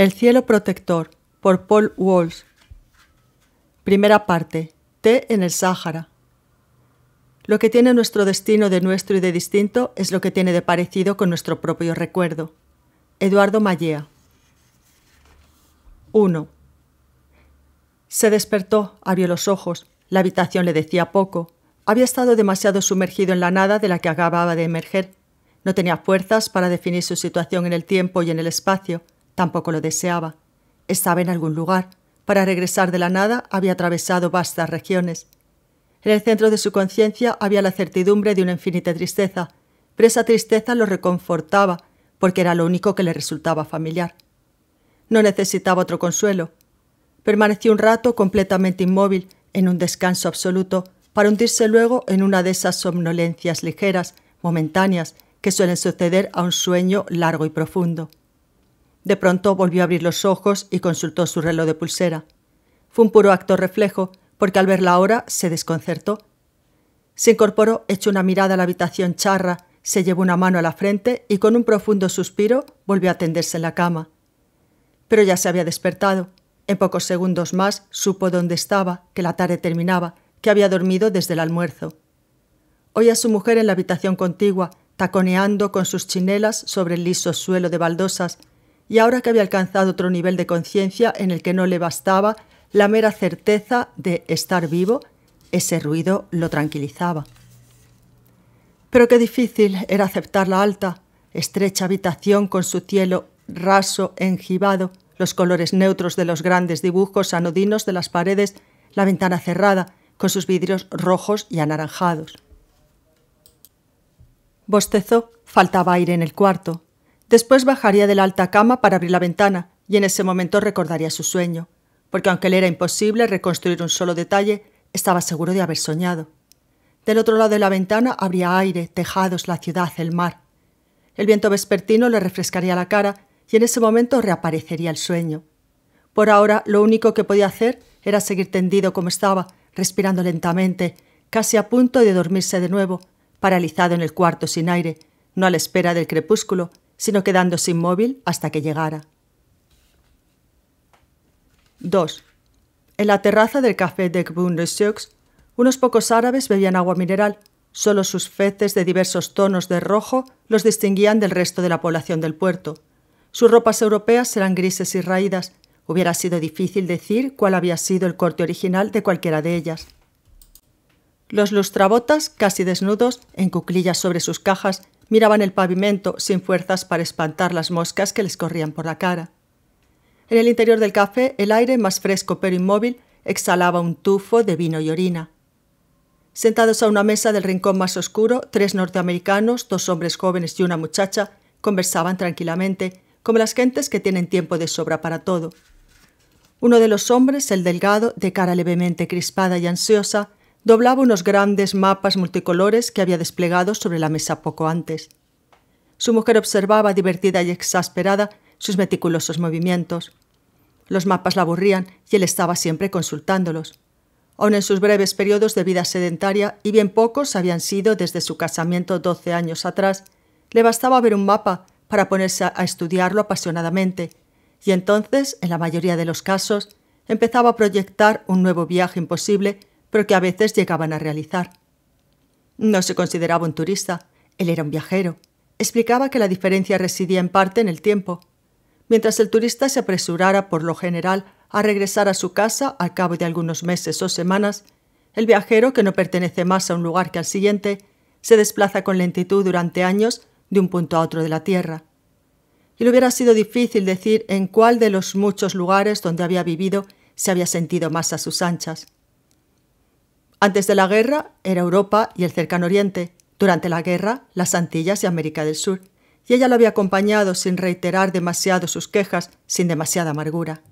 El cielo protector por Paul Walsh. Primera parte. T en el Sáhara. Lo que tiene nuestro destino de nuestro y de distinto es lo que tiene de parecido con nuestro propio recuerdo. Eduardo Mallea. 1. Se despertó, abrió los ojos. La habitación le decía poco. Había estado demasiado sumergido en la nada de la que acababa de emerger. No tenía fuerzas para definir su situación en el tiempo y en el espacio Tampoco lo deseaba. Estaba en algún lugar. Para regresar de la nada había atravesado vastas regiones. En el centro de su conciencia había la certidumbre de una infinita tristeza, pero esa tristeza lo reconfortaba, porque era lo único que le resultaba familiar. No necesitaba otro consuelo. Permaneció un rato completamente inmóvil, en un descanso absoluto, para hundirse luego en una de esas somnolencias ligeras, momentáneas, que suelen suceder a un sueño largo y profundo. De pronto volvió a abrir los ojos y consultó su reloj de pulsera. Fue un puro acto reflejo, porque al ver la hora se desconcertó. Se incorporó, echó una mirada a la habitación charra, se llevó una mano a la frente y con un profundo suspiro volvió a tenderse en la cama. Pero ya se había despertado. En pocos segundos más supo dónde estaba, que la tarde terminaba, que había dormido desde el almuerzo. Oía a su mujer en la habitación contigua, taconeando con sus chinelas sobre el liso suelo de baldosas, y ahora que había alcanzado otro nivel de conciencia en el que no le bastaba la mera certeza de estar vivo, ese ruido lo tranquilizaba. Pero qué difícil era aceptar la alta, estrecha habitación con su cielo raso, engibado, los colores neutros de los grandes dibujos anodinos de las paredes, la ventana cerrada, con sus vidrios rojos y anaranjados. Bostezó, faltaba aire en el cuarto, Después bajaría de la alta cama para abrir la ventana y en ese momento recordaría su sueño, porque aunque le era imposible reconstruir un solo detalle, estaba seguro de haber soñado. Del otro lado de la ventana habría aire, tejados, la ciudad, el mar. El viento vespertino le refrescaría la cara y en ese momento reaparecería el sueño. Por ahora lo único que podía hacer era seguir tendido como estaba, respirando lentamente, casi a punto de dormirse de nuevo, paralizado en el cuarto sin aire, no a la espera del crepúsculo, sino quedándose inmóvil hasta que llegara. 2. En la terraza del café de Bundesjux, unos pocos árabes bebían agua mineral. Solo sus feces de diversos tonos de rojo los distinguían del resto de la población del puerto. Sus ropas europeas eran grises y raídas. Hubiera sido difícil decir cuál había sido el corte original de cualquiera de ellas. Los lustrabotas, casi desnudos, en cuclillas sobre sus cajas, miraban el pavimento sin fuerzas para espantar las moscas que les corrían por la cara. En el interior del café, el aire, más fresco pero inmóvil, exhalaba un tufo de vino y orina. Sentados a una mesa del rincón más oscuro, tres norteamericanos, dos hombres jóvenes y una muchacha, conversaban tranquilamente, como las gentes que tienen tiempo de sobra para todo. Uno de los hombres, el delgado, de cara levemente crispada y ansiosa, doblaba unos grandes mapas multicolores que había desplegado sobre la mesa poco antes. Su mujer observaba, divertida y exasperada, sus meticulosos movimientos. Los mapas la aburrían y él estaba siempre consultándolos. Aun en sus breves periodos de vida sedentaria, y bien pocos habían sido desde su casamiento doce años atrás, le bastaba ver un mapa para ponerse a estudiarlo apasionadamente, y entonces, en la mayoría de los casos, empezaba a proyectar un nuevo viaje imposible pero que a veces llegaban a realizar. No se consideraba un turista, él era un viajero. Explicaba que la diferencia residía en parte en el tiempo. Mientras el turista se apresurara, por lo general, a regresar a su casa al cabo de algunos meses o semanas, el viajero, que no pertenece más a un lugar que al siguiente, se desplaza con lentitud durante años de un punto a otro de la Tierra. Y le hubiera sido difícil decir en cuál de los muchos lugares donde había vivido se había sentido más a sus anchas. Antes de la guerra era Europa y el cercano Oriente, durante la guerra las Antillas y América del Sur, y ella lo había acompañado sin reiterar demasiado sus quejas, sin demasiada amargura.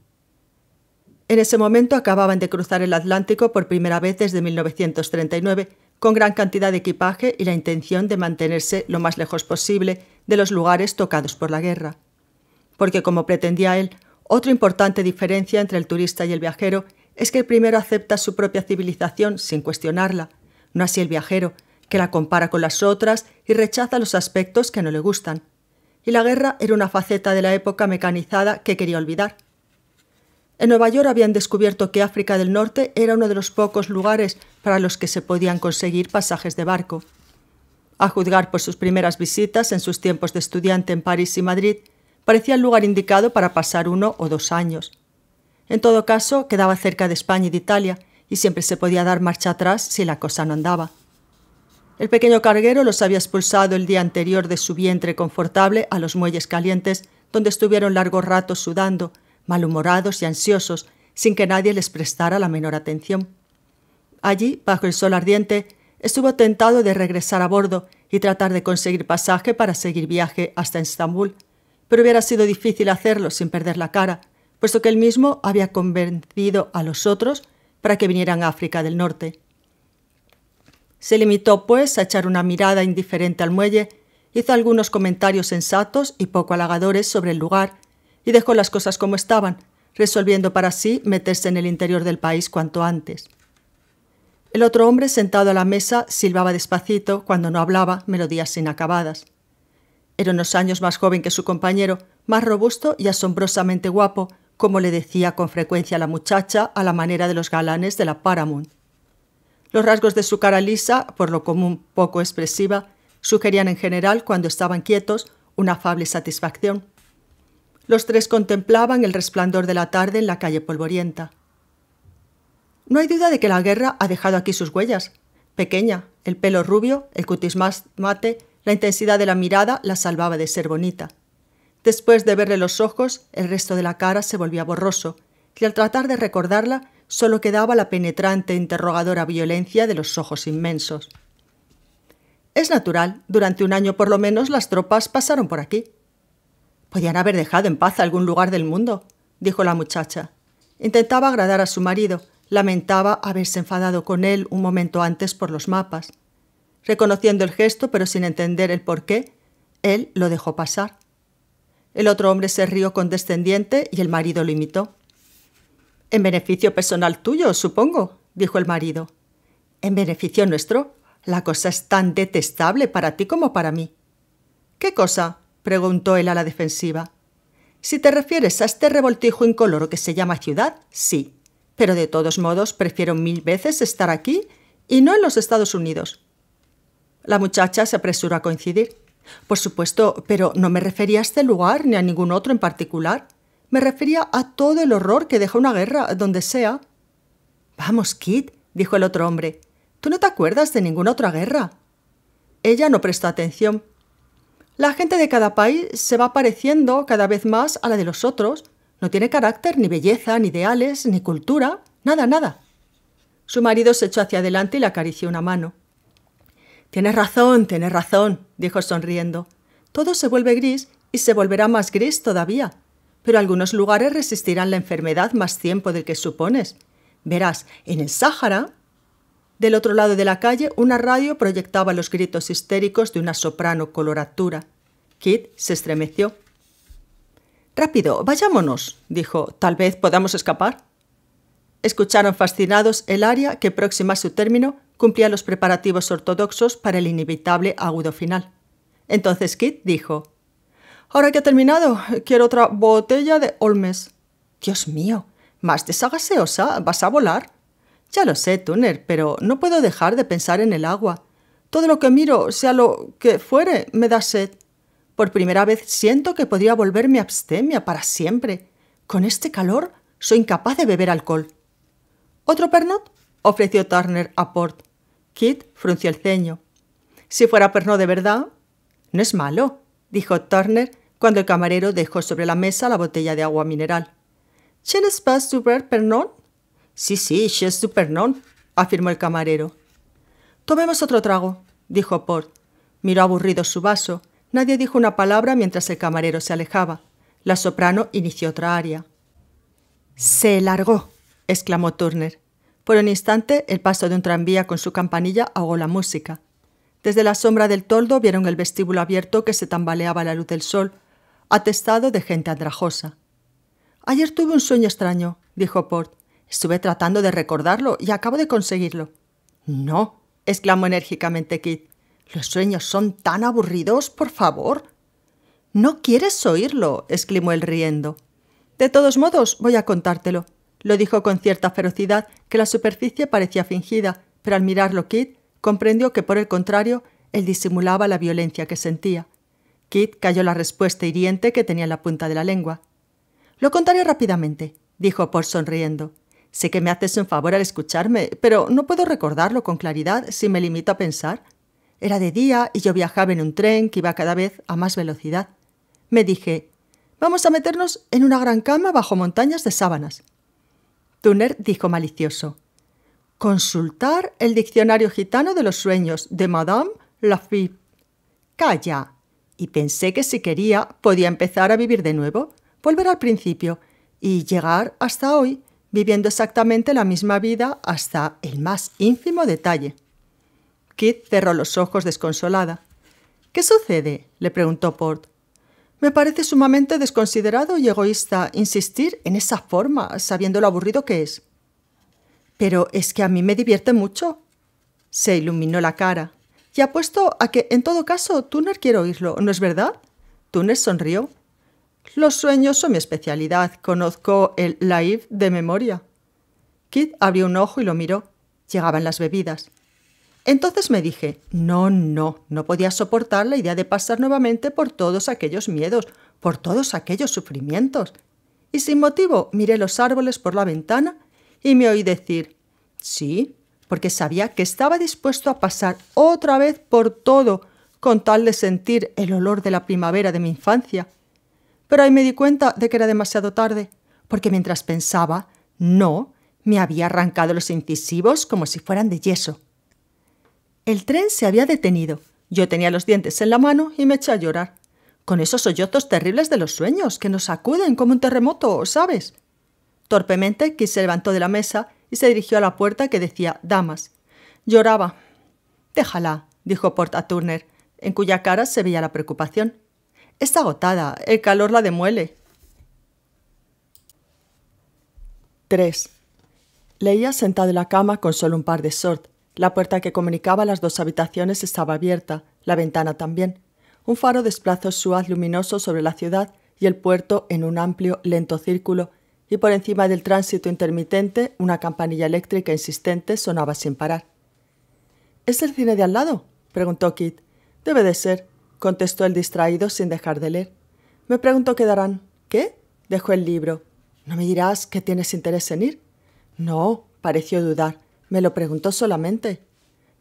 En ese momento acababan de cruzar el Atlántico por primera vez desde 1939, con gran cantidad de equipaje y la intención de mantenerse lo más lejos posible de los lugares tocados por la guerra. Porque, como pretendía él, otra importante diferencia entre el turista y el viajero es que el primero acepta su propia civilización sin cuestionarla, no así el viajero, que la compara con las otras y rechaza los aspectos que no le gustan. Y la guerra era una faceta de la época mecanizada que quería olvidar. En Nueva York habían descubierto que África del Norte era uno de los pocos lugares para los que se podían conseguir pasajes de barco. A juzgar por sus primeras visitas en sus tiempos de estudiante en París y Madrid, parecía el lugar indicado para pasar uno o dos años. En todo caso, quedaba cerca de España y de Italia, y siempre se podía dar marcha atrás si la cosa no andaba. El pequeño carguero los había expulsado el día anterior de su vientre confortable a los muelles calientes, donde estuvieron largos ratos sudando, malhumorados y ansiosos, sin que nadie les prestara la menor atención. Allí, bajo el sol ardiente, estuvo tentado de regresar a bordo y tratar de conseguir pasaje para seguir viaje hasta Estambul, pero hubiera sido difícil hacerlo sin perder la cara, puesto que él mismo había convencido a los otros para que vinieran a África del Norte. Se limitó, pues, a echar una mirada indiferente al muelle, hizo algunos comentarios sensatos y poco halagadores sobre el lugar, y dejó las cosas como estaban, resolviendo para sí meterse en el interior del país cuanto antes. El otro hombre sentado a la mesa silbaba despacito, cuando no hablaba, melodías inacabadas. Era unos años más joven que su compañero, más robusto y asombrosamente guapo, como le decía con frecuencia la muchacha a la manera de los galanes de la Paramount. Los rasgos de su cara lisa, por lo común poco expresiva, sugerían en general, cuando estaban quietos, una afable satisfacción. Los tres contemplaban el resplandor de la tarde en la calle polvorienta. No hay duda de que la guerra ha dejado aquí sus huellas. Pequeña, el pelo rubio, el cutis mate, la intensidad de la mirada la salvaba de ser bonita. Después de verle los ojos, el resto de la cara se volvía borroso, y al tratar de recordarla solo quedaba la penetrante interrogadora violencia de los ojos inmensos. Es natural, durante un año por lo menos las tropas pasaron por aquí. Podían haber dejado en paz algún lugar del mundo, dijo la muchacha. Intentaba agradar a su marido, lamentaba haberse enfadado con él un momento antes por los mapas. Reconociendo el gesto, pero sin entender el porqué, él lo dejó pasar. El otro hombre se rió condescendiente y el marido lo imitó. En beneficio personal tuyo, supongo, dijo el marido. En beneficio nuestro, la cosa es tan detestable para ti como para mí. ¿Qué cosa? preguntó él a la defensiva. Si te refieres a este revoltijo incoloro que se llama ciudad, sí. Pero de todos modos prefiero mil veces estar aquí y no en los Estados Unidos. La muchacha se apresuró a coincidir. Por supuesto, pero no me refería a este lugar ni a ningún otro en particular. Me refería a todo el horror que deja una guerra, donde sea. Vamos, Kit, dijo el otro hombre, tú no te acuerdas de ninguna otra guerra. Ella no prestó atención. La gente de cada país se va pareciendo cada vez más a la de los otros. No tiene carácter, ni belleza, ni ideales, ni cultura, nada, nada. Su marido se echó hacia adelante y le acarició una mano. Tienes razón, tienes razón, dijo sonriendo. Todo se vuelve gris y se volverá más gris todavía. Pero algunos lugares resistirán la enfermedad más tiempo del que supones. Verás, en el Sáhara... Del otro lado de la calle, una radio proyectaba los gritos histéricos de una soprano coloratura. Kit se estremeció. Rápido, vayámonos, dijo. Tal vez podamos escapar. Escucharon fascinados el área que próxima a su término cumplía los preparativos ortodoxos para el inevitable agudo final. Entonces Kit dijo, Ahora que ha terminado, quiero otra botella de Olmes. Dios mío, más de vas a volar. Ya lo sé, Turner, pero no puedo dejar de pensar en el agua. Todo lo que miro, sea lo que fuere, me da sed. Por primera vez siento que podría volverme abstemia para siempre. Con este calor, soy incapaz de beber alcohol. ¿Otro pernot? ofreció Turner a Port. Kit frunció el ceño. Si fuera perno de verdad, no es malo, dijo Turner cuando el camarero dejó sobre la mesa la botella de agua mineral. —¿Tienes pas super pernon? Sí, sí, si es pernón afirmó el camarero. Tomemos otro trago, dijo Port. Miró aburrido su vaso. Nadie dijo una palabra mientras el camarero se alejaba. La soprano inició otra aria. Se largó, exclamó Turner. Por un instante, el paso de un tranvía con su campanilla ahogó la música. Desde la sombra del toldo vieron el vestíbulo abierto que se tambaleaba a la luz del sol, atestado de gente andrajosa. Ayer tuve un sueño extraño, dijo Port. Estuve tratando de recordarlo y acabo de conseguirlo. No, exclamó enérgicamente Kit. Los sueños son tan aburridos, por favor. No quieres oírlo, exclamó él riendo. De todos modos, voy a contártelo. Lo dijo con cierta ferocidad que la superficie parecía fingida, pero al mirarlo Kit comprendió que por el contrario él disimulaba la violencia que sentía. Kit cayó la respuesta hiriente que tenía en la punta de la lengua. Lo contaré rápidamente, dijo Paul sonriendo. Sé que me haces un favor al escucharme, pero no puedo recordarlo con claridad si me limito a pensar. Era de día y yo viajaba en un tren que iba cada vez a más velocidad. Me dije, vamos a meternos en una gran cama bajo montañas de sábanas. Tuner dijo malicioso. Consultar el diccionario gitano de los sueños de Madame Lafitte. Calla. Y pensé que si quería podía empezar a vivir de nuevo, volver al principio y llegar hasta hoy, viviendo exactamente la misma vida hasta el más ínfimo detalle. Kit cerró los ojos desconsolada. ¿Qué sucede? le preguntó Port. Me parece sumamente desconsiderado y egoísta insistir en esa forma, sabiendo lo aburrido que es. Pero es que a mí me divierte mucho. Se iluminó la cara. Y apuesto a que, en todo caso, Tuner quiere oírlo, ¿no es verdad? Tuner sonrió. Los sueños son mi especialidad. Conozco el live de memoria. Kid abrió un ojo y lo miró. Llegaban las bebidas. Entonces me dije, no, no, no podía soportar la idea de pasar nuevamente por todos aquellos miedos, por todos aquellos sufrimientos. Y sin motivo miré los árboles por la ventana y me oí decir, sí, porque sabía que estaba dispuesto a pasar otra vez por todo con tal de sentir el olor de la primavera de mi infancia. Pero ahí me di cuenta de que era demasiado tarde, porque mientras pensaba, no, me había arrancado los incisivos como si fueran de yeso el tren se había detenido. Yo tenía los dientes en la mano y me eché a llorar. Con esos sollozos terribles de los sueños que nos sacuden como un terremoto, ¿sabes? Torpemente, Kiss se levantó de la mesa y se dirigió a la puerta que decía Damas. Lloraba. Déjala, dijo Porta Turner, en cuya cara se veía la preocupación. Está agotada, el calor la demuele. 3. Leía sentado en la cama con solo un par de shorts la puerta que comunicaba las dos habitaciones estaba abierta, la ventana también. Un faro desplazó su haz luminoso sobre la ciudad y el puerto en un amplio, lento círculo, y por encima del tránsito intermitente una campanilla eléctrica insistente sonaba sin parar. ¿Es el cine de al lado? preguntó Kit. Debe de ser, contestó el distraído sin dejar de leer. Me pregunto qué darán. ¿Qué? dejó el libro. ¿No me dirás que tienes interés en ir? No, pareció dudar. Me lo preguntó solamente.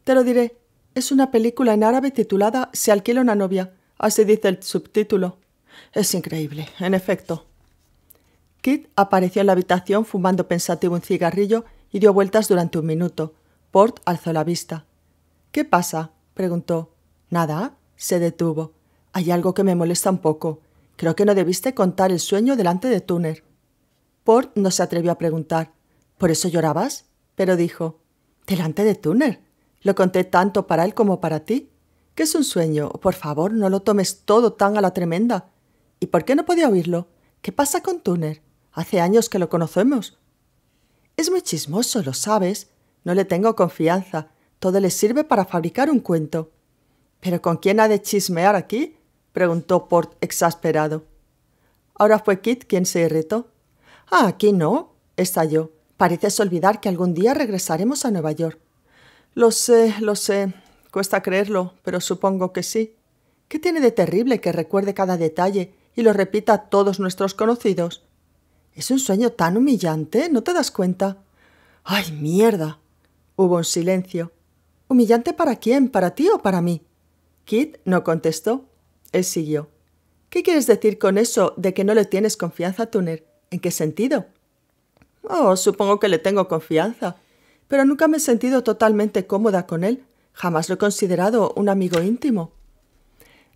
Te lo diré. Es una película en árabe titulada Se alquila una novia. Así dice el subtítulo. Es increíble, en efecto. Kit apareció en la habitación fumando pensativo un cigarrillo y dio vueltas durante un minuto. Port alzó la vista. ¿Qué pasa? preguntó. Nada. Se detuvo. Hay algo que me molesta un poco. Creo que no debiste contar el sueño delante de Tuner. Port no se atrevió a preguntar. ¿Por eso llorabas? pero dijo, Delante de Tuner. Lo conté tanto para él como para ti. Que es un sueño. Por favor, no lo tomes todo tan a la tremenda. ¿Y por qué no podía oírlo? ¿Qué pasa con Tuner? Hace años que lo conocemos. Es muy chismoso, lo sabes. No le tengo confianza. Todo le sirve para fabricar un cuento. ¿Pero con quién ha de chismear aquí? preguntó Port exasperado. Ahora fue Kit quien se irritó. Ah, aquí no, estalló. Pareces olvidar que algún día regresaremos a Nueva York. Lo sé, lo sé. Cuesta creerlo, pero supongo que sí. ¿Qué tiene de terrible que recuerde cada detalle y lo repita a todos nuestros conocidos? Es un sueño tan humillante, ¿no te das cuenta? ¡Ay, mierda! Hubo un silencio. ¿Humillante para quién? ¿Para ti o para mí? Kit no contestó. Él siguió. ¿Qué quieres decir con eso de que no le tienes confianza a Tuner? ¿En qué sentido? Oh, supongo que le tengo confianza. Pero nunca me he sentido totalmente cómoda con él. Jamás lo he considerado un amigo íntimo.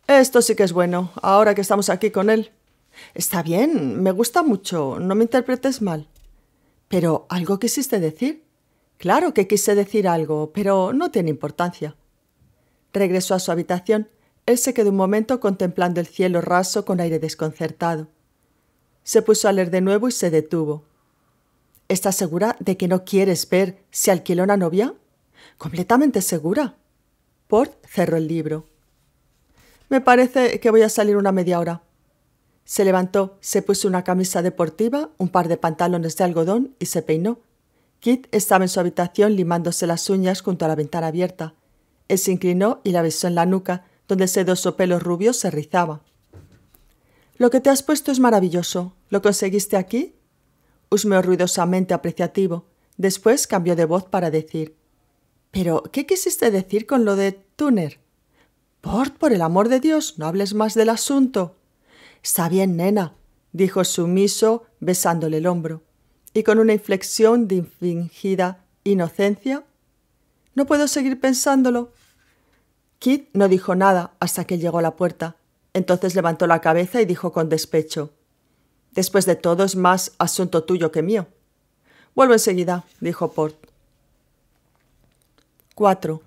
Esto sí que es bueno, ahora que estamos aquí con él. Está bien, me gusta mucho, no me interpretes mal. Pero, ¿algo quisiste decir? Claro que quise decir algo, pero no tiene importancia. Regresó a su habitación. Él se quedó un momento contemplando el cielo raso con aire desconcertado. Se puso a leer de nuevo y se detuvo. ¿Estás segura de que no quieres ver si alquiló una novia? Completamente segura. Port cerró el libro. Me parece que voy a salir una media hora. Se levantó, se puso una camisa deportiva, un par de pantalones de algodón y se peinó. Kit estaba en su habitación limándose las uñas junto a la ventana abierta. Él se inclinó y la besó en la nuca, donde sedoso pelo rubios se rizaba. Lo que te has puesto es maravilloso. ¿Lo conseguiste aquí? husmeó ruidosamente apreciativo. Después cambió de voz para decir ¿Pero qué quisiste decir con lo de Tuner? —Por, por el amor de Dios, no hables más del asunto. Está bien, nena, dijo sumiso, besándole el hombro, y con una inflexión de fingida inocencia. No puedo seguir pensándolo. Kit no dijo nada hasta que llegó a la puerta. Entonces levantó la cabeza y dijo con despecho Después de todo es más asunto tuyo que mío. Vuelvo enseguida, dijo Port. 4.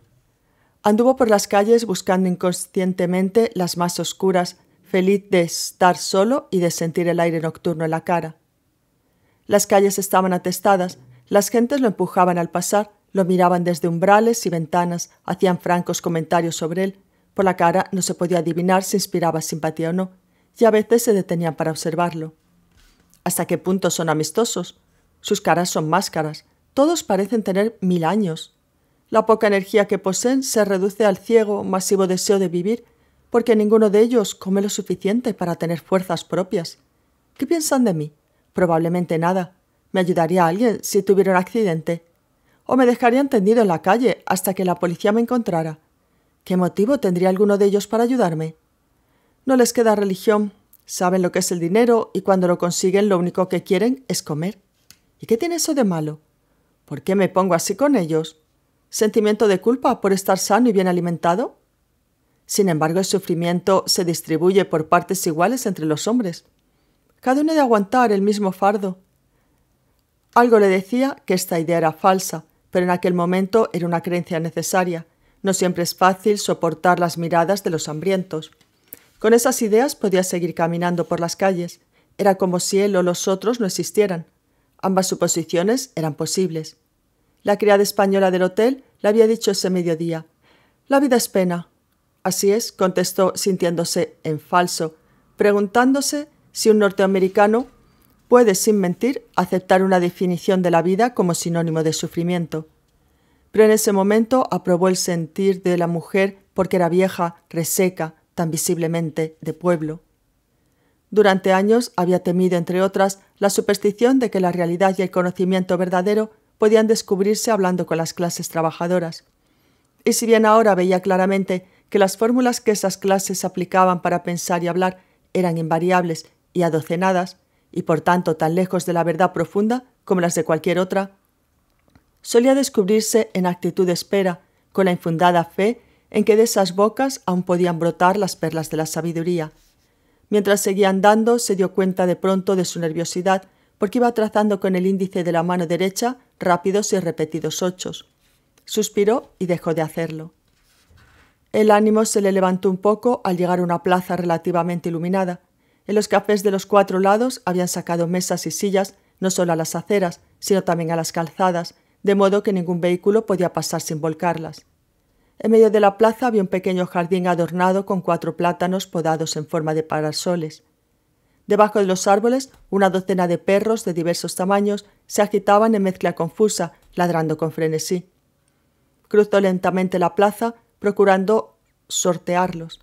Anduvo por las calles buscando inconscientemente las más oscuras, feliz de estar solo y de sentir el aire nocturno en la cara. Las calles estaban atestadas, las gentes lo empujaban al pasar, lo miraban desde umbrales y ventanas, hacían francos comentarios sobre él. Por la cara no se podía adivinar si inspiraba simpatía o no, y a veces se detenían para observarlo. ¿Hasta qué punto son amistosos? Sus caras son máscaras. Todos parecen tener mil años. La poca energía que poseen se reduce al ciego, masivo deseo de vivir, porque ninguno de ellos come lo suficiente para tener fuerzas propias. ¿Qué piensan de mí? Probablemente nada. Me ayudaría alguien si tuviera un accidente. O me dejarían tendido en la calle hasta que la policía me encontrara. ¿Qué motivo tendría alguno de ellos para ayudarme? No les queda religión, Saben lo que es el dinero y cuando lo consiguen lo único que quieren es comer. ¿Y qué tiene eso de malo? ¿Por qué me pongo así con ellos? ¿Sentimiento de culpa por estar sano y bien alimentado? Sin embargo, el sufrimiento se distribuye por partes iguales entre los hombres. Cada uno de aguantar el mismo fardo. Algo le decía que esta idea era falsa, pero en aquel momento era una creencia necesaria. No siempre es fácil soportar las miradas de los hambrientos. Con esas ideas podía seguir caminando por las calles. Era como si él o los otros no existieran. Ambas suposiciones eran posibles. La criada española del hotel le había dicho ese mediodía. La vida es pena. Así es, contestó sintiéndose en falso, preguntándose si un norteamericano puede, sin mentir, aceptar una definición de la vida como sinónimo de sufrimiento. Pero en ese momento aprobó el sentir de la mujer porque era vieja, reseca, tan visiblemente de pueblo. Durante años había temido, entre otras, la superstición de que la realidad y el conocimiento verdadero podían descubrirse hablando con las clases trabajadoras. Y si bien ahora veía claramente que las fórmulas que esas clases aplicaban para pensar y hablar eran invariables y adocenadas, y por tanto tan lejos de la verdad profunda como las de cualquier otra, solía descubrirse en actitud de espera, con la infundada fe en que de esas bocas aún podían brotar las perlas de la sabiduría. Mientras seguía andando, se dio cuenta de pronto de su nerviosidad, porque iba trazando con el índice de la mano derecha rápidos y repetidos ochos. Suspiró y dejó de hacerlo. El ánimo se le levantó un poco al llegar a una plaza relativamente iluminada. En los cafés de los cuatro lados habían sacado mesas y sillas, no solo a las aceras, sino también a las calzadas, de modo que ningún vehículo podía pasar sin volcarlas. En medio de la plaza había un pequeño jardín adornado con cuatro plátanos podados en forma de parasoles. Debajo de los árboles, una docena de perros de diversos tamaños se agitaban en mezcla confusa, ladrando con frenesí. Cruzó lentamente la plaza, procurando sortearlos.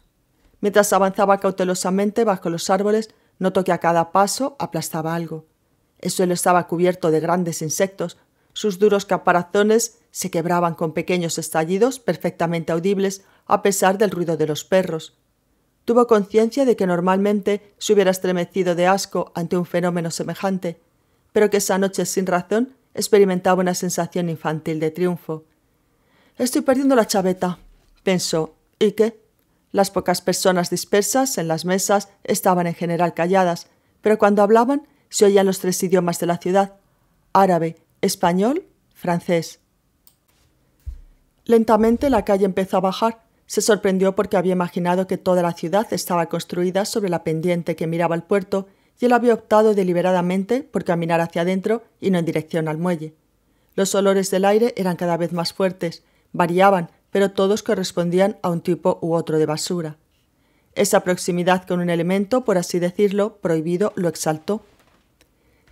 Mientras avanzaba cautelosamente bajo los árboles, notó que a cada paso aplastaba algo. El suelo estaba cubierto de grandes insectos, sus duros caparazones se quebraban con pequeños estallidos perfectamente audibles a pesar del ruido de los perros. Tuvo conciencia de que normalmente se hubiera estremecido de asco ante un fenómeno semejante, pero que esa noche sin razón experimentaba una sensación infantil de triunfo. Estoy perdiendo la chaveta, pensó. ¿Y qué? Las pocas personas dispersas en las mesas estaban en general calladas, pero cuando hablaban se oían los tres idiomas de la ciudad árabe, español, francés. Lentamente la calle empezó a bajar. Se sorprendió porque había imaginado que toda la ciudad estaba construida sobre la pendiente que miraba al puerto y él había optado deliberadamente por caminar hacia adentro y no en dirección al muelle. Los olores del aire eran cada vez más fuertes, variaban, pero todos correspondían a un tipo u otro de basura. Esa proximidad con un elemento, por así decirlo, prohibido lo exaltó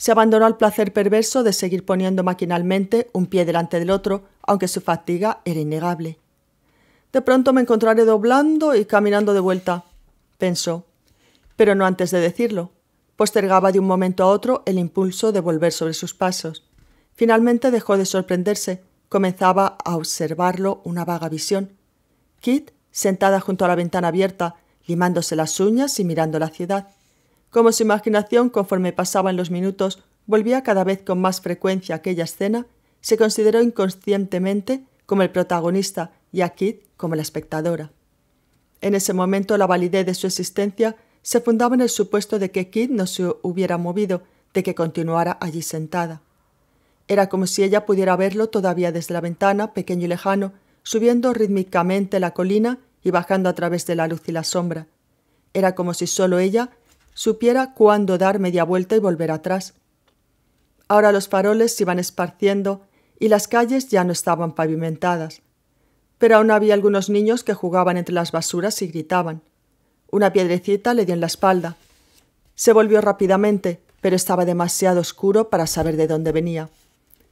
se abandonó al placer perverso de seguir poniendo maquinalmente un pie delante del otro, aunque su fatiga era innegable. De pronto me encontraré doblando y caminando de vuelta, pensó, pero no antes de decirlo. Postergaba de un momento a otro el impulso de volver sobre sus pasos. Finalmente dejó de sorprenderse, comenzaba a observarlo una vaga visión. Kit, sentada junto a la ventana abierta, limándose las uñas y mirando la ciudad. Como su imaginación, conforme pasaban los minutos, volvía cada vez con más frecuencia aquella escena, se consideró inconscientemente como el protagonista y a Kit como la espectadora. En ese momento la validez de su existencia se fundaba en el supuesto de que Kit no se hubiera movido, de que continuara allí sentada. Era como si ella pudiera verlo todavía desde la ventana, pequeño y lejano, subiendo rítmicamente la colina y bajando a través de la luz y la sombra. Era como si sólo ella supiera cuándo dar media vuelta y volver atrás. Ahora los faroles se iban esparciendo y las calles ya no estaban pavimentadas. Pero aún había algunos niños que jugaban entre las basuras y gritaban. Una piedrecita le dio en la espalda. Se volvió rápidamente, pero estaba demasiado oscuro para saber de dónde venía.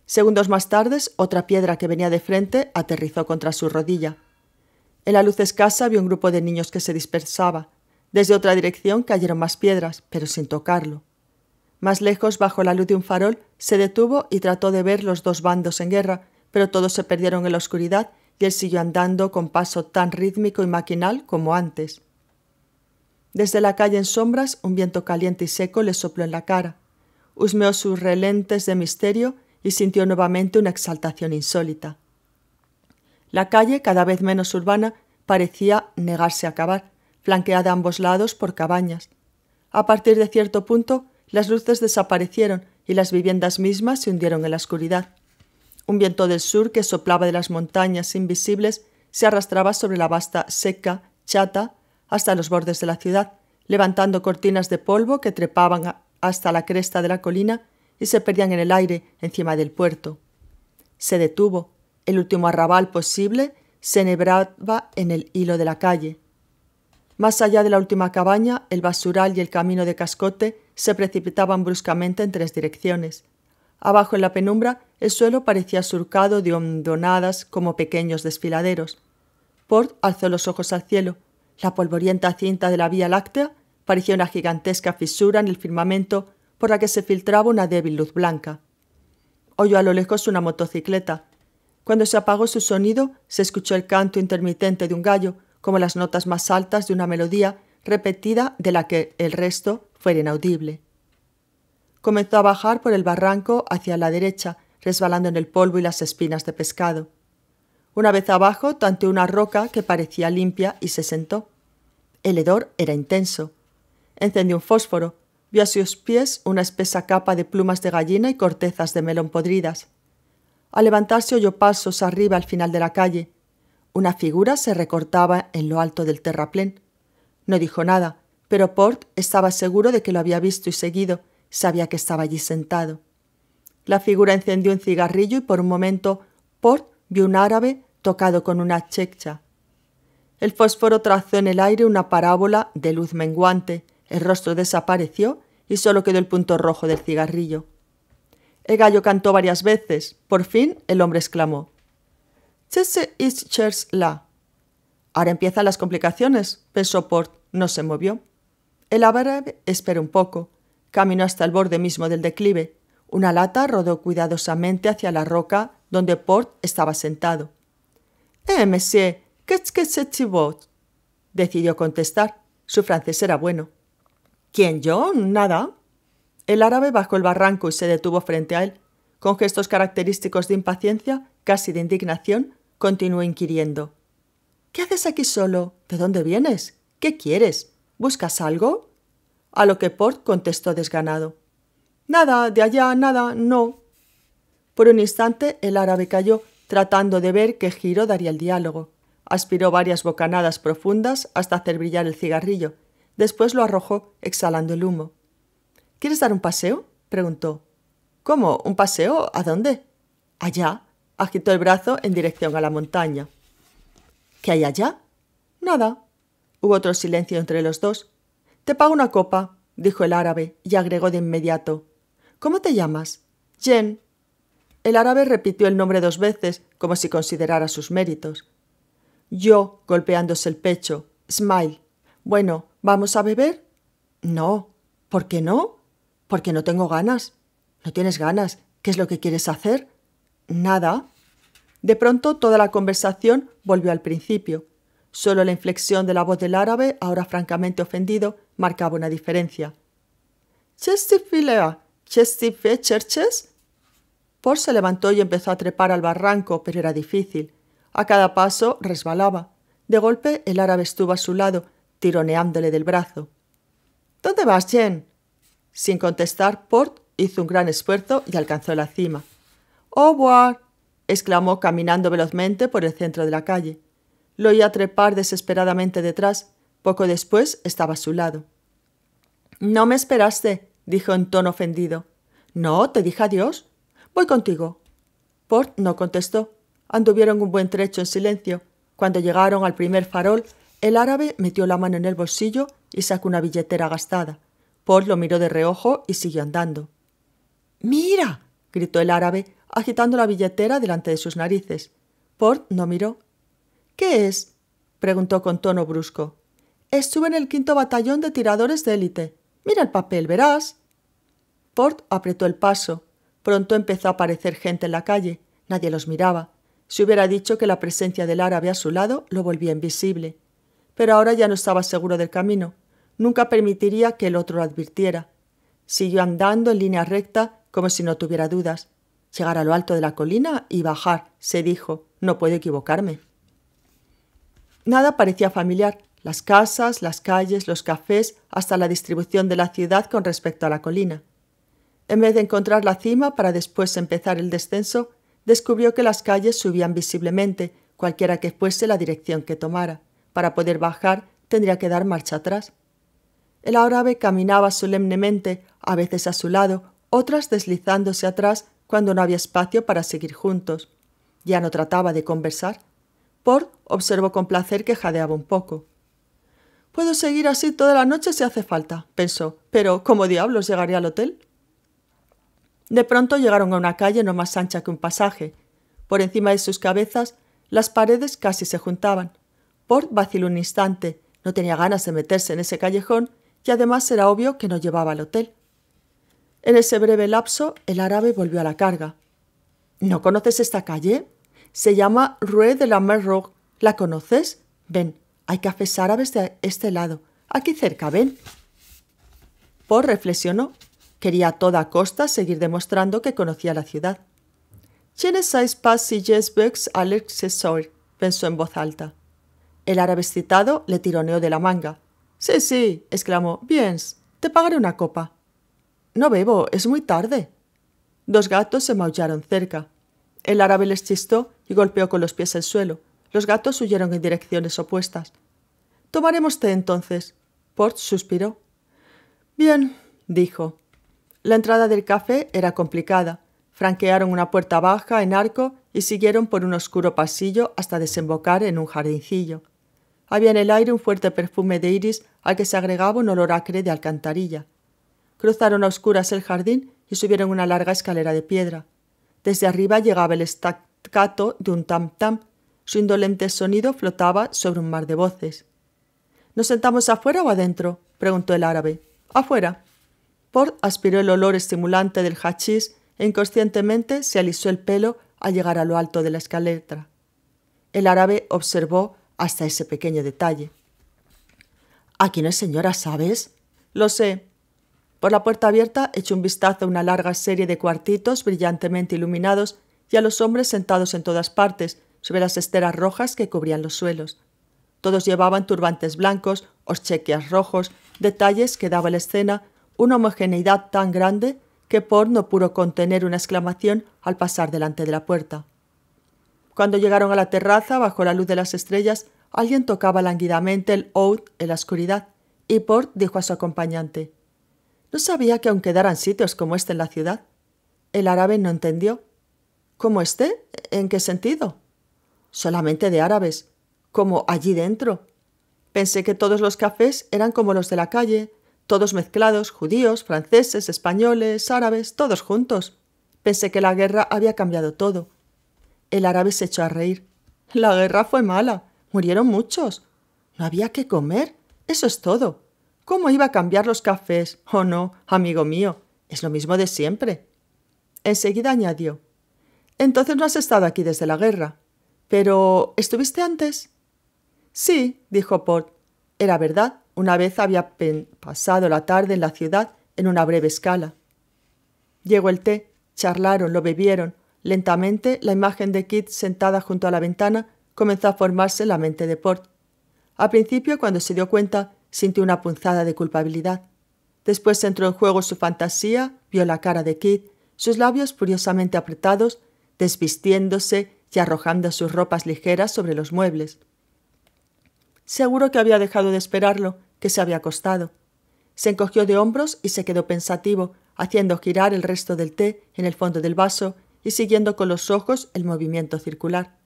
Segundos más tarde, otra piedra que venía de frente aterrizó contra su rodilla. En la luz escasa vio un grupo de niños que se dispersaba. Desde otra dirección cayeron más piedras, pero sin tocarlo. Más lejos, bajo la luz de un farol, se detuvo y trató de ver los dos bandos en guerra, pero todos se perdieron en la oscuridad y él siguió andando con paso tan rítmico y maquinal como antes. Desde la calle en sombras, un viento caliente y seco le sopló en la cara. Husmeó sus relentes de misterio y sintió nuevamente una exaltación insólita. La calle, cada vez menos urbana, parecía negarse a acabar flanqueada a ambos lados por cabañas. A partir de cierto punto, las luces desaparecieron y las viviendas mismas se hundieron en la oscuridad. Un viento del sur que soplaba de las montañas invisibles se arrastraba sobre la vasta seca, chata, hasta los bordes de la ciudad, levantando cortinas de polvo que trepaban hasta la cresta de la colina y se perdían en el aire encima del puerto. Se detuvo. El último arrabal posible se enhebraba en el hilo de la calle. Más allá de la última cabaña, el basural y el camino de cascote se precipitaban bruscamente en tres direcciones. Abajo en la penumbra, el suelo parecía surcado de hondonadas como pequeños desfiladeros. Port alzó los ojos al cielo. La polvorienta cinta de la Vía Láctea parecía una gigantesca fisura en el firmamento por la que se filtraba una débil luz blanca. Oyó a lo lejos una motocicleta. Cuando se apagó su sonido, se escuchó el canto intermitente de un gallo, como las notas más altas de una melodía repetida de la que el resto fuera inaudible. Comenzó a bajar por el barranco hacia la derecha, resbalando en el polvo y las espinas de pescado. Una vez abajo, tanteó una roca que parecía limpia y se sentó. El hedor era intenso. Encendió un fósforo, vio a sus pies una espesa capa de plumas de gallina y cortezas de melón podridas. Al levantarse oyó pasos arriba al final de la calle. Una figura se recortaba en lo alto del terraplén. No dijo nada, pero Port estaba seguro de que lo había visto y seguido, sabía que estaba allí sentado. La figura encendió un cigarrillo y por un momento Port vio un árabe tocado con una checha. El fósforo trazó en el aire una parábola de luz menguante, el rostro desapareció y solo quedó el punto rojo del cigarrillo. El gallo cantó varias veces. Por fin el hombre exclamó Ahora empiezan las complicaciones. pensó Port. no se movió. El árabe esperó un poco. Caminó hasta el borde mismo del declive. Una lata rodó cuidadosamente hacia la roca donde Port estaba sentado. Eh, monsieur, qu'est-ce que c'est Decidió contestar. Su francés era bueno. ¿Quién yo? Nada. El árabe bajó el barranco y se detuvo frente a él. Con gestos característicos de impaciencia, casi de indignación, continuó inquiriendo. ¿Qué haces aquí solo? ¿De dónde vienes? ¿Qué quieres? ¿Buscas algo? A lo que Port contestó desganado. Nada, de allá, nada, no. Por un instante el árabe cayó, tratando de ver qué giro daría el diálogo. Aspiró varias bocanadas profundas hasta hacer brillar el cigarrillo. Después lo arrojó, exhalando el humo. ¿Quieres dar un paseo? preguntó. ¿Cómo? ¿Un paseo? ¿A dónde? Allá, agitó el brazo en dirección a la montaña. ¿Qué hay allá? Nada. Hubo otro silencio entre los dos. Te pago una copa, dijo el árabe, y agregó de inmediato. ¿Cómo te llamas? Jen. El árabe repitió el nombre dos veces, como si considerara sus méritos. Yo, golpeándose el pecho. Smile. Bueno, ¿vamos a beber? No. ¿Por qué no? Porque no tengo ganas. No tienes ganas. ¿Qué es lo que quieres hacer? ¿Nada? De pronto toda la conversación volvió al principio. Solo la inflexión de la voz del árabe, ahora francamente ofendido, marcaba una diferencia. Chestifilea, Cherches. Port se levantó y empezó a trepar al barranco, pero era difícil. A cada paso resbalaba. De golpe el árabe estuvo a su lado, tironeándole del brazo. ¿Dónde vas, Jen? Sin contestar, Port hizo un gran esfuerzo y alcanzó la cima exclamó caminando velozmente por el centro de la calle. Lo oía trepar desesperadamente detrás. Poco después estaba a su lado. No me esperaste, dijo en tono ofendido. No, te dije adiós. Voy contigo. Port no contestó. Anduvieron un buen trecho en silencio. Cuando llegaron al primer farol, el árabe metió la mano en el bolsillo y sacó una billetera gastada. Port lo miró de reojo y siguió andando. Mira, gritó el árabe, agitando la billetera delante de sus narices. Port no miró. ¿Qué es? preguntó con tono brusco. Estuve en el quinto batallón de tiradores de élite. Mira el papel, verás. Port apretó el paso. Pronto empezó a aparecer gente en la calle. Nadie los miraba. Si hubiera dicho que la presencia del árabe a su lado lo volvía invisible. Pero ahora ya no estaba seguro del camino. Nunca permitiría que el otro lo advirtiera. Siguió andando en línea recta como si no tuviera dudas llegar a lo alto de la colina y bajar, se dijo. No puedo equivocarme. Nada parecía familiar. Las casas, las calles, los cafés, hasta la distribución de la ciudad con respecto a la colina. En vez de encontrar la cima para después empezar el descenso, descubrió que las calles subían visiblemente, cualquiera que fuese la dirección que tomara. Para poder bajar tendría que dar marcha atrás. El árabe caminaba solemnemente, a veces a su lado, otras deslizándose atrás cuando no había espacio para seguir juntos. Ya no trataba de conversar. Port observó con placer que jadeaba un poco. Puedo seguir así toda la noche si hace falta, pensó, pero ¿cómo diablos llegaré al hotel? De pronto llegaron a una calle no más ancha que un pasaje. Por encima de sus cabezas, las paredes casi se juntaban. Port vaciló un instante, no tenía ganas de meterse en ese callejón y además era obvio que no llevaba al hotel. En ese breve lapso, el árabe volvió a la carga. ¿No conoces esta calle? Se llama Rue de la Mer Rouge. ¿La conoces? Ven, hay cafés árabes de este lado. Aquí cerca, ven. Por reflexionó. Quería a toda costa seguir demostrando que conocía la ciudad. Genesis y Jesbex pensó en voz alta. El árabe excitado le tironeó de la manga. Sí, sí, exclamó. Bien, te pagaré una copa. No bebo, es muy tarde. Dos gatos se maullaron cerca. El árabe les chistó y golpeó con los pies el suelo. Los gatos huyeron en direcciones opuestas. Tomaremos té entonces. Port suspiró. Bien, dijo. La entrada del café era complicada. Franquearon una puerta baja en arco y siguieron por un oscuro pasillo hasta desembocar en un jardincillo. Había en el aire un fuerte perfume de iris al que se agregaba un olor acre de alcantarilla. Cruzaron a oscuras el jardín y subieron una larga escalera de piedra. Desde arriba llegaba el staccato de un tam-tam. Su indolente sonido flotaba sobre un mar de voces. ¿Nos sentamos afuera o adentro? preguntó el árabe. Afuera. Ford aspiró el olor estimulante del hachís e inconscientemente se alisó el pelo al llegar a lo alto de la escalera. El árabe observó hasta ese pequeño detalle. Aquí no es señora, ¿sabes? Lo sé, por la puerta abierta echó un vistazo a una larga serie de cuartitos brillantemente iluminados y a los hombres sentados en todas partes, sobre las esteras rojas que cubrían los suelos. Todos llevaban turbantes blancos, orchequias rojos, detalles que daba la escena una homogeneidad tan grande que Por no pudo contener una exclamación al pasar delante de la puerta. Cuando llegaron a la terraza, bajo la luz de las estrellas, alguien tocaba languidamente el oud en la oscuridad, y Port dijo a su acompañante no sabía que aún quedaran sitios como este en la ciudad. El árabe no entendió. ¿Cómo este? ¿En qué sentido? Solamente de árabes, como allí dentro. Pensé que todos los cafés eran como los de la calle, todos mezclados, judíos, franceses, españoles, árabes, todos juntos. Pensé que la guerra había cambiado todo. El árabe se echó a reír. La guerra fue mala. Murieron muchos. No había que comer. Eso es todo. ¿Cómo iba a cambiar los cafés? Oh, no, amigo mío, es lo mismo de siempre. Enseguida añadió, Entonces no has estado aquí desde la guerra. Pero, ¿estuviste antes? Sí, dijo Port. Era verdad, una vez había pasado la tarde en la ciudad en una breve escala. Llegó el té, charlaron, lo bebieron. Lentamente la imagen de Kit sentada junto a la ventana comenzó a formarse en la mente de Port. Al principio, cuando se dio cuenta, Sintió una punzada de culpabilidad. Después entró en juego su fantasía, vio la cara de Kid, sus labios furiosamente apretados, desvistiéndose y arrojando sus ropas ligeras sobre los muebles. Seguro que había dejado de esperarlo, que se había acostado. Se encogió de hombros y se quedó pensativo, haciendo girar el resto del té en el fondo del vaso y siguiendo con los ojos el movimiento circular.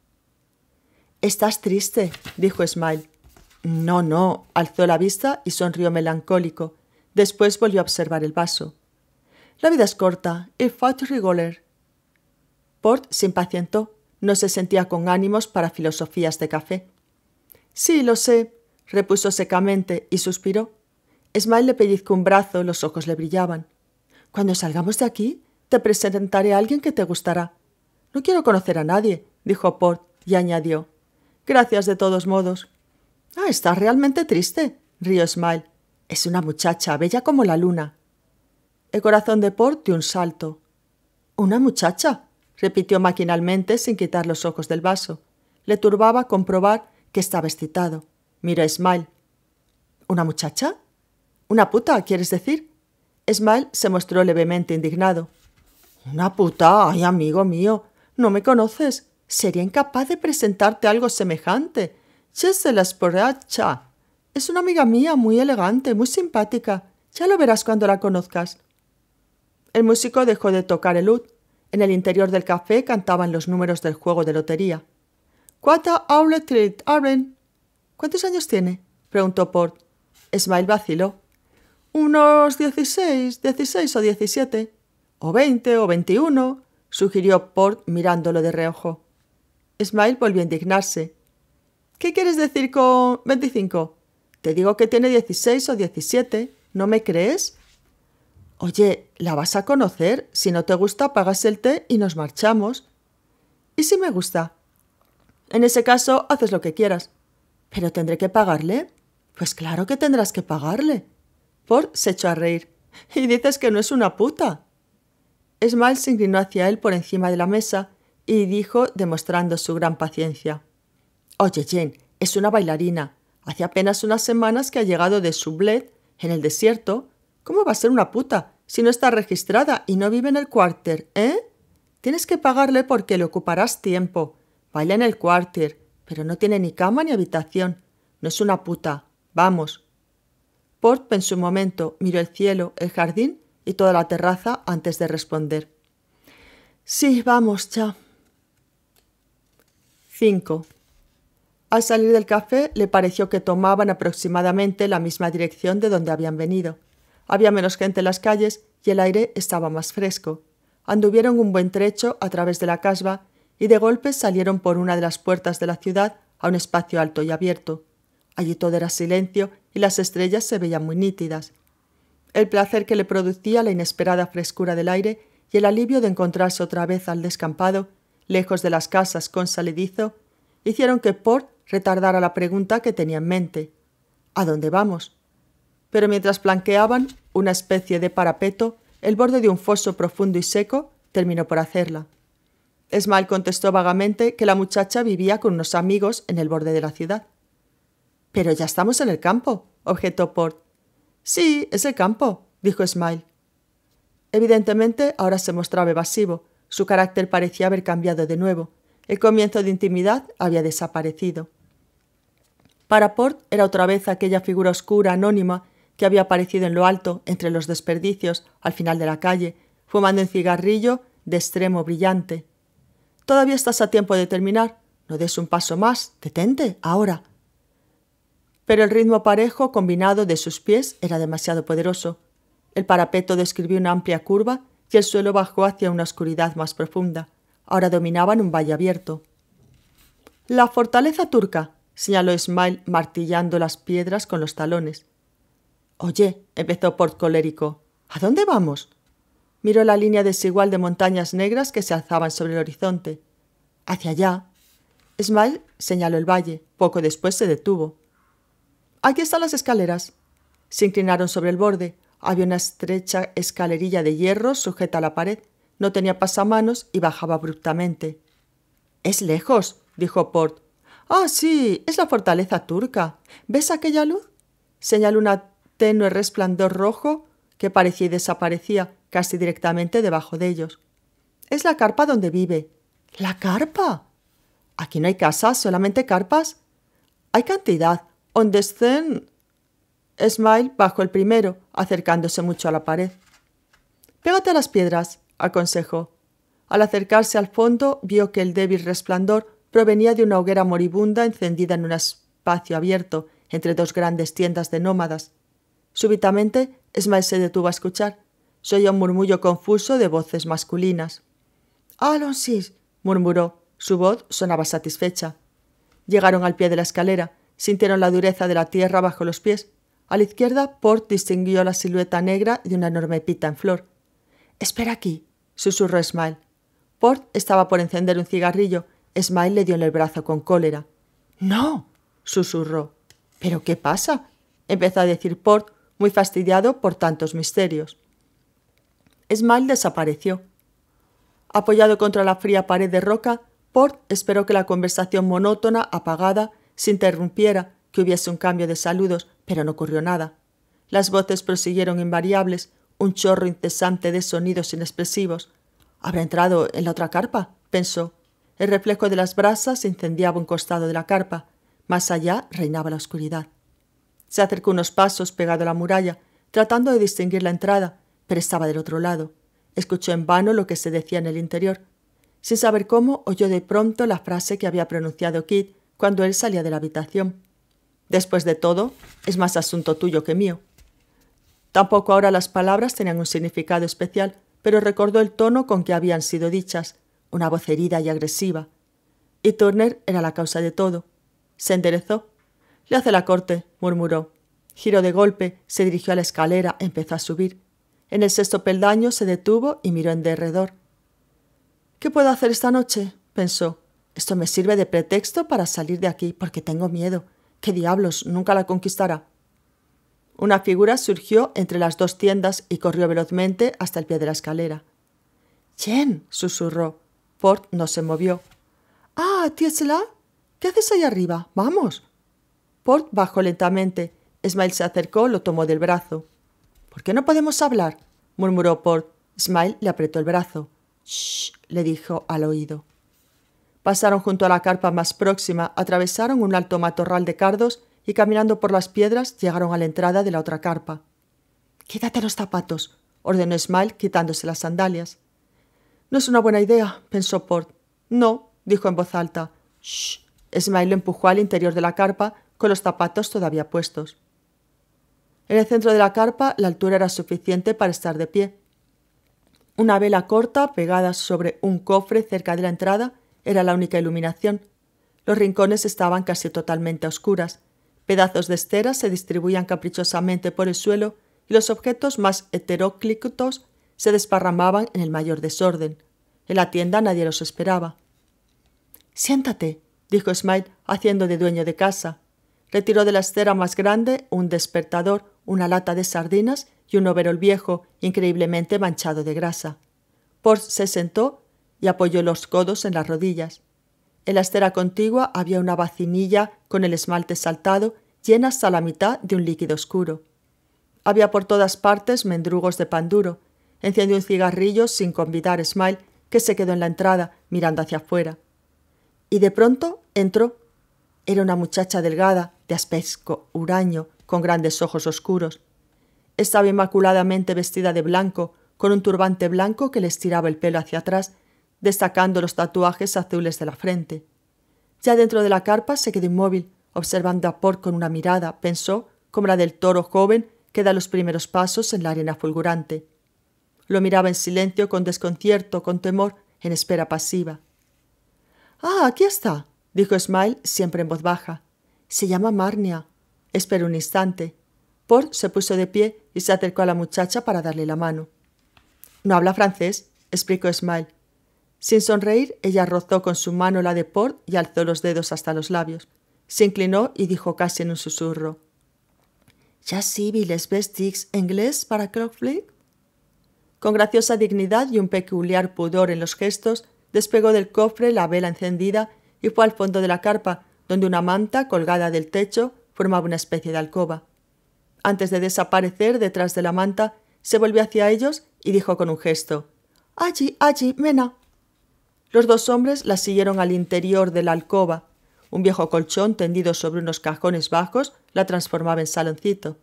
Estás triste, dijo Smile. No, no, alzó la vista y sonrió melancólico. Después volvió a observar el vaso. La vida es corta, y fat rigoler. Port se impacientó. No se sentía con ánimos para filosofías de café. Sí, lo sé, repuso secamente y suspiró. Smile le pellizcó un brazo, los ojos le brillaban. Cuando salgamos de aquí, te presentaré a alguien que te gustará. No quiero conocer a nadie, dijo Port y añadió. Gracias de todos modos. Ah, estás realmente triste, rió Smile. Es una muchacha, bella como la luna. El corazón de Port dio un salto. Una muchacha, repitió maquinalmente sin quitar los ojos del vaso. Le turbaba comprobar que estaba excitado. Miró a Smile. ¿Una muchacha? ¿Una puta, quieres decir? Smile se mostró levemente indignado. Una puta, ay amigo mío, no me conoces. Sería incapaz de presentarte algo semejante. Chesela Sporacha. Es una amiga mía, muy elegante, muy simpática. Ya lo verás cuando la conozcas. El músico dejó de tocar el ud. En el interior del café cantaban los números del juego de lotería. Cuata ¿Cuántos años tiene? preguntó Port. Smile vaciló. Unos dieciséis, dieciséis o diecisiete. O veinte o veintiuno, sugirió Port mirándolo de reojo. Smile volvió a indignarse. ¿Qué quieres decir con 25? Te digo que tiene 16 o 17. ¿No me crees? Oye, la vas a conocer. Si no te gusta, pagas el té y nos marchamos. ¿Y si me gusta? En ese caso, haces lo que quieras. ¿Pero tendré que pagarle? Pues claro que tendrás que pagarle. Por se echó a reír. Y dices que no es una puta. Esmal se inclinó hacia él por encima de la mesa y dijo, demostrando su gran paciencia. Oye, Jane, es una bailarina. Hace apenas unas semanas que ha llegado de Sublet, en el desierto. ¿Cómo va a ser una puta si no está registrada y no vive en el cuarter, eh? Tienes que pagarle porque le ocuparás tiempo. Baila en el cuarter, pero no tiene ni cama ni habitación. No es una puta. Vamos. Port pensó un momento, miró el cielo, el jardín y toda la terraza antes de responder. Sí, vamos, ya. 5. Al salir del café le pareció que tomaban aproximadamente la misma dirección de donde habían venido. Había menos gente en las calles y el aire estaba más fresco. Anduvieron un buen trecho a través de la casba y de golpe salieron por una de las puertas de la ciudad a un espacio alto y abierto. Allí todo era silencio y las estrellas se veían muy nítidas. El placer que le producía la inesperada frescura del aire y el alivio de encontrarse otra vez al descampado, lejos de las casas con salidizo, hicieron que Port retardara la pregunta que tenía en mente. ¿A dónde vamos? Pero mientras planqueaban, una especie de parapeto, el borde de un foso profundo y seco, terminó por hacerla. Smile contestó vagamente que la muchacha vivía con unos amigos en el borde de la ciudad. Pero ya estamos en el campo, objetó Port. Sí, es el campo, dijo Smile. Evidentemente ahora se mostraba evasivo, su carácter parecía haber cambiado de nuevo, el comienzo de intimidad había desaparecido. Port era otra vez aquella figura oscura, anónima, que había aparecido en lo alto, entre los desperdicios, al final de la calle, fumando un cigarrillo de extremo brillante. Todavía estás a tiempo de terminar. No des un paso más. Detente, ahora. Pero el ritmo parejo combinado de sus pies era demasiado poderoso. El parapeto describió una amplia curva y el suelo bajó hacia una oscuridad más profunda. Ahora dominaban un valle abierto. La fortaleza turca, señaló Smile martillando las piedras con los talones. Oye, empezó Port colérico, ¿a dónde vamos? Miró la línea desigual de montañas negras que se alzaban sobre el horizonte. Hacia allá. Smile señaló el valle. Poco después se detuvo. Aquí están las escaleras. Se inclinaron sobre el borde. Había una estrecha escalerilla de hierro sujeta a la pared. No tenía pasamanos y bajaba abruptamente. Es lejos, dijo Port. Ah, sí, es la fortaleza turca. ¿Ves aquella luz? Señaló un tenue resplandor rojo que parecía y desaparecía casi directamente debajo de ellos. Es la carpa donde vive. ¿La carpa? Aquí no hay casas, solamente carpas. Hay cantidad. Ondescen. Smile bajó el primero, acercándose mucho a la pared. Pégate a las piedras, aconsejó. Al acercarse al fondo, vio que el débil resplandor provenía de una hoguera moribunda encendida en un espacio abierto entre dos grandes tiendas de nómadas. Súbitamente, Smile se detuvo a escuchar. Se oía un murmullo confuso de voces masculinas. —¡Alonsis! murmuró. Su voz sonaba satisfecha. Llegaron al pie de la escalera, sintieron la dureza de la tierra bajo los pies. A la izquierda, Port distinguió la silueta negra de una enorme pita en flor. Espera aquí, susurró Smile. Port estaba por encender un cigarrillo Smile le dio en el brazo con cólera. No, susurró. ¿Pero qué pasa? empezó a decir Port, muy fastidiado por tantos misterios. Smile desapareció. Apoyado contra la fría pared de roca, Port esperó que la conversación monótona, apagada, se interrumpiera, que hubiese un cambio de saludos, pero no ocurrió nada. Las voces prosiguieron invariables, un chorro incesante de sonidos inexpresivos. ¿Habrá entrado en la otra carpa? pensó. El reflejo de las brasas incendiaba un costado de la carpa. Más allá reinaba la oscuridad. Se acercó unos pasos pegado a la muralla, tratando de distinguir la entrada, pero estaba del otro lado. Escuchó en vano lo que se decía en el interior. Sin saber cómo, oyó de pronto la frase que había pronunciado Kit cuando él salía de la habitación. Después de todo, es más asunto tuyo que mío. Tampoco ahora las palabras tenían un significado especial, pero recordó el tono con que habían sido dichas, una voz herida y agresiva. Y Turner era la causa de todo. Se enderezó. Le hace la corte, murmuró. Giró de golpe, se dirigió a la escalera, empezó a subir. En el sexto peldaño se detuvo y miró en derredor. ¿Qué puedo hacer esta noche? pensó. Esto me sirve de pretexto para salir de aquí, porque tengo miedo. ¿Qué diablos? Nunca la conquistará. Una figura surgió entre las dos tiendas y corrió velozmente hasta el pie de la escalera. Jen, susurró. Port no se movió. Ah, Tiesla, ¿qué haces ahí arriba? Vamos. Port bajó lentamente. Smile se acercó, lo tomó del brazo. ¿Por qué no podemos hablar? murmuró Port. Smile le apretó el brazo. Shh, le dijo al oído. Pasaron junto a la carpa más próxima, atravesaron un alto matorral de cardos y caminando por las piedras llegaron a la entrada de la otra carpa. Quítate los zapatos, ordenó Smile quitándose las sandalias. No es una buena idea, pensó Port. No, dijo en voz alta. Shh. Smile empujó al interior de la carpa con los zapatos todavía puestos. En el centro de la carpa la altura era suficiente para estar de pie. Una vela corta pegada sobre un cofre cerca de la entrada era la única iluminación. Los rincones estaban casi totalmente oscuras. Pedazos de estera se distribuían caprichosamente por el suelo y los objetos más heteróclitos se desparramaban en el mayor desorden. En la tienda nadie los esperaba. Siéntate, dijo Smile, haciendo de dueño de casa. Retiró de la estera más grande un despertador, una lata de sardinas y un overol viejo, increíblemente manchado de grasa. Ports se sentó y apoyó los codos en las rodillas. En la estera contigua había una vacinilla con el esmalte saltado, llena hasta la mitad de un líquido oscuro. Había por todas partes mendrugos de pan duro, encendió un cigarrillo sin convidar a Smile, que se quedó en la entrada mirando hacia afuera. Y de pronto entró. Era una muchacha delgada, de aspecto huraño, con grandes ojos oscuros. Estaba inmaculadamente vestida de blanco, con un turbante blanco que le estiraba el pelo hacia atrás, destacando los tatuajes azules de la frente. Ya dentro de la carpa se quedó inmóvil, observando a Port con una mirada, pensó, como la del toro joven que da los primeros pasos en la arena fulgurante. Lo miraba en silencio, con desconcierto, con temor, en espera pasiva. Ah, aquí está, dijo Smile, siempre en voz baja. Se llama Marnia. Espera un instante. Port se puso de pie y se acercó a la muchacha para darle la mano. No habla francés, explicó Smile. Sin sonreír, ella rozó con su mano la de Port y alzó los dedos hasta los labios. Se inclinó y dijo casi en un susurro. ¿Ya sí viles vestix inglés para con graciosa dignidad y un peculiar pudor en los gestos, despegó del cofre la vela encendida y fue al fondo de la carpa, donde una manta colgada del techo formaba una especie de alcoba. Antes de desaparecer detrás de la manta, se volvió hacia ellos y dijo con un gesto Allí, allí, mena. Los dos hombres la siguieron al interior de la alcoba. Un viejo colchón tendido sobre unos cajones bajos la transformaba en saloncito.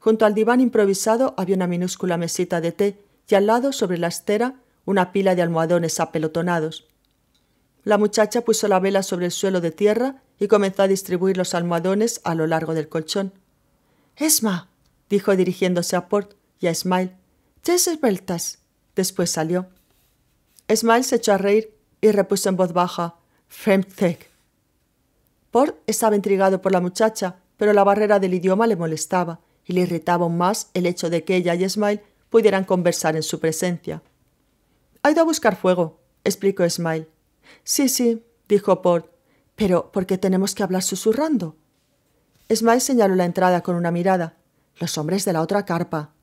Junto al diván improvisado había una minúscula mesita de té al lado, sobre la estera, una pila de almohadones apelotonados. La muchacha puso la vela sobre el suelo de tierra y comenzó a distribuir los almohadones a lo largo del colchón. Esma, dijo dirigiéndose a Port y a Smile, tres esbeltas. Después salió. Smile se echó a reír y repuso en voz baja, Fremtek. Port estaba intrigado por la muchacha, pero la barrera del idioma le molestaba y le irritaba aún más el hecho de que ella y Smile pudieran conversar en su presencia. Ha ido a buscar fuego, explicó Smile. Sí, sí, dijo Port, pero ¿por qué tenemos que hablar susurrando? Smile señaló la entrada con una mirada. Los hombres de la otra carpa.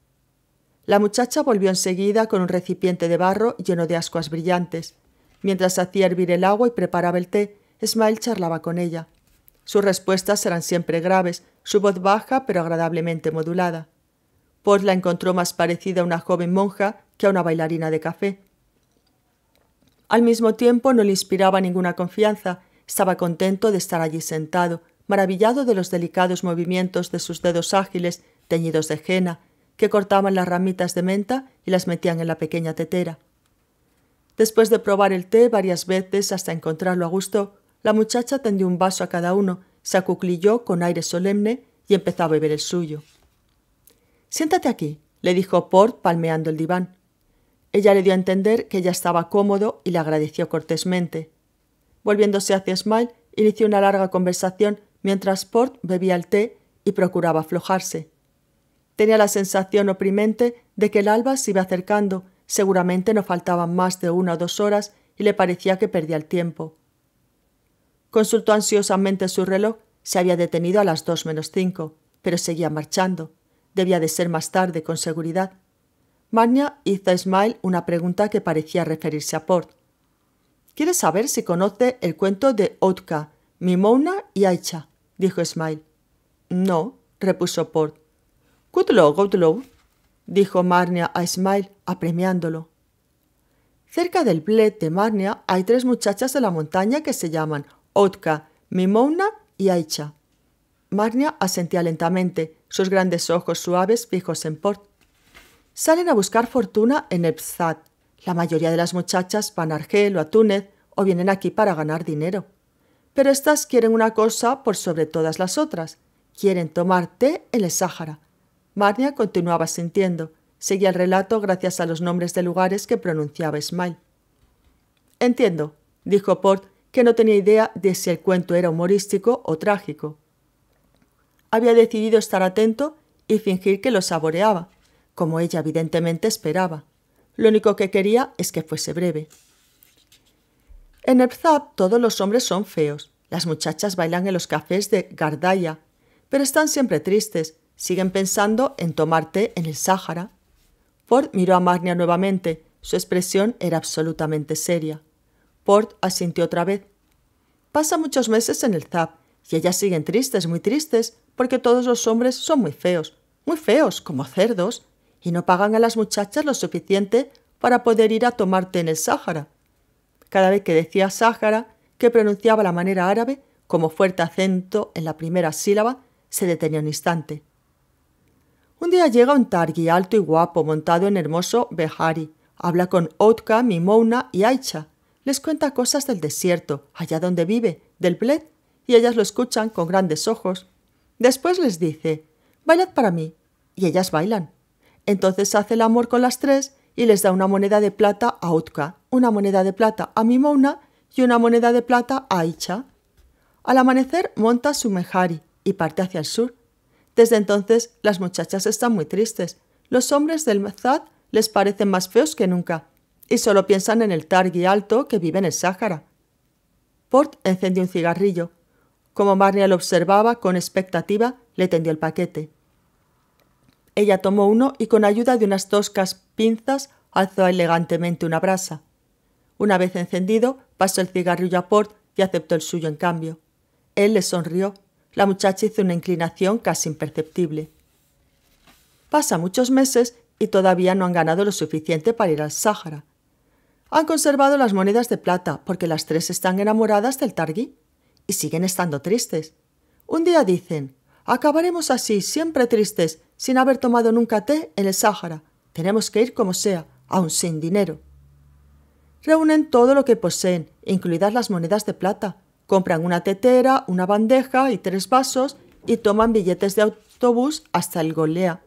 La muchacha volvió enseguida con un recipiente de barro lleno de ascuas brillantes. Mientras hacía hervir el agua y preparaba el té, Smile charlaba con ella. Sus respuestas eran siempre graves, su voz baja pero agradablemente modulada. Pues la encontró más parecida a una joven monja que a una bailarina de café. Al mismo tiempo no le inspiraba ninguna confianza, estaba contento de estar allí sentado, maravillado de los delicados movimientos de sus dedos ágiles, teñidos de jena, que cortaban las ramitas de menta y las metían en la pequeña tetera. Después de probar el té varias veces hasta encontrarlo a gusto, la muchacha tendió un vaso a cada uno, se acuclilló con aire solemne y empezó a beber el suyo. Siéntate aquí, le dijo Port palmeando el diván. Ella le dio a entender que ya estaba cómodo y le agradeció cortésmente. Volviéndose hacia Smile, inició una larga conversación mientras Port bebía el té y procuraba aflojarse. Tenía la sensación oprimente de que el alba se iba acercando, seguramente no faltaban más de una o dos horas y le parecía que perdía el tiempo. Consultó ansiosamente su reloj, se había detenido a las dos menos cinco, pero seguía marchando. Debía de ser más tarde, con seguridad. Marnia hizo a Smile una pregunta que parecía referirse a Port. ¿Quieres saber si conoce el cuento de Otka, Mimona y Aicha? dijo Smile. No, repuso Port. Good luck, dijo Marnia a Smile, apremiándolo. Cerca del bled de Marnia hay tres muchachas de la montaña que se llaman Otka, Mimona y Aicha. Marnia asentía lentamente, sus grandes ojos suaves fijos en Port. Salen a buscar fortuna en Ebsad. La mayoría de las muchachas van a Argel o a Túnez o vienen aquí para ganar dinero. Pero estas quieren una cosa por sobre todas las otras. Quieren tomar té en el Sáhara. Marnia continuaba sintiendo. Seguía el relato gracias a los nombres de lugares que pronunciaba Smile. Entiendo, dijo Port, que no tenía idea de si el cuento era humorístico o trágico había decidido estar atento y fingir que lo saboreaba, como ella evidentemente esperaba. Lo único que quería es que fuese breve. En el ZAP todos los hombres son feos. Las muchachas bailan en los cafés de Gardaya, pero están siempre tristes. Siguen pensando en tomarte en el Sáhara. Ford miró a Magnia nuevamente. Su expresión era absolutamente seria. Ford asintió otra vez. Pasa muchos meses en el Zap. Y ellas siguen tristes, muy tristes, porque todos los hombres son muy feos, muy feos, como cerdos, y no pagan a las muchachas lo suficiente para poder ir a tomarte en el Sáhara. Cada vez que decía Sáhara, que pronunciaba la manera árabe, como fuerte acento en la primera sílaba, se detenía un instante. Un día llega un targui alto y guapo montado en hermoso Behari. Habla con Otka, Mimouna y Aicha. Les cuenta cosas del desierto, allá donde vive, del Bled y ellas lo escuchan con grandes ojos. Después les dice, bailad para mí, y ellas bailan. Entonces hace el amor con las tres y les da una moneda de plata a Utka, una moneda de plata a Mimona y una moneda de plata a Icha. Al amanecer monta su mejari y parte hacia el sur. Desde entonces las muchachas están muy tristes. Los hombres del Mazad les parecen más feos que nunca y solo piensan en el Targi alto que vive en el Sáhara. Port encendió un cigarrillo como Marnia lo observaba con expectativa, le tendió el paquete. Ella tomó uno y con ayuda de unas toscas pinzas alzó elegantemente una brasa. Una vez encendido, pasó el cigarrillo a Port y aceptó el suyo en cambio. Él le sonrió. La muchacha hizo una inclinación casi imperceptible. Pasa muchos meses y todavía no han ganado lo suficiente para ir al Sáhara. Han conservado las monedas de plata porque las tres están enamoradas del Targui y siguen estando tristes. Un día dicen, acabaremos así, siempre tristes, sin haber tomado nunca té en el Sáhara. Tenemos que ir como sea, aun sin dinero. Reúnen todo lo que poseen, incluidas las monedas de plata. Compran una tetera, una bandeja y tres vasos y toman billetes de autobús hasta el Golea.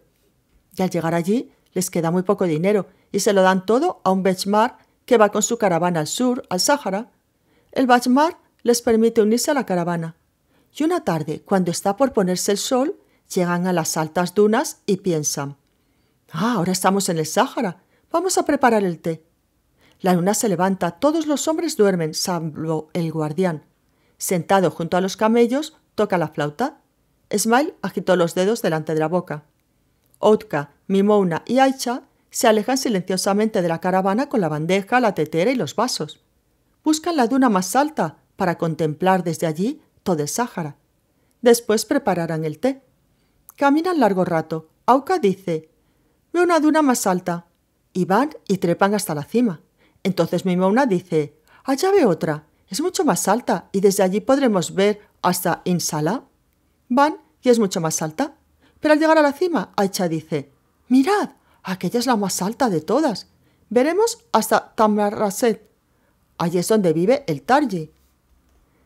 Y al llegar allí les queda muy poco dinero y se lo dan todo a un Bechmar que va con su caravana al sur, al Sáhara. El Bechmar les permite unirse a la caravana. Y una tarde, cuando está por ponerse el sol, llegan a las altas dunas y piensan, Ah, ahora estamos en el Sahara! vamos a preparar el té. La luna se levanta, todos los hombres duermen, salvo el guardián. Sentado junto a los camellos, toca la flauta. Smile agitó los dedos delante de la boca. Otka, Mimouna y Aicha se alejan silenciosamente de la caravana con la bandeja, la tetera y los vasos. Buscan la duna más alta, para contemplar desde allí todo el Sáhara. Después prepararán el té. Caminan largo rato. Auca dice, Ve una duna más alta. Y van y trepan hasta la cima. Entonces Mimouna dice, allá ve otra, es mucho más alta y desde allí podremos ver hasta Insala. Van y es mucho más alta. Pero al llegar a la cima, Aicha dice, mirad, aquella es la más alta de todas. Veremos hasta Tamaraset. Allí es donde vive el Tarji.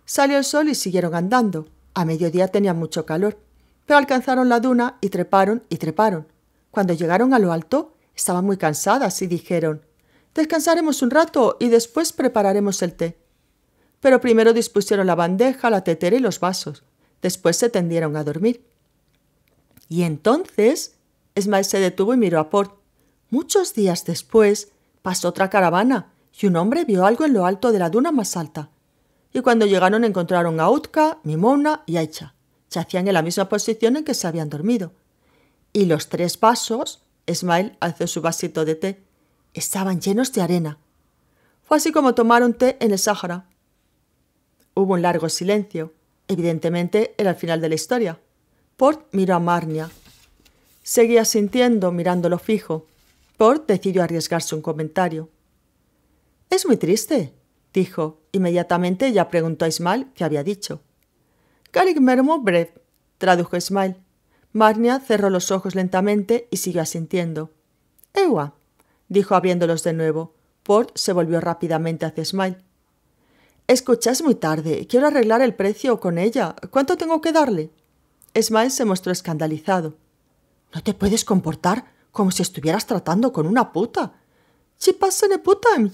Salió el sol y siguieron andando. A mediodía tenía mucho calor, pero alcanzaron la duna y treparon y treparon. Cuando llegaron a lo alto, estaban muy cansadas y dijeron Descansaremos un rato y después prepararemos el té. Pero primero dispusieron la bandeja, la tetera y los vasos. Después se tendieron a dormir. Y entonces Esmael se detuvo y miró a Port. Muchos días después pasó otra caravana y un hombre vio algo en lo alto de la duna más alta y cuando llegaron encontraron a Utka, Mimona y Aicha. hacían en la misma posición en que se habían dormido. Y los tres vasos, Smile alzó su vasito de té, estaban llenos de arena. Fue así como tomaron té en el Sáhara. Hubo un largo silencio. Evidentemente era el final de la historia. Port miró a Marnia. Seguía sintiendo, mirándolo fijo. Port decidió arriesgarse un comentario. Es muy triste, dijo. Inmediatamente ella preguntó a Ismail qué había dicho. Mermo Brev, tradujo smile Marnia cerró los ojos lentamente y siguió asintiendo. Ewa, dijo abriéndolos de nuevo. Port se volvió rápidamente hacia Smile. Escucha, muy tarde. Quiero arreglar el precio con ella. ¿Cuánto tengo que darle? Smile se mostró escandalizado. No te puedes comportar como si estuvieras tratando con una puta. ne puta, em,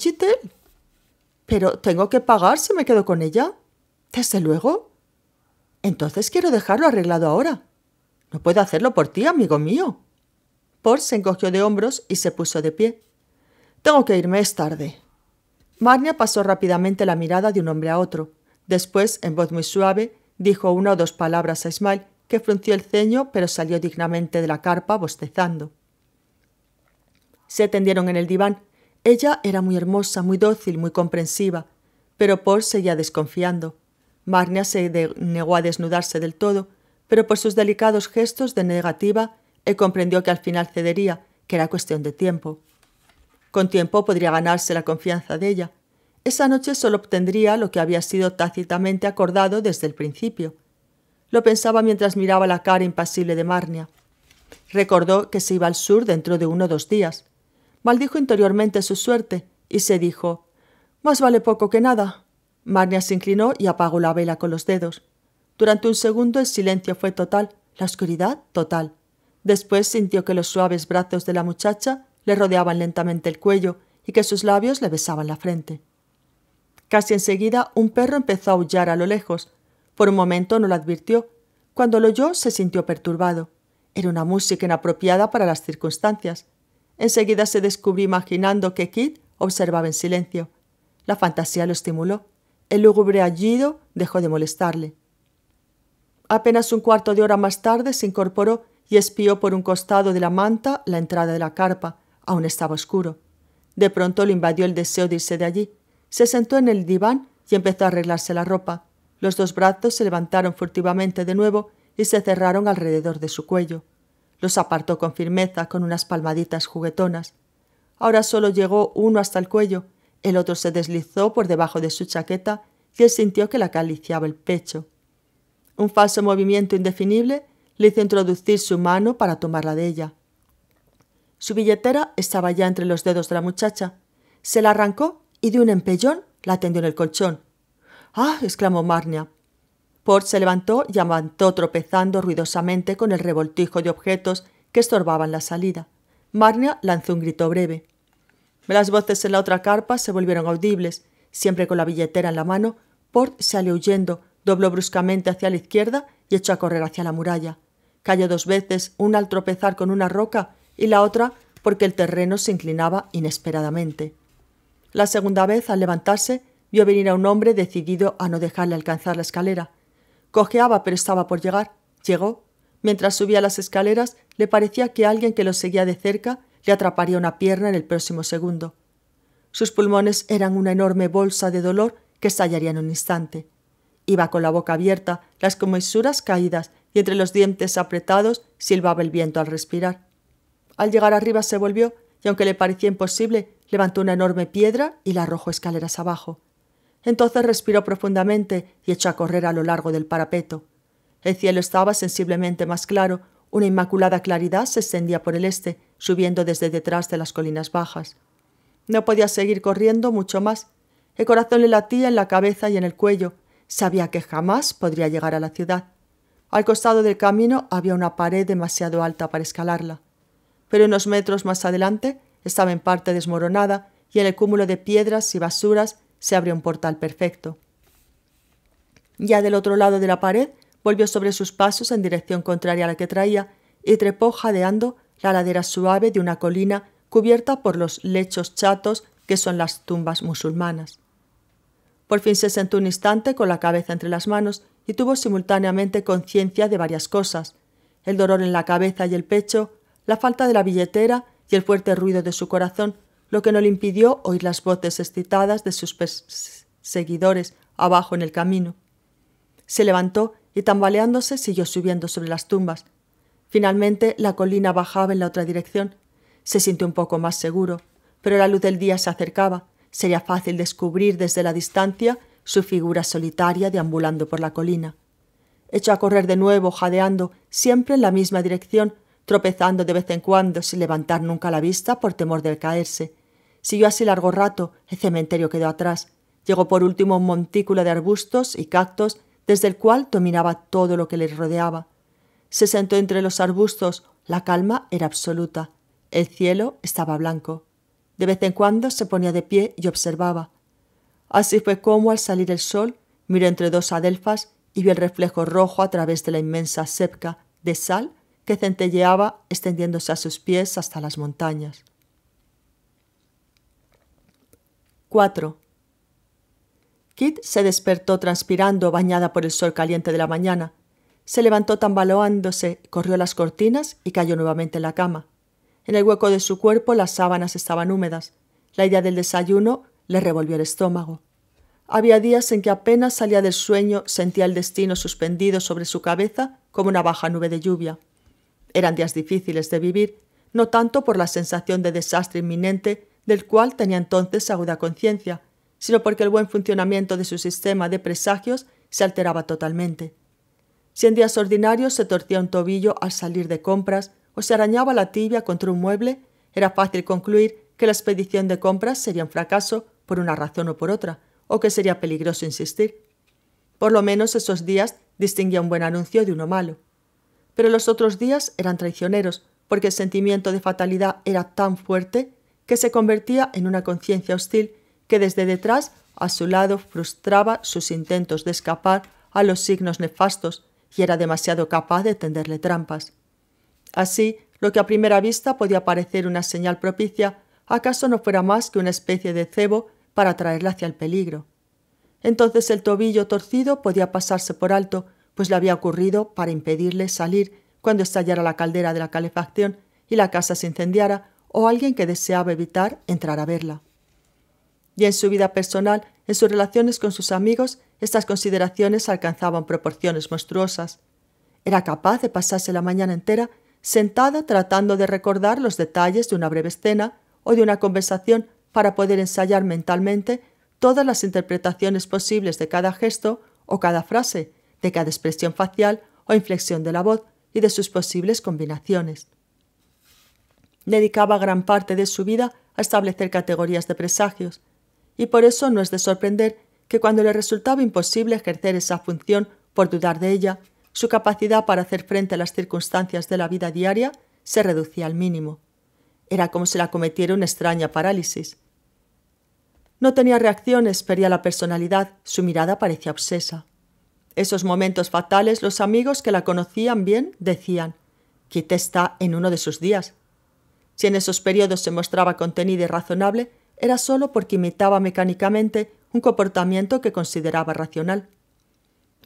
pero tengo que pagar si me quedo con ella. Desde luego. Entonces quiero dejarlo arreglado ahora. No puedo hacerlo por ti, amigo mío. Por se encogió de hombros y se puso de pie. Tengo que irme, es tarde. Marnia pasó rápidamente la mirada de un hombre a otro. Después, en voz muy suave, dijo una o dos palabras a Ismail, que frunció el ceño, pero salió dignamente de la carpa bostezando. Se tendieron en el diván ella era muy hermosa, muy dócil, muy comprensiva, pero Paul seguía desconfiando. Marnia se negó a desnudarse del todo, pero por sus delicados gestos de negativa, él comprendió que al final cedería, que era cuestión de tiempo. Con tiempo podría ganarse la confianza de ella. Esa noche solo obtendría lo que había sido tácitamente acordado desde el principio. Lo pensaba mientras miraba la cara impasible de Marnia. Recordó que se iba al sur dentro de uno o dos días. Maldijo interiormente su suerte y se dijo Más vale poco que nada. Marnia se inclinó y apagó la vela con los dedos. Durante un segundo el silencio fue total, la oscuridad total. Después sintió que los suaves brazos de la muchacha le rodeaban lentamente el cuello y que sus labios le besaban la frente. Casi enseguida un perro empezó a aullar a lo lejos. Por un momento no lo advirtió. Cuando lo oyó se sintió perturbado. Era una música inapropiada para las circunstancias. Enseguida se descubrió imaginando que Kit observaba en silencio. La fantasía lo estimuló. El lúgubre allido dejó de molestarle. Apenas un cuarto de hora más tarde se incorporó y espió por un costado de la manta la entrada de la carpa. Aún estaba oscuro. De pronto le invadió el deseo de irse de allí. Se sentó en el diván y empezó a arreglarse la ropa. Los dos brazos se levantaron furtivamente de nuevo y se cerraron alrededor de su cuello. Los apartó con firmeza, con unas palmaditas juguetonas. Ahora solo llegó uno hasta el cuello, el otro se deslizó por debajo de su chaqueta y él sintió que la caliciaba el pecho. Un falso movimiento indefinible le hizo introducir su mano para tomarla de ella. Su billetera estaba ya entre los dedos de la muchacha. Se la arrancó y de un empellón la tendió en el colchón. ¡Ah! exclamó Marnia, Port se levantó y avanzó tropezando ruidosamente con el revoltijo de objetos que estorbaban la salida. Marnia lanzó un grito breve. Las voces en la otra carpa se volvieron audibles. Siempre con la billetera en la mano, Port salió huyendo, dobló bruscamente hacia la izquierda y echó a correr hacia la muralla. Cayó dos veces, una al tropezar con una roca y la otra porque el terreno se inclinaba inesperadamente. La segunda vez, al levantarse, vio venir a un hombre decidido a no dejarle alcanzar la escalera. Cojeaba, pero estaba por llegar. Llegó. Mientras subía las escaleras, le parecía que alguien que lo seguía de cerca le atraparía una pierna en el próximo segundo. Sus pulmones eran una enorme bolsa de dolor que estallaría en un instante. Iba con la boca abierta, las comisuras caídas y entre los dientes apretados silbaba el viento al respirar. Al llegar arriba se volvió y aunque le parecía imposible, levantó una enorme piedra y la arrojó escaleras abajo. Entonces respiró profundamente y echó a correr a lo largo del parapeto. El cielo estaba sensiblemente más claro, una inmaculada claridad se extendía por el este, subiendo desde detrás de las colinas bajas. No podía seguir corriendo mucho más. El corazón le latía en la cabeza y en el cuello. Sabía que jamás podría llegar a la ciudad. Al costado del camino había una pared demasiado alta para escalarla. Pero unos metros más adelante estaba en parte desmoronada y en el cúmulo de piedras y basuras se abrió un portal perfecto. Ya del otro lado de la pared, volvió sobre sus pasos en dirección contraria a la que traía y trepó jadeando la ladera suave de una colina cubierta por los lechos chatos que son las tumbas musulmanas. Por fin se sentó un instante con la cabeza entre las manos y tuvo simultáneamente conciencia de varias cosas, el dolor en la cabeza y el pecho, la falta de la billetera y el fuerte ruido de su corazón, lo que no le impidió oír las voces excitadas de sus perseguidores abajo en el camino. Se levantó y tambaleándose siguió subiendo sobre las tumbas. Finalmente la colina bajaba en la otra dirección. Se sintió un poco más seguro, pero la luz del día se acercaba. Sería fácil descubrir desde la distancia su figura solitaria deambulando por la colina. Echó a correr de nuevo, jadeando, siempre en la misma dirección, tropezando de vez en cuando sin levantar nunca la vista por temor de caerse, Siguió así largo rato, el cementerio quedó atrás. Llegó por último un montículo de arbustos y cactos desde el cual dominaba todo lo que les rodeaba. Se sentó entre los arbustos, la calma era absoluta. El cielo estaba blanco. De vez en cuando se ponía de pie y observaba. Así fue como al salir el sol miró entre dos adelfas y vio el reflejo rojo a través de la inmensa sepca de sal que centelleaba extendiéndose a sus pies hasta las montañas. 4. Kit se despertó transpirando, bañada por el sol caliente de la mañana. Se levantó tambaleándose, corrió las cortinas y cayó nuevamente en la cama. En el hueco de su cuerpo las sábanas estaban húmedas. La idea del desayuno le revolvió el estómago. Había días en que apenas salía del sueño sentía el destino suspendido sobre su cabeza como una baja nube de lluvia. Eran días difíciles de vivir, no tanto por la sensación de desastre inminente, del cual tenía entonces aguda conciencia, sino porque el buen funcionamiento de su sistema de presagios se alteraba totalmente. Si en días ordinarios se torcía un tobillo al salir de compras o se arañaba la tibia contra un mueble, era fácil concluir que la expedición de compras sería un fracaso por una razón o por otra, o que sería peligroso insistir. Por lo menos esos días distinguía un buen anuncio de uno malo. Pero los otros días eran traicioneros, porque el sentimiento de fatalidad era tan fuerte que se convertía en una conciencia hostil que desde detrás a su lado frustraba sus intentos de escapar a los signos nefastos y era demasiado capaz de tenderle trampas. Así, lo que a primera vista podía parecer una señal propicia, acaso no fuera más que una especie de cebo para atraerla hacia el peligro. Entonces el tobillo torcido podía pasarse por alto, pues le había ocurrido para impedirle salir cuando estallara la caldera de la calefacción y la casa se incendiara, o alguien que deseaba evitar entrar a verla. Y en su vida personal, en sus relaciones con sus amigos, estas consideraciones alcanzaban proporciones monstruosas. Era capaz de pasarse la mañana entera sentada tratando de recordar los detalles de una breve escena o de una conversación para poder ensayar mentalmente todas las interpretaciones posibles de cada gesto o cada frase, de cada expresión facial o inflexión de la voz y de sus posibles combinaciones. Dedicaba gran parte de su vida a establecer categorías de presagios, y por eso no es de sorprender que cuando le resultaba imposible ejercer esa función por dudar de ella, su capacidad para hacer frente a las circunstancias de la vida diaria se reducía al mínimo. Era como si la cometiera una extraña parálisis. No tenía reacciones, pería la personalidad, su mirada parecía obsesa. Esos momentos fatales los amigos que la conocían bien decían, Quite está en uno de sus días, si en esos periodos se mostraba contenida y razonable, era solo porque imitaba mecánicamente un comportamiento que consideraba racional.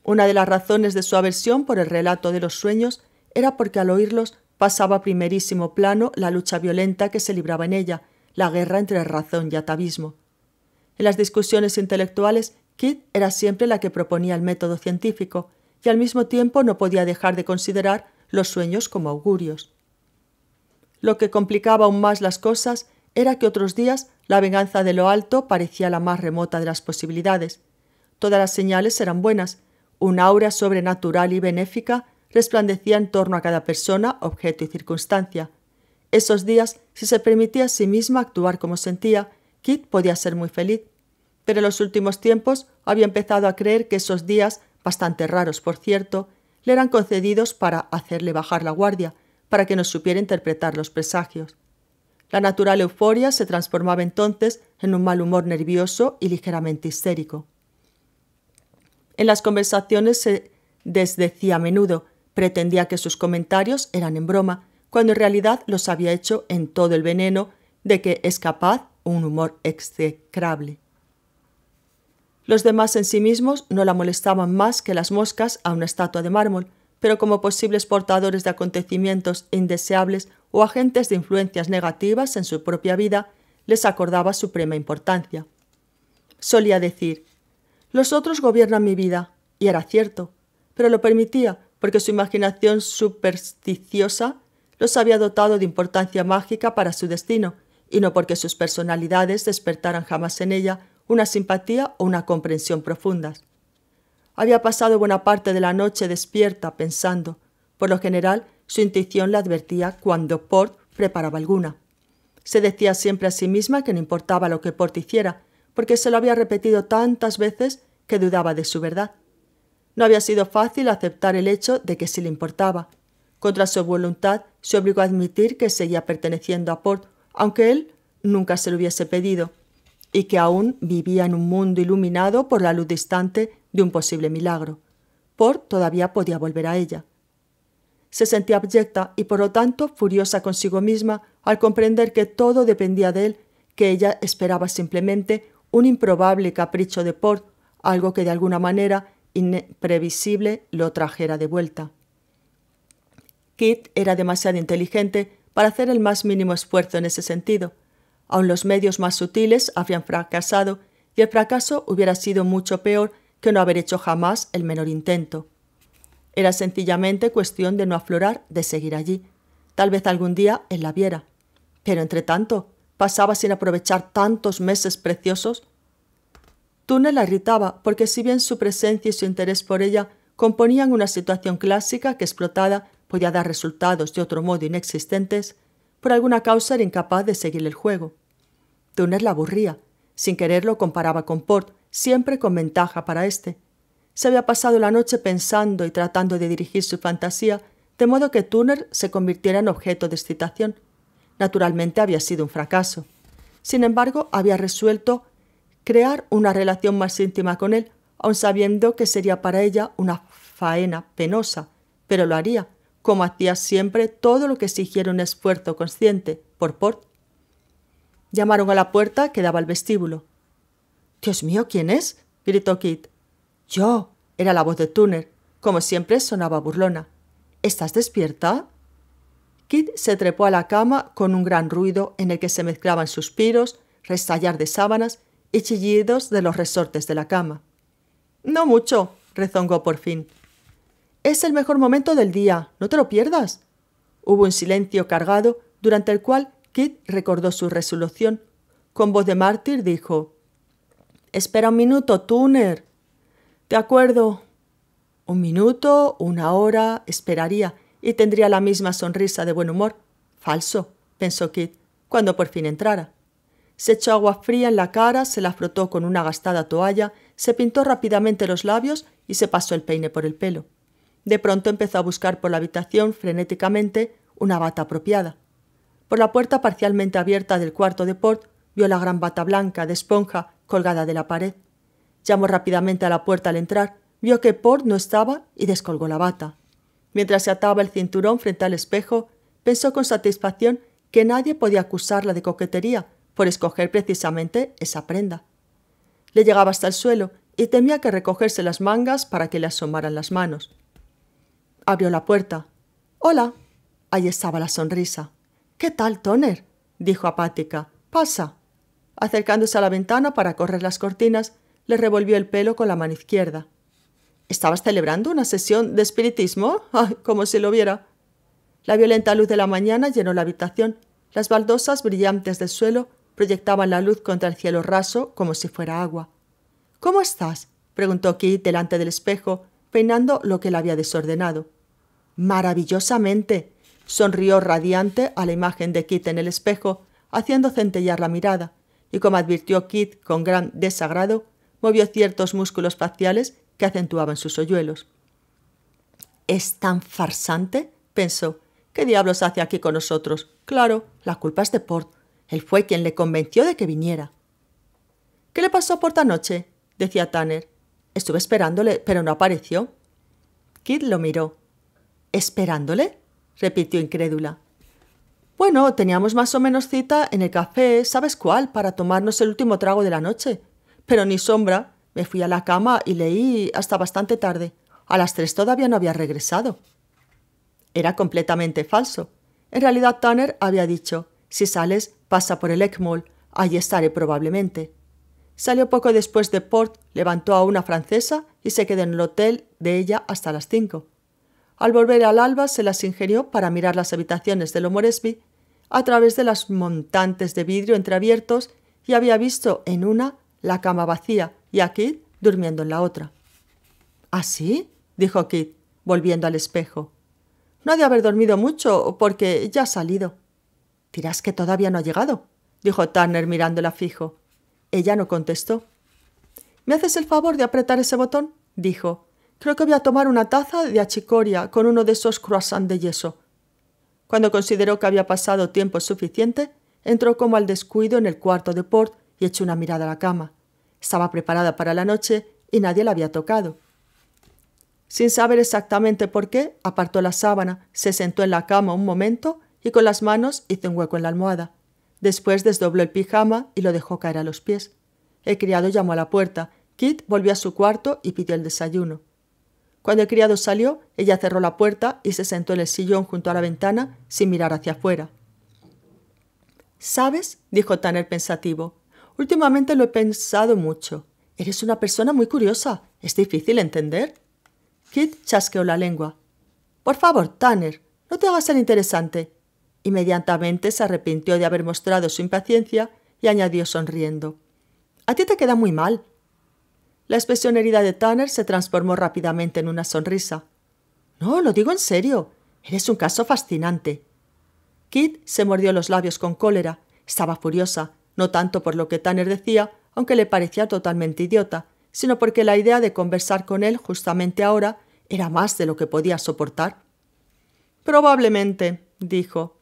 Una de las razones de su aversión por el relato de los sueños era porque al oírlos pasaba a primerísimo plano la lucha violenta que se libraba en ella, la guerra entre razón y atavismo. En las discusiones intelectuales, Kidd era siempre la que proponía el método científico, y al mismo tiempo no podía dejar de considerar los sueños como augurios. Lo que complicaba aún más las cosas era que otros días la venganza de lo alto parecía la más remota de las posibilidades. Todas las señales eran buenas. Un aura sobrenatural y benéfica resplandecía en torno a cada persona, objeto y circunstancia. Esos días, si se permitía a sí misma actuar como sentía, Kit podía ser muy feliz. Pero en los últimos tiempos había empezado a creer que esos días, bastante raros por cierto, le eran concedidos para hacerle bajar la guardia, para que nos supiera interpretar los presagios. La natural euforia se transformaba entonces en un mal humor nervioso y ligeramente histérico. En las conversaciones se desdecía a menudo, pretendía que sus comentarios eran en broma, cuando en realidad los había hecho en todo el veneno de que es capaz un humor execrable. Los demás en sí mismos no la molestaban más que las moscas a una estatua de mármol, pero como posibles portadores de acontecimientos indeseables o agentes de influencias negativas en su propia vida, les acordaba suprema importancia. Solía decir, los otros gobiernan mi vida, y era cierto, pero lo permitía porque su imaginación supersticiosa los había dotado de importancia mágica para su destino, y no porque sus personalidades despertaran jamás en ella una simpatía o una comprensión profundas. Había pasado buena parte de la noche despierta pensando. Por lo general, su intuición la advertía cuando Port preparaba alguna. Se decía siempre a sí misma que no importaba lo que Port hiciera, porque se lo había repetido tantas veces que dudaba de su verdad. No había sido fácil aceptar el hecho de que sí le importaba. Contra su voluntad, se obligó a admitir que seguía perteneciendo a Port, aunque él nunca se lo hubiese pedido, y que aún vivía en un mundo iluminado por la luz distante de un posible milagro. Port todavía podía volver a ella. Se sentía abyecta y por lo tanto furiosa consigo misma al comprender que todo dependía de él, que ella esperaba simplemente un improbable capricho de Port, algo que de alguna manera imprevisible lo trajera de vuelta. Kit era demasiado inteligente para hacer el más mínimo esfuerzo en ese sentido. Aun los medios más sutiles habían fracasado y el fracaso hubiera sido mucho peor no haber hecho jamás el menor intento. Era sencillamente cuestión de no aflorar, de seguir allí. Tal vez algún día él la viera. Pero entre tanto, pasaba sin aprovechar tantos meses preciosos. Tune la irritaba porque si bien su presencia y su interés por ella componían una situación clásica que explotada podía dar resultados de otro modo inexistentes, por alguna causa era incapaz de seguir el juego. Tuner la aburría. Sin quererlo comparaba con Port, siempre con ventaja para éste. Se había pasado la noche pensando y tratando de dirigir su fantasía, de modo que Turner se convirtiera en objeto de excitación. Naturalmente había sido un fracaso. Sin embargo, había resuelto crear una relación más íntima con él, aun sabiendo que sería para ella una faena penosa, pero lo haría, como hacía siempre todo lo que exigiera un esfuerzo consciente por Port. Llamaron a la puerta que daba al vestíbulo. Dios mío, ¿quién es? gritó Kit. Yo. era la voz de Turner. Como siempre sonaba burlona. ¿Estás despierta? Kit se trepó a la cama con un gran ruido en el que se mezclaban suspiros, restallar de sábanas y chillidos de los resortes de la cama. No mucho, rezongó por fin. Es el mejor momento del día, no te lo pierdas. Hubo un silencio cargado durante el cual Kit recordó su resolución. Con voz de mártir dijo Espera un minuto, Tuner. De acuerdo. Un minuto, una hora, esperaría, y tendría la misma sonrisa de buen humor. Falso, pensó Kit, cuando por fin entrara. Se echó agua fría en la cara, se la frotó con una gastada toalla, se pintó rápidamente los labios y se pasó el peine por el pelo. De pronto empezó a buscar por la habitación frenéticamente una bata apropiada. Por la puerta parcialmente abierta del cuarto de Port vio la gran bata blanca de esponja colgada de la pared. Llamó rápidamente a la puerta al entrar, vio que Port no estaba y descolgó la bata. Mientras se ataba el cinturón frente al espejo, pensó con satisfacción que nadie podía acusarla de coquetería por escoger precisamente esa prenda. Le llegaba hasta el suelo y temía que recogerse las mangas para que le asomaran las manos. Abrió la puerta. Hola. Ahí estaba la sonrisa. ¿Qué tal, Toner? dijo apática. Pasa. Acercándose a la ventana para correr las cortinas, le revolvió el pelo con la mano izquierda. ¿Estabas celebrando una sesión de espiritismo? ¡Ah, como si lo viera! La violenta luz de la mañana llenó la habitación. Las baldosas brillantes del suelo proyectaban la luz contra el cielo raso como si fuera agua. ¿Cómo estás? preguntó Kit delante del espejo, peinando lo que la había desordenado. Maravillosamente. sonrió radiante a la imagen de Kit en el espejo, haciendo centellar la mirada y como advirtió Kit con gran desagrado, movió ciertos músculos faciales que acentuaban sus hoyuelos. Es tan farsante, pensó. ¿Qué diablos hace aquí con nosotros? Claro, la culpa es de Port. Él fue quien le convenció de que viniera. ¿Qué le pasó por Port noche? decía Tanner. Estuve esperándole, pero no apareció. Kit lo miró. ¿Esperándole? repitió incrédula. Bueno, teníamos más o menos cita en el café, ¿sabes cuál?, para tomarnos el último trago de la noche. Pero ni sombra, me fui a la cama y leí hasta bastante tarde. A las tres todavía no había regresado. Era completamente falso. En realidad Tanner había dicho, si sales, pasa por el Ekmol, allí estaré probablemente. Salió poco después de Port, levantó a una francesa y se quedó en el hotel de ella hasta las cinco. Al volver al alba se las ingirió para mirar las habitaciones de Lomoresby a través de las montantes de vidrio entreabiertos y había visto en una la cama vacía y a Kit durmiendo en la otra. ¿Así? ¿Ah, dijo Kit, volviendo al espejo. No ha de haber dormido mucho porque ya ha salido. Dirás que todavía no ha llegado, dijo Turner mirándola fijo. Ella no contestó. ¿Me haces el favor de apretar ese botón? dijo, Creo que voy a tomar una taza de achicoria con uno de esos croissants de yeso. Cuando consideró que había pasado tiempo suficiente, entró como al descuido en el cuarto de Port y echó una mirada a la cama. Estaba preparada para la noche y nadie la había tocado. Sin saber exactamente por qué, apartó la sábana, se sentó en la cama un momento y con las manos hizo un hueco en la almohada. Después desdobló el pijama y lo dejó caer a los pies. El criado llamó a la puerta. Kit volvió a su cuarto y pidió el desayuno. Cuando el criado salió, ella cerró la puerta y se sentó en el sillón junto a la ventana sin mirar hacia afuera. ¿Sabes? dijo Tanner pensativo. Últimamente lo he pensado mucho. Eres una persona muy curiosa. Es difícil entender. Kit chasqueó la lengua. Por favor, Tanner, no te hagas el interesante. Inmediatamente se arrepintió de haber mostrado su impaciencia y añadió sonriendo. A ti te queda muy mal la expresión herida de Tanner se transformó rápidamente en una sonrisa. No, lo digo en serio. Eres un caso fascinante. Kit se mordió los labios con cólera. Estaba furiosa, no tanto por lo que Tanner decía, aunque le parecía totalmente idiota, sino porque la idea de conversar con él justamente ahora era más de lo que podía soportar. Probablemente, dijo.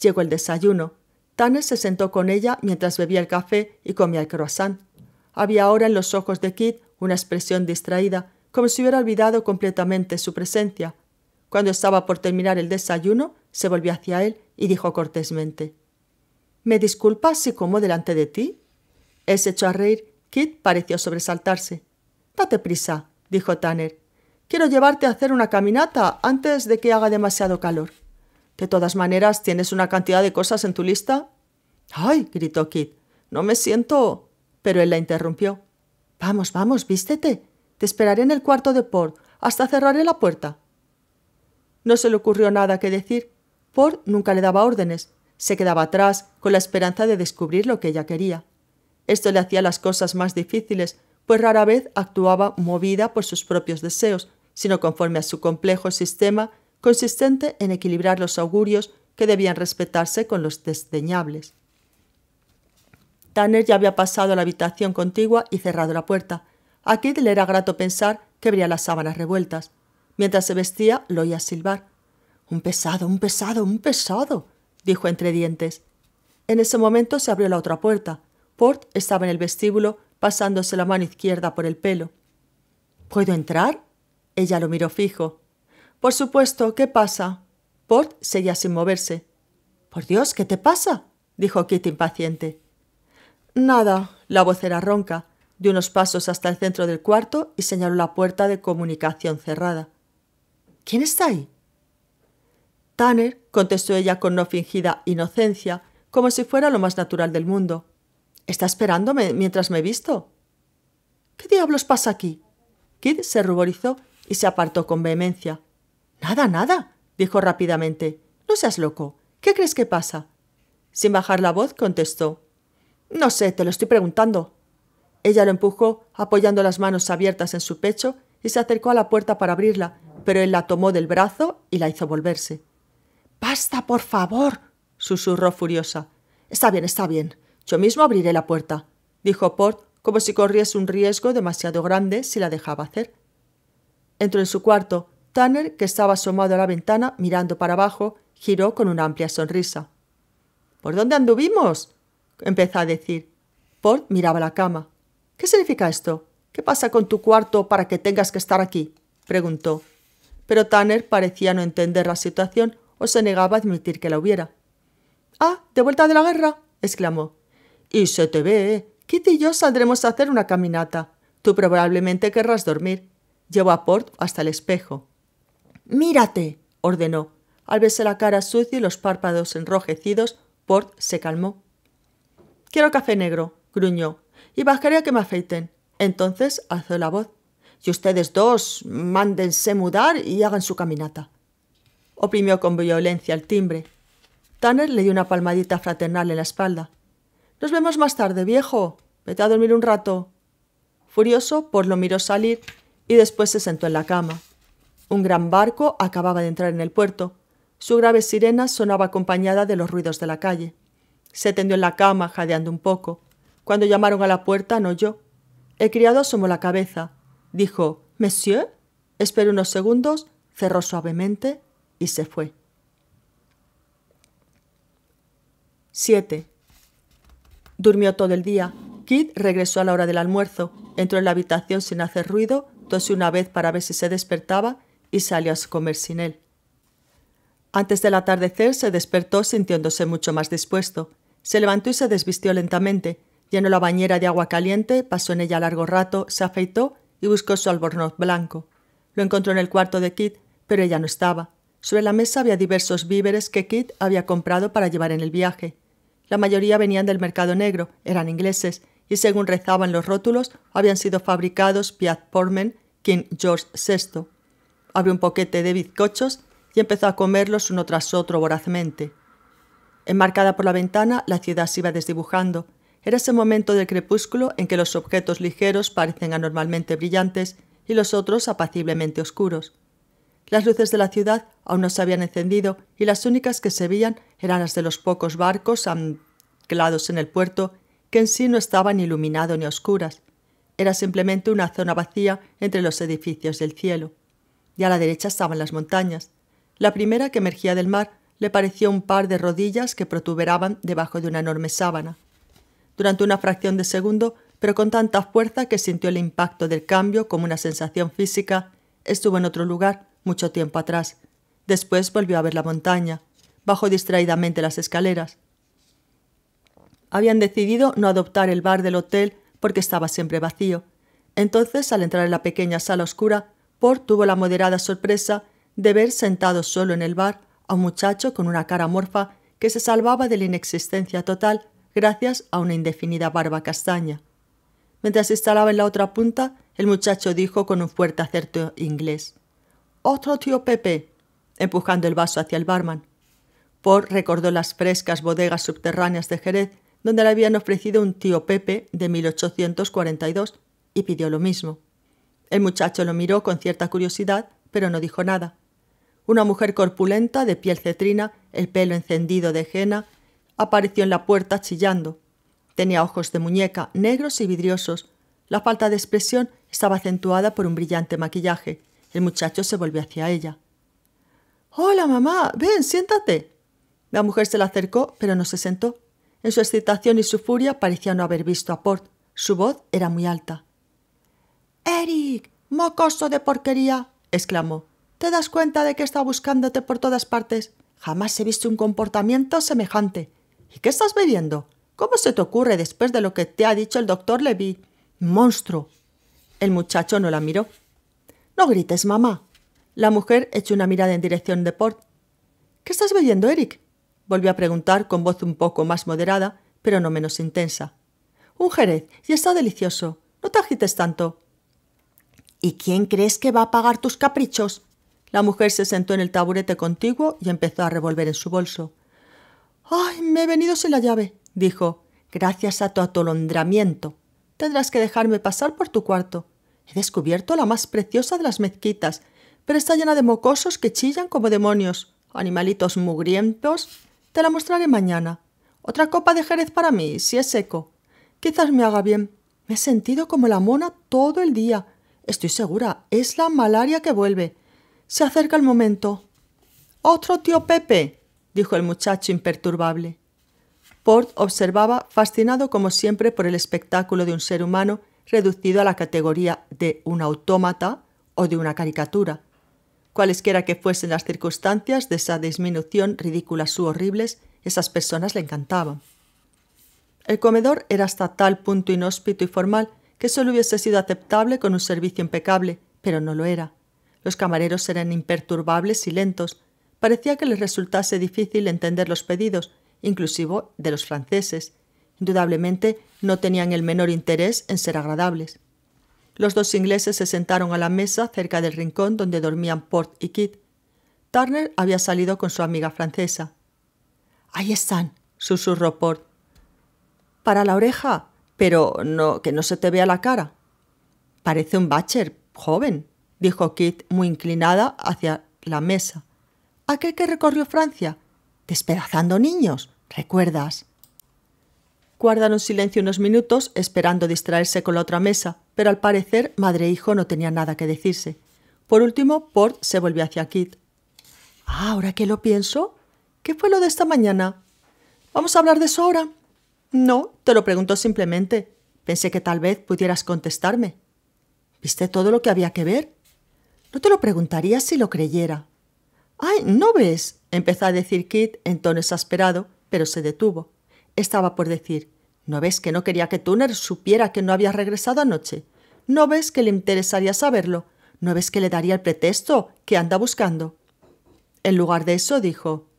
Llegó el desayuno. Tanner se sentó con ella mientras bebía el café y comía el croissant. Había ahora en los ojos de Kit una expresión distraída, como si hubiera olvidado completamente su presencia. Cuando estaba por terminar el desayuno, se volvió hacia él y dijo cortésmente ¿Me disculpas si como delante de ti? Es hecho echó a reír. Kit pareció sobresaltarse. Date prisa, dijo Tanner. Quiero llevarte a hacer una caminata antes de que haga demasiado calor. De todas maneras, tienes una cantidad de cosas en tu lista. ¡Ay! gritó Kit. No me siento pero él la interrumpió. Vamos, vamos, vístete. Te esperaré en el cuarto de Port. Hasta cerraré la puerta. No se le ocurrió nada que decir. Port nunca le daba órdenes. Se quedaba atrás, con la esperanza de descubrir lo que ella quería. Esto le hacía las cosas más difíciles, pues rara vez actuaba movida por sus propios deseos, sino conforme a su complejo sistema consistente en equilibrar los augurios que debían respetarse con los desdeñables. Tanner ya había pasado a la habitación contigua y cerrado la puerta. A Kid le era grato pensar que vería las sábanas revueltas. Mientras se vestía, lo oía silbar. Un pesado, un pesado, un pesado, dijo entre dientes. En ese momento se abrió la otra puerta. Port estaba en el vestíbulo, pasándose la mano izquierda por el pelo. ¿Puedo entrar? Ella lo miró fijo. Por supuesto, ¿qué pasa? Port seguía sin moverse. Por Dios, ¿qué te pasa? dijo Kit impaciente. Nada. La voz era ronca. Dio unos pasos hasta el centro del cuarto y señaló la puerta de comunicación cerrada. ¿Quién está ahí? Tanner, contestó ella con no fingida inocencia, como si fuera lo más natural del mundo. ¿Está esperándome mientras me he visto? ¿Qué diablos pasa aquí? Kid se ruborizó y se apartó con vehemencia. Nada, nada, dijo rápidamente. No seas loco. ¿Qué crees que pasa? Sin bajar la voz, contestó. No sé, te lo estoy preguntando. Ella lo empujó, apoyando las manos abiertas en su pecho, y se acercó a la puerta para abrirla, pero él la tomó del brazo y la hizo volverse. Basta, por favor, susurró furiosa. Está bien, está bien. Yo mismo abriré la puerta, dijo Port, como si corriese un riesgo demasiado grande si la dejaba hacer. Entró en su cuarto. Tanner, que estaba asomado a la ventana mirando para abajo, giró con una amplia sonrisa. ¿Por dónde anduvimos? empezó a decir. Port miraba la cama. ¿Qué significa esto? ¿Qué pasa con tu cuarto para que tengas que estar aquí? preguntó. Pero Tanner parecía no entender la situación o se negaba a admitir que la hubiera. Ah, de vuelta de la guerra, exclamó. Y se te ve. ¿eh? Kitty y yo saldremos a hacer una caminata. Tú probablemente querrás dormir. Llevó a Port hasta el espejo. Mírate, ordenó. Al verse la cara sucia y los párpados enrojecidos, Port se calmó. Quiero café negro, gruñó, y bajaré a que me afeiten. Entonces alzó la voz. Y ustedes dos, mándense mudar y hagan su caminata. Oprimió con violencia el timbre. Tanner le dio una palmadita fraternal en la espalda. Nos vemos más tarde, viejo. Vete a dormir un rato. Furioso, por pues lo miró salir y después se sentó en la cama. Un gran barco acababa de entrar en el puerto. Su grave sirena sonaba acompañada de los ruidos de la calle. Se tendió en la cama, jadeando un poco. Cuando llamaron a la puerta, no oyó. El criado asomó la cabeza. Dijo, Monsieur. Esperó unos segundos, cerró suavemente y se fue. 7. Durmió todo el día. Kid regresó a la hora del almuerzo, entró en la habitación sin hacer ruido, tosió una vez para ver si se despertaba y salió a comer sin él. Antes del atardecer se despertó sintiéndose mucho más dispuesto. Se levantó y se desvistió lentamente, llenó la bañera de agua caliente, pasó en ella largo rato, se afeitó y buscó su albornoz blanco. Lo encontró en el cuarto de Kit, pero ella no estaba. Sobre la mesa había diversos víveres que Kit había comprado para llevar en el viaje. La mayoría venían del mercado negro, eran ingleses, y según rezaban los rótulos, habían sido fabricados Piat Portman, King George VI. Abrió un poquete de bizcochos y empezó a comerlos uno tras otro vorazmente. Enmarcada por la ventana, la ciudad se iba desdibujando. Era ese momento del crepúsculo en que los objetos ligeros parecen anormalmente brillantes y los otros apaciblemente oscuros. Las luces de la ciudad aún no se habían encendido y las únicas que se veían eran las de los pocos barcos anclados en el puerto, que en sí no estaban iluminados ni oscuras. Era simplemente una zona vacía entre los edificios del cielo. Y a la derecha estaban las montañas. La primera que emergía del mar le pareció un par de rodillas que protuberaban debajo de una enorme sábana. Durante una fracción de segundo, pero con tanta fuerza que sintió el impacto del cambio como una sensación física, estuvo en otro lugar mucho tiempo atrás. Después volvió a ver la montaña. Bajó distraídamente las escaleras. Habían decidido no adoptar el bar del hotel porque estaba siempre vacío. Entonces, al entrar en la pequeña sala oscura, Port tuvo la moderada sorpresa de ver sentado solo en el bar a un muchacho con una cara morfa que se salvaba de la inexistencia total gracias a una indefinida barba castaña. Mientras instalaba en la otra punta, el muchacho dijo con un fuerte acerto inglés: Otro tío Pepe, empujando el vaso hacia el barman. Por recordó las frescas bodegas subterráneas de Jerez, donde le habían ofrecido un tío Pepe de 1842, y pidió lo mismo. El muchacho lo miró con cierta curiosidad, pero no dijo nada. Una mujer corpulenta, de piel cetrina, el pelo encendido de henna, apareció en la puerta chillando. Tenía ojos de muñeca, negros y vidriosos. La falta de expresión estaba acentuada por un brillante maquillaje. El muchacho se volvió hacia ella. Hola, mamá. Ven, siéntate. La mujer se le acercó, pero no se sentó. En su excitación y su furia parecía no haber visto a Port. Su voz era muy alta. Eric, mocoso de porquería, exclamó. ¿Te das cuenta de que está buscándote por todas partes? Jamás he visto un comportamiento semejante. ¿Y qué estás bebiendo? ¿Cómo se te ocurre después de lo que te ha dicho el doctor Levy? Monstruo. El muchacho no la miró. No grites, mamá. La mujer echó una mirada en dirección de Port. ¿Qué estás bebiendo, Eric? Volvió a preguntar con voz un poco más moderada, pero no menos intensa. Un jerez, y está delicioso. No te agites tanto. ¿Y quién crees que va a pagar tus caprichos? La mujer se sentó en el taburete contiguo y empezó a revolver en su bolso. ¡Ay, me he venido sin la llave! dijo. Gracias a tu atolondramiento. Tendrás que dejarme pasar por tu cuarto. He descubierto la más preciosa de las mezquitas, pero está llena de mocosos que chillan como demonios. Animalitos mugrientos. Te la mostraré mañana. Otra copa de jerez para mí, si es seco. Quizás me haga bien. Me he sentido como la mona todo el día. Estoy segura, es la malaria que vuelve. Se acerca el momento. Otro tío Pepe, dijo el muchacho imperturbable. Port observaba, fascinado como siempre por el espectáculo de un ser humano reducido a la categoría de un autómata o de una caricatura. Cualesquiera que fuesen las circunstancias de esa disminución ridículas u horribles, esas personas le encantaban. El comedor era hasta tal punto inhóspito y formal que solo hubiese sido aceptable con un servicio impecable, pero no lo era. Los camareros eran imperturbables y lentos. Parecía que les resultase difícil entender los pedidos, inclusive de los franceses. Indudablemente no tenían el menor interés en ser agradables. Los dos ingleses se sentaron a la mesa cerca del rincón donde dormían Port y Kit. Turner había salido con su amiga francesa. Ahí están, susurró Port. Para la oreja, pero no que no se te vea la cara. Parece un bacher joven, dijo Kit muy inclinada hacia la mesa. Aquel que recorrió Francia, despedazando niños, ¿recuerdas? Guardaron silencio unos minutos esperando distraerse con la otra mesa, pero al parecer madre e hijo no tenían nada que decirse. Por último, Port se volvió hacia Kit. Ah, ahora que lo pienso, ¿qué fue lo de esta mañana? ¿Vamos a hablar de eso ahora? No, te lo pregunto simplemente. Pensé que tal vez pudieras contestarme. ¿Viste todo lo que había que ver? No te lo preguntaría si lo creyera. ¡Ay, no ves! empezó a decir Kit en tono exasperado, pero se detuvo. Estaba por decir, ¿no ves que no quería que Tuner supiera que no había regresado anoche? ¿No ves que le interesaría saberlo? ¿No ves que le daría el pretexto que anda buscando? En lugar de eso dijo,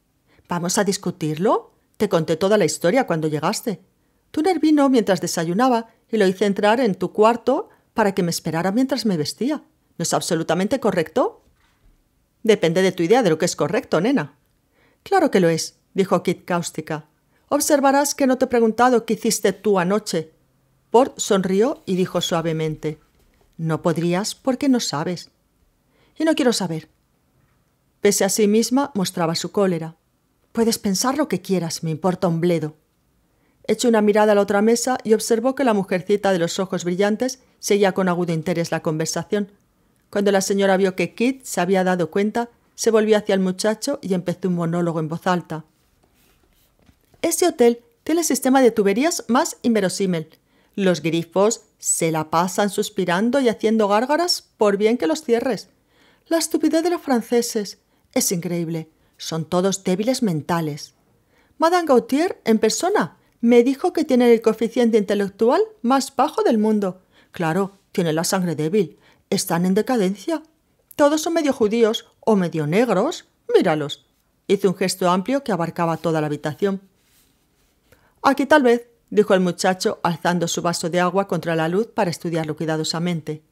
¿Vamos a discutirlo? Te conté toda la historia cuando llegaste. Tuner vino mientras desayunaba y lo hice entrar en tu cuarto para que me esperara mientras me vestía. ¿No es absolutamente correcto? Depende de tu idea de lo que es correcto, nena. Claro que lo es, dijo Kit cáustica. Observarás que no te he preguntado qué hiciste tú anoche. Port sonrió y dijo suavemente. No podrías porque no sabes. Y no quiero saber. Pese a sí misma, mostraba su cólera. Puedes pensar lo que quieras, me importa un bledo. Echó una mirada a la otra mesa y observó que la mujercita de los ojos brillantes seguía con agudo interés la conversación. Cuando la señora vio que Kit se había dado cuenta, se volvió hacia el muchacho y empezó un monólogo en voz alta. Ese hotel tiene el sistema de tuberías más inverosímil. Los grifos se la pasan suspirando y haciendo gárgaras por bien que los cierres. La estupidez de los franceses es increíble. Son todos débiles mentales. Madame Gautier, en persona, me dijo que tiene el coeficiente intelectual más bajo del mundo. Claro, tiene la sangre débil, están en decadencia. Todos son medio judíos o medio negros. Míralos. Hizo un gesto amplio que abarcaba toda la habitación. Aquí tal vez, dijo el muchacho, alzando su vaso de agua contra la luz para estudiarlo cuidadosamente.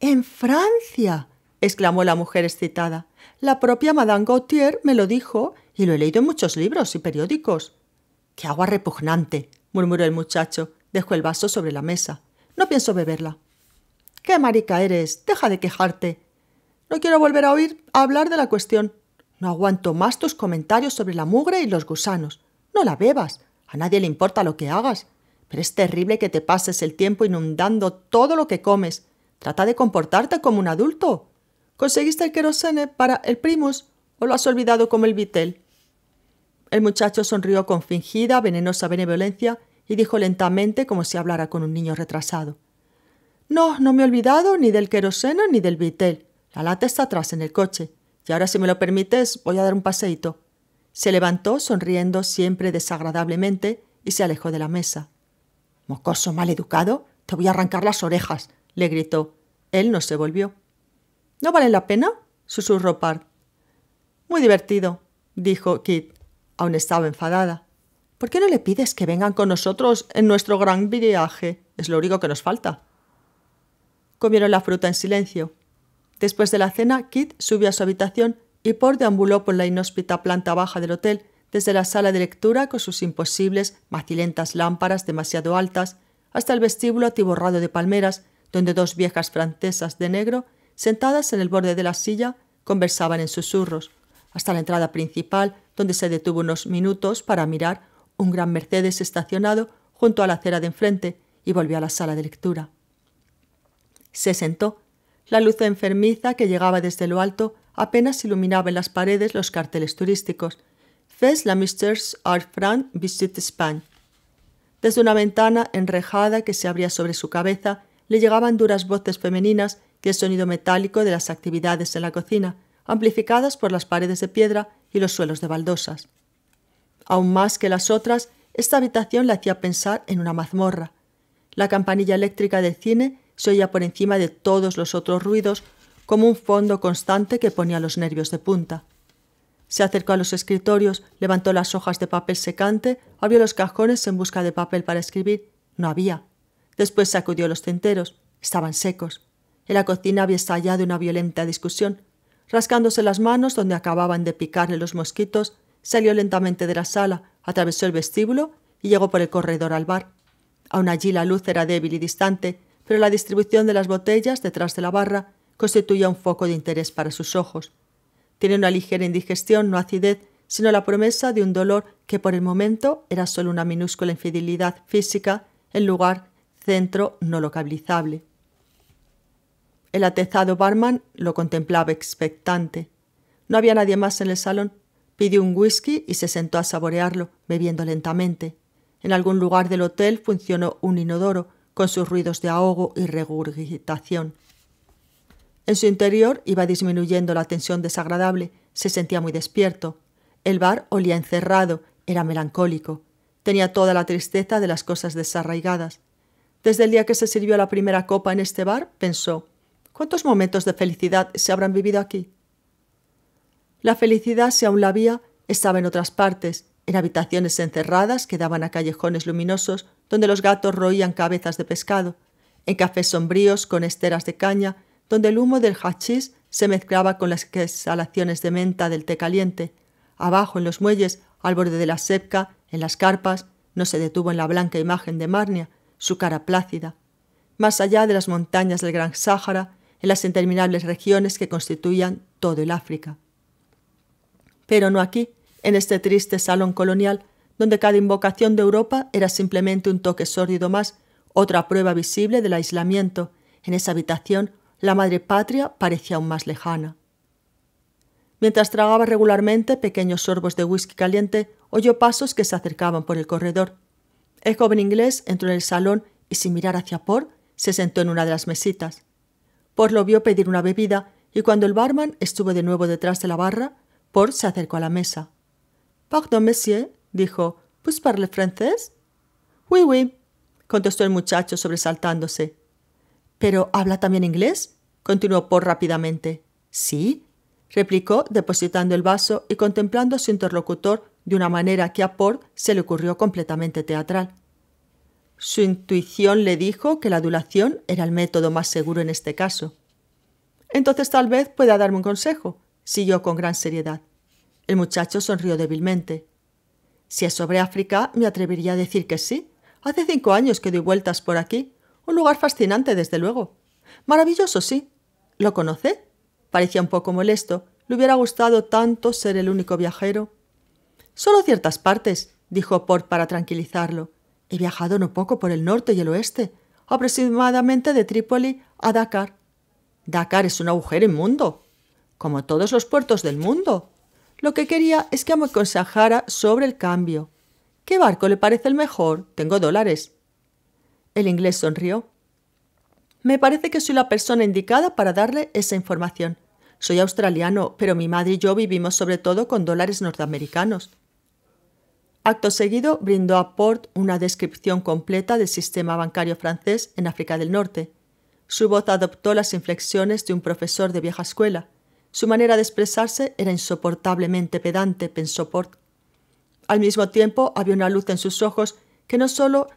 ¡En Francia! exclamó la mujer excitada. La propia Madame Gautier me lo dijo y lo he leído en muchos libros y periódicos. ¡Qué agua repugnante! murmuró el muchacho. Dejó el vaso sobre la mesa. No pienso beberla. ¡Qué marica eres! ¡Deja de quejarte! No quiero volver a oír hablar de la cuestión. No aguanto más tus comentarios sobre la mugre y los gusanos. No la bebas. A nadie le importa lo que hagas. Pero es terrible que te pases el tiempo inundando todo lo que comes. Trata de comportarte como un adulto. ¿Conseguiste el querosene para el primus o lo has olvidado como el vitel? El muchacho sonrió con fingida, venenosa benevolencia y dijo lentamente como si hablara con un niño retrasado. No, no me he olvidado ni del queroseno ni del vitel. La lata está atrás en el coche. Y ahora, si me lo permites, voy a dar un paseíto. Se levantó, sonriendo siempre desagradablemente, y se alejó de la mesa. Mocoso maleducado, te voy a arrancar las orejas, le gritó. Él no se volvió. ¿No vale la pena? susurró Park. Muy divertido, dijo Kit. Aún estaba enfadada. ¿Por qué no le pides que vengan con nosotros en nuestro gran viaje? Es lo único que nos falta. Comieron la fruta en silencio. Después de la cena, Kit subió a su habitación y por deambuló por la inhóspita planta baja del hotel desde la sala de lectura con sus imposibles, macilentas lámparas demasiado altas, hasta el vestíbulo atiborrado de palmeras, donde dos viejas francesas de negro, sentadas en el borde de la silla, conversaban en susurros, hasta la entrada principal, donde se detuvo unos minutos para mirar un gran Mercedes estacionado junto a la acera de enfrente y volvió a la sala de lectura. Se sentó. La luz enfermiza que llegaba desde lo alto apenas iluminaba en las paredes los carteles turísticos. Fes la Misters Art Fran Visit Spain. Desde una ventana enrejada que se abría sobre su cabeza, le llegaban duras voces femeninas y el sonido metálico de las actividades en la cocina, amplificadas por las paredes de piedra y los suelos de baldosas. Aún más que las otras, esta habitación le hacía pensar en una mazmorra. La campanilla eléctrica del cine se oía por encima de todos los otros ruidos como un fondo constante que ponía los nervios de punta. Se acercó a los escritorios, levantó las hojas de papel secante, abrió los cajones en busca de papel para escribir. No había. Después sacudió los tinteros, Estaban secos. En la cocina había estallado una violenta discusión. Rascándose las manos donde acababan de picarle los mosquitos, salió lentamente de la sala, atravesó el vestíbulo y llegó por el corredor al bar. Aun allí la luz era débil y distante, pero la distribución de las botellas detrás de la barra constituía un foco de interés para sus ojos. Tiene una ligera indigestión, no acidez, sino la promesa de un dolor que por el momento era solo una minúscula infidelidad física en lugar centro no localizable. El atezado barman lo contemplaba expectante. No había nadie más en el salón. Pidió un whisky y se sentó a saborearlo, bebiendo lentamente. En algún lugar del hotel funcionó un inodoro, con sus ruidos de ahogo y regurgitación. En su interior iba disminuyendo la tensión desagradable, se sentía muy despierto. El bar olía encerrado, era melancólico, tenía toda la tristeza de las cosas desarraigadas. Desde el día que se sirvió la primera copa en este bar, pensó, ¿cuántos momentos de felicidad se habrán vivido aquí? La felicidad, si aún la había, estaba en otras partes, en habitaciones encerradas que daban a callejones luminosos donde los gatos roían cabezas de pescado, en cafés sombríos con esteras de caña, donde el humo del hachís se mezclaba con las exhalaciones de menta del té caliente. Abajo, en los muelles, al borde de la sepca, en las carpas, no se detuvo en la blanca imagen de Marnia, su cara plácida. Más allá de las montañas del Gran Sáhara, en las interminables regiones que constituían todo el África. Pero no aquí, en este triste salón colonial, donde cada invocación de Europa era simplemente un toque sórdido más, otra prueba visible del aislamiento. En esa habitación, la madre patria parecía aún más lejana. Mientras tragaba regularmente pequeños sorbos de whisky caliente, oyó pasos que se acercaban por el corredor. El joven inglés entró en el salón y, sin mirar hacia por, se sentó en una de las mesitas. Por lo vio pedir una bebida y cuando el barman estuvo de nuevo detrás de la barra, Por se acercó a la mesa. Pardon, monsieur, dijo. ¿Pues parle francés? Oui, oui, contestó el muchacho sobresaltándose. ¿Pero habla también inglés? continuó por rápidamente. Sí, replicó, depositando el vaso y contemplando a su interlocutor de una manera que a Port se le ocurrió completamente teatral. Su intuición le dijo que la adulación era el método más seguro en este caso. Entonces tal vez pueda darme un consejo, siguió con gran seriedad. El muchacho sonrió débilmente. Si es sobre África, me atrevería a decir que sí. Hace cinco años que doy vueltas por aquí. Un lugar fascinante, desde luego. Maravilloso, sí. ¿Lo conoce? Parecía un poco molesto. Le hubiera gustado tanto ser el único viajero. Solo ciertas partes, dijo Port para tranquilizarlo. He viajado no poco por el norte y el oeste, aproximadamente de Trípoli a Dakar. Dakar es un agujero inmundo, como todos los puertos del mundo. Lo que quería es que me aconsejara sobre el cambio. ¿Qué barco le parece el mejor? Tengo dólares. El inglés sonrió. Me parece que soy la persona indicada para darle esa información. Soy australiano, pero mi madre y yo vivimos sobre todo con dólares norteamericanos. Acto seguido brindó a Port una descripción completa del sistema bancario francés en África del Norte. Su voz adoptó las inflexiones de un profesor de vieja escuela. Su manera de expresarse era insoportablemente pedante, pensó Port. Al mismo tiempo había una luz en sus ojos que no solo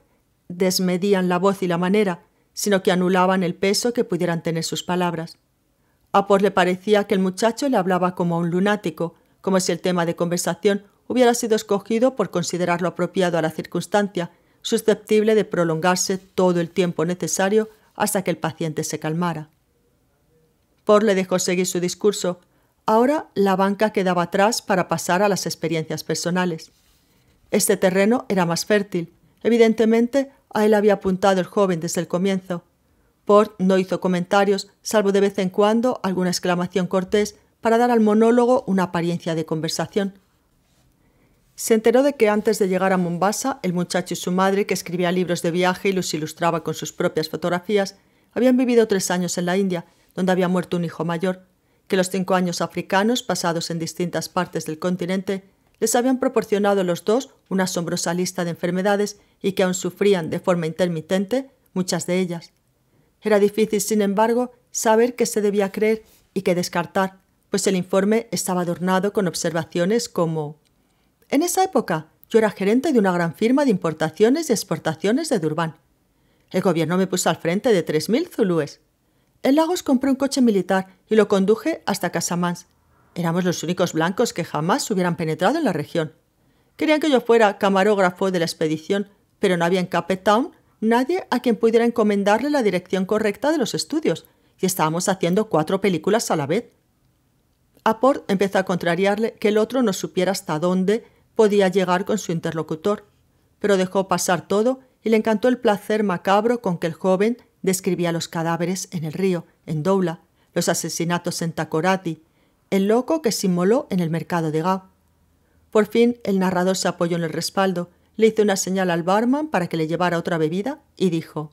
desmedían la voz y la manera, sino que anulaban el peso que pudieran tener sus palabras. A Port le parecía que el muchacho le hablaba como a un lunático, como si el tema de conversación hubiera sido escogido por considerarlo apropiado a la circunstancia, susceptible de prolongarse todo el tiempo necesario hasta que el paciente se calmara. Port le dejó seguir su discurso. Ahora la banca quedaba atrás para pasar a las experiencias personales. Este terreno era más fértil. Evidentemente, a él había apuntado el joven desde el comienzo. Port no hizo comentarios, salvo de vez en cuando alguna exclamación cortés para dar al monólogo una apariencia de conversación. Se enteró de que antes de llegar a Mombasa, el muchacho y su madre, que escribía libros de viaje y los ilustraba con sus propias fotografías, habían vivido tres años en la India donde había muerto un hijo mayor, que los cinco años africanos pasados en distintas partes del continente les habían proporcionado a los dos una asombrosa lista de enfermedades y que aún sufrían de forma intermitente muchas de ellas. Era difícil, sin embargo, saber qué se debía creer y qué descartar, pues el informe estaba adornado con observaciones como En esa época yo era gerente de una gran firma de importaciones y exportaciones de Durban. El gobierno me puso al frente de 3.000 zulúes. El Lagos compré un coche militar y lo conduje hasta Casamans. Éramos los únicos blancos que jamás hubieran penetrado en la región. Querían que yo fuera camarógrafo de la expedición, pero no había en Capetown nadie a quien pudiera encomendarle la dirección correcta de los estudios, y estábamos haciendo cuatro películas a la vez. Aport empezó a contrariarle que el otro no supiera hasta dónde podía llegar con su interlocutor, pero dejó pasar todo y le encantó el placer macabro con que el joven describía los cadáveres en el río, en Doula, los asesinatos en Takorati, el loco que se inmoló en el mercado de Gao. Por fin el narrador se apoyó en el respaldo, le hizo una señal al barman para que le llevara otra bebida y dijo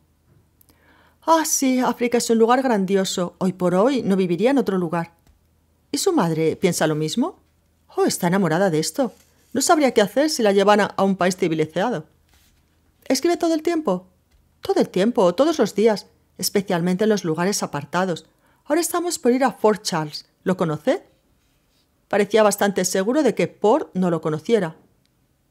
Ah, sí, África es un lugar grandioso. Hoy por hoy no viviría en otro lugar. ¿Y su madre piensa lo mismo? Oh, está enamorada de esto. No sabría qué hacer si la llevara a un país civilizado. ¿Escribe todo el tiempo? Todo el tiempo, todos los días, especialmente en los lugares apartados. Ahora estamos por ir a Fort Charles. ¿Lo conoce? Parecía bastante seguro de que Port no lo conociera.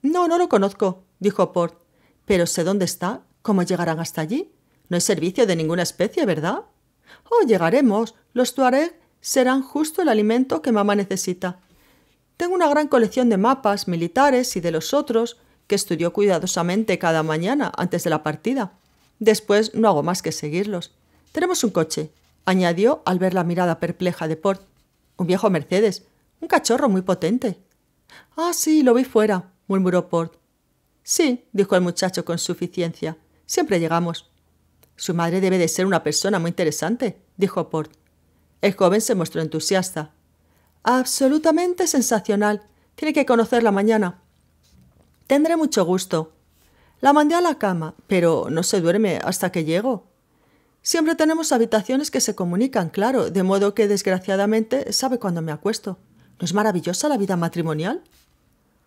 No, no lo conozco, dijo Port. Pero sé dónde está. ¿Cómo llegarán hasta allí? No hay servicio de ninguna especie, ¿verdad? Oh, llegaremos. Los Tuareg serán justo el alimento que mamá necesita. Tengo una gran colección de mapas militares y de los otros que estudió cuidadosamente cada mañana antes de la partida. Después no hago más que seguirlos. Tenemos un coche, añadió al ver la mirada perpleja de Port. Un viejo Mercedes, un cachorro muy potente. Ah, sí, lo vi fuera, murmuró Port. Sí, dijo el muchacho con suficiencia. Siempre llegamos. Su madre debe de ser una persona muy interesante, dijo Port. El joven se mostró entusiasta. Absolutamente sensacional. Tiene que conocerla mañana. Tendré mucho gusto, la mandé a la cama, pero no se duerme hasta que llego. Siempre tenemos habitaciones que se comunican, claro, de modo que desgraciadamente sabe cuándo me acuesto. ¿No es maravillosa la vida matrimonial?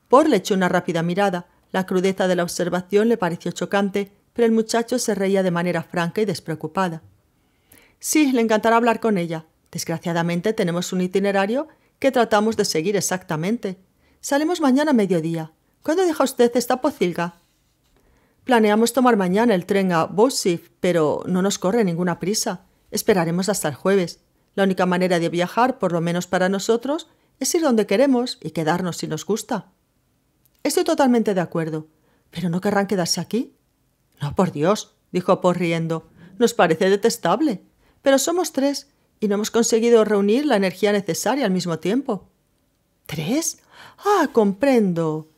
Por le echó una rápida mirada. La crudeza de la observación le pareció chocante, pero el muchacho se reía de manera franca y despreocupada. Sí, le encantará hablar con ella. Desgraciadamente tenemos un itinerario que tratamos de seguir exactamente. Salimos mañana a mediodía. ¿Cuándo deja usted esta pocilga? Planeamos tomar mañana el tren a Bosif, pero no nos corre ninguna prisa. Esperaremos hasta el jueves. La única manera de viajar, por lo menos para nosotros, es ir donde queremos y quedarnos si nos gusta. Estoy totalmente de acuerdo. ¿Pero no querrán quedarse aquí? No, por Dios, dijo porriendo. riendo. Nos parece detestable. Pero somos tres y no hemos conseguido reunir la energía necesaria al mismo tiempo. ¿Tres? Ah, comprendo.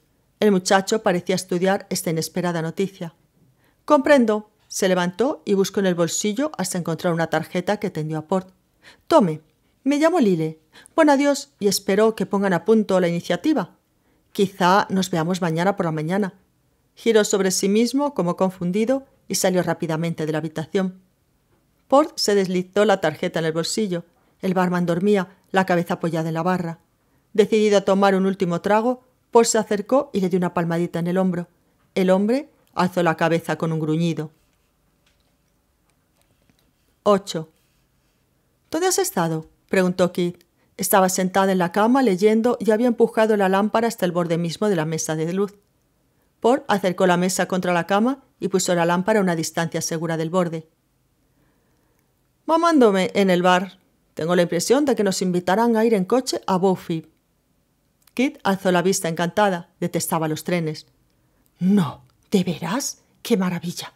El muchacho parecía estudiar esta inesperada noticia. Comprendo. Se levantó y buscó en el bolsillo hasta encontrar una tarjeta que tendió a Port. Tome. Me llamo Lile. Buen adiós y espero que pongan a punto la iniciativa. Quizá nos veamos mañana por la mañana. Giró sobre sí mismo como confundido y salió rápidamente de la habitación. Port se deslizó la tarjeta en el bolsillo. El barman dormía, la cabeza apoyada en la barra. Decidido a tomar un último trago, Paul pues se acercó y le dio una palmadita en el hombro. El hombre alzó la cabeza con un gruñido. 8. ¿Dónde has estado? preguntó Kit. Estaba sentada en la cama leyendo y había empujado la lámpara hasta el borde mismo de la mesa de luz. Paul acercó la mesa contra la cama y puso la lámpara a una distancia segura del borde. Mamándome en el bar. Tengo la impresión de que nos invitarán a ir en coche a Buffy, Kit alzó la vista encantada. Detestaba los trenes. No, ¿de veras? ¡Qué maravilla!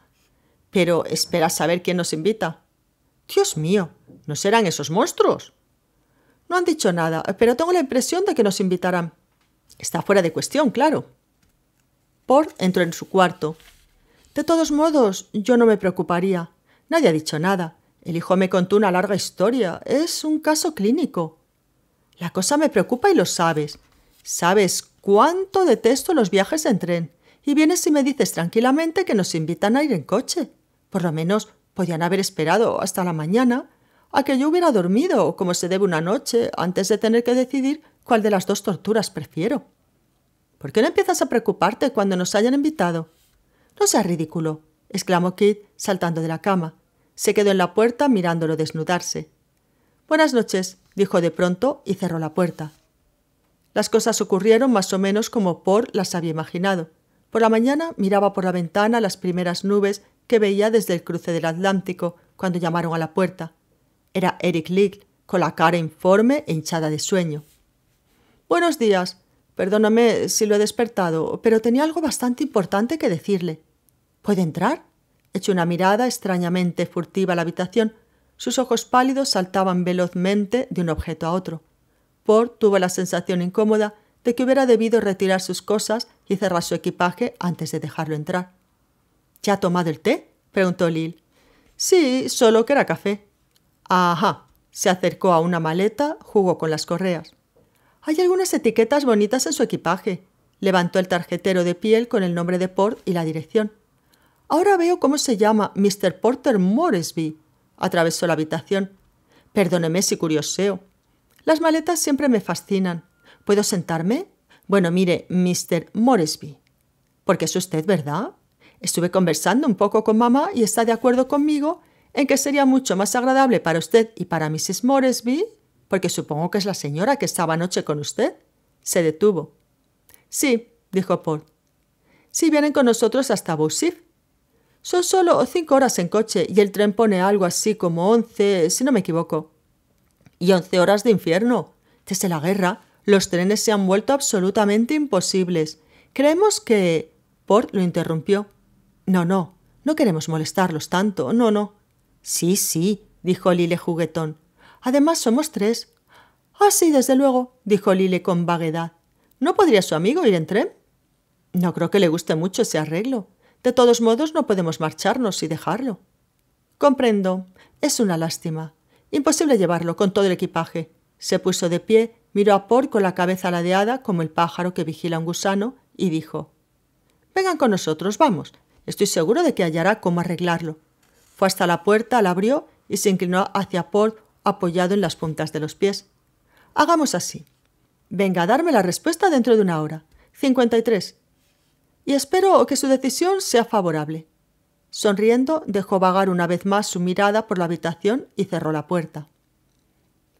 Pero espera saber quién nos invita. Dios mío, ¿no serán esos monstruos? No han dicho nada, pero tengo la impresión de que nos invitarán. Está fuera de cuestión, claro. Port entró en su cuarto. De todos modos, yo no me preocuparía. Nadie ha dicho nada. El hijo me contó una larga historia. Es un caso clínico. La cosa me preocupa y lo sabes. ¿Sabes cuánto detesto los viajes en tren? Y vienes y me dices tranquilamente que nos invitan a ir en coche. Por lo menos podían haber esperado hasta la mañana a que yo hubiera dormido como se debe una noche antes de tener que decidir cuál de las dos torturas prefiero. ¿Por qué no empiezas a preocuparte cuando nos hayan invitado? No seas ridículo, exclamó Kit, saltando de la cama. Se quedó en la puerta mirándolo desnudarse. Buenas noches, dijo de pronto y cerró la puerta. Las cosas ocurrieron más o menos como Por las había imaginado. Por la mañana miraba por la ventana las primeras nubes que veía desde el cruce del Atlántico cuando llamaron a la puerta. Era Eric Lick, con la cara informe e hinchada de sueño. Buenos días. Perdóname si lo he despertado, pero tenía algo bastante importante que decirle. ¿Puede entrar? Echó una mirada extrañamente furtiva a la habitación. Sus ojos pálidos saltaban velozmente de un objeto a otro. Port tuvo la sensación incómoda de que hubiera debido retirar sus cosas y cerrar su equipaje antes de dejarlo entrar. ¿Ya ha tomado el té? preguntó Lil. Sí, solo que era café. Ajá. Se acercó a una maleta, jugó con las correas. Hay algunas etiquetas bonitas en su equipaje. Levantó el tarjetero de piel con el nombre de Port y la dirección. Ahora veo cómo se llama Mr. Porter Moresby. Atravesó la habitación. Perdóneme si curioseo. Las maletas siempre me fascinan. ¿Puedo sentarme? Bueno, mire, Mr. Moresby. Porque es usted, ¿verdad? Estuve conversando un poco con mamá y está de acuerdo conmigo en que sería mucho más agradable para usted y para Mrs. Moresby, porque supongo que es la señora que estaba anoche con usted. Se detuvo. Sí, dijo Paul. Si sí, vienen con nosotros hasta Bousif. Son solo cinco horas en coche y el tren pone algo así como once, si no me equivoco y once horas de infierno. Desde la guerra, los trenes se han vuelto absolutamente imposibles. Creemos que... Port lo interrumpió. No, no, no queremos molestarlos tanto, no, no. Sí, sí, dijo Lile juguetón. Además somos tres. Ah, sí, desde luego, dijo Lile con vaguedad. ¿No podría su amigo ir en tren? No creo que le guste mucho ese arreglo. De todos modos, no podemos marcharnos y dejarlo. Comprendo. Es una lástima. Imposible llevarlo con todo el equipaje. Se puso de pie, miró a Por con la cabeza ladeada como el pájaro que vigila un gusano y dijo Vengan con nosotros, vamos. Estoy seguro de que hallará cómo arreglarlo. Fue hasta la puerta, la abrió y se inclinó hacia Port apoyado en las puntas de los pies. Hagamos así. Venga a darme la respuesta dentro de una hora. 53. Y espero que su decisión sea favorable. Sonriendo, dejó vagar una vez más su mirada por la habitación y cerró la puerta.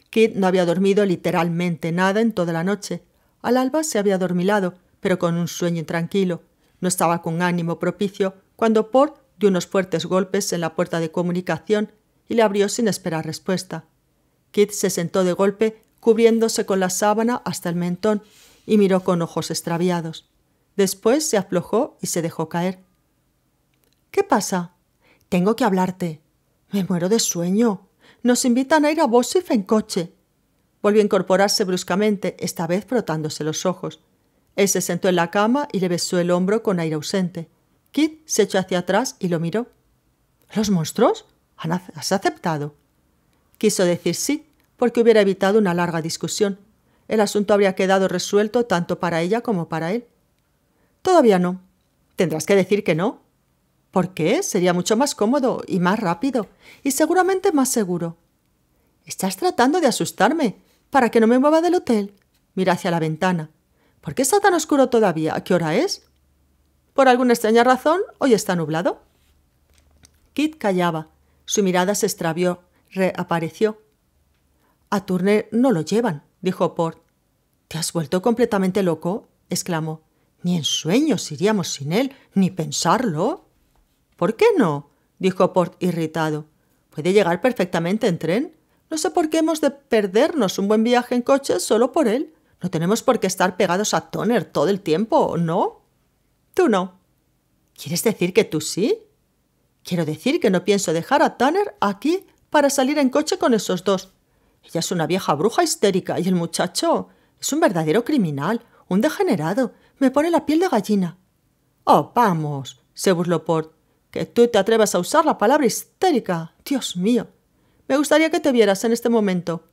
Kit no había dormido literalmente nada en toda la noche. Al alba se había dormilado, pero con un sueño intranquilo. No estaba con ánimo propicio cuando Port dio unos fuertes golpes en la puerta de comunicación y le abrió sin esperar respuesta. Kit se sentó de golpe, cubriéndose con la sábana hasta el mentón, y miró con ojos extraviados. Después se aflojó y se dejó caer. ¿Qué pasa? Tengo que hablarte. Me muero de sueño. Nos invitan a ir a Bosif en coche. Volvió a incorporarse bruscamente, esta vez frotándose los ojos. Él se sentó en la cama y le besó el hombro con aire ausente. Kit se echó hacia atrás y lo miró. ¿Los monstruos? ¿Has aceptado? Quiso decir sí, porque hubiera evitado una larga discusión. El asunto habría quedado resuelto tanto para ella como para él. Todavía no. Tendrás que decir que no, ¿Por qué? Sería mucho más cómodo y más rápido, y seguramente más seguro. Estás tratando de asustarme, para que no me mueva del hotel. Mira hacia la ventana. ¿Por qué está tan oscuro todavía? ¿A qué hora es? Por alguna extraña razón, hoy está nublado. Kit callaba. Su mirada se extravió, reapareció. A Turner no lo llevan, dijo Port. ¿Te has vuelto completamente loco? exclamó. Ni en sueños iríamos sin él, ni pensarlo. ¿Por qué no? dijo Port irritado. Puede llegar perfectamente en tren. No sé por qué hemos de perdernos un buen viaje en coche solo por él. No tenemos por qué estar pegados a Toner todo el tiempo, ¿no? Tú no. ¿Quieres decir que tú sí? Quiero decir que no pienso dejar a Tanner aquí para salir en coche con esos dos. Ella es una vieja bruja histérica y el muchacho es un verdadero criminal, un degenerado. Me pone la piel de gallina. Oh, vamos, se burló Port. Que tú te atrevas a usar la palabra histérica. Dios mío. Me gustaría que te vieras en este momento.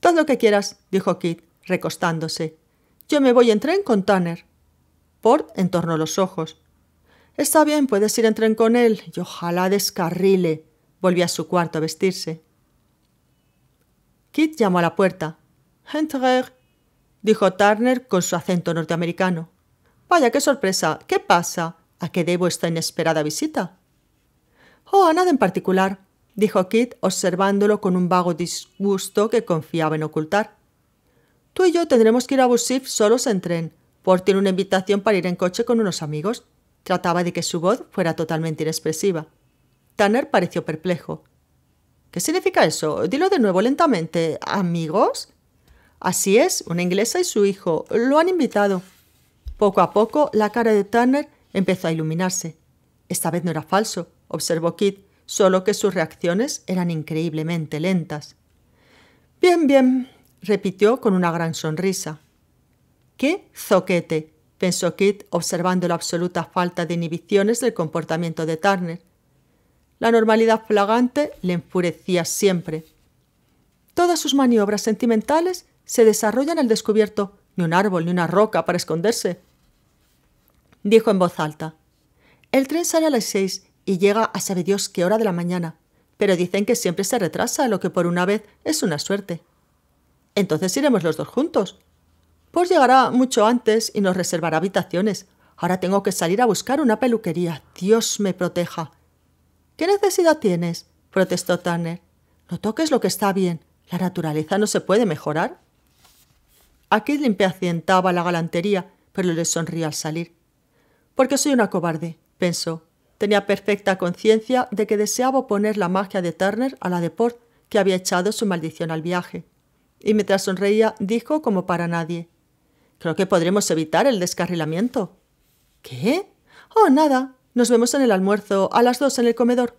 todo lo que quieras, dijo Kit, recostándose. Yo me voy en tren con Turner. Port entornó los ojos. Está bien, puedes ir en tren con él, y ojalá descarrile. Volvió a su cuarto a vestirse. Kit llamó a la puerta. Entrer, dijo Turner con su acento norteamericano. Vaya, qué sorpresa. ¿Qué pasa? ¿A qué debo esta inesperada visita? Oh, a nada en particular, dijo Kit, observándolo con un vago disgusto que confiaba en ocultar. Tú y yo tendremos que ir a Busif solos en tren. Por tiene una invitación para ir en coche con unos amigos. Trataba de que su voz fuera totalmente inexpresiva. Tanner pareció perplejo. ¿Qué significa eso? Dilo de nuevo lentamente. ¿Amigos? Así es, una inglesa y su hijo. Lo han invitado. Poco a poco, la cara de Tanner Empezó a iluminarse. Esta vez no era falso, observó Kit, solo que sus reacciones eran increíblemente lentas. Bien, bien, repitió con una gran sonrisa. ¡Qué zoquete! pensó Kit, observando la absoluta falta de inhibiciones del comportamiento de Turner. La normalidad flagante le enfurecía siempre. Todas sus maniobras sentimentales se desarrollan al descubierto, ni un árbol ni una roca para esconderse, dijo en voz alta. El tren sale a las seis y llega a sabe Dios qué hora de la mañana, pero dicen que siempre se retrasa, lo que por una vez es una suerte. Entonces iremos los dos juntos. Pues llegará mucho antes y nos reservará habitaciones. Ahora tengo que salir a buscar una peluquería. Dios me proteja. ¿Qué necesidad tienes? protestó Turner. No toques lo que está bien. La naturaleza no se puede mejorar. Aquí le impacientaba la galantería, pero le sonrió al salir. Porque soy una cobarde, pensó. Tenía perfecta conciencia de que deseaba oponer la magia de Turner a la de Port, que había echado su maldición al viaje. Y mientras sonreía, dijo como para nadie. Creo que podremos evitar el descarrilamiento. ¿Qué? Oh, nada. Nos vemos en el almuerzo, a las dos en el comedor.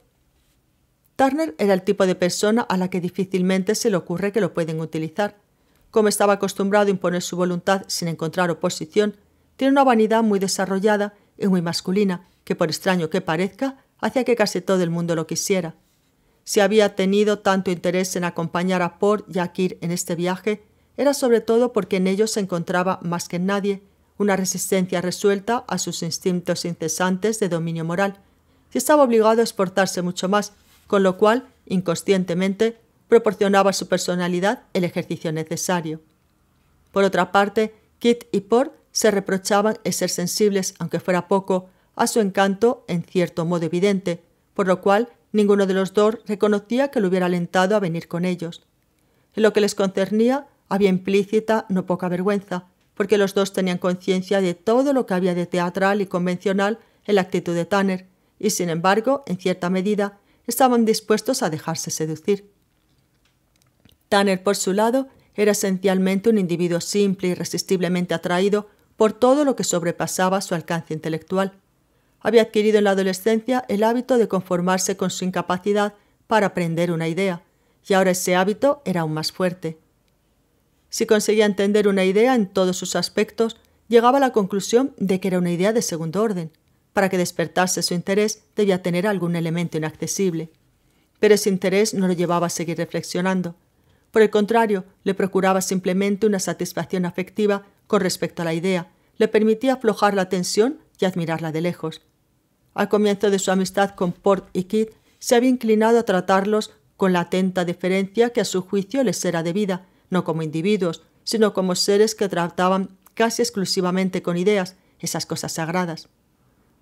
Turner era el tipo de persona a la que difícilmente se le ocurre que lo pueden utilizar. Como estaba acostumbrado a imponer su voluntad sin encontrar oposición, tiene una vanidad muy desarrollada y muy masculina, que por extraño que parezca, hacía que casi todo el mundo lo quisiera. Si había tenido tanto interés en acompañar a Por y a Kir en este viaje, era sobre todo porque en ellos se encontraba más que en nadie una resistencia resuelta a sus instintos incesantes de dominio moral, y estaba obligado a esforzarse mucho más, con lo cual, inconscientemente, proporcionaba a su personalidad el ejercicio necesario. Por otra parte, Kit y Por se reprochaban el ser sensibles, aunque fuera poco, a su encanto en cierto modo evidente, por lo cual ninguno de los dos reconocía que lo hubiera alentado a venir con ellos. En lo que les concernía, había implícita no poca vergüenza, porque los dos tenían conciencia de todo lo que había de teatral y convencional en la actitud de Tanner, y sin embargo, en cierta medida, estaban dispuestos a dejarse seducir. Tanner, por su lado, era esencialmente un individuo simple y irresistiblemente atraído por todo lo que sobrepasaba su alcance intelectual. Había adquirido en la adolescencia el hábito de conformarse con su incapacidad para aprender una idea, y ahora ese hábito era aún más fuerte. Si conseguía entender una idea en todos sus aspectos, llegaba a la conclusión de que era una idea de segundo orden. Para que despertase su interés debía tener algún elemento inaccesible. Pero ese interés no lo llevaba a seguir reflexionando. Por el contrario, le procuraba simplemente una satisfacción afectiva con respecto a la idea, le permitía aflojar la tensión y admirarla de lejos. Al comienzo de su amistad con Port y Kidd, se había inclinado a tratarlos con la atenta deferencia que a su juicio les era debida, no como individuos, sino como seres que trataban casi exclusivamente con ideas, esas cosas sagradas.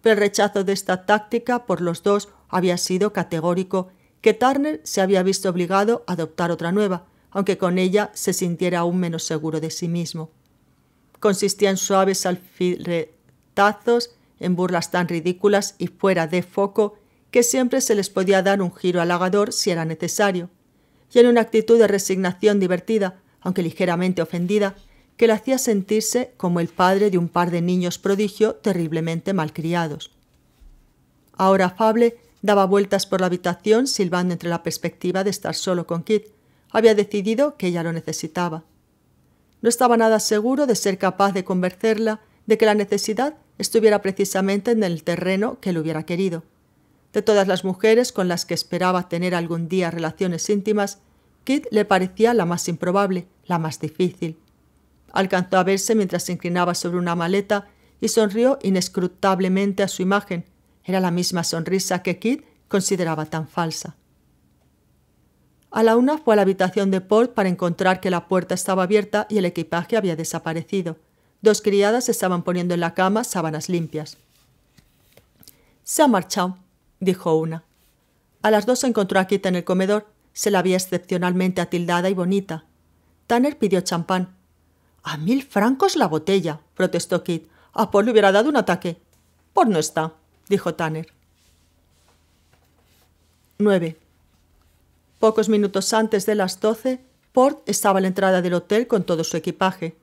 Pero el rechazo de esta táctica por los dos había sido categórico, que Turner se había visto obligado a adoptar otra nueva, aunque con ella se sintiera aún menos seguro de sí mismo consistía en suaves alfileretazos, en burlas tan ridículas y fuera de foco que siempre se les podía dar un giro halagador si era necesario, y en una actitud de resignación divertida, aunque ligeramente ofendida, que le hacía sentirse como el padre de un par de niños prodigio terriblemente malcriados. Ahora afable, daba vueltas por la habitación silbando entre la perspectiva de estar solo con Kit. Había decidido que ella lo necesitaba no estaba nada seguro de ser capaz de convencerla de que la necesidad estuviera precisamente en el terreno que él hubiera querido. De todas las mujeres con las que esperaba tener algún día relaciones íntimas, Kit le parecía la más improbable, la más difícil. Alcanzó a verse mientras se inclinaba sobre una maleta y sonrió inescrutablemente a su imagen. Era la misma sonrisa que Kit consideraba tan falsa. A la una fue a la habitación de Paul para encontrar que la puerta estaba abierta y el equipaje había desaparecido. Dos criadas estaban poniendo en la cama sábanas limpias. Se ha marchado, dijo una. A las dos encontró a Kit en el comedor. Se la había excepcionalmente atildada y bonita. Tanner pidió champán. A mil francos la botella, protestó Kit. A Paul le hubiera dado un ataque. Por no está, dijo Tanner. 9. Pocos minutos antes de las doce, Port estaba a la entrada del hotel con todo su equipaje.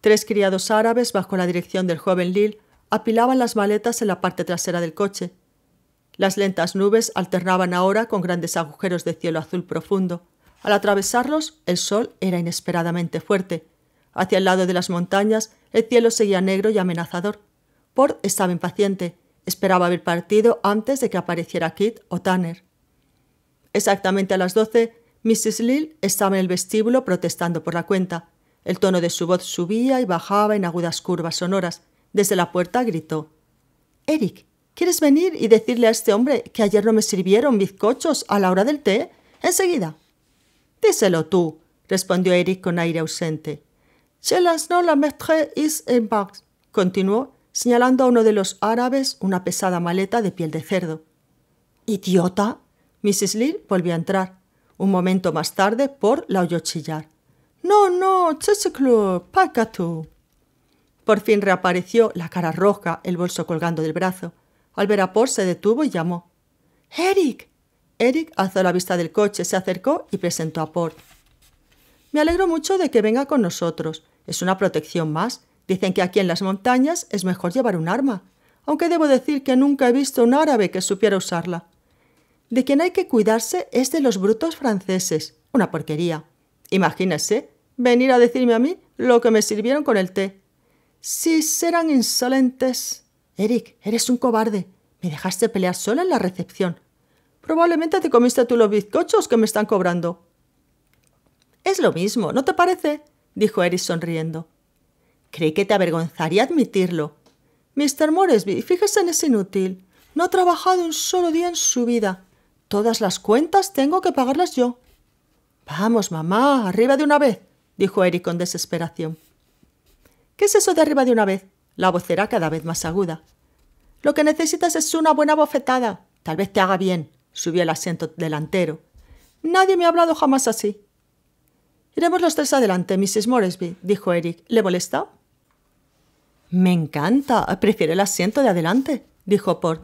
Tres criados árabes, bajo la dirección del joven Lil, apilaban las maletas en la parte trasera del coche. Las lentas nubes alternaban ahora con grandes agujeros de cielo azul profundo. Al atravesarlos, el sol era inesperadamente fuerte. Hacia el lado de las montañas, el cielo seguía negro y amenazador. Port estaba impaciente. Esperaba haber partido antes de que apareciera Kit o Tanner. Exactamente a las doce, Mrs. Lil estaba en el vestíbulo protestando por la cuenta. El tono de su voz subía y bajaba en agudas curvas sonoras. Desde la puerta gritó: Eric, ¿quieres venir y decirle a este hombre que ayer no me sirvieron bizcochos a la hora del té? Enseguida. Díselo tú, respondió Eric con aire ausente. Je las no la maître is en box, continuó, señalando a uno de los árabes una pesada maleta de piel de cerdo. Idiota, Mrs. Lee volvió a entrar. Un momento más tarde, Port la oyó chillar. No, no, Cheseclo, paca Por fin reapareció, la cara roja, el bolso colgando del brazo. Al ver a Port, se detuvo y llamó. Eric. Eric alzó la vista del coche, se acercó y presentó a Port. Me alegro mucho de que venga con nosotros. Es una protección más. Dicen que aquí en las montañas es mejor llevar un arma, aunque debo decir que nunca he visto un árabe que supiera usarla. De quien hay que cuidarse es de los brutos franceses. Una porquería. Imagínese venir a decirme a mí lo que me sirvieron con el té. Si serán insolentes. Eric, eres un cobarde. Me dejaste pelear sola en la recepción. Probablemente te comiste tú los bizcochos que me están cobrando. Es lo mismo, ¿no te parece? dijo Eric sonriendo. Creí que te avergonzaría admitirlo. Mr. Moresby, fíjese en ese inútil. No ha trabajado un solo día en su vida. Todas las cuentas tengo que pagarlas yo. Vamos, mamá, arriba de una vez, dijo Eric con desesperación. ¿Qué es eso de arriba de una vez? La voz era cada vez más aguda. Lo que necesitas es una buena bofetada. Tal vez te haga bien. Subió el asiento delantero. Nadie me ha hablado jamás así. Iremos los tres adelante, Mrs. Moresby, dijo Eric. ¿Le molesta? Me encanta. Prefiero el asiento de adelante, dijo Port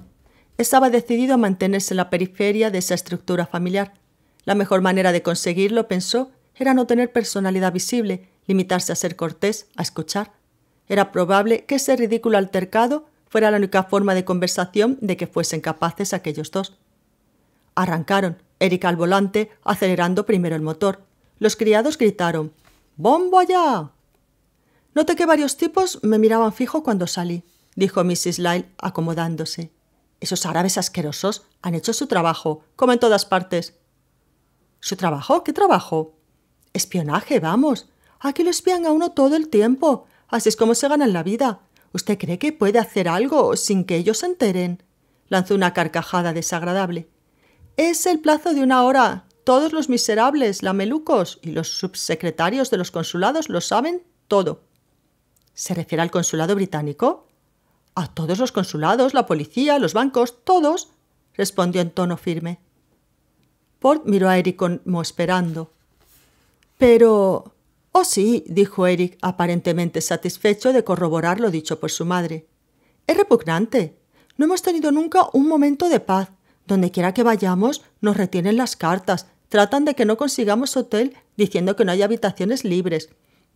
estaba decidido a mantenerse en la periferia de esa estructura familiar. La mejor manera de conseguirlo, pensó, era no tener personalidad visible, limitarse a ser cortés, a escuchar. Era probable que ese ridículo altercado fuera la única forma de conversación de que fuesen capaces aquellos dos. Arrancaron, Erika al volante, acelerando primero el motor. Los criados gritaron ¡Bombo allá! Noté que varios tipos me miraban fijo cuando salí, dijo Mrs. Lyle, acomodándose. Esos árabes asquerosos han hecho su trabajo, como en todas partes. ¿Su trabajo? ¿Qué trabajo? Espionaje, vamos. Aquí lo espían a uno todo el tiempo. Así es como se ganan la vida. ¿Usted cree que puede hacer algo sin que ellos se enteren? Lanzó una carcajada desagradable. Es el plazo de una hora. Todos los miserables, lamelucos y los subsecretarios de los consulados lo saben todo. ¿Se refiere al consulado británico? A todos los consulados, la policía, los bancos, todos, respondió en tono firme. Port miró a Eric como esperando. Pero... Oh sí, dijo Eric, aparentemente satisfecho de corroborar lo dicho por su madre. Es repugnante. No hemos tenido nunca un momento de paz. Donde quiera que vayamos, nos retienen las cartas, tratan de que no consigamos hotel diciendo que no hay habitaciones libres.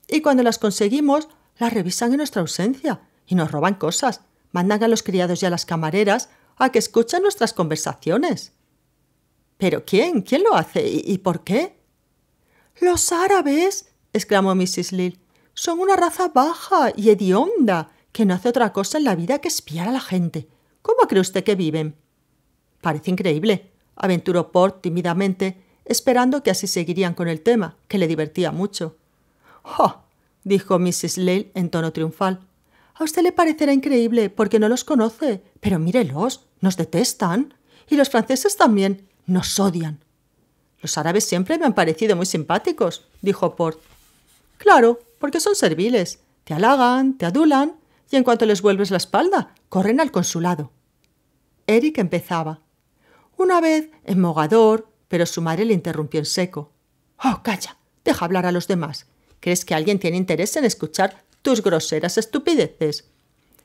Y cuando las conseguimos, las revisan en nuestra ausencia y nos roban cosas mandan a los criados y a las camareras a que escuchen nuestras conversaciones. ¿Pero quién? ¿Quién lo hace? ¿Y, por qué? Los árabes, exclamó Mrs. Lill, son una raza baja y hedionda que no hace otra cosa en la vida que espiar a la gente. ¿Cómo cree usted que viven? Parece increíble, aventuró Port tímidamente, esperando que así seguirían con el tema, que le divertía mucho. ¡Oh! dijo Mrs. Lill en tono triunfal. A usted le parecerá increíble porque no los conoce, pero mírelos, nos detestan. Y los franceses también, nos odian. Los árabes siempre me han parecido muy simpáticos, dijo Port. Claro, porque son serviles. Te halagan, te adulan, y en cuanto les vuelves la espalda, corren al consulado. Eric empezaba. Una vez, en Mogador, pero su madre le interrumpió en seco. Oh, calla, deja hablar a los demás. ¿Crees que alguien tiene interés en escuchar tus groseras estupideces.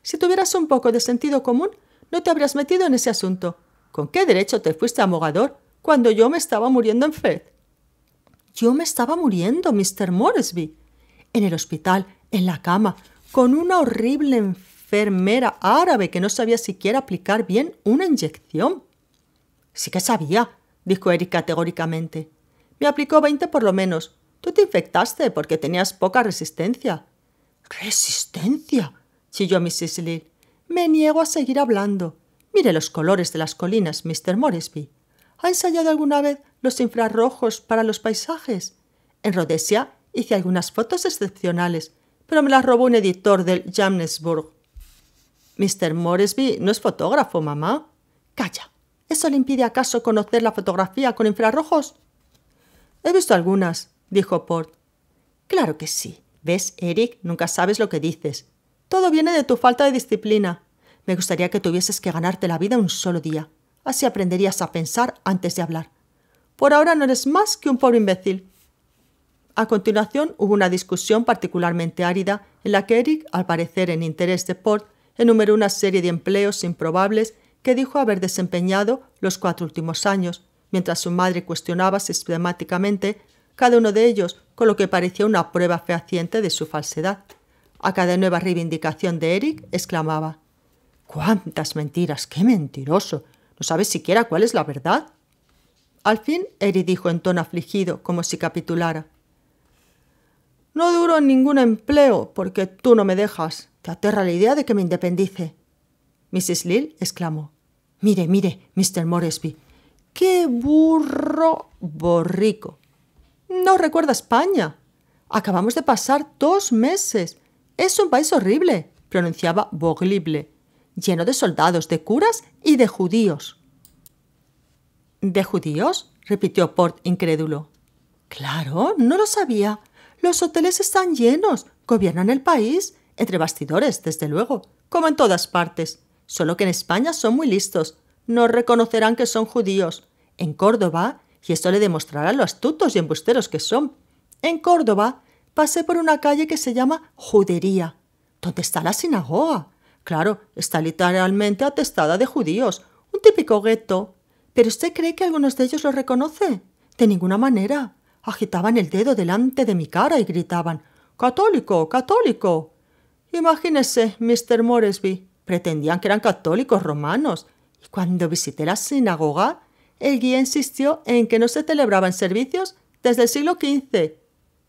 Si tuvieras un poco de sentido común, no te habrías metido en ese asunto. ¿Con qué derecho te fuiste a cuando yo me estaba muriendo en Fed? Yo me estaba muriendo, Mr. Moresby. En el hospital, en la cama, con una horrible enfermera árabe que no sabía siquiera aplicar bien una inyección. Sí que sabía, dijo Eric categóricamente. Me aplicó veinte por lo menos. Tú te infectaste porque tenías poca resistencia. ¡Resistencia! chilló Mrs. Lee. Me niego a seguir hablando. Mire los colores de las colinas, Mr. Moresby. ¿Ha ensayado alguna vez los infrarrojos para los paisajes? En Rhodesia hice algunas fotos excepcionales, pero me las robó un editor del Jamnesburg. Mr. Moresby no es fotógrafo, mamá. Calla. ¿Eso le impide acaso conocer la fotografía con infrarrojos? He visto algunas, dijo Port. Claro que sí. ¿Ves, Eric? Nunca sabes lo que dices. Todo viene de tu falta de disciplina. Me gustaría que tuvieses que ganarte la vida un solo día. Así aprenderías a pensar antes de hablar. Por ahora no eres más que un pobre imbécil. A continuación hubo una discusión particularmente árida en la que Eric, al parecer en interés de Port, enumeró una serie de empleos improbables que dijo haber desempeñado los cuatro últimos años, mientras su madre cuestionaba sistemáticamente cada uno de ellos con lo que parecía una prueba fehaciente de su falsedad. A cada nueva reivindicación de Eric exclamaba ¡Cuántas mentiras! ¡Qué mentiroso! ¿No sabes siquiera cuál es la verdad? Al fin, Eric dijo en tono afligido, como si capitulara. No duro en ningún empleo, porque tú no me dejas. Te aterra la idea de que me independice. Mrs. Lill exclamó. Mire, mire, Mr. Moresby. ¡Qué burro borrico! No recuerda España. Acabamos de pasar dos meses. Es un país horrible, pronunciaba Boglible, lleno de soldados, de curas y de judíos. ¿De judíos? repitió Port incrédulo. Claro, no lo sabía. Los hoteles están llenos, gobiernan el país, entre bastidores, desde luego, como en todas partes. Solo que en España son muy listos, no reconocerán que son judíos. En Córdoba y esto le demostrará lo astutos y embusteros que son. En Córdoba pasé por una calle que se llama Judería, donde está la sinagoga. Claro, está literalmente atestada de judíos, un típico gueto. ¿Pero usted cree que algunos de ellos lo reconoce? De ninguna manera. Agitaban el dedo delante de mi cara y gritaban Católico, católico. Imagínese, Mr. Moresby. Pretendían que eran católicos romanos. Y cuando visité la sinagoga, el guía insistió en que no se celebraban servicios desde el siglo XV.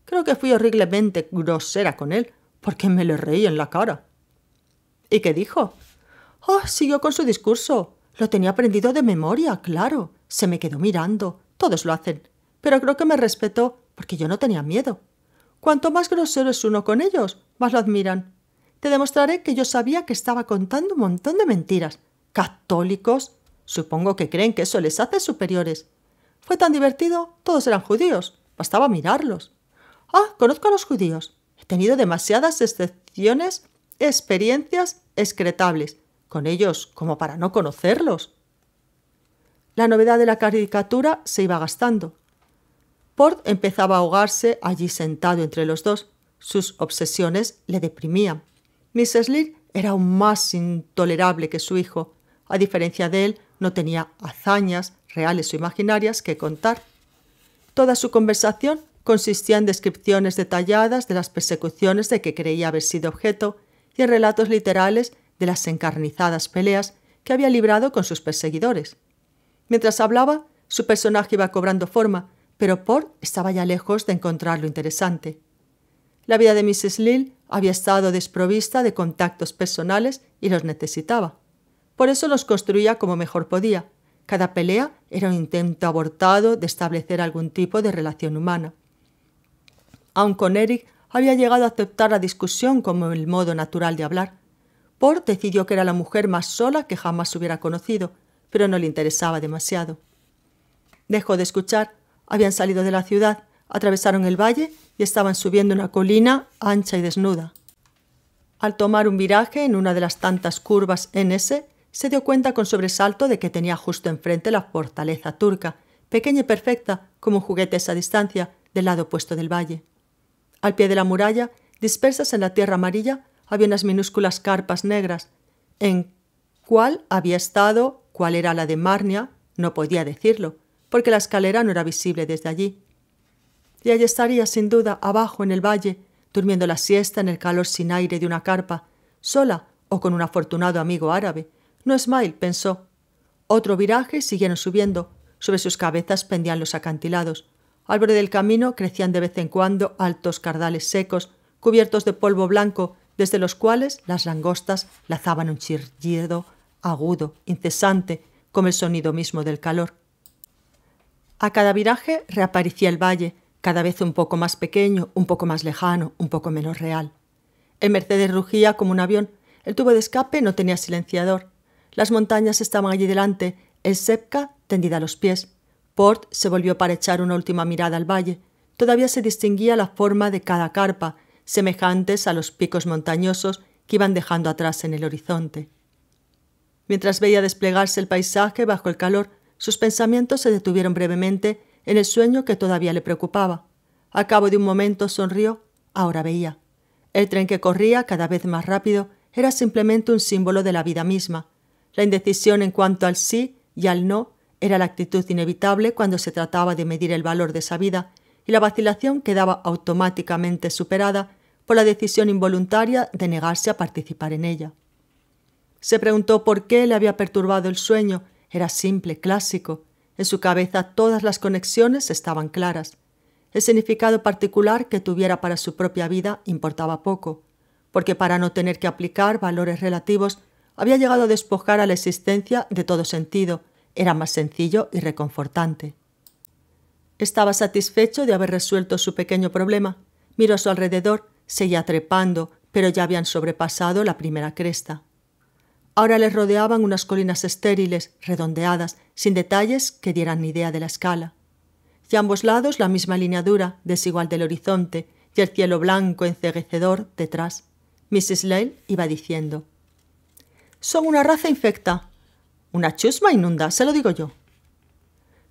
Creo que fui horriblemente grosera con él, porque me le reí en la cara. ¿Y qué dijo? Oh, siguió con su discurso. Lo tenía aprendido de memoria, claro. Se me quedó mirando. Todos lo hacen. Pero creo que me respetó, porque yo no tenía miedo. Cuanto más grosero es uno con ellos, más lo admiran. Te demostraré que yo sabía que estaba contando un montón de mentiras. Católicos, Supongo que creen que eso les hace superiores. Fue tan divertido, todos eran judíos, bastaba mirarlos. Ah, conozco a los judíos. He tenido demasiadas excepciones, experiencias excretables, con ellos como para no conocerlos. La novedad de la caricatura se iba gastando. Port empezaba a ahogarse allí sentado entre los dos. Sus obsesiones le deprimían. Mrs. Lear era aún más intolerable que su hijo. A diferencia de él, no tenía hazañas reales o imaginarias que contar. Toda su conversación consistía en descripciones detalladas de las persecuciones de que creía haber sido objeto y en relatos literales de las encarnizadas peleas que había librado con sus perseguidores. Mientras hablaba, su personaje iba cobrando forma, pero Port estaba ya lejos de encontrarlo interesante. La vida de Mrs. Lille había estado desprovista de contactos personales y los necesitaba. Por eso los construía como mejor podía. Cada pelea era un intento abortado de establecer algún tipo de relación humana. Aun con Eric había llegado a aceptar la discusión como el modo natural de hablar. Port decidió que era la mujer más sola que jamás hubiera conocido, pero no le interesaba demasiado. Dejó de escuchar. Habían salido de la ciudad, atravesaron el valle y estaban subiendo una colina ancha y desnuda. Al tomar un viraje en una de las tantas curvas en se dio cuenta con sobresalto de que tenía justo enfrente la fortaleza turca, pequeña y perfecta como juguetes a distancia, del lado opuesto del valle. Al pie de la muralla, dispersas en la tierra amarilla, había unas minúsculas carpas negras, en cuál había estado, cuál era la de Marnia, no podía decirlo, porque la escalera no era visible desde allí. Y allí estaría, sin duda, abajo en el valle, durmiendo la siesta en el calor sin aire de una carpa, sola o con un afortunado amigo árabe, no es mal, pensó. Otro viraje siguieron subiendo. Sobre sus cabezas pendían los acantilados. Al borde del camino crecían de vez en cuando altos cardales secos, cubiertos de polvo blanco, desde los cuales las langostas lazaban un chirrido agudo, incesante, como el sonido mismo del calor. A cada viraje reaparecía el valle, cada vez un poco más pequeño, un poco más lejano, un poco menos real. El Mercedes rugía como un avión, el tubo de escape no tenía silenciador, las montañas estaban allí delante, el Sepka tendida a los pies. Port se volvió para echar una última mirada al valle. Todavía se distinguía la forma de cada carpa, semejantes a los picos montañosos que iban dejando atrás en el horizonte. Mientras veía desplegarse el paisaje bajo el calor, sus pensamientos se detuvieron brevemente en el sueño que todavía le preocupaba. A cabo de un momento sonrió, ahora veía. El tren que corría cada vez más rápido era simplemente un símbolo de la vida misma, la indecisión en cuanto al sí y al no era la actitud inevitable cuando se trataba de medir el valor de esa vida, y la vacilación quedaba automáticamente superada por la decisión involuntaria de negarse a participar en ella. Se preguntó por qué le había perturbado el sueño. Era simple, clásico. En su cabeza todas las conexiones estaban claras. El significado particular que tuviera para su propia vida importaba poco, porque para no tener que aplicar valores relativos había llegado a despojar a la existencia de todo sentido, era más sencillo y reconfortante. Estaba satisfecho de haber resuelto su pequeño problema. Miró a su alrededor, seguía trepando, pero ya habían sobrepasado la primera cresta. Ahora les rodeaban unas colinas estériles, redondeadas, sin detalles que dieran idea de la escala. De ambos lados la misma lineadura, desigual del horizonte, y el cielo blanco enceguecedor detrás. Mrs. Lane iba diciendo son una raza infecta. Una chusma inunda, se lo digo yo.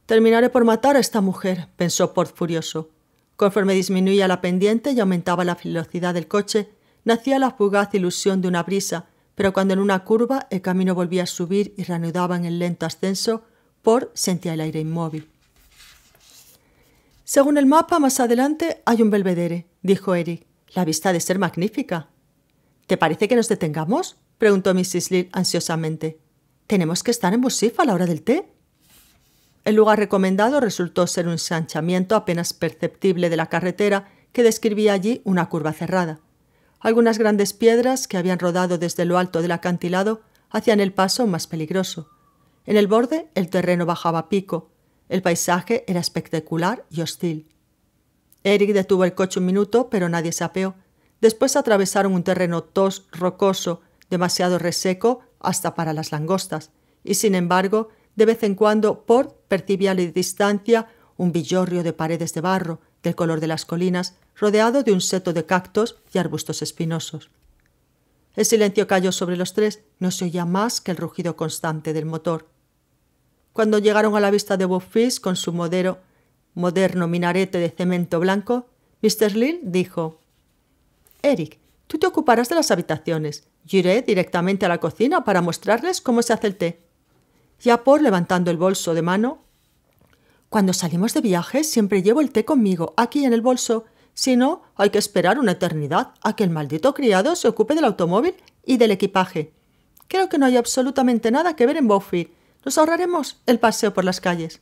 Terminaré por matar a esta mujer, pensó Port furioso. Conforme disminuía la pendiente y aumentaba la velocidad del coche, nacía la fugaz ilusión de una brisa, pero cuando en una curva el camino volvía a subir y reanudaba en el lento ascenso, Port sentía el aire inmóvil. Según el mapa, más adelante hay un belvedere, dijo Eric. La vista debe de ser magnífica. ¿Te parece que nos detengamos? preguntó Mrs. Lill ansiosamente. ¿Tenemos que estar en Busif a la hora del té? El lugar recomendado resultó ser un ensanchamiento apenas perceptible de la carretera que describía allí una curva cerrada. Algunas grandes piedras que habían rodado desde lo alto del acantilado hacían el paso más peligroso. En el borde el terreno bajaba a pico. El paisaje era espectacular y hostil. Eric detuvo el coche un minuto, pero nadie se apeó. Después atravesaron un terreno tos rocoso demasiado reseco hasta para las langostas, y sin embargo, de vez en cuando Port percibía a la distancia un villorrio de paredes de barro del color de las colinas, rodeado de un seto de cactos y arbustos espinosos. El silencio cayó sobre los tres, no se oía más que el rugido constante del motor. Cuando llegaron a la vista de Bob con su modero, moderno minarete de cemento blanco, Mr. Lynn dijo: Eric, tú te ocuparás de las habitaciones. Yo iré directamente a la cocina para mostrarles cómo se hace el té. Ya por levantando el bolso de mano. Cuando salimos de viaje siempre llevo el té conmigo, aquí en el bolso. Si no, hay que esperar una eternidad a que el maldito criado se ocupe del automóvil y del equipaje. Creo que no hay absolutamente nada que ver en boffy Nos ahorraremos el paseo por las calles.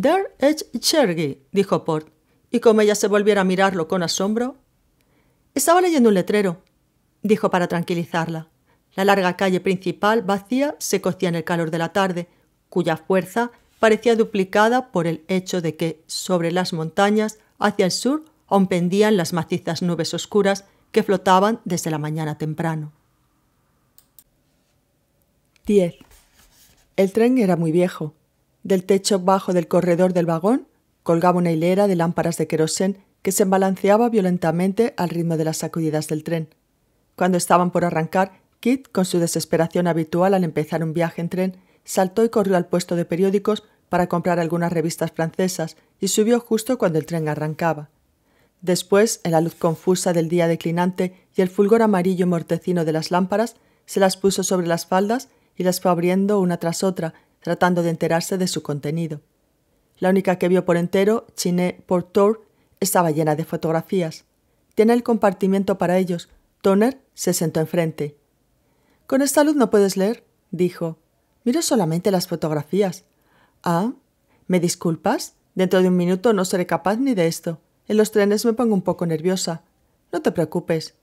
There is Chergy, dijo Port, y como ella se volviera a mirarlo con asombro, estaba leyendo un letrero, dijo para tranquilizarla. La larga calle principal vacía se cocía en el calor de la tarde, cuya fuerza parecía duplicada por el hecho de que, sobre las montañas, hacia el sur, aún pendían las macizas nubes oscuras que flotaban desde la mañana temprano. 10. El tren era muy viejo. Del techo bajo del corredor del vagón colgaba una hilera de lámparas de querosén que se balanceaba violentamente al ritmo de las sacudidas del tren. Cuando estaban por arrancar, Kit, con su desesperación habitual al empezar un viaje en tren, saltó y corrió al puesto de periódicos para comprar algunas revistas francesas y subió justo cuando el tren arrancaba. Después, en la luz confusa del día declinante y el fulgor amarillo mortecino de las lámparas, se las puso sobre las faldas y las fue abriendo una tras otra, tratando de enterarse de su contenido. La única que vio por entero, Chiné Portor, estaba llena de fotografías. Tiene el compartimiento para ellos. Toner se sentó enfrente. Con esta luz no puedes leer, dijo. Miro solamente las fotografías. Ah, ¿me disculpas? Dentro de un minuto no seré capaz ni de esto. En los trenes me pongo un poco nerviosa. No te preocupes.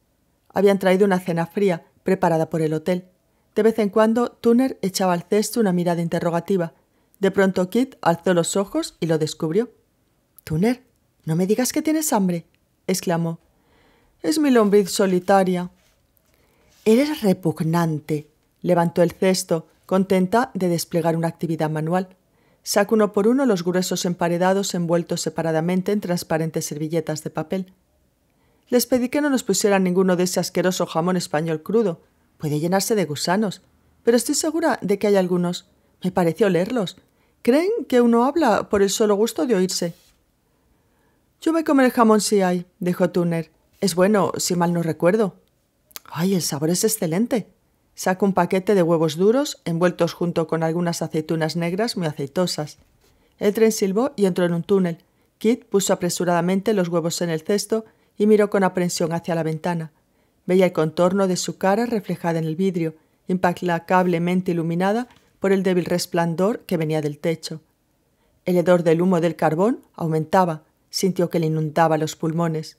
Habían traído una cena fría, preparada por el hotel. De vez en cuando, Turner echaba al cesto una mirada interrogativa. De pronto Kit alzó los ojos y lo descubrió. «¿Tuner?» No me digas que tienes hambre, exclamó. Es mi lombriz solitaria. Eres repugnante, levantó el cesto, contenta de desplegar una actividad manual. Sacó uno por uno los gruesos emparedados envueltos separadamente en transparentes servilletas de papel. Les pedí que no nos pusieran ninguno de ese asqueroso jamón español crudo. Puede llenarse de gusanos, pero estoy segura de que hay algunos. Me pareció leerlos. Creen que uno habla por el solo gusto de oírse. Yo voy a comer el jamón si hay, dijo Turner. Es bueno, si mal no recuerdo. Ay, el sabor es excelente. Sacó un paquete de huevos duros, envueltos junto con algunas aceitunas negras muy aceitosas. El tren silbó y entró en un túnel. Kit puso apresuradamente los huevos en el cesto y miró con aprensión hacia la ventana. Veía el contorno de su cara reflejada en el vidrio, implacablemente iluminada por el débil resplandor que venía del techo. El hedor del humo del carbón aumentaba, Sintió que le inundaba los pulmones.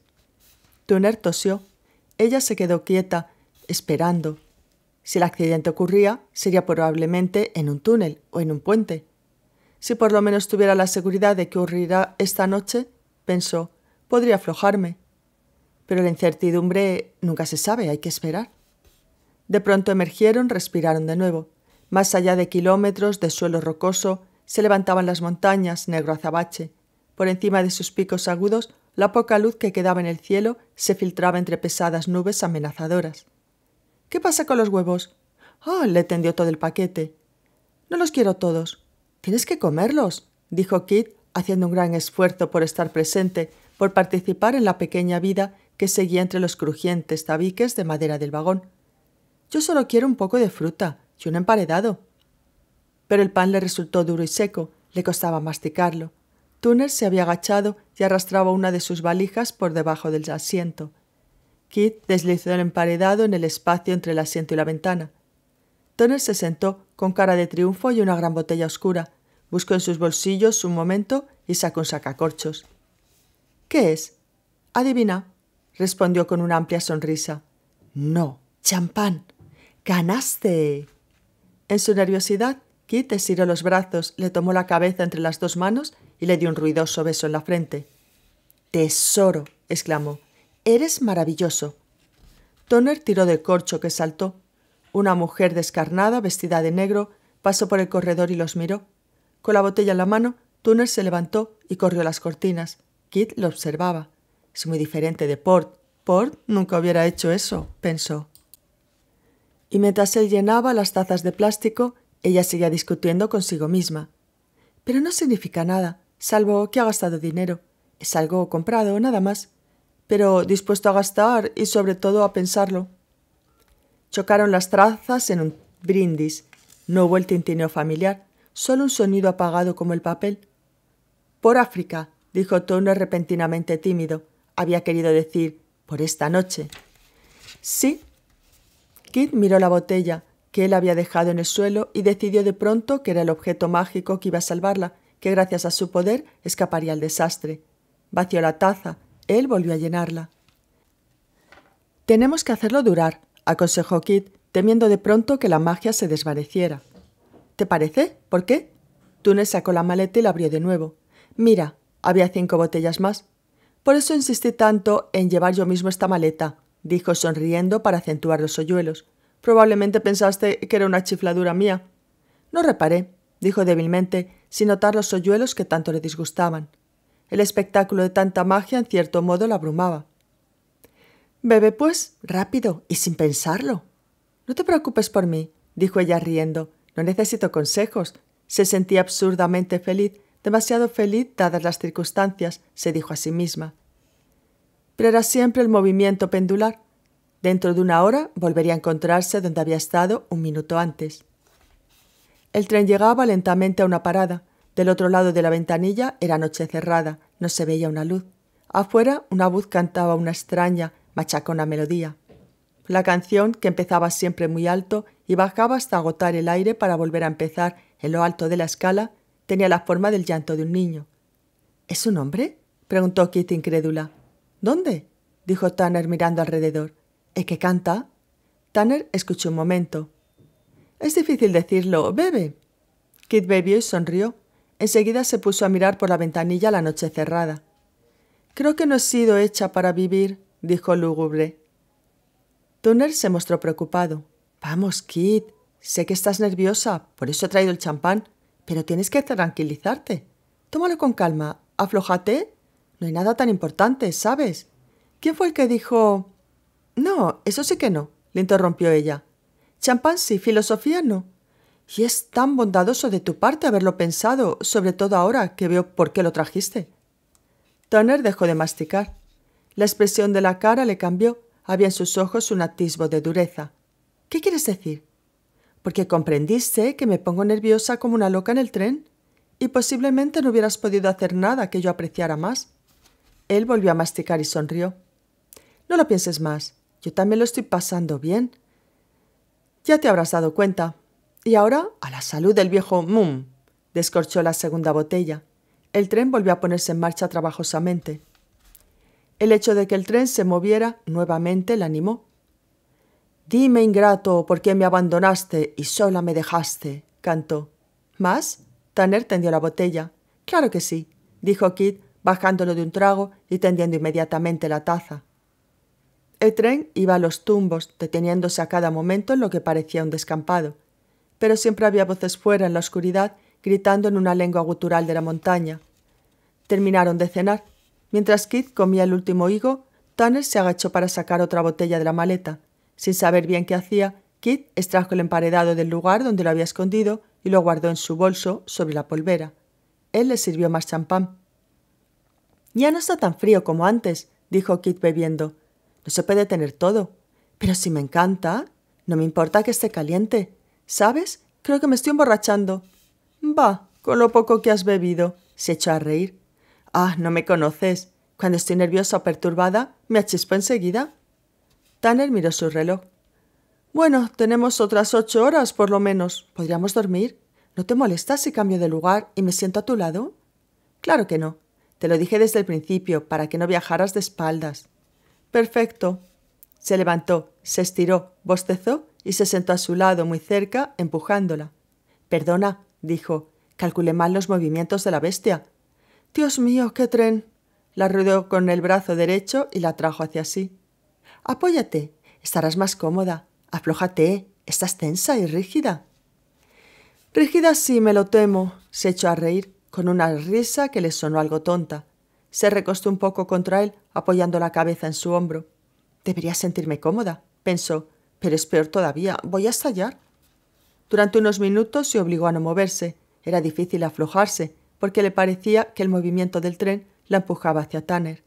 Tuner tosió. Ella se quedó quieta, esperando. Si el accidente ocurría, sería probablemente en un túnel o en un puente. Si por lo menos tuviera la seguridad de que ocurrirá esta noche, pensó, podría aflojarme. Pero la incertidumbre nunca se sabe, hay que esperar. De pronto emergieron, respiraron de nuevo. Más allá de kilómetros de suelo rocoso, se levantaban las montañas, negro azabache. Por encima de sus picos agudos, la poca luz que quedaba en el cielo se filtraba entre pesadas nubes amenazadoras. ¿Qué pasa con los huevos? Oh, le tendió todo el paquete. No los quiero todos. Tienes que comerlos, dijo Kit, haciendo un gran esfuerzo por estar presente, por participar en la pequeña vida que seguía entre los crujientes tabiques de madera del vagón. Yo solo quiero un poco de fruta y un emparedado. Pero el pan le resultó duro y seco, le costaba masticarlo. Tuner se había agachado y arrastraba una de sus valijas por debajo del asiento. Kit deslizó el emparedado en el espacio entre el asiento y la ventana. Tuner se sentó con cara de triunfo y una gran botella oscura. Buscó en sus bolsillos un momento y sacó un sacacorchos. ¿Qué es? Adivina, respondió con una amplia sonrisa. No, champán. ¡Ganaste! En su nerviosidad, Kit estiró los brazos, le tomó la cabeza entre las dos manos y le dio un ruidoso beso en la frente. Tesoro, exclamó, eres maravilloso. Toner tiró del corcho que saltó. Una mujer descarnada, vestida de negro, pasó por el corredor y los miró. Con la botella en la mano, Toner se levantó y corrió las cortinas. Kit lo observaba. Es muy diferente de Port. Port nunca hubiera hecho eso, pensó. Y mientras él llenaba las tazas de plástico, ella seguía discutiendo consigo misma. Pero no significa nada salvo que ha gastado dinero. Es algo comprado, nada más, pero dispuesto a gastar y sobre todo a pensarlo. Chocaron las trazas en un brindis. No hubo el tintineo familiar, solo un sonido apagado como el papel. Por África, dijo Tono repentinamente tímido. Había querido decir, por esta noche. Sí. Kid miró la botella que él había dejado en el suelo y decidió de pronto que era el objeto mágico que iba a salvarla, que gracias a su poder escaparía al desastre. Vació la taza, él volvió a llenarla. Tenemos que hacerlo durar, aconsejó Kit, temiendo de pronto que la magia se desvaneciera. ¿Te parece? ¿Por qué? Túnez sacó la maleta y la abrió de nuevo. Mira, había cinco botellas más. Por eso insistí tanto en llevar yo mismo esta maleta, dijo sonriendo para acentuar los hoyuelos. Probablemente pensaste que era una chifladura mía. No reparé, dijo débilmente, sin notar los hoyuelos que tanto le disgustaban. El espectáculo de tanta magia en cierto modo la abrumaba. Bebe, pues, rápido y sin pensarlo. No te preocupes por mí, dijo ella riendo. No necesito consejos. Se sentía absurdamente feliz, demasiado feliz dadas las circunstancias, se dijo a sí misma. Pero era siempre el movimiento pendular. Dentro de una hora volvería a encontrarse donde había estado un minuto antes. El tren llegaba lentamente a una parada. Del otro lado de la ventanilla era noche cerrada, no se veía una luz. Afuera una voz cantaba una extraña, machacona melodía. La canción, que empezaba siempre muy alto y bajaba hasta agotar el aire para volver a empezar en lo alto de la escala, tenía la forma del llanto de un niño. ¿Es un hombre? preguntó Keith incrédula. ¿Dónde? dijo Tanner mirando alrededor. ¿El que canta? Tanner escuchó un momento. Es difícil decirlo, bebe. Kit bebió y sonrió. Enseguida se puso a mirar por la ventanilla la noche cerrada. Creo que no he sido hecha para vivir, dijo lúgubre. Tuner se mostró preocupado. Vamos, Kit, sé que estás nerviosa, por eso he traído el champán, pero tienes que tranquilizarte. Tómalo con calma, aflojate. No hay nada tan importante, ¿sabes? ¿Quién fue el que dijo... No, eso sí que no, le interrumpió ella. Champán filosofía no. Y es tan bondadoso de tu parte haberlo pensado, sobre todo ahora que veo por qué lo trajiste. Turner dejó de masticar. La expresión de la cara le cambió. Había en sus ojos un atisbo de dureza. ¿Qué quieres decir? Porque comprendiste que me pongo nerviosa como una loca en el tren y posiblemente no hubieras podido hacer nada que yo apreciara más. Él volvió a masticar y sonrió. No lo pienses más. Yo también lo estoy pasando bien ya te habrás dado cuenta. Y ahora a la salud del viejo Mum. Descorchó la segunda botella. El tren volvió a ponerse en marcha trabajosamente. El hecho de que el tren se moviera nuevamente la animó. Dime, ingrato, por qué me abandonaste y sola me dejaste, cantó. ¿Más? Tanner tendió la botella. Claro que sí, dijo Kit, bajándolo de un trago y tendiendo inmediatamente la taza. El tren iba a los tumbos, deteniéndose a cada momento en lo que parecía un descampado. Pero siempre había voces fuera en la oscuridad, gritando en una lengua gutural de la montaña. Terminaron de cenar. Mientras Kit comía el último higo, Tanner se agachó para sacar otra botella de la maleta. Sin saber bien qué hacía, Kit extrajo el emparedado del lugar donde lo había escondido y lo guardó en su bolso sobre la polvera. Él le sirvió más champán. Ya no está tan frío como antes, dijo Kit bebiendo. No se puede tener todo. Pero si me encanta, no me importa que esté caliente. ¿Sabes? Creo que me estoy emborrachando. Va, con lo poco que has bebido. Se echó a reír. Ah, no me conoces. Cuando estoy nerviosa o perturbada, me achispo enseguida. Tanner miró su reloj. Bueno, tenemos otras ocho horas, por lo menos. Podríamos dormir. ¿No te molestas si cambio de lugar y me siento a tu lado? Claro que no. Te lo dije desde el principio, para que no viajaras de espaldas. Perfecto. Se levantó, se estiró, bostezó y se sentó a su lado muy cerca, empujándola. Perdona, dijo, calculé mal los movimientos de la bestia. Dios mío, qué tren. La rodeó con el brazo derecho y la trajo hacia sí. Apóyate, estarás más cómoda. Aflójate, estás tensa y rígida. Rígida sí, me lo temo, se echó a reír, con una risa que le sonó algo tonta. Se recostó un poco contra él, apoyando la cabeza en su hombro. Debería sentirme cómoda, pensó, pero es peor todavía, voy a estallar. Durante unos minutos se obligó a no moverse. Era difícil aflojarse, porque le parecía que el movimiento del tren la empujaba hacia Tanner.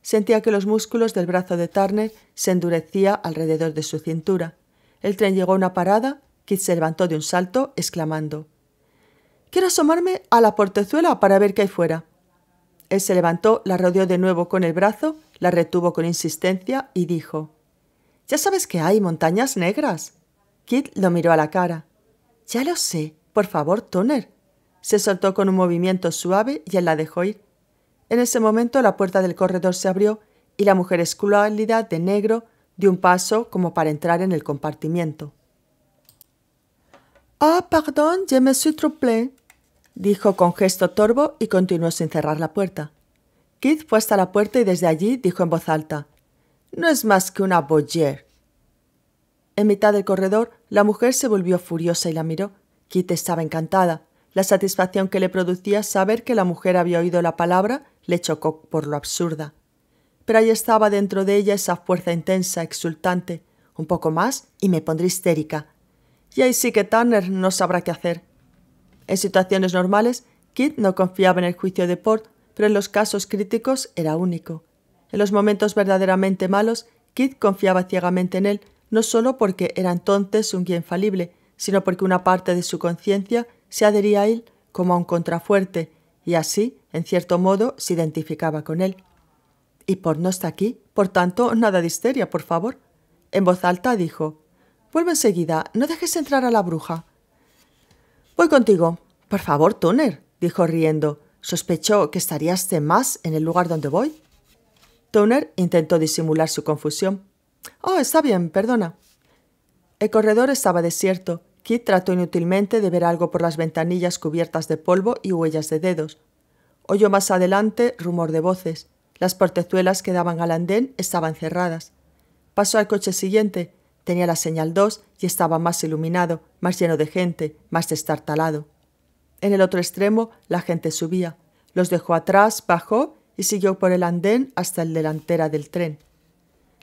Sentía que los músculos del brazo de Turner se endurecía alrededor de su cintura. El tren llegó a una parada, Kit se levantó de un salto, exclamando Quiero asomarme a la portezuela para ver qué hay fuera se levantó, la rodeó de nuevo con el brazo, la retuvo con insistencia y dijo, Ya sabes que hay montañas negras. Kit lo miró a la cara. Ya lo sé. Por favor, Toner. Se soltó con un movimiento suave y él la dejó ir. En ese momento la puerta del corredor se abrió y la mujer escuálida de negro dio un paso como para entrar en el compartimiento. Ah, perdón, pardon, je me suis trompé dijo con gesto torvo y continuó sin cerrar la puerta. Keith fue hasta la puerta y desde allí dijo en voz alta No es más que una boyer. En mitad del corredor, la mujer se volvió furiosa y la miró. Keith estaba encantada. La satisfacción que le producía saber que la mujer había oído la palabra le chocó por lo absurda. Pero ahí estaba dentro de ella esa fuerza intensa, exultante. Un poco más y me pondré histérica. Y ahí sí que Tanner no sabrá qué hacer. En situaciones normales, Kit no confiaba en el juicio de Port, pero en los casos críticos era único. En los momentos verdaderamente malos, Kit confiaba ciegamente en él, no solo porque era entonces un guía infalible, sino porque una parte de su conciencia se adhería a él como a un contrafuerte, y así, en cierto modo, se identificaba con él. Y Port no está aquí, por tanto, nada de histeria, por favor. En voz alta dijo: Vuelve enseguida, no dejes entrar a la bruja. Voy contigo. Por favor, Tuner, dijo riendo. ¿Sospechó que estarías más en el lugar donde voy? Tuner intentó disimular su confusión. Oh, está bien, perdona. El corredor estaba desierto. Kit trató inútilmente de ver algo por las ventanillas cubiertas de polvo y huellas de dedos. Oyó más adelante rumor de voces. Las portezuelas que daban al andén estaban cerradas. Pasó al coche siguiente. Tenía la señal 2 estaba más iluminado, más lleno de gente, más destartalado. En el otro extremo la gente subía, los dejó atrás, bajó y siguió por el andén hasta el delantera del tren.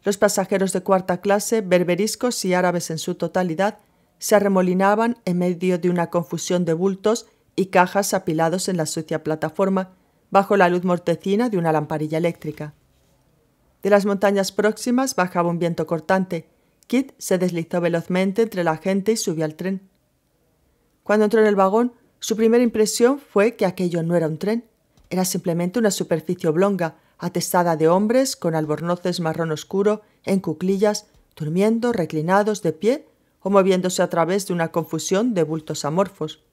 Los pasajeros de cuarta clase, berberiscos y árabes en su totalidad, se arremolinaban en medio de una confusión de bultos y cajas apilados en la sucia plataforma, bajo la luz mortecina de una lamparilla eléctrica. De las montañas próximas bajaba un viento cortante, Kit se deslizó velozmente entre la gente y subió al tren. Cuando entró en el vagón, su primera impresión fue que aquello no era un tren, era simplemente una superficie oblonga, atestada de hombres con albornoces marrón oscuro, en cuclillas, durmiendo, reclinados, de pie o moviéndose a través de una confusión de bultos amorfos.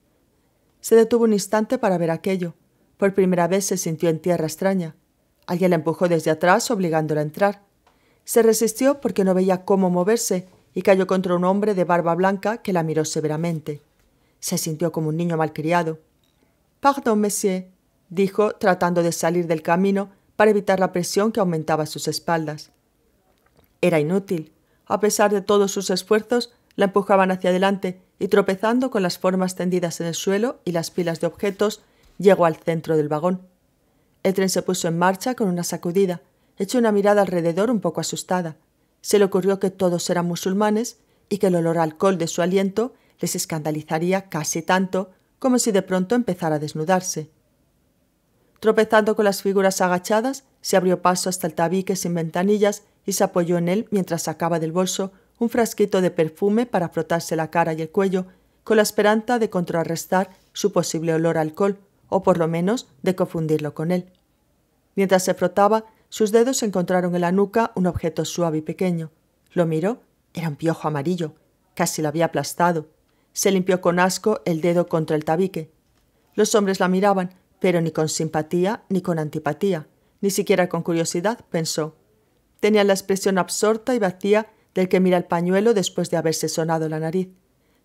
Se detuvo un instante para ver aquello. Por primera vez se sintió en tierra extraña. Alguien la empujó desde atrás obligándola a entrar. Se resistió porque no veía cómo moverse y cayó contra un hombre de barba blanca que la miró severamente. Se sintió como un niño malcriado. Pardon, monsieur, dijo, tratando de salir del camino para evitar la presión que aumentaba sus espaldas. Era inútil. A pesar de todos sus esfuerzos, la empujaban hacia adelante y tropezando con las formas tendidas en el suelo y las pilas de objetos, llegó al centro del vagón. El tren se puso en marcha con una sacudida, Echó una mirada alrededor un poco asustada. Se le ocurrió que todos eran musulmanes y que el olor a alcohol de su aliento les escandalizaría casi tanto como si de pronto empezara a desnudarse. Tropezando con las figuras agachadas, se abrió paso hasta el tabique sin ventanillas y se apoyó en él mientras sacaba del bolso un frasquito de perfume para frotarse la cara y el cuello, con la esperanza de contrarrestar su posible olor a alcohol, o por lo menos de confundirlo con él. Mientras se frotaba, sus dedos encontraron en la nuca un objeto suave y pequeño. Lo miró. Era un piojo amarillo. Casi lo había aplastado. Se limpió con asco el dedo contra el tabique. Los hombres la miraban, pero ni con simpatía ni con antipatía, ni siquiera con curiosidad, pensó. Tenía la expresión absorta y vacía del que mira el pañuelo después de haberse sonado la nariz.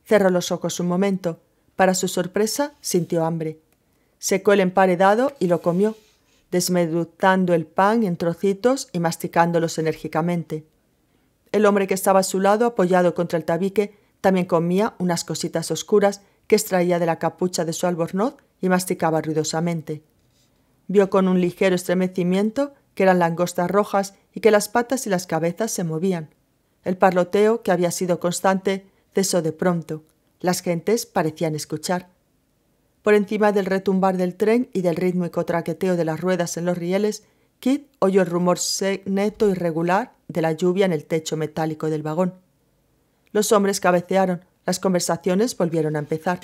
Cerró los ojos un momento. Para su sorpresa, sintió hambre. Secó el emparedado y lo comió, desmedutando el pan en trocitos y masticándolos enérgicamente. El hombre que estaba a su lado, apoyado contra el tabique, también comía unas cositas oscuras que extraía de la capucha de su albornoz y masticaba ruidosamente. Vio con un ligero estremecimiento que eran langostas rojas y que las patas y las cabezas se movían. El parloteo, que había sido constante, cesó de pronto. Las gentes parecían escuchar. Por encima del retumbar del tren y del rítmico traqueteo de las ruedas en los rieles, Kit oyó el rumor neto y regular de la lluvia en el techo metálico del vagón. Los hombres cabecearon, las conversaciones volvieron a empezar.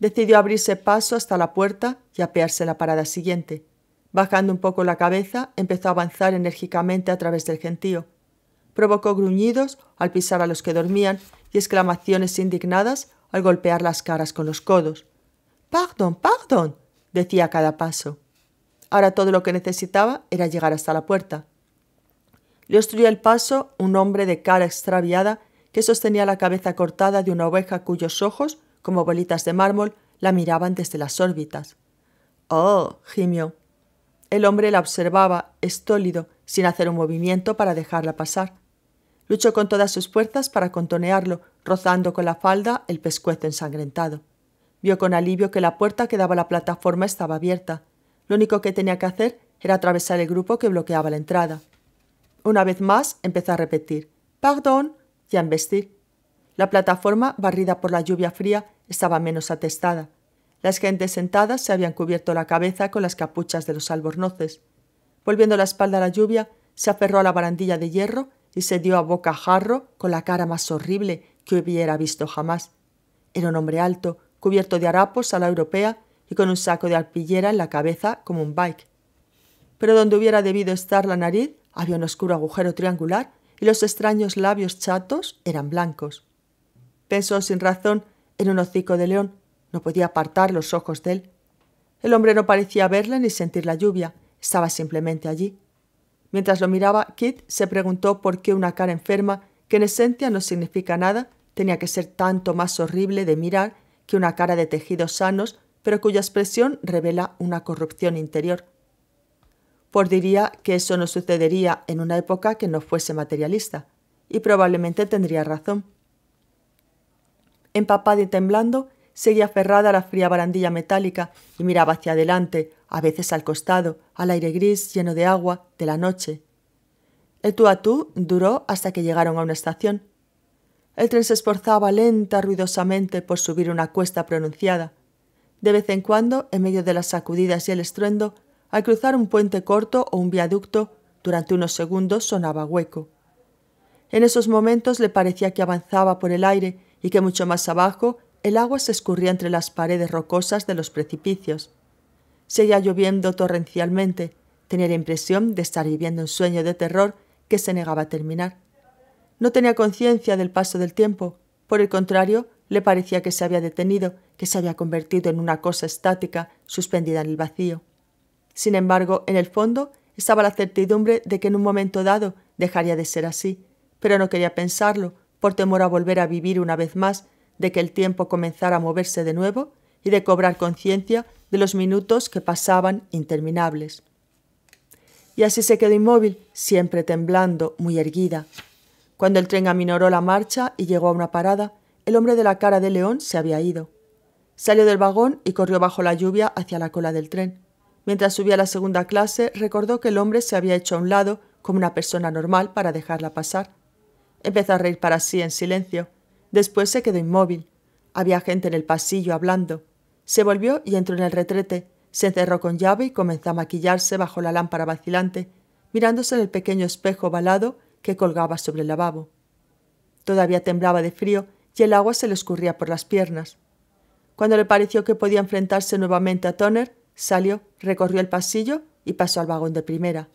Decidió abrirse paso hasta la puerta y apearse en la parada siguiente. Bajando un poco la cabeza, empezó a avanzar enérgicamente a través del gentío. Provocó gruñidos al pisar a los que dormían y exclamaciones indignadas al golpear las caras con los codos. Pardon, pardon, decía a cada paso. Ahora todo lo que necesitaba era llegar hasta la puerta. Le obstruyó el paso un hombre de cara extraviada que sostenía la cabeza cortada de una oveja cuyos ojos, como bolitas de mármol, la miraban desde las órbitas. Oh, gimió. El hombre la observaba, estólido, sin hacer un movimiento para dejarla pasar. Luchó con todas sus fuerzas para contonearlo, rozando con la falda el pescuezo ensangrentado. Vio con alivio que la puerta que daba a la plataforma estaba abierta. Lo único que tenía que hacer era atravesar el grupo que bloqueaba la entrada. Una vez más empezó a repetir Pardon y a embestir. La plataforma, barrida por la lluvia fría, estaba menos atestada. Las gentes sentadas se habían cubierto la cabeza con las capuchas de los albornoces. Volviendo la espalda a la lluvia, se aferró a la barandilla de hierro y se dio a boca jarro con la cara más horrible que hubiera visto jamás. Era un hombre alto, cubierto de harapos a la europea y con un saco de arpillera en la cabeza como un bike. Pero donde hubiera debido estar la nariz había un oscuro agujero triangular y los extraños labios chatos eran blancos. Pensó sin razón en un hocico de león, no podía apartar los ojos de él. El hombre no parecía verle ni sentir la lluvia, estaba simplemente allí. Mientras lo miraba, Kit se preguntó por qué una cara enferma, que en esencia no significa nada, tenía que ser tanto más horrible de mirar que una cara de tejidos sanos, pero cuya expresión revela una corrupción interior. Por diría que eso no sucedería en una época que no fuese materialista, y probablemente tendría razón. Empapada y temblando, seguía aferrada a la fría barandilla metálica y miraba hacia adelante, a veces al costado, al aire gris lleno de agua de la noche. El tú a tú duró hasta que llegaron a una estación. El tren se esforzaba lenta, ruidosamente, por subir una cuesta pronunciada. De vez en cuando, en medio de las sacudidas y el estruendo, al cruzar un puente corto o un viaducto, durante unos segundos sonaba hueco. En esos momentos le parecía que avanzaba por el aire y que mucho más abajo el agua se escurría entre las paredes rocosas de los precipicios. Seguía lloviendo torrencialmente. Tenía la impresión de estar viviendo un sueño de terror que se negaba a terminar. No tenía conciencia del paso del tiempo. Por el contrario, le parecía que se había detenido, que se había convertido en una cosa estática, suspendida en el vacío. Sin embargo, en el fondo estaba la certidumbre de que en un momento dado dejaría de ser así, pero no quería pensarlo, por temor a volver a vivir una vez más, de que el tiempo comenzara a moverse de nuevo y de cobrar conciencia de los minutos que pasaban interminables. Y así se quedó inmóvil, siempre temblando, muy erguida, cuando el tren aminoró la marcha y llegó a una parada, el hombre de la cara de león se había ido. Salió del vagón y corrió bajo la lluvia hacia la cola del tren. Mientras subía a la segunda clase, recordó que el hombre se había hecho a un lado como una persona normal para dejarla pasar. Empezó a reír para sí en silencio. Después se quedó inmóvil. Había gente en el pasillo hablando. Se volvió y entró en el retrete. Se encerró con llave y comenzó a maquillarse bajo la lámpara vacilante, mirándose en el pequeño espejo ovalado que colgaba sobre el lavabo. Todavía temblaba de frío y el agua se le escurría por las piernas. Cuando le pareció que podía enfrentarse nuevamente a Toner, salió, recorrió el pasillo y pasó al vagón de primera.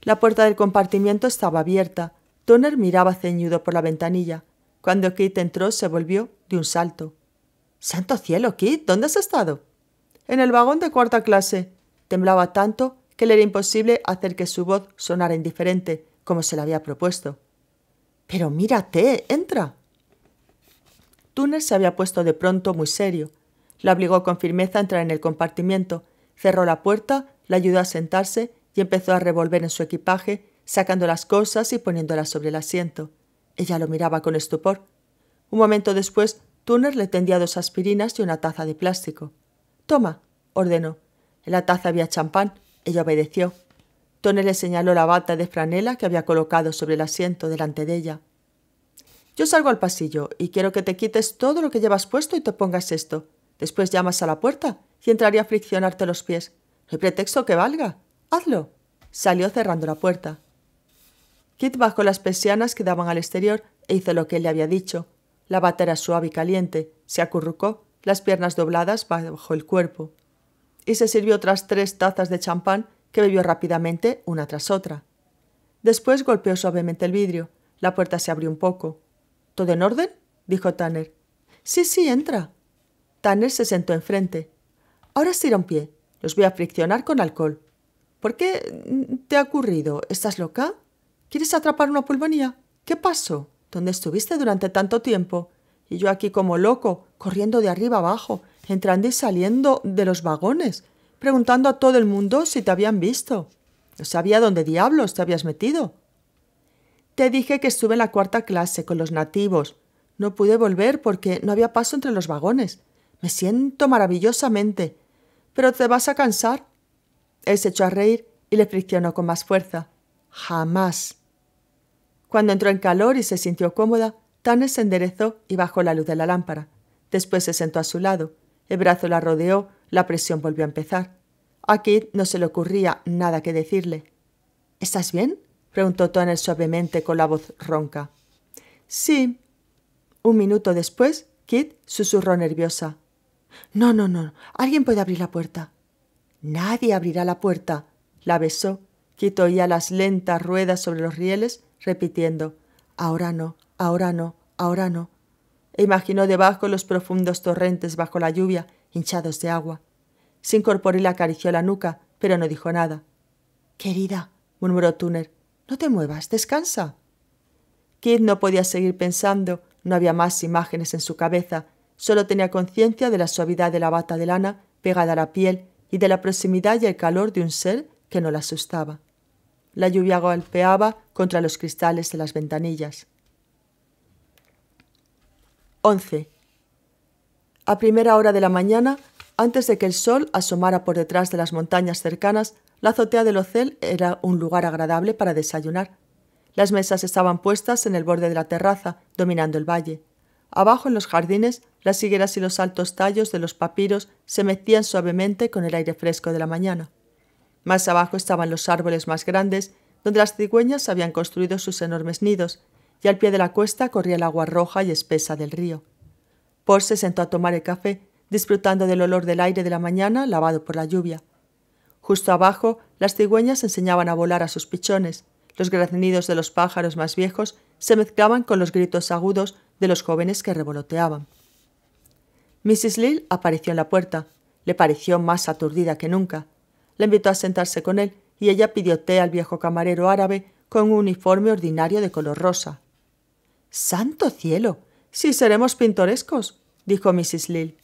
La puerta del compartimiento estaba abierta. Toner miraba ceñudo por la ventanilla. Cuando Kit entró, se volvió de un salto. ¡Santo cielo, Kit! ¿Dónde has estado? En el vagón de cuarta clase. Temblaba tanto que le era imposible hacer que su voz sonara indiferente, como se le había propuesto. Pero mírate, entra. Túnez se había puesto de pronto muy serio. La obligó con firmeza a entrar en el compartimiento, cerró la puerta, la ayudó a sentarse y empezó a revolver en su equipaje, sacando las cosas y poniéndolas sobre el asiento. Ella lo miraba con estupor. Un momento después, Tuner le tendía dos aspirinas y una taza de plástico. Toma, ordenó. En la taza había champán. Ella obedeció. Tony le señaló la bata de franela que había colocado sobre el asiento delante de ella. Yo salgo al pasillo y quiero que te quites todo lo que llevas puesto y te pongas esto. Después llamas a la puerta y entraré a friccionarte los pies. No hay pretexto que valga. Hazlo. Salió cerrando la puerta. Kit bajó las persianas que daban al exterior e hizo lo que él le había dicho. La bata era suave y caliente, se acurrucó, las piernas dobladas bajo el cuerpo. Y se sirvió otras tres tazas de champán que bebió rápidamente una tras otra. Después golpeó suavemente el vidrio. La puerta se abrió un poco. ¿Todo en orden? dijo Tanner. Sí, sí, entra. Tanner se sentó enfrente. Ahora estira un pie. Los voy a friccionar con alcohol. ¿Por qué te ha ocurrido? ¿Estás loca? ¿Quieres atrapar una pulmonía? ¿Qué pasó? ¿Dónde estuviste durante tanto tiempo? Y yo aquí como loco, corriendo de arriba abajo, entrando y saliendo de los vagones, preguntando a todo el mundo si te habían visto. No sabía dónde diablos te habías metido. Te dije que estuve en la cuarta clase con los nativos. No pude volver porque no había paso entre los vagones. Me siento maravillosamente. Pero te vas a cansar. Él se echó a reír y le friccionó con más fuerza. Jamás. Cuando entró en calor y se sintió cómoda, Tane se enderezó y bajó la luz de la lámpara. Después se sentó a su lado. El brazo la rodeó la presión volvió a empezar. A Kit no se le ocurría nada que decirle. ¿Estás bien? preguntó Tonel suavemente con la voz ronca. Sí. Un minuto después, Kit susurró nerviosa. No, no, no. Alguien puede abrir la puerta. Nadie abrirá la puerta. La besó. Kit oía las lentas ruedas sobre los rieles, repitiendo Ahora no, ahora no, ahora no. E imaginó debajo los profundos torrentes bajo la lluvia, hinchados de agua. Se incorporó y le acarició la nuca, pero no dijo nada. Querida, murmuró Tuner, no te muevas, descansa. Kid no podía seguir pensando, no había más imágenes en su cabeza, solo tenía conciencia de la suavidad de la bata de lana pegada a la piel y de la proximidad y el calor de un ser que no la asustaba. La lluvia golpeaba contra los cristales de las ventanillas. 11. A primera hora de la mañana antes de que el sol asomara por detrás de las montañas cercanas, la azotea del ocel era un lugar agradable para desayunar. Las mesas estaban puestas en el borde de la terraza, dominando el valle. Abajo en los jardines, las higueras y los altos tallos de los papiros se metían suavemente con el aire fresco de la mañana. Más abajo estaban los árboles más grandes, donde las cigüeñas habían construido sus enormes nidos, y al pie de la cuesta corría el agua roja y espesa del río. Paul se sentó a tomar el café disfrutando del olor del aire de la mañana lavado por la lluvia. Justo abajo, las cigüeñas enseñaban a volar a sus pichones, los graznidos de los pájaros más viejos se mezclaban con los gritos agudos de los jóvenes que revoloteaban. Mrs. Lil apareció en la puerta. Le pareció más aturdida que nunca. La invitó a sentarse con él y ella pidió té al viejo camarero árabe con un uniforme ordinario de color rosa. ¡Santo cielo! ¡Si seremos pintorescos! dijo Mrs. Lil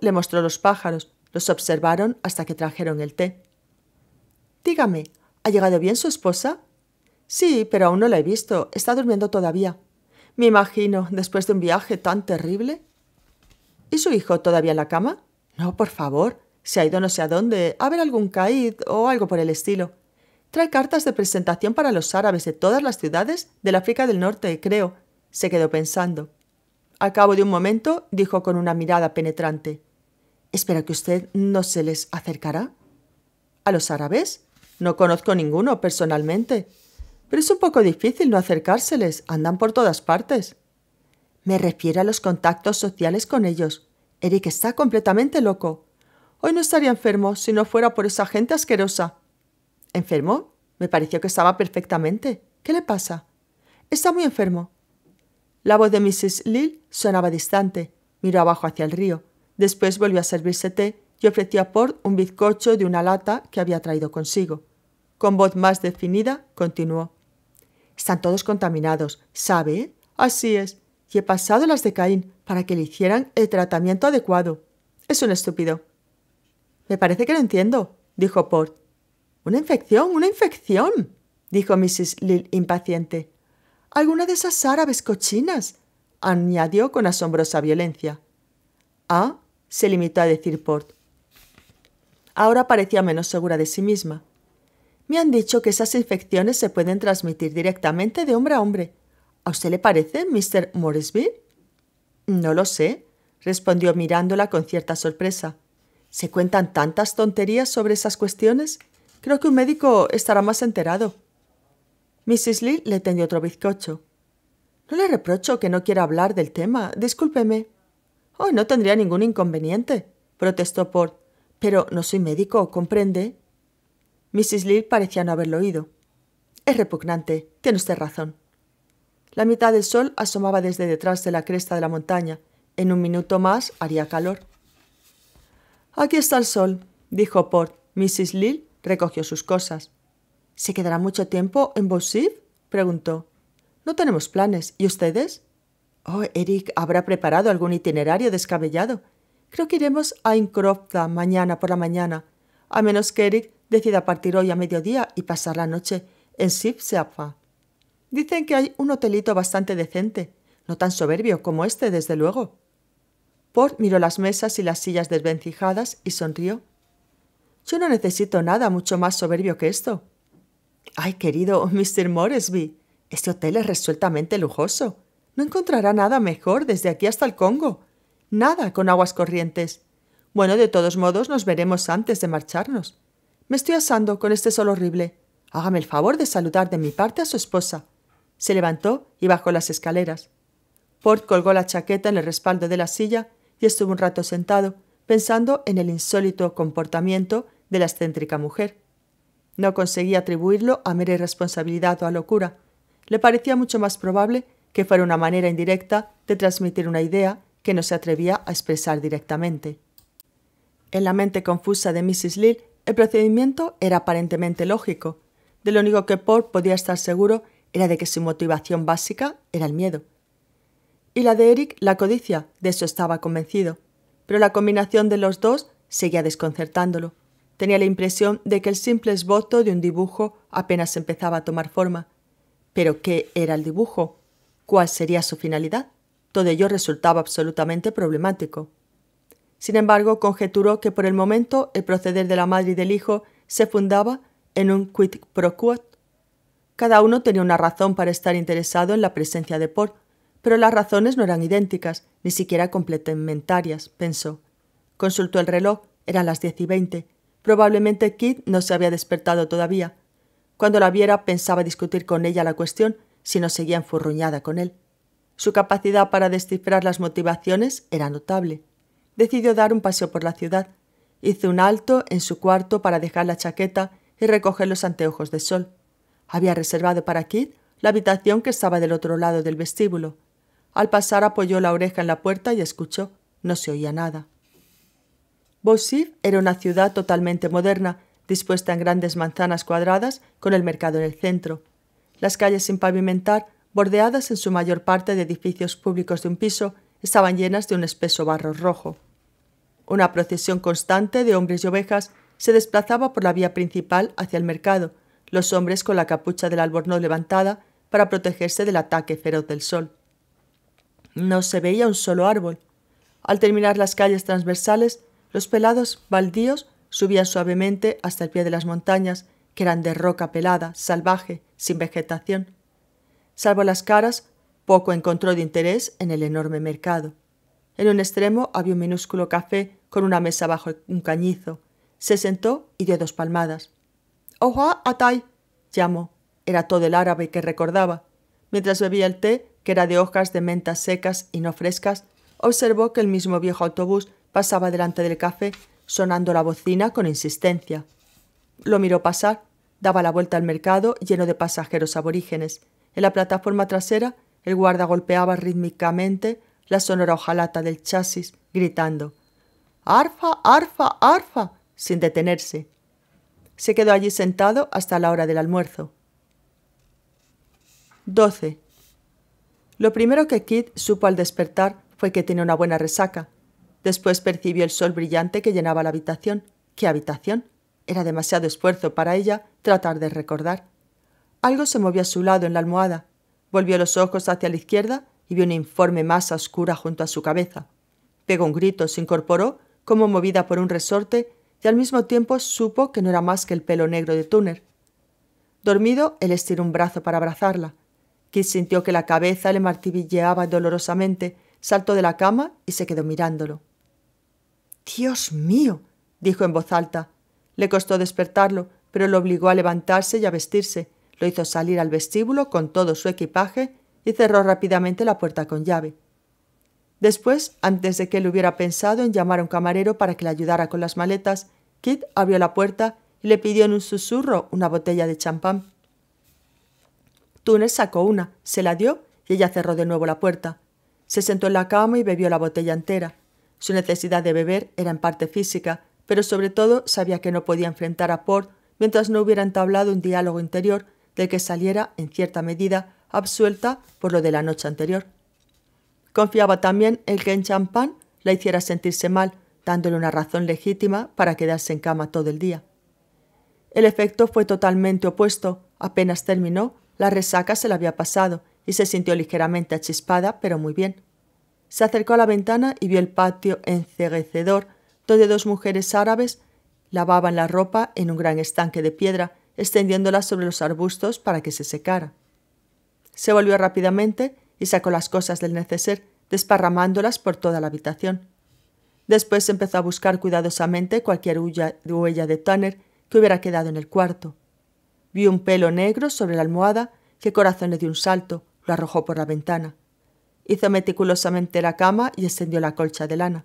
le mostró los pájaros. Los observaron hasta que trajeron el té. Dígame, ¿ha llegado bien su esposa? Sí, pero aún no la he visto. Está durmiendo todavía. Me imagino, después de un viaje tan terrible. ¿Y su hijo todavía en la cama? No, por favor. Se ha ido no sé a dónde, a ver algún caíd o algo por el estilo. Trae cartas de presentación para los árabes de todas las ciudades del África del Norte, creo. Se quedó pensando. Al cabo de un momento dijo con una mirada penetrante. ¿Espera que usted no se les acercará? ¿A los árabes? No conozco ninguno personalmente. Pero es un poco difícil no acercárseles, andan por todas partes. Me refiero a los contactos sociales con ellos. Eric está completamente loco. Hoy no estaría enfermo si no fuera por esa gente asquerosa. ¿Enfermo? Me pareció que estaba perfectamente. ¿Qué le pasa? Está muy enfermo. La voz de Mrs. Lill sonaba distante. Miró abajo hacia el río. Después volvió a servirse té y ofreció a Port un bizcocho de una lata que había traído consigo. Con voz más definida, continuó. Están todos contaminados, ¿sabe? Así es. Y he pasado las de Caín para que le hicieran el tratamiento adecuado. Es un estúpido. Me parece que lo entiendo, dijo Port. Una infección, una infección, dijo Mrs. Lill impaciente alguna de esas árabes cochinas, añadió con asombrosa violencia. Ah, se limitó a decir Port. Ahora parecía menos segura de sí misma. Me han dicho que esas infecciones se pueden transmitir directamente de hombre a hombre. ¿A usted le parece, Mr. Moresby? No lo sé, respondió mirándola con cierta sorpresa. ¿Se cuentan tantas tonterías sobre esas cuestiones? Creo que un médico estará más enterado. Mrs. Lee le tendió otro bizcocho. No le reprocho que no quiera hablar del tema. Discúlpeme. Oh, no tendría ningún inconveniente, protestó Port. Pero no soy médico, ¿comprende? Mrs. Lee parecía no haberlo oído. Es repugnante. Tiene usted razón. La mitad del sol asomaba desde detrás de la cresta de la montaña. En un minuto más haría calor. Aquí está el sol, dijo Port. Mrs. Lille recogió sus cosas. ¿Se quedará mucho tiempo en Bolsiv? preguntó. No tenemos planes. ¿Y ustedes? Oh, Eric habrá preparado algún itinerario descabellado. Creo que iremos a Incropza mañana por la mañana, a menos que Eric decida partir hoy a mediodía y pasar la noche en Sivseapfa Dicen que hay un hotelito bastante decente, no tan soberbio como este, desde luego. Port miró las mesas y las sillas desvencijadas y sonrió. Yo no necesito nada mucho más soberbio que esto. Ay, querido Mr. Moresby, este hotel es resueltamente lujoso. No encontrará nada mejor desde aquí hasta el Congo. Nada con aguas corrientes. Bueno, de todos modos nos veremos antes de marcharnos. Me estoy asando con este sol horrible. Hágame el favor de saludar de mi parte a su esposa. Se levantó y bajó las escaleras. Ford colgó la chaqueta en el respaldo de la silla y estuvo un rato sentado, pensando en el insólito comportamiento de la excéntrica mujer. No conseguía atribuirlo a mera irresponsabilidad o a locura. Le parecía mucho más probable que fuera una manera indirecta de transmitir una idea que no se atrevía a expresar directamente. En la mente confusa de Mrs. Lill, el procedimiento era aparentemente lógico. De lo único que Paul podía estar seguro era de que su motivación básica era el miedo. Y la de Eric, la codicia, de eso estaba convencido. Pero la combinación de los dos seguía desconcertándolo. Tenía la impresión de que el simple esbozo de un dibujo apenas empezaba a tomar forma. Pero ¿qué era el dibujo? ¿Cuál sería su finalidad? Todo ello resultaba absolutamente problemático. Sin embargo, conjeturó que por el momento el proceder de la madre y del hijo se fundaba en un quid pro quo. Cada uno tenía una razón para estar interesado en la presencia de Port, pero las razones no eran idénticas, ni siquiera complementarias, pensó. Consultó el reloj, eran las diez y veinte. Probablemente Kit no se había despertado todavía. Cuando la viera pensaba discutir con ella la cuestión si no seguía enfurruñada con él. Su capacidad para descifrar las motivaciones era notable. Decidió dar un paseo por la ciudad. Hizo un alto en su cuarto para dejar la chaqueta y recoger los anteojos de sol. Había reservado para Kit la habitación que estaba del otro lado del vestíbulo. Al pasar apoyó la oreja en la puerta y escuchó. No se oía nada. Bosiv era una ciudad totalmente moderna, dispuesta en grandes manzanas cuadradas con el mercado en el centro. Las calles sin pavimentar, bordeadas en su mayor parte de edificios públicos de un piso, estaban llenas de un espeso barro rojo. Una procesión constante de hombres y ovejas se desplazaba por la vía principal hacia el mercado, los hombres con la capucha del albornoz levantada para protegerse del ataque feroz del sol. No se veía un solo árbol. Al terminar las calles transversales, los pelados baldíos subían suavemente hasta el pie de las montañas, que eran de roca pelada, salvaje, sin vegetación. Salvo las caras, poco encontró de interés en el enorme mercado. En un extremo había un minúsculo café con una mesa bajo un cañizo. Se sentó y dio dos palmadas. ¡Oja, atay! llamó. Era todo el árabe que recordaba. Mientras bebía el té, que era de hojas de mentas secas y no frescas, observó que el mismo viejo autobús pasaba delante del café, sonando la bocina con insistencia. Lo miró pasar, daba la vuelta al mercado lleno de pasajeros aborígenes. En la plataforma trasera, el guarda golpeaba rítmicamente la sonora hojalata del chasis, gritando Arfa, arfa, arfa, sin detenerse. Se quedó allí sentado hasta la hora del almuerzo. 12. Lo primero que Kid supo al despertar fue que tenía una buena resaca. Después percibió el sol brillante que llenaba la habitación. ¿Qué habitación? Era demasiado esfuerzo para ella tratar de recordar. Algo se movió a su lado en la almohada. Volvió los ojos hacia la izquierda y vio una informe masa oscura junto a su cabeza. Pegó un grito, se incorporó, como movida por un resorte, y al mismo tiempo supo que no era más que el pelo negro de Túner. Dormido, él estiró un brazo para abrazarla. Kit sintió que la cabeza le martilleaba dolorosamente, saltó de la cama y se quedó mirándolo. Dios mío, dijo en voz alta. Le costó despertarlo, pero lo obligó a levantarse y a vestirse. Lo hizo salir al vestíbulo con todo su equipaje y cerró rápidamente la puerta con llave. Después, antes de que él hubiera pensado en llamar a un camarero para que le ayudara con las maletas, Kit abrió la puerta y le pidió en un susurro una botella de champán. Túnez sacó una, se la dio y ella cerró de nuevo la puerta. Se sentó en la cama y bebió la botella entera. Su necesidad de beber era en parte física, pero sobre todo sabía que no podía enfrentar a Port mientras no hubiera entablado un diálogo interior del que saliera, en cierta medida, absuelta por lo de la noche anterior. Confiaba también en que en champán la hiciera sentirse mal, dándole una razón legítima para quedarse en cama todo el día. El efecto fue totalmente opuesto. Apenas terminó, la resaca se la había pasado y se sintió ligeramente achispada, pero muy bien. Se acercó a la ventana y vio el patio enceguecedor, donde dos mujeres árabes lavaban la ropa en un gran estanque de piedra, extendiéndola sobre los arbustos para que se secara. Se volvió rápidamente y sacó las cosas del neceser, desparramándolas por toda la habitación. Después empezó a buscar cuidadosamente cualquier huella de Tanner que hubiera quedado en el cuarto. Vio un pelo negro sobre la almohada que Corazón le dio un salto, lo arrojó por la ventana. Hizo meticulosamente la cama y extendió la colcha de lana.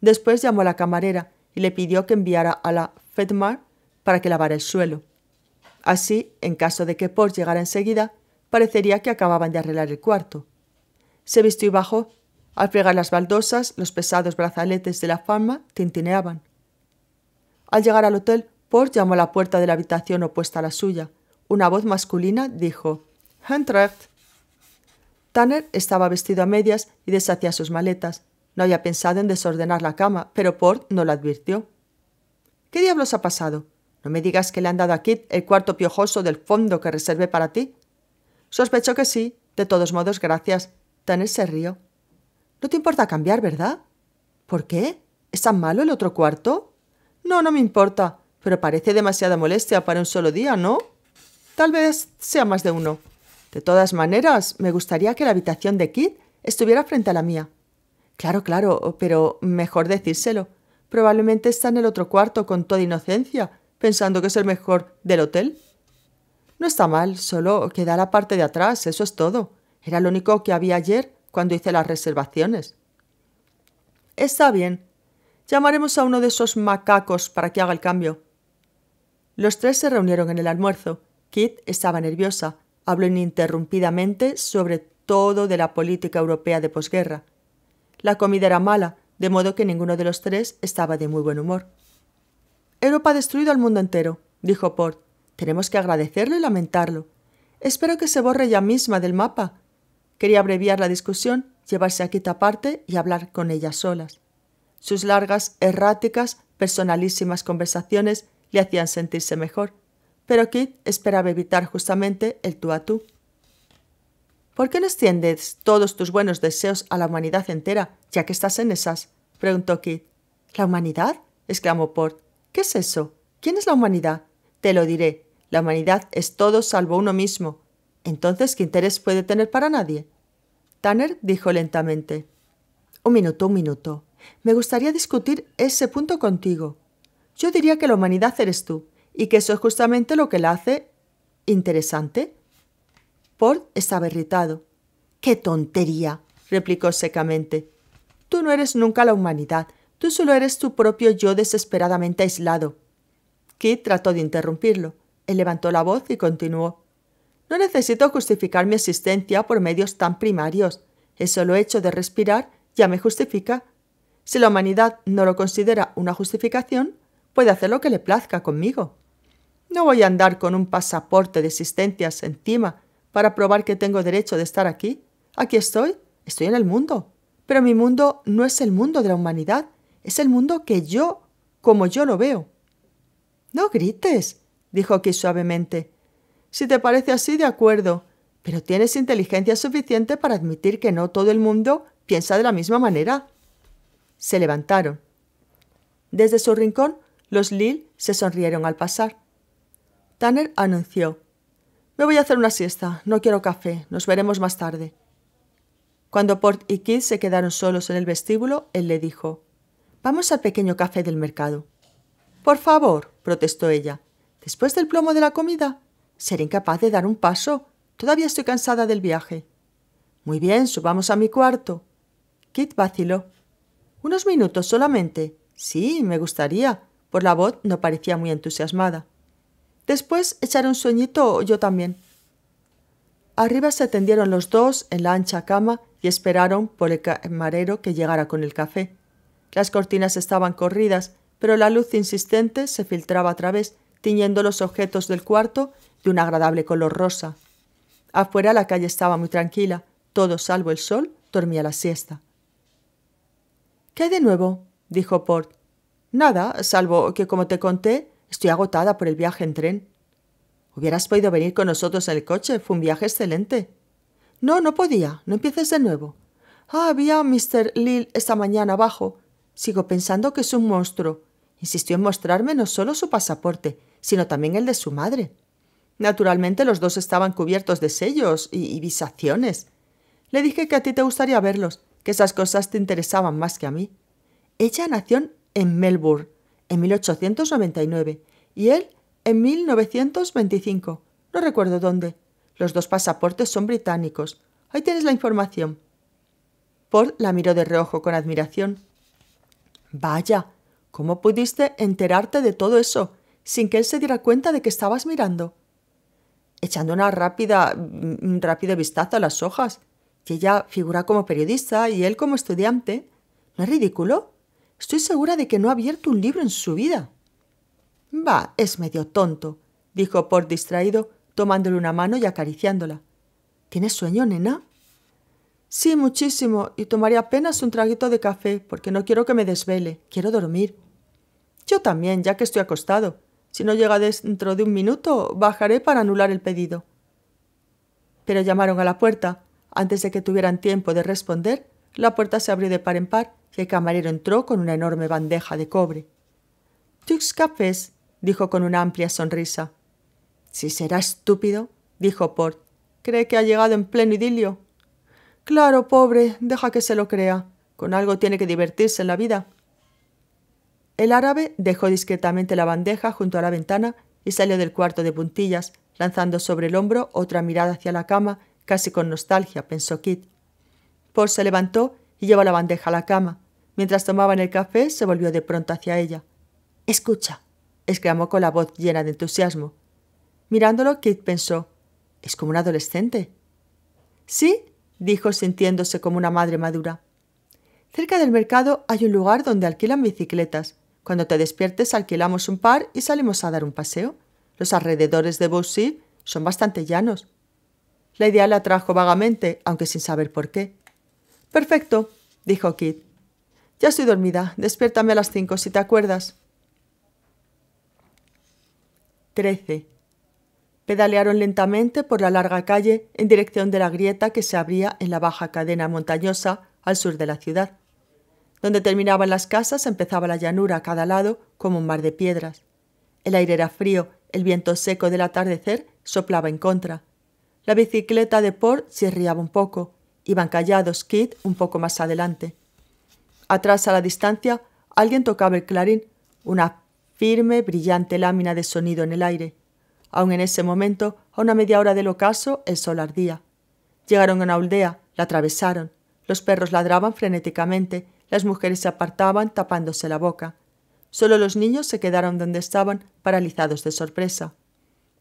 Después llamó a la camarera y le pidió que enviara a la Fedmar para que lavara el suelo. Así, en caso de que Port llegara enseguida, parecería que acababan de arreglar el cuarto. Se vistió y bajó. Al fregar las baldosas, los pesados brazaletes de la fama tintineaban. Al llegar al hotel, Port llamó a la puerta de la habitación opuesta a la suya. Una voz masculina dijo: Tanner estaba vestido a medias y deshacía sus maletas. No había pensado en desordenar la cama, pero Port no lo advirtió. ¿Qué diablos ha pasado? No me digas que le han dado aquí el cuarto piojoso del fondo que reservé para ti. Sospecho que sí. De todos modos, gracias. Tanner se rió. No te importa cambiar, ¿verdad? ¿Por qué? ¿Es tan malo el otro cuarto? No, no me importa, pero parece demasiada molestia para un solo día, ¿no? Tal vez sea más de uno. De todas maneras, me gustaría que la habitación de Kit estuviera frente a la mía. Claro, claro, pero mejor decírselo. Probablemente está en el otro cuarto con toda inocencia, pensando que es el mejor del hotel. No está mal, solo queda la parte de atrás, eso es todo. Era lo único que había ayer cuando hice las reservaciones. Está bien. Llamaremos a uno de esos macacos para que haga el cambio. Los tres se reunieron en el almuerzo. Kit estaba nerviosa, Habló ininterrumpidamente sobre todo de la política europea de posguerra. La comida era mala, de modo que ninguno de los tres estaba de muy buen humor. Europa ha destruido al mundo entero, dijo Port. Tenemos que agradecerlo y lamentarlo. Espero que se borre ella misma del mapa. Quería abreviar la discusión, llevarse a quita parte y hablar con ellas solas. Sus largas, erráticas, personalísimas conversaciones le hacían sentirse mejor pero Kit esperaba evitar justamente el tú a tú. ¿Por qué no extiendes todos tus buenos deseos a la humanidad entera, ya que estás en esas? preguntó Kit. ¿La humanidad? exclamó Port. ¿Qué es eso? ¿Quién es la humanidad? Te lo diré. La humanidad es todo salvo uno mismo. Entonces, ¿qué interés puede tener para nadie? Tanner dijo lentamente. Un minuto, un minuto. Me gustaría discutir ese punto contigo. Yo diría que la humanidad eres tú y que eso es justamente lo que la hace interesante. Paul estaba irritado. ¡Qué tontería! replicó secamente. Tú no eres nunca la humanidad, tú solo eres tu propio yo desesperadamente aislado. Kit trató de interrumpirlo. Él levantó la voz y continuó. No necesito justificar mi existencia por medios tan primarios. El solo hecho de respirar ya me justifica. Si la humanidad no lo considera una justificación, puede hacer lo que le plazca conmigo. No voy a andar con un pasaporte de existencias encima para probar que tengo derecho de estar aquí. Aquí estoy, estoy en el mundo. Pero mi mundo no es el mundo de la humanidad, es el mundo que yo, como yo lo veo. No grites, dijo aquí suavemente. Si te parece así, de acuerdo, pero tienes inteligencia suficiente para admitir que no todo el mundo piensa de la misma manera. Se levantaron. Desde su rincón, los Lil se sonrieron al pasar. Tanner anunció. Me voy a hacer una siesta, no quiero café, nos veremos más tarde. Cuando Port y Kidd se quedaron solos en el vestíbulo, él le dijo, Vamos al pequeño café del mercado. Por favor, protestó ella, después del plomo de la comida, seré incapaz de dar un paso. Todavía estoy cansada del viaje. Muy bien, subamos a mi cuarto. Kit vaciló. Unos minutos solamente. Sí, me gustaría. Por la voz no parecía muy entusiasmada. Después echaré un sueñito yo también. Arriba se tendieron los dos en la ancha cama y esperaron por el camarero que llegara con el café. Las cortinas estaban corridas, pero la luz insistente se filtraba a través, tiñendo los objetos del cuarto de un agradable color rosa. Afuera la calle estaba muy tranquila, todo salvo el sol dormía la siesta. ¿Qué hay de nuevo? dijo Port. Nada, salvo que, como te conté, Estoy agotada por el viaje en tren. Hubieras podido venir con nosotros en el coche. Fue un viaje excelente. No, no podía. No empieces de nuevo. Ah, había a Mr. Lil esta mañana abajo. Sigo pensando que es un monstruo. Insistió en mostrarme no solo su pasaporte, sino también el de su madre. Naturalmente los dos estaban cubiertos de sellos y, y visaciones. Le dije que a ti te gustaría verlos, que esas cosas te interesaban más que a mí. Ella nació en Melbourne en 1899 y él en 1925. No recuerdo dónde. Los dos pasaportes son británicos. Ahí tienes la información. Paul la miró de reojo con admiración. Vaya, ¿cómo pudiste enterarte de todo eso sin que él se diera cuenta de que estabas mirando? Echando una rápida, un rápido vistazo a las hojas. Y ella figura como periodista y él como estudiante. ¿No es ridículo? Estoy segura de que no ha abierto un libro en su vida. Va, es medio tonto, dijo Port distraído, tomándole una mano y acariciándola. ¿Tienes sueño, nena? Sí, muchísimo, y tomaré apenas un traguito de café, porque no quiero que me desvele, quiero dormir. Yo también, ya que estoy acostado. Si no llega dentro de un minuto, bajaré para anular el pedido. Pero llamaron a la puerta. Antes de que tuvieran tiempo de responder, la puerta se abrió de par en par y el camarero entró con una enorme bandeja de cobre. Tux cafés —dijo con una amplia sonrisa. —Si será estúpido —dijo Port. —¿Cree que ha llegado en pleno idilio? —Claro, pobre, deja que se lo crea. Con algo tiene que divertirse en la vida. El árabe dejó discretamente la bandeja junto a la ventana y salió del cuarto de puntillas, lanzando sobre el hombro otra mirada hacia la cama, casi con nostalgia, pensó Kit. Paul se levantó y llevó la bandeja a la cama. Mientras tomaban el café, se volvió de pronto hacia ella. Escucha, exclamó con la voz llena de entusiasmo. Mirándolo, Kate pensó, es como un adolescente. Sí, dijo sintiéndose como una madre madura. Cerca del mercado hay un lugar donde alquilan bicicletas. Cuando te despiertes alquilamos un par y salimos a dar un paseo. Los alrededores de Bossy son bastante llanos. La idea la atrajo vagamente, aunque sin saber por qué. Perfecto, dijo Kit. Ya estoy dormida. Despiértame a las cinco si te acuerdas. 13. Pedalearon lentamente por la larga calle en dirección de la grieta que se abría en la baja cadena montañosa al sur de la ciudad. Donde terminaban las casas empezaba la llanura a cada lado como un mar de piedras. El aire era frío, el viento seco del atardecer soplaba en contra. La bicicleta de Port chirriaba un poco. Iban callados Kid un poco más adelante. Atrás a la distancia, alguien tocaba el clarín, una firme, brillante lámina de sonido en el aire. Aun en ese momento, a una media hora del ocaso, el sol ardía. Llegaron a una aldea, la atravesaron. Los perros ladraban frenéticamente, las mujeres se apartaban tapándose la boca. Solo los niños se quedaron donde estaban, paralizados de sorpresa.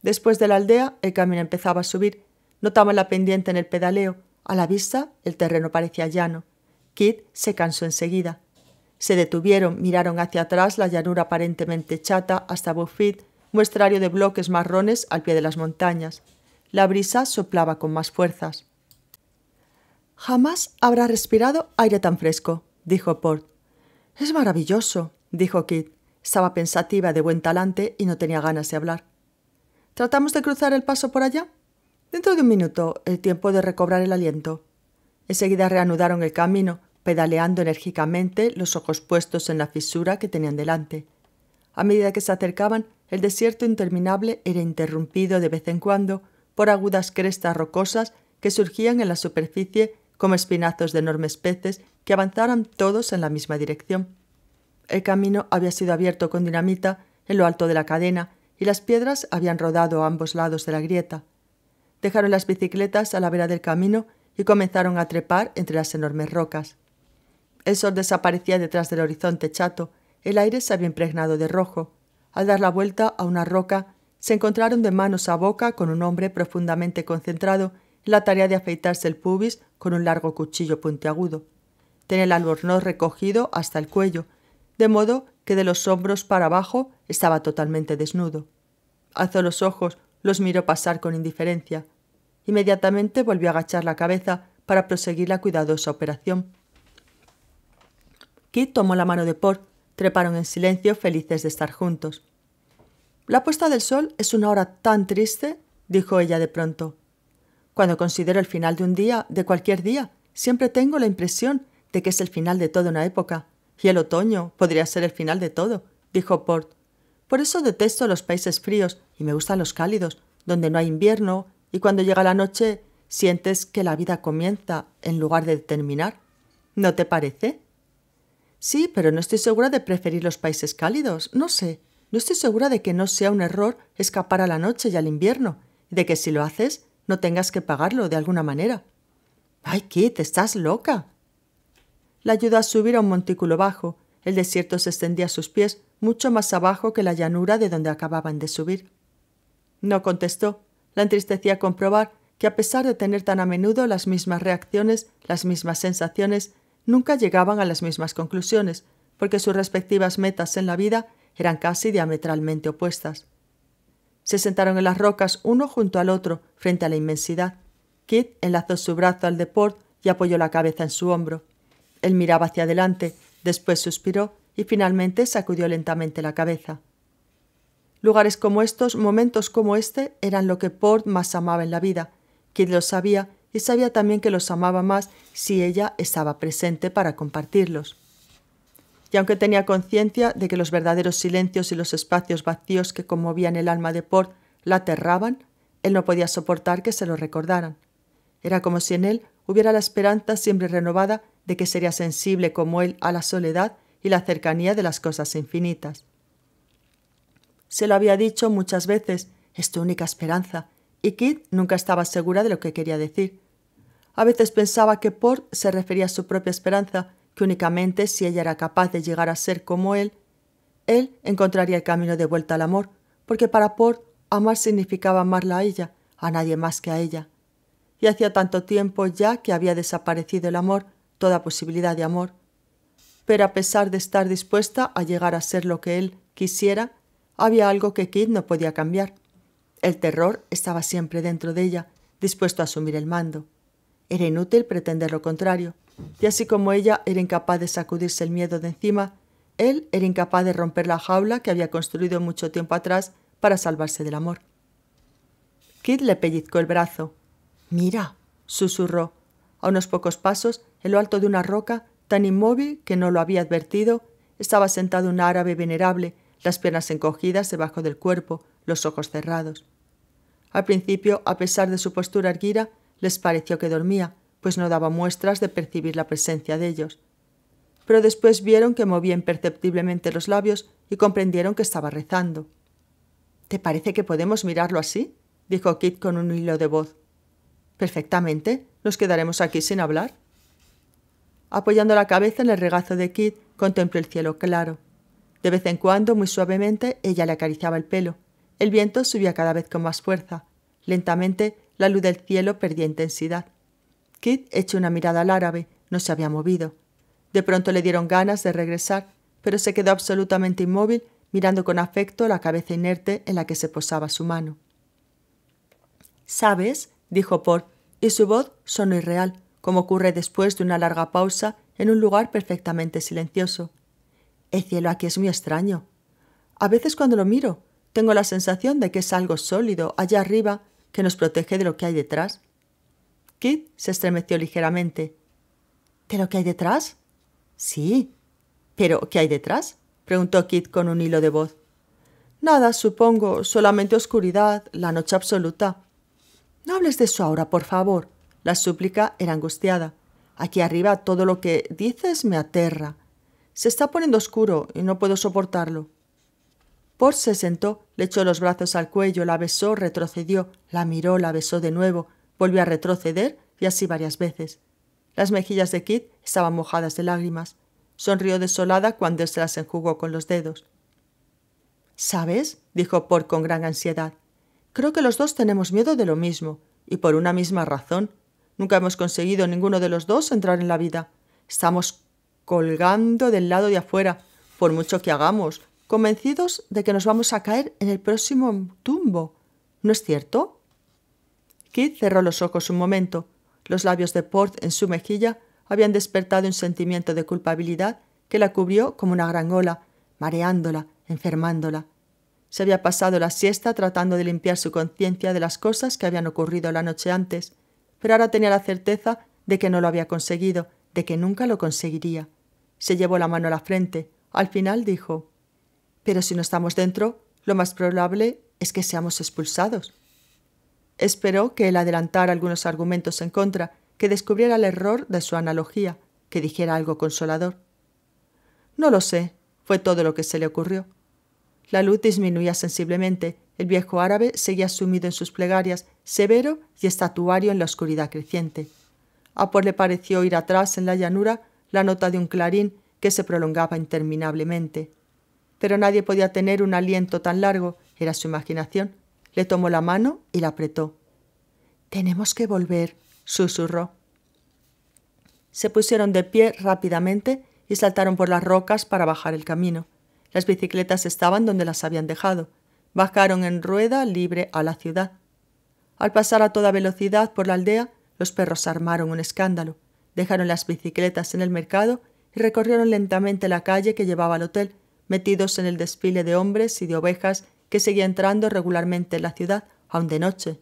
Después de la aldea, el camino empezaba a subir. Notaban la pendiente en el pedaleo, a la vista, el terreno parecía llano. Kit se cansó enseguida. Se detuvieron, miraron hacia atrás la llanura aparentemente chata hasta Buffet, muestrario de bloques marrones al pie de las montañas. La brisa soplaba con más fuerzas. Jamás habrá respirado aire tan fresco, dijo Port. Es maravilloso, dijo Kit. Estaba pensativa de buen talante y no tenía ganas de hablar. ¿Tratamos de cruzar el paso por allá? Dentro de un minuto, el tiempo de recobrar el aliento. Enseguida reanudaron el camino, pedaleando enérgicamente, los ojos puestos en la fisura que tenían delante. A medida que se acercaban, el desierto interminable era interrumpido de vez en cuando por agudas crestas rocosas que surgían en la superficie como espinazos de enormes peces que avanzaran todos en la misma dirección. El camino había sido abierto con dinamita en lo alto de la cadena y las piedras habían rodado a ambos lados de la grieta dejaron las bicicletas a la vera del camino y comenzaron a trepar entre las enormes rocas. El sol desaparecía detrás del horizonte chato, el aire se había impregnado de rojo. Al dar la vuelta a una roca, se encontraron de manos a boca con un hombre profundamente concentrado en la tarea de afeitarse el pubis con un largo cuchillo puntiagudo. Tenía el albornoz recogido hasta el cuello, de modo que de los hombros para abajo estaba totalmente desnudo. Alzó los ojos los miró pasar con indiferencia. Inmediatamente volvió a agachar la cabeza para proseguir la cuidadosa operación. Kit tomó la mano de Port, treparon en silencio felices de estar juntos. La puesta del sol es una hora tan triste, dijo ella de pronto. Cuando considero el final de un día, de cualquier día, siempre tengo la impresión de que es el final de toda una época. Y el otoño podría ser el final de todo, dijo Port. Por eso detesto los países fríos y me gustan los cálidos, donde no hay invierno y cuando llega la noche sientes que la vida comienza en lugar de terminar. ¿No te parece? Sí, pero no estoy segura de preferir los países cálidos, no sé. No estoy segura de que no sea un error escapar a la noche y al invierno, y de que si lo haces no tengas que pagarlo de alguna manera. ¡Ay, Kit, estás loca! La ayuda a subir a un montículo bajo el desierto se extendía a sus pies mucho más abajo que la llanura de donde acababan de subir. No contestó. La entristecía comprobar que a pesar de tener tan a menudo las mismas reacciones, las mismas sensaciones, nunca llegaban a las mismas conclusiones, porque sus respectivas metas en la vida eran casi diametralmente opuestas. Se sentaron en las rocas uno junto al otro, frente a la inmensidad. Kit enlazó su brazo al de Port y apoyó la cabeza en su hombro. Él miraba hacia adelante, Después suspiró y finalmente sacudió lentamente la cabeza. Lugares como estos, momentos como este, eran lo que Port más amaba en la vida. Quien los sabía y sabía también que los amaba más si ella estaba presente para compartirlos. Y aunque tenía conciencia de que los verdaderos silencios y los espacios vacíos que conmovían el alma de Port la aterraban, él no podía soportar que se lo recordaran. Era como si en él hubiera la esperanza siempre renovada de que sería sensible como él a la soledad y la cercanía de las cosas infinitas. Se lo había dicho muchas veces, es tu única esperanza, y Kit nunca estaba segura de lo que quería decir. A veces pensaba que Por se refería a su propia esperanza, que únicamente si ella era capaz de llegar a ser como él, él encontraría el camino de vuelta al amor, porque para Port amar significaba amarla a ella, a nadie más que a ella. Y hacía tanto tiempo ya que había desaparecido el amor, toda posibilidad de amor, pero a pesar de estar dispuesta a llegar a ser lo que él quisiera, había algo que Kid no podía cambiar. El terror estaba siempre dentro de ella, dispuesto a asumir el mando. Era inútil pretender lo contrario, y así como ella era incapaz de sacudirse el miedo de encima, él era incapaz de romper la jaula que había construido mucho tiempo atrás para salvarse del amor. Kid le pellizcó el brazo. Mira, susurró, a unos pocos pasos, en lo alto de una roca, tan inmóvil que no lo había advertido, estaba sentado un árabe venerable, las piernas encogidas debajo del cuerpo, los ojos cerrados. Al principio, a pesar de su postura erguida, les pareció que dormía, pues no daba muestras de percibir la presencia de ellos. Pero después vieron que movía imperceptiblemente los labios y comprendieron que estaba rezando. ¿Te parece que podemos mirarlo así? dijo Kit con un hilo de voz. Perfectamente, ¿Nos quedaremos aquí sin hablar? Apoyando la cabeza en el regazo de Kit, contempló el cielo claro. De vez en cuando, muy suavemente, ella le acariciaba el pelo. El viento subía cada vez con más fuerza. Lentamente, la luz del cielo perdía intensidad. Kit echó una mirada al árabe, no se había movido. De pronto le dieron ganas de regresar, pero se quedó absolutamente inmóvil, mirando con afecto la cabeza inerte en la que se posaba su mano. ¿Sabes? dijo Port, y su voz sonó irreal, como ocurre después de una larga pausa en un lugar perfectamente silencioso. El cielo aquí es muy extraño. A veces cuando lo miro, tengo la sensación de que es algo sólido allá arriba que nos protege de lo que hay detrás. Kit se estremeció ligeramente. ¿De lo que hay detrás? Sí. ¿Pero qué hay detrás? preguntó Kit con un hilo de voz. Nada, supongo, solamente oscuridad, la noche absoluta. No hables de eso ahora, por favor. La súplica era angustiada. Aquí arriba todo lo que dices me aterra. Se está poniendo oscuro y no puedo soportarlo. Por se sentó, le echó los brazos al cuello, la besó, retrocedió, la miró, la besó de nuevo, volvió a retroceder y así varias veces. Las mejillas de Kit estaban mojadas de lágrimas. Sonrió desolada cuando él se las enjugó con los dedos. ¿Sabes? dijo Por con gran ansiedad. Creo que los dos tenemos miedo de lo mismo, y por una misma razón. Nunca hemos conseguido ninguno de los dos entrar en la vida. Estamos colgando del lado de afuera, por mucho que hagamos, convencidos de que nos vamos a caer en el próximo tumbo. ¿No es cierto? Keith cerró los ojos un momento. Los labios de Port en su mejilla habían despertado un sentimiento de culpabilidad que la cubrió como una gran ola, mareándola, enfermándola. Se había pasado la siesta tratando de limpiar su conciencia de las cosas que habían ocurrido la noche antes, pero ahora tenía la certeza de que no lo había conseguido, de que nunca lo conseguiría. Se llevó la mano a la frente. Al final dijo Pero si no estamos dentro, lo más probable es que seamos expulsados. Esperó que él adelantara algunos argumentos en contra, que descubriera el error de su analogía, que dijera algo consolador. No lo sé, fue todo lo que se le ocurrió. La luz disminuía sensiblemente. El viejo árabe seguía sumido en sus plegarias, severo y estatuario en la oscuridad creciente. A por le pareció oír atrás en la llanura la nota de un clarín que se prolongaba interminablemente. Pero nadie podía tener un aliento tan largo, era su imaginación. Le tomó la mano y la apretó. Tenemos que volver, susurró. Se pusieron de pie rápidamente y saltaron por las rocas para bajar el camino. Las bicicletas estaban donde las habían dejado. Bajaron en rueda libre a la ciudad. Al pasar a toda velocidad por la aldea, los perros armaron un escándalo. Dejaron las bicicletas en el mercado y recorrieron lentamente la calle que llevaba al hotel, metidos en el desfile de hombres y de ovejas que seguía entrando regularmente en la ciudad, aun de noche.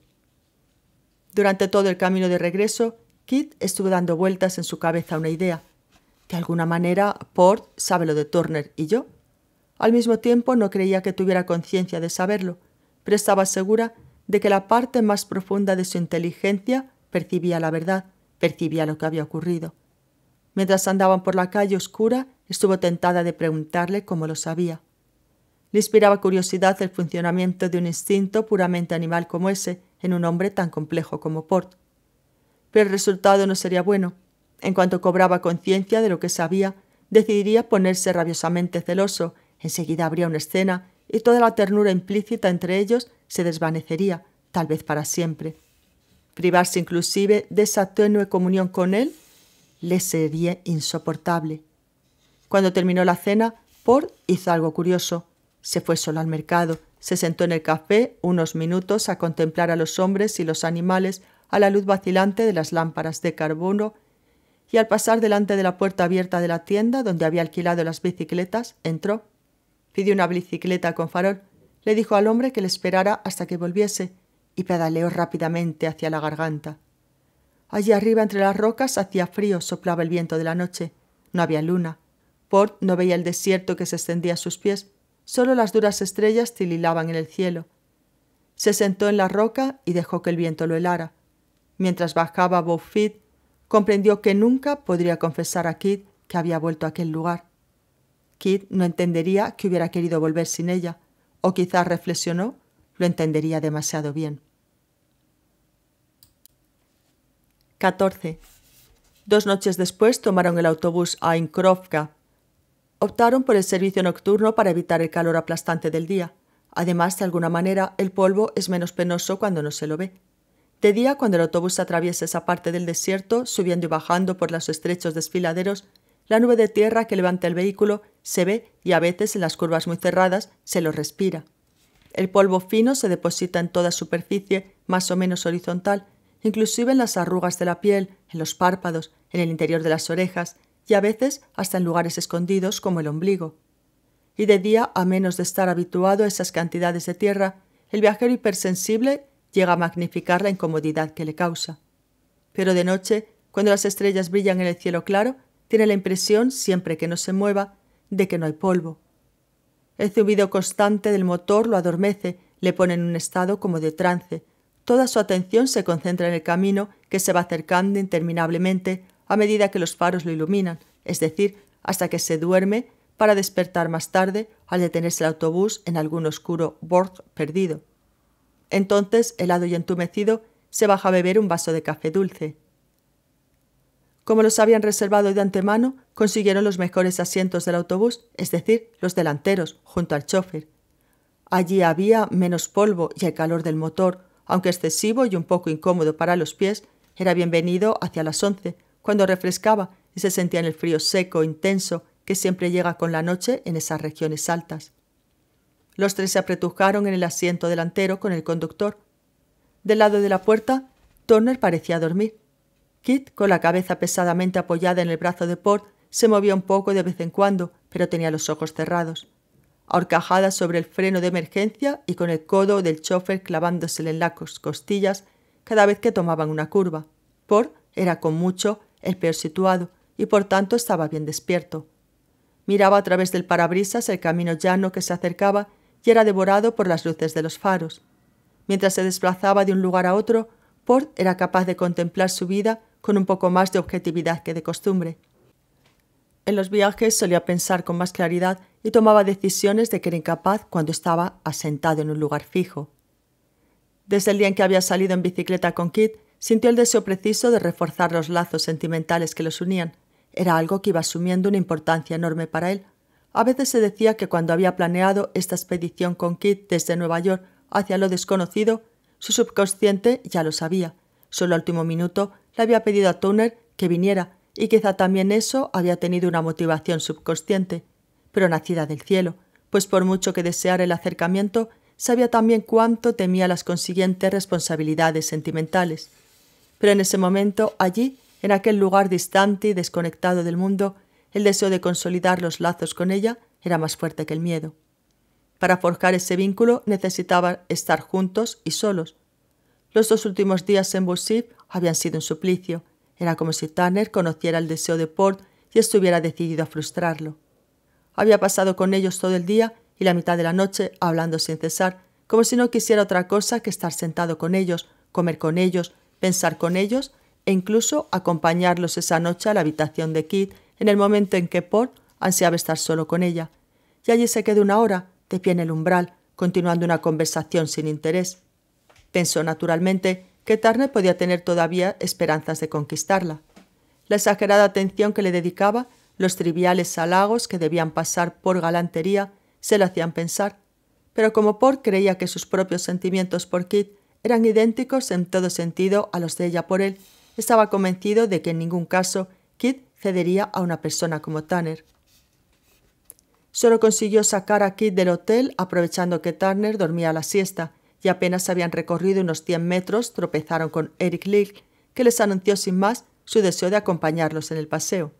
Durante todo el camino de regreso, Kit estuvo dando vueltas en su cabeza una idea. De alguna manera, Port sabe lo de Turner y yo al mismo tiempo no creía que tuviera conciencia de saberlo, pero estaba segura de que la parte más profunda de su inteligencia percibía la verdad, percibía lo que había ocurrido. Mientras andaban por la calle oscura, estuvo tentada de preguntarle cómo lo sabía. Le inspiraba curiosidad el funcionamiento de un instinto puramente animal como ese en un hombre tan complejo como Port. Pero el resultado no sería bueno. En cuanto cobraba conciencia de lo que sabía, decidiría ponerse rabiosamente celoso Enseguida habría una escena y toda la ternura implícita entre ellos se desvanecería, tal vez para siempre. Privarse inclusive de esa tenue comunión con él le sería insoportable. Cuando terminó la cena, por hizo algo curioso. Se fue solo al mercado, se sentó en el café unos minutos a contemplar a los hombres y los animales a la luz vacilante de las lámparas de carbono y al pasar delante de la puerta abierta de la tienda donde había alquilado las bicicletas, entró. Pidió una bicicleta con farol. Le dijo al hombre que le esperara hasta que volviese y pedaleó rápidamente hacia la garganta. Allí arriba entre las rocas hacía frío, soplaba el viento de la noche. No había luna. Port no veía el desierto que se extendía a sus pies, solo las duras estrellas tililaban en el cielo. Se sentó en la roca y dejó que el viento lo helara. Mientras bajaba Bowfit, comprendió que nunca podría confesar a Kid que había vuelto a aquel lugar. Kid no entendería que hubiera querido volver sin ella, o quizás reflexionó, lo entendería demasiado bien. 14. Dos noches después tomaron el autobús a Inkrovka. Optaron por el servicio nocturno para evitar el calor aplastante del día. Además, de alguna manera, el polvo es menos penoso cuando no se lo ve. De día, cuando el autobús atraviesa esa parte del desierto, subiendo y bajando por los estrechos desfiladeros, la nube de tierra que levanta el vehículo se ve y a veces en las curvas muy cerradas se lo respira. El polvo fino se deposita en toda superficie más o menos horizontal, inclusive en las arrugas de la piel, en los párpados, en el interior de las orejas y a veces hasta en lugares escondidos como el ombligo. Y de día, a menos de estar habituado a esas cantidades de tierra, el viajero hipersensible llega a magnificar la incomodidad que le causa. Pero de noche, cuando las estrellas brillan en el cielo claro, tiene la impresión, siempre que no se mueva, de que no hay polvo. El este zumbido constante del motor lo adormece, le pone en un estado como de trance. Toda su atención se concentra en el camino que se va acercando interminablemente a medida que los faros lo iluminan, es decir, hasta que se duerme para despertar más tarde al detenerse el autobús en algún oscuro borde perdido. Entonces, helado y entumecido, se baja a beber un vaso de café dulce. Como los habían reservado de antemano, consiguieron los mejores asientos del autobús, es decir, los delanteros, junto al chofer. Allí había menos polvo y el calor del motor, aunque excesivo y un poco incómodo para los pies, era bienvenido hacia las once, cuando refrescaba y se sentía en el frío seco, intenso, que siempre llega con la noche en esas regiones altas. Los tres se apretujaron en el asiento delantero con el conductor. Del lado de la puerta, Turner parecía dormir. Kit, con la cabeza pesadamente apoyada en el brazo de Port, se movía un poco de vez en cuando, pero tenía los ojos cerrados. Ahorcajada sobre el freno de emergencia y con el codo del chofer clavándosele en las costillas cada vez que tomaban una curva. Port era con mucho el peor situado y por tanto estaba bien despierto. Miraba a través del parabrisas el camino llano que se acercaba y era devorado por las luces de los faros. Mientras se desplazaba de un lugar a otro, Port era capaz de contemplar su vida con un poco más de objetividad que de costumbre. En los viajes solía pensar con más claridad y tomaba decisiones de que era incapaz cuando estaba asentado en un lugar fijo. Desde el día en que había salido en bicicleta con Kit, sintió el deseo preciso de reforzar los lazos sentimentales que los unían. Era algo que iba asumiendo una importancia enorme para él. A veces se decía que cuando había planeado esta expedición con Kit desde Nueva York hacia lo desconocido, su subconsciente ya lo sabía. Solo al último minuto le había pedido a Turner que viniera y quizá también eso había tenido una motivación subconsciente, pero nacida del cielo, pues por mucho que deseara el acercamiento, sabía también cuánto temía las consiguientes responsabilidades sentimentales. Pero en ese momento, allí, en aquel lugar distante y desconectado del mundo, el deseo de consolidar los lazos con ella era más fuerte que el miedo. Para forjar ese vínculo necesitaba estar juntos y solos. Los dos últimos días en Bursiv habían sido un suplicio, era como si Tanner conociera el deseo de Port y estuviera decidido a frustrarlo. Había pasado con ellos todo el día y la mitad de la noche hablando sin cesar, como si no quisiera otra cosa que estar sentado con ellos, comer con ellos, pensar con ellos e incluso acompañarlos esa noche a la habitación de Kit en el momento en que Port ansiaba estar solo con ella. Y allí se quedó una hora, de pie en el umbral, continuando una conversación sin interés. Pensó naturalmente que Turner podía tener todavía esperanzas de conquistarla. La exagerada atención que le dedicaba, los triviales halagos que debían pasar por galantería, se lo hacían pensar, pero como Por creía que sus propios sentimientos por Kit eran idénticos en todo sentido a los de ella por él, estaba convencido de que en ningún caso Kit cedería a una persona como Turner. Solo consiguió sacar a Kit del hotel aprovechando que Turner dormía la siesta y apenas habían recorrido unos 100 metros tropezaron con Eric Leak, que les anunció sin más su deseo de acompañarlos en el paseo.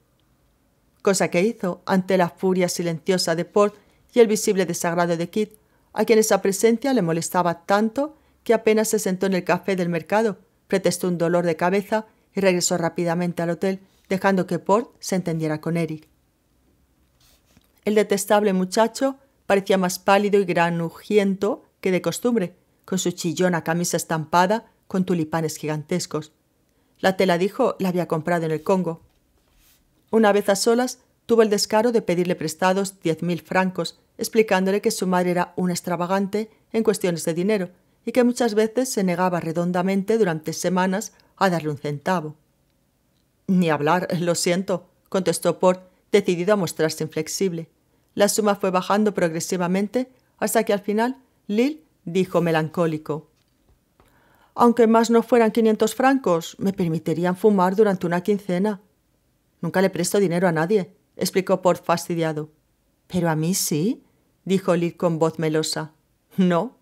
Cosa que hizo ante la furia silenciosa de Port y el visible desagrado de Kit, a quien esa presencia le molestaba tanto que apenas se sentó en el café del mercado, pretextó un dolor de cabeza y regresó rápidamente al hotel, dejando que Port se entendiera con Eric. El detestable muchacho parecía más pálido y granujiento que de costumbre, con su chillona camisa estampada con tulipanes gigantescos. La tela dijo la había comprado en el Congo. Una vez a solas, tuvo el descaro de pedirle prestados diez mil francos, explicándole que su madre era un extravagante en cuestiones de dinero y que muchas veces se negaba redondamente durante semanas a darle un centavo. Ni hablar, lo siento, contestó Port, decidido a mostrarse inflexible. La suma fue bajando progresivamente hasta que al final Lil dijo melancólico. Aunque más no fueran quinientos francos, me permitirían fumar durante una quincena. Nunca le presto dinero a nadie, explicó Port fastidiado. Pero a mí sí, dijo Lid con voz melosa. No.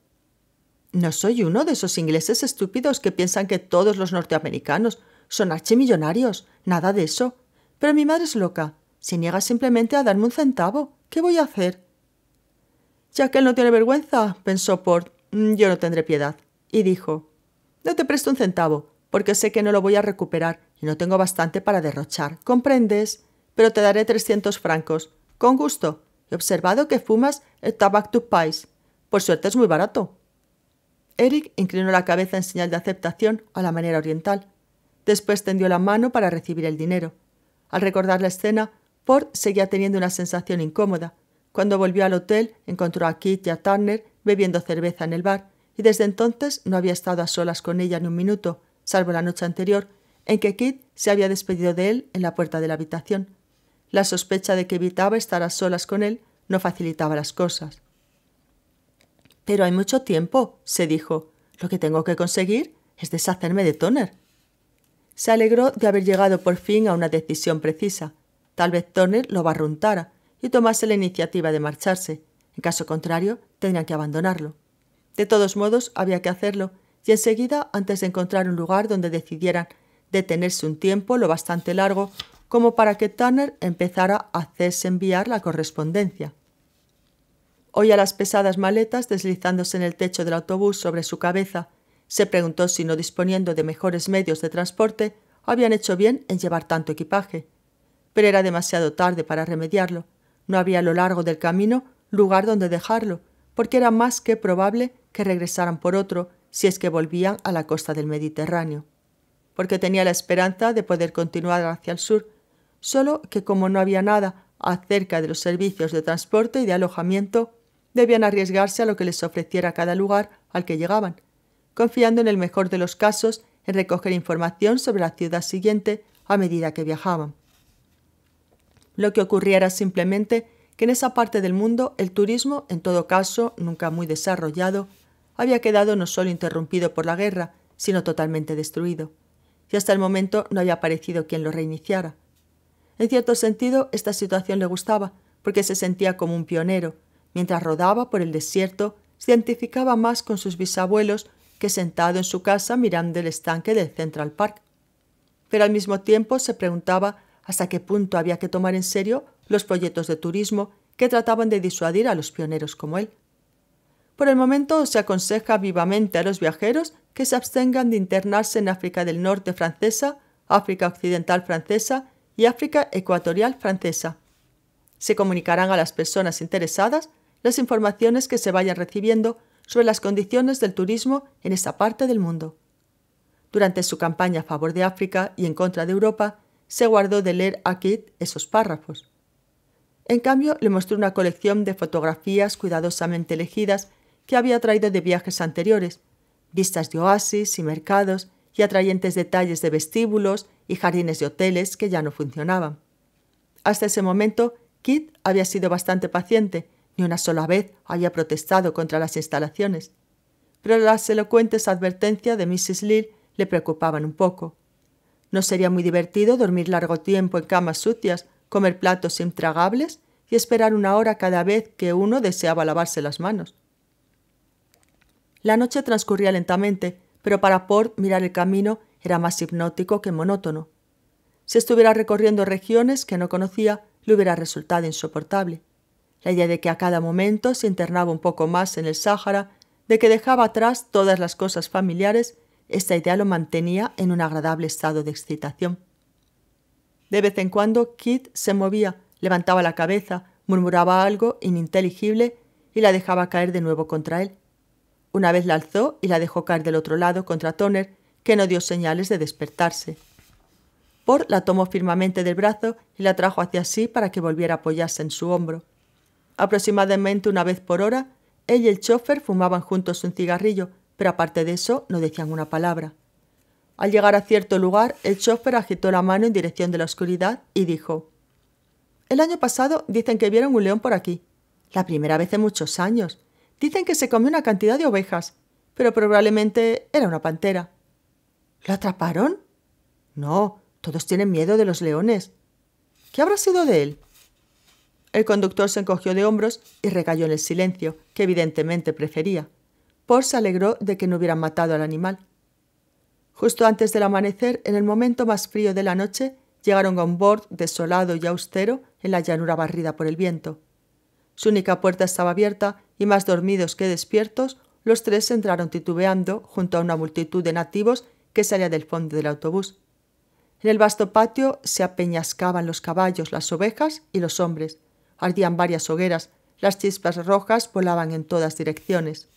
No soy uno de esos ingleses estúpidos que piensan que todos los norteamericanos son archimillonarios, nada de eso. Pero mi madre es loca. Se niega simplemente a darme un centavo. ¿Qué voy a hacer? Ya que él no tiene vergüenza, pensó Port, mm, yo no tendré piedad. Y dijo, No te presto un centavo, porque sé que no lo voy a recuperar y no tengo bastante para derrochar, ¿comprendes? Pero te daré 300 francos. Con gusto. He observado que fumas el tabac tupais, Por suerte es muy barato. Eric inclinó la cabeza en señal de aceptación a la manera oriental. Después tendió la mano para recibir el dinero. Al recordar la escena, Port seguía teniendo una sensación incómoda, cuando volvió al hotel, encontró a Kit y a Turner bebiendo cerveza en el bar, y desde entonces no había estado a solas con ella ni un minuto, salvo la noche anterior, en que Kit se había despedido de él en la puerta de la habitación. La sospecha de que evitaba estar a solas con él no facilitaba las cosas. Pero hay mucho tiempo, se dijo. Lo que tengo que conseguir es deshacerme de Turner. Se alegró de haber llegado por fin a una decisión precisa. Tal vez Turner lo barruntara, y tomase la iniciativa de marcharse. En caso contrario, tenían que abandonarlo. De todos modos, había que hacerlo, y enseguida, antes de encontrar un lugar donde decidieran detenerse un tiempo lo bastante largo como para que Turner empezara a hacerse enviar la correspondencia. a las pesadas maletas deslizándose en el techo del autobús sobre su cabeza. Se preguntó si no disponiendo de mejores medios de transporte habían hecho bien en llevar tanto equipaje. Pero era demasiado tarde para remediarlo. No había a lo largo del camino lugar donde dejarlo, porque era más que probable que regresaran por otro si es que volvían a la costa del Mediterráneo. Porque tenía la esperanza de poder continuar hacia el sur, solo que como no había nada acerca de los servicios de transporte y de alojamiento, debían arriesgarse a lo que les ofreciera cada lugar al que llegaban, confiando en el mejor de los casos en recoger información sobre la ciudad siguiente a medida que viajaban lo que ocurriera simplemente que en esa parte del mundo el turismo, en todo caso nunca muy desarrollado, había quedado no solo interrumpido por la guerra, sino totalmente destruido, y hasta el momento no había aparecido quien lo reiniciara. En cierto sentido, esta situación le gustaba, porque se sentía como un pionero. Mientras rodaba por el desierto, se identificaba más con sus bisabuelos que sentado en su casa mirando el estanque del Central Park. Pero al mismo tiempo se preguntaba hasta qué punto había que tomar en serio los proyectos de turismo que trataban de disuadir a los pioneros como él. Por el momento se aconseja vivamente a los viajeros que se abstengan de internarse en África del Norte francesa, África Occidental francesa y África Ecuatorial francesa. Se comunicarán a las personas interesadas las informaciones que se vayan recibiendo sobre las condiciones del turismo en esa parte del mundo. Durante su campaña a favor de África y en contra de Europa, se guardó de leer a Kit esos párrafos. En cambio, le mostró una colección de fotografías cuidadosamente elegidas que había traído de viajes anteriores, vistas de oasis y mercados y atrayentes detalles de vestíbulos y jardines de hoteles que ya no funcionaban. Hasta ese momento, Kit había sido bastante paciente, ni una sola vez había protestado contra las instalaciones. Pero las elocuentes advertencias de Mrs. Lear le preocupaban un poco. ¿No sería muy divertido dormir largo tiempo en camas sucias, comer platos intragables y esperar una hora cada vez que uno deseaba lavarse las manos? La noche transcurría lentamente, pero para Port mirar el camino era más hipnótico que monótono. Si estuviera recorriendo regiones que no conocía, le hubiera resultado insoportable. La idea de que a cada momento se internaba un poco más en el Sáhara, de que dejaba atrás todas las cosas familiares esta idea lo mantenía en un agradable estado de excitación. De vez en cuando Kit se movía, levantaba la cabeza, murmuraba algo ininteligible y la dejaba caer de nuevo contra él. Una vez la alzó y la dejó caer del otro lado contra Toner, que no dio señales de despertarse. Por la tomó firmemente del brazo y la trajo hacia sí para que volviera a apoyarse en su hombro. Aproximadamente una vez por hora, él y el chofer fumaban juntos un cigarrillo, pero aparte de eso no decían una palabra. Al llegar a cierto lugar, el chofer agitó la mano en dirección de la oscuridad y dijo, El año pasado dicen que vieron un león por aquí. La primera vez en muchos años. Dicen que se comió una cantidad de ovejas, pero probablemente era una pantera. ¿Lo atraparon? No, todos tienen miedo de los leones. ¿Qué habrá sido de él? El conductor se encogió de hombros y recayó en el silencio, que evidentemente prefería. Por se alegró de que no hubieran matado al animal. Justo antes del amanecer, en el momento más frío de la noche, llegaron a un bord desolado y austero en la llanura barrida por el viento. Su única puerta estaba abierta y más dormidos que despiertos, los tres entraron titubeando junto a una multitud de nativos que salía del fondo del autobús. En el vasto patio se apeñascaban los caballos, las ovejas y los hombres. Ardían varias hogueras, las chispas rojas volaban en todas direcciones.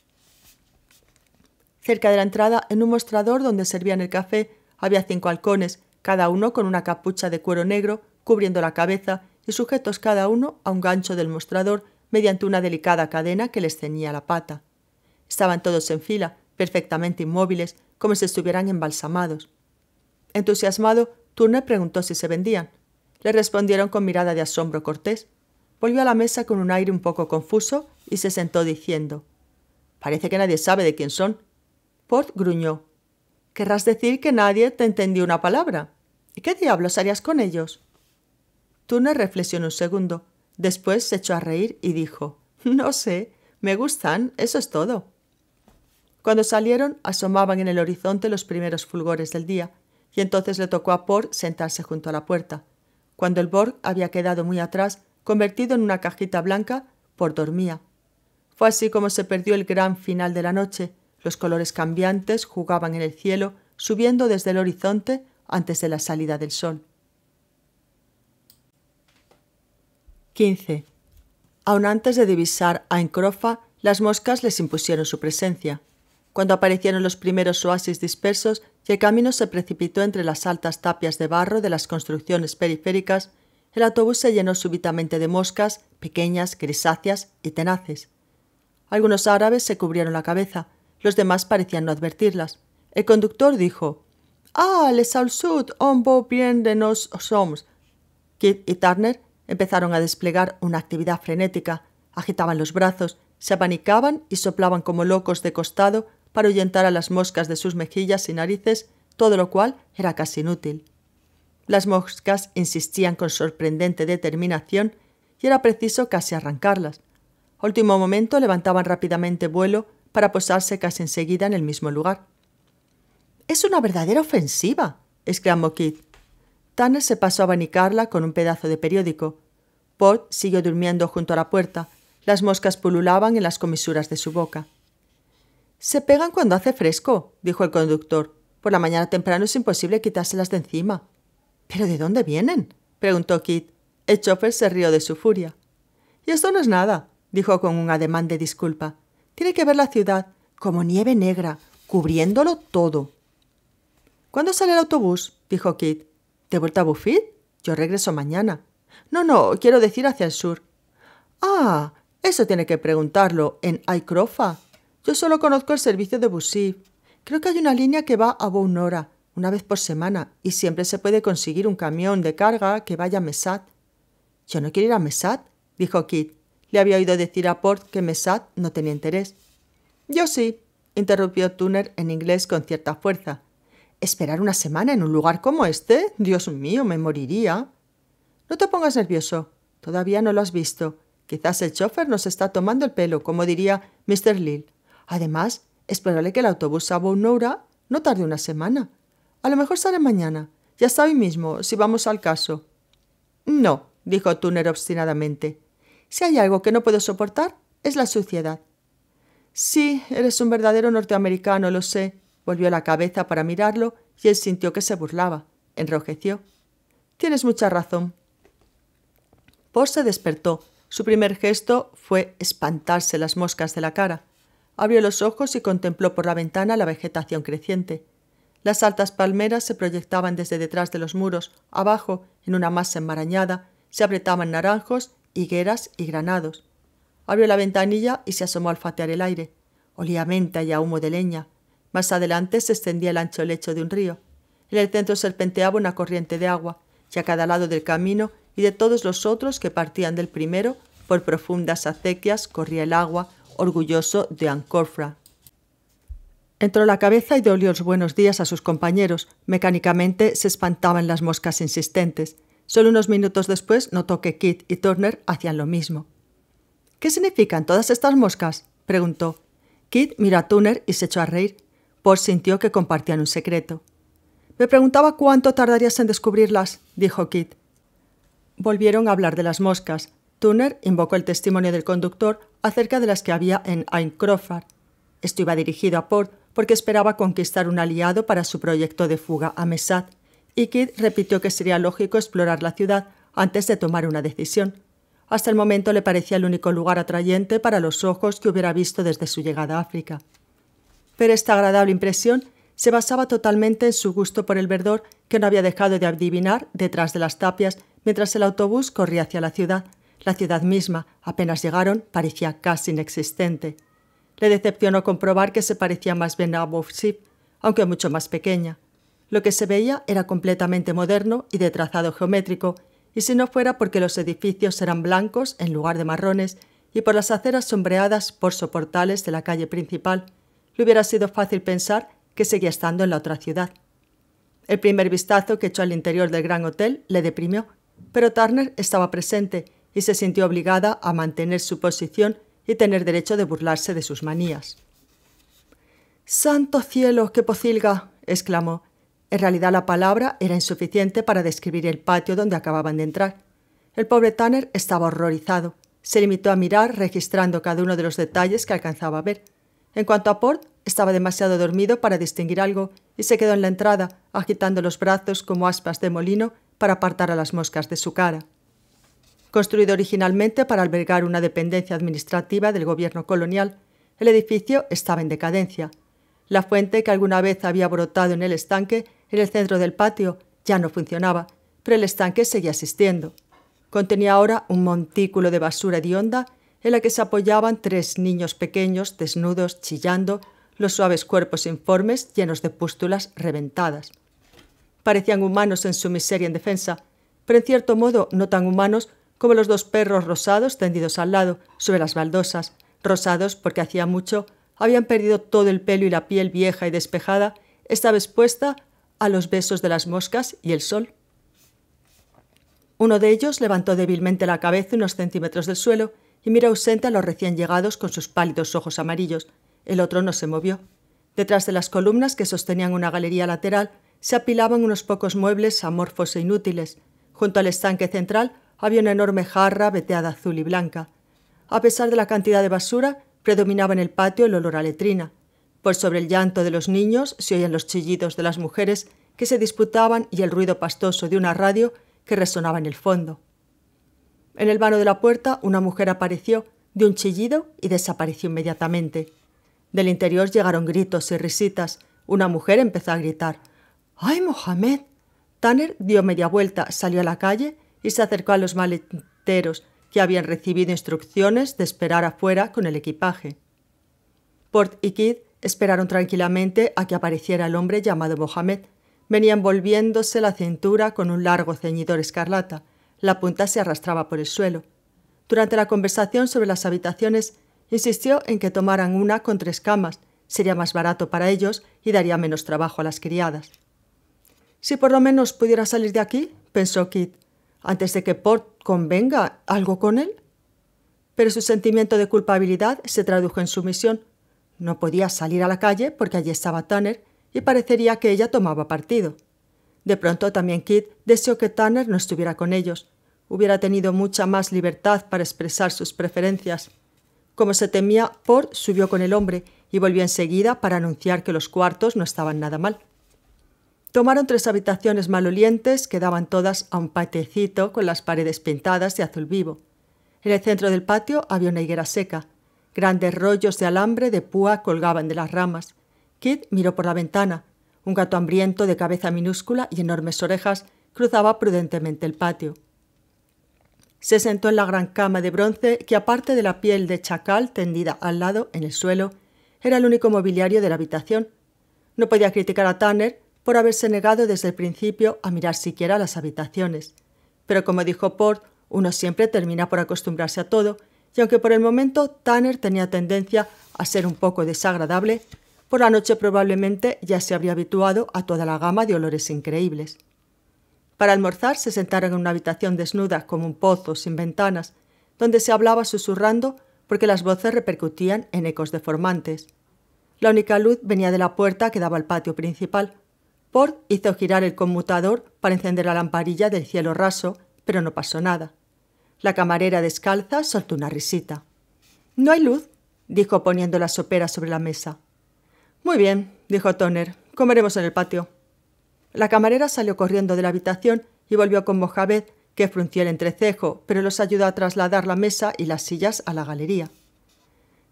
Cerca de la entrada, en un mostrador donde servían el café, había cinco halcones, cada uno con una capucha de cuero negro cubriendo la cabeza y sujetos cada uno a un gancho del mostrador mediante una delicada cadena que les ceñía la pata. Estaban todos en fila, perfectamente inmóviles, como si estuvieran embalsamados. Entusiasmado, Turner preguntó si se vendían. Le respondieron con mirada de asombro cortés. Volvió a la mesa con un aire un poco confuso y se sentó diciendo Parece que nadie sabe de quién son. Port gruñó. Querrás decir que nadie te entendió una palabra. ¿Y qué diablos harías con ellos? Turner reflexionó un segundo. Después se echó a reír y dijo No sé, me gustan, eso es todo. Cuando salieron, asomaban en el horizonte los primeros fulgores del día, y entonces le tocó a Port sentarse junto a la puerta. Cuando el Borg había quedado muy atrás, convertido en una cajita blanca, Port dormía. Fue así como se perdió el gran final de la noche, los colores cambiantes jugaban en el cielo, subiendo desde el horizonte antes de la salida del sol. 15. Aun antes de divisar a Encrofa, las moscas les impusieron su presencia. Cuando aparecieron los primeros oasis dispersos y el camino se precipitó entre las altas tapias de barro de las construcciones periféricas, el autobús se llenó súbitamente de moscas, pequeñas, grisáceas y tenaces. Algunos árabes se cubrieron la cabeza, los demás parecían no advertirlas. El conductor dijo: Ah, les al sud, on bien de nos somos!». Kit y Turner empezaron a desplegar una actividad frenética. Agitaban los brazos, se abanicaban y soplaban como locos de costado para ahuyentar a las moscas de sus mejillas y narices, todo lo cual era casi inútil. Las moscas insistían con sorprendente determinación y era preciso casi arrancarlas. A último momento levantaban rápidamente vuelo para posarse casi enseguida en el mismo lugar. Es una verdadera ofensiva, exclamó Kit. Tanner se pasó a abanicarla con un pedazo de periódico. Pod siguió durmiendo junto a la puerta. Las moscas pululaban en las comisuras de su boca. Se pegan cuando hace fresco, dijo el conductor. Por la mañana temprano es imposible quitárselas de encima. ¿Pero de dónde vienen? preguntó Kit. El chofer se rió de su furia. Y esto no es nada, dijo con un ademán de disculpa tiene que ver la ciudad como nieve negra, cubriéndolo todo. ¿Cuándo sale el autobús? dijo Kit. ¿De vuelta a Buffet? Yo regreso mañana. No, no, quiero decir hacia el sur. Ah, eso tiene que preguntarlo en Aycrofa. Yo solo conozco el servicio de Busif. Creo que hay una línea que va a Bounora una vez por semana y siempre se puede conseguir un camión de carga que vaya a Mesad. Yo no quiero ir a Mesad dijo Kit. Le había oído decir a Port que Mesad no tenía interés. Yo sí, interrumpió Tuner en inglés con cierta fuerza. ¿Esperar una semana en un lugar como este? Dios mío, me moriría. No te pongas nervioso. Todavía no lo has visto. Quizás el chofer nos está tomando el pelo, como diría Mr. Lille. Además, es que el autobús a hora no tarde una semana. A lo mejor sale mañana. Ya está hoy mismo, si vamos al caso. No, dijo Tuner obstinadamente. Si hay algo que no puedo soportar, es la suciedad. Sí, eres un verdadero norteamericano, lo sé. Volvió la cabeza para mirarlo y él sintió que se burlaba. Enrojeció. Tienes mucha razón. Por se despertó. Su primer gesto fue espantarse las moscas de la cara. Abrió los ojos y contempló por la ventana la vegetación creciente. Las altas palmeras se proyectaban desde detrás de los muros, abajo, en una masa enmarañada, se apretaban naranjos higueras y granados. Abrió la ventanilla y se asomó al fatear el aire. Olía menta y a humo de leña. Más adelante se extendía el ancho lecho de un río. En el centro serpenteaba una corriente de agua, y a cada lado del camino y de todos los otros que partían del primero, por profundas acequias corría el agua, orgulloso de Ancorfra. Entró la cabeza y dolió los buenos días a sus compañeros. Mecánicamente se espantaban las moscas insistentes. Solo unos minutos después notó que Kit y Turner hacían lo mismo. ¿Qué significan todas estas moscas? preguntó. Kit miró a Turner y se echó a reír. Port pues sintió que compartían un secreto. Me preguntaba cuánto tardarías en descubrirlas, dijo Kit. Volvieron a hablar de las moscas. Turner invocó el testimonio del conductor acerca de las que había en Ein Esto iba dirigido a Port porque esperaba conquistar un aliado para su proyecto de fuga a Mesad y repitió que sería lógico explorar la ciudad antes de tomar una decisión. Hasta el momento le parecía el único lugar atrayente para los ojos que hubiera visto desde su llegada a África. Pero esta agradable impresión se basaba totalmente en su gusto por el verdor que no había dejado de adivinar detrás de las tapias mientras el autobús corría hacia la ciudad. La ciudad misma, apenas llegaron, parecía casi inexistente. Le decepcionó comprobar que se parecía más bien a Wolfship, aunque mucho más pequeña. Lo que se veía era completamente moderno y de trazado geométrico, y si no fuera porque los edificios eran blancos en lugar de marrones y por las aceras sombreadas por soportales de la calle principal, le hubiera sido fácil pensar que seguía estando en la otra ciudad. El primer vistazo que echó al interior del gran hotel le deprimió, pero Turner estaba presente y se sintió obligada a mantener su posición y tener derecho de burlarse de sus manías. Santo cielo, qué pocilga, exclamó, en realidad la palabra era insuficiente para describir el patio donde acababan de entrar. El pobre Tanner estaba horrorizado. Se limitó a mirar, registrando cada uno de los detalles que alcanzaba a ver. En cuanto a Port, estaba demasiado dormido para distinguir algo y se quedó en la entrada, agitando los brazos como aspas de molino para apartar a las moscas de su cara. Construido originalmente para albergar una dependencia administrativa del gobierno colonial, el edificio estaba en decadencia. La fuente que alguna vez había brotado en el estanque en El centro del patio ya no funcionaba, pero el estanque seguía existiendo. Contenía ahora un montículo de basura hedionda en la que se apoyaban tres niños pequeños, desnudos, chillando, los suaves cuerpos informes llenos de pústulas reventadas. Parecían humanos en su miseria defensa, pero en cierto modo no tan humanos como los dos perros rosados tendidos al lado, sobre las baldosas, rosados porque hacía mucho habían perdido todo el pelo y la piel vieja y despejada, estaba expuesta a los besos de las moscas y el sol. Uno de ellos levantó débilmente la cabeza unos centímetros del suelo y miró ausente a los recién llegados con sus pálidos ojos amarillos. El otro no se movió. Detrás de las columnas que sostenían una galería lateral se apilaban unos pocos muebles amorfos e inútiles. Junto al estanque central había una enorme jarra veteada azul y blanca. A pesar de la cantidad de basura, predominaba en el patio el olor a letrina. Por sobre el llanto de los niños se oían los chillidos de las mujeres que se disputaban y el ruido pastoso de una radio que resonaba en el fondo. En el vano de la puerta una mujer apareció de un chillido y desapareció inmediatamente. Del interior llegaron gritos y risitas. Una mujer empezó a gritar ¡Ay, Mohamed! Tanner dio media vuelta, salió a la calle y se acercó a los maleteros que habían recibido instrucciones de esperar afuera con el equipaje. Port y Kid Esperaron tranquilamente a que apareciera el hombre llamado Mohamed. Venía envolviéndose la cintura con un largo ceñidor escarlata. La punta se arrastraba por el suelo. Durante la conversación sobre las habitaciones, insistió en que tomaran una con tres camas. Sería más barato para ellos y daría menos trabajo a las criadas. Si por lo menos pudiera salir de aquí, pensó Kit, antes de que Port convenga algo con él. Pero su sentimiento de culpabilidad se tradujo en sumisión no podía salir a la calle porque allí estaba Tanner y parecería que ella tomaba partido. De pronto también Kit deseó que Tanner no estuviera con ellos. Hubiera tenido mucha más libertad para expresar sus preferencias. Como se temía, Ford subió con el hombre y volvió enseguida para anunciar que los cuartos no estaban nada mal. Tomaron tres habitaciones malolientes que daban todas a un patecito con las paredes pintadas de azul vivo. En el centro del patio había una higuera seca. Grandes rollos de alambre de púa colgaban de las ramas. Kid miró por la ventana. Un gato hambriento de cabeza minúscula y enormes orejas cruzaba prudentemente el patio. Se sentó en la gran cama de bronce que, aparte de la piel de chacal tendida al lado en el suelo, era el único mobiliario de la habitación. No podía criticar a Tanner por haberse negado desde el principio a mirar siquiera las habitaciones. Pero como dijo Port, uno siempre termina por acostumbrarse a todo y aunque por el momento Tanner tenía tendencia a ser un poco desagradable, por la noche probablemente ya se habría habituado a toda la gama de olores increíbles. Para almorzar se sentaron en una habitación desnuda como un pozo sin ventanas, donde se hablaba susurrando porque las voces repercutían en ecos deformantes. La única luz venía de la puerta que daba al patio principal. Port hizo girar el conmutador para encender la lamparilla del cielo raso, pero no pasó nada. La camarera descalza soltó una risita. No hay luz, dijo poniendo la sopera sobre la mesa. Muy bien, dijo Toner. Comeremos en el patio. La camarera salió corriendo de la habitación y volvió con Mojaved, que frunció el entrecejo, pero los ayudó a trasladar la mesa y las sillas a la galería.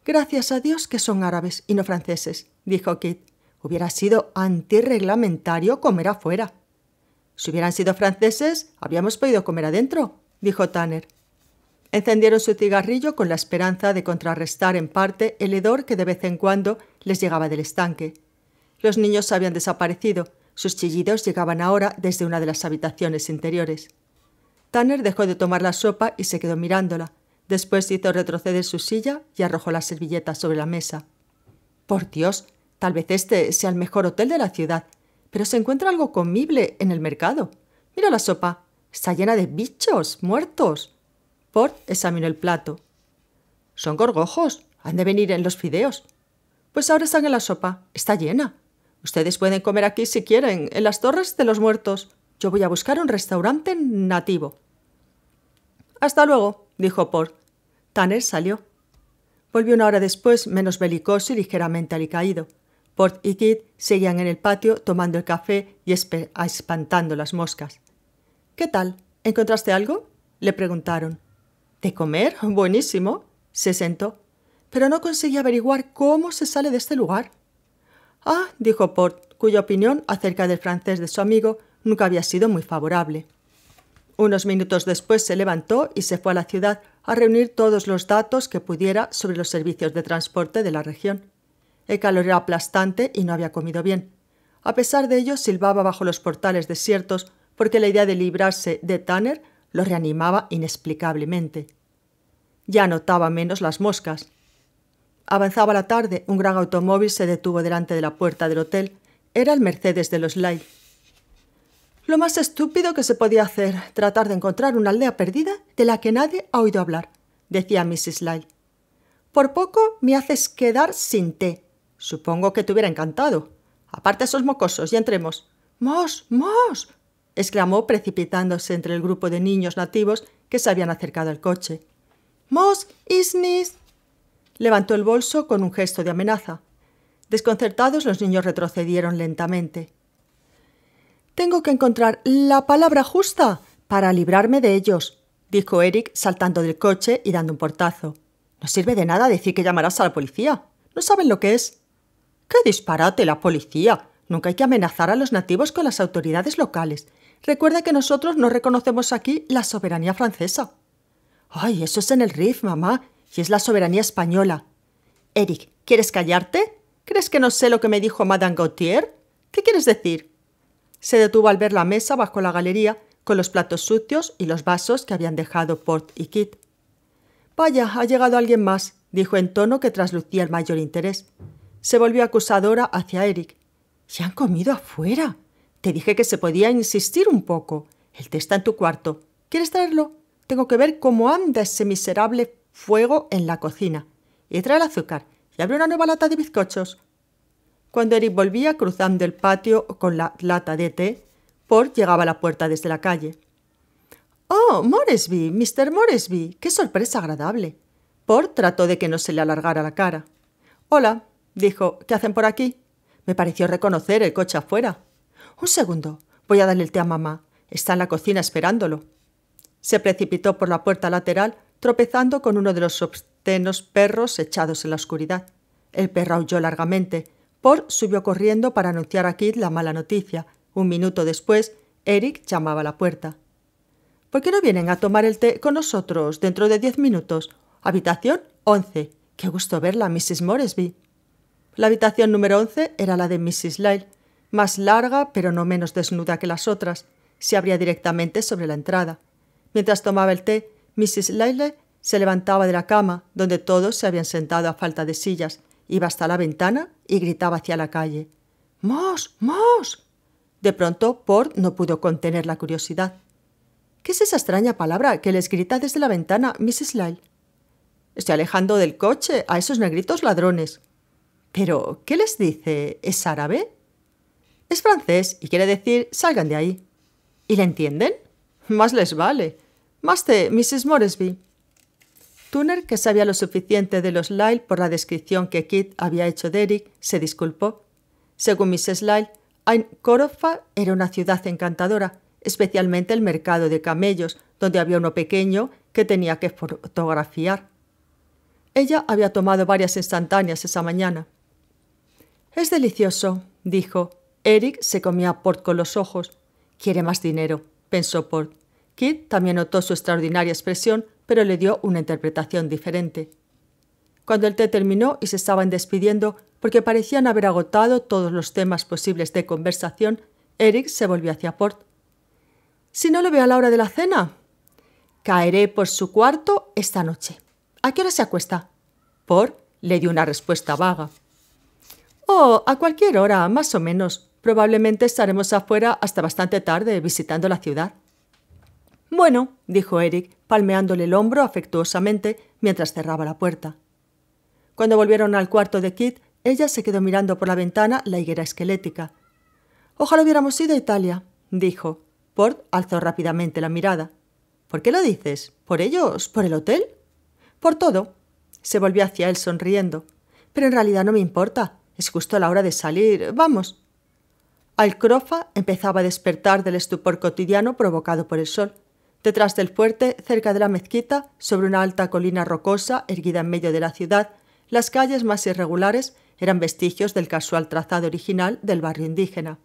Gracias a Dios que son árabes y no franceses, dijo Kit. Hubiera sido antirreglamentario comer afuera. Si hubieran sido franceses, habíamos podido comer adentro, dijo Tanner. Encendieron su cigarrillo con la esperanza de contrarrestar en parte el hedor que de vez en cuando les llegaba del estanque. Los niños habían desaparecido, sus chillidos llegaban ahora desde una de las habitaciones interiores. Tanner dejó de tomar la sopa y se quedó mirándola. Después hizo retroceder su silla y arrojó la servilleta sobre la mesa. Por Dios, tal vez este sea el mejor hotel de la ciudad, pero se encuentra algo comible en el mercado. Mira la sopa, está llena de bichos muertos. Port examinó el plato. Son gorgojos. Han de venir en los fideos. Pues ahora están en la sopa. Está llena. Ustedes pueden comer aquí si quieren, en las Torres de los Muertos. Yo voy a buscar un restaurante nativo. Hasta luego, dijo Port. Tanner salió. Volvió una hora después, menos belicoso y ligeramente alicaído. Port y Kit seguían en el patio tomando el café y espantando las moscas. ¿Qué tal? ¿Encontraste algo? le preguntaron. ¿De comer? Buenísimo. Se sentó, pero no conseguí averiguar cómo se sale de este lugar. Ah, dijo Port, cuya opinión acerca del francés de su amigo nunca había sido muy favorable. Unos minutos después se levantó y se fue a la ciudad a reunir todos los datos que pudiera sobre los servicios de transporte de la región. El calor era aplastante y no había comido bien. A pesar de ello, silbaba bajo los portales desiertos porque la idea de librarse de Tanner lo reanimaba inexplicablemente. Ya notaba menos las moscas. Avanzaba la tarde, un gran automóvil se detuvo delante de la puerta del hotel. Era el Mercedes de los Lai. Lo más estúpido que se podía hacer, tratar de encontrar una aldea perdida de la que nadie ha oído hablar, decía Mrs. Lyle. Por poco me haces quedar sin té. Supongo que te hubiera encantado. Aparte esos mocosos y entremos. Mos, mos, exclamó precipitándose entre el grupo de niños nativos que se habían acercado al coche. Mos Isnis. Levantó el bolso con un gesto de amenaza. Desconcertados, los niños retrocedieron lentamente. Tengo que encontrar la palabra justa para librarme de ellos, dijo Eric, saltando del coche y dando un portazo. No sirve de nada decir que llamarás a la policía. No saben lo que es. ¡Qué disparate la policía! Nunca hay que amenazar a los nativos con las autoridades locales. Recuerda que nosotros no reconocemos aquí la soberanía francesa. Ay, eso es en el RIF, mamá, y es la soberanía española. Eric, ¿quieres callarte? ¿Crees que no sé lo que me dijo Madame Gautier? ¿Qué quieres decir? Se detuvo al ver la mesa bajo la galería con los platos sucios y los vasos que habían dejado Port y Kit. Vaya, ha llegado alguien más, dijo en tono que traslucía el mayor interés. Se volvió acusadora hacia Eric. ¿Se han comido afuera? Te dije que se podía insistir un poco. El té está en tu cuarto. ¿Quieres traerlo? Tengo que ver cómo anda ese miserable fuego en la cocina. Y trae el azúcar y abre una nueva lata de bizcochos. Cuando Eric volvía cruzando el patio con la lata de té, Port llegaba a la puerta desde la calle. ¡Oh, Moresby! ¡Mr. Moresby! ¡Qué sorpresa agradable! Port trató de que no se le alargara la cara. Hola, dijo, ¿qué hacen por aquí? Me pareció reconocer el coche afuera. Un segundo. Voy a darle el té a mamá. Está en la cocina esperándolo. Se precipitó por la puerta lateral, tropezando con uno de los obscenos perros echados en la oscuridad. El perro aulló largamente. Por subió corriendo para anunciar a Kid la mala noticia. Un minuto después, Eric llamaba a la puerta. ¿Por qué no vienen a tomar el té con nosotros dentro de diez minutos? Habitación 11. Qué gusto verla, Mrs. Moresby. La habitación número 11 era la de Mrs. Lyle más larga pero no menos desnuda que las otras, se abría directamente sobre la entrada. Mientras tomaba el té, Mrs. Lyle se levantaba de la cama, donde todos se habían sentado a falta de sillas, iba hasta la ventana y gritaba hacia la calle. ¡Mos! ¡Mos! De pronto, Port no pudo contener la curiosidad. ¿Qué es esa extraña palabra que les grita desde la ventana, Mrs. Lyle? Estoy alejando del coche a esos negritos ladrones. Pero, ¿qué les dice? ¿Es árabe? Es francés y quiere decir salgan de ahí. ¿Y le entienden? Más les vale. Más de Mrs. Moresby. Tuner, que sabía lo suficiente de los Lyle por la descripción que Kit había hecho de Eric, se disculpó. Según Mrs. Lyle, Ain Korofa era una ciudad encantadora, especialmente el mercado de camellos, donde había uno pequeño que tenía que fotografiar. Ella había tomado varias instantáneas esa mañana. Es delicioso, dijo, Eric se comía a Port con los ojos. Quiere más dinero, pensó Port. Kit también notó su extraordinaria expresión, pero le dio una interpretación diferente. Cuando el té terminó y se estaban despidiendo, porque parecían haber agotado todos los temas posibles de conversación, Eric se volvió hacia Port. Si no lo veo a la hora de la cena, caeré por su cuarto esta noche. ¿A qué hora se acuesta? Port le dio una respuesta vaga. Oh, a cualquier hora, más o menos. Probablemente estaremos afuera hasta bastante tarde visitando la ciudad. Bueno, dijo Eric, palmeándole el hombro afectuosamente mientras cerraba la puerta. Cuando volvieron al cuarto de Kit, ella se quedó mirando por la ventana la higuera esquelética. Ojalá hubiéramos ido a Italia, dijo. Port alzó rápidamente la mirada. ¿Por qué lo dices? ¿Por ellos? ¿Por el hotel? Por todo. Se volvió hacia él sonriendo. Pero en realidad no me importa. Es justo la hora de salir. Vamos. Alcrofa empezaba a despertar del estupor cotidiano provocado por el sol. Detrás del fuerte, cerca de la mezquita, sobre una alta colina rocosa erguida en medio de la ciudad, las calles más irregulares eran vestigios del casual trazado original del barrio indígena.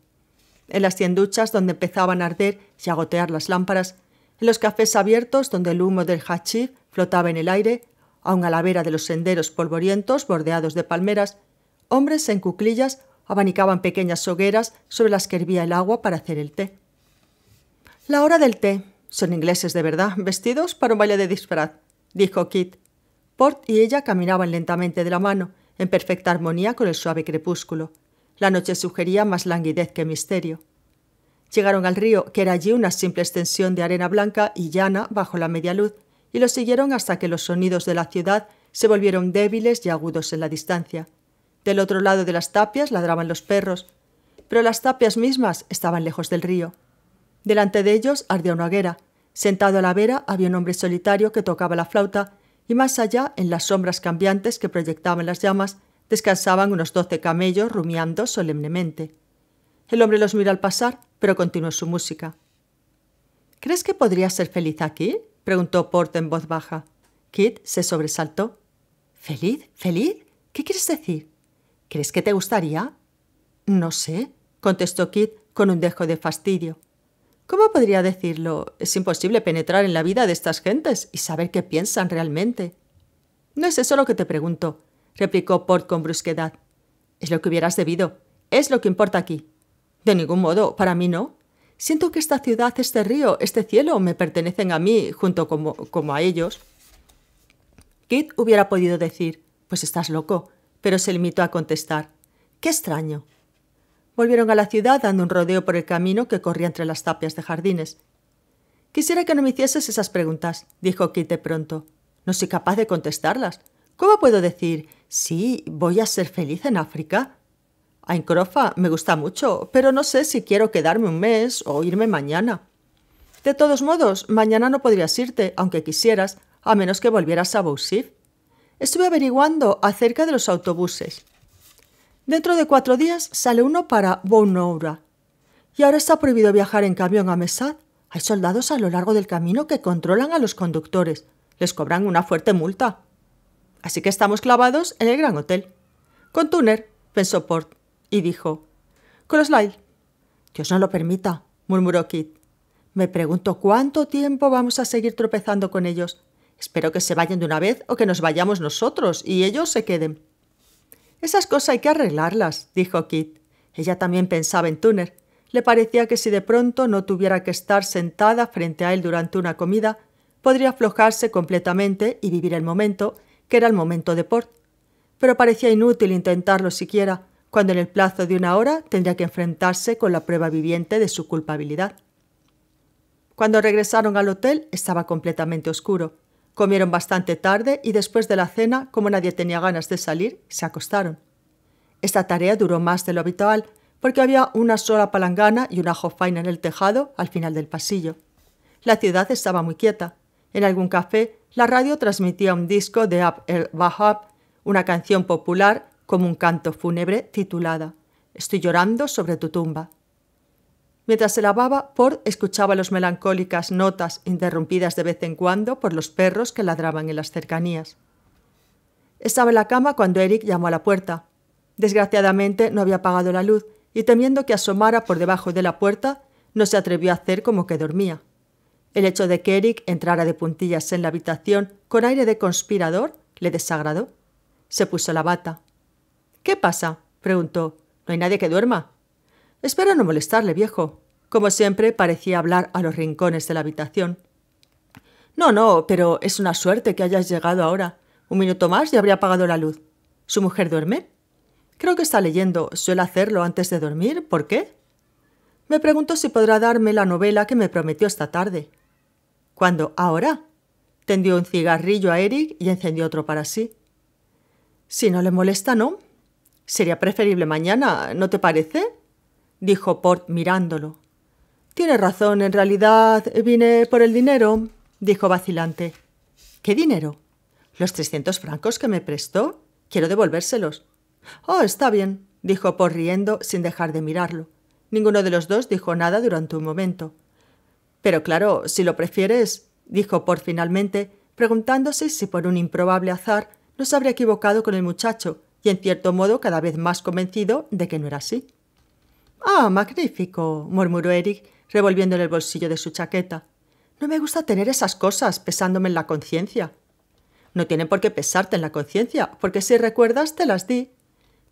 En las tienduchas donde empezaban a arder y a gotear las lámparas, en los cafés abiertos donde el humo del hachís flotaba en el aire, aun a la vera de los senderos polvorientos bordeados de palmeras, hombres en cuclillas abanicaban pequeñas hogueras sobre las que hervía el agua para hacer el té. La hora del té. Son ingleses de verdad, vestidos para un baile de disfraz, dijo Kit. Port y ella caminaban lentamente de la mano, en perfecta armonía con el suave crepúsculo. La noche sugería más languidez que misterio. Llegaron al río, que era allí una simple extensión de arena blanca y llana bajo la media luz, y lo siguieron hasta que los sonidos de la ciudad se volvieron débiles y agudos en la distancia. Del otro lado de las tapias ladraban los perros, pero las tapias mismas estaban lejos del río. Delante de ellos ardía una hoguera. Sentado a la vera había un hombre solitario que tocaba la flauta, y más allá, en las sombras cambiantes que proyectaban las llamas, descansaban unos doce camellos rumiando solemnemente. El hombre los miró al pasar, pero continuó su música. ¿Crees que podrías ser feliz aquí? preguntó Port en voz baja. Kit se sobresaltó. ¿Feliz? ¿Feliz? ¿Qué quieres decir? ¿Crees que te gustaría? No sé, contestó Kit con un dejo de fastidio. ¿Cómo podría decirlo? Es imposible penetrar en la vida de estas gentes y saber qué piensan realmente. No es eso lo que te pregunto, replicó Port con brusquedad. Es lo que hubieras debido. Es lo que importa aquí. De ningún modo, para mí no. Siento que esta ciudad, este río, este cielo me pertenecen a mí junto como, como a ellos. Kit hubiera podido decir, pues estás loco, pero se limitó a contestar Qué extraño. Volvieron a la ciudad dando un rodeo por el camino que corría entre las tapias de jardines. Quisiera que no me hicieses esas preguntas, dijo Kite pronto. No soy capaz de contestarlas. ¿Cómo puedo decir, sí, voy a ser feliz en África? —A Aincrofa me gusta mucho, pero no sé si quiero quedarme un mes o irme mañana. De todos modos, mañana no podrías irte, aunque quisieras, a menos que volvieras a estuve averiguando acerca de los autobuses. Dentro de cuatro días sale uno para Bounoura. Y ahora está prohibido viajar en camión a Mesad. Hay soldados a lo largo del camino que controlan a los conductores. Les cobran una fuerte multa. Así que estamos clavados en el Gran Hotel. Con Tuner, pensó Port, y dijo: "Con Croslyle. Dios no lo permita, murmuró Kit. Me pregunto cuánto tiempo vamos a seguir tropezando con ellos. Espero que se vayan de una vez o que nos vayamos nosotros y ellos se queden. Esas cosas hay que arreglarlas, dijo Kit. Ella también pensaba en Tuner. Le parecía que si de pronto no tuviera que estar sentada frente a él durante una comida, podría aflojarse completamente y vivir el momento, que era el momento de Port. Pero parecía inútil intentarlo siquiera, cuando en el plazo de una hora tendría que enfrentarse con la prueba viviente de su culpabilidad. Cuando regresaron al hotel estaba completamente oscuro. Comieron bastante tarde y después de la cena, como nadie tenía ganas de salir, se acostaron. Esta tarea duró más de lo habitual, porque había una sola palangana y una jofaina en el tejado al final del pasillo. La ciudad estaba muy quieta. En algún café, la radio transmitía un disco de Ab el bahab una canción popular como un canto fúnebre titulada Estoy llorando sobre tu tumba. Mientras se lavaba, Ford escuchaba las melancólicas notas interrumpidas de vez en cuando por los perros que ladraban en las cercanías. Estaba en la cama cuando Eric llamó a la puerta. Desgraciadamente no había apagado la luz y temiendo que asomara por debajo de la puerta, no se atrevió a hacer como que dormía. El hecho de que Eric entrara de puntillas en la habitación con aire de conspirador le desagradó. Se puso la bata. ¿Qué pasa? preguntó. No hay nadie que duerma. Espero no molestarle, viejo. Como siempre, parecía hablar a los rincones de la habitación. No, no, pero es una suerte que hayas llegado ahora. Un minuto más y habría apagado la luz. ¿Su mujer duerme? Creo que está leyendo. Suele hacerlo antes de dormir. ¿Por qué? Me pregunto si podrá darme la novela que me prometió esta tarde. ¿Cuándo? ¿Ahora? Tendió un cigarrillo a Eric y encendió otro para sí. Si no le molesta, ¿no? Sería preferible mañana, ¿no te parece? dijo Port mirándolo. Tiene razón, en realidad vine por el dinero, dijo vacilante. ¿Qué dinero? ¿Los trescientos francos que me prestó? Quiero devolvérselos. Oh, está bien, dijo Port riendo sin dejar de mirarlo. Ninguno de los dos dijo nada durante un momento. Pero claro, si lo prefieres, dijo Port finalmente, preguntándose si por un improbable azar no se habría equivocado con el muchacho, y en cierto modo cada vez más convencido de que no era así. Ah, magnífico, murmuró Eric, en el bolsillo de su chaqueta. No me gusta tener esas cosas pesándome en la conciencia. No tienen por qué pesarte en la conciencia, porque si recuerdas te las di.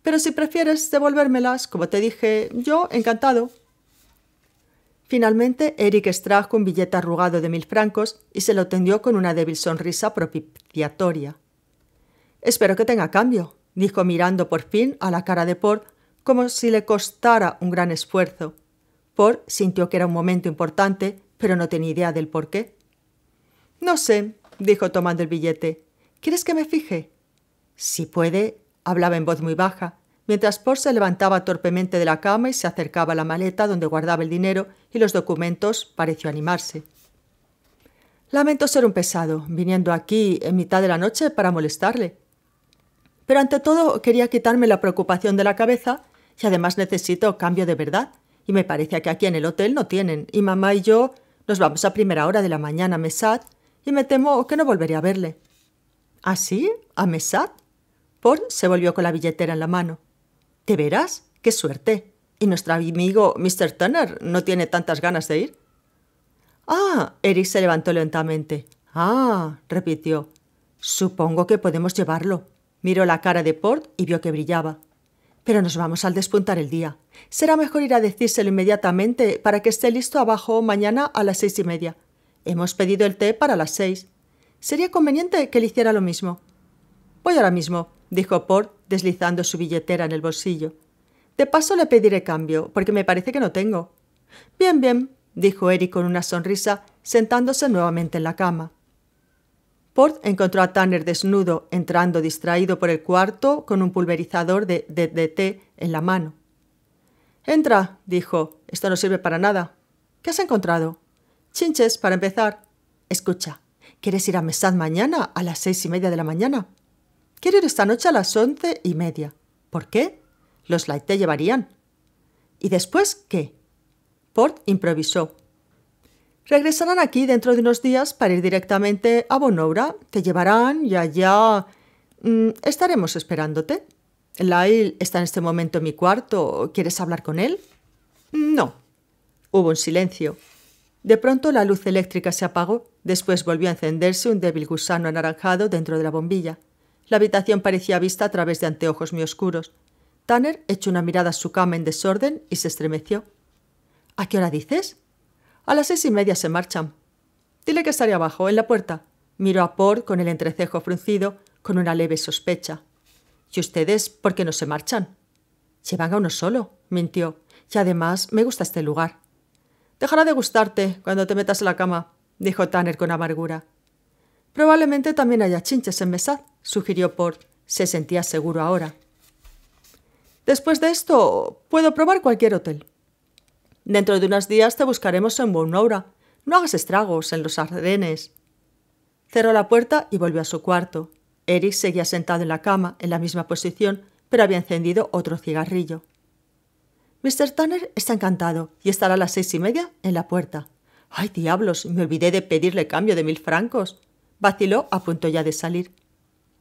Pero si prefieres devolvérmelas, como te dije, yo encantado. Finalmente, Eric extrajo un billete arrugado de mil francos y se lo tendió con una débil sonrisa propiciatoria. Espero que tenga cambio, dijo mirando por fin a la cara de Port como si le costara un gran esfuerzo. Por sintió que era un momento importante, pero no tenía idea del por qué. No sé, dijo tomando el billete. ¿Quieres que me fije? Si puede, hablaba en voz muy baja, mientras Por se levantaba torpemente de la cama y se acercaba a la maleta donde guardaba el dinero y los documentos, pareció animarse. Lamento ser un pesado, viniendo aquí en mitad de la noche para molestarle. Pero ante todo quería quitarme la preocupación de la cabeza y además necesito cambio de verdad. Y me parece que aquí en el hotel no tienen. Y mamá y yo nos vamos a primera hora de la mañana a Mesad, y me temo que no volveré a verle. ¿Así? ¿Ah, ¿A Mesad? —Port se volvió con la billetera en la mano. ¿Te verás? ¡Qué suerte! ¿Y nuestro amigo Mr. Turner no tiene tantas ganas de ir? Ah, Eric se levantó lentamente. Ah, repitió. Supongo que podemos llevarlo. Miró la cara de Port y vio que brillaba. Pero nos vamos al despuntar el día. Será mejor ir a decírselo inmediatamente para que esté listo abajo mañana a las seis y media. Hemos pedido el té para las seis. Sería conveniente que le hiciera lo mismo. Voy ahora mismo, dijo Port, deslizando su billetera en el bolsillo. De paso le pediré cambio, porque me parece que no tengo. Bien, bien, dijo Eric con una sonrisa, sentándose nuevamente en la cama. Port encontró a Tanner desnudo, entrando distraído por el cuarto con un pulverizador de té en la mano. Entra, dijo. Esto no sirve para nada. ¿Qué has encontrado? Chinches, para empezar. Escucha, ¿quieres ir a Mesad mañana a las seis y media de la mañana? Quiero ir esta noche a las once y media. ¿Por qué? Los light llevarían. ¿Y después qué? Port improvisó. Regresarán aquí dentro de unos días para ir directamente a Bonoura. Te llevarán y allá... Mm, estaremos esperándote. Lyle está en este momento en mi cuarto. ¿Quieres hablar con él? No. Hubo un silencio. De pronto la luz eléctrica se apagó. Después volvió a encenderse un débil gusano anaranjado dentro de la bombilla. La habitación parecía vista a través de anteojos muy oscuros. Tanner echó una mirada a su cama en desorden y se estremeció. ¿A qué hora dices? A las seis y media se marchan. Dile que estaré abajo, en la puerta. miró a Por con el entrecejo fruncido, con una leve sospecha. ¿Y ustedes por qué no se marchan? Llevan a uno solo, mintió, y además me gusta este lugar. Dejará de gustarte cuando te metas en la cama, dijo Tanner con amargura. Probablemente también haya chinches en Mesad, sugirió Port. Se sentía seguro ahora. Después de esto, puedo probar cualquier hotel. Dentro de unos días te buscaremos en Bonoura. No hagas estragos en los ardenes. Cerró la puerta y volvió a su cuarto. Eric seguía sentado en la cama, en la misma posición, pero había encendido otro cigarrillo. Mr. Tanner está encantado y estará a las seis y media en la puerta. ¡Ay, diablos! Me olvidé de pedirle cambio de mil francos. Vaciló a punto ya de salir.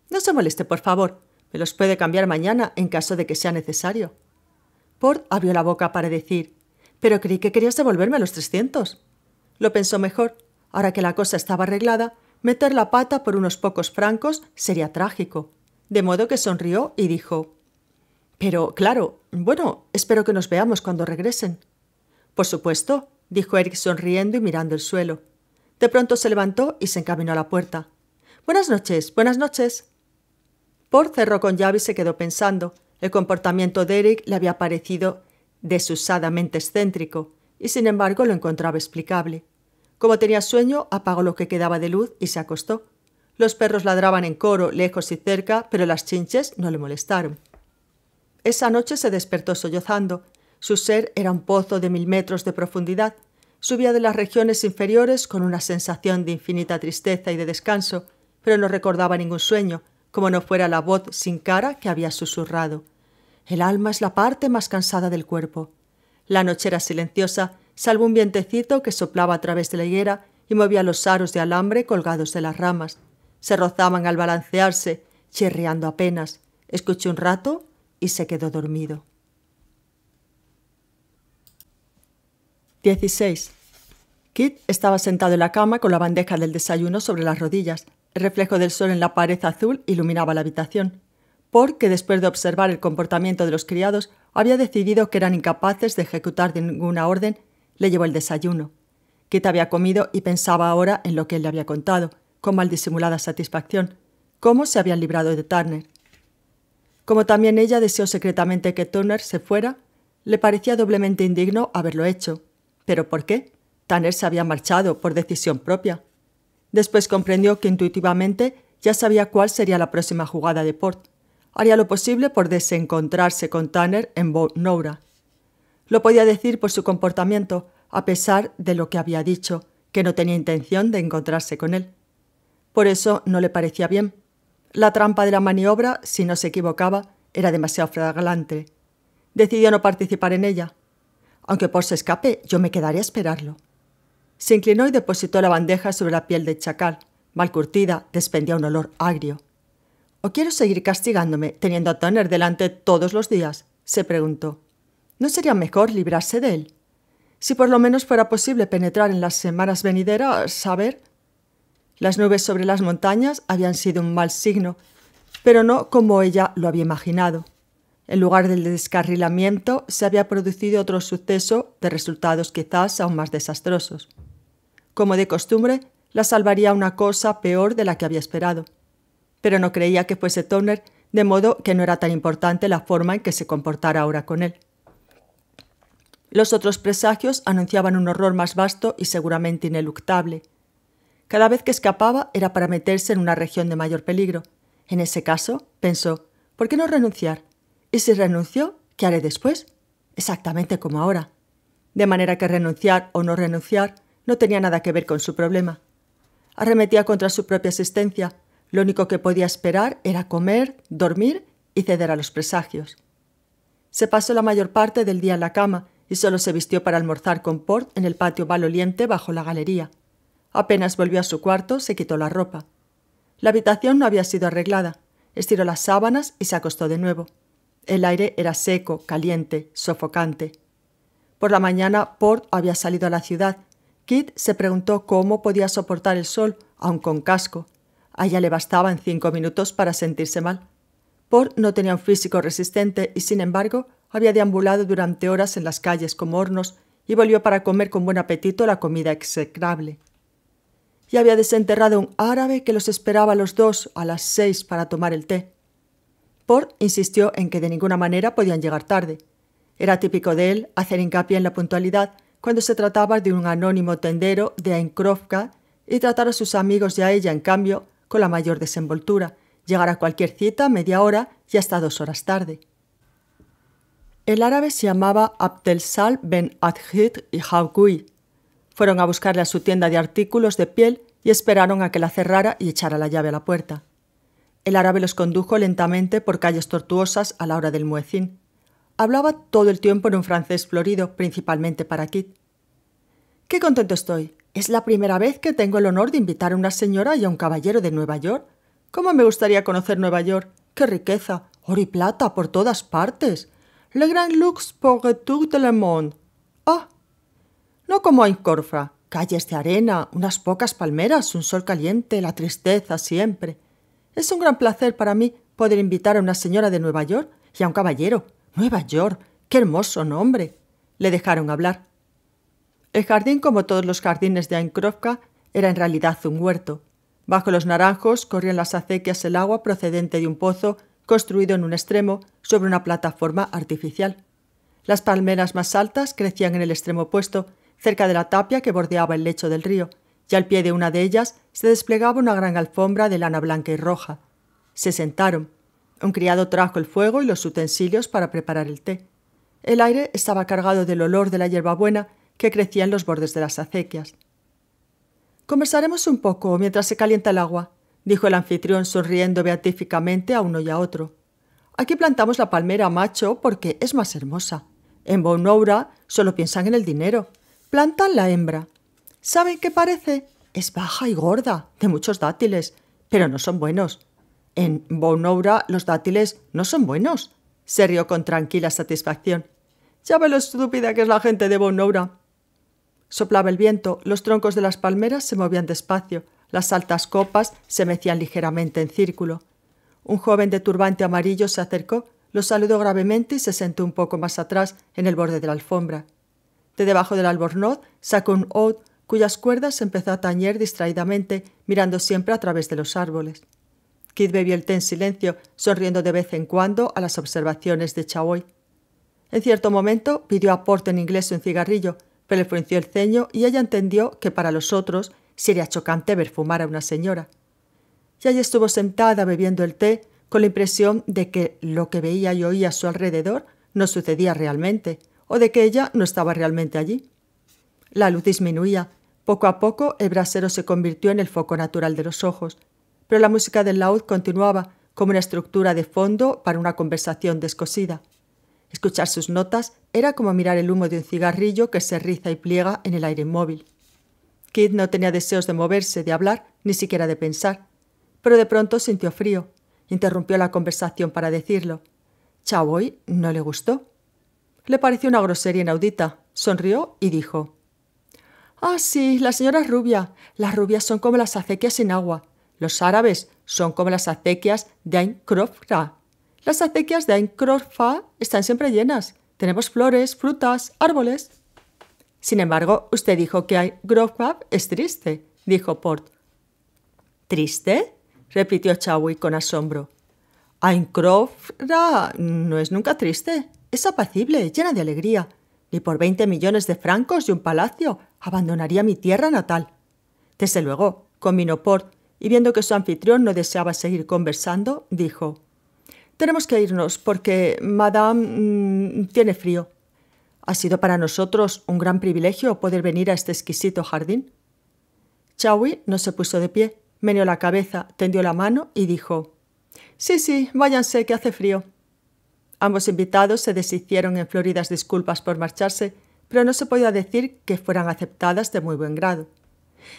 No se moleste, por favor. Me los puede cambiar mañana en caso de que sea necesario. Port abrió la boca para decir pero creí que querías devolverme los trescientos. Lo pensó mejor. Ahora que la cosa estaba arreglada, meter la pata por unos pocos francos sería trágico. De modo que sonrió y dijo Pero, claro, bueno, espero que nos veamos cuando regresen. Por supuesto, dijo Eric sonriendo y mirando el suelo. De pronto se levantó y se encaminó a la puerta. Buenas noches, buenas noches. Por cerró con llave y se quedó pensando. El comportamiento de Eric le había parecido desusadamente excéntrico, y sin embargo lo encontraba explicable. Como tenía sueño, apagó lo que quedaba de luz y se acostó. Los perros ladraban en coro, lejos y cerca, pero las chinches no le molestaron. Esa noche se despertó sollozando. Su ser era un pozo de mil metros de profundidad. Subía de las regiones inferiores con una sensación de infinita tristeza y de descanso, pero no recordaba ningún sueño, como no fuera la voz sin cara que había susurrado. El alma es la parte más cansada del cuerpo. La noche era silenciosa, salvo un vientecito que soplaba a través de la higuera y movía los aros de alambre colgados de las ramas. Se rozaban al balancearse, chirriando apenas. Escuché un rato y se quedó dormido. 16. Kit estaba sentado en la cama con la bandeja del desayuno sobre las rodillas. El reflejo del sol en la pared azul iluminaba la habitación porque después de observar el comportamiento de los criados, había decidido que eran incapaces de ejecutar ninguna orden, le llevó el desayuno. Kit había comido y pensaba ahora en lo que él le había contado, con mal disimulada satisfacción, cómo se habían librado de Turner. Como también ella deseó secretamente que Turner se fuera, le parecía doblemente indigno haberlo hecho. ¿Pero por qué? Turner se había marchado por decisión propia. Después comprendió que intuitivamente ya sabía cuál sería la próxima jugada de Port haría lo posible por desencontrarse con Tanner en Noura. Lo podía decir por su comportamiento, a pesar de lo que había dicho, que no tenía intención de encontrarse con él. Por eso no le parecía bien. La trampa de la maniobra, si no se equivocaba, era demasiado flagrante. Decidió no participar en ella. Aunque por su escape yo me quedaría a esperarlo. Se inclinó y depositó la bandeja sobre la piel de chacal. Mal curtida, despendía un olor agrio. ¿O quiero seguir castigándome teniendo a Toner delante todos los días? se preguntó. ¿No sería mejor librarse de él? Si por lo menos fuera posible penetrar en las semanas venideras, a saber. Las nubes sobre las montañas habían sido un mal signo, pero no como ella lo había imaginado. En lugar del descarrilamiento, se había producido otro suceso de resultados quizás aún más desastrosos. Como de costumbre, la salvaría una cosa peor de la que había esperado pero no creía que fuese Toner, de modo que no era tan importante la forma en que se comportara ahora con él. Los otros presagios anunciaban un horror más vasto y seguramente ineluctable. Cada vez que escapaba era para meterse en una región de mayor peligro. En ese caso, pensó, ¿por qué no renunciar? Y si renunció, ¿qué haré después? Exactamente como ahora. De manera que renunciar o no renunciar no tenía nada que ver con su problema. Arremetía contra su propia existencia, lo único que podía esperar era comer, dormir y ceder a los presagios. Se pasó la mayor parte del día en la cama y solo se vistió para almorzar con Port en el patio valoliente bajo la galería. Apenas volvió a su cuarto, se quitó la ropa. La habitación no había sido arreglada. Estiró las sábanas y se acostó de nuevo. El aire era seco, caliente, sofocante. Por la mañana, Port había salido a la ciudad. Kit se preguntó cómo podía soportar el sol, aun con casco. A ella le bastaban cinco minutos para sentirse mal. Port no tenía un físico resistente y, sin embargo, había deambulado durante horas en las calles como hornos y volvió para comer con buen apetito la comida execrable. Y había desenterrado un árabe que los esperaba a los dos a las seis para tomar el té. Port insistió en que de ninguna manera podían llegar tarde. Era típico de él hacer hincapié en la puntualidad cuando se trataba de un anónimo tendero de Ainkrovka y tratar a sus amigos y a ella, en cambio, con la mayor desenvoltura, llegar a cualquier cita media hora y hasta dos horas tarde. El árabe se llamaba Abdelsal ben Adhid y Haukui. Fueron a buscarle a su tienda de artículos de piel y esperaron a que la cerrara y echara la llave a la puerta. El árabe los condujo lentamente por calles tortuosas a la hora del muecín. Hablaba todo el tiempo en un francés florido, principalmente para Kit. ¡Qué contento estoy! Es la primera vez que tengo el honor de invitar a una señora y a un caballero de Nueva York. ¿Cómo me gustaría conocer Nueva York? ¡Qué riqueza! Oro y plata por todas partes. Le Grand Lux pour tout le monde. ¡Ah! No como en Corfra. Calles de arena, unas pocas palmeras, un sol caliente, la tristeza siempre. Es un gran placer para mí poder invitar a una señora de Nueva York y a un caballero. Nueva York. Qué hermoso nombre. Le dejaron hablar. El jardín, como todos los jardines de Ainkrovka, era en realidad un huerto. Bajo los naranjos corrían las acequias el agua procedente de un pozo construido en un extremo sobre una plataforma artificial. Las palmeras más altas crecían en el extremo opuesto, cerca de la tapia que bordeaba el lecho del río, y al pie de una de ellas se desplegaba una gran alfombra de lana blanca y roja. Se sentaron. Un criado trajo el fuego y los utensilios para preparar el té. El aire estaba cargado del olor de la hierbabuena que crecía en los bordes de las acequias. Conversaremos un poco mientras se calienta el agua, dijo el anfitrión sonriendo beatíficamente a uno y a otro. Aquí plantamos la palmera macho porque es más hermosa. En Bonoura solo piensan en el dinero. Plantan la hembra. ¿Saben qué parece? Es baja y gorda, de muchos dátiles, pero no son buenos. En Bonoura los dátiles no son buenos, se rió con tranquila satisfacción. Ya ve lo estúpida que es la gente de Bonoura. Soplaba el viento, los troncos de las palmeras se movían despacio, las altas copas se mecían ligeramente en círculo. Un joven de turbante amarillo se acercó, lo saludó gravemente y se sentó un poco más atrás, en el borde de la alfombra. De debajo del albornoz sacó un oud cuyas cuerdas empezó a tañer distraídamente, mirando siempre a través de los árboles. Kid bebió el té en silencio, sonriendo de vez en cuando a las observaciones de Chaoy. En cierto momento pidió aporte en inglés en cigarrillo, pero le frunció el ceño y ella entendió que para los otros sería chocante ver fumar a una señora. Y allí estuvo sentada bebiendo el té con la impresión de que lo que veía y oía a su alrededor no sucedía realmente, o de que ella no estaba realmente allí. La luz disminuía. Poco a poco el brasero se convirtió en el foco natural de los ojos, pero la música del laúd continuaba como una estructura de fondo para una conversación descosida. Escuchar sus notas era como mirar el humo de un cigarrillo que se riza y pliega en el aire inmóvil. Kid no tenía deseos de moverse, de hablar, ni siquiera de pensar, pero de pronto sintió frío. Interrumpió la conversación para decirlo. Chaboy no le gustó. Le pareció una grosería inaudita. Sonrió y dijo: Ah, sí, la señora rubia. Las rubias son como las acequias sin agua. Los árabes son como las acequias de Ain las acequias de Aincrofa están siempre llenas. Tenemos flores, frutas, árboles. Sin embargo, usted dijo que Aincrofa es triste, dijo Port. ¿Triste? repitió Chawi con asombro. Aincrofra no es nunca triste. Es apacible, llena de alegría. Ni por veinte millones de francos y un palacio abandonaría mi tierra natal. Desde luego, combinó Port, y viendo que su anfitrión no deseaba seguir conversando, dijo tenemos que irnos porque Madame mm, tiene frío. Ha sido para nosotros un gran privilegio poder venir a este exquisito jardín. Chawi no se puso de pie, meneó la cabeza, tendió la mano y dijo Sí, sí, váyanse, que hace frío. Ambos invitados se deshicieron en floridas disculpas por marcharse, pero no se podía decir que fueran aceptadas de muy buen grado.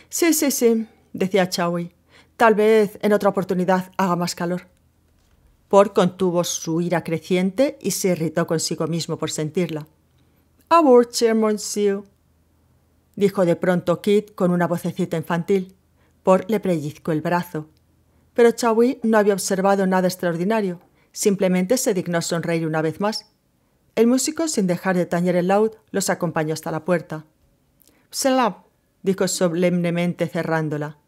Sí, sí, sí, decía Chawi. Tal vez en otra oportunidad haga más calor. Por contuvo su ira creciente y se irritó consigo mismo por sentirla. Abort, monsieur, dijo de pronto Kit con una vocecita infantil. Por le pellizcó el brazo. Pero Chawi no había observado nada extraordinario. Simplemente se dignó sonreír una vez más. El músico, sin dejar de tañer el laud, los acompañó hasta la puerta. Selam, dijo solemnemente cerrándola.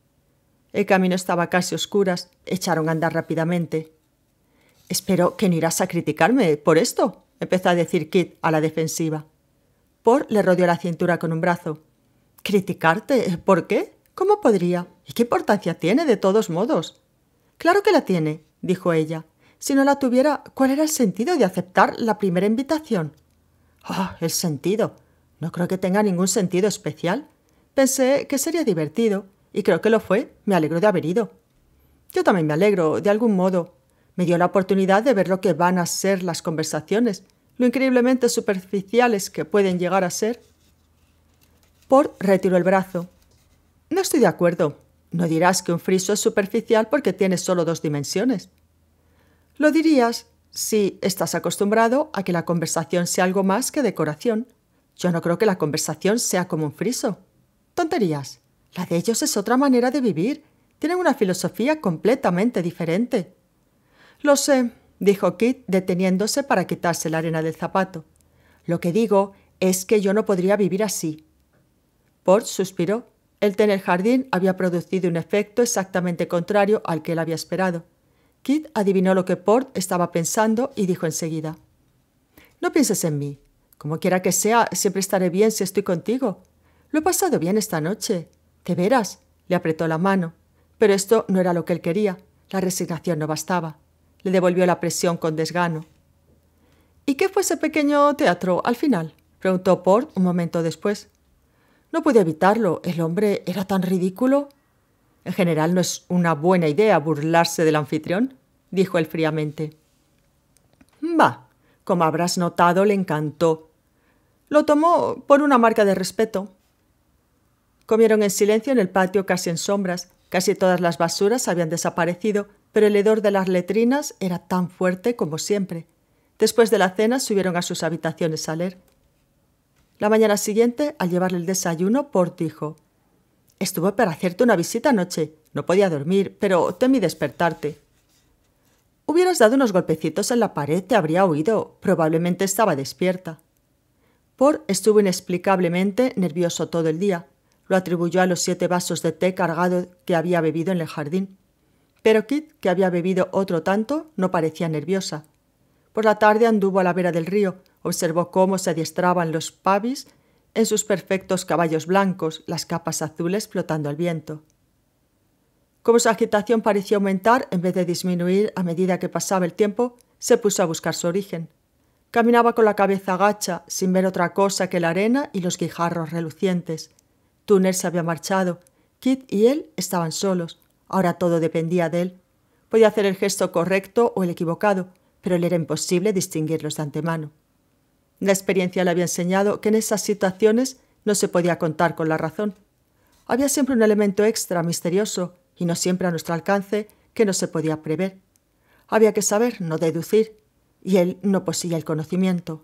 El camino estaba casi oscuras, echaron a andar rápidamente. Espero que no irás a criticarme por esto, empezó a decir Kit a la defensiva. Por le rodeó la cintura con un brazo. ¿Criticarte? ¿Por qué? ¿Cómo podría? ¿Y qué importancia tiene de todos modos? Claro que la tiene, dijo ella. Si no la tuviera, ¿cuál era el sentido de aceptar la primera invitación? Ah, el sentido. No creo que tenga ningún sentido especial. Pensé que sería divertido, y creo que lo fue. Me alegro de haber ido. Yo también me alegro, de algún modo, me dio la oportunidad de ver lo que van a ser las conversaciones, lo increíblemente superficiales que pueden llegar a ser. Por retiró el brazo. No estoy de acuerdo. No dirás que un friso es superficial porque tiene solo dos dimensiones. Lo dirías si estás acostumbrado a que la conversación sea algo más que decoración. Yo no creo que la conversación sea como un friso. Tonterías. La de ellos es otra manera de vivir. Tienen una filosofía completamente diferente. Lo sé, dijo Kit, deteniéndose para quitarse la arena del zapato. Lo que digo es que yo no podría vivir así. Port suspiró. El tener jardín había producido un efecto exactamente contrario al que él había esperado. Kit adivinó lo que Port estaba pensando y dijo enseguida: No pienses en mí. Como quiera que sea, siempre estaré bien si estoy contigo. Lo he pasado bien esta noche. Te verás". le apretó la mano. Pero esto no era lo que él quería. La resignación no bastaba le devolvió la presión con desgano. ¿Y qué fue ese pequeño teatro al final? preguntó Port un momento después. No pude evitarlo. El hombre era tan ridículo. En general no es una buena idea burlarse del anfitrión, dijo él fríamente. Bah, como habrás notado, le encantó. Lo tomó por una marca de respeto. Comieron en silencio en el patio casi en sombras. Casi todas las basuras habían desaparecido pero el hedor de las letrinas era tan fuerte como siempre. Después de la cena subieron a sus habitaciones a leer. La mañana siguiente, al llevarle el desayuno, Port dijo «Estuve para hacerte una visita anoche. No podía dormir, pero temí despertarte. Hubieras dado unos golpecitos en la pared, te habría oído. Probablemente estaba despierta. Por estuvo inexplicablemente nervioso todo el día. Lo atribuyó a los siete vasos de té cargado que había bebido en el jardín. Pero Kit, que había bebido otro tanto, no parecía nerviosa. Por la tarde anduvo a la vera del río, observó cómo se adiestraban los pavis en sus perfectos caballos blancos, las capas azules flotando al viento. Como su agitación parecía aumentar en vez de disminuir a medida que pasaba el tiempo, se puso a buscar su origen. Caminaba con la cabeza agacha, sin ver otra cosa que la arena y los guijarros relucientes. Tuner se había marchado, Kit y él estaban solos, Ahora todo dependía de él. Podía hacer el gesto correcto o el equivocado, pero le era imposible distinguirlos de antemano. La experiencia le había enseñado que en esas situaciones no se podía contar con la razón. Había siempre un elemento extra, misterioso, y no siempre a nuestro alcance, que no se podía prever. Había que saber, no deducir, y él no poseía el conocimiento.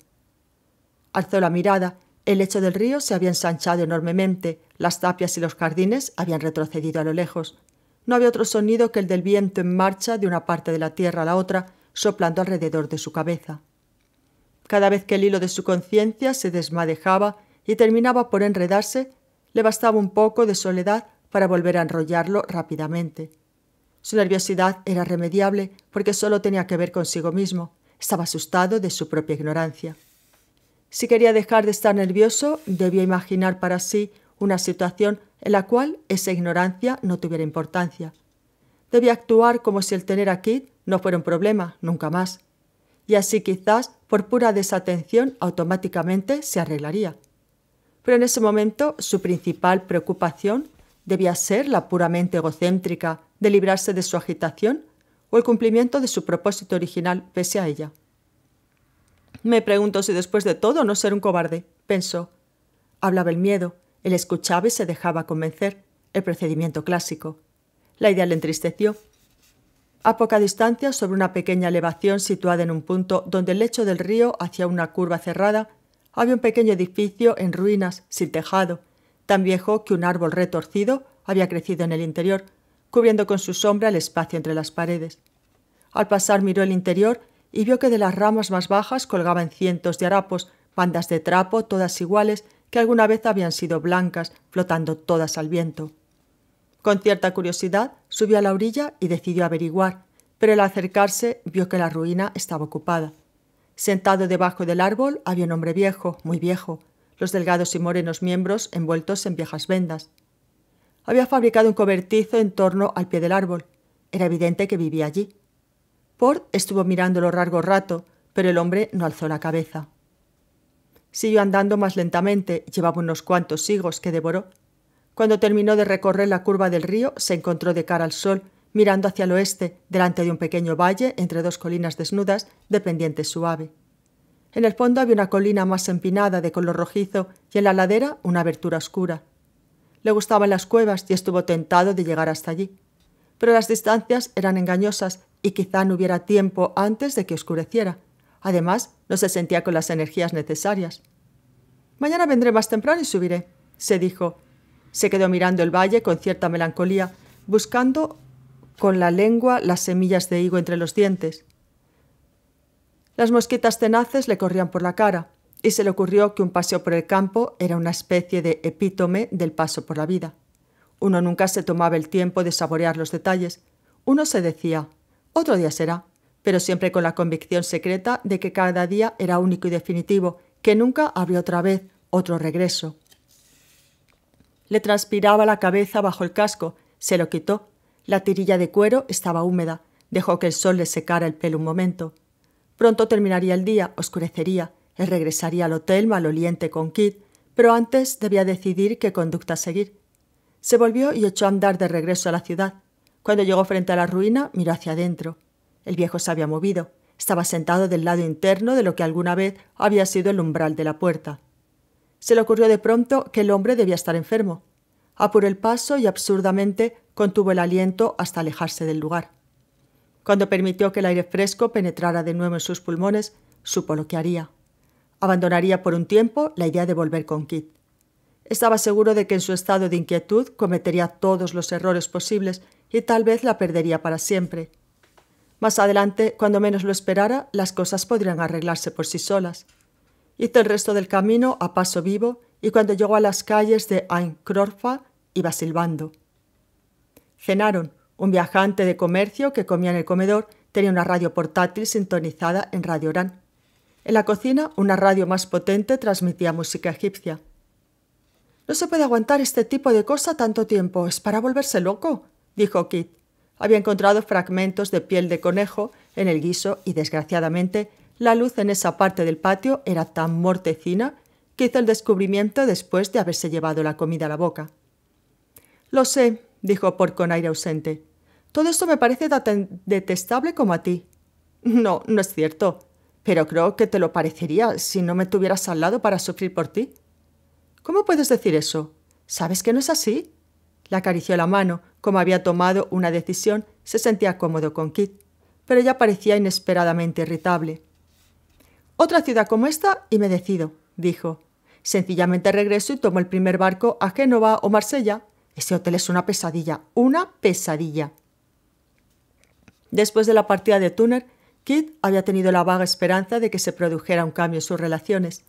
Alzó la mirada. El lecho del río se había ensanchado enormemente, las tapias y los jardines habían retrocedido a lo lejos. No había otro sonido que el del viento en marcha de una parte de la tierra a la otra, soplando alrededor de su cabeza. Cada vez que el hilo de su conciencia se desmadejaba y terminaba por enredarse, le bastaba un poco de soledad para volver a enrollarlo rápidamente. Su nerviosidad era remediable porque solo tenía que ver consigo mismo. Estaba asustado de su propia ignorancia. Si quería dejar de estar nervioso, debía imaginar para sí una situación en la cual esa ignorancia no tuviera importancia. Debía actuar como si el tener a Kid no fuera un problema, nunca más. Y así quizás, por pura desatención, automáticamente se arreglaría. Pero en ese momento su principal preocupación debía ser la puramente egocéntrica de librarse de su agitación o el cumplimiento de su propósito original pese a ella. Me pregunto si después de todo no ser un cobarde, pensó. Hablaba el miedo, él escuchaba y se dejaba convencer, el procedimiento clásico. La idea le entristeció. A poca distancia, sobre una pequeña elevación situada en un punto donde el lecho del río hacía una curva cerrada, había un pequeño edificio en ruinas, sin tejado, tan viejo que un árbol retorcido había crecido en el interior, cubriendo con su sombra el espacio entre las paredes. Al pasar miró el interior y vio que de las ramas más bajas colgaban cientos de harapos, bandas de trapo, todas iguales, que alguna vez habían sido blancas, flotando todas al viento. Con cierta curiosidad subió a la orilla y decidió averiguar, pero al acercarse vio que la ruina estaba ocupada. Sentado debajo del árbol había un hombre viejo, muy viejo, los delgados y morenos miembros envueltos en viejas vendas. Había fabricado un cobertizo en torno al pie del árbol. Era evidente que vivía allí. Port estuvo mirándolo largo rato, pero el hombre no alzó la cabeza. Siguió andando más lentamente, llevaba unos cuantos higos que devoró. Cuando terminó de recorrer la curva del río, se encontró de cara al sol, mirando hacia el oeste, delante de un pequeño valle entre dos colinas desnudas de pendiente suave. En el fondo había una colina más empinada de color rojizo y en la ladera una abertura oscura. Le gustaban las cuevas y estuvo tentado de llegar hasta allí. Pero las distancias eran engañosas y quizá no hubiera tiempo antes de que oscureciera. Además, no se sentía con las energías necesarias. Mañana vendré más temprano y subiré, se dijo. Se quedó mirando el valle con cierta melancolía, buscando con la lengua las semillas de higo entre los dientes. Las mosquitas tenaces le corrían por la cara, y se le ocurrió que un paseo por el campo era una especie de epítome del paso por la vida. Uno nunca se tomaba el tiempo de saborear los detalles. Uno se decía, otro día será, pero siempre con la convicción secreta de que cada día era único y definitivo, que nunca habría otra vez otro regreso. Le transpiraba la cabeza bajo el casco, se lo quitó. La tirilla de cuero estaba húmeda, dejó que el sol le secara el pelo un momento. Pronto terminaría el día, oscurecería, él regresaría al hotel maloliente con Kid, pero antes debía decidir qué conducta seguir. Se volvió y echó a andar de regreso a la ciudad. Cuando llegó frente a la ruina, miró hacia adentro. El viejo se había movido. Estaba sentado del lado interno de lo que alguna vez había sido el umbral de la puerta. Se le ocurrió de pronto que el hombre debía estar enfermo. Apuró el paso y absurdamente contuvo el aliento hasta alejarse del lugar. Cuando permitió que el aire fresco penetrara de nuevo en sus pulmones, supo lo que haría. Abandonaría por un tiempo la idea de volver con Kit. Estaba seguro de que en su estado de inquietud cometería todos los errores posibles y tal vez la perdería para siempre. Más adelante, cuando menos lo esperara, las cosas podrían arreglarse por sí solas. Hizo el resto del camino a paso vivo y cuando llegó a las calles de Aincrorfa iba silbando. Cenaron. Un viajante de comercio que comía en el comedor tenía una radio portátil sintonizada en Radio Orán. En la cocina, una radio más potente transmitía música egipcia. No se puede aguantar este tipo de cosa tanto tiempo, es para volverse loco, dijo Kit había encontrado fragmentos de piel de conejo en el guiso y, desgraciadamente, la luz en esa parte del patio era tan mortecina que hizo el descubrimiento después de haberse llevado la comida a la boca. Lo sé, dijo por con aire ausente. Todo esto me parece tan detestable como a ti. No, no es cierto, pero creo que te lo parecería si no me tuvieras al lado para sufrir por ti. ¿Cómo puedes decir eso? ¿Sabes que no es así? Le acarició la mano. Como había tomado una decisión, se sentía cómodo con Kit, pero ella parecía inesperadamente irritable. Otra ciudad como esta y me decido, dijo. Sencillamente regreso y tomo el primer barco a Génova o Marsella. Ese hotel es una pesadilla, una pesadilla. Después de la partida de Tuner, Kit había tenido la vaga esperanza de que se produjera un cambio en sus relaciones.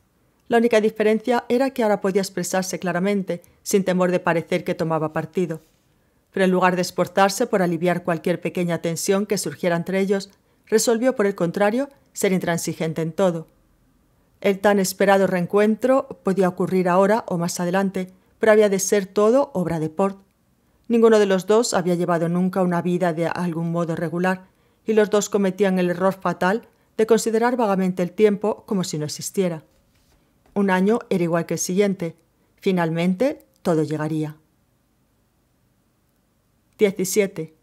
La única diferencia era que ahora podía expresarse claramente sin temor de parecer que tomaba partido. Pero en lugar de esforzarse por aliviar cualquier pequeña tensión que surgiera entre ellos, resolvió, por el contrario, ser intransigente en todo. El tan esperado reencuentro podía ocurrir ahora o más adelante, pero había de ser todo obra de Port. Ninguno de los dos había llevado nunca una vida de algún modo regular, y los dos cometían el error fatal de considerar vagamente el tiempo como si no existiera. Un año era igual que el siguiente. Finalmente, todo llegaría. 17.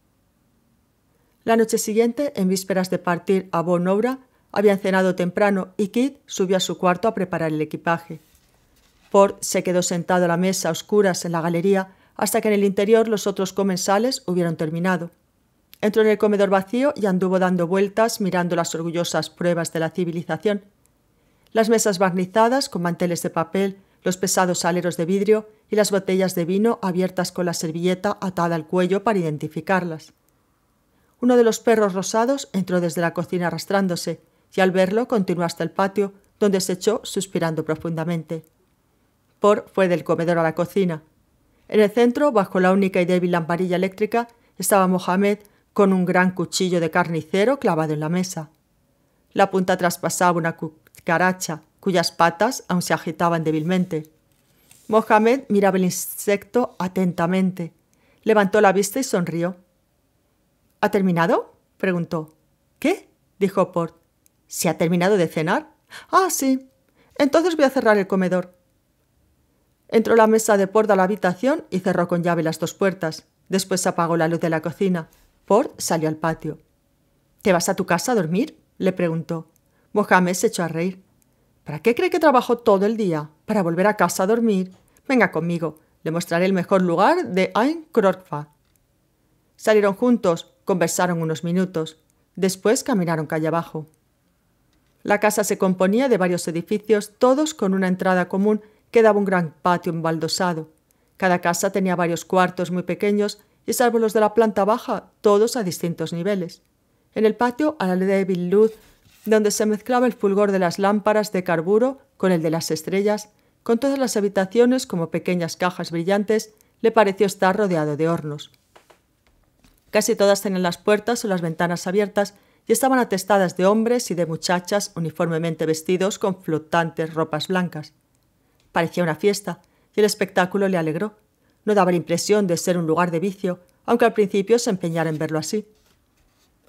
La noche siguiente, en vísperas de partir a obra habían cenado temprano y Kid subió a su cuarto a preparar el equipaje. Ford se quedó sentado a la mesa oscuras en la galería hasta que en el interior los otros comensales hubieron terminado. Entró en el comedor vacío y anduvo dando vueltas mirando las orgullosas pruebas de la civilización. Las mesas barnizadas con manteles de papel los pesados aleros de vidrio y las botellas de vino abiertas con la servilleta atada al cuello para identificarlas. Uno de los perros rosados entró desde la cocina arrastrándose, y al verlo continuó hasta el patio, donde se echó suspirando profundamente. Por fue del comedor a la cocina. En el centro, bajo la única y débil lamparilla eléctrica, estaba Mohamed con un gran cuchillo de carnicero clavado en la mesa. La punta traspasaba una cucaracha, cuyas patas aún se agitaban débilmente. Mohamed miraba el insecto atentamente. Levantó la vista y sonrió. ¿Ha terminado? preguntó. ¿Qué? dijo Port. ¿Se ha terminado de cenar? Ah, sí. Entonces voy a cerrar el comedor. Entró la mesa de Port a la habitación y cerró con llave las dos puertas. Después apagó la luz de la cocina. Port salió al patio. ¿Te vas a tu casa a dormir? le preguntó. Mohamed se echó a reír. ¿Para qué cree que trabajo todo el día? ¿Para volver a casa a dormir? Venga conmigo, le mostraré el mejor lugar de Ein Krogfa. Salieron juntos, conversaron unos minutos, después caminaron calle abajo. La casa se componía de varios edificios, todos con una entrada común que daba un gran patio embaldosado. Cada casa tenía varios cuartos muy pequeños y salvo los de la planta baja, todos a distintos niveles. En el patio, a la débil luz donde se mezclaba el fulgor de las lámparas de carburo con el de las estrellas, con todas las habitaciones como pequeñas cajas brillantes, le pareció estar rodeado de hornos. Casi todas tenían las puertas o las ventanas abiertas y estaban atestadas de hombres y de muchachas uniformemente vestidos con flotantes ropas blancas. Parecía una fiesta, y el espectáculo le alegró. No daba la impresión de ser un lugar de vicio, aunque al principio se empeñara en verlo así.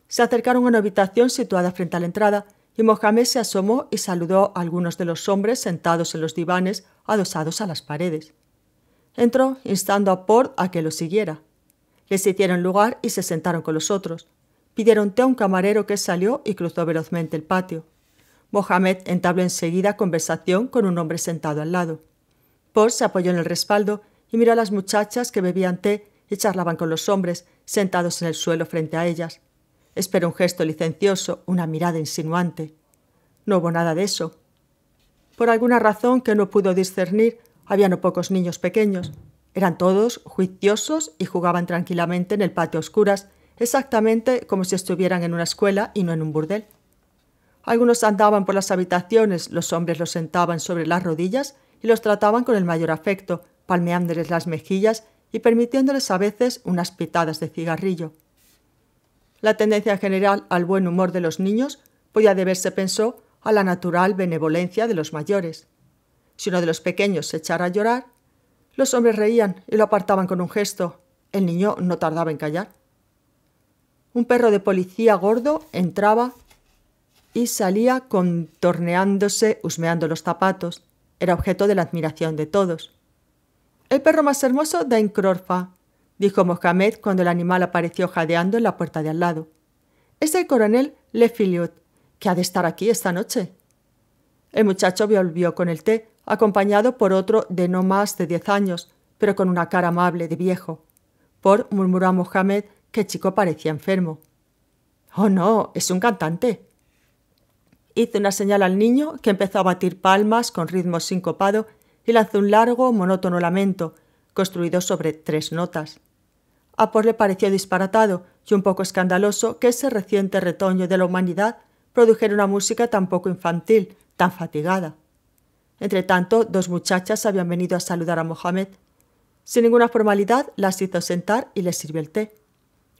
Se acercaron a una habitación situada frente a la entrada y Mohamed se asomó y saludó a algunos de los hombres sentados en los divanes adosados a las paredes. Entró instando a Port a que lo siguiera. Les hicieron lugar y se sentaron con los otros. Pidieron té a un camarero que salió y cruzó velozmente el patio. Mohamed entabló enseguida conversación con un hombre sentado al lado. Port se apoyó en el respaldo y miró a las muchachas que bebían té y charlaban con los hombres, sentados en el suelo frente a ellas. Espero un gesto licencioso, una mirada insinuante. No hubo nada de eso. Por alguna razón que no pudo discernir, había no pocos niños pequeños. Eran todos juiciosos y jugaban tranquilamente en el patio a oscuras, exactamente como si estuvieran en una escuela y no en un burdel. Algunos andaban por las habitaciones, los hombres los sentaban sobre las rodillas y los trataban con el mayor afecto, palmeándoles las mejillas y permitiéndoles a veces unas pitadas de cigarrillo. La tendencia general al buen humor de los niños podía pues deberse, pensó, a la natural benevolencia de los mayores. Si uno de los pequeños se echara a llorar, los hombres reían y lo apartaban con un gesto. El niño no tardaba en callar. Un perro de policía gordo entraba y salía contorneándose, husmeando los zapatos. Era objeto de la admiración de todos. El perro más hermoso de Krorfa, dijo Mohamed cuando el animal apareció jadeando en la puerta de al lado. Es el coronel Le que ha de estar aquí esta noche. El muchacho volvió con el té, acompañado por otro de no más de diez años, pero con una cara amable de viejo. Por murmuró a Mohamed que el chico parecía enfermo. Oh, no, es un cantante. Hizo una señal al niño, que empezó a batir palmas con ritmo sincopado y lanzó un largo, monótono lamento, construido sobre tres notas. A le pareció disparatado y un poco escandaloso que ese reciente retoño de la humanidad produjera una música tan poco infantil, tan fatigada. Entretanto, dos muchachas habían venido a saludar a Mohamed. Sin ninguna formalidad, las hizo sentar y les sirvió el té.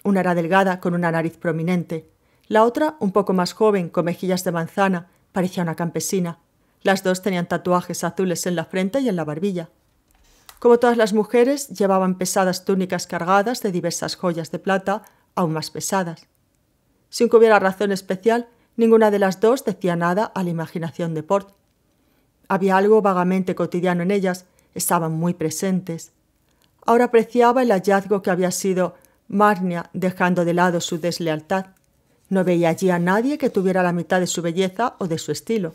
Una era delgada, con una nariz prominente. La otra, un poco más joven, con mejillas de manzana, parecía una campesina. Las dos tenían tatuajes azules en la frente y en la barbilla. Como todas las mujeres, llevaban pesadas túnicas cargadas de diversas joyas de plata, aún más pesadas. Sin que hubiera razón especial, ninguna de las dos decía nada a la imaginación de Port. Había algo vagamente cotidiano en ellas, estaban muy presentes. Ahora apreciaba el hallazgo que había sido Marnia dejando de lado su deslealtad. No veía allí a nadie que tuviera la mitad de su belleza o de su estilo.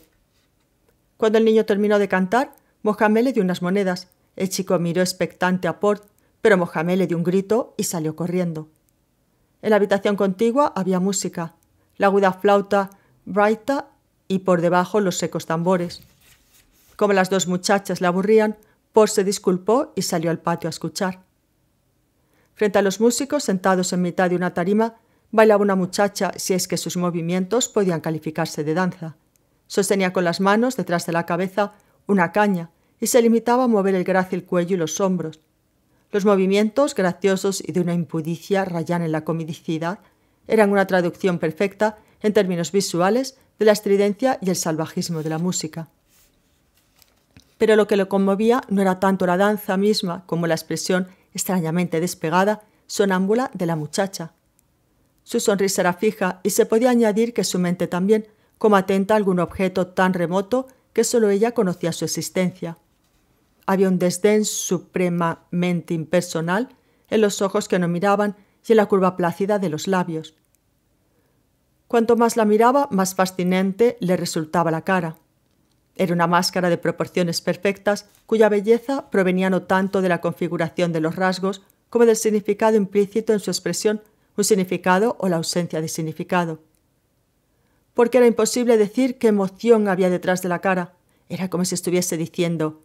Cuando el niño terminó de cantar, Mohamed le dio unas monedas el chico miró expectante a Port, pero Mohamed le dio un grito y salió corriendo. En la habitación contigua había música, la aguda flauta brighta y por debajo los secos tambores. Como las dos muchachas le aburrían, Port se disculpó y salió al patio a escuchar. Frente a los músicos, sentados en mitad de una tarima, bailaba una muchacha si es que sus movimientos podían calificarse de danza. Sostenía con las manos, detrás de la cabeza, una caña, y se limitaba a mover el grácil cuello y los hombros. Los movimientos, graciosos y de una impudicia rayan en la comedicidad, eran una traducción perfecta, en términos visuales, de la estridencia y el salvajismo de la música. Pero lo que lo conmovía no era tanto la danza misma como la expresión extrañamente despegada, sonámbula de la muchacha. Su sonrisa era fija y se podía añadir que su mente también, como atenta a algún objeto tan remoto que solo ella conocía su existencia. Había un desdén supremamente impersonal en los ojos que no miraban y en la curva plácida de los labios. Cuanto más la miraba, más fascinante le resultaba la cara. Era una máscara de proporciones perfectas cuya belleza provenía no tanto de la configuración de los rasgos como del significado implícito en su expresión, un significado o la ausencia de significado. Porque era imposible decir qué emoción había detrás de la cara. Era como si estuviese diciendo,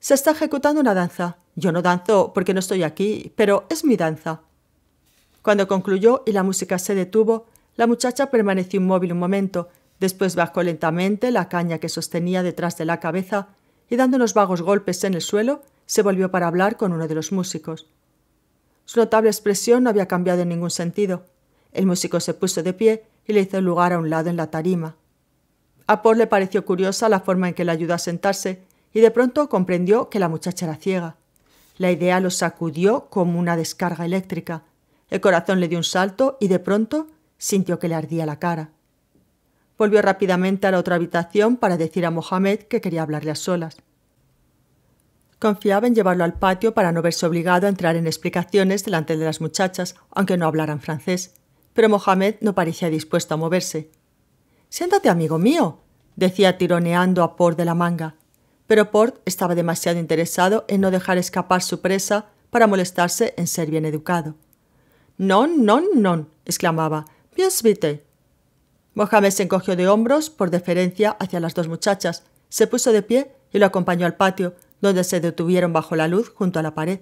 se está ejecutando una danza. Yo no danzo porque no estoy aquí, pero es mi danza. Cuando concluyó y la música se detuvo, la muchacha permaneció inmóvil un momento, después bajó lentamente la caña que sostenía detrás de la cabeza y dando unos vagos golpes en el suelo, se volvió para hablar con uno de los músicos. Su notable expresión no había cambiado en ningún sentido. El músico se puso de pie y le hizo lugar a un lado en la tarima. A Paul le pareció curiosa la forma en que le ayudó a sentarse y de pronto comprendió que la muchacha era ciega. La idea lo sacudió como una descarga eléctrica. El corazón le dio un salto y de pronto sintió que le ardía la cara. Volvió rápidamente a la otra habitación para decir a Mohamed que quería hablarle a solas. Confiaba en llevarlo al patio para no verse obligado a entrar en explicaciones delante de las muchachas, aunque no hablaran francés. Pero Mohamed no parecía dispuesto a moverse. Siéntate, amigo mío, decía tironeando a por de la manga pero Port estaba demasiado interesado en no dejar escapar su presa para molestarse en ser bien educado. Non, non, non, exclamaba. Bien, vite. Mohamed se encogió de hombros por deferencia hacia las dos muchachas, se puso de pie y lo acompañó al patio, donde se detuvieron bajo la luz junto a la pared.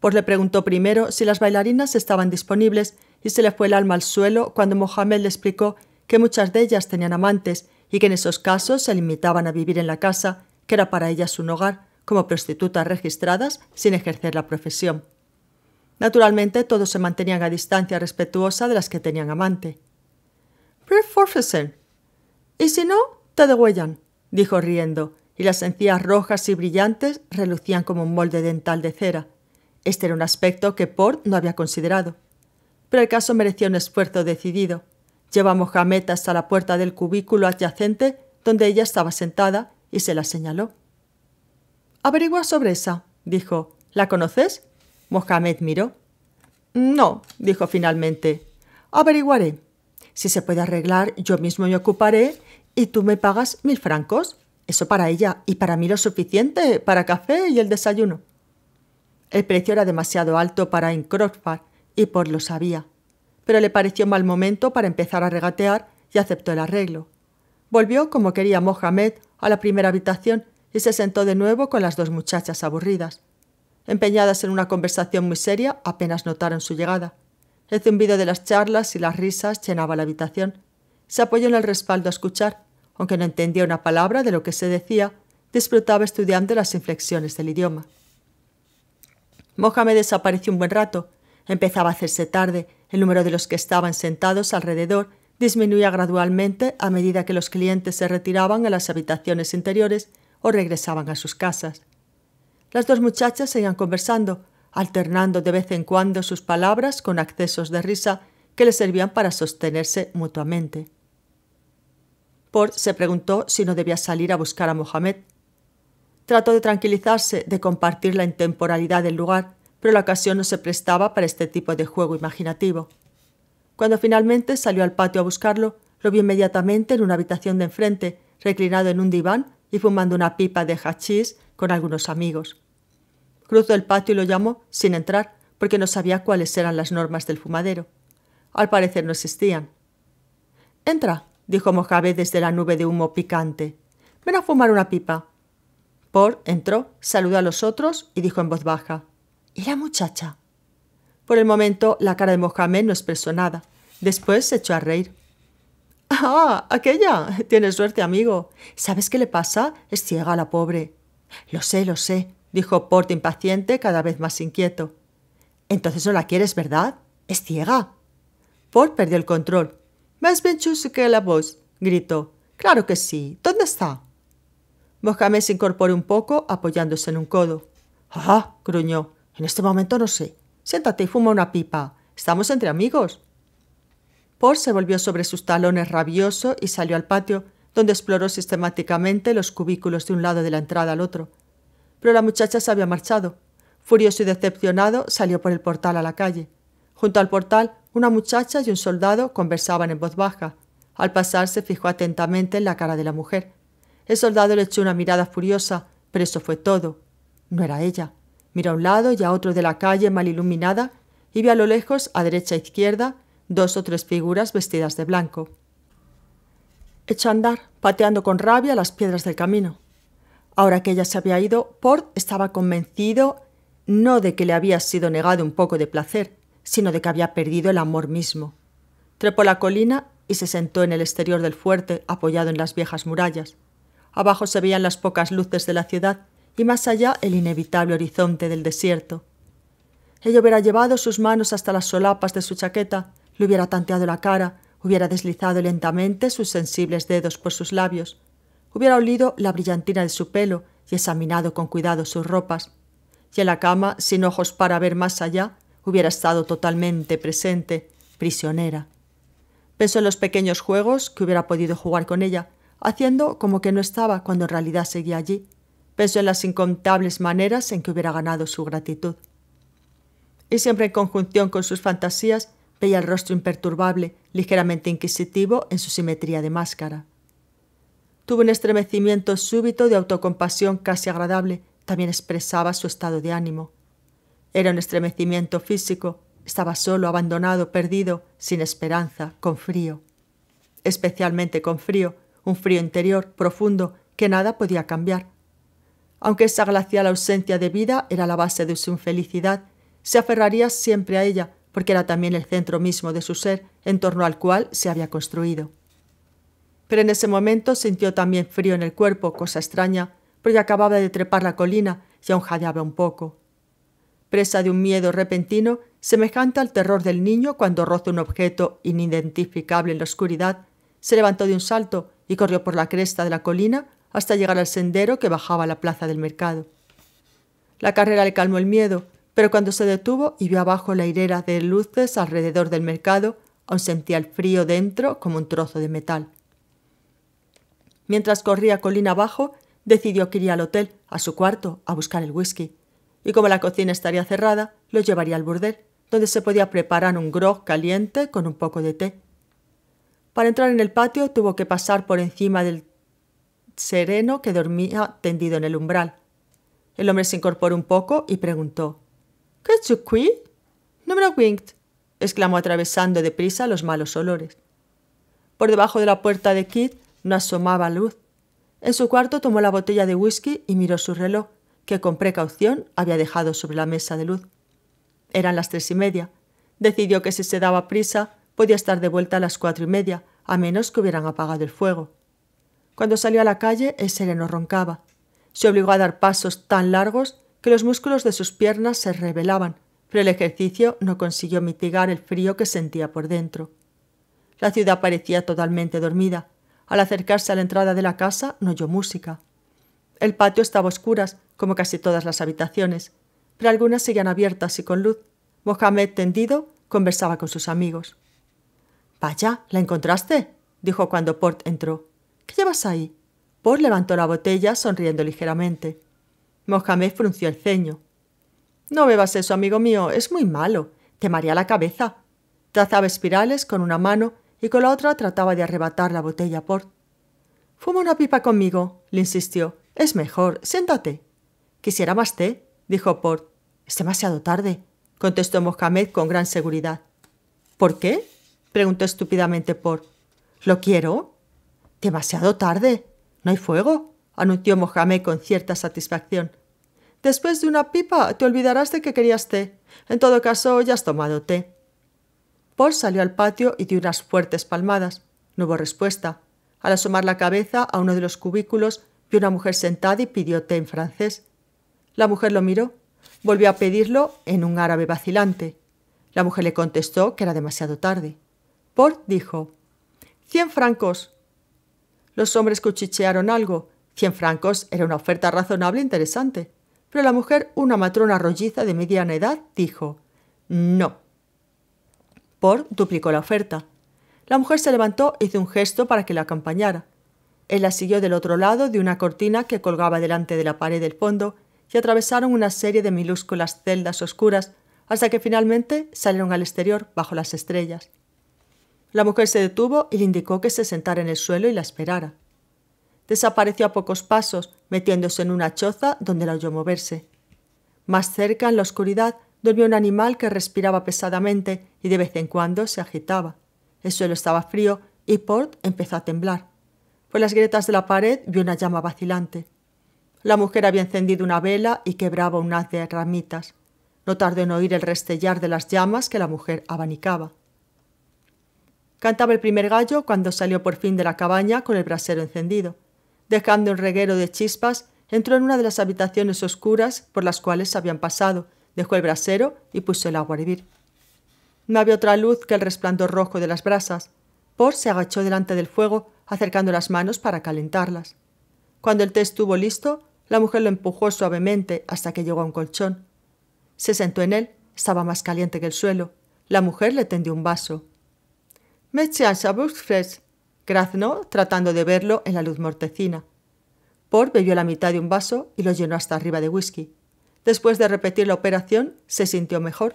Port le preguntó primero si las bailarinas estaban disponibles y se le fue el alma al suelo cuando Mohamed le explicó que muchas de ellas tenían amantes y que en esos casos se limitaban a vivir en la casa que era para ellas un hogar, como prostitutas registradas sin ejercer la profesión. Naturalmente, todos se mantenían a distancia respetuosa de las que tenían amante. Preforfesen. Y si no, te degüellan, dijo riendo, y las encías rojas y brillantes relucían como un molde dental de cera. Este era un aspecto que Port no había considerado. Pero el caso merecía un esfuerzo decidido. Llevó a hasta la puerta del cubículo adyacente donde ella estaba sentada y se la señaló. Averigua sobre esa, dijo. ¿La conoces? Mohamed miró. No, dijo finalmente. Averiguaré. Si se puede arreglar, yo mismo me ocuparé y tú me pagas mil francos. Eso para ella y para mí lo suficiente para café y el desayuno. El precio era demasiado alto para incroft y por lo sabía, pero le pareció mal momento para empezar a regatear y aceptó el arreglo. Volvió, como quería Mohamed, a la primera habitación y se sentó de nuevo con las dos muchachas aburridas. Empeñadas en una conversación muy seria, apenas notaron su llegada. El zumbido de las charlas y las risas llenaba la habitación. Se apoyó en el respaldo a escuchar, aunque no entendía una palabra de lo que se decía, disfrutaba estudiando las inflexiones del idioma. Mohamed desapareció un buen rato. Empezaba a hacerse tarde. El número de los que estaban sentados alrededor disminuía gradualmente a medida que los clientes se retiraban a las habitaciones interiores o regresaban a sus casas. Las dos muchachas seguían conversando, alternando de vez en cuando sus palabras con accesos de risa que le servían para sostenerse mutuamente. Port se preguntó si no debía salir a buscar a Mohamed. Trató de tranquilizarse, de compartir la intemporalidad del lugar, pero la ocasión no se prestaba para este tipo de juego imaginativo. Cuando finalmente salió al patio a buscarlo, lo vi inmediatamente en una habitación de enfrente, reclinado en un diván y fumando una pipa de hachís con algunos amigos. Cruzó el patio y lo llamó sin entrar, porque no sabía cuáles eran las normas del fumadero. Al parecer no existían. Entra, dijo Mojave desde la nube de humo picante. Ven a fumar una pipa. Por entró, saludó a los otros y dijo en voz baja. ¿Y la muchacha? Por el momento, la cara de Mohamed no expresó nada. Después se echó a reír. Ah, aquella. Tienes suerte, amigo. ¿Sabes qué le pasa? Es ciega la pobre. Lo sé, lo sé, dijo Porte impaciente, cada vez más inquieto. Entonces no la quieres, ¿verdad? Es ciega. Port perdió el control. Más bien que la voz, gritó. Claro que sí. ¿Dónde está? Mohamed se incorporó un poco, apoyándose en un codo. Ah, gruñó. En este momento no sé. Siéntate y fuma una pipa. Estamos entre amigos. Por se volvió sobre sus talones rabioso y salió al patio, donde exploró sistemáticamente los cubículos de un lado de la entrada al otro. Pero la muchacha se había marchado. Furioso y decepcionado, salió por el portal a la calle. Junto al portal, una muchacha y un soldado conversaban en voz baja. Al pasar se fijó atentamente en la cara de la mujer. El soldado le echó una mirada furiosa, pero eso fue todo. No era ella. Miró a un lado y a otro de la calle mal iluminada y ve a lo lejos, a derecha e izquierda, dos o tres figuras vestidas de blanco. Echó a andar, pateando con rabia las piedras del camino. Ahora que ella se había ido, Port estaba convencido no de que le había sido negado un poco de placer, sino de que había perdido el amor mismo. Trepó la colina y se sentó en el exterior del fuerte, apoyado en las viejas murallas. Abajo se veían las pocas luces de la ciudad y más allá el inevitable horizonte del desierto. Ella hubiera llevado sus manos hasta las solapas de su chaqueta, le hubiera tanteado la cara, hubiera deslizado lentamente sus sensibles dedos por sus labios, hubiera olido la brillantina de su pelo y examinado con cuidado sus ropas, y en la cama, sin ojos para ver más allá, hubiera estado totalmente presente, prisionera. Pensó en los pequeños juegos que hubiera podido jugar con ella, haciendo como que no estaba cuando en realidad seguía allí peso en las incontables maneras en que hubiera ganado su gratitud. Y siempre en conjunción con sus fantasías, veía el rostro imperturbable, ligeramente inquisitivo en su simetría de máscara. Tuvo un estremecimiento súbito de autocompasión casi agradable, también expresaba su estado de ánimo. Era un estremecimiento físico, estaba solo, abandonado, perdido, sin esperanza, con frío. Especialmente con frío, un frío interior, profundo, que nada podía cambiar, aunque esa glacial ausencia de vida era la base de su infelicidad, se aferraría siempre a ella, porque era también el centro mismo de su ser, en torno al cual se había construido. Pero en ese momento sintió también frío en el cuerpo, cosa extraña, porque acababa de trepar la colina y aún jadeaba un poco. Presa de un miedo repentino, semejante al terror del niño cuando roza un objeto inidentificable en la oscuridad, se levantó de un salto y corrió por la cresta de la colina hasta llegar al sendero que bajaba a la plaza del mercado. La carrera le calmó el miedo, pero cuando se detuvo y vio abajo la hilera de luces alrededor del mercado, aún sentía el frío dentro como un trozo de metal. Mientras corría colina abajo, decidió que iría al hotel, a su cuarto, a buscar el whisky. Y como la cocina estaría cerrada, lo llevaría al burdel, donde se podía preparar un grog caliente con un poco de té. Para entrar en el patio tuvo que pasar por encima del sereno que dormía tendido en el umbral. El hombre se incorporó un poco y preguntó: ¿Qué es qui? Número Winked, exclamó atravesando de prisa los malos olores. Por debajo de la puerta de Kit no asomaba luz. En su cuarto tomó la botella de whisky y miró su reloj, que con precaución había dejado sobre la mesa de luz. Eran las tres y media. Decidió que si se daba prisa, podía estar de vuelta a las cuatro y media, a menos que hubieran apagado el fuego. Cuando salió a la calle, el sereno roncaba. Se obligó a dar pasos tan largos que los músculos de sus piernas se revelaban, pero el ejercicio no consiguió mitigar el frío que sentía por dentro. La ciudad parecía totalmente dormida. Al acercarse a la entrada de la casa, no oyó música. El patio estaba a oscuras, como casi todas las habitaciones, pero algunas seguían abiertas y con luz. Mohamed, tendido, conversaba con sus amigos. Vaya, ¿la encontraste? dijo cuando Port entró. ¿Qué llevas ahí? Port levantó la botella sonriendo ligeramente. Mohamed frunció el ceño. No bebas eso, amigo mío, es muy malo. Te marea la cabeza. Trazaba espirales con una mano y con la otra trataba de arrebatar la botella a Port. Fuma una pipa conmigo, le insistió. Es mejor, siéntate. Quisiera más té, dijo Port. Es demasiado tarde, contestó Mohamed con gran seguridad. ¿Por qué? preguntó estúpidamente Port. Lo quiero, Demasiado tarde. No hay fuego, anunció Mohamed con cierta satisfacción. Después de una pipa te olvidarás de que querías té. En todo caso, ya has tomado té. Paul salió al patio y dio unas fuertes palmadas. No hubo respuesta. Al asomar la cabeza a uno de los cubículos, vio una mujer sentada y pidió té en francés. La mujer lo miró. Volvió a pedirlo en un árabe vacilante. La mujer le contestó que era demasiado tarde. Paul dijo: Cien francos. Los hombres cuchichearon algo. Cien francos era una oferta razonable e interesante. Pero la mujer, una matrona rolliza de mediana edad, dijo No. Por duplicó la oferta. La mujer se levantó e hizo un gesto para que la acompañara. Él la siguió del otro lado de una cortina que colgaba delante de la pared del fondo y atravesaron una serie de minúsculas celdas oscuras hasta que finalmente salieron al exterior bajo las estrellas. La mujer se detuvo y le indicó que se sentara en el suelo y la esperara. Desapareció a pocos pasos, metiéndose en una choza donde la oyó moverse. Más cerca, en la oscuridad, durmió un animal que respiraba pesadamente y de vez en cuando se agitaba. El suelo estaba frío y Port empezó a temblar. Por las grietas de la pared vio una llama vacilante. La mujer había encendido una vela y quebraba un haz de ramitas. No tardó en oír el restellar de las llamas que la mujer abanicaba. Cantaba el primer gallo cuando salió por fin de la cabaña con el brasero encendido. Dejando un reguero de chispas, entró en una de las habitaciones oscuras por las cuales habían pasado, dejó el brasero y puso el agua a hervir. No había otra luz que el resplandor rojo de las brasas. Por se agachó delante del fuego, acercando las manos para calentarlas. Cuando el té estuvo listo, la mujer lo empujó suavemente hasta que llegó a un colchón. Se sentó en él, estaba más caliente que el suelo. La mujer le tendió un vaso. Mezziasa fresh, graznó tratando de verlo en la luz mortecina. Por bebió la mitad de un vaso y lo llenó hasta arriba de whisky. Después de repetir la operación, se sintió mejor.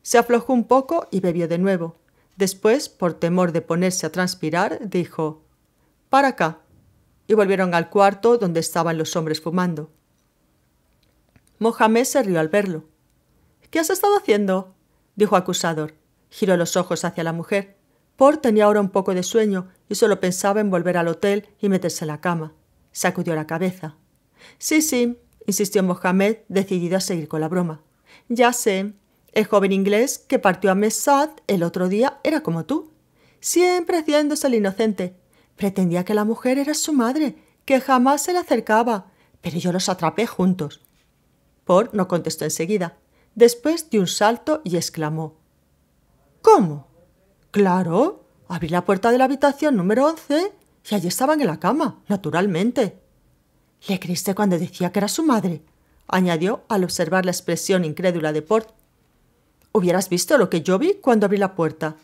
Se aflojó un poco y bebió de nuevo. Después, por temor de ponerse a transpirar, dijo Para acá. Y volvieron al cuarto donde estaban los hombres fumando. Mohamed se rió al verlo. ¿Qué has estado haciendo? dijo acusador. Giró los ojos hacia la mujer. Port tenía ahora un poco de sueño y solo pensaba en volver al hotel y meterse en la cama. Sacudió la cabeza. Sí, sí, insistió Mohamed, decidido a seguir con la broma. Ya sé, el joven inglés que partió a Mesad el otro día era como tú, siempre haciéndose el inocente. Pretendía que la mujer era su madre, que jamás se le acercaba, pero yo los atrapé juntos. Por no contestó enseguida, después dio un salto y exclamó: ¿Cómo? Claro, abrí la puerta de la habitación número once y allí estaban en la cama, naturalmente. Le creíste cuando decía que era su madre, añadió al observar la expresión incrédula de Port. Hubieras visto lo que yo vi cuando abrí la puerta.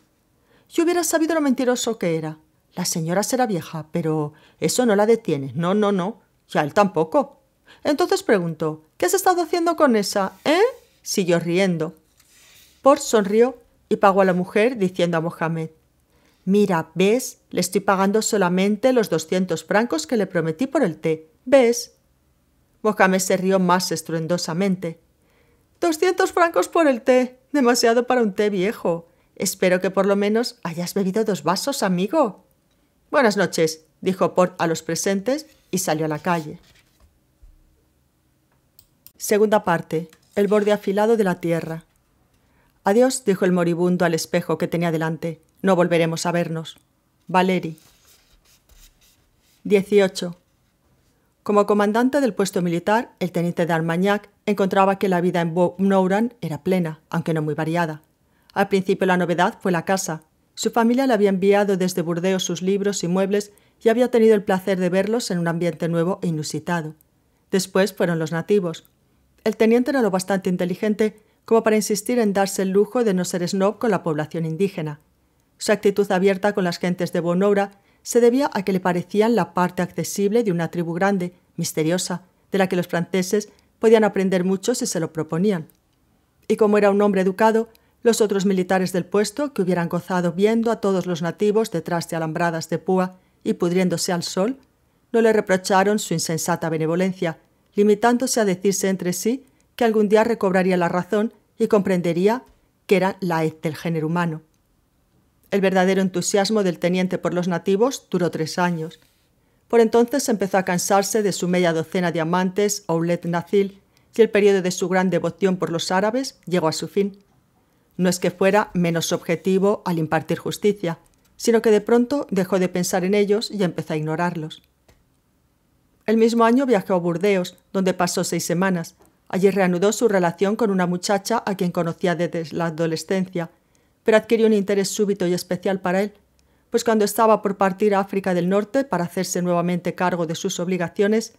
—Yo hubiera sabido lo mentiroso que era. La señora será vieja, pero eso no la detiene. No, no, no. Y a él tampoco. Entonces preguntó, ¿qué has estado haciendo con esa? ¿Eh? Siguió riendo. Port sonrió y pagó a la mujer diciendo a Mohamed, Mira, ¿ves? Le estoy pagando solamente los 200 francos que le prometí por el té. ¿Ves? Mohamed se rió más estruendosamente. 200 francos por el té. Demasiado para un té viejo. Espero que por lo menos hayas bebido dos vasos, amigo. Buenas noches, dijo Port a los presentes y salió a la calle. Segunda parte. El borde afilado de la tierra. Adiós, dijo el moribundo al espejo que tenía delante. No volveremos a vernos. Valeri. 18. Como comandante del puesto militar, el teniente de Armagnac encontraba que la vida en Nouran era plena, aunque no muy variada. Al principio la novedad fue la casa. Su familia le había enviado desde Burdeos sus libros y muebles y había tenido el placer de verlos en un ambiente nuevo e inusitado. Después fueron los nativos. El teniente era lo bastante inteligente como para insistir en darse el lujo de no ser snob con la población indígena. Su actitud abierta con las gentes de Bonora se debía a que le parecían la parte accesible de una tribu grande, misteriosa, de la que los franceses podían aprender mucho si se lo proponían. Y como era un hombre educado, los otros militares del puesto, que hubieran gozado viendo a todos los nativos detrás de alambradas de púa y pudriéndose al sol, no le reprocharon su insensata benevolencia, limitándose a decirse entre sí que algún día recobraría la razón y comprendería que era la hez del género humano. El verdadero entusiasmo del teniente por los nativos duró tres años. Por entonces empezó a cansarse de su media docena de amantes, Oulet Nazil, y el periodo de su gran devoción por los árabes llegó a su fin. No es que fuera menos objetivo al impartir justicia, sino que de pronto dejó de pensar en ellos y empezó a ignorarlos. El mismo año viajó a Burdeos, donde pasó seis semanas, Allí reanudó su relación con una muchacha a quien conocía desde la adolescencia, pero adquirió un interés súbito y especial para él, pues cuando estaba por partir a África del Norte para hacerse nuevamente cargo de sus obligaciones,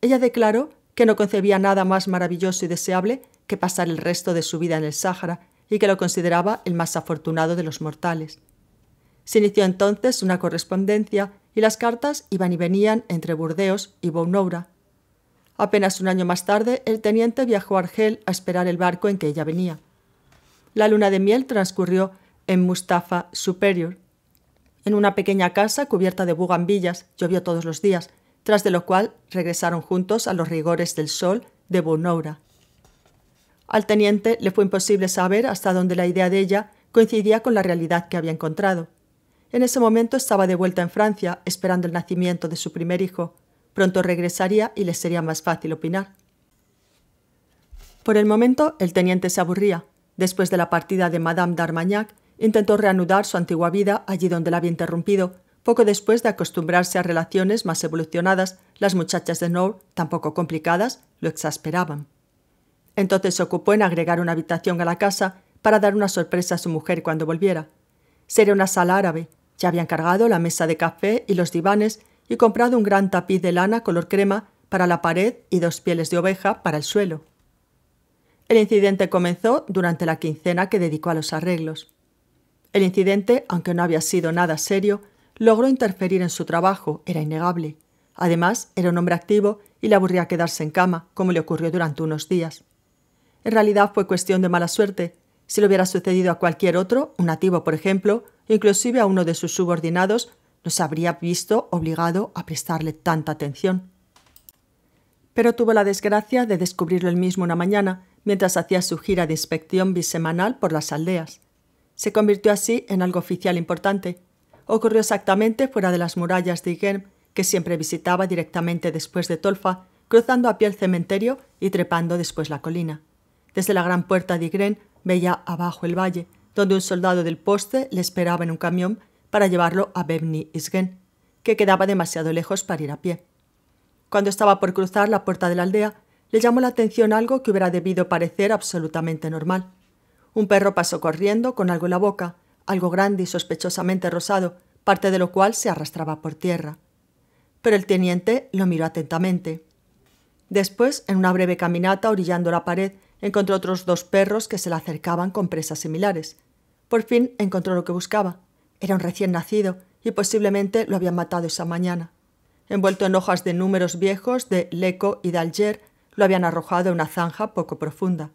ella declaró que no concebía nada más maravilloso y deseable que pasar el resto de su vida en el Sáhara y que lo consideraba el más afortunado de los mortales. Se inició entonces una correspondencia y las cartas iban y venían entre Burdeos y Bounoura. Apenas un año más tarde, el teniente viajó a Argel a esperar el barco en que ella venía. La luna de miel transcurrió en Mustafa Superior. En una pequeña casa cubierta de bugambillas llovió todos los días, tras de lo cual regresaron juntos a los rigores del sol de Bonaura. Al teniente le fue imposible saber hasta dónde la idea de ella coincidía con la realidad que había encontrado. En ese momento estaba de vuelta en Francia, esperando el nacimiento de su primer hijo, Pronto regresaría y les sería más fácil opinar. Por el momento, el teniente se aburría. Después de la partida de Madame d'Armagnac, intentó reanudar su antigua vida allí donde la había interrumpido. Poco después de acostumbrarse a relaciones más evolucionadas, las muchachas de Nour, tampoco complicadas, lo exasperaban. Entonces se ocupó en agregar una habitación a la casa para dar una sorpresa a su mujer cuando volviera. Sería una sala árabe. Ya habían cargado la mesa de café y los divanes y comprado un gran tapiz de lana color crema para la pared y dos pieles de oveja para el suelo. El incidente comenzó durante la quincena que dedicó a los arreglos. El incidente, aunque no había sido nada serio, logró interferir en su trabajo, era innegable. Además, era un hombre activo y le aburría quedarse en cama, como le ocurrió durante unos días. En realidad fue cuestión de mala suerte. Si le hubiera sucedido a cualquier otro, un nativo, por ejemplo, inclusive a uno de sus subordinados, no habría visto obligado a prestarle tanta atención. Pero tuvo la desgracia de descubrirlo él mismo una mañana, mientras hacía su gira de inspección bisemanal por las aldeas. Se convirtió así en algo oficial importante. Ocurrió exactamente fuera de las murallas de Igrem, que siempre visitaba directamente después de Tolfa, cruzando a pie el cementerio y trepando después la colina. Desde la gran puerta de Igren veía abajo el valle, donde un soldado del poste le esperaba en un camión para llevarlo a Bebni Isgen, que quedaba demasiado lejos para ir a pie. Cuando estaba por cruzar la puerta de la aldea, le llamó la atención algo que hubiera debido parecer absolutamente normal. Un perro pasó corriendo con algo en la boca, algo grande y sospechosamente rosado, parte de lo cual se arrastraba por tierra. Pero el teniente lo miró atentamente. Después, en una breve caminata orillando la pared, encontró otros dos perros que se le acercaban con presas similares. Por fin encontró lo que buscaba, era un recién nacido y posiblemente lo habían matado esa mañana. Envuelto en hojas de números viejos de Leco y Dalger, lo habían arrojado en una zanja poco profunda.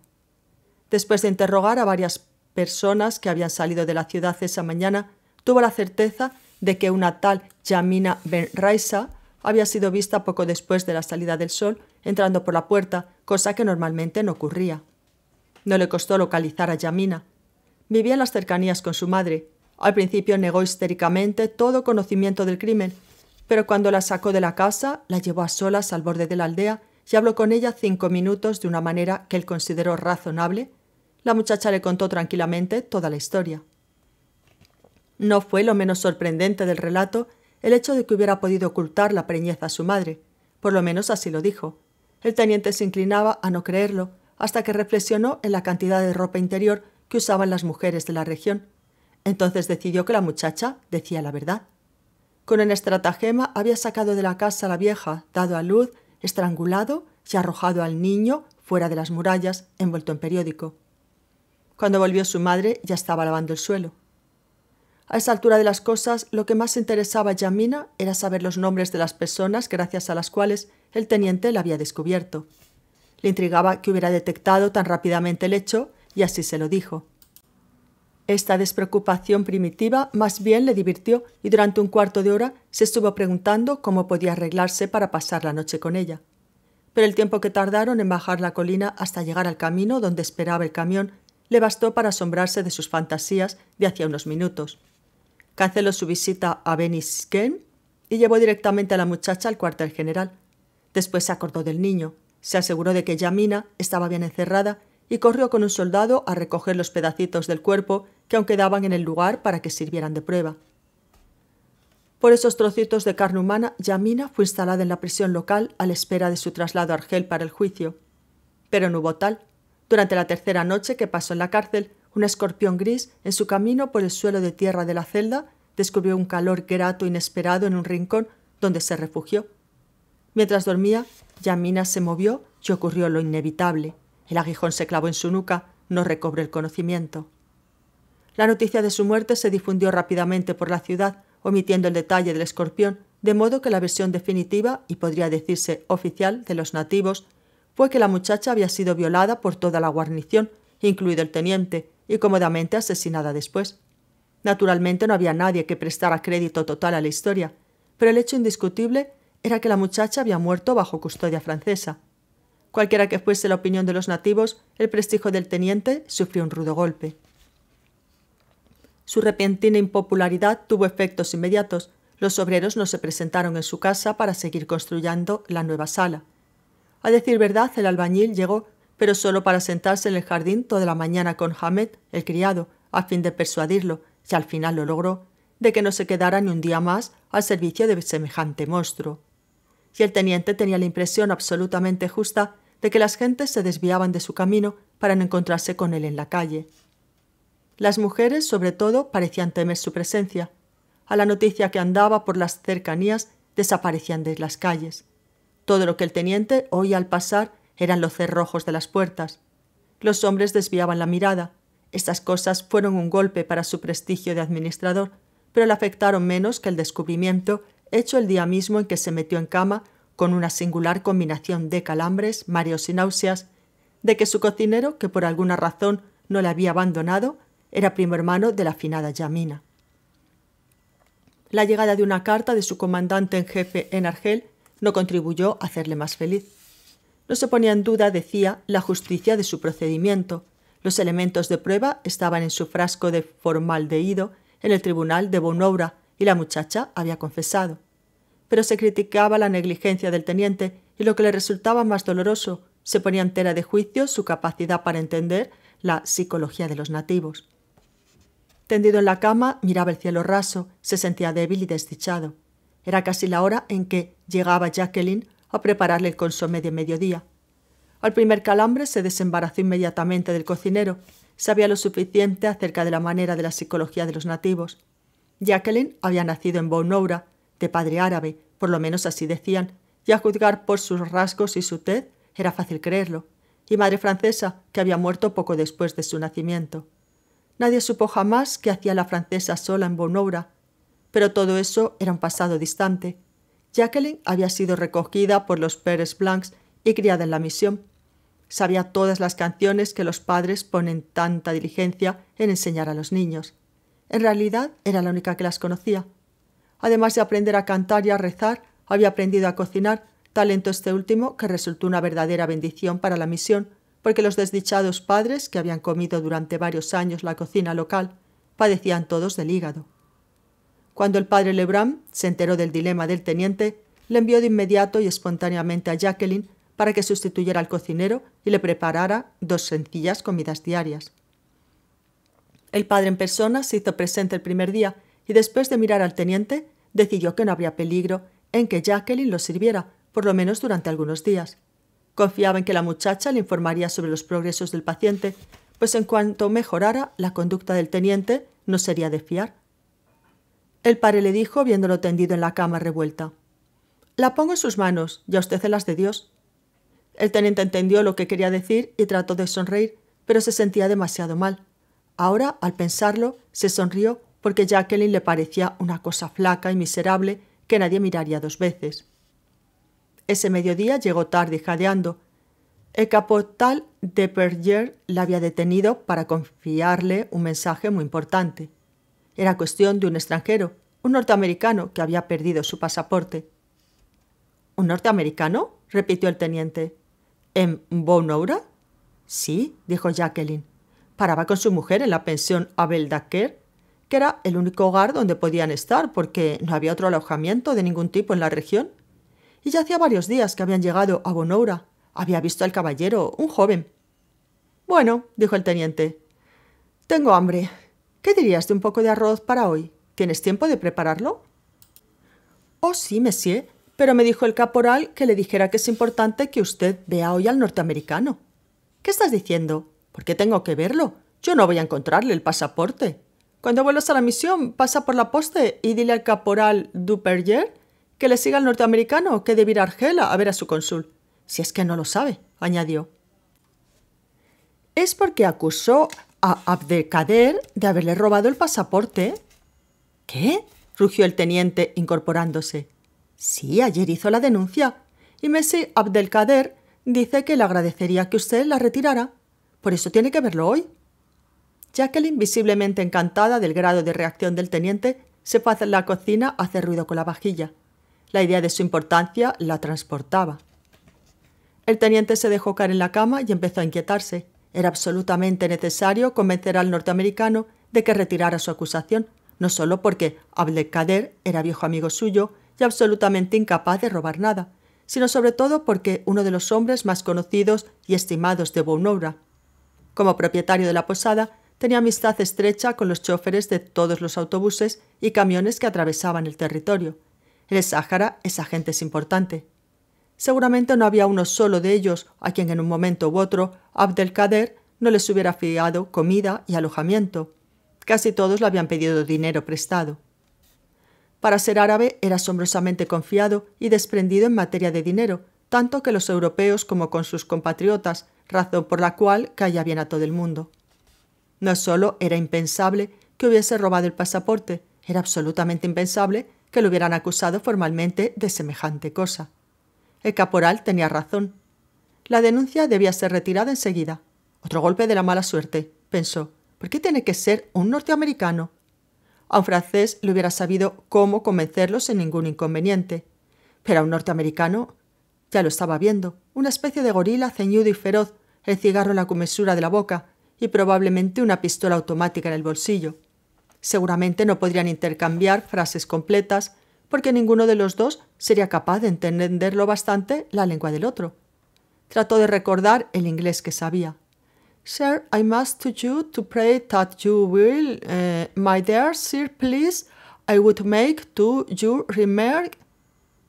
Después de interrogar a varias personas que habían salido de la ciudad esa mañana, tuvo la certeza de que una tal Yamina Ben Raisa había sido vista poco después de la salida del sol entrando por la puerta, cosa que normalmente no ocurría. No le costó localizar a Yamina. Vivía en las cercanías con su madre, al principio negó histéricamente todo conocimiento del crimen, pero cuando la sacó de la casa, la llevó a solas al borde de la aldea y habló con ella cinco minutos de una manera que él consideró razonable, la muchacha le contó tranquilamente toda la historia. No fue lo menos sorprendente del relato el hecho de que hubiera podido ocultar la preñez a su madre, por lo menos así lo dijo. El teniente se inclinaba a no creerlo, hasta que reflexionó en la cantidad de ropa interior que usaban las mujeres de la región entonces decidió que la muchacha decía la verdad. Con un estratagema había sacado de la casa a la vieja, dado a luz, estrangulado y arrojado al niño fuera de las murallas, envuelto en periódico. Cuando volvió su madre ya estaba lavando el suelo. A esa altura de las cosas, lo que más interesaba a Yamina era saber los nombres de las personas gracias a las cuales el teniente la había descubierto. Le intrigaba que hubiera detectado tan rápidamente el hecho y así se lo dijo. Esta despreocupación primitiva más bien le divirtió y durante un cuarto de hora se estuvo preguntando cómo podía arreglarse para pasar la noche con ella. Pero el tiempo que tardaron en bajar la colina hasta llegar al camino donde esperaba el camión le bastó para asombrarse de sus fantasías de hacía unos minutos. Canceló su visita a Benisken y llevó directamente a la muchacha al cuartel general. Después se acordó del niño, se aseguró de que Yamina estaba bien encerrada y corrió con un soldado a recoger los pedacitos del cuerpo que aún quedaban en el lugar para que sirvieran de prueba. Por esos trocitos de carne humana, Yamina fue instalada en la prisión local a la espera de su traslado a Argel para el juicio. Pero no hubo tal. Durante la tercera noche que pasó en la cárcel, un escorpión gris, en su camino por el suelo de tierra de la celda, descubrió un calor grato inesperado en un rincón donde se refugió. Mientras dormía, Yamina se movió y ocurrió lo inevitable. El aguijón se clavó en su nuca, no recobró el conocimiento. La noticia de su muerte se difundió rápidamente por la ciudad, omitiendo el detalle del escorpión, de modo que la versión definitiva, y podría decirse oficial, de los nativos, fue que la muchacha había sido violada por toda la guarnición, incluido el teniente, y cómodamente asesinada después. Naturalmente no había nadie que prestara crédito total a la historia, pero el hecho indiscutible era que la muchacha había muerto bajo custodia francesa. Cualquiera que fuese la opinión de los nativos, el prestigio del teniente sufrió un rudo golpe. Su repentina impopularidad tuvo efectos inmediatos. Los obreros no se presentaron en su casa para seguir construyendo la nueva sala. A decir verdad, el albañil llegó, pero solo para sentarse en el jardín toda la mañana con Hamed, el criado, a fin de persuadirlo, si al final lo logró, de que no se quedara ni un día más al servicio de semejante monstruo. Y el teniente tenía la impresión absolutamente justa de que las gentes se desviaban de su camino para no encontrarse con él en la calle. Las mujeres, sobre todo, parecían temer su presencia. A la noticia que andaba por las cercanías desaparecían de las calles. Todo lo que el teniente oía al pasar eran los cerrojos de las puertas. Los hombres desviaban la mirada. Estas cosas fueron un golpe para su prestigio de administrador, pero le afectaron menos que el descubrimiento hecho el día mismo en que se metió en cama con una singular combinación de calambres, mareos y náuseas, de que su cocinero, que por alguna razón no le había abandonado, era primo hermano de la afinada Yamina. La llegada de una carta de su comandante en jefe en Argel no contribuyó a hacerle más feliz. No se ponía en duda, decía, la justicia de su procedimiento. Los elementos de prueba estaban en su frasco de de ido en el tribunal de Bonobra y la muchacha había confesado. Pero se criticaba la negligencia del teniente y lo que le resultaba más doloroso, se ponía entera de juicio su capacidad para entender la psicología de los nativos. Tendido en la cama, miraba el cielo raso, se sentía débil y desdichado. Era casi la hora en que llegaba Jacqueline a prepararle el consomé de mediodía. Al primer calambre se desembarazó inmediatamente del cocinero. Sabía lo suficiente acerca de la manera de la psicología de los nativos. Jacqueline había nacido en Bonoura, de padre árabe, por lo menos así decían, y a juzgar por sus rasgos y su tez era fácil creerlo, y madre francesa, que había muerto poco después de su nacimiento. Nadie supo jamás qué hacía la francesa sola en Bonobra, pero todo eso era un pasado distante. Jacqueline había sido recogida por los Pérez Blancs y criada en la misión. Sabía todas las canciones que los padres ponen tanta diligencia en enseñar a los niños. En realidad era la única que las conocía. Además de aprender a cantar y a rezar, había aprendido a cocinar, talento este último que resultó una verdadera bendición para la misión, porque los desdichados padres, que habían comido durante varios años la cocina local, padecían todos del hígado. Cuando el padre Lebrun se enteró del dilema del teniente, le envió de inmediato y espontáneamente a Jacqueline para que sustituyera al cocinero y le preparara dos sencillas comidas diarias. El padre en persona se hizo presente el primer día y después de mirar al teniente, decidió que no habría peligro en que Jacqueline lo sirviera, por lo menos durante algunos días Confiaba en que la muchacha le informaría sobre los progresos del paciente, pues en cuanto mejorara la conducta del teniente, no sería de fiar. El padre le dijo, viéndolo tendido en la cama revuelta. La pongo en sus manos ya usted en las de Dios. El teniente entendió lo que quería decir y trató de sonreír, pero se sentía demasiado mal. Ahora, al pensarlo, se sonrió porque Jacqueline le parecía una cosa flaca y miserable que nadie miraría dos veces. Ese mediodía llegó tarde jadeando. El capotal de Perrier la había detenido para confiarle un mensaje muy importante. Era cuestión de un extranjero, un norteamericano que había perdido su pasaporte. ¿Un norteamericano? repitió el teniente. ¿En Bonoura? Sí, dijo Jacqueline. Paraba con su mujer en la pensión Abel que era el único hogar donde podían estar porque no había otro alojamiento de ningún tipo en la región y ya hacía varios días que habían llegado a Bonoura. Había visto al caballero, un joven. Bueno, dijo el teniente, tengo hambre. ¿Qué dirías de un poco de arroz para hoy? ¿Tienes tiempo de prepararlo? Oh, sí, monsieur, pero me dijo el caporal que le dijera que es importante que usted vea hoy al norteamericano. ¿Qué estás diciendo? ¿Por qué tengo que verlo? Yo no voy a encontrarle el pasaporte. Cuando vuelvas a la misión, pasa por la poste y dile al caporal Duperger — que le siga el norteamericano, que debe ir a Argela a ver a su cónsul. Si es que no lo sabe, añadió. Es porque acusó a Abdelkader de haberle robado el pasaporte. ¿Qué? rugió el teniente, incorporándose. Sí, ayer hizo la denuncia. Y Messi Abdelkader dice que le agradecería que usted la retirara. Por eso tiene que verlo hoy. Jacqueline, visiblemente encantada del grado de reacción del teniente, se fue en la cocina a hacer ruido con la vajilla. La idea de su importancia la transportaba. El teniente se dejó caer en la cama y empezó a inquietarse. Era absolutamente necesario convencer al norteamericano de que retirara su acusación, no solo porque Abdelkader era viejo amigo suyo y absolutamente incapaz de robar nada, sino sobre todo porque uno de los hombres más conocidos y estimados de Bonobra. Como propietario de la posada, tenía amistad estrecha con los choferes de todos los autobuses y camiones que atravesaban el territorio el Sáhara, esa gente es importante. Seguramente no había uno solo de ellos a quien en un momento u otro Abdelkader no les hubiera fiado comida y alojamiento. Casi todos le habían pedido dinero prestado. Para ser árabe era asombrosamente confiado y desprendido en materia de dinero, tanto que los europeos como con sus compatriotas, razón por la cual calla bien a todo el mundo. No solo era impensable que hubiese robado el pasaporte, era absolutamente impensable que lo hubieran acusado formalmente de semejante cosa. El caporal tenía razón. La denuncia debía ser retirada enseguida. Otro golpe de la mala suerte, pensó. ¿Por qué tiene que ser un norteamericano? A un francés le hubiera sabido cómo convencerlo sin ningún inconveniente. Pero a un norteamericano ya lo estaba viendo, una especie de gorila ceñudo y feroz, el cigarro en la comisura de la boca y probablemente una pistola automática en el bolsillo. Seguramente no podrían intercambiar frases completas porque ninguno de los dos sería capaz de entender lo bastante la lengua del otro. Trató de recordar el inglés que sabía. Sir, I must to you to pray that you will, eh, my dear sir, please, I would make to you remark.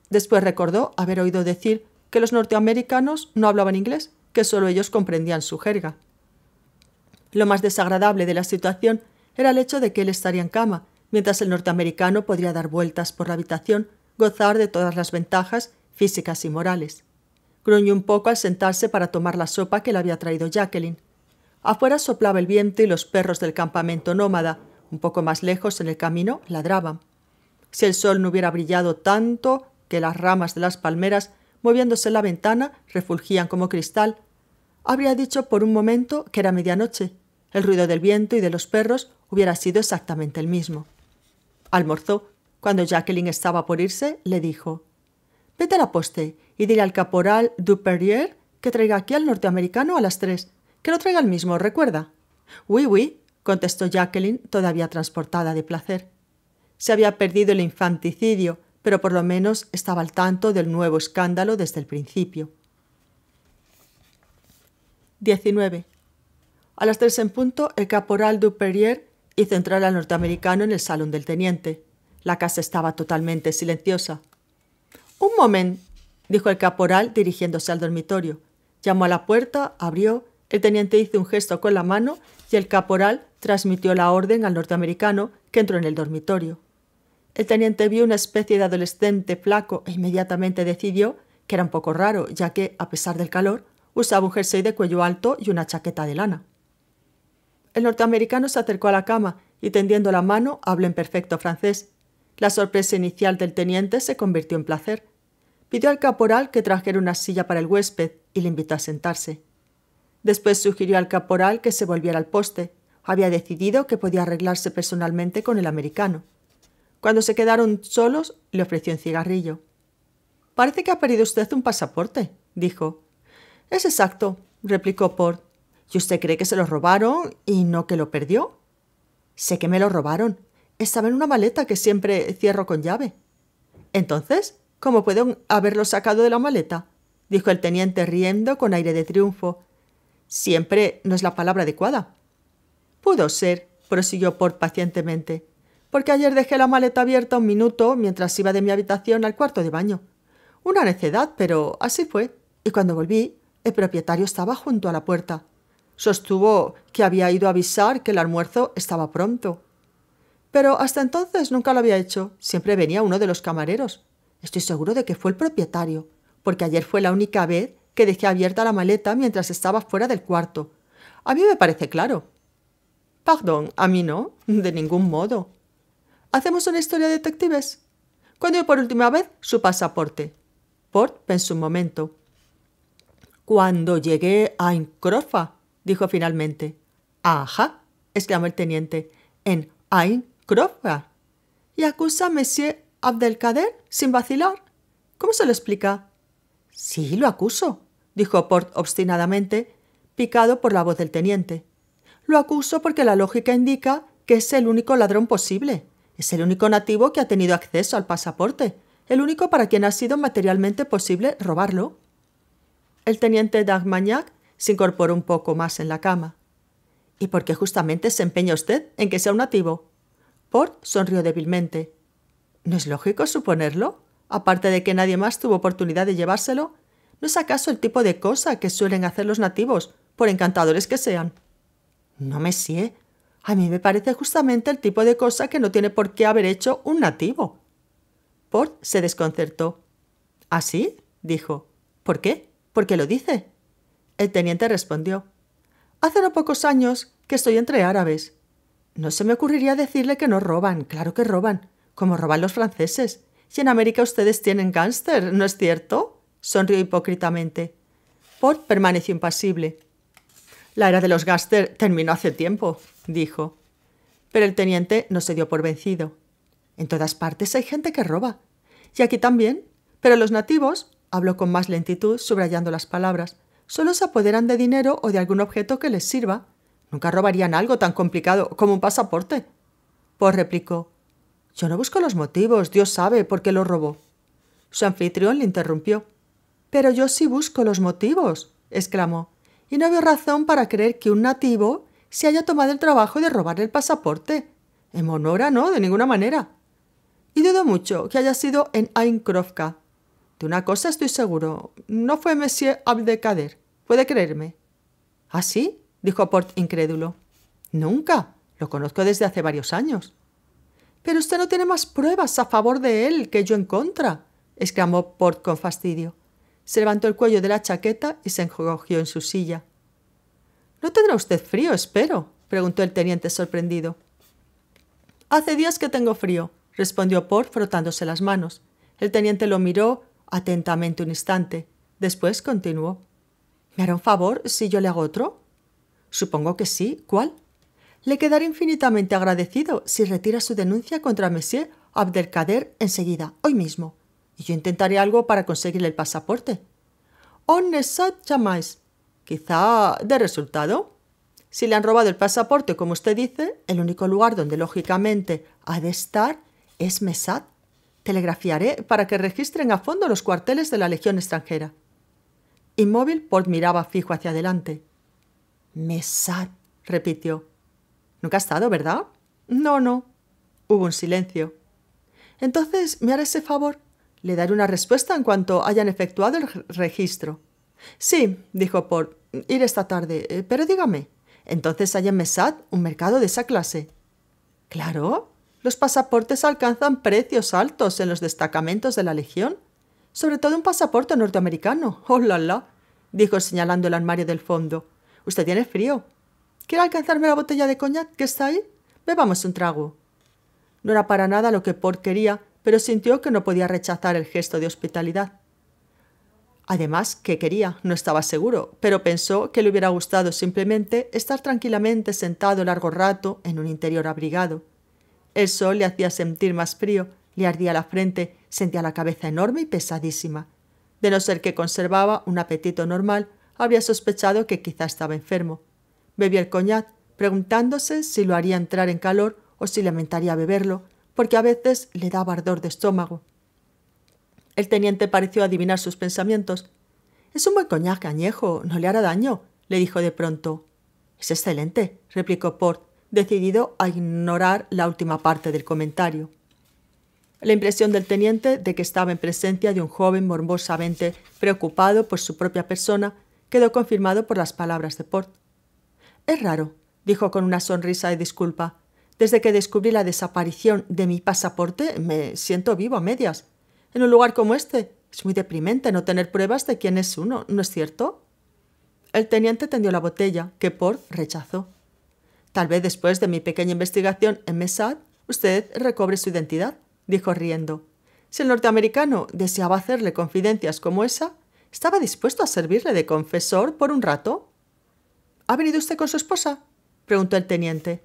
Después recordó haber oído decir que los norteamericanos no hablaban inglés, que solo ellos comprendían su jerga. Lo más desagradable de la situación era el hecho de que él estaría en cama, mientras el norteamericano podría dar vueltas por la habitación, gozar de todas las ventajas físicas y morales. Gruñó un poco al sentarse para tomar la sopa que le había traído Jacqueline. Afuera soplaba el viento y los perros del campamento nómada, un poco más lejos en el camino, ladraban. Si el sol no hubiera brillado tanto que las ramas de las palmeras, moviéndose en la ventana, refulgían como cristal, habría dicho por un momento que era medianoche, el ruido del viento y de los perros hubiera sido exactamente el mismo. Almorzó. Cuando Jacqueline estaba por irse, le dijo Vete a la poste y dile al caporal Duperrier que traiga aquí al norteamericano a las tres. Que lo traiga el mismo, recuerda. Oui, oui, contestó Jacqueline, todavía transportada de placer. Se había perdido el infanticidio, pero por lo menos estaba al tanto del nuevo escándalo desde el principio. 19. A las tres en punto, el caporal Duperrier hizo entrar al norteamericano en el salón del teniente. La casa estaba totalmente silenciosa. Un momento, dijo el caporal dirigiéndose al dormitorio. Llamó a la puerta, abrió, el teniente hizo un gesto con la mano y el caporal transmitió la orden al norteamericano que entró en el dormitorio. El teniente vio una especie de adolescente flaco e inmediatamente decidió que era un poco raro, ya que, a pesar del calor, usaba un jersey de cuello alto y una chaqueta de lana. El norteamericano se acercó a la cama y tendiendo la mano habló en perfecto francés. La sorpresa inicial del teniente se convirtió en placer. Pidió al caporal que trajera una silla para el huésped y le invitó a sentarse. Después sugirió al caporal que se volviera al poste. Había decidido que podía arreglarse personalmente con el americano. Cuando se quedaron solos, le ofreció un cigarrillo. Parece que ha perdido usted un pasaporte, dijo. Es exacto, replicó Port. ¿Y usted cree que se lo robaron y no que lo perdió? Sé que me lo robaron. Estaba en una maleta que siempre cierro con llave. Entonces, ¿cómo pueden haberlo sacado de la maleta? dijo el teniente riendo con aire de triunfo. Siempre no es la palabra adecuada. Pudo ser, prosiguió Port pacientemente, porque ayer dejé la maleta abierta un minuto mientras iba de mi habitación al cuarto de baño. Una necedad, pero así fue, y cuando volví, el propietario estaba junto a la puerta. Sostuvo que había ido a avisar que el almuerzo estaba pronto. Pero hasta entonces nunca lo había hecho. Siempre venía uno de los camareros. Estoy seguro de que fue el propietario, porque ayer fue la única vez que dejé abierta la maleta mientras estaba fuera del cuarto. A mí me parece claro. Perdón, a mí no, de ningún modo. ¿Hacemos una historia de detectives? Cuando por última vez su pasaporte. Port pensó un momento. Cuando llegué a Incrofa, dijo finalmente. Ajá, exclamó el teniente, en Ain Krofgar. ¿Y acusa a Monsieur Abdelkader sin vacilar? ¿Cómo se lo explica? Sí, lo acuso, dijo Port obstinadamente, picado por la voz del teniente. Lo acuso porque la lógica indica que es el único ladrón posible. Es el único nativo que ha tenido acceso al pasaporte, el único para quien ha sido materialmente posible robarlo. El teniente se incorporó un poco más en la cama. ¿Y por qué justamente se empeña usted en que sea un nativo? Port sonrió débilmente. ¿No es lógico suponerlo? Aparte de que nadie más tuvo oportunidad de llevárselo, ¿no es acaso el tipo de cosa que suelen hacer los nativos, por encantadores que sean? No me sé. A mí me parece justamente el tipo de cosa que no tiene por qué haber hecho un nativo. Port se desconcertó. ¿Así? ¿Ah, dijo. ¿Por qué? ¿Por qué lo dice? El teniente respondió Hace no pocos años que estoy entre árabes. No se me ocurriría decirle que no roban, claro que roban, como roban los franceses. Y en América ustedes tienen gánster, ¿no es cierto? sonrió hipócritamente. Port permaneció impasible. La era de los gánster terminó hace tiempo, dijo. Pero el teniente no se dio por vencido. En todas partes hay gente que roba. Y aquí también. Pero los nativos, habló con más lentitud, subrayando las palabras, Solo se apoderan de dinero o de algún objeto que les sirva. Nunca robarían algo tan complicado como un pasaporte. Pues replicó. Yo no busco los motivos, Dios sabe por qué lo robó. Su anfitrión le interrumpió. Pero yo sí busco los motivos, exclamó, y no veo razón para creer que un nativo se haya tomado el trabajo de robar el pasaporte. En Monora no, de ninguna manera. Y dudo mucho que haya sido en Aincrofka. De una cosa estoy seguro, no fue Monsieur Abdecader. ¿Puede creerme? ¿así? ¿Ah, dijo Port incrédulo. Nunca. Lo conozco desde hace varios años. Pero usted no tiene más pruebas a favor de él que yo en contra, exclamó Port con fastidio. Se levantó el cuello de la chaqueta y se encogió en su silla. No tendrá usted frío, espero, preguntó el teniente sorprendido. Hace días que tengo frío, respondió Port frotándose las manos. El teniente lo miró atentamente un instante. Después continuó. ¿Me hará un favor si yo le hago otro? Supongo que sí. ¿Cuál? Le quedaré infinitamente agradecido si retira su denuncia contra Monsieur Abdelkader enseguida, hoy mismo. Y yo intentaré algo para conseguirle el pasaporte. Oh, Nesad jamais. Quizá de resultado. Si le han robado el pasaporte, como usted dice, el único lugar donde lógicamente ha de estar es Mesad. Telegrafiaré para que registren a fondo los cuarteles de la Legión extranjera. Inmóvil, Port miraba fijo hacia adelante. Mesad, repitió. Nunca ha estado, ¿verdad? No, no. Hubo un silencio. Entonces, ¿me hará ese favor? Le daré una respuesta en cuanto hayan efectuado el registro. Sí, dijo Port, ir esta tarde, eh, pero dígame, ¿entonces hay en Mesad un mercado de esa clase? Claro, los pasaportes alcanzan precios altos en los destacamentos de la Legión. Sobre todo un pasaporte norteamericano. ¡Oh, la, la! dijo señalando el armario del fondo. Usted tiene frío. ¿Quiere alcanzarme la botella de coñac que está ahí? Bebamos un trago. No era para nada lo que Port quería, pero sintió que no podía rechazar el gesto de hospitalidad. Además, que quería? No estaba seguro, pero pensó que le hubiera gustado simplemente estar tranquilamente sentado largo rato en un interior abrigado. El sol le hacía sentir más frío, le ardía la frente Sentía la cabeza enorme y pesadísima. De no ser que conservaba un apetito normal, había sospechado que quizá estaba enfermo. Bebió el coñac, preguntándose si lo haría entrar en calor o si lamentaría beberlo, porque a veces le daba ardor de estómago. El teniente pareció adivinar sus pensamientos. Es un buen coñac añejo, no le hará daño, le dijo de pronto. Es excelente, replicó Port, decidido a ignorar la última parte del comentario la impresión del teniente de que estaba en presencia de un joven morbosamente preocupado por su propia persona quedó confirmado por las palabras de Port. Es raro, dijo con una sonrisa de disculpa. Desde que descubrí la desaparición de mi pasaporte, me siento vivo a medias. En un lugar como este, es muy deprimente no tener pruebas de quién es uno, ¿no es cierto? El teniente tendió la botella, que Port rechazó. Tal vez después de mi pequeña investigación en Mesad, usted recobre su identidad dijo riendo. Si el norteamericano deseaba hacerle confidencias como esa, estaba dispuesto a servirle de confesor por un rato. ¿Ha venido usted con su esposa? preguntó el teniente.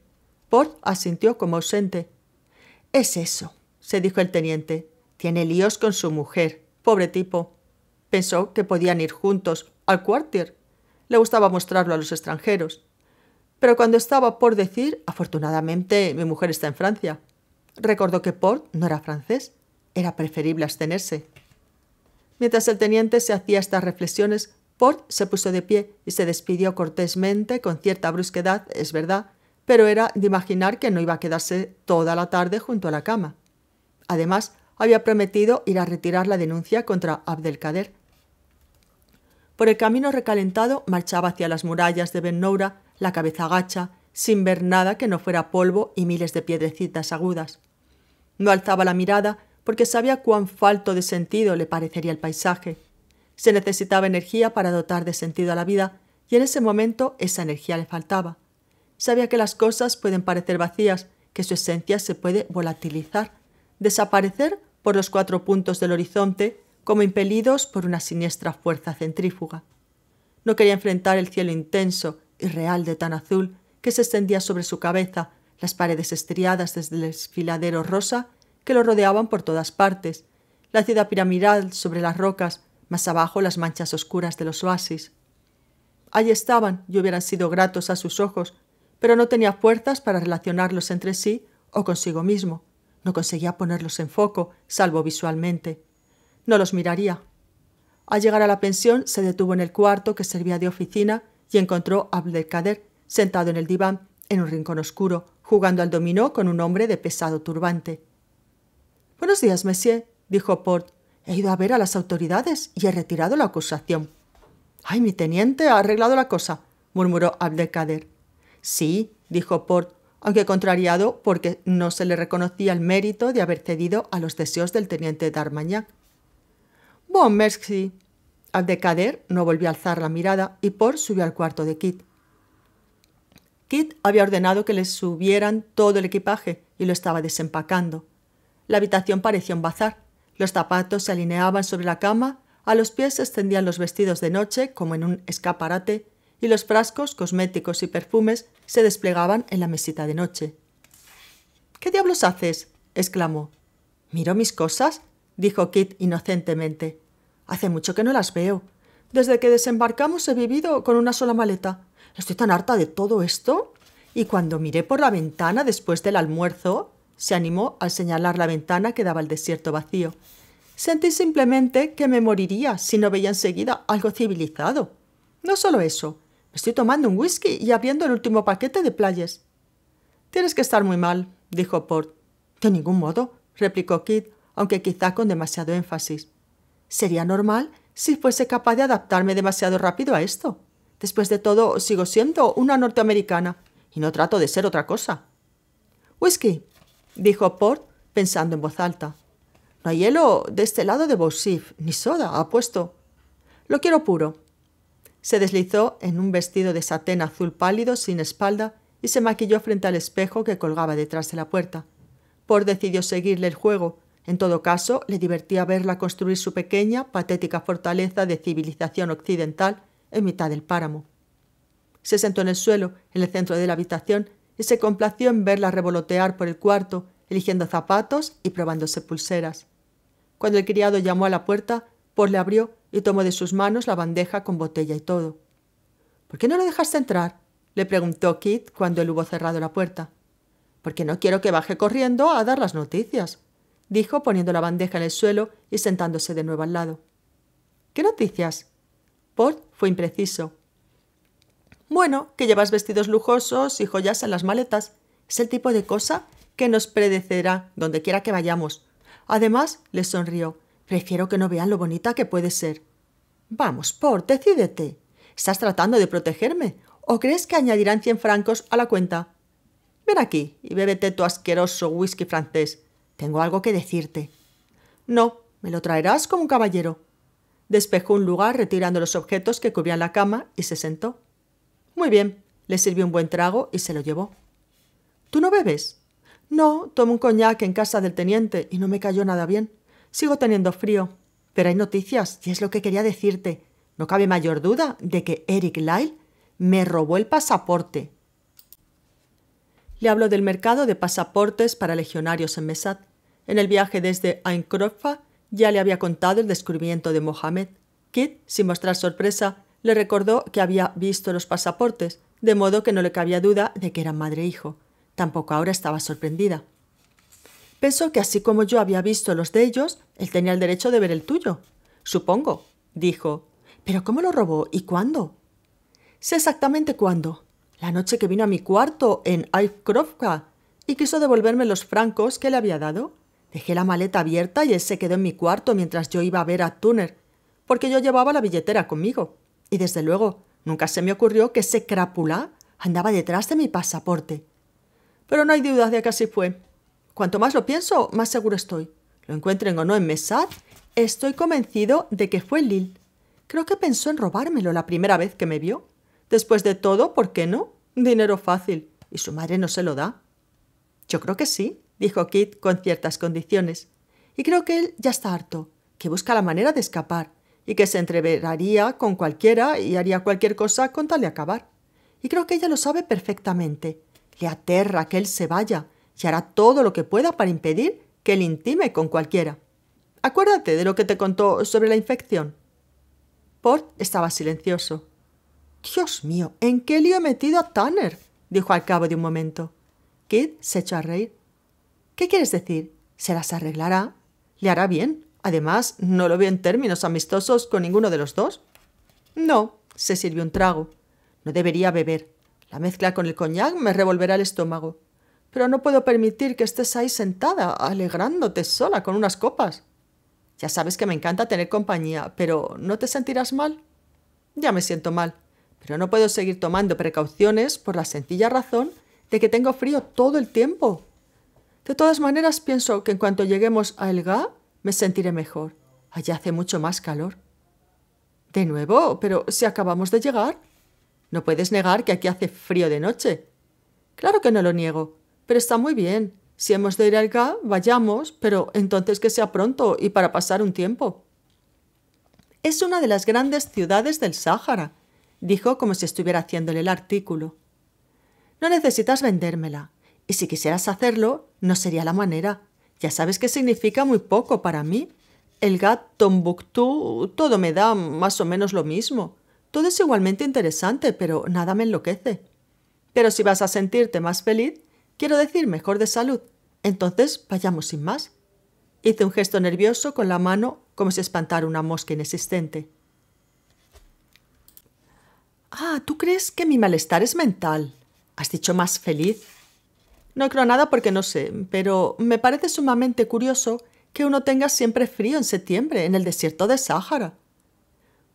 Port asintió como ausente. Es eso, se dijo el teniente. Tiene líos con su mujer. Pobre tipo. Pensó que podían ir juntos al cuartier. Le gustaba mostrarlo a los extranjeros. Pero cuando estaba por decir, afortunadamente mi mujer está en Francia. Recordó que Port no era francés. Era preferible abstenerse. Mientras el teniente se hacía estas reflexiones, Port se puso de pie y se despidió cortésmente, con cierta brusquedad, es verdad, pero era de imaginar que no iba a quedarse toda la tarde junto a la cama. Además, había prometido ir a retirar la denuncia contra Abdelkader. Por el camino recalentado marchaba hacia las murallas de Ben Noura, la cabeza gacha, sin ver nada que no fuera polvo y miles de piedrecitas agudas. No alzaba la mirada porque sabía cuán falto de sentido le parecería el paisaje. Se necesitaba energía para dotar de sentido a la vida, y en ese momento esa energía le faltaba. Sabía que las cosas pueden parecer vacías, que su esencia se puede volatilizar, desaparecer por los cuatro puntos del horizonte como impelidos por una siniestra fuerza centrífuga. No quería enfrentar el cielo intenso y real de tan azul que se extendía sobre su cabeza, las paredes estriadas desde el desfiladero rosa que lo rodeaban por todas partes, la ciudad piramidal sobre las rocas, más abajo las manchas oscuras de los oasis. Allí estaban y hubieran sido gratos a sus ojos, pero no tenía fuerzas para relacionarlos entre sí o consigo mismo. No conseguía ponerlos en foco, salvo visualmente. No los miraría. Al llegar a la pensión, se detuvo en el cuarto que servía de oficina y encontró a Abdelkader, sentado en el diván, en un rincón oscuro, jugando al dominó con un hombre de pesado turbante. Buenos días, monsieur, dijo Port. He ido a ver a las autoridades y he retirado la acusación. Ay, mi teniente ha arreglado la cosa, murmuró Abdelkader. Sí, dijo Port, aunque contrariado porque no se le reconocía el mérito de haber cedido a los deseos del teniente d'Armagnac. Bon merci. Abdelkader no volvió a alzar la mirada y Port subió al cuarto de Kit. Kit había ordenado que les subieran todo el equipaje y lo estaba desempacando. La habitación parecía un bazar. Los zapatos se alineaban sobre la cama, a los pies se extendían los vestidos de noche como en un escaparate y los frascos, cosméticos y perfumes se desplegaban en la mesita de noche. ¿Qué diablos haces? exclamó. ¿Miro mis cosas? dijo Kit inocentemente. Hace mucho que no las veo. Desde que desembarcamos he vivido con una sola maleta. Estoy tan harta de todo esto. Y cuando miré por la ventana después del almuerzo, se animó al señalar la ventana que daba al desierto vacío. Sentí simplemente que me moriría si no veía enseguida algo civilizado. No solo eso, me estoy tomando un whisky y abriendo el último paquete de playas. Tienes que estar muy mal, dijo Port. De ningún modo, replicó Kit, aunque quizá con demasiado énfasis. Sería normal si fuese capaz de adaptarme demasiado rápido a esto. Después de todo, sigo siendo una norteamericana y no trato de ser otra cosa. Whisky, dijo Port, pensando en voz alta. No hay hielo de este lado de Bowsif, ni soda, apuesto. Lo quiero puro. Se deslizó en un vestido de satén azul pálido sin espalda y se maquilló frente al espejo que colgaba detrás de la puerta. Port decidió seguirle el juego. En todo caso, le divertía verla construir su pequeña, patética fortaleza de civilización occidental en mitad del páramo. Se sentó en el suelo, en el centro de la habitación, y se complació en verla revolotear por el cuarto, eligiendo zapatos y probándose pulseras. Cuando el criado llamó a la puerta, Paul pues le abrió y tomó de sus manos la bandeja con botella y todo. ¿Por qué no lo dejaste entrar? le preguntó Kit cuando él hubo cerrado la puerta. Porque no quiero que baje corriendo a dar las noticias, dijo poniendo la bandeja en el suelo y sentándose de nuevo al lado. ¿Qué noticias? Port fue impreciso. Bueno, que llevas vestidos lujosos y joyas en las maletas. Es el tipo de cosa que nos predecerá donde quiera que vayamos. Además, le sonrió. Prefiero que no vean lo bonita que puede ser. Vamos, Port, decídete. ¿Estás tratando de protegerme? ¿O crees que añadirán cien francos a la cuenta? Ven aquí y bébete tu asqueroso whisky francés. Tengo algo que decirte. No, me lo traerás como un caballero. Despejó un lugar retirando los objetos que cubrían la cama y se sentó. Muy bien, le sirvió un buen trago y se lo llevó. ¿Tú no bebes? No, tomo un coñac en casa del teniente y no me cayó nada bien. Sigo teniendo frío. Pero hay noticias, y es lo que quería decirte. No cabe mayor duda de que Eric Lyle me robó el pasaporte. Le habló del mercado de pasaportes para legionarios en Mesad. En el viaje desde ya le había contado el descubrimiento de Mohamed. Kit, sin mostrar sorpresa, le recordó que había visto los pasaportes, de modo que no le cabía duda de que eran madre e hijo. Tampoco ahora estaba sorprendida. Pensó que así como yo había visto los de ellos, él tenía el derecho de ver el tuyo. Supongo, dijo. ¿Pero cómo lo robó y cuándo? Sé exactamente cuándo. La noche que vino a mi cuarto en Krovka y quiso devolverme los francos que le había dado. Dejé la maleta abierta y él se quedó en mi cuarto mientras yo iba a ver a Tuner, porque yo llevaba la billetera conmigo. Y desde luego, nunca se me ocurrió que ese crápula andaba detrás de mi pasaporte. Pero no hay duda de que así fue. Cuanto más lo pienso, más seguro estoy. Lo encuentren o no en Mesad, estoy convencido de que fue Lil. Creo que pensó en robármelo la primera vez que me vio. Después de todo, ¿por qué no? Dinero fácil. Y su madre no se lo da. Yo creo que sí dijo Kit con ciertas condiciones. Y creo que él ya está harto, que busca la manera de escapar, y que se entreveraría con cualquiera y haría cualquier cosa con tal de acabar. Y creo que ella lo sabe perfectamente. Le aterra que él se vaya, y hará todo lo que pueda para impedir que él intime con cualquiera. Acuérdate de lo que te contó sobre la infección. Port estaba silencioso. Dios mío, ¿en qué lío he metido a Tanner? dijo al cabo de un momento. Kid se echó a reír. ¿Qué quieres decir? Se las arreglará. Le hará bien. Además, no lo veo en términos amistosos con ninguno de los dos. No, se sirvió un trago. No debería beber. La mezcla con el coñac me revolverá el estómago. Pero no puedo permitir que estés ahí sentada, alegrándote sola con unas copas. Ya sabes que me encanta tener compañía, pero ¿no te sentirás mal? Ya me siento mal, pero no puedo seguir tomando precauciones por la sencilla razón de que tengo frío todo el tiempo. De todas maneras, pienso que en cuanto lleguemos a Elga, me sentiré mejor. Allá hace mucho más calor. De nuevo, pero si acabamos de llegar. No puedes negar que aquí hace frío de noche. Claro que no lo niego, pero está muy bien. Si hemos de ir a Elga, vayamos, pero entonces que sea pronto y para pasar un tiempo. Es una de las grandes ciudades del Sáhara, dijo como si estuviera haciéndole el artículo. No necesitas vendérmela. Y si quisieras hacerlo, no sería la manera. Ya sabes que significa muy poco para mí. El GAT, Tombuctú, todo me da más o menos lo mismo. Todo es igualmente interesante, pero nada me enloquece. Pero si vas a sentirte más feliz, quiero decir mejor de salud. Entonces, vayamos sin más. Hice un gesto nervioso con la mano como si espantara una mosca inexistente. Ah, ¿tú crees que mi malestar es mental? Has dicho más feliz. No creo nada porque no sé, pero me parece sumamente curioso que uno tenga siempre frío en septiembre en el desierto de Sáhara.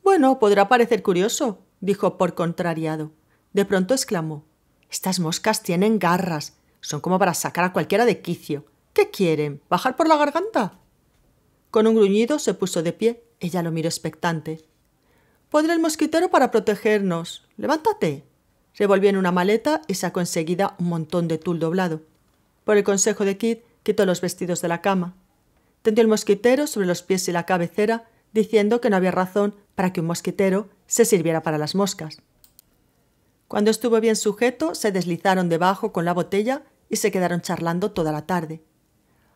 Bueno, podrá parecer curioso, dijo por contrariado. De pronto exclamó Estas moscas tienen garras. Son como para sacar a cualquiera de quicio. ¿Qué quieren? ¿Bajar por la garganta? Con un gruñido se puso de pie. Ella lo miró expectante. —Podré el mosquitero para protegernos. Levántate. Revolvió en una maleta y sacó enseguida un montón de tul doblado. Por el consejo de Kit, quitó los vestidos de la cama. Tendió el mosquitero sobre los pies y la cabecera, diciendo que no había razón para que un mosquitero se sirviera para las moscas. Cuando estuvo bien sujeto, se deslizaron debajo con la botella y se quedaron charlando toda la tarde.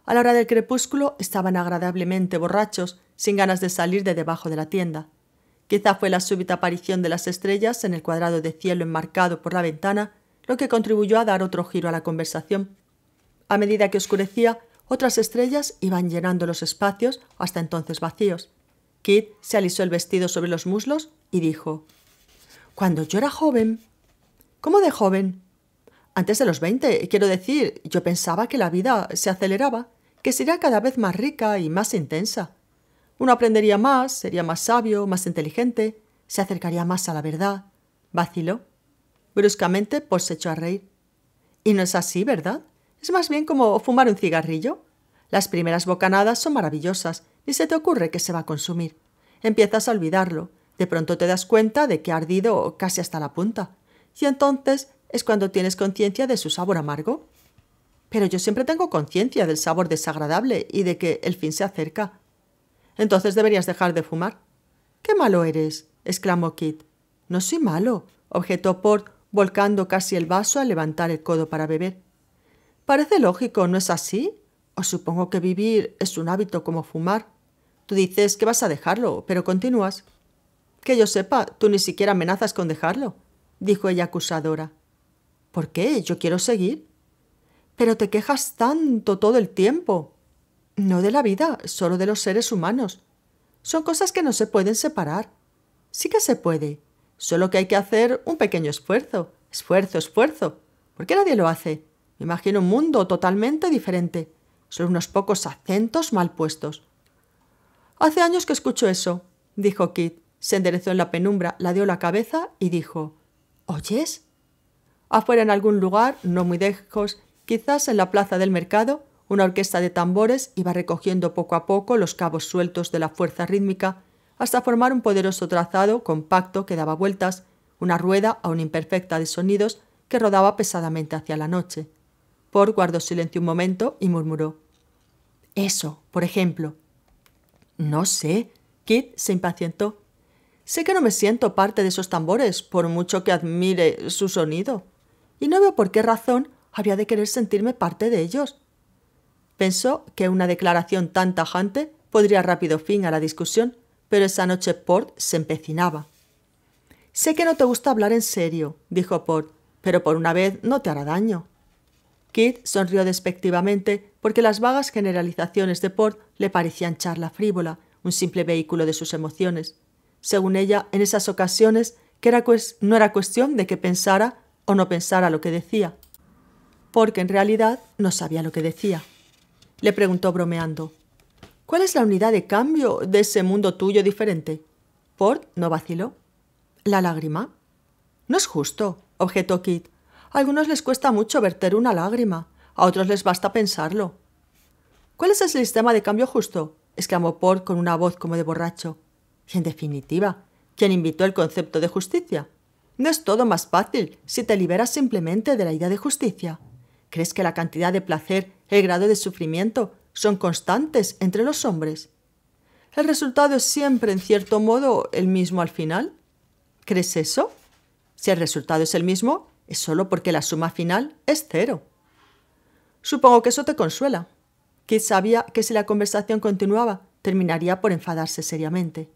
A la hora del crepúsculo estaban agradablemente borrachos, sin ganas de salir de debajo de la tienda. Quizá fue la súbita aparición de las estrellas en el cuadrado de cielo enmarcado por la ventana lo que contribuyó a dar otro giro a la conversación. A medida que oscurecía, otras estrellas iban llenando los espacios hasta entonces vacíos. Kit se alisó el vestido sobre los muslos y dijo Cuando yo era joven. ¿Cómo de joven? Antes de los veinte, quiero decir, yo pensaba que la vida se aceleraba, que sería cada vez más rica y más intensa. Uno aprendería más, sería más sabio, más inteligente, se acercaría más a la verdad. Vaciló. Bruscamente, Paul pues se echó a reír. Y no es así, ¿verdad? Es más bien como fumar un cigarrillo. Las primeras bocanadas son maravillosas, ni se te ocurre que se va a consumir. Empiezas a olvidarlo, de pronto te das cuenta de que ha ardido casi hasta la punta, y entonces es cuando tienes conciencia de su sabor amargo. Pero yo siempre tengo conciencia del sabor desagradable y de que el fin se acerca. Entonces deberías dejar de fumar. ¡Qué malo eres! exclamó Kit. No soy malo, objetó Port, volcando casi el vaso al levantar el codo para beber. Parece lógico, ¿no es así? O supongo que vivir es un hábito como fumar. Tú dices que vas a dejarlo, pero continúas. Que yo sepa, tú ni siquiera amenazas con dejarlo, dijo ella acusadora. ¿Por qué? Yo quiero seguir. Pero te quejas tanto todo el tiempo, no de la vida, solo de los seres humanos. Son cosas que no se pueden separar. Sí que se puede, solo que hay que hacer un pequeño esfuerzo. Esfuerzo, esfuerzo. ¿Por qué nadie lo hace? Me imagino un mundo totalmente diferente. Son unos pocos acentos mal puestos. Hace años que escucho eso, dijo Kit. Se enderezó en la penumbra, la dio la cabeza y dijo ¿Oyes? Afuera en algún lugar, no muy lejos, quizás en la plaza del mercado, una orquesta de tambores iba recogiendo poco a poco los cabos sueltos de la fuerza rítmica hasta formar un poderoso trazado compacto que daba vueltas, una rueda aún imperfecta de sonidos que rodaba pesadamente hacia la noche. Por guardó silencio un momento y murmuró. Eso, por ejemplo. No sé. Kit se impacientó. Sé que no me siento parte de esos tambores, por mucho que admire su sonido. Y no veo por qué razón habría de querer sentirme parte de ellos. Pensó que una declaración tan tajante podría rápido fin a la discusión, pero esa noche Port se empecinaba. Sé que no te gusta hablar en serio, dijo Port, pero por una vez no te hará daño. Kit sonrió despectivamente porque las vagas generalizaciones de Port le parecían charla frívola, un simple vehículo de sus emociones. Según ella, en esas ocasiones no era cuestión de que pensara o no pensara lo que decía, porque en realidad no sabía lo que decía. Le preguntó bromeando. ¿Cuál es la unidad de cambio de ese mundo tuyo diferente? Ford no vaciló. ¿La lágrima? No es justo, objetó Kit. A algunos les cuesta mucho verter una lágrima, a otros les basta pensarlo. ¿Cuál es el sistema de cambio justo? exclamó Port con una voz como de borracho. Y en definitiva, ¿quién invitó el concepto de justicia? No es todo más fácil si te liberas simplemente de la idea de justicia. ¿Crees que la cantidad de placer el grado de sufrimiento son constantes entre los hombres. El resultado es siempre, en cierto modo, el mismo al final. ¿Crees eso? Si el resultado es el mismo, es solo porque la suma final es cero. Supongo que eso te consuela. Kid sabía que si la conversación continuaba, terminaría por enfadarse seriamente.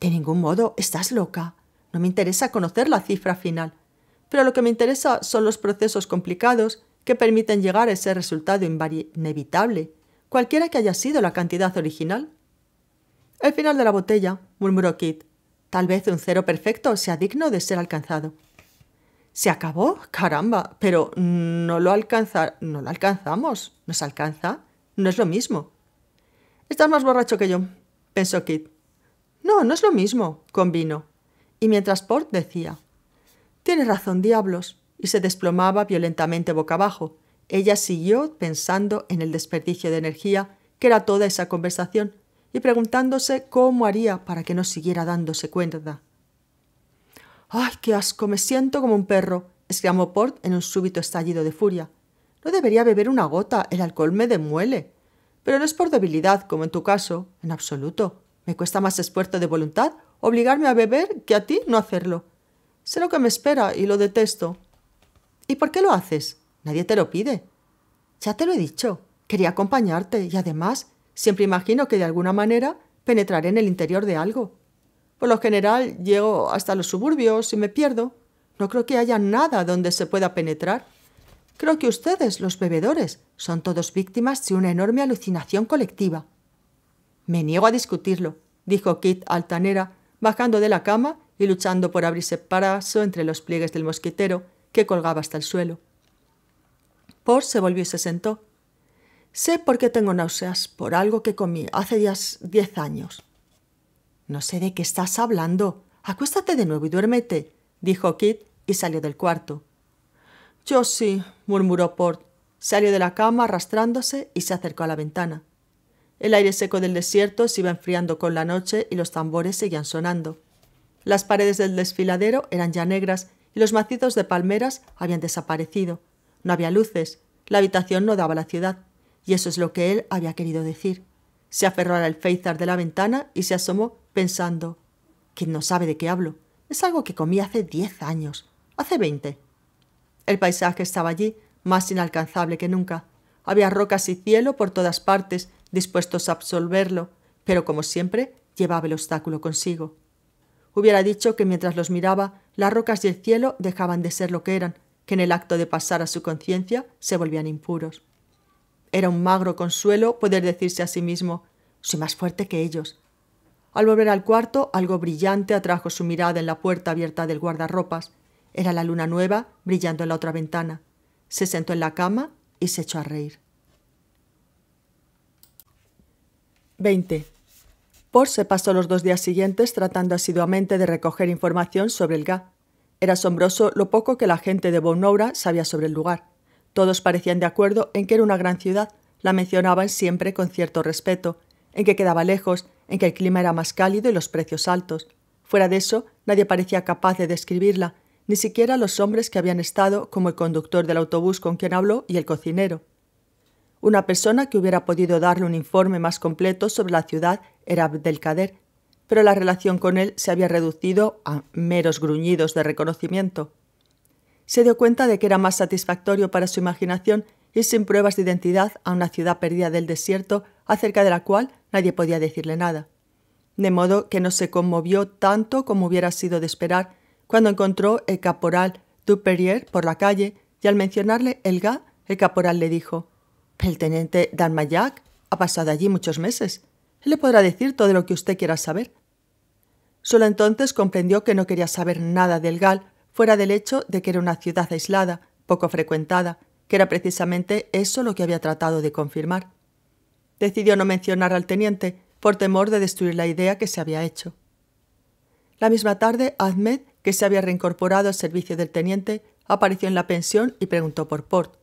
De ningún modo, estás loca. No me interesa conocer la cifra final, pero lo que me interesa son los procesos complicados que permiten llegar a ese resultado inevitable, cualquiera que haya sido la cantidad original. El final de la botella, murmuró Kit. Tal vez un cero perfecto sea digno de ser alcanzado. ¿Se acabó? Caramba, pero no lo alcanza, no lo alcanzamos, nos alcanza, no es lo mismo. Estás más borracho que yo, pensó Kit. No, no es lo mismo, convino. Y mientras Port decía, Tienes razón, diablos y se desplomaba violentamente boca abajo. Ella siguió pensando en el desperdicio de energía que era toda esa conversación y preguntándose cómo haría para que no siguiera dándose cuenta. ¡Ay, qué asco! Me siento como un perro, exclamó Port en un súbito estallido de furia. No debería beber una gota, el alcohol me demuele. Pero no es por debilidad, como en tu caso, en absoluto. Me cuesta más esfuerzo de voluntad obligarme a beber que a ti no hacerlo. Sé lo que me espera y lo detesto. ¿Y por qué lo haces? Nadie te lo pide. Ya te lo he dicho, quería acompañarte y además siempre imagino que de alguna manera penetraré en el interior de algo. Por lo general llego hasta los suburbios y me pierdo. No creo que haya nada donde se pueda penetrar. Creo que ustedes, los bebedores, son todos víctimas de una enorme alucinación colectiva. Me niego a discutirlo, dijo Kit Altanera, bajando de la cama y luchando por abrirse paraso entre los pliegues del mosquitero, que colgaba hasta el suelo. Port se volvió y se sentó. Sé por qué tengo náuseas, por algo que comí hace días diez años. No sé de qué estás hablando. Acuéstate de nuevo y duérmete, dijo Kit y salió del cuarto. Yo sí, murmuró Port. Salió de la cama arrastrándose y se acercó a la ventana. El aire seco del desierto se iba enfriando con la noche y los tambores seguían sonando. Las paredes del desfiladero eran ya negras los macizos de palmeras habían desaparecido. No había luces, la habitación no daba a la ciudad, y eso es lo que él había querido decir. Se aferró al alféizar de la ventana y se asomó pensando, ¿quién no sabe de qué hablo? Es algo que comí hace diez años, hace veinte. El paisaje estaba allí, más inalcanzable que nunca. Había rocas y cielo por todas partes, dispuestos a absolverlo, pero como siempre llevaba el obstáculo consigo. Hubiera dicho que mientras los miraba, las rocas y el cielo dejaban de ser lo que eran, que en el acto de pasar a su conciencia se volvían impuros. Era un magro consuelo poder decirse a sí mismo, soy más fuerte que ellos. Al volver al cuarto, algo brillante atrajo su mirada en la puerta abierta del guardarropas. Era la luna nueva brillando en la otra ventana. Se sentó en la cama y se echó a reír. 20. Por se pasó los dos días siguientes tratando asiduamente de recoger información sobre el GA. Era asombroso lo poco que la gente de Bonoura sabía sobre el lugar. Todos parecían de acuerdo en que era una gran ciudad, la mencionaban siempre con cierto respeto, en que quedaba lejos, en que el clima era más cálido y los precios altos. Fuera de eso, nadie parecía capaz de describirla, ni siquiera los hombres que habían estado, como el conductor del autobús con quien habló y el cocinero. Una persona que hubiera podido darle un informe más completo sobre la ciudad era Abdelkader, pero la relación con él se había reducido a meros gruñidos de reconocimiento. Se dio cuenta de que era más satisfactorio para su imaginación ir sin pruebas de identidad a una ciudad perdida del desierto acerca de la cual nadie podía decirle nada. De modo que no se conmovió tanto como hubiera sido de esperar cuando encontró el caporal Duperrier por la calle y al mencionarle el ga, el caporal le dijo el teniente Mayak ha pasado allí muchos meses. Él le podrá decir todo lo que usted quiera saber. Solo entonces comprendió que no quería saber nada del GAL fuera del hecho de que era una ciudad aislada, poco frecuentada, que era precisamente eso lo que había tratado de confirmar. Decidió no mencionar al teniente por temor de destruir la idea que se había hecho. La misma tarde, Ahmed, que se había reincorporado al servicio del teniente, apareció en la pensión y preguntó por Port.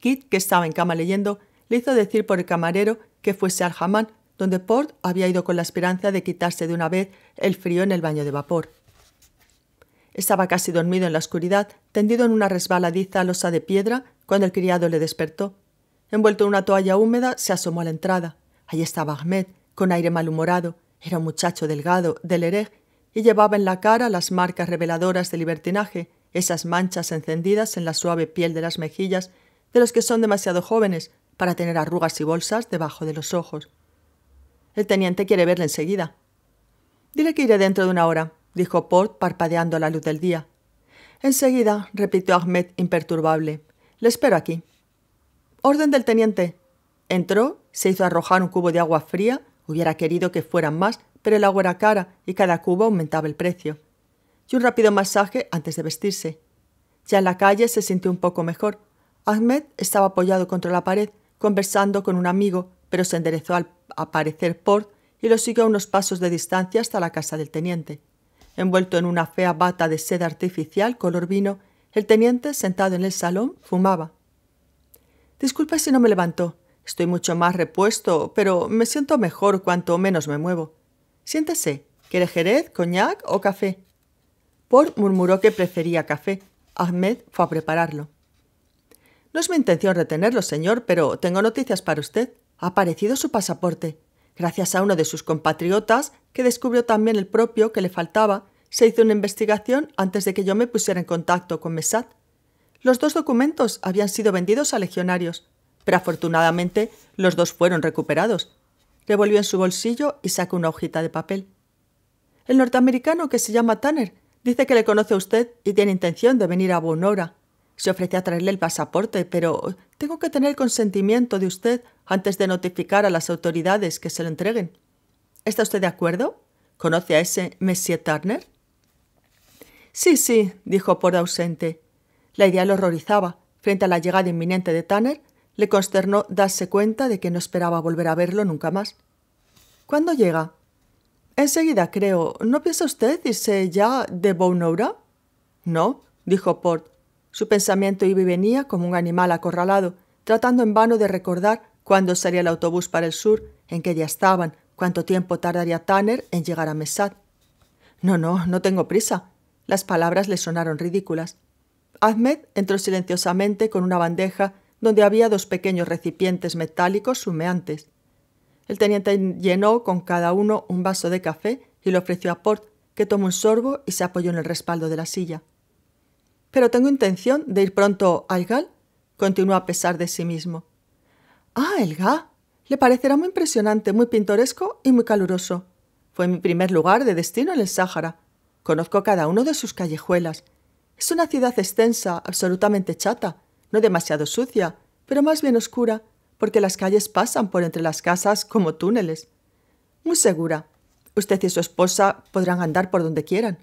Kit, que estaba en cama leyendo, le hizo decir por el camarero que fuese al jamán, donde Port había ido con la esperanza de quitarse de una vez el frío en el baño de vapor. Estaba casi dormido en la oscuridad, tendido en una resbaladiza losa de piedra, cuando el criado le despertó. Envuelto en una toalla húmeda, se asomó a la entrada. Allí estaba Ahmed, con aire malhumorado. Era un muchacho delgado, del herej, y llevaba en la cara las marcas reveladoras de libertinaje, esas manchas encendidas en la suave piel de las mejillas de los que son demasiado jóvenes para tener arrugas y bolsas debajo de los ojos. El teniente quiere verle enseguida. Dile que iré dentro de una hora, dijo Port parpadeando la luz del día. Enseguida, repitió Ahmed imperturbable. Le espero aquí. Orden del teniente. Entró, se hizo arrojar un cubo de agua fría, hubiera querido que fueran más, pero el agua era cara y cada cubo aumentaba el precio. Y un rápido masaje antes de vestirse. Ya en la calle se sintió un poco mejor, Ahmed estaba apoyado contra la pared, conversando con un amigo, pero se enderezó al aparecer Port y lo siguió a unos pasos de distancia hasta la casa del teniente. Envuelto en una fea bata de seda artificial color vino, el teniente, sentado en el salón, fumaba. Disculpe si no me levantó, Estoy mucho más repuesto, pero me siento mejor cuanto menos me muevo. Siéntese. ¿Quiere jerez, coñac o café? Port murmuró que prefería café. Ahmed fue a prepararlo. No es mi intención retenerlo, señor, pero tengo noticias para usted. Ha aparecido su pasaporte. Gracias a uno de sus compatriotas, que descubrió también el propio que le faltaba, se hizo una investigación antes de que yo me pusiera en contacto con Mesad. Los dos documentos habían sido vendidos a legionarios, pero afortunadamente los dos fueron recuperados. Revolvió en su bolsillo y sacó una hojita de papel. El norteamericano que se llama Tanner dice que le conoce a usted y tiene intención de venir a Bonora. Se ofrece a traerle el pasaporte, pero tengo que tener el consentimiento de usted antes de notificar a las autoridades que se lo entreguen. ¿Está usted de acuerdo? ¿Conoce a ese Monsieur Turner? Sí, sí, dijo por ausente. La idea lo horrorizaba. Frente a la llegada inminente de Tanner, le consternó darse cuenta de que no esperaba volver a verlo nunca más. ¿Cuándo llega? Enseguida, creo. ¿No piensa usted irse ya de Bonora? No, dijo Port. Su pensamiento iba y venía como un animal acorralado, tratando en vano de recordar cuándo sería el autobús para el sur, en qué día estaban, cuánto tiempo tardaría Tanner en llegar a Mesad. No, no, no tengo prisa. Las palabras le sonaron ridículas. Ahmed entró silenciosamente con una bandeja donde había dos pequeños recipientes metálicos humeantes. El teniente llenó con cada uno un vaso de café y lo ofreció a Port, que tomó un sorbo y se apoyó en el respaldo de la silla. Pero tengo intención de ir pronto a Elgal, continuó a pesar de sí mismo. Ah, Elga. Le parecerá muy impresionante, muy pintoresco y muy caluroso. Fue mi primer lugar de destino en el Sáhara. Conozco cada uno de sus callejuelas. Es una ciudad extensa, absolutamente chata, no demasiado sucia, pero más bien oscura, porque las calles pasan por entre las casas como túneles. Muy segura. Usted y su esposa podrán andar por donde quieran.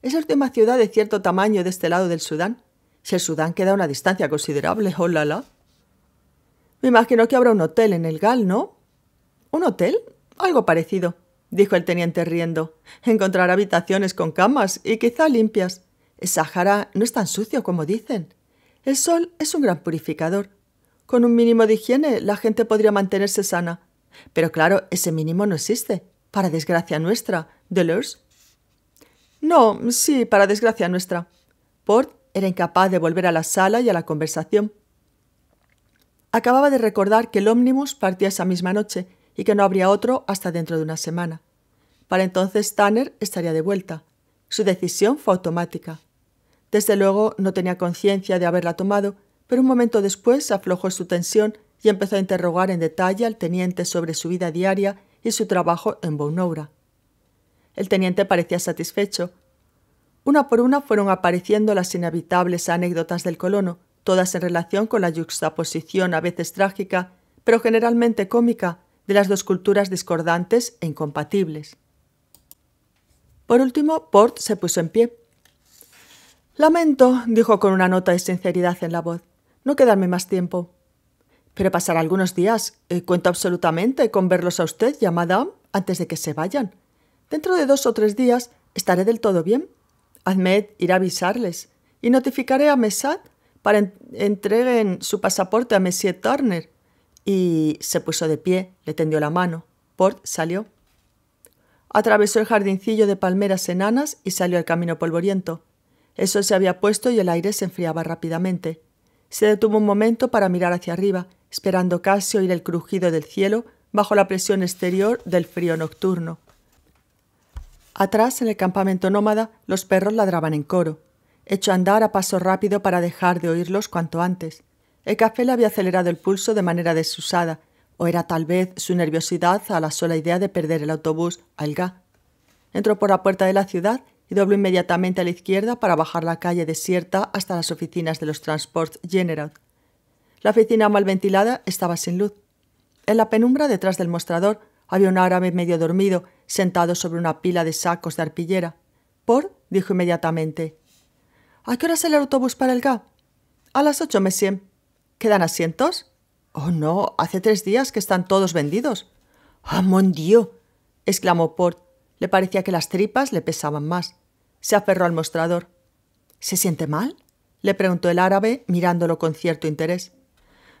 ¿Es última ciudad de cierto tamaño de este lado del Sudán? Si el Sudán queda a una distancia considerable, hola. Me imagino que habrá un hotel en el Gal, ¿no? ¿Un hotel? Algo parecido, dijo el teniente riendo. Encontrar habitaciones con camas y quizá limpias. El Sahara no es tan sucio como dicen. El sol es un gran purificador. Con un mínimo de higiene la gente podría mantenerse sana. Pero claro, ese mínimo no existe. Para desgracia nuestra, Deleuze no, sí, para desgracia nuestra. Port era incapaz de volver a la sala y a la conversación. Acababa de recordar que el ómnibus partía esa misma noche y que no habría otro hasta dentro de una semana. Para entonces Tanner estaría de vuelta. Su decisión fue automática. Desde luego no tenía conciencia de haberla tomado, pero un momento después aflojó su tensión y empezó a interrogar en detalle al teniente sobre su vida diaria y su trabajo en Bonoura. El teniente parecía satisfecho. Una por una fueron apareciendo las inevitables anécdotas del colono, todas en relación con la yuxtaposición a veces trágica, pero generalmente cómica, de las dos culturas discordantes e incompatibles. Por último, Port se puso en pie. Lamento, dijo con una nota de sinceridad en la voz, no quedarme más tiempo. Pero pasar algunos días. Eh, cuento absolutamente con verlos a usted y a Madame antes de que se vayan. Dentro de dos o tres días estaré del todo bien. Ahmed irá a avisarles y notificaré a Mesad para entreguen su pasaporte a Monsieur Turner. Y se puso de pie, le tendió la mano. Port salió. Atravesó el jardincillo de palmeras enanas y salió al camino polvoriento. El sol se había puesto y el aire se enfriaba rápidamente. Se detuvo un momento para mirar hacia arriba, esperando casi oír el crujido del cielo bajo la presión exterior del frío nocturno. Atrás, en el campamento nómada, los perros ladraban en coro. Hecho andar a paso rápido para dejar de oírlos cuanto antes. El café le había acelerado el pulso de manera desusada, o era tal vez su nerviosidad a la sola idea de perder el autobús al GA. Entró por la puerta de la ciudad y dobló inmediatamente a la izquierda para bajar la calle desierta hasta las oficinas de los Transports General. La oficina mal ventilada estaba sin luz. En la penumbra detrás del mostrador había un árabe medio dormido sentado sobre una pila de sacos de arpillera. Port —dijo inmediatamente. —¿A qué hora sale el autobús para el GAP? —A las ocho, monsieur. —¿Quedan asientos? —Oh, no, hace tres días que están todos vendidos. —¡Ah, mon Dieu! —exclamó Port. Le parecía que las tripas le pesaban más. Se aferró al mostrador. —¿Se siente mal? —le preguntó el árabe, mirándolo con cierto interés.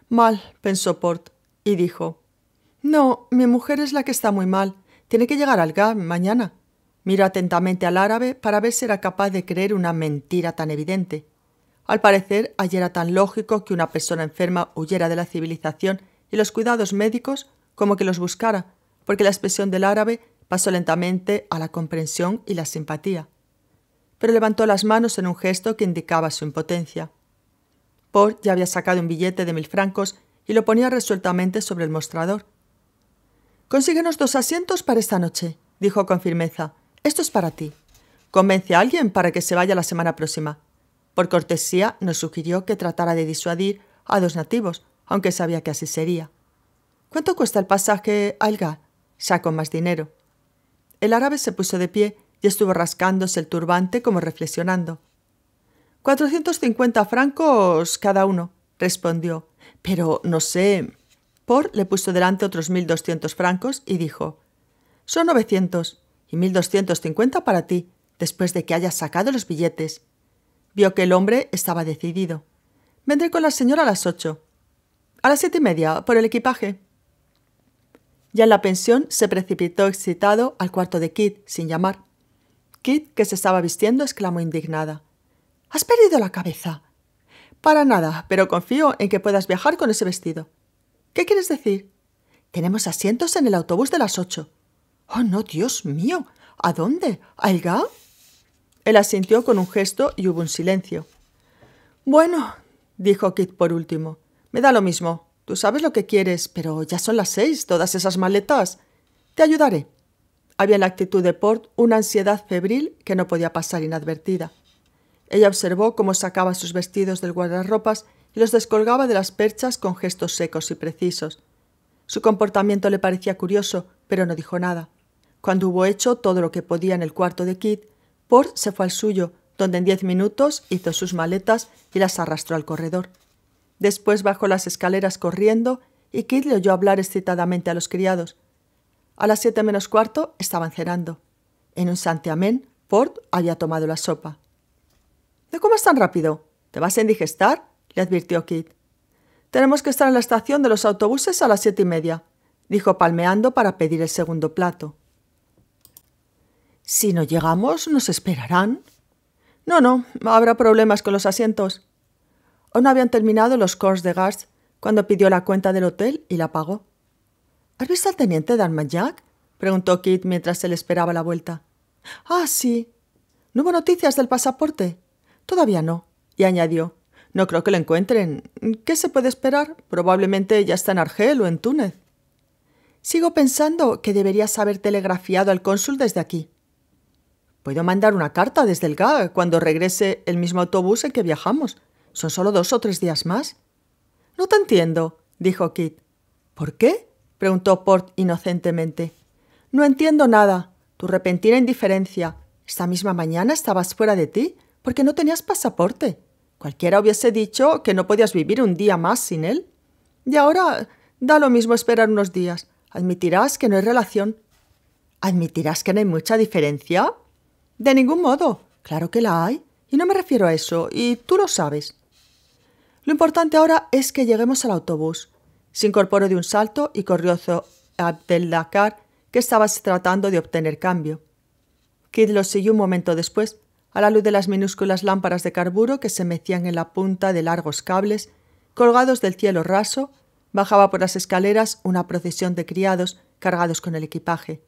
Mal, pensó Port, y dijo, No, mi mujer es la que está muy mal, tiene que llegar al GAM mañana. Miró atentamente al árabe para ver si era capaz de creer una mentira tan evidente. Al parecer, ayer era tan lógico que una persona enferma huyera de la civilización y los cuidados médicos como que los buscara, porque la expresión del árabe pasó lentamente a la comprensión y la simpatía. Pero levantó las manos en un gesto que indicaba su impotencia. Por ya había sacado un billete de mil francos y lo ponía resueltamente sobre el mostrador. Consíguenos dos asientos para esta noche, dijo con firmeza. Esto es para ti. Convence a alguien para que se vaya la semana próxima. Por cortesía nos sugirió que tratara de disuadir a dos nativos, aunque sabía que así sería. ¿Cuánto cuesta el pasaje Alga? Saco más dinero. El árabe se puso de pie y estuvo rascándose el turbante como reflexionando. Cuatrocientos cincuenta francos cada uno, respondió. Pero no sé. Por le puso delante otros 1.200 francos y dijo, Son 900 y 1.250 para ti, después de que hayas sacado los billetes. Vio que el hombre estaba decidido. Vendré con la señora a las ocho. A las siete y media, por el equipaje. Ya en la pensión se precipitó excitado al cuarto de Kit, sin llamar. Kit, que se estaba vistiendo, exclamó indignada. ¿Has perdido la cabeza? Para nada, pero confío en que puedas viajar con ese vestido. ¿Qué quieres decir? Tenemos asientos en el autobús de las ocho. Oh, no, Dios mío. ¿A dónde? ¿A ga? Él asintió con un gesto y hubo un silencio. Bueno, dijo Kit por último, me da lo mismo. Tú sabes lo que quieres, pero ya son las seis, todas esas maletas. Te ayudaré. Había en la actitud de Port una ansiedad febril que no podía pasar inadvertida. Ella observó cómo sacaba sus vestidos del guardarropas los descolgaba de las perchas con gestos secos y precisos. Su comportamiento le parecía curioso, pero no dijo nada. Cuando hubo hecho todo lo que podía en el cuarto de Kit, Port se fue al suyo, donde en diez minutos hizo sus maletas y las arrastró al corredor. Después bajó las escaleras corriendo y Kit le oyó hablar excitadamente a los criados. A las siete menos cuarto estaban cenando. En un santiamén, Port había tomado la sopa. ¿De cómo es tan rápido? ¿Te vas a indigestar? le advirtió Kit. Tenemos que estar en la estación de los autobuses a las siete y media, dijo palmeando para pedir el segundo plato. Si no llegamos, nos esperarán. No, no, habrá problemas con los asientos. Aún habían terminado los cors de gas cuando pidió la cuenta del hotel y la pagó. ¿Has visto al teniente de Armagnac?», preguntó Kit mientras se le esperaba la vuelta. Ah, sí. ¿No hubo noticias del pasaporte? Todavía no. Y añadió, no creo que lo encuentren. ¿Qué se puede esperar? Probablemente ya está en Argel o en Túnez. Sigo pensando que deberías haber telegrafiado al cónsul desde aquí. Puedo mandar una carta desde el GAG cuando regrese el mismo autobús en que viajamos. Son solo dos o tres días más. No te entiendo, dijo Kit. ¿Por qué? preguntó Port inocentemente. No entiendo nada. Tu repentina indiferencia. Esta misma mañana estabas fuera de ti porque no tenías pasaporte. Cualquiera hubiese dicho que no podías vivir un día más sin él. Y ahora da lo mismo esperar unos días. Admitirás que no hay relación. ¿Admitirás que no hay mucha diferencia? De ningún modo. Claro que la hay. Y no me refiero a eso. Y tú lo sabes. Lo importante ahora es que lleguemos al autobús. Se incorporó de un salto y corrió a Dakar que estaba tratando de obtener cambio. Kid lo siguió un momento después a la luz de las minúsculas lámparas de carburo que se mecían en la punta de largos cables, colgados del cielo raso, bajaba por las escaleras una procesión de criados cargados con el equipaje.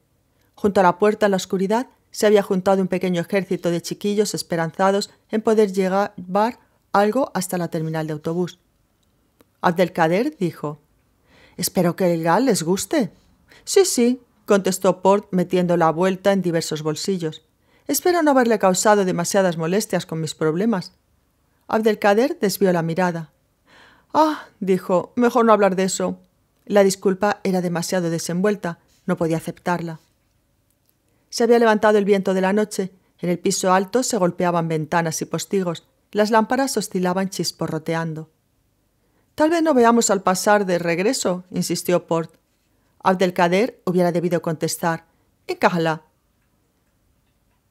Junto a la puerta, en la oscuridad, se había juntado un pequeño ejército de chiquillos esperanzados en poder llevar algo hasta la terminal de autobús. Abdelkader dijo: Espero que el gal les guste. Sí, sí, contestó Port metiendo la vuelta en diversos bolsillos. Espero no haberle causado demasiadas molestias con mis problemas. Abdelkader desvió la mirada. Ah, dijo, mejor no hablar de eso. La disculpa era demasiado desenvuelta, no podía aceptarla. Se había levantado el viento de la noche, en el piso alto se golpeaban ventanas y postigos, las lámparas oscilaban chisporroteando. Tal vez no veamos al pasar de regreso, insistió Port. Abdelkader hubiera debido contestar, encájala,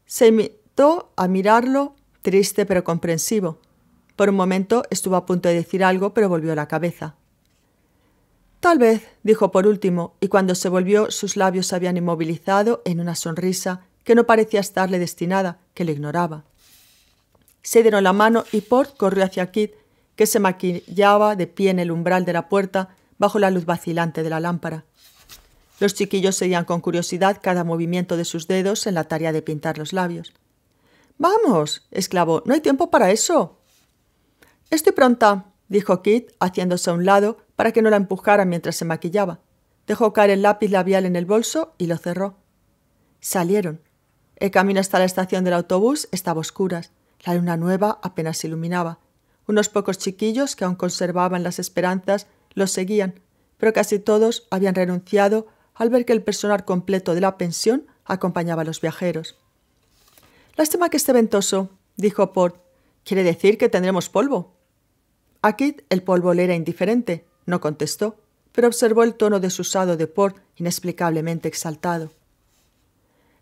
se invitó a mirarlo, triste pero comprensivo. Por un momento estuvo a punto de decir algo, pero volvió la cabeza. Tal vez, dijo por último, y cuando se volvió sus labios se habían inmovilizado en una sonrisa que no parecía estarle destinada, que le ignoraba. Se dieron la mano y Port corrió hacia Kit, que se maquillaba de pie en el umbral de la puerta bajo la luz vacilante de la lámpara. Los chiquillos seguían con curiosidad cada movimiento de sus dedos en la tarea de pintar los labios. Vamos, exclamó, no hay tiempo para eso. Estoy pronta, dijo Kit, haciéndose a un lado para que no la empujara mientras se maquillaba. Dejó caer el lápiz labial en el bolso y lo cerró. Salieron. El camino hasta la estación del autobús estaba oscuras. La luna nueva apenas iluminaba. Unos pocos chiquillos que aún conservaban las esperanzas los seguían, pero casi todos habían renunciado al ver que el personal completo de la pensión acompañaba a los viajeros. Lástima que esté ventoso, dijo Port. Quiere decir que tendremos polvo. A Kit el polvo le era indiferente, no contestó, pero observó el tono desusado de Port inexplicablemente exaltado.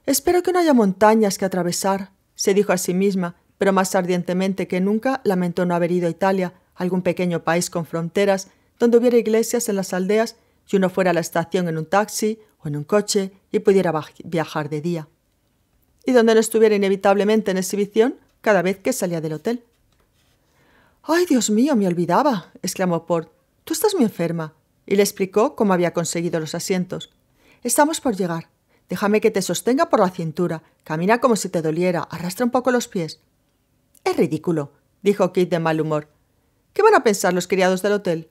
Espero que no haya montañas que atravesar, se dijo a sí misma, pero más ardientemente que nunca lamentó no haber ido a Italia, algún pequeño país con fronteras, donde hubiera iglesias en las aldeas si uno fuera a la estación en un taxi o en un coche y pudiera viajar de día. Y donde no estuviera inevitablemente en exhibición cada vez que salía del hotel. ¡Ay, Dios mío, me olvidaba! exclamó Port. Tú estás muy enferma. Y le explicó cómo había conseguido los asientos. Estamos por llegar. Déjame que te sostenga por la cintura. Camina como si te doliera. Arrastra un poco los pies. Es ridículo, dijo Kit de mal humor. ¿Qué van a pensar los criados del hotel?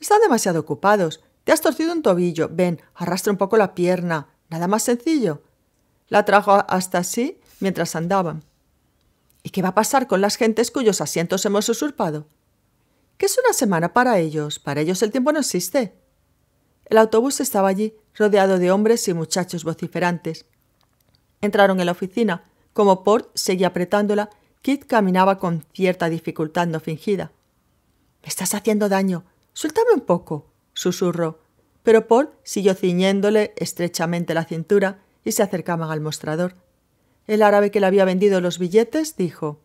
Están demasiado ocupados. Te has torcido un tobillo, ven, arrastra un poco la pierna. Nada más sencillo. La trajo hasta así mientras andaban. ¿Y qué va a pasar con las gentes cuyos asientos hemos usurpado? ¿Qué es una semana para ellos? Para ellos el tiempo no existe. El autobús estaba allí, rodeado de hombres y muchachos vociferantes. Entraron en la oficina. Como Port seguía apretándola, Kit caminaba con cierta dificultad no fingida. Me estás haciendo daño. Suéltame un poco susurró, pero Paul siguió ciñéndole estrechamente la cintura y se acercaban al mostrador. El árabe que le había vendido los billetes dijo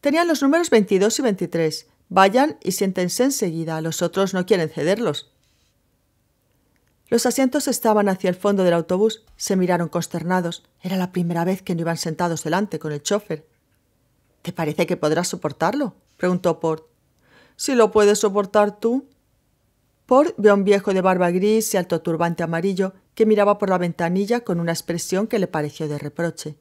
Tenían los números 22 y 23. Vayan y siéntense enseguida. Los otros no quieren cederlos. Los asientos estaban hacia el fondo del autobús. Se miraron consternados. Era la primera vez que no iban sentados delante con el chofer. ¿Te parece que podrás soportarlo? preguntó Port. Si lo puedes soportar tú, Ford vio a un viejo de barba gris y alto turbante amarillo que miraba por la ventanilla con una expresión que le pareció de reproche.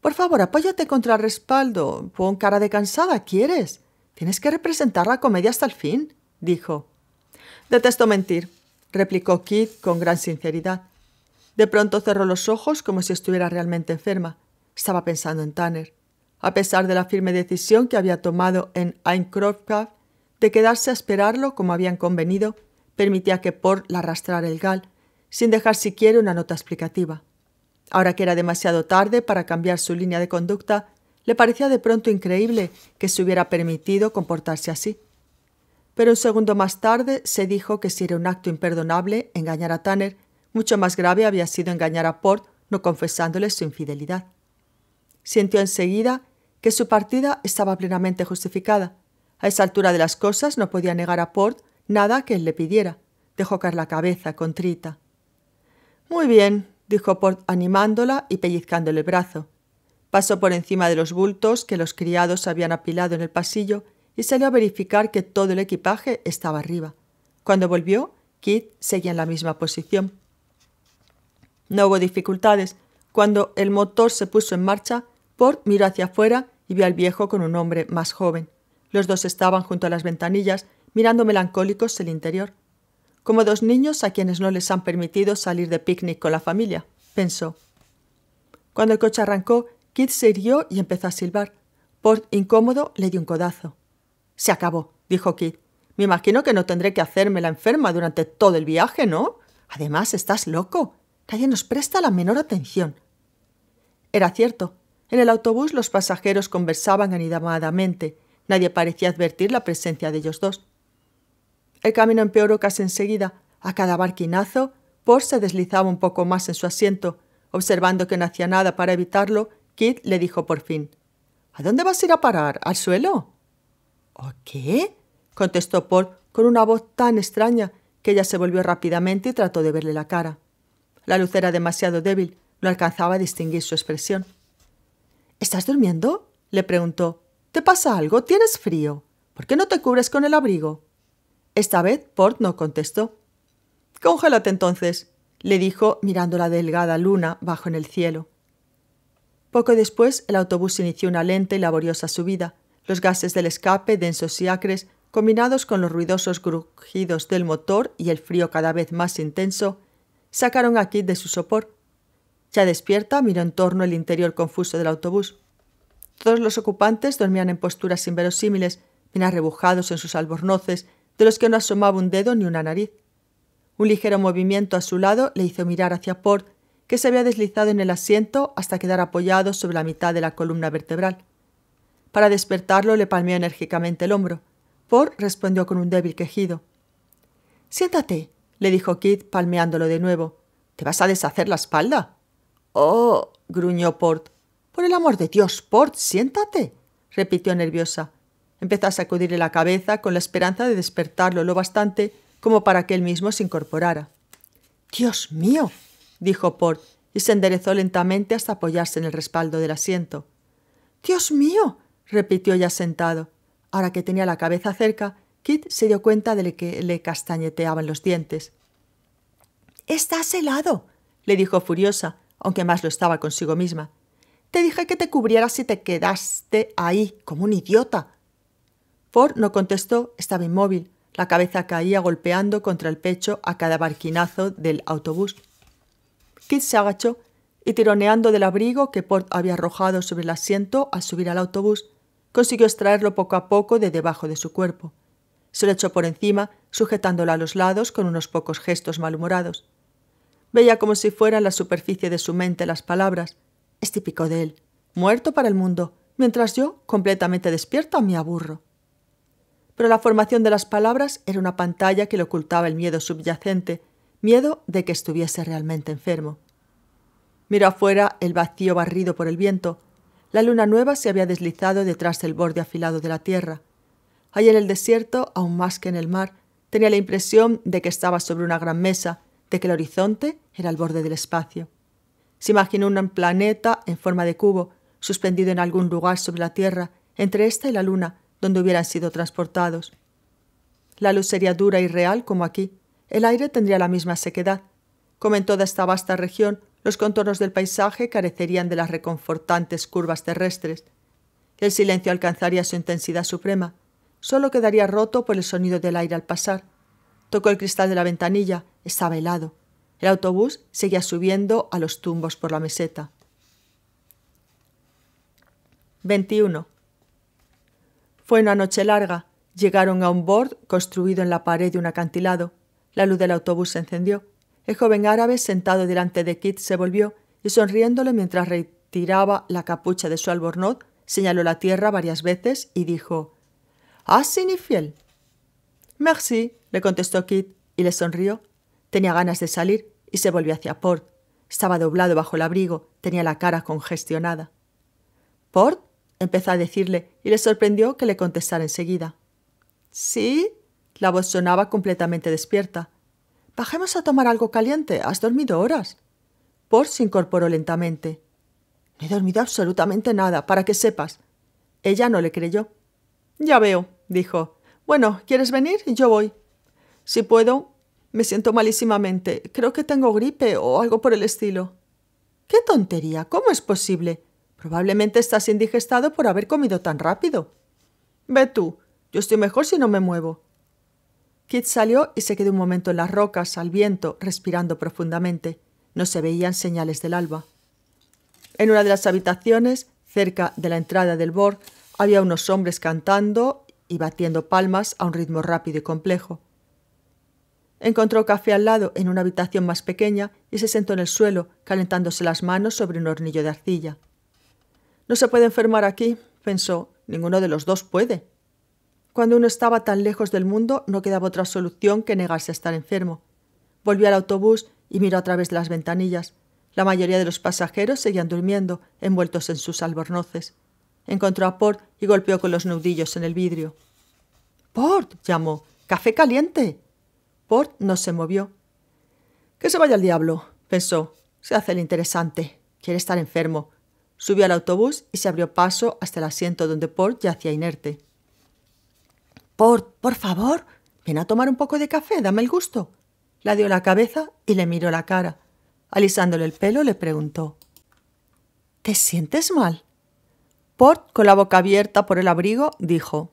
Por favor, apóyate contra el respaldo. Pon cara de cansada, ¿quieres? Tienes que representar la comedia hasta el fin, dijo. Detesto mentir, replicó Kit con gran sinceridad. De pronto cerró los ojos como si estuviera realmente enferma. Estaba pensando en Tanner. A pesar de la firme decisión que había tomado en Aincroft de quedarse a esperarlo como habían convenido, permitía que Port la arrastrara el gal, sin dejar siquiera una nota explicativa. Ahora que era demasiado tarde para cambiar su línea de conducta, le parecía de pronto increíble que se hubiera permitido comportarse así. Pero un segundo más tarde se dijo que si era un acto imperdonable engañar a Tanner, mucho más grave había sido engañar a Port no confesándole su infidelidad. Sintió enseguida que su partida estaba plenamente justificada, a esa altura de las cosas no podía negar a Port nada que él le pidiera. Dejó caer la cabeza, contrita. Muy bien, dijo Port animándola y pellizcándole el brazo. Pasó por encima de los bultos que los criados habían apilado en el pasillo y salió a verificar que todo el equipaje estaba arriba. Cuando volvió, Kit seguía en la misma posición. No hubo dificultades. Cuando el motor se puso en marcha, Port miró hacia afuera y vio al viejo con un hombre más joven. Los dos estaban junto a las ventanillas, mirando melancólicos el interior. Como dos niños a quienes no les han permitido salir de picnic con la familia, pensó. Cuando el coche arrancó, Kid se hirió y empezó a silbar. Port, incómodo, le dio un codazo. Se acabó, dijo Kid. Me imagino que no tendré que hacerme la enferma durante todo el viaje, ¿no? Además, estás loco. Nadie nos presta la menor atención. Era cierto. En el autobús los pasajeros conversaban animadamente, Nadie parecía advertir la presencia de ellos dos. El camino empeoró casi enseguida. A cada barquinazo, Paul se deslizaba un poco más en su asiento. Observando que no hacía nada para evitarlo, Kit le dijo por fin: ¿A dónde vas a ir a parar? ¿Al suelo? ¿O qué? contestó Paul con una voz tan extraña que ella se volvió rápidamente y trató de verle la cara. La luz era demasiado débil, no alcanzaba a distinguir su expresión. ¿Estás durmiendo? le preguntó. ¿Te pasa algo? ¿Tienes frío? ¿Por qué no te cubres con el abrigo? Esta vez Port no contestó. Congélate entonces, le dijo mirando la delgada luna bajo en el cielo. Poco después el autobús inició una lenta y laboriosa subida. Los gases del escape, densos y acres, combinados con los ruidosos grujidos del motor y el frío cada vez más intenso, sacaron a Kit de su sopor. Ya despierta, miró en torno el interior confuso del autobús. Todos los ocupantes dormían en posturas inverosímiles, bien arrebujados en sus albornoces, de los que no asomaba un dedo ni una nariz. Un ligero movimiento a su lado le hizo mirar hacia Port, que se había deslizado en el asiento hasta quedar apoyado sobre la mitad de la columna vertebral. Para despertarlo le palmeó enérgicamente el hombro. Port respondió con un débil quejido. Siéntate, le dijo Kit, palmeándolo de nuevo. ¿Te vas a deshacer la espalda? Oh, gruñó Port. Por el amor de Dios, Port, siéntate, repitió nerviosa. Empezó a sacudirle la cabeza con la esperanza de despertarlo lo bastante como para que él mismo se incorporara. Dios mío, dijo Port, y se enderezó lentamente hasta apoyarse en el respaldo del asiento. Dios mío, repitió ya sentado. Ahora que tenía la cabeza cerca, Kit se dio cuenta de que le castañeteaban los dientes. Estás helado, le dijo furiosa, aunque más lo estaba consigo misma. Te dije que te cubrieras y te quedaste ahí, como un idiota. Ford no contestó, estaba inmóvil. La cabeza caía golpeando contra el pecho a cada barquinazo del autobús. Kit se agachó y tironeando del abrigo que Port había arrojado sobre el asiento al subir al autobús, consiguió extraerlo poco a poco de debajo de su cuerpo. Se lo echó por encima, sujetándolo a los lados con unos pocos gestos malhumorados. Veía como si fuera la superficie de su mente las palabras, es típico de él, muerto para el mundo, mientras yo, completamente despierta, me aburro. Pero la formación de las palabras era una pantalla que le ocultaba el miedo subyacente, miedo de que estuviese realmente enfermo. Miró afuera el vacío barrido por el viento. La luna nueva se había deslizado detrás del borde afilado de la tierra. Allí en el desierto, aún más que en el mar, tenía la impresión de que estaba sobre una gran mesa, de que el horizonte era el borde del espacio. Se imaginó un planeta en forma de cubo, suspendido en algún lugar sobre la Tierra, entre ésta y la Luna, donde hubieran sido transportados. La luz sería dura y real como aquí. El aire tendría la misma sequedad. Como en toda esta vasta región, los contornos del paisaje carecerían de las reconfortantes curvas terrestres. El silencio alcanzaría su intensidad suprema. Solo quedaría roto por el sonido del aire al pasar. Tocó el cristal de la ventanilla. Estaba helado. El autobús seguía subiendo a los tumbos por la meseta. 21. Fue una noche larga. Llegaron a un bord construido en la pared de un acantilado. La luz del autobús se encendió. El joven árabe sentado delante de Kit se volvió y sonriéndole mientras retiraba la capucha de su albornoz, señaló la tierra varias veces y dijo: «Asini ah, infiel? Merci, le contestó Kit y le sonrió Tenía ganas de salir y se volvió hacia Port. Estaba doblado bajo el abrigo, tenía la cara congestionada. ¿Port? empezó a decirle y le sorprendió que le contestara enseguida. ¿Sí? La voz sonaba completamente despierta. Bajemos a tomar algo caliente. Has dormido horas. Port se incorporó lentamente. No he dormido absolutamente nada, para que sepas. Ella no le creyó. Ya veo, dijo. Bueno, ¿quieres venir? Yo voy. Si puedo, me siento malísimamente. Creo que tengo gripe o algo por el estilo. ¡Qué tontería! ¿Cómo es posible? Probablemente estás indigestado por haber comido tan rápido. Ve tú, yo estoy mejor si no me muevo. Kit salió y se quedó un momento en las rocas, al viento, respirando profundamente. No se veían señales del alba. En una de las habitaciones, cerca de la entrada del bor, había unos hombres cantando y batiendo palmas a un ritmo rápido y complejo. Encontró café al lado, en una habitación más pequeña, y se sentó en el suelo, calentándose las manos sobre un hornillo de arcilla. No se puede enfermar aquí, pensó, ninguno de los dos puede. Cuando uno estaba tan lejos del mundo, no quedaba otra solución que negarse a estar enfermo. Volvió al autobús y miró a través de las ventanillas. La mayoría de los pasajeros seguían durmiendo, envueltos en sus albornoces. Encontró a Port y golpeó con los nudillos en el vidrio. Port, llamó. Café caliente. Port no se movió. Que se vaya al diablo, pensó. Se hace el interesante. Quiere estar enfermo. Subió al autobús y se abrió paso hasta el asiento donde Port yacía inerte. Port, por favor, ven a tomar un poco de café, dame el gusto. La dio la cabeza y le miró la cara. Alisándole el pelo, le preguntó. ¿Te sientes mal? Port, con la boca abierta por el abrigo, dijo.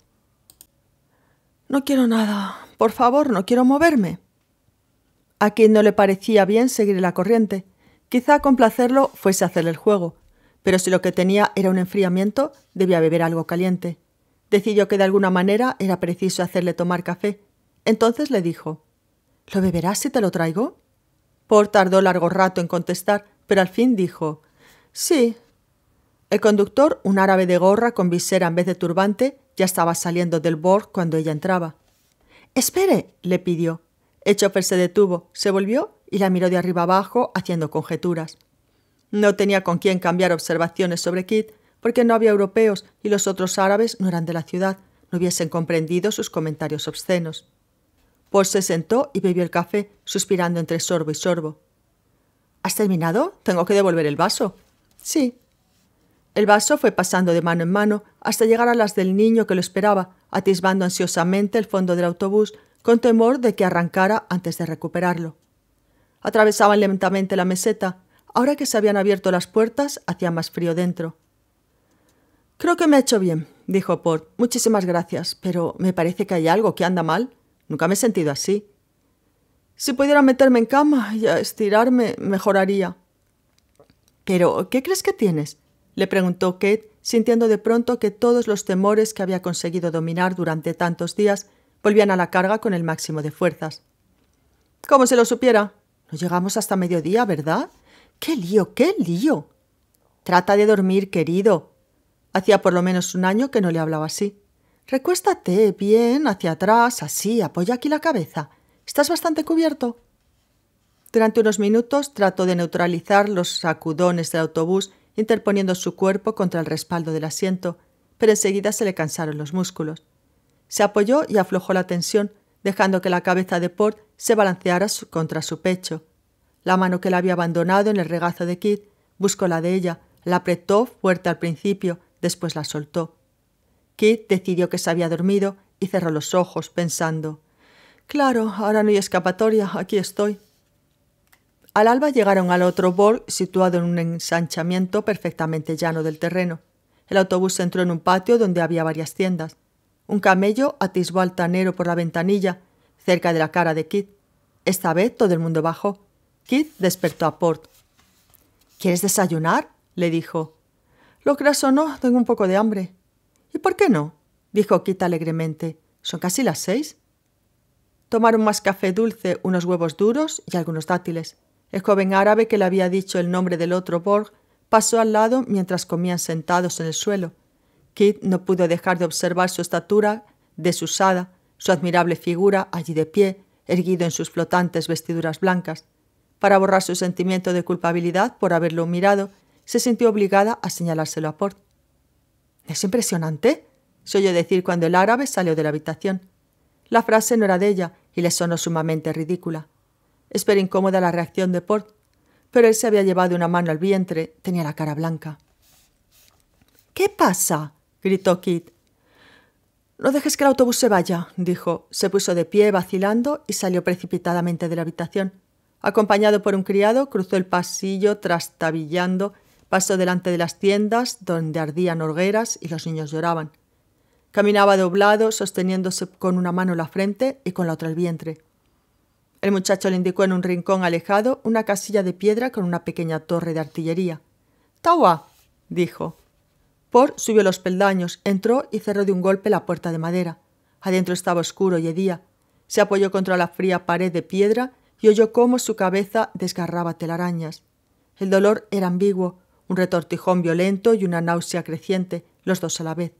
No quiero nada. Por favor, no quiero moverme. A quien no le parecía bien seguir la corriente, quizá complacerlo fuese hacer el juego, pero si lo que tenía era un enfriamiento, debía beber algo caliente. Decidió que de alguna manera era preciso hacerle tomar café. Entonces le dijo ¿Lo beberás si te lo traigo? Por tardó largo rato en contestar, pero al fin dijo Sí. El conductor, un árabe de gorra con visera en vez de turbante, ya estaba saliendo del Borg cuando ella entraba. Espere, le pidió. El chofer se detuvo, se volvió y la miró de arriba abajo, haciendo conjeturas. No tenía con quién cambiar observaciones sobre Kit, porque no había europeos y los otros árabes no eran de la ciudad, no hubiesen comprendido sus comentarios obscenos. Paul se sentó y bebió el café, suspirando entre sorbo y sorbo. ¿Has terminado? Tengo que devolver el vaso. Sí. El vaso fue pasando de mano en mano hasta llegar a las del niño que lo esperaba, atisbando ansiosamente el fondo del autobús con temor de que arrancara antes de recuperarlo. Atravesaban lentamente la meseta. Ahora que se habían abierto las puertas, hacía más frío dentro. Creo que me ha hecho bien, dijo Port. Muchísimas gracias, pero me parece que hay algo que anda mal. Nunca me he sentido así. Si pudiera meterme en cama y estirarme, mejoraría. Pero, ¿qué crees que tienes? le preguntó Kate, sintiendo de pronto que todos los temores que había conseguido dominar durante tantos días volvían a la carga con el máximo de fuerzas. ¿Cómo se lo supiera? No llegamos hasta mediodía, ¿verdad? ¡Qué lío, qué lío! Trata de dormir, querido. Hacía por lo menos un año que no le hablaba así. Recuéstate bien, hacia atrás, así, apoya aquí la cabeza. Estás bastante cubierto. Durante unos minutos trató de neutralizar los sacudones del autobús interponiendo su cuerpo contra el respaldo del asiento, pero enseguida se le cansaron los músculos. Se apoyó y aflojó la tensión, dejando que la cabeza de Port se balanceara contra su pecho. La mano que la había abandonado en el regazo de Kit buscó la de ella, la apretó fuerte al principio, después la soltó. Kit decidió que se había dormido y cerró los ojos, pensando Claro, ahora no hay escapatoria, aquí estoy. Al alba llegaron al otro borg situado en un ensanchamiento perfectamente llano del terreno. El autobús entró en un patio donde había varias tiendas. Un camello atisbó al tanero por la ventanilla, cerca de la cara de Kit. Esta vez todo el mundo bajó. Kit despertó a Port. ¿Quieres desayunar? le dijo. Lo creas o no, tengo un poco de hambre. ¿Y por qué no? dijo Kit alegremente. Son casi las seis. Tomaron más café dulce, unos huevos duros y algunos dátiles. El joven árabe que le había dicho el nombre del otro Borg pasó al lado mientras comían sentados en el suelo. Kit no pudo dejar de observar su estatura desusada, su admirable figura allí de pie, erguido en sus flotantes vestiduras blancas. Para borrar su sentimiento de culpabilidad por haberlo mirado, se sintió obligada a señalárselo a Port. Es impresionante, se oyó decir cuando el árabe salió de la habitación. La frase no era de ella y le sonó sumamente ridícula. Espera incómoda la reacción de Port, pero él se había llevado una mano al vientre, tenía la cara blanca. ¿Qué pasa? gritó Kit. No dejes que el autobús se vaya, dijo. Se puso de pie, vacilando, y salió precipitadamente de la habitación. Acompañado por un criado, cruzó el pasillo, trastabillando, pasó delante de las tiendas, donde ardían hogueras y los niños lloraban. Caminaba doblado, sosteniéndose con una mano la frente y con la otra el vientre. El muchacho le indicó en un rincón alejado una casilla de piedra con una pequeña torre de artillería. Tawa, dijo. Por subió los peldaños, entró y cerró de un golpe la puerta de madera. Adentro estaba oscuro y hedía. Se apoyó contra la fría pared de piedra y oyó cómo su cabeza desgarraba telarañas. El dolor era ambiguo, un retortijón violento y una náusea creciente, los dos a la vez.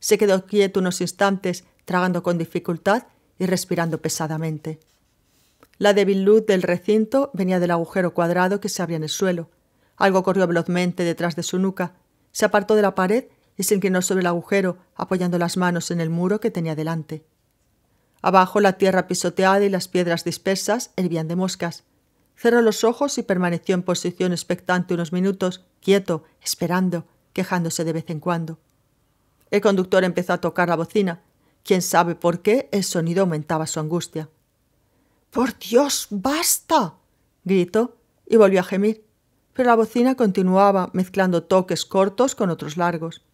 Se quedó quieto unos instantes, tragando con dificultad y respirando pesadamente. La débil luz del recinto venía del agujero cuadrado que se abría en el suelo. Algo corrió velozmente detrás de su nuca. Se apartó de la pared y se inclinó sobre el agujero, apoyando las manos en el muro que tenía delante. Abajo la tierra pisoteada y las piedras dispersas hervían de moscas. Cerró los ojos y permaneció en posición expectante unos minutos, quieto, esperando, quejándose de vez en cuando. El conductor empezó a tocar la bocina. Quién sabe por qué el sonido aumentaba su angustia. Por Dios, basta. gritó y volvió a gemir, pero la bocina continuaba mezclando toques cortos con otros largos.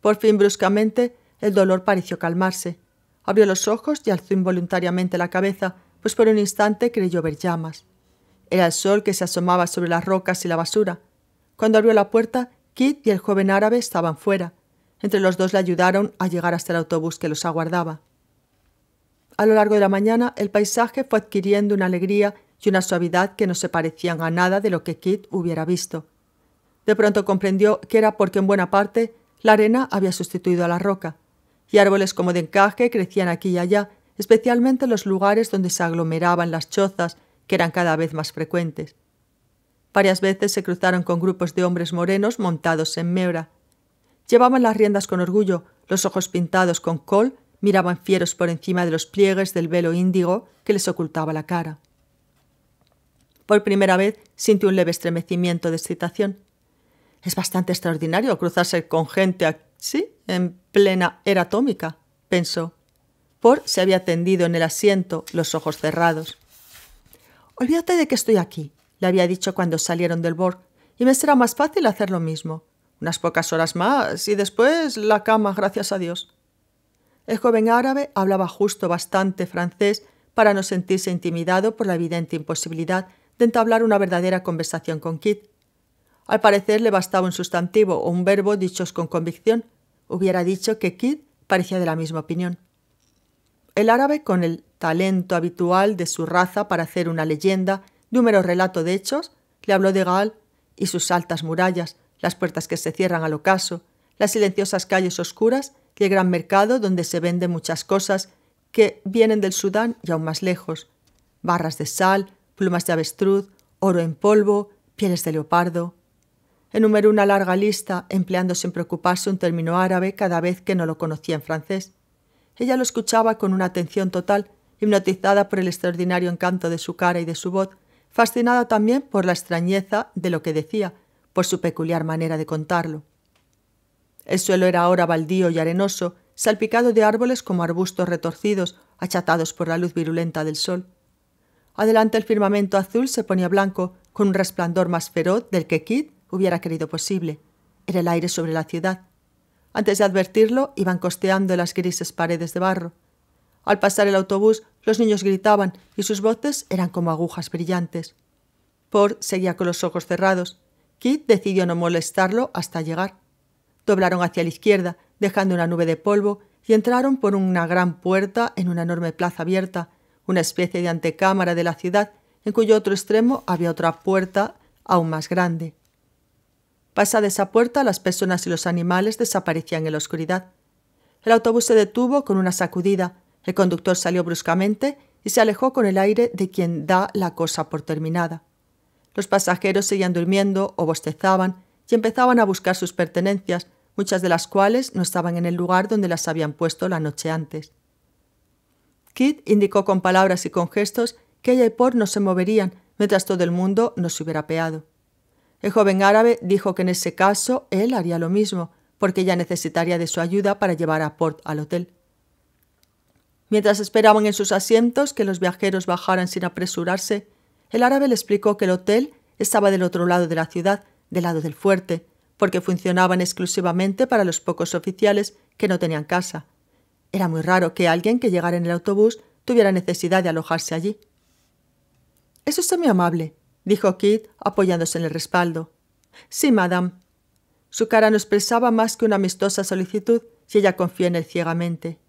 Por fin, bruscamente, el dolor pareció calmarse. Abrió los ojos y alzó involuntariamente la cabeza, pues por un instante creyó ver llamas. Era el sol que se asomaba sobre las rocas y la basura. Cuando abrió la puerta, Kit y el joven árabe estaban fuera. Entre los dos le ayudaron a llegar hasta el autobús que los aguardaba. A lo largo de la mañana, el paisaje fue adquiriendo una alegría y una suavidad que no se parecían a nada de lo que Kit hubiera visto. De pronto comprendió que era porque en buena parte la arena había sustituido a la roca, y árboles como de encaje crecían aquí y allá, especialmente en los lugares donde se aglomeraban las chozas, que eran cada vez más frecuentes. Varias veces se cruzaron con grupos de hombres morenos montados en mebra. Llevaban las riendas con orgullo, los ojos pintados con col miraban fieros por encima de los pliegues del velo índigo que les ocultaba la cara. Por primera vez sintió un leve estremecimiento de excitación. Es bastante extraordinario cruzarse con gente así en plena era atómica, pensó. Por se había tendido en el asiento, los ojos cerrados. Olvídate de que estoy aquí, le había dicho cuando salieron del Borg, y me será más fácil hacer lo mismo. Unas pocas horas más y después la cama, gracias a Dios. El joven árabe hablaba justo bastante francés para no sentirse intimidado por la evidente imposibilidad de entablar una verdadera conversación con Kidd. Al parecer le bastaba un sustantivo o un verbo dichos con convicción. Hubiera dicho que Kidd parecía de la misma opinión. El árabe, con el talento habitual de su raza para hacer una leyenda número relato de hechos, le habló de Gaal y sus altas murallas, las puertas que se cierran al ocaso, las silenciosas calles oscuras gran mercado donde se venden muchas cosas que vienen del Sudán y aún más lejos. Barras de sal, plumas de avestruz, oro en polvo, pieles de leopardo. Enumeró una larga lista, empleando sin preocuparse un término árabe cada vez que no lo conocía en francés. Ella lo escuchaba con una atención total, hipnotizada por el extraordinario encanto de su cara y de su voz, fascinada también por la extrañeza de lo que decía, por su peculiar manera de contarlo. El suelo era ahora baldío y arenoso, salpicado de árboles como arbustos retorcidos, achatados por la luz virulenta del sol. Adelante el firmamento azul se ponía blanco, con un resplandor más feroz del que Kit hubiera creído posible. Era el aire sobre la ciudad. Antes de advertirlo, iban costeando las grises paredes de barro. Al pasar el autobús, los niños gritaban y sus voces eran como agujas brillantes. Ford seguía con los ojos cerrados. Kit decidió no molestarlo hasta llegar doblaron hacia la izquierda, dejando una nube de polvo, y entraron por una gran puerta en una enorme plaza abierta, una especie de antecámara de la ciudad, en cuyo otro extremo había otra puerta aún más grande. Pasada esa puerta, las personas y los animales desaparecían en la oscuridad. El autobús se detuvo con una sacudida, el conductor salió bruscamente y se alejó con el aire de quien da la cosa por terminada. Los pasajeros seguían durmiendo o bostezaban y empezaban a buscar sus pertenencias, muchas de las cuales no estaban en el lugar donde las habían puesto la noche antes. Kit indicó con palabras y con gestos que ella y Port no se moverían mientras todo el mundo no se hubiera peado. El joven árabe dijo que en ese caso él haría lo mismo, porque ella necesitaría de su ayuda para llevar a Port al hotel. Mientras esperaban en sus asientos que los viajeros bajaran sin apresurarse, el árabe le explicó que el hotel estaba del otro lado de la ciudad, del lado del fuerte, porque funcionaban exclusivamente para los pocos oficiales que no tenían casa. Era muy raro que alguien que llegara en el autobús tuviera necesidad de alojarse allí. Eso es muy amable, dijo Kit, apoyándose en el respaldo. Sí, madame. Su cara no expresaba más que una amistosa solicitud si ella confía en él ciegamente.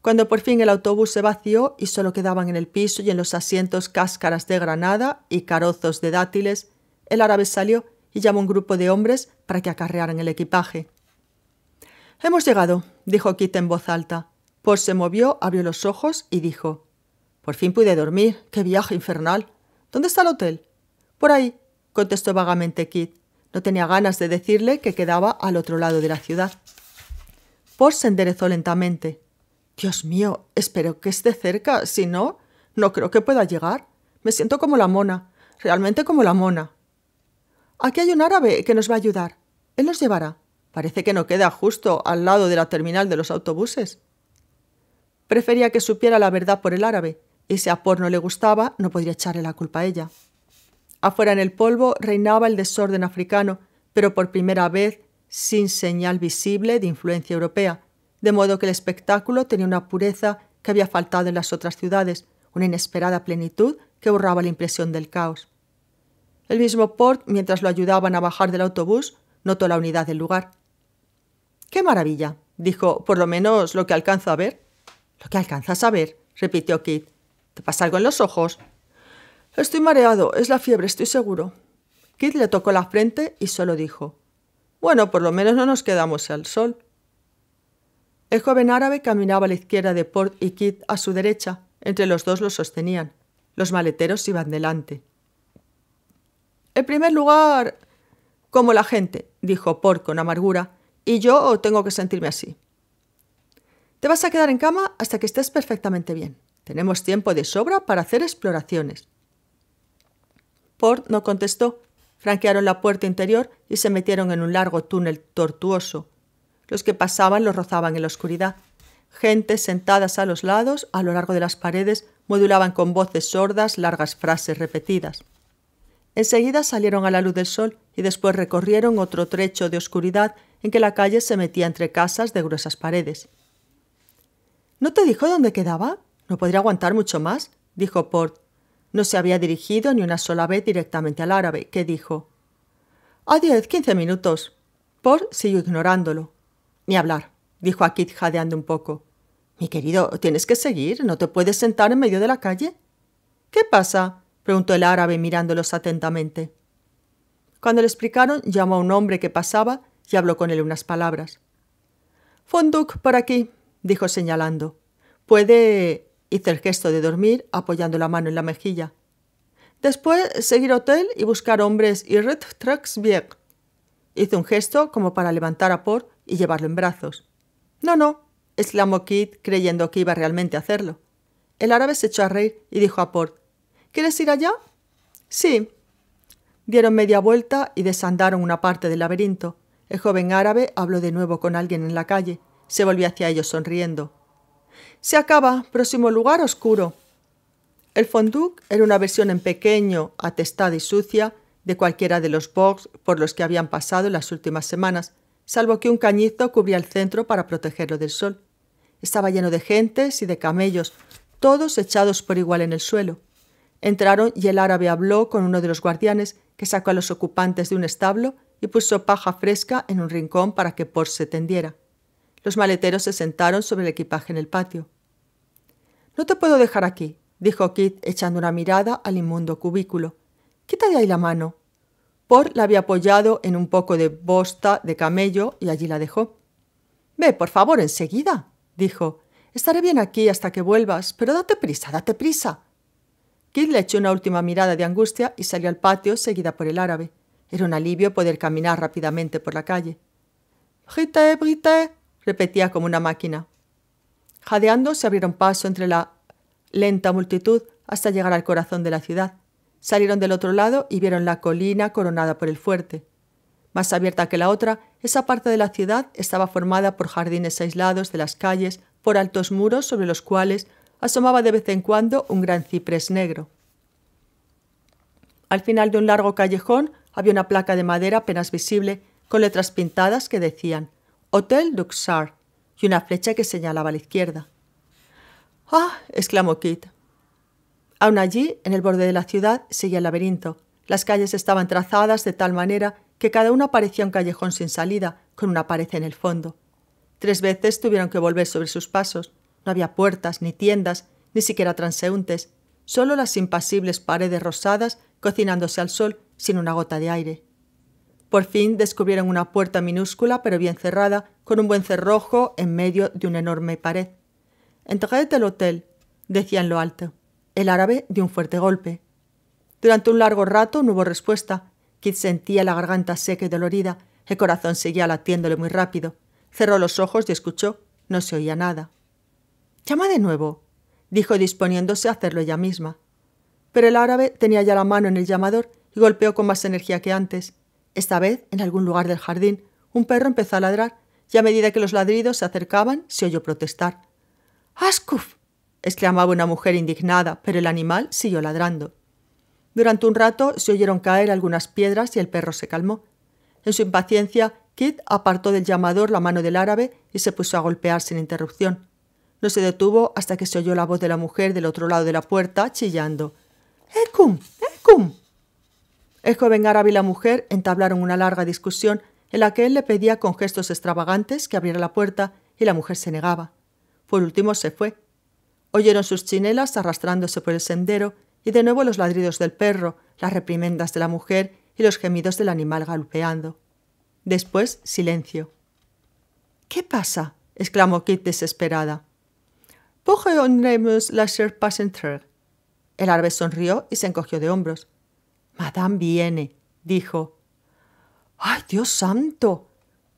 Cuando por fin el autobús se vació y solo quedaban en el piso y en los asientos cáscaras de granada y carozos de dátiles, el árabe salió y llamó a un grupo de hombres para que acarrearan el equipaje. Hemos llegado, dijo Kit en voz alta. Por se movió, abrió los ojos y dijo Por fin pude dormir. Qué viaje infernal. ¿Dónde está el hotel? Por ahí, contestó vagamente Kit. No tenía ganas de decirle que quedaba al otro lado de la ciudad. Por se enderezó lentamente. Dios mío, espero que esté cerca, si no, no creo que pueda llegar. Me siento como la mona, realmente como la mona. Aquí hay un árabe que nos va a ayudar. Él nos llevará. Parece que no queda justo al lado de la terminal de los autobuses. Prefería que supiera la verdad por el árabe, y si a Por no le gustaba, no podría echarle la culpa a ella. Afuera en el polvo reinaba el desorden africano, pero por primera vez sin señal visible de influencia europea, de modo que el espectáculo tenía una pureza que había faltado en las otras ciudades, una inesperada plenitud que borraba la impresión del caos. El mismo Port, mientras lo ayudaban a bajar del autobús, notó la unidad del lugar. ¡Qué maravilla! dijo, por lo menos lo que alcanzo a ver. Lo que alcanzas a ver, repitió Kit. ¿Te pasa algo en los ojos? Estoy mareado, es la fiebre, estoy seguro. Kit le tocó la frente y solo dijo, Bueno, por lo menos no nos quedamos al sol. El joven árabe caminaba a la izquierda de Port y Kit a su derecha. Entre los dos lo sostenían. Los maleteros iban delante. En primer lugar, como la gente, dijo Por con amargura, y yo tengo que sentirme así. Te vas a quedar en cama hasta que estés perfectamente bien. Tenemos tiempo de sobra para hacer exploraciones. Port no contestó. Franquearon la puerta interior y se metieron en un largo túnel tortuoso. Los que pasaban los rozaban en la oscuridad. Gentes sentadas a los lados, a lo largo de las paredes, modulaban con voces sordas largas frases repetidas. Enseguida salieron a la luz del sol y después recorrieron otro trecho de oscuridad en que la calle se metía entre casas de gruesas paredes. ¿No te dijo dónde quedaba? No podría aguantar mucho más, dijo Port. No se había dirigido ni una sola vez directamente al árabe, que dijo a diez, quince minutos. Port siguió ignorándolo. Ni hablar, dijo a Kit jadeando un poco. Mi querido, tienes que seguir, no te puedes sentar en medio de la calle. ¿Qué pasa? preguntó el árabe mirándolos atentamente. Cuando le explicaron, llamó a un hombre que pasaba y habló con él unas palabras. Fonduk por aquí, dijo señalando. Puede. hizo el gesto de dormir, apoyando la mano en la mejilla. Después seguir hotel y buscar hombres y red trucks bien. Hizo un gesto como para levantar a Por y llevarlo en brazos. No, no, exclamó Kit, creyendo que iba realmente a hacerlo. El árabe se echó a reír y dijo a Port ¿Quieres ir allá? Sí. Dieron media vuelta y desandaron una parte del laberinto. El joven árabe habló de nuevo con alguien en la calle. Se volvió hacia ellos sonriendo. Se acaba, próximo lugar oscuro. El fonduc era una versión en pequeño, atestada y sucia de cualquiera de los bogs por los que habían pasado en las últimas semanas, salvo que un cañizo cubría el centro para protegerlo del sol. Estaba lleno de gentes y de camellos, todos echados por igual en el suelo. Entraron y el árabe habló con uno de los guardianes que sacó a los ocupantes de un establo y puso paja fresca en un rincón para que Por se tendiera. Los maleteros se sentaron sobre el equipaje en el patio. No te puedo dejar aquí, dijo Kit echando una mirada al inmundo cubículo. Quita de ahí la mano. Por la había apoyado en un poco de bosta de camello y allí la dejó. Ve, por favor, enseguida, dijo. Estaré bien aquí hasta que vuelvas, pero date prisa, date prisa. Kid le echó una última mirada de angustia y salió al patio seguida por el árabe. Era un alivio poder caminar rápidamente por la calle. Brité, brité, repetía como una máquina. Jadeando se abrieron paso entre la lenta multitud hasta llegar al corazón de la ciudad. Salieron del otro lado y vieron la colina coronada por el fuerte. Más abierta que la otra, esa parte de la ciudad estaba formada por jardines aislados de las calles, por altos muros sobre los cuales asomaba de vez en cuando un gran ciprés negro. Al final de un largo callejón había una placa de madera apenas visible con letras pintadas que decían Hotel Luxor» y una flecha que señalaba a la izquierda. ¡Ah! exclamó Kit. Aún allí, en el borde de la ciudad, seguía el laberinto. Las calles estaban trazadas de tal manera que cada una parecía un callejón sin salida, con una pared en el fondo. Tres veces tuvieron que volver sobre sus pasos, no había puertas, ni tiendas, ni siquiera transeúntes, solo las impasibles paredes rosadas cocinándose al sol sin una gota de aire. Por fin descubrieron una puerta minúscula pero bien cerrada, con un buen cerrojo en medio de una enorme pared. Entré el hotel, decía en lo alto, el árabe dio un fuerte golpe. Durante un largo rato no hubo respuesta. Kid sentía la garganta seca y dolorida, el corazón seguía latiéndole muy rápido. Cerró los ojos y escuchó. No se oía nada. Llama de nuevo, dijo disponiéndose a hacerlo ella misma. Pero el árabe tenía ya la mano en el llamador y golpeó con más energía que antes. Esta vez, en algún lugar del jardín, un perro empezó a ladrar y a medida que los ladridos se acercaban, se oyó protestar. ¡Ascuf! exclamaba una mujer indignada, pero el animal siguió ladrando. Durante un rato se oyeron caer algunas piedras y el perro se calmó. En su impaciencia, Kit apartó del llamador la mano del árabe y se puso a golpear sin interrupción. No se detuvo hasta que se oyó la voz de la mujer del otro lado de la puerta chillando. —¡Ecum! Eh, ¡Ecum! Eh, el joven árabe y la mujer entablaron una larga discusión en la que él le pedía con gestos extravagantes que abriera la puerta y la mujer se negaba. Por último se fue. Oyeron sus chinelas arrastrándose por el sendero y de nuevo los ladridos del perro, las reprimendas de la mujer y los gemidos del animal galopeando. Después, silencio. ¿Qué pasa? exclamó Kit desesperada la El árabe sonrió y se encogió de hombros. Madame viene, dijo. ¡Ay, Dios santo!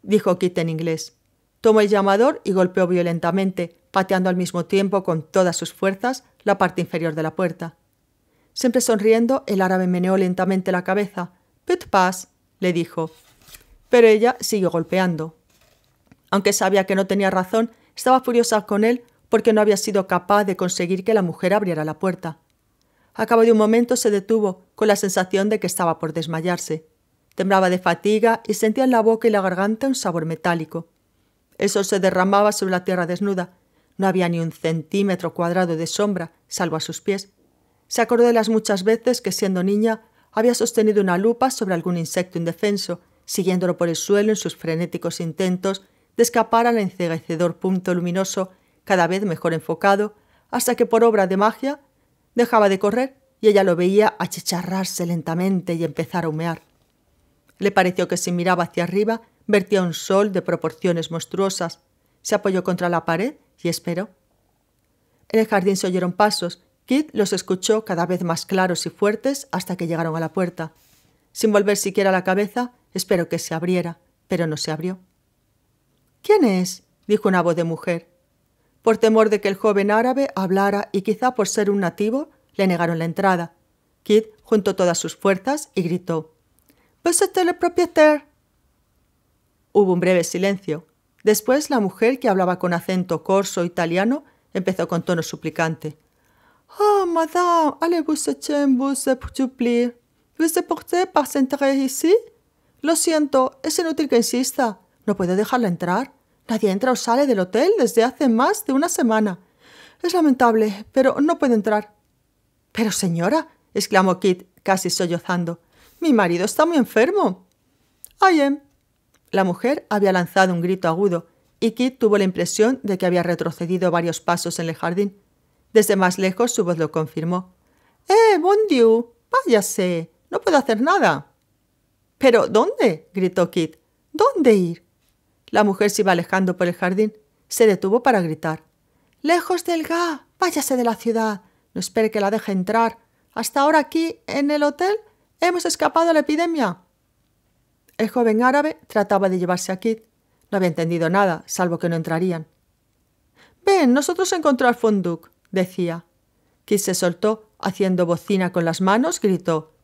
dijo Kit en inglés. Tomó el llamador y golpeó violentamente, pateando al mismo tiempo con todas sus fuerzas la parte inferior de la puerta. Siempre sonriendo, el árabe meneó lentamente la cabeza. Put pas!», le dijo. Pero ella siguió golpeando. Aunque sabía que no tenía razón, estaba furiosa con él porque no había sido capaz de conseguir que la mujer abriera la puerta. A cabo de un momento se detuvo, con la sensación de que estaba por desmayarse. Temblaba de fatiga y sentía en la boca y la garganta un sabor metálico. Eso se derramaba sobre la tierra desnuda. No había ni un centímetro cuadrado de sombra, salvo a sus pies. Se acordó de las muchas veces que, siendo niña, había sostenido una lupa sobre algún insecto indefenso, siguiéndolo por el suelo en sus frenéticos intentos de escapar al enceguecedor punto luminoso cada vez mejor enfocado, hasta que por obra de magia dejaba de correr y ella lo veía achicharrarse lentamente y empezar a humear. Le pareció que si miraba hacia arriba vertía un sol de proporciones monstruosas. Se apoyó contra la pared y esperó. En el jardín se oyeron pasos. Kit los escuchó cada vez más claros y fuertes hasta que llegaron a la puerta. Sin volver siquiera la cabeza, esperó que se abriera, pero no se abrió. ¿Quién es? dijo una voz de mujer. Por temor de que el joven árabe hablara y quizá por ser un nativo, le negaron la entrada. Kid juntó todas sus fuerzas y gritó: ¡Pásate pues este el Hubo un breve silencio. Después la mujer, que hablaba con acento corso italiano, empezó con tono suplicante. Ah, madame, allez-vous supplier. ¿Vous par ici? Lo siento, es inútil que insista. No puedo dejarla entrar. Nadie entra o sale del hotel desde hace más de una semana. Es lamentable, pero no puede entrar. Pero señora, exclamó Kit, casi sollozando, mi marido está muy enfermo. Ayem, La mujer había lanzado un grito agudo, y Kit tuvo la impresión de que había retrocedido varios pasos en el jardín. Desde más lejos su voz lo confirmó. ¡Eh, bon Dieu! ¡Váyase! No puedo hacer nada. ¿Pero dónde? gritó Kit. ¿Dónde ir? La mujer se iba alejando por el jardín. Se detuvo para gritar. Lejos del ga. Váyase de la ciudad. No espere que la deje entrar. Hasta ahora aquí, en el hotel, hemos escapado a la epidemia. El joven árabe trataba de llevarse a Kit. No había entendido nada, salvo que no entrarían. Ven, nosotros encontró al Fonduk, decía. Kit se soltó, haciendo bocina con las manos, gritó.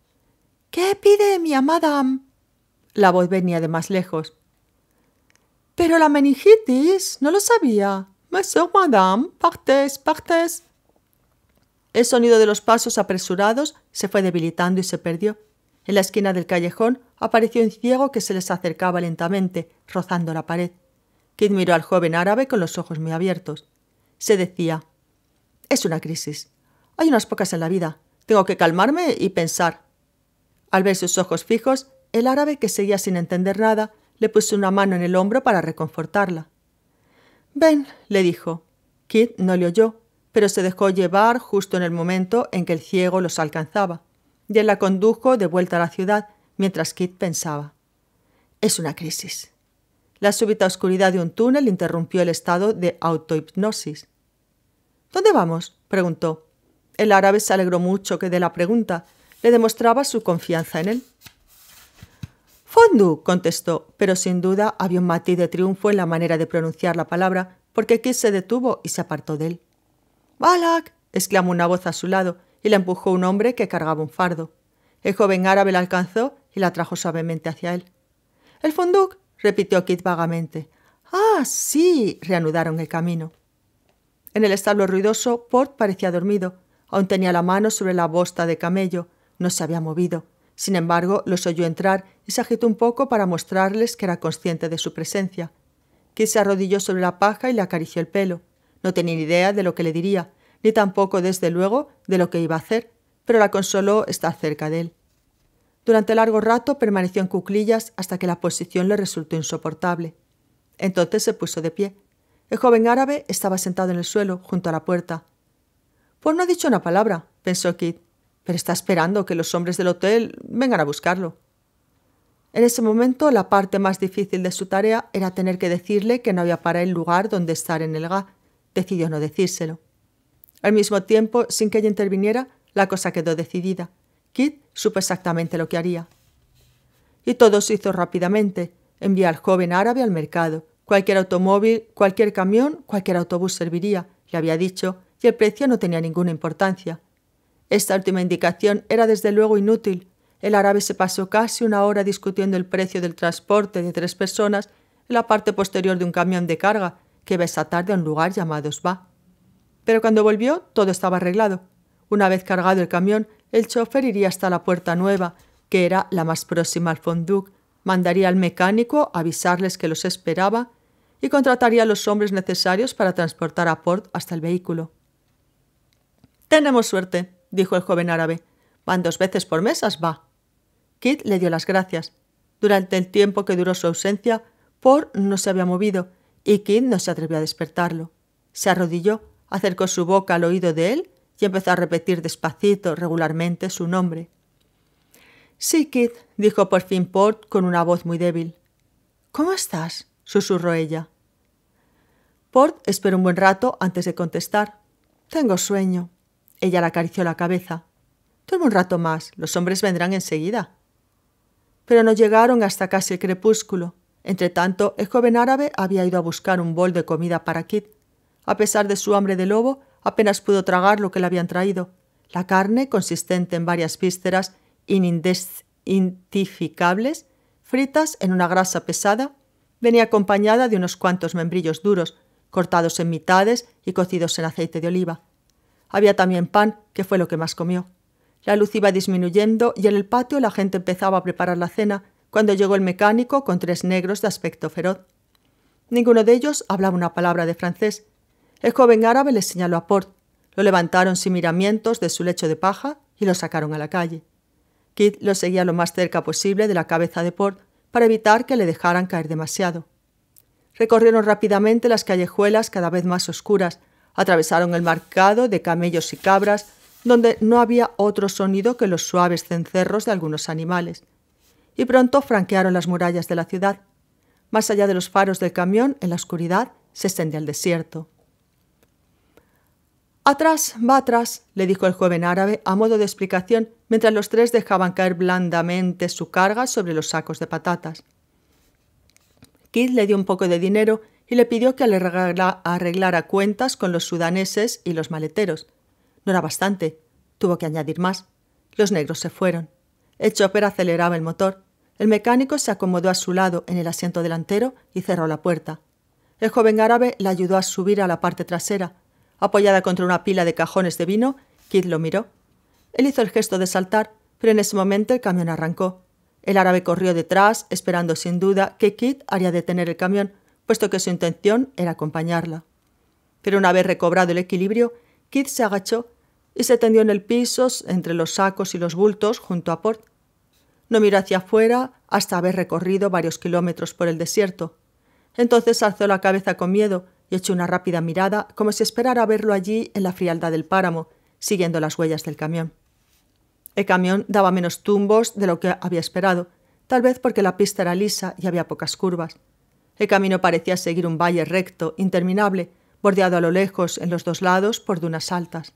¿Qué epidemia, madame? La voz venía de más lejos. Pero la meningitis no lo sabía. Monsieur, madame, partes, partes. El sonido de los pasos apresurados se fue debilitando y se perdió. En la esquina del callejón apareció un ciego que se les acercaba lentamente, rozando la pared. Kid miró al joven árabe con los ojos muy abiertos. Se decía, es una crisis. Hay unas pocas en la vida. Tengo que calmarme y pensar. Al ver sus ojos fijos, el árabe, que seguía sin entender nada, le puso una mano en el hombro para reconfortarla. Ven, le dijo. Kit no le oyó, pero se dejó llevar justo en el momento en que el ciego los alcanzaba, y él la condujo de vuelta a la ciudad, mientras Kit pensaba. Es una crisis. La súbita oscuridad de un túnel interrumpió el estado de autohipnosis. ¿Dónde vamos? preguntó. El árabe se alegró mucho que de la pregunta le demostraba su confianza en él contestó, pero sin duda había un matiz de triunfo en la manera de pronunciar la palabra, porque Kit se detuvo y se apartó de él. Balak, exclamó una voz a su lado, y la empujó un hombre que cargaba un fardo. El joven árabe la alcanzó y la trajo suavemente hacia él. El Fonduc repitió Kit vagamente. Ah, sí, reanudaron el camino. En el establo ruidoso, Port parecía dormido. Aún tenía la mano sobre la bosta de camello. No se había movido. Sin embargo, los oyó entrar y se agitó un poco para mostrarles que era consciente de su presencia. Que se arrodilló sobre la paja y le acarició el pelo. No tenía ni idea de lo que le diría, ni tampoco, desde luego, de lo que iba a hacer, pero la consoló estar cerca de él. Durante largo rato permaneció en cuclillas hasta que la posición le resultó insoportable. Entonces se puso de pie. El joven árabe estaba sentado en el suelo, junto a la puerta. Pues no ha dicho una palabra, pensó Kit pero está esperando que los hombres del hotel vengan a buscarlo. En ese momento la parte más difícil de su tarea era tener que decirle que no había para él lugar donde estar en el GA. Decidió no decírselo. Al mismo tiempo, sin que ella interviniera, la cosa quedó decidida. Kit supo exactamente lo que haría. Y todo se hizo rápidamente. Envía al joven árabe al mercado. Cualquier automóvil, cualquier camión, cualquier autobús serviría, le había dicho, y el precio no tenía ninguna importancia. Esta última indicación era desde luego inútil. El árabe se pasó casi una hora discutiendo el precio del transporte de tres personas en la parte posterior de un camión de carga que iba esa tarde a un lugar llamado Sba. Pero cuando volvió, todo estaba arreglado. Una vez cargado el camión, el chofer iría hasta la puerta nueva, que era la más próxima al Fonduc, mandaría al mecánico avisarles que los esperaba y contrataría a los hombres necesarios para transportar a Port hasta el vehículo. Tenemos suerte, dijo el joven árabe. Van dos veces por mesas, va. Kit le dio las gracias. Durante el tiempo que duró su ausencia, Port no se había movido y Kit no se atrevió a despertarlo. Se arrodilló, acercó su boca al oído de él y empezó a repetir despacito, regularmente, su nombre. Sí, Kit, dijo por fin Port con una voz muy débil. ¿Cómo estás? susurró ella. Port esperó un buen rato antes de contestar. Tengo sueño. Ella le acarició la cabeza. Duerme un rato más, los hombres vendrán enseguida. Pero no llegaron hasta casi el crepúsculo. Entre tanto, el joven árabe había ido a buscar un bol de comida para Kit. A pesar de su hambre de lobo, apenas pudo tragar lo que le habían traído. La carne, consistente en varias vísceras inidentificables, fritas en una grasa pesada, venía acompañada de unos cuantos membrillos duros, cortados en mitades y cocidos en aceite de oliva. Había también pan, que fue lo que más comió. La luz iba disminuyendo y en el patio la gente empezaba a preparar la cena cuando llegó el mecánico con tres negros de aspecto feroz. Ninguno de ellos hablaba una palabra de francés. El joven árabe le señaló a Port. Lo levantaron sin miramientos de su lecho de paja y lo sacaron a la calle. Kit lo seguía lo más cerca posible de la cabeza de Port para evitar que le dejaran caer demasiado. Recorrieron rápidamente las callejuelas cada vez más oscuras, Atravesaron el mercado de camellos y cabras, donde no había otro sonido que los suaves cencerros de algunos animales. Y pronto franquearon las murallas de la ciudad. Más allá de los faros del camión, en la oscuridad, se extendía el desierto. Atrás, va atrás, le dijo el joven árabe a modo de explicación mientras los tres dejaban caer blandamente su carga sobre los sacos de patatas. Kid le dio un poco de dinero y le pidió que le arreglara cuentas con los sudaneses y los maleteros. No era bastante, tuvo que añadir más. Los negros se fueron. El chopper aceleraba el motor. El mecánico se acomodó a su lado en el asiento delantero y cerró la puerta. El joven árabe la ayudó a subir a la parte trasera. Apoyada contra una pila de cajones de vino, Kid lo miró. Él hizo el gesto de saltar, pero en ese momento el camión arrancó. El árabe corrió detrás, esperando sin duda que Kid haría detener el camión, puesto que su intención era acompañarla. Pero una vez recobrado el equilibrio, Kid se agachó y se tendió en el piso entre los sacos y los bultos junto a Port. No miró hacia afuera hasta haber recorrido varios kilómetros por el desierto. Entonces alzó la cabeza con miedo y echó una rápida mirada como si esperara verlo allí en la frialdad del páramo, siguiendo las huellas del camión. El camión daba menos tumbos de lo que había esperado, tal vez porque la pista era lisa y había pocas curvas. El camino parecía seguir un valle recto, interminable, bordeado a lo lejos en los dos lados por dunas altas.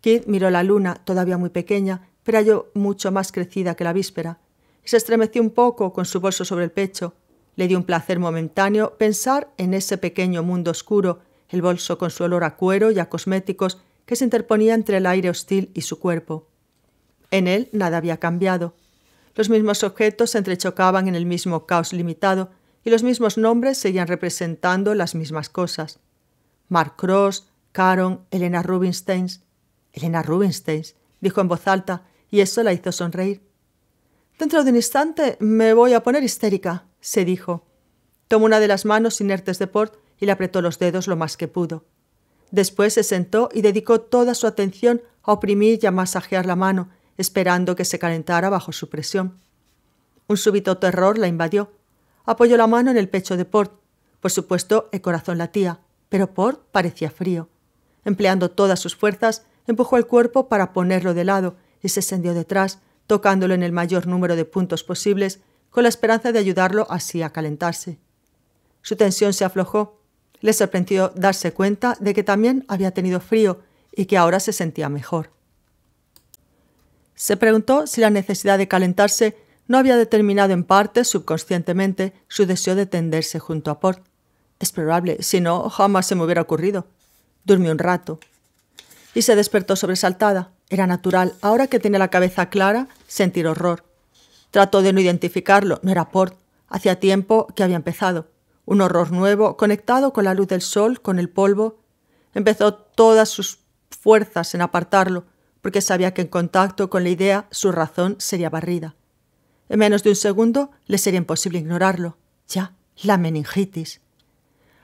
Kid miró la luna, todavía muy pequeña, pero halló mucho más crecida que la víspera, y se estremeció un poco con su bolso sobre el pecho. Le dio un placer momentáneo pensar en ese pequeño mundo oscuro, el bolso con su olor a cuero y a cosméticos que se interponía entre el aire hostil y su cuerpo. En él nada había cambiado. Los mismos objetos se entrechocaban en el mismo caos limitado, y los mismos nombres seguían representando las mismas cosas. Mark Cross, Caron, Elena Rubinstein. Elena Rubinstein, dijo en voz alta, y eso la hizo sonreír. Dentro de un instante me voy a poner histérica, se dijo. Tomó una de las manos inertes de Port y le apretó los dedos lo más que pudo. Después se sentó y dedicó toda su atención a oprimir y a masajear la mano, esperando que se calentara bajo su presión. Un súbito terror la invadió. Apoyó la mano en el pecho de Port. Por supuesto, el corazón latía, pero Port parecía frío. Empleando todas sus fuerzas, empujó el cuerpo para ponerlo de lado y se extendió detrás, tocándolo en el mayor número de puntos posibles, con la esperanza de ayudarlo así a calentarse. Su tensión se aflojó. Le sorprendió darse cuenta de que también había tenido frío y que ahora se sentía mejor. Se preguntó si la necesidad de calentarse no había determinado en parte subconscientemente su deseo de tenderse junto a Port. Es probable, si no, jamás se me hubiera ocurrido. Durmió un rato. Y se despertó sobresaltada. Era natural, ahora que tenía la cabeza clara, sentir horror. Trató de no identificarlo, no era Port. Hacía tiempo que había empezado. Un horror nuevo, conectado con la luz del sol, con el polvo. Empezó todas sus fuerzas en apartarlo, porque sabía que en contacto con la idea su razón sería barrida. En menos de un segundo le sería imposible ignorarlo. Ya, la meningitis.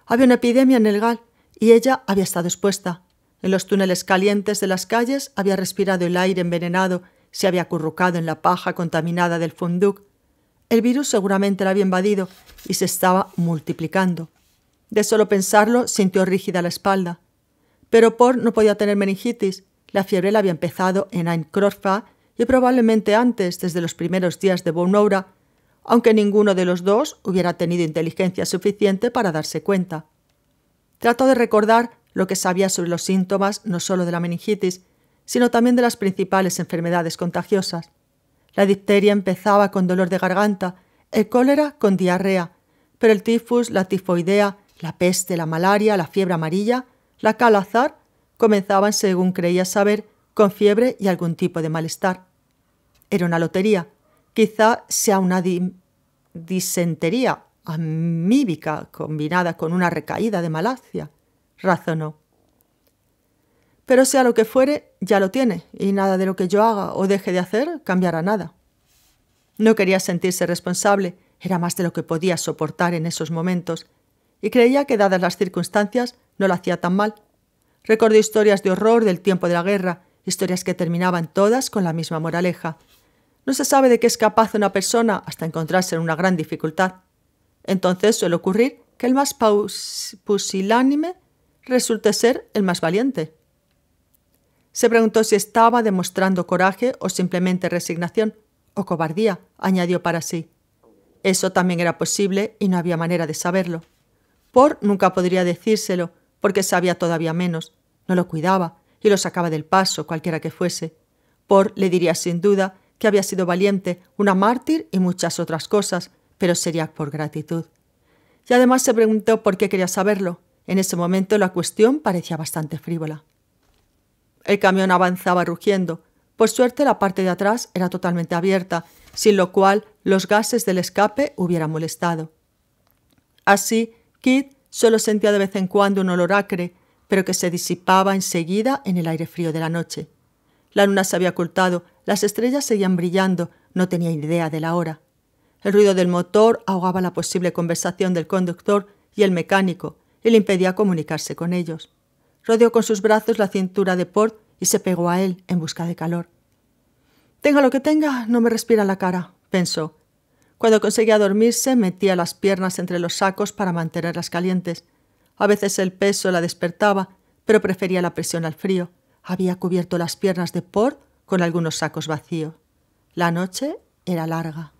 Había una epidemia en el GAL y ella había estado expuesta. En los túneles calientes de las calles había respirado el aire envenenado, se había acurrucado en la paja contaminada del funduc. El virus seguramente la había invadido y se estaba multiplicando. De solo pensarlo, sintió rígida la espalda. Pero Por no podía tener meningitis. La fiebre la había empezado en y probablemente antes, desde los primeros días de Bonora, aunque ninguno de los dos hubiera tenido inteligencia suficiente para darse cuenta. Trató de recordar lo que sabía sobre los síntomas no solo de la meningitis, sino también de las principales enfermedades contagiosas. La difteria empezaba con dolor de garganta, el cólera con diarrea, pero el tifus, la tifoidea, la peste, la malaria, la fiebre amarilla, la calazar, comenzaban, según creía saber, con fiebre y algún tipo de malestar. Era una lotería. Quizá sea una disentería amíbica combinada con una recaída de malacia, razonó. Pero sea lo que fuere, ya lo tiene, y nada de lo que yo haga o deje de hacer cambiará nada. No quería sentirse responsable, era más de lo que podía soportar en esos momentos, y creía que dadas las circunstancias no lo hacía tan mal. Recordé historias de horror del tiempo de la guerra, historias que terminaban todas con la misma moraleja. No se sabe de qué es capaz una persona hasta encontrarse en una gran dificultad. Entonces suele ocurrir que el más pusilánime resulte ser el más valiente. Se preguntó si estaba demostrando coraje o simplemente resignación o cobardía, añadió para sí. Eso también era posible y no había manera de saberlo. Por nunca podría decírselo, porque sabía todavía menos, no lo cuidaba y lo sacaba del paso, cualquiera que fuese. Por le diría sin duda que había sido valiente, una mártir y muchas otras cosas, pero sería por gratitud. Y además se preguntó por qué quería saberlo. En ese momento la cuestión parecía bastante frívola. El camión avanzaba rugiendo. Por suerte la parte de atrás era totalmente abierta, sin lo cual los gases del escape hubieran molestado. Así, Kid solo sentía de vez en cuando un olor acre, pero que se disipaba enseguida en el aire frío de la noche. La luna se había ocultado, las estrellas seguían brillando, no tenía idea de la hora. El ruido del motor ahogaba la posible conversación del conductor y el mecánico y le impedía comunicarse con ellos. Rodeó con sus brazos la cintura de Port y se pegó a él en busca de calor. Tenga lo que tenga, no me respira la cara, pensó. Cuando conseguía dormirse, metía las piernas entre los sacos para mantenerlas calientes. A veces el peso la despertaba, pero prefería la presión al frío había cubierto las piernas de Port con algunos sacos vacíos. La noche era larga.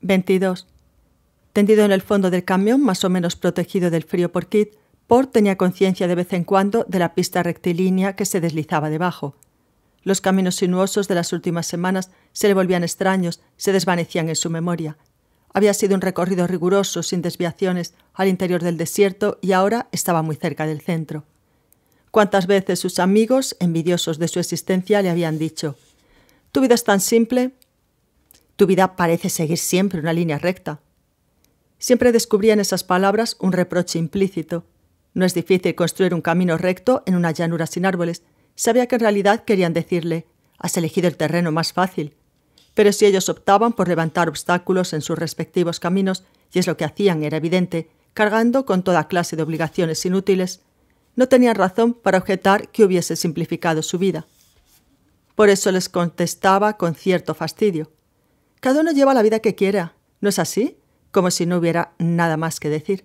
22. Tendido en el fondo del camión, más o menos protegido del frío por Kit, Port tenía conciencia de vez en cuando de la pista rectilínea que se deslizaba debajo. Los caminos sinuosos de las últimas semanas se le volvían extraños, se desvanecían en su memoria. Había sido un recorrido riguroso, sin desviaciones, al interior del desierto y ahora estaba muy cerca del centro cuántas veces sus amigos, envidiosos de su existencia, le habían dicho, Tu vida es tan simple, tu vida parece seguir siempre una línea recta. Siempre descubría en esas palabras un reproche implícito. No es difícil construir un camino recto en una llanura sin árboles. Sabía que en realidad querían decirle, has elegido el terreno más fácil. Pero si ellos optaban por levantar obstáculos en sus respectivos caminos, y es lo que hacían, era evidente, cargando con toda clase de obligaciones inútiles, no tenían razón para objetar que hubiese simplificado su vida. Por eso les contestaba con cierto fastidio. Cada uno lleva la vida que quiera, ¿no es así? Como si no hubiera nada más que decir.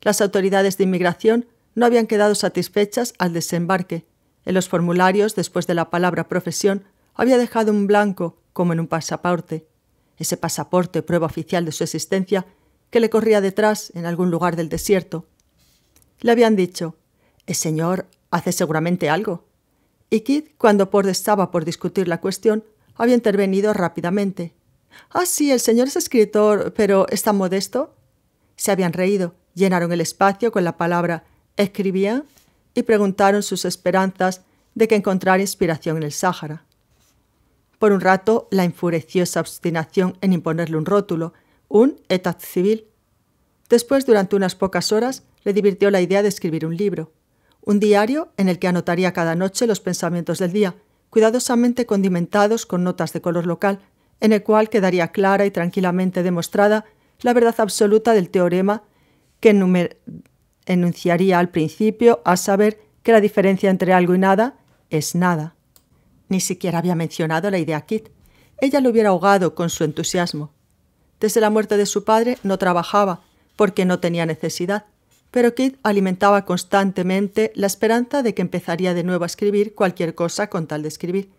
Las autoridades de inmigración no habían quedado satisfechas al desembarque. En los formularios, después de la palabra profesión, había dejado un blanco, como en un pasaporte. Ese pasaporte, prueba oficial de su existencia, que le corría detrás en algún lugar del desierto. Le habían dicho, el señor hace seguramente algo. Y Kid, cuando Ford estaba por discutir la cuestión, había intervenido rápidamente. Ah, sí, el señor es escritor, pero ¿es tan modesto? Se habían reído, llenaron el espacio con la palabra escribía y preguntaron sus esperanzas de que encontrara inspiración en el Sáhara. Por un rato la enfureció esa obstinación en imponerle un rótulo, un etat civil. Después, durante unas pocas horas, le divirtió la idea de escribir un libro un diario en el que anotaría cada noche los pensamientos del día, cuidadosamente condimentados con notas de color local, en el cual quedaría clara y tranquilamente demostrada la verdad absoluta del teorema que enunciaría al principio, a saber que la diferencia entre algo y nada es nada. Ni siquiera había mencionado la idea Kit. Ella lo hubiera ahogado con su entusiasmo. Desde la muerte de su padre no trabajaba, porque no tenía necesidad pero Kit alimentaba constantemente la esperanza de que empezaría de nuevo a escribir cualquier cosa con tal de escribir.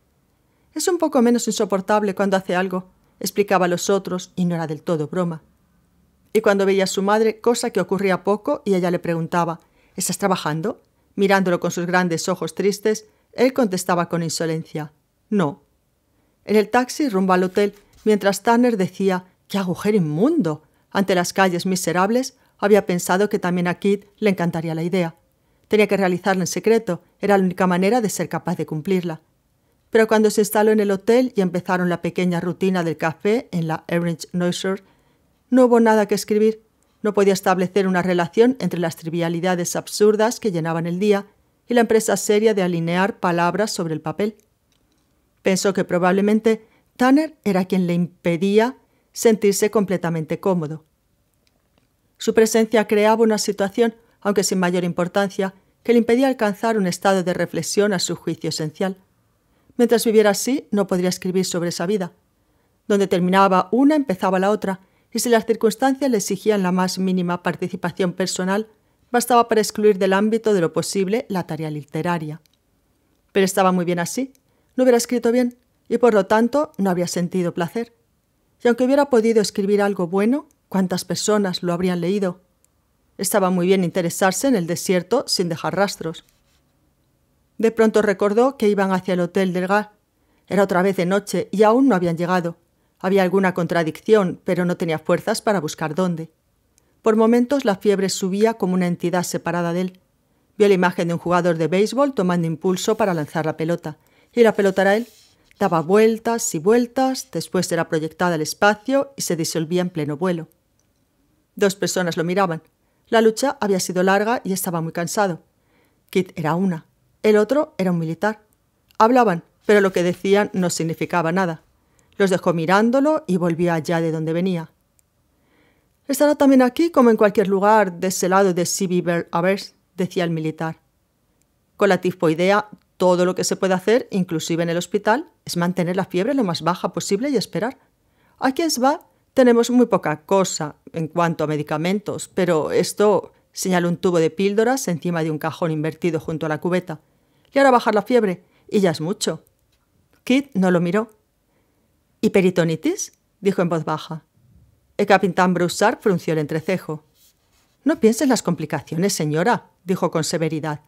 Es un poco menos insoportable cuando hace algo, explicaba a los otros, y no era del todo broma. Y cuando veía a su madre, cosa que ocurría poco, y ella le preguntaba, ¿Estás trabajando? Mirándolo con sus grandes ojos tristes, él contestaba con insolencia, No. En el taxi rumbo al hotel, mientras Tanner decía, ¡Qué agujero inmundo! ante las calles miserables, había pensado que también a Kit le encantaría la idea. Tenía que realizarla en secreto, era la única manera de ser capaz de cumplirla. Pero cuando se instaló en el hotel y empezaron la pequeña rutina del café en la Orange neusser no hubo nada que escribir. No podía establecer una relación entre las trivialidades absurdas que llenaban el día y la empresa seria de alinear palabras sobre el papel. Pensó que probablemente Tanner era quien le impedía sentirse completamente cómodo. Su presencia creaba una situación, aunque sin mayor importancia, que le impedía alcanzar un estado de reflexión a su juicio esencial. Mientras viviera así, no podría escribir sobre esa vida. Donde terminaba una, empezaba la otra, y si las circunstancias le exigían la más mínima participación personal, bastaba para excluir del ámbito de lo posible la tarea literaria. Pero estaba muy bien así, no hubiera escrito bien, y por lo tanto no habría sentido placer. Y aunque hubiera podido escribir algo bueno, ¿Cuántas personas lo habrían leído? Estaba muy bien interesarse en el desierto sin dejar rastros. De pronto recordó que iban hacia el hotel del Era otra vez de noche y aún no habían llegado. Había alguna contradicción, pero no tenía fuerzas para buscar dónde. Por momentos la fiebre subía como una entidad separada de él. Vio la imagen de un jugador de béisbol tomando impulso para lanzar la pelota. Y la pelota era él. Daba vueltas y vueltas, después era proyectada al espacio y se disolvía en pleno vuelo. Dos personas lo miraban. La lucha había sido larga y estaba muy cansado. Kit era una. El otro era un militar. Hablaban, pero lo que decían no significaba nada. Los dejó mirándolo y volvía allá de donde venía. Estará también aquí como en cualquier lugar de ese lado de Sea Avers, decía el militar. Con la tifoidea, todo lo que se puede hacer, inclusive en el hospital, es mantener la fiebre lo más baja posible y esperar. Aquí es va tenemos muy poca cosa en cuanto a medicamentos, pero esto señaló un tubo de píldoras encima de un cajón invertido junto a la cubeta. Le hará bajar la fiebre, y ya es mucho. Kit no lo miró. ¿Y peritonitis? dijo en voz baja. El capitán Broussard frunció el entrecejo. No piense en las complicaciones, señora, dijo con severidad.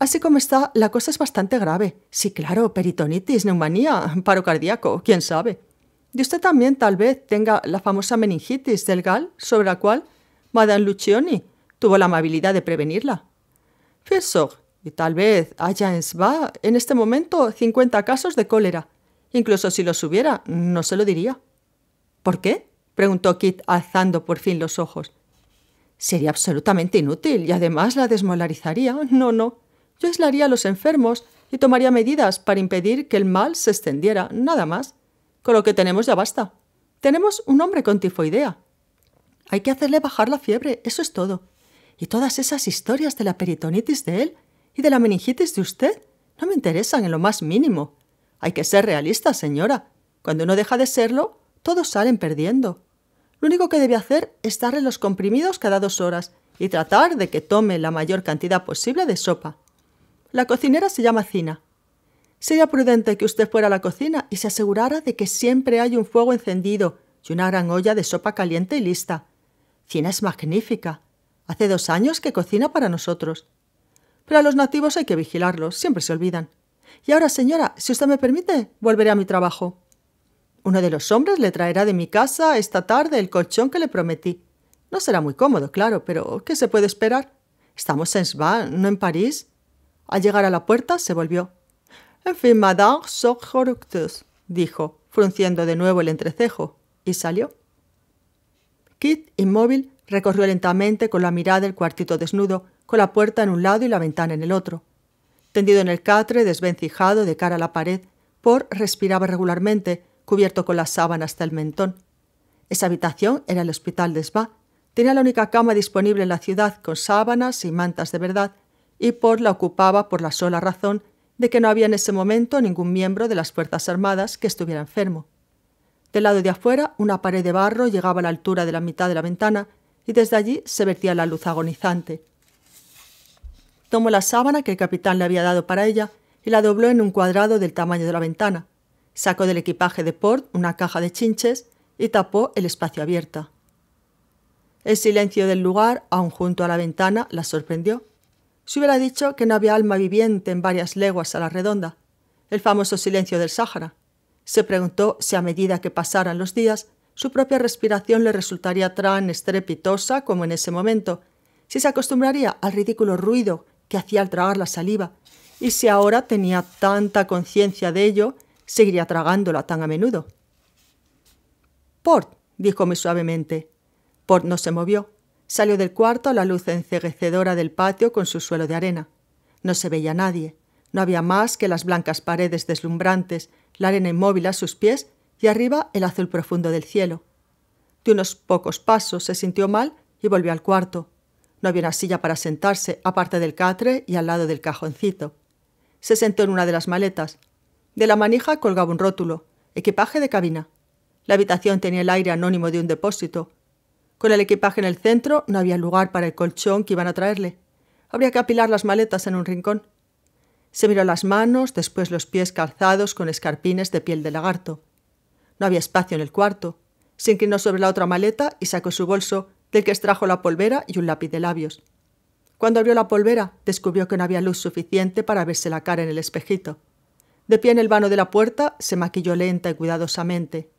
Así como está, la cosa es bastante grave. Sí, claro, peritonitis, neumonía, paro cardíaco, quién sabe. Y usted también tal vez tenga la famosa meningitis del GAL, sobre la cual Madame Lucioni tuvo la amabilidad de prevenirla. Fiesor, y tal vez haya en Sva en este momento 50 casos de cólera. Incluso si los hubiera, no se lo diría. ¿Por qué? preguntó Kit, alzando por fin los ojos. Sería absolutamente inútil y además la desmolarizaría. No, no. Yo aislaría a los enfermos y tomaría medidas para impedir que el mal se extendiera, nada más. Con lo que tenemos ya basta. Tenemos un hombre con tifoidea. Hay que hacerle bajar la fiebre, eso es todo. Y todas esas historias de la peritonitis de él y de la meningitis de usted no me interesan en lo más mínimo. Hay que ser realista, señora. Cuando uno deja de serlo, todos salen perdiendo. Lo único que debe hacer es darle los comprimidos cada dos horas y tratar de que tome la mayor cantidad posible de sopa. La cocinera se llama Cina. Sería prudente que usted fuera a la cocina y se asegurara de que siempre hay un fuego encendido y una gran olla de sopa caliente y lista. Cina es magnífica. Hace dos años que cocina para nosotros. Pero a los nativos hay que vigilarlos, siempre se olvidan. Y ahora, señora, si usted me permite, volveré a mi trabajo. Uno de los hombres le traerá de mi casa esta tarde el colchón que le prometí. No será muy cómodo, claro, pero ¿qué se puede esperar? Estamos en Svan, no en París. Al llegar a la puerta se volvió. En fin, Madame dijo, frunciendo de nuevo el entrecejo, y salió. Kit, inmóvil, recorrió lentamente con la mirada el cuartito desnudo, con la puerta en un lado y la ventana en el otro. Tendido en el catre, desvencijado de cara a la pared, Por respiraba regularmente, cubierto con la sábana hasta el mentón. Esa habitación era el hospital de Spa. Tenía la única cama disponible en la ciudad con sábanas y mantas de verdad, y Por la ocupaba por la sola razón de que no había en ese momento ningún miembro de las Fuerzas Armadas que estuviera enfermo. Del lado de afuera, una pared de barro llegaba a la altura de la mitad de la ventana y desde allí se vertía la luz agonizante. Tomó la sábana que el capitán le había dado para ella y la dobló en un cuadrado del tamaño de la ventana. Sacó del equipaje de Port una caja de chinches y tapó el espacio abierto. El silencio del lugar, aun junto a la ventana, la sorprendió se hubiera dicho que no había alma viviente en varias leguas a la redonda. El famoso silencio del Sáhara. Se preguntó si a medida que pasaran los días, su propia respiración le resultaría tan estrepitosa como en ese momento, si se acostumbraría al ridículo ruido que hacía al tragar la saliva, y si ahora tenía tanta conciencia de ello, seguiría tragándola tan a menudo. Port, dijo muy suavemente. Port no se movió, Salió del cuarto a la luz enceguecedora del patio con su suelo de arena. No se veía nadie. No había más que las blancas paredes deslumbrantes, la arena inmóvil a sus pies y arriba el azul profundo del cielo. De unos pocos pasos se sintió mal y volvió al cuarto. No había una silla para sentarse, aparte del catre y al lado del cajoncito. Se sentó en una de las maletas. De la manija colgaba un rótulo, equipaje de cabina. La habitación tenía el aire anónimo de un depósito, con el equipaje en el centro no había lugar para el colchón que iban a traerle. Habría que apilar las maletas en un rincón. Se miró las manos, después los pies calzados con escarpines de piel de lagarto. No había espacio en el cuarto. Se inclinó sobre la otra maleta y sacó su bolso, del que extrajo la polvera y un lápiz de labios. Cuando abrió la polvera, descubrió que no había luz suficiente para verse la cara en el espejito. De pie en el vano de la puerta, se maquilló lenta y cuidadosamente.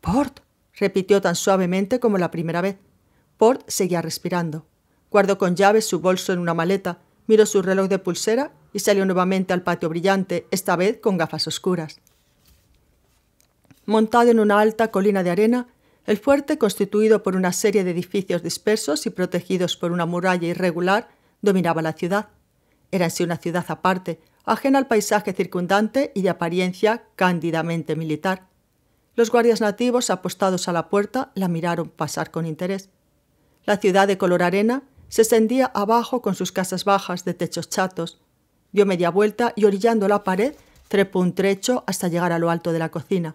Port, repitió tan suavemente como la primera vez. Port seguía respirando. Guardó con llave su bolso en una maleta, miró su reloj de pulsera y salió nuevamente al patio brillante, esta vez con gafas oscuras. Montado en una alta colina de arena, el fuerte, constituido por una serie de edificios dispersos y protegidos por una muralla irregular, dominaba la ciudad. Era en una ciudad aparte, ajena al paisaje circundante y de apariencia cándidamente militar. Los guardias nativos apostados a la puerta la miraron pasar con interés. La ciudad de color arena se extendía abajo con sus casas bajas de techos chatos. Dio media vuelta y orillando la pared trepó un trecho hasta llegar a lo alto de la cocina.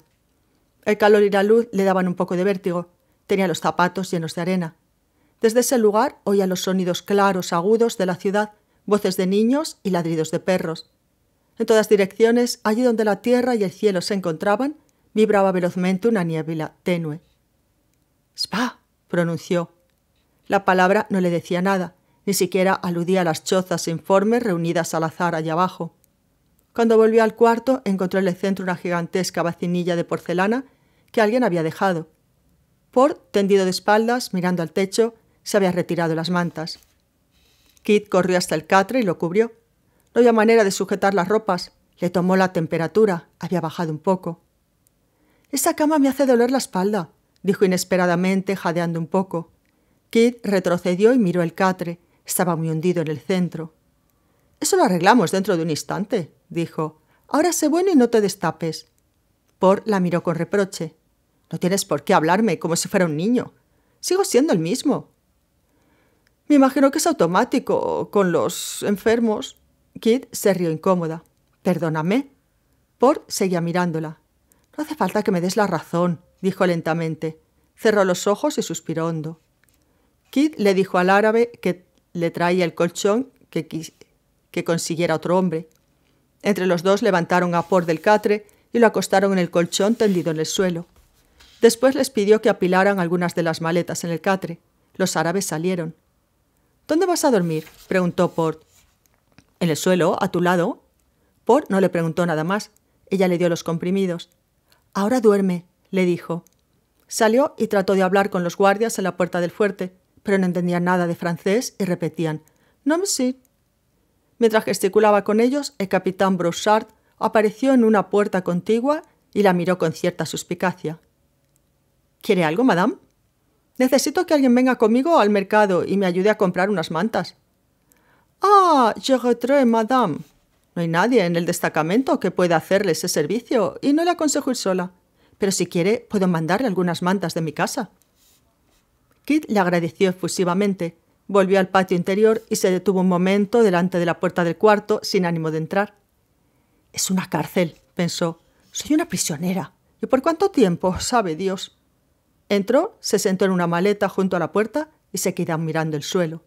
El calor y la luz le daban un poco de vértigo. Tenía los zapatos llenos de arena. Desde ese lugar oía los sonidos claros, agudos de la ciudad, voces de niños y ladridos de perros. En todas direcciones, allí donde la tierra y el cielo se encontraban, vibraba velozmente una niebla tenue. Spa, pronunció. La palabra no le decía nada, ni siquiera aludía a las chozas informes reunidas al azar allá abajo. Cuando volvió al cuarto, encontró en el centro una gigantesca bacinilla de porcelana que alguien había dejado. Ford, tendido de espaldas, mirando al techo, se había retirado las mantas. Kit corrió hasta el catre y lo cubrió. No había manera de sujetar las ropas. Le tomó la temperatura. Había bajado un poco. Esa cama me hace doler la espalda, dijo inesperadamente, jadeando un poco. Kit retrocedió y miró el catre. Estaba muy hundido en el centro. Eso lo arreglamos dentro de un instante, dijo. Ahora sé bueno y no te destapes. Por la miró con reproche. No tienes por qué hablarme como si fuera un niño. Sigo siendo el mismo. Me imagino que es automático con los enfermos. Kit se rió incómoda. Perdóname. Por seguía mirándola. No hace falta que me des la razón, dijo lentamente. Cerró los ojos y suspiró hondo. Kid le dijo al árabe que le traía el colchón que, que consiguiera otro hombre. Entre los dos levantaron a Por del catre y lo acostaron en el colchón tendido en el suelo. Después les pidió que apilaran algunas de las maletas en el catre. Los árabes salieron. ¿Dónde vas a dormir? preguntó Port. En el suelo, a tu lado. Port no le preguntó nada más. Ella le dio los comprimidos. Ahora duerme, le dijo. Salió y trató de hablar con los guardias en la puerta del fuerte, pero no entendían nada de francés y repetían «No, monsieur». Mientras gesticulaba con ellos, el capitán Brochard apareció en una puerta contigua y la miró con cierta suspicacia. ¿Quiere algo, madame? Necesito que alguien venga conmigo al mercado y me ayude a comprar unas mantas. Ah, je retrais, madame, no hay nadie en el destacamento que pueda hacerle ese servicio y no le aconsejo ir sola. Pero si quiere, puedo mandarle algunas mantas de mi casa. Kit le agradeció efusivamente. Volvió al patio interior y se detuvo un momento delante de la puerta del cuarto sin ánimo de entrar. Es una cárcel, pensó. Soy una prisionera. ¿Y por cuánto tiempo? Sabe Dios. Entró, se sentó en una maleta junto a la puerta y se quedó mirando el suelo.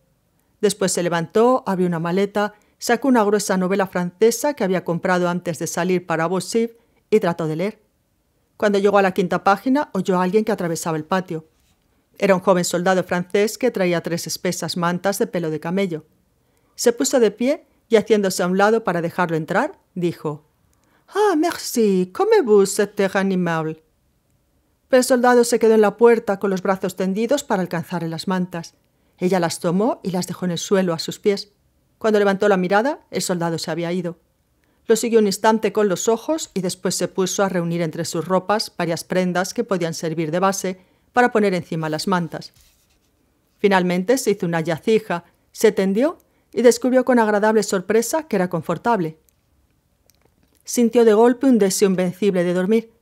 Después se levantó, abrió una maleta sacó una gruesa novela francesa que había comprado antes de salir para Beausif y trató de leer. Cuando llegó a la quinta página, oyó a alguien que atravesaba el patio. Era un joven soldado francés que traía tres espesas mantas de pelo de camello. Se puso de pie y, haciéndose a un lado para dejarlo entrar, dijo: Ah, merci, comme vous cet animable. el soldado se quedó en la puerta con los brazos tendidos para alcanzarle las mantas. Ella las tomó y las dejó en el suelo a sus pies. Cuando levantó la mirada, el soldado se había ido. Lo siguió un instante con los ojos y después se puso a reunir entre sus ropas varias prendas que podían servir de base para poner encima las mantas. Finalmente se hizo una yacija, se tendió y descubrió con agradable sorpresa que era confortable. Sintió de golpe un deseo invencible de dormir.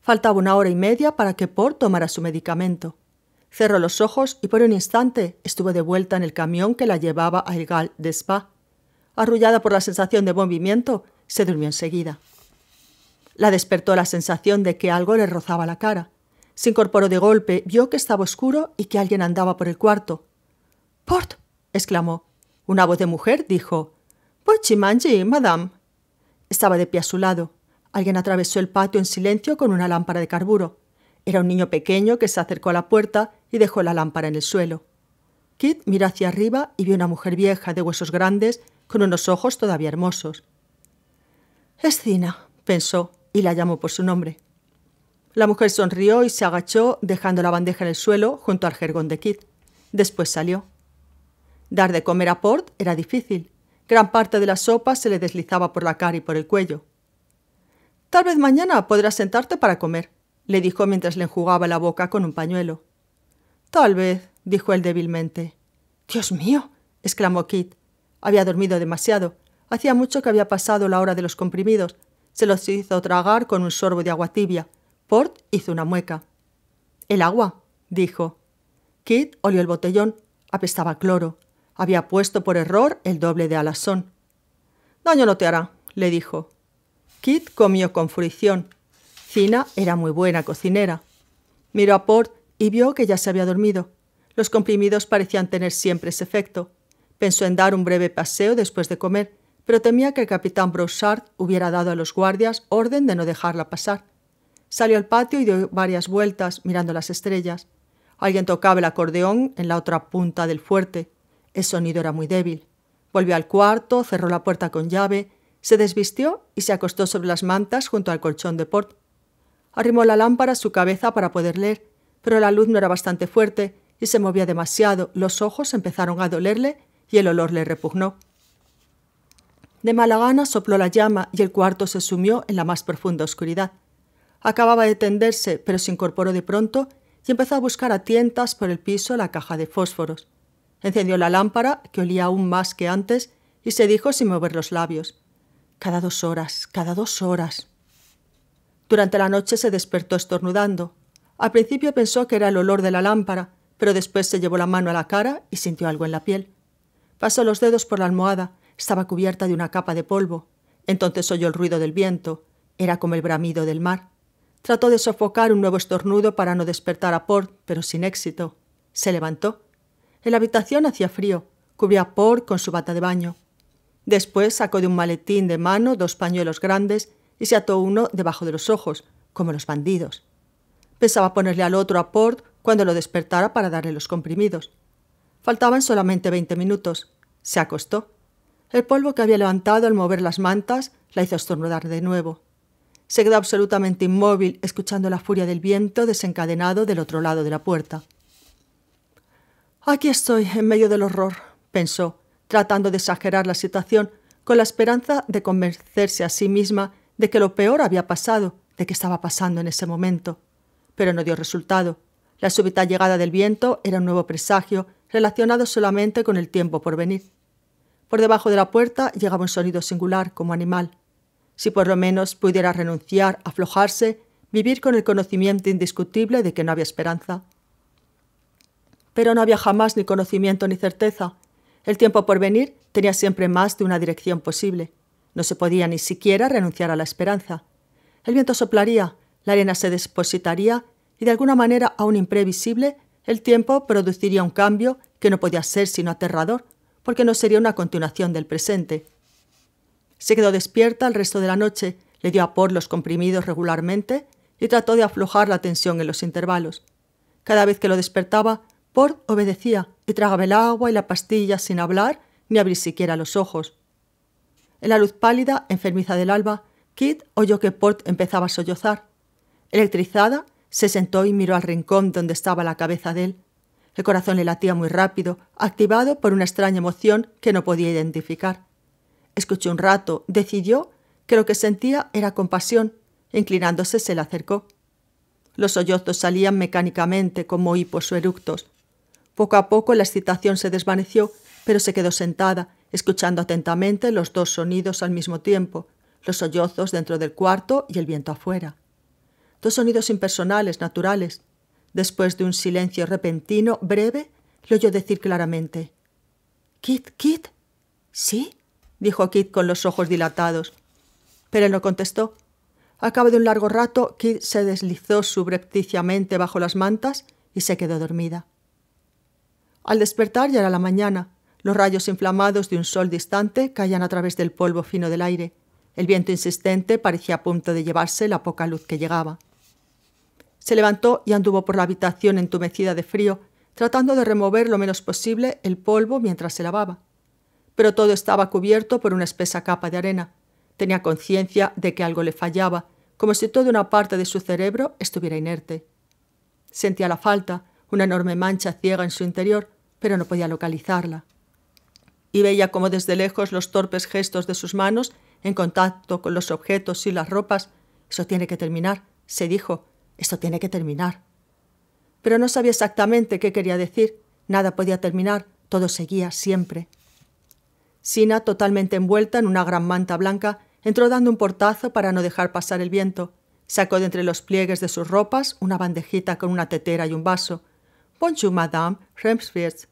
Faltaba una hora y media para que Port tomara su medicamento. Cerró los ojos y por un instante estuvo de vuelta en el camión que la llevaba a El Gal de Spa. Arrullada por la sensación de movimiento, se durmió enseguida. La despertó la sensación de que algo le rozaba la cara. Se incorporó de golpe, vio que estaba oscuro y que alguien andaba por el cuarto. ¡Port! exclamó. Una voz de mujer dijo: Pochimanji, pues madame. Estaba de pie a su lado. Alguien atravesó el patio en silencio con una lámpara de carburo. Era un niño pequeño que se acercó a la puerta y dejó la lámpara en el suelo. Kit miró hacia arriba y vio una mujer vieja de huesos grandes con unos ojos todavía hermosos. Es pensó, y la llamó por su nombre. La mujer sonrió y se agachó, dejando la bandeja en el suelo junto al jergón de Kit. Después salió. Dar de comer a Port era difícil. Gran parte de la sopa se le deslizaba por la cara y por el cuello. Tal vez mañana podrás sentarte para comer, le dijo mientras le enjugaba la boca con un pañuelo. Tal vez, dijo él débilmente. Dios mío, exclamó Kit. Había dormido demasiado. Hacía mucho que había pasado la hora de los comprimidos. Se los hizo tragar con un sorbo de agua tibia. Port hizo una mueca. El agua, dijo. Kit olió el botellón. Apestaba cloro. Había puesto por error el doble de alasón. Daño no te hará, le dijo. Kit comió con fruición. Cina era muy buena cocinera. Miró a Port y vio que ya se había dormido. Los comprimidos parecían tener siempre ese efecto. Pensó en dar un breve paseo después de comer, pero temía que el capitán Broussard hubiera dado a los guardias orden de no dejarla pasar. Salió al patio y dio varias vueltas mirando las estrellas. Alguien tocaba el acordeón en la otra punta del fuerte. El sonido era muy débil. Volvió al cuarto, cerró la puerta con llave, se desvistió y se acostó sobre las mantas junto al colchón de Port. Arrimó la lámpara a su cabeza para poder leer pero la luz no era bastante fuerte y se movía demasiado, los ojos empezaron a dolerle y el olor le repugnó. De mala gana sopló la llama y el cuarto se sumió en la más profunda oscuridad. Acababa de tenderse, pero se incorporó de pronto y empezó a buscar a tientas por el piso la caja de fósforos. Encendió la lámpara, que olía aún más que antes, y se dijo sin mover los labios. Cada dos horas, cada dos horas. Durante la noche se despertó estornudando. Al principio pensó que era el olor de la lámpara, pero después se llevó la mano a la cara y sintió algo en la piel. Pasó los dedos por la almohada, estaba cubierta de una capa de polvo. Entonces oyó el ruido del viento, era como el bramido del mar. Trató de sofocar un nuevo estornudo para no despertar a Port, pero sin éxito. Se levantó. En la habitación hacía frío, cubría a Port con su bata de baño. Después sacó de un maletín de mano dos pañuelos grandes y se ató uno debajo de los ojos, como los bandidos. Pensaba ponerle al otro a Port cuando lo despertara para darle los comprimidos. Faltaban solamente veinte minutos. Se acostó. El polvo que había levantado al mover las mantas la hizo estornudar de nuevo. Se quedó absolutamente inmóvil escuchando la furia del viento desencadenado del otro lado de la puerta. Aquí estoy, en medio del horror, pensó, tratando de exagerar la situación con la esperanza de convencerse a sí misma de que lo peor había pasado, de que estaba pasando en ese momento pero no dio resultado. La súbita llegada del viento era un nuevo presagio relacionado solamente con el tiempo por venir. Por debajo de la puerta llegaba un sonido singular como animal. Si por lo menos pudiera renunciar, aflojarse, vivir con el conocimiento indiscutible de que no había esperanza. Pero no había jamás ni conocimiento ni certeza. El tiempo por venir tenía siempre más de una dirección posible. No se podía ni siquiera renunciar a la esperanza. El viento soplaría, la arena se depositaría y de alguna manera aún imprevisible, el tiempo produciría un cambio que no podía ser sino aterrador, porque no sería una continuación del presente. Se quedó despierta el resto de la noche, le dio a por los comprimidos regularmente y trató de aflojar la tensión en los intervalos. Cada vez que lo despertaba, Port obedecía y tragaba el agua y la pastilla sin hablar ni abrir siquiera los ojos. En la luz pálida, enfermiza del alba, Kit oyó que Port empezaba a sollozar. Electrizada, se sentó y miró al rincón donde estaba la cabeza de él. El corazón le latía muy rápido, activado por una extraña emoción que no podía identificar. Escuchó un rato, decidió que lo que sentía era compasión. Inclinándose se le acercó. Los sollozos salían mecánicamente como hipos o eructos. Poco a poco la excitación se desvaneció, pero se quedó sentada, escuchando atentamente los dos sonidos al mismo tiempo, los sollozos dentro del cuarto y el viento afuera dos sonidos impersonales, naturales. Después de un silencio repentino, breve, le oyó decir claramente. Kit, Kit. ¿Sí? dijo Kit con los ojos dilatados. Pero él no contestó. A cabo de un largo rato, Kit se deslizó subrepticiamente bajo las mantas y se quedó dormida. Al despertar ya era la mañana. Los rayos inflamados de un sol distante caían a través del polvo fino del aire. El viento insistente parecía a punto de llevarse la poca luz que llegaba. Se levantó y anduvo por la habitación entumecida de frío, tratando de remover lo menos posible el polvo mientras se lavaba. Pero todo estaba cubierto por una espesa capa de arena. Tenía conciencia de que algo le fallaba, como si toda una parte de su cerebro estuviera inerte. Sentía la falta, una enorme mancha ciega en su interior, pero no podía localizarla. Y veía como desde lejos los torpes gestos de sus manos, en contacto con los objetos y las ropas. Eso tiene que terminar, se dijo, esto tiene que terminar. Pero no sabía exactamente qué quería decir. Nada podía terminar. Todo seguía siempre. Sina, totalmente envuelta en una gran manta blanca, entró dando un portazo para no dejar pasar el viento. Sacó de entre los pliegues de sus ropas una bandejita con una tetera y un vaso. Bonjour, madame, Remsfield,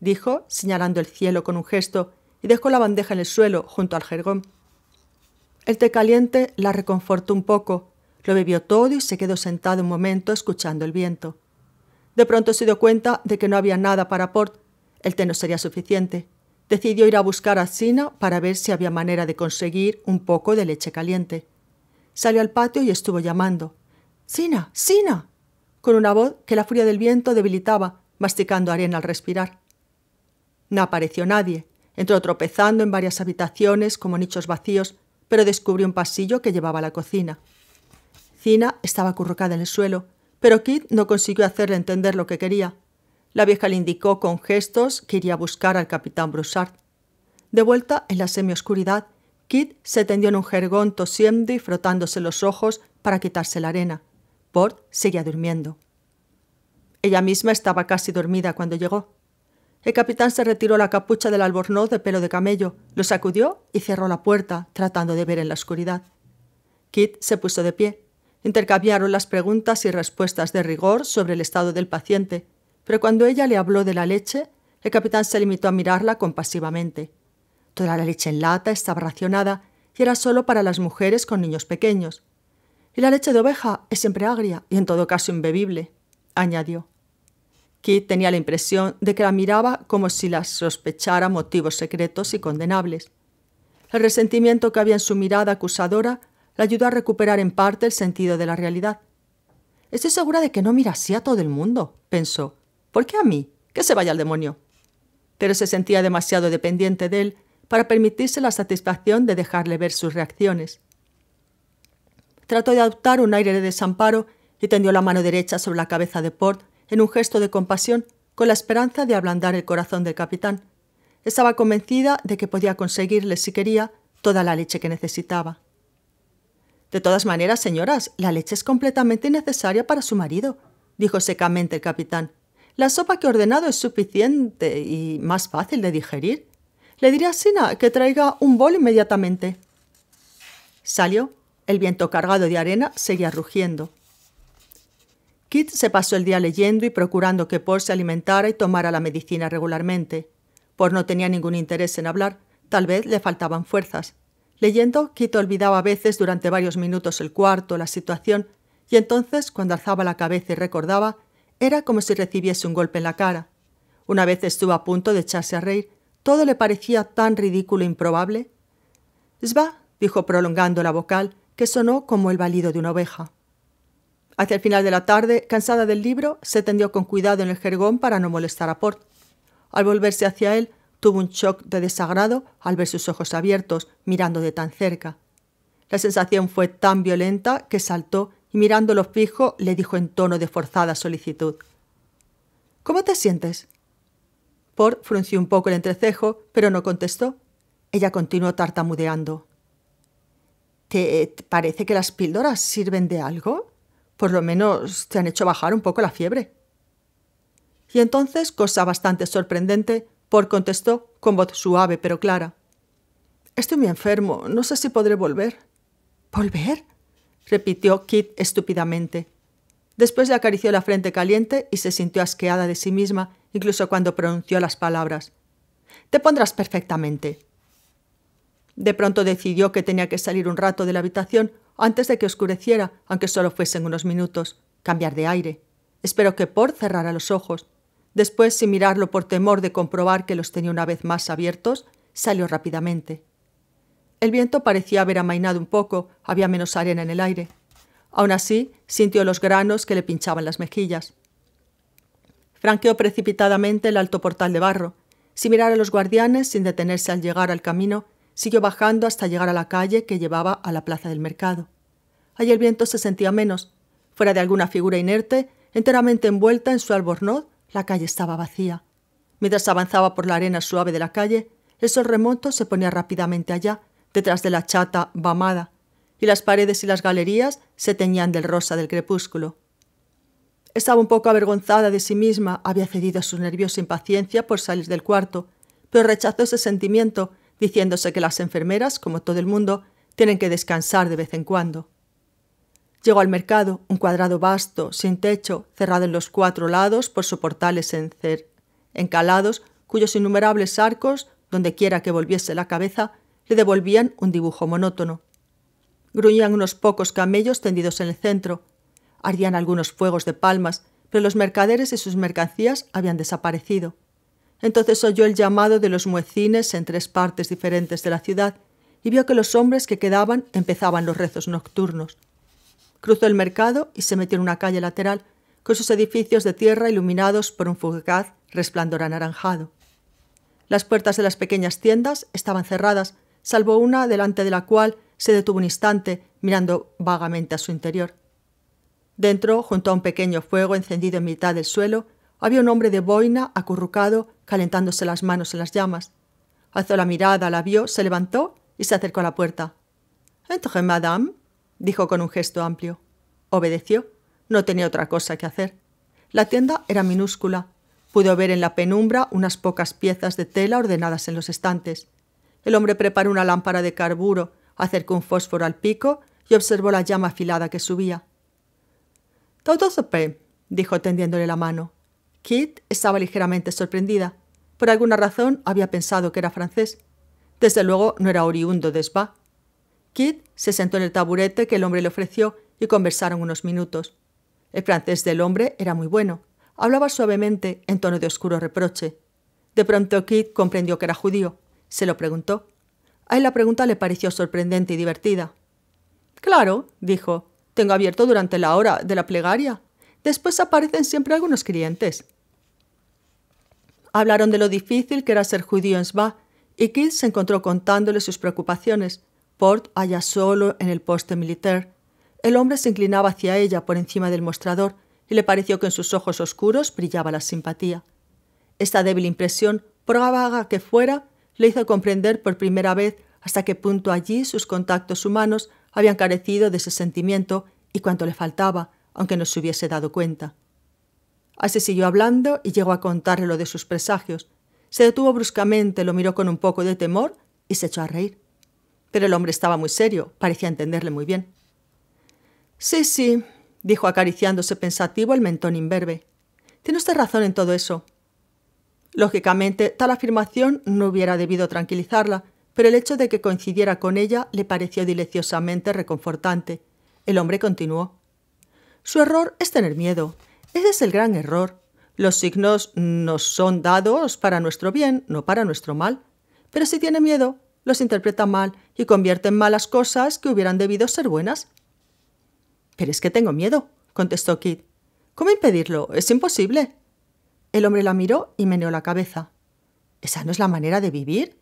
dijo, señalando el cielo con un gesto, y dejó la bandeja en el suelo junto al jergón. El té caliente la reconfortó un poco, lo bebió todo y se quedó sentado un momento escuchando el viento. De pronto se dio cuenta de que no había nada para Port. El té no sería suficiente. Decidió ir a buscar a Sina para ver si había manera de conseguir un poco de leche caliente. Salió al patio y estuvo llamando. Sina, Sina, con una voz que la furia del viento debilitaba, masticando arena al respirar. No apareció nadie. Entró tropezando en varias habitaciones como nichos vacíos, pero descubrió un pasillo que llevaba a la cocina. Cina estaba acurrucada en el suelo, pero Kit no consiguió hacerle entender lo que quería. La vieja le indicó con gestos que iría a buscar al capitán Broussard. De vuelta en la semioscuridad, Kit se tendió en un jergón tosiendo y frotándose los ojos para quitarse la arena. Port seguía durmiendo. Ella misma estaba casi dormida cuando llegó. El capitán se retiró la capucha del albornoz de pelo de camello, lo sacudió y cerró la puerta, tratando de ver en la oscuridad. Kit se puso de pie, Intercambiaron las preguntas y respuestas de rigor sobre el estado del paciente, pero cuando ella le habló de la leche, el capitán se limitó a mirarla compasivamente. Toda la leche en lata estaba racionada y era solo para las mujeres con niños pequeños. Y la leche de oveja es siempre agria y en todo caso imbebible, añadió. Kit tenía la impresión de que la miraba como si la sospechara motivos secretos y condenables. El resentimiento que había en su mirada acusadora la ayudó a recuperar en parte el sentido de la realidad. Estoy segura de que no mira así a todo el mundo, pensó. ¿Por qué a mí? Que se vaya al demonio. Pero se sentía demasiado dependiente de él para permitirse la satisfacción de dejarle ver sus reacciones. Trató de adoptar un aire de desamparo y tendió la mano derecha sobre la cabeza de Port en un gesto de compasión con la esperanza de ablandar el corazón del capitán. Estaba convencida de que podía conseguirle, si quería, toda la leche que necesitaba. De todas maneras, señoras, la leche es completamente innecesaria para su marido, dijo secamente el capitán. La sopa que he ordenado es suficiente y más fácil de digerir. Le diré a Sina que traiga un bol inmediatamente. Salió. El viento cargado de arena seguía rugiendo. Kit se pasó el día leyendo y procurando que Paul se alimentara y tomara la medicina regularmente. Por no tenía ningún interés en hablar, tal vez le faltaban fuerzas. Leyendo, Quito olvidaba a veces durante varios minutos el cuarto, la situación, y entonces, cuando alzaba la cabeza y recordaba, era como si recibiese un golpe en la cara. Una vez estuvo a punto de echarse a reír, todo le parecía tan ridículo e improbable. Sva, dijo prolongando la vocal, que sonó como el balido de una oveja. Hacia el final de la tarde, cansada del libro, se tendió con cuidado en el jergón para no molestar a Port. Al volverse hacia él, Tuvo un shock de desagrado al ver sus ojos abiertos mirando de tan cerca. La sensación fue tan violenta que saltó y mirándolo fijo le dijo en tono de forzada solicitud. ¿Cómo te sientes? Por frunció un poco el entrecejo, pero no contestó. Ella continuó tartamudeando. ¿Te parece que las píldoras sirven de algo? Por lo menos te han hecho bajar un poco la fiebre. Y entonces, cosa bastante sorprendente, por contestó con voz suave pero clara. Estoy muy enfermo, no sé si podré volver. ¿Volver? repitió Kit estúpidamente. Después le acarició la frente caliente y se sintió asqueada de sí misma, incluso cuando pronunció las palabras. Te pondrás perfectamente. De pronto decidió que tenía que salir un rato de la habitación antes de que oscureciera, aunque solo fuesen unos minutos, cambiar de aire. Espero que Por cerrara los ojos. Después, sin mirarlo por temor de comprobar que los tenía una vez más abiertos, salió rápidamente. El viento parecía haber amainado un poco, había menos arena en el aire. Aún así, sintió los granos que le pinchaban las mejillas. Franqueó precipitadamente el alto portal de barro. Sin mirar a los guardianes, sin detenerse al llegar al camino, siguió bajando hasta llegar a la calle que llevaba a la plaza del mercado. Allí el viento se sentía menos. Fuera de alguna figura inerte, enteramente envuelta en su albornoz, la calle estaba vacía. Mientras avanzaba por la arena suave de la calle, el sol remoto se ponía rápidamente allá, detrás de la chata bamada, y las paredes y las galerías se teñían del rosa del crepúsculo. Estaba un poco avergonzada de sí misma, había cedido a su nerviosa impaciencia por salir del cuarto, pero rechazó ese sentimiento, diciéndose que las enfermeras, como todo el mundo, tienen que descansar de vez en cuando. Llegó al mercado, un cuadrado vasto, sin techo, cerrado en los cuatro lados por soportales encalados, cuyos innumerables arcos, dondequiera que volviese la cabeza, le devolvían un dibujo monótono. Gruñían unos pocos camellos tendidos en el centro. Ardían algunos fuegos de palmas, pero los mercaderes y sus mercancías habían desaparecido. Entonces oyó el llamado de los muecines en tres partes diferentes de la ciudad y vio que los hombres que quedaban empezaban los rezos nocturnos cruzó el mercado y se metió en una calle lateral con sus edificios de tierra iluminados por un fugaz resplandor anaranjado. Las puertas de las pequeñas tiendas estaban cerradas, salvo una delante de la cual se detuvo un instante mirando vagamente a su interior. Dentro, junto a un pequeño fuego encendido en mitad del suelo, había un hombre de boina acurrucado, calentándose las manos en las llamas. Alzó la mirada, la vio, se levantó y se acercó a la puerta. Entre, madame, dijo con un gesto amplio. Obedeció. No tenía otra cosa que hacer. La tienda era minúscula. Pudo ver en la penumbra unas pocas piezas de tela ordenadas en los estantes. El hombre preparó una lámpara de carburo, acercó un fósforo al pico y observó la llama afilada que subía. Todo dijo tendiéndole la mano. Kit estaba ligeramente sorprendida. Por alguna razón había pensado que era francés. Desde luego no era oriundo de Spa. Kit se sentó en el taburete que el hombre le ofreció y conversaron unos minutos. El francés del hombre era muy bueno. Hablaba suavemente, en tono de oscuro reproche. De pronto Kit comprendió que era judío. Se lo preguntó. A él la pregunta le pareció sorprendente y divertida. Claro, dijo, tengo abierto durante la hora de la plegaria. Después aparecen siempre algunos clientes. Hablaron de lo difícil que era ser judío en Sba, y Kit se encontró contándole sus preocupaciones, port allá solo en el poste militar. El hombre se inclinaba hacia ella por encima del mostrador y le pareció que en sus ojos oscuros brillaba la simpatía. Esta débil impresión, por vaga que fuera, le hizo comprender por primera vez hasta qué punto allí sus contactos humanos habían carecido de ese sentimiento y cuánto le faltaba, aunque no se hubiese dado cuenta. Así siguió hablando y llegó a contarle lo de sus presagios. Se detuvo bruscamente, lo miró con un poco de temor y se echó a reír pero el hombre estaba muy serio, parecía entenderle muy bien. Sí, sí, dijo acariciándose pensativo el mentón imberbe. Tiene usted razón en todo eso. Lógicamente, tal afirmación no hubiera debido tranquilizarla, pero el hecho de que coincidiera con ella le pareció diliciosamente reconfortante. El hombre continuó. Su error es tener miedo. Ese es el gran error. Los signos nos son dados para nuestro bien, no para nuestro mal. Pero si tiene miedo, los interpreta mal y convierte en malas cosas que hubieran debido ser buenas. Pero es que tengo miedo, contestó Kit. ¿Cómo impedirlo? Es imposible. El hombre la miró y meneó la cabeza. ¿Esa no es la manera de vivir?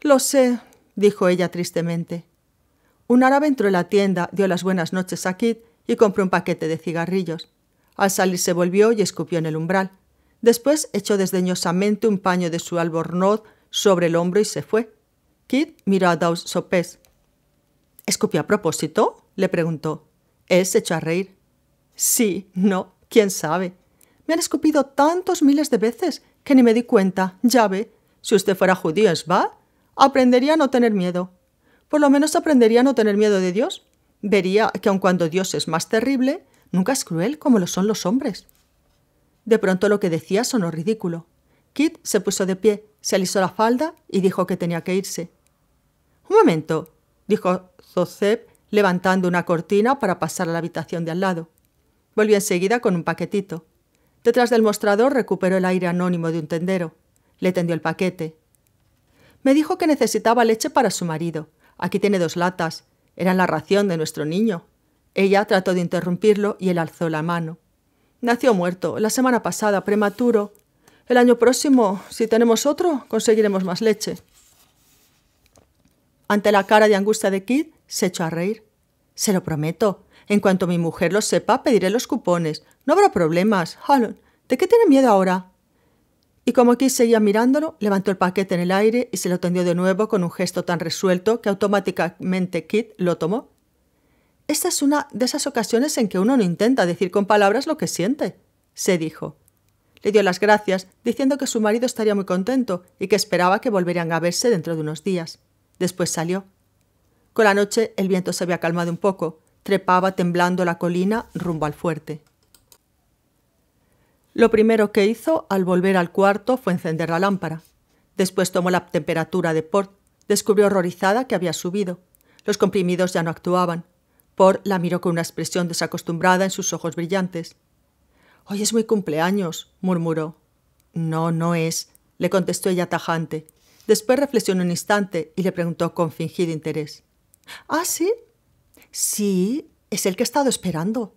Lo sé, dijo ella tristemente. Un árabe entró en la tienda, dio las buenas noches a Kit y compró un paquete de cigarrillos. Al salir se volvió y escupió en el umbral. Después echó desdeñosamente un paño de su albornoz sobre el hombro y se fue. Kit miró a Daus sopés. ¿Escupió a propósito? le preguntó. Él se echó a reír. Sí, no, quién sabe. Me han escupido tantos miles de veces que ni me di cuenta. Ya ve, si usted fuera judío, ¿es va? Aprendería a no tener miedo. Por lo menos aprendería a no tener miedo de Dios. Vería que aun cuando Dios es más terrible, nunca es cruel como lo son los hombres. De pronto lo que decía sonó ridículo. Kit se puso de pie, se alisó la falda y dijo que tenía que irse. Un momento, dijo Zosep, levantando una cortina para pasar a la habitación de al lado. Volvió enseguida con un paquetito. Detrás del mostrador recuperó el aire anónimo de un tendero. Le tendió el paquete. Me dijo que necesitaba leche para su marido. Aquí tiene dos latas. Eran la ración de nuestro niño. Ella trató de interrumpirlo y él alzó la mano. Nació muerto, la semana pasada, prematuro. El año próximo, si tenemos otro, conseguiremos más leche. Ante la cara de angustia de Kit, se echó a reír. Se lo prometo. En cuanto mi mujer lo sepa, pediré los cupones. No habrá problemas. Hallon, ¿de qué tiene miedo ahora? Y como Kit seguía mirándolo, levantó el paquete en el aire y se lo tendió de nuevo con un gesto tan resuelto que automáticamente Kit lo tomó. Esta es una de esas ocasiones en que uno no intenta decir con palabras lo que siente, se dijo. Le dio las gracias, diciendo que su marido estaría muy contento y que esperaba que volverían a verse dentro de unos días. Después salió. Con la noche el viento se había calmado un poco, trepaba temblando la colina rumbo al fuerte. Lo primero que hizo al volver al cuarto fue encender la lámpara. Después tomó la temperatura de Port. Descubrió horrorizada que había subido. Los comprimidos ya no actuaban. Port la miró con una expresión desacostumbrada en sus ojos brillantes. Hoy es mi cumpleaños, murmuró. No, no es, le contestó ella tajante. Después reflexionó un instante y le preguntó con fingido interés. ¿Ah, sí? Sí, es el que he estado esperando.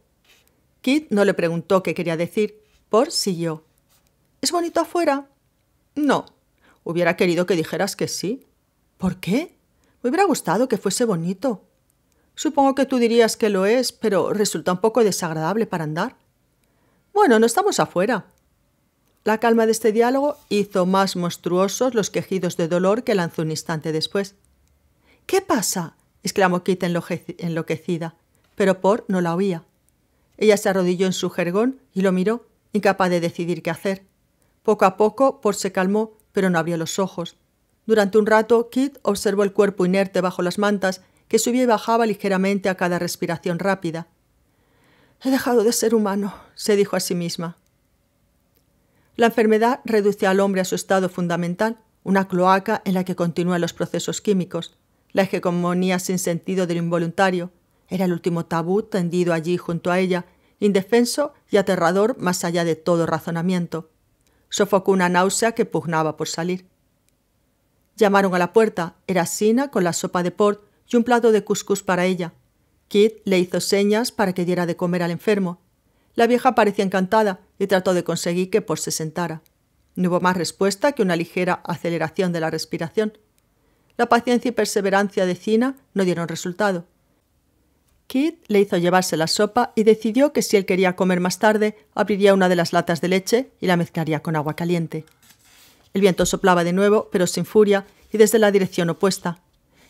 Kit no le preguntó qué quería decir, por siguió. ¿Es bonito afuera? No. Hubiera querido que dijeras que sí. ¿Por qué? Me hubiera gustado que fuese bonito. Supongo que tú dirías que lo es, pero resulta un poco desagradable para andar. Bueno, no estamos afuera. La calma de este diálogo hizo más monstruosos los quejidos de dolor que lanzó un instante después. ¿Qué pasa? exclamó Kit enloquecida, pero Por no la oía. Ella se arrodilló en su jergón y lo miró, incapaz de decidir qué hacer. Poco a poco, Por se calmó, pero no abrió los ojos. Durante un rato, Kit observó el cuerpo inerte bajo las mantas, que subía y bajaba ligeramente a cada respiración rápida. He dejado de ser humano, se dijo a sí misma. La enfermedad reduce al hombre a su estado fundamental, una cloaca en la que continúan los procesos químicos. La hegemonía sin sentido del involuntario era el último tabú tendido allí junto a ella, indefenso y aterrador más allá de todo razonamiento. Sofocó una náusea que pugnaba por salir. Llamaron a la puerta. Era Sina con la sopa de port y un plato de cuscús para ella. Kit le hizo señas para que diera de comer al enfermo. La vieja parecía encantada y trató de conseguir que por se sentara. No hubo más respuesta que una ligera aceleración de la respiración. La paciencia y perseverancia de Cina no dieron resultado. Kit le hizo llevarse la sopa y decidió que si él quería comer más tarde, abriría una de las latas de leche y la mezclaría con agua caliente. El viento soplaba de nuevo, pero sin furia y desde la dirección opuesta.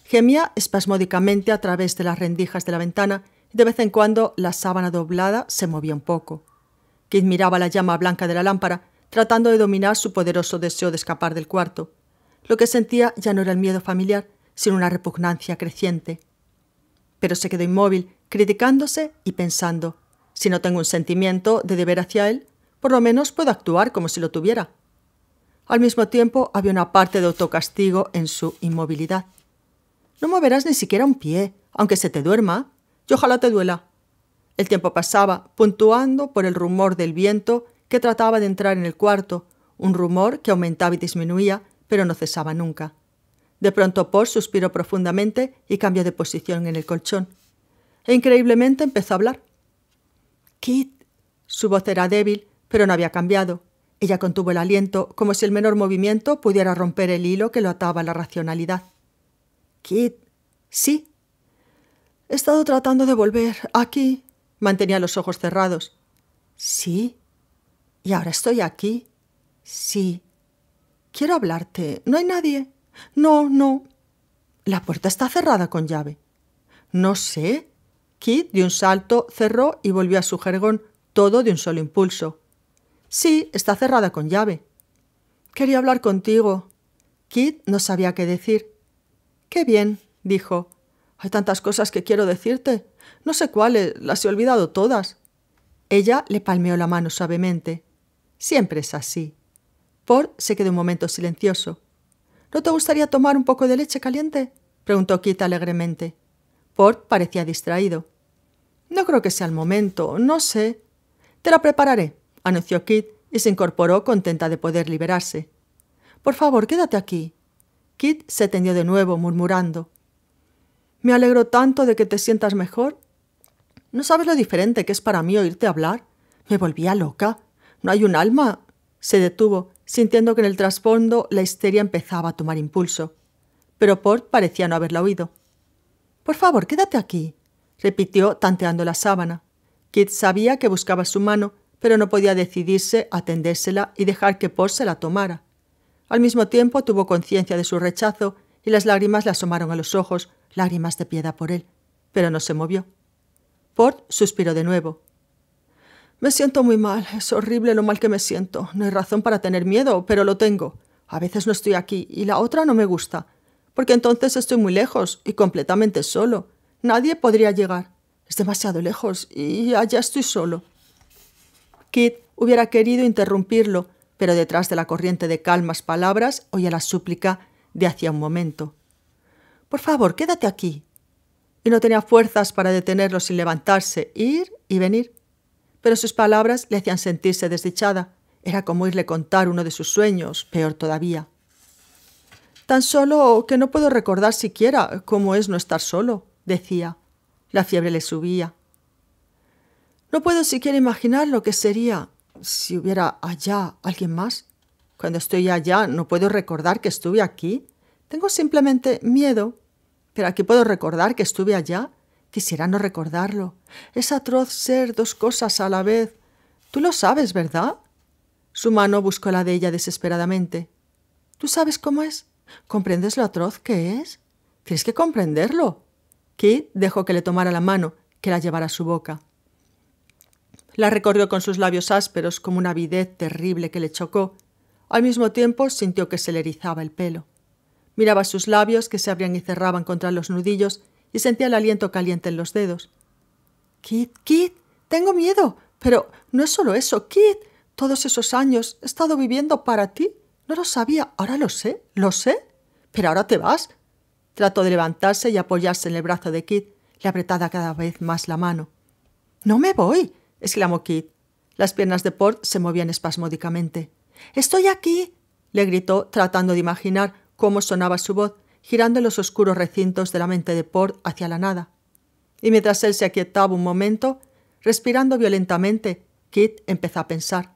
Gemía espasmódicamente a través de las rendijas de la ventana de vez en cuando la sábana doblada se movía un poco. Kid miraba la llama blanca de la lámpara, tratando de dominar su poderoso deseo de escapar del cuarto. Lo que sentía ya no era el miedo familiar, sino una repugnancia creciente. Pero se quedó inmóvil, criticándose y pensando, si no tengo un sentimiento de deber hacia él, por lo menos puedo actuar como si lo tuviera. Al mismo tiempo había una parte de autocastigo en su inmovilidad. No moverás ni siquiera un pie, aunque se te duerma, y ojalá te duela. El tiempo pasaba, puntuando por el rumor del viento que trataba de entrar en el cuarto, un rumor que aumentaba y disminuía, pero no cesaba nunca. De pronto Paul suspiró profundamente y cambió de posición en el colchón. E increíblemente empezó a hablar. Kit. Su voz era débil, pero no había cambiado. Ella contuvo el aliento, como si el menor movimiento pudiera romper el hilo que lo ataba a la racionalidad. Kit. Sí, He estado tratando de volver aquí. Mantenía los ojos cerrados. Sí. Y ahora estoy aquí. Sí. Quiero hablarte. No hay nadie. No, no. La puerta está cerrada con llave. No sé. Kit dio un salto cerró y volvió a su jergón, todo de un solo impulso. Sí, está cerrada con llave. Quería hablar contigo. Kit no sabía qué decir. Qué bien, dijo. Hay tantas cosas que quiero decirte. No sé cuáles, las he olvidado todas. Ella le palmeó la mano suavemente. Siempre es así. Port se quedó un momento silencioso. ¿No te gustaría tomar un poco de leche caliente? preguntó Kit alegremente. Port parecía distraído. No creo que sea el momento, no sé. Te la prepararé, anunció Kit y se incorporó contenta de poder liberarse. Por favor, quédate aquí. Kit se tendió de nuevo, murmurando. Me alegro tanto de que te sientas mejor. ¿No sabes lo diferente que es para mí oírte hablar? Me volvía loca. No hay un alma. Se detuvo, sintiendo que en el trasfondo la histeria empezaba a tomar impulso. Pero Port parecía no haberla oído. Por favor, quédate aquí, repitió tanteando la sábana. Kit sabía que buscaba su mano, pero no podía decidirse a tendérsela y dejar que Port se la tomara. Al mismo tiempo tuvo conciencia de su rechazo y las lágrimas le asomaron a los ojos, lágrimas de piedad por él, pero no se movió. Ford suspiró de nuevo. Me siento muy mal, es horrible lo mal que me siento. No hay razón para tener miedo, pero lo tengo. A veces no estoy aquí y la otra no me gusta, porque entonces estoy muy lejos y completamente solo. Nadie podría llegar. Es demasiado lejos y allá estoy solo. Kit hubiera querido interrumpirlo, pero detrás de la corriente de calmas palabras oía la súplica de hacía un momento. Por favor, quédate aquí. Y no tenía fuerzas para detenerlo sin levantarse, ir y venir. Pero sus palabras le hacían sentirse desdichada. Era como irle contar uno de sus sueños, peor todavía. Tan solo que no puedo recordar siquiera cómo es no estar solo, decía. La fiebre le subía. No puedo siquiera imaginar lo que sería si hubiera allá alguien más. Cuando estoy allá no puedo recordar que estuve aquí. Tengo simplemente miedo. Pero aquí puedo recordar que estuve allá. Quisiera no recordarlo. Es atroz ser dos cosas a la vez. Tú lo sabes, ¿verdad? Su mano buscó la de ella desesperadamente. ¿Tú sabes cómo es? ¿Comprendes lo atroz que es? Tienes que comprenderlo. Kit dejó que le tomara la mano, que la llevara a su boca. La recorrió con sus labios ásperos como una avidez terrible que le chocó al mismo tiempo sintió que se le erizaba el pelo. Miraba sus labios que se abrían y cerraban contra los nudillos y sentía el aliento caliente en los dedos. Kit, Kit, tengo miedo. Pero no es solo eso, Kit. Todos esos años he estado viviendo para ti. No lo sabía, ahora lo sé, lo sé. Pero ahora te vas. Trató de levantarse y apoyarse en el brazo de Kit, le apretada cada vez más la mano. No me voy, exclamó Kit. Las piernas de Port se movían espasmódicamente. Estoy aquí. le gritó, tratando de imaginar cómo sonaba su voz, girando en los oscuros recintos de la mente de Port hacia la nada. Y mientras él se aquietaba un momento, respirando violentamente, Kit empezó a pensar.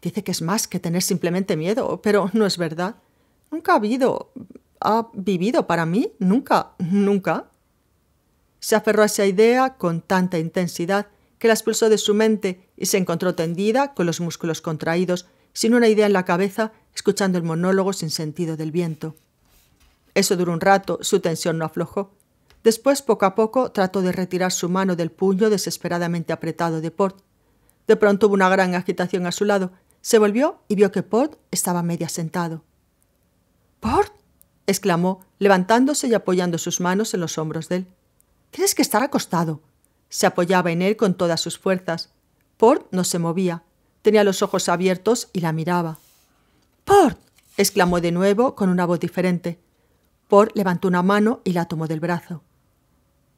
Dice que es más que tener simplemente miedo, pero no es verdad. Nunca ha habido. ha vivido para mí, nunca, nunca. Se aferró a esa idea con tanta intensidad que la expulsó de su mente y se encontró tendida, con los músculos contraídos sin una idea en la cabeza, escuchando el monólogo sin sentido del viento. Eso duró un rato, su tensión no aflojó. Después, poco a poco, trató de retirar su mano del puño desesperadamente apretado de Port. De pronto hubo una gran agitación a su lado. Se volvió y vio que Port estaba media sentado. ¿Port? exclamó, levantándose y apoyando sus manos en los hombros de él. Tienes que estar acostado. Se apoyaba en él con todas sus fuerzas. Port no se movía. Tenía los ojos abiertos y la miraba. —¡Port! exclamó de nuevo con una voz diferente. Port levantó una mano y la tomó del brazo.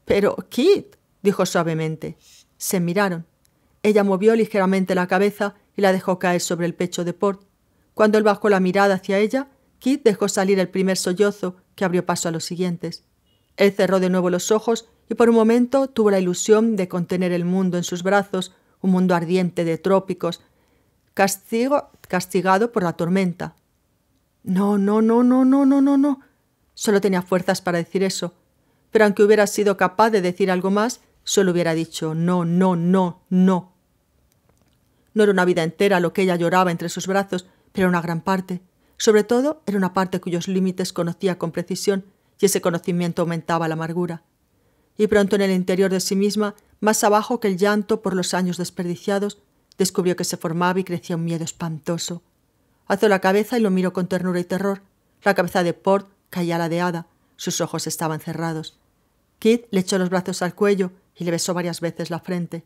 Pero, Kit, dijo suavemente. Se miraron. Ella movió ligeramente la cabeza y la dejó caer sobre el pecho de Port. Cuando él bajó la mirada hacia ella, Kit dejó salir el primer sollozo que abrió paso a los siguientes. Él cerró de nuevo los ojos y por un momento tuvo la ilusión de contener el mundo en sus brazos, un mundo ardiente de trópicos, castigo, castigado por la tormenta. No, no, no, no, no, no, no, no. Solo tenía fuerzas para decir eso. Pero aunque hubiera sido capaz de decir algo más, solo hubiera dicho no, no, no, no. No era una vida entera lo que ella lloraba entre sus brazos, pero una gran parte. Sobre todo era una parte cuyos límites conocía con precisión, y ese conocimiento aumentaba la amargura. Y pronto en el interior de sí misma, más abajo que el llanto por los años desperdiciados, Descubrió que se formaba y crecía un miedo espantoso. Alzó la cabeza y lo miró con ternura y terror. La cabeza de Port caía ladeada. Sus ojos estaban cerrados. Kit le echó los brazos al cuello y le besó varias veces la frente.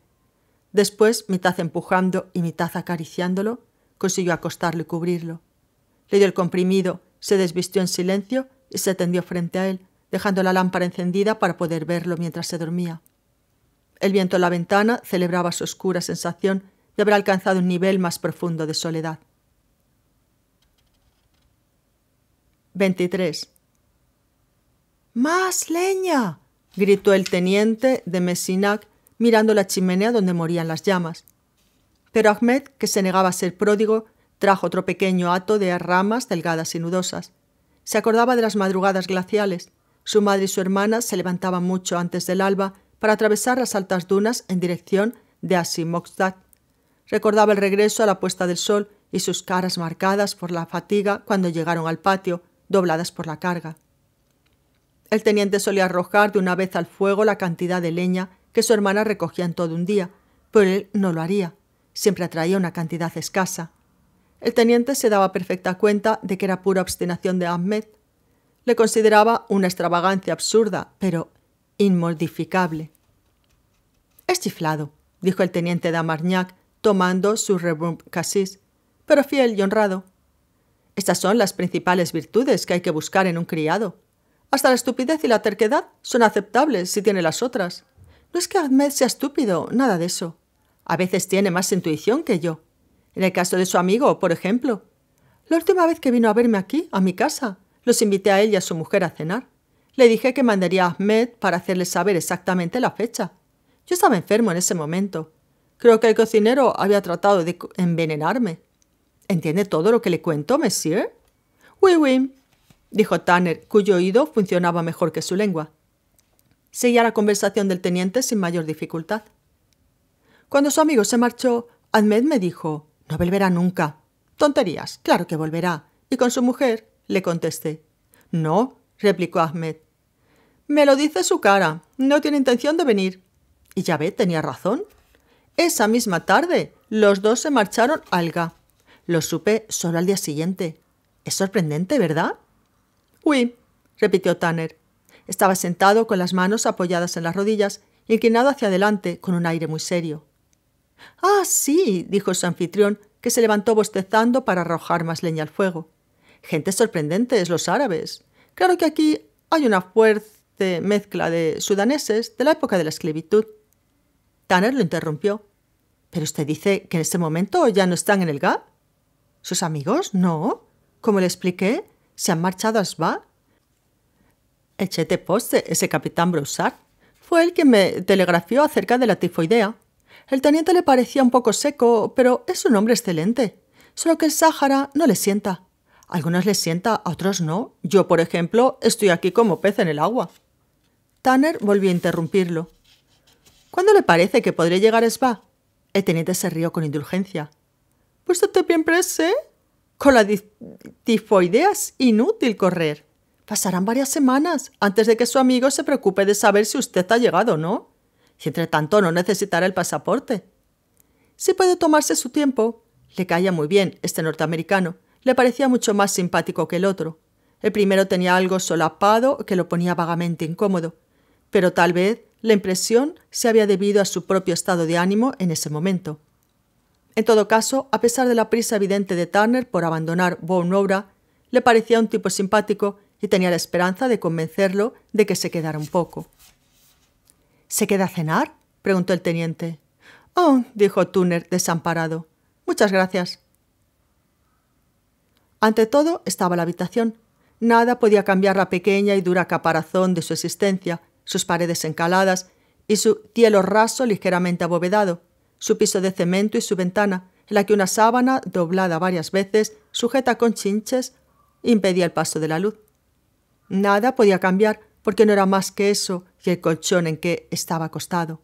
Después, mitad empujando y mitad acariciándolo, consiguió acostarlo y cubrirlo. Le dio el comprimido, se desvistió en silencio y se tendió frente a él, dejando la lámpara encendida para poder verlo mientras se dormía. El viento en la ventana celebraba su oscura sensación habrá alcanzado un nivel más profundo de soledad. 23. ¡Más leña! gritó el teniente de Messinac mirando la chimenea donde morían las llamas. Pero Ahmed, que se negaba a ser pródigo, trajo otro pequeño hato de ramas delgadas y nudosas. Se acordaba de las madrugadas glaciales. Su madre y su hermana se levantaban mucho antes del alba para atravesar las altas dunas en dirección de Asimokstad. Recordaba el regreso a la puesta del sol y sus caras marcadas por la fatiga cuando llegaron al patio, dobladas por la carga. El teniente solía arrojar de una vez al fuego la cantidad de leña que su hermana recogía en todo un día, pero él no lo haría. Siempre atraía una cantidad escasa. El teniente se daba perfecta cuenta de que era pura obstinación de Ahmed. Le consideraba una extravagancia absurda, pero inmodificable. Es chiflado, dijo el teniente de tomando su rebum casis, pero fiel y honrado. Estas son las principales virtudes que hay que buscar en un criado. Hasta la estupidez y la terquedad son aceptables si tiene las otras. No es que Ahmed sea estúpido, nada de eso. A veces tiene más intuición que yo. En el caso de su amigo, por ejemplo. La última vez que vino a verme aquí, a mi casa, los invité a él y a su mujer a cenar. Le dije que mandaría a Ahmed para hacerle saber exactamente la fecha. Yo estaba enfermo en ese momento Creo que el cocinero había tratado de envenenarme. ¿Entiende todo lo que le cuento, monsieur? Oui, oui, dijo Tanner, cuyo oído funcionaba mejor que su lengua. Seguía la conversación del teniente sin mayor dificultad. Cuando su amigo se marchó, Ahmed me dijo, no volverá nunca. Tonterías, claro que volverá. ¿Y con su mujer? le contesté. No, replicó Ahmed. Me lo dice su cara, no tiene intención de venir. Y ya ve, tenía razón. Esa misma tarde, los dos se marcharon Alga. Lo supe solo al día siguiente. Es sorprendente, ¿verdad? Uy, repitió Tanner. Estaba sentado con las manos apoyadas en las rodillas, y inclinado hacia adelante con un aire muy serio. Ah, sí, dijo su anfitrión, que se levantó bostezando para arrojar más leña al fuego. Gente sorprendente es los árabes. Claro que aquí hay una fuerte mezcla de sudaneses de la época de la esclavitud. Tanner lo interrumpió. Pero usted dice que en este momento ya no están en el GAP. ¿Sus amigos? No. Como le expliqué, se han marchado a SBA. El poste, ese capitán Broussard, fue el que me telegrafió acerca de la tifoidea. El teniente le parecía un poco seco, pero es un hombre excelente. Solo que el Sáhara no le sienta. algunos le sienta, a otros no. Yo, por ejemplo, estoy aquí como pez en el agua. Tanner volvió a interrumpirlo. ¿Cuándo le parece que podría llegar a Spa? El teniente se rió con indulgencia. Pues usted bien prese. Con la tifoidea es inútil correr. Pasarán varias semanas antes de que su amigo se preocupe de saber si usted ha llegado o no. Y entre tanto no necesitará el pasaporte. Si puede tomarse su tiempo. Le caía muy bien este norteamericano. Le parecía mucho más simpático que el otro. El primero tenía algo solapado que lo ponía vagamente incómodo. Pero tal vez la impresión se había debido a su propio estado de ánimo en ese momento. En todo caso, a pesar de la prisa evidente de Turner por abandonar Bownoura, le parecía un tipo simpático y tenía la esperanza de convencerlo de que se quedara un poco. ¿Se queda a cenar? preguntó el teniente. Oh, dijo Turner, desamparado. Muchas gracias. Ante todo estaba la habitación. Nada podía cambiar la pequeña y dura caparazón de su existencia, sus paredes encaladas y su cielo raso ligeramente abovedado, su piso de cemento y su ventana, en la que una sábana, doblada varias veces, sujeta con chinches, impedía el paso de la luz. Nada podía cambiar, porque no era más que eso que el colchón en que estaba acostado.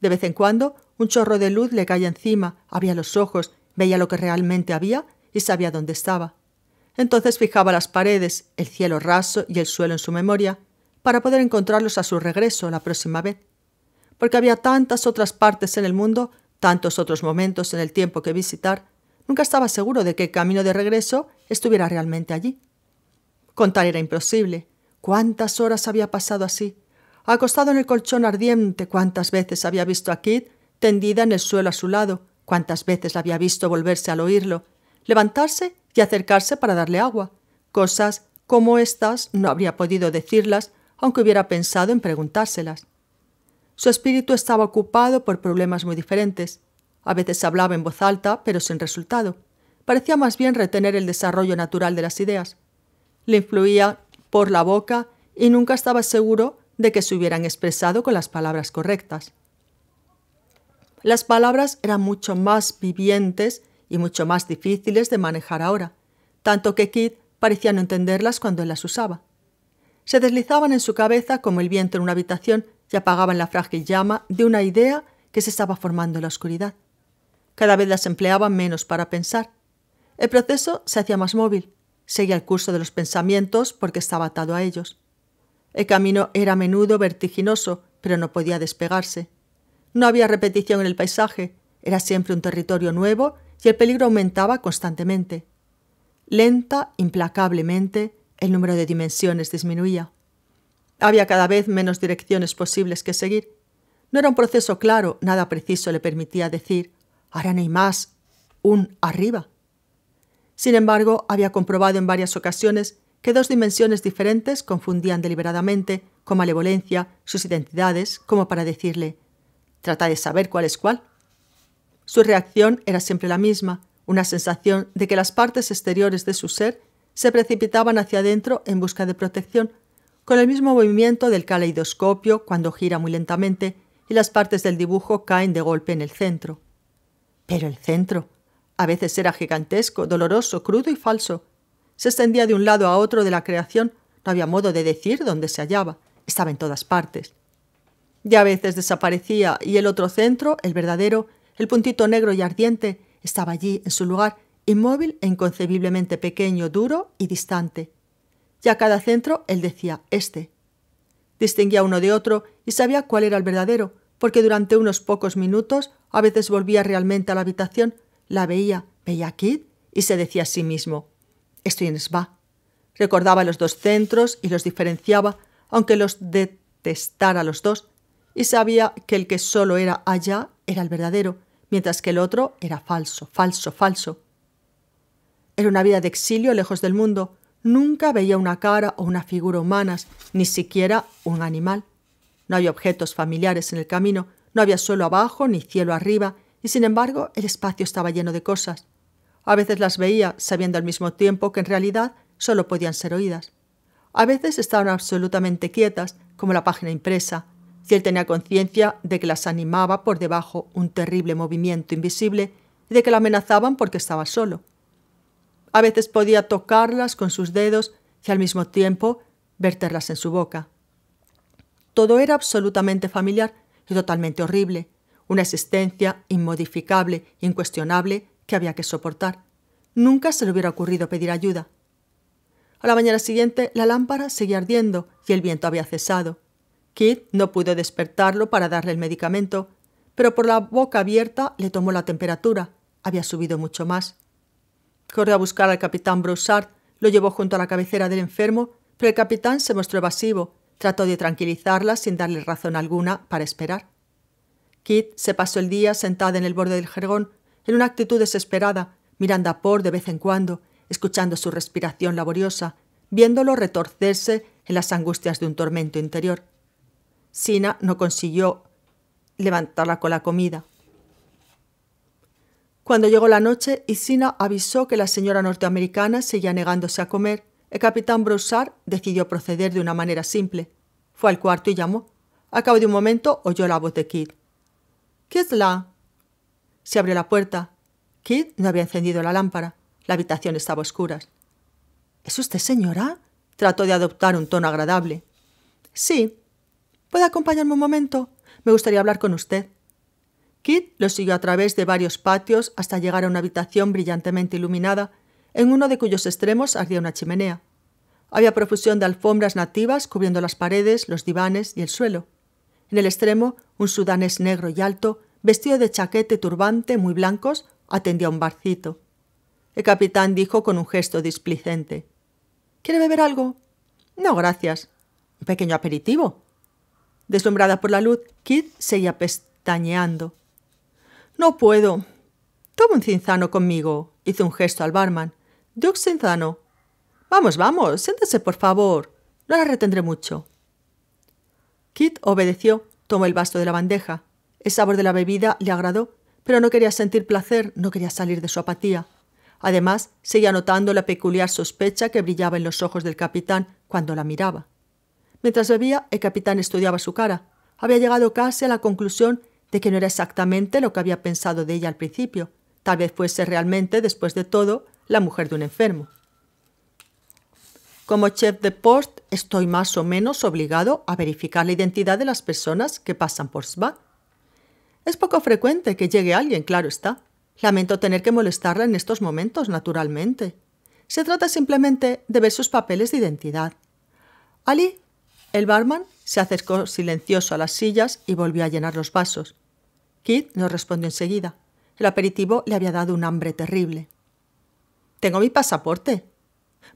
De vez en cuando, un chorro de luz le caía encima, abría los ojos, veía lo que realmente había y sabía dónde estaba. Entonces fijaba las paredes, el cielo raso y el suelo en su memoria, para poder encontrarlos a su regreso la próxima vez, porque había tantas otras partes en el mundo, tantos otros momentos en el tiempo que visitar, nunca estaba seguro de que el camino de regreso estuviera realmente allí. Contar era imposible. ¿Cuántas horas había pasado así? Acostado en el colchón ardiente, cuántas veces había visto a Kit tendida en el suelo a su lado, cuántas veces la había visto volverse al oírlo, levantarse y acercarse para darle agua. Cosas como estas no habría podido decirlas aunque hubiera pensado en preguntárselas. Su espíritu estaba ocupado por problemas muy diferentes. A veces hablaba en voz alta, pero sin resultado. Parecía más bien retener el desarrollo natural de las ideas. Le influía por la boca y nunca estaba seguro de que se hubieran expresado con las palabras correctas. Las palabras eran mucho más vivientes y mucho más difíciles de manejar ahora, tanto que Kid parecía no entenderlas cuando él las usaba se deslizaban en su cabeza como el viento en una habitación y apagaban la frágil llama de una idea que se estaba formando en la oscuridad. Cada vez las empleaban menos para pensar. El proceso se hacía más móvil, seguía el curso de los pensamientos porque estaba atado a ellos. El camino era a menudo vertiginoso, pero no podía despegarse. No había repetición en el paisaje, era siempre un territorio nuevo y el peligro aumentaba constantemente. Lenta, implacablemente, el número de dimensiones disminuía. Había cada vez menos direcciones posibles que seguir. No era un proceso claro, nada preciso le permitía decir, ahora no más, un arriba. Sin embargo, había comprobado en varias ocasiones que dos dimensiones diferentes confundían deliberadamente, con malevolencia, sus identidades, como para decirle, trata de saber cuál es cuál. Su reacción era siempre la misma, una sensación de que las partes exteriores de su ser se precipitaban hacia adentro en busca de protección, con el mismo movimiento del caleidoscopio cuando gira muy lentamente y las partes del dibujo caen de golpe en el centro. Pero el centro, a veces era gigantesco, doloroso, crudo y falso. Se extendía de un lado a otro de la creación, no había modo de decir dónde se hallaba, estaba en todas partes. Ya a veces desaparecía y el otro centro, el verdadero, el puntito negro y ardiente, estaba allí en su lugar inmóvil e inconcebiblemente pequeño, duro y distante. Y a cada centro él decía este. Distinguía uno de otro y sabía cuál era el verdadero, porque durante unos pocos minutos a veces volvía realmente a la habitación, la veía, veía a Kid y se decía a sí mismo, estoy en Spa. Recordaba los dos centros y los diferenciaba, aunque los detestara los dos, y sabía que el que solo era allá era el verdadero, mientras que el otro era falso, falso, falso. Era una vida de exilio lejos del mundo. Nunca veía una cara o una figura humanas, ni siquiera un animal. No había objetos familiares en el camino, no había suelo abajo ni cielo arriba, y sin embargo el espacio estaba lleno de cosas. A veces las veía, sabiendo al mismo tiempo que en realidad solo podían ser oídas. A veces estaban absolutamente quietas, como la página impresa, si él tenía conciencia de que las animaba por debajo un terrible movimiento invisible y de que la amenazaban porque estaba solo. A veces podía tocarlas con sus dedos y al mismo tiempo verterlas en su boca. Todo era absolutamente familiar y totalmente horrible, una existencia inmodificable, incuestionable, que había que soportar. Nunca se le hubiera ocurrido pedir ayuda. A la mañana siguiente la lámpara seguía ardiendo y el viento había cesado. Kit no pudo despertarlo para darle el medicamento, pero por la boca abierta le tomó la temperatura. Había subido mucho más. Corrió a buscar al capitán Broussard, lo llevó junto a la cabecera del enfermo, pero el capitán se mostró evasivo, trató de tranquilizarla sin darle razón alguna para esperar. Kit se pasó el día sentada en el borde del jergón, en una actitud desesperada, mirando a Por de vez en cuando, escuchando su respiración laboriosa, viéndolo retorcerse en las angustias de un tormento interior. Sina no consiguió levantarla con la comida. Cuando llegó la noche, y Sina avisó que la señora norteamericana seguía negándose a comer. El capitán Broussard decidió proceder de una manera simple. Fue al cuarto y llamó. A cabo de un momento oyó la voz de Kid. ¿Qué es la? Se abrió la puerta. Kid no había encendido la lámpara. La habitación estaba a oscuras. ¿Es usted señora? Trató de adoptar un tono agradable. Sí. ¿Puede acompañarme un momento? Me gustaría hablar con usted. Kit lo siguió a través de varios patios hasta llegar a una habitación brillantemente iluminada, en uno de cuyos extremos ardía una chimenea. Había profusión de alfombras nativas cubriendo las paredes, los divanes y el suelo. En el extremo, un sudanés negro y alto, vestido de chaquete y turbante muy blancos, atendía a un barcito. El capitán dijo con un gesto displicente. ¿Quiere beber algo? No, gracias. Un pequeño aperitivo. Deslumbrada por la luz, Kit seguía pestañeando. No puedo. Toma un cinzano conmigo. Hizo un gesto al barman. Duke cinzano. Vamos, vamos, siéntese, por favor. No la retendré mucho. Kit obedeció, tomó el vaso de la bandeja. El sabor de la bebida le agradó, pero no quería sentir placer, no quería salir de su apatía. Además, seguía notando la peculiar sospecha que brillaba en los ojos del capitán cuando la miraba. Mientras bebía, el capitán estudiaba su cara. Había llegado casi a la conclusión de que no era exactamente lo que había pensado de ella al principio. Tal vez fuese realmente, después de todo, la mujer de un enfermo. Como chef de post, estoy más o menos obligado a verificar la identidad de las personas que pasan por SBA. Es poco frecuente que llegue alguien, claro está. Lamento tener que molestarla en estos momentos, naturalmente. Se trata simplemente de ver sus papeles de identidad. Ali, el barman, se acercó silencioso a las sillas y volvió a llenar los vasos. Kit no respondió enseguida. El aperitivo le había dado un hambre terrible. Tengo mi pasaporte.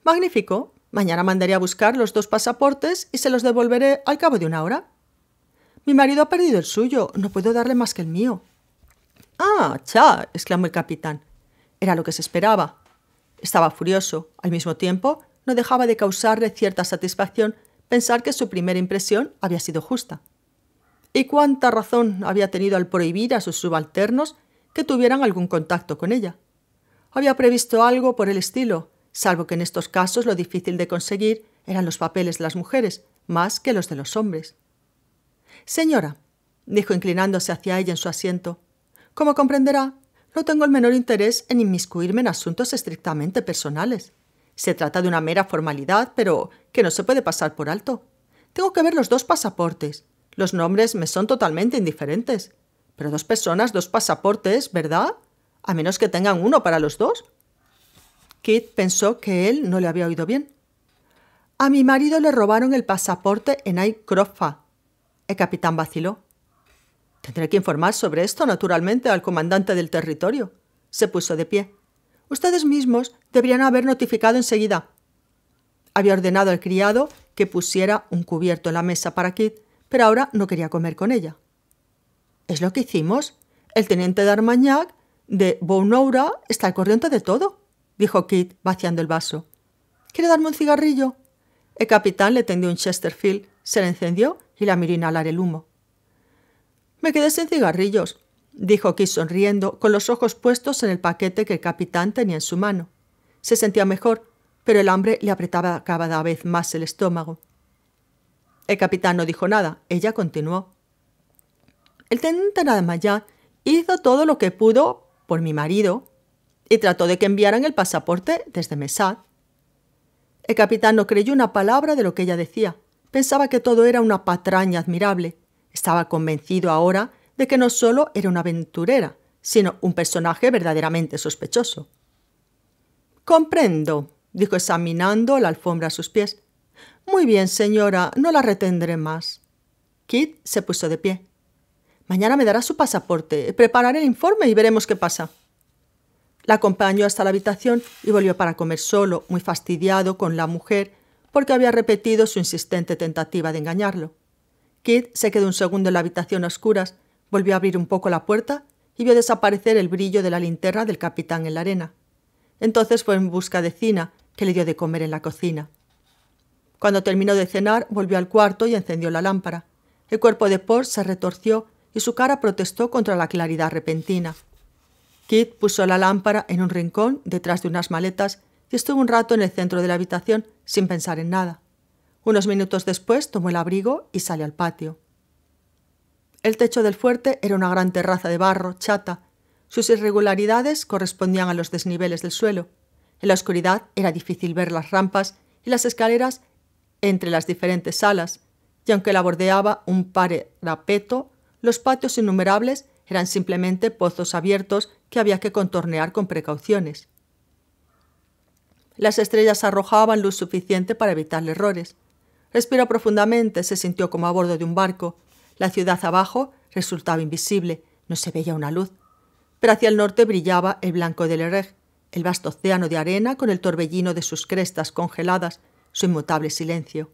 Magnífico. Mañana mandaré a buscar los dos pasaportes y se los devolveré al cabo de una hora. Mi marido ha perdido el suyo. No puedo darle más que el mío. Ah, cha, exclamó el capitán. Era lo que se esperaba. Estaba furioso. Al mismo tiempo, no dejaba de causarle cierta satisfacción pensar que su primera impresión había sido justa y cuánta razón había tenido al prohibir a sus subalternos que tuvieran algún contacto con ella. Había previsto algo por el estilo, salvo que en estos casos lo difícil de conseguir eran los papeles de las mujeres, más que los de los hombres. Señora, dijo inclinándose hacia ella en su asiento, como comprenderá, no tengo el menor interés en inmiscuirme en asuntos estrictamente personales. Se trata de una mera formalidad, pero que no se puede pasar por alto. Tengo que ver los dos pasaportes. Los nombres me son totalmente indiferentes. Pero dos personas, dos pasaportes, ¿verdad? A menos que tengan uno para los dos. Kit pensó que él no le había oído bien. A mi marido le robaron el pasaporte en Aycrofa. El capitán vaciló. Tendré que informar sobre esto, naturalmente, al comandante del territorio. Se puso de pie. Ustedes mismos deberían haber notificado enseguida. Había ordenado al criado que pusiera un cubierto en la mesa para Kit pero ahora no quería comer con ella. Es lo que hicimos. El teniente de Armagnac de Bonaura está al corriente de todo, dijo Kit, vaciando el vaso. ¿Quiere darme un cigarrillo? El capitán le tendió un Chesterfield, se le encendió y la miró inhalar el humo. Me quedé sin cigarrillos, dijo Kit sonriendo, con los ojos puestos en el paquete que el capitán tenía en su mano. Se sentía mejor, pero el hambre le apretaba cada vez más el estómago. El capitán no dijo nada, ella continuó. El teniente Ramayá hizo todo lo que pudo por mi marido y trató de que enviaran el pasaporte desde Mesad. El capitán no creyó una palabra de lo que ella decía. Pensaba que todo era una patraña admirable. Estaba convencido ahora de que no solo era una aventurera, sino un personaje verdaderamente sospechoso. Comprendo, dijo examinando la alfombra a sus pies. Muy bien, señora, no la retendré más. Kit se puso de pie. Mañana me dará su pasaporte, prepararé el informe y veremos qué pasa. La acompañó hasta la habitación y volvió para comer solo, muy fastidiado con la mujer, porque había repetido su insistente tentativa de engañarlo. Kit se quedó un segundo en la habitación a oscuras, volvió a abrir un poco la puerta y vio desaparecer el brillo de la linterna del capitán en la arena. Entonces fue en busca de Cina, que le dio de comer en la cocina. Cuando terminó de cenar, volvió al cuarto y encendió la lámpara. El cuerpo de Paul se retorció y su cara protestó contra la claridad repentina. Kit puso la lámpara en un rincón detrás de unas maletas y estuvo un rato en el centro de la habitación sin pensar en nada. Unos minutos después tomó el abrigo y salió al patio. El techo del fuerte era una gran terraza de barro, chata. Sus irregularidades correspondían a los desniveles del suelo. En la oscuridad era difícil ver las rampas y las escaleras entre las diferentes salas, y aunque la bordeaba un parapeto, los patios innumerables eran simplemente pozos abiertos que había que contornear con precauciones. Las estrellas arrojaban luz suficiente para evitar errores. Respiró profundamente, se sintió como a bordo de un barco. La ciudad abajo resultaba invisible, no se veía una luz. Pero hacia el norte brillaba el blanco del Ereg, el vasto océano de arena con el torbellino de sus crestas congeladas su inmutable silencio.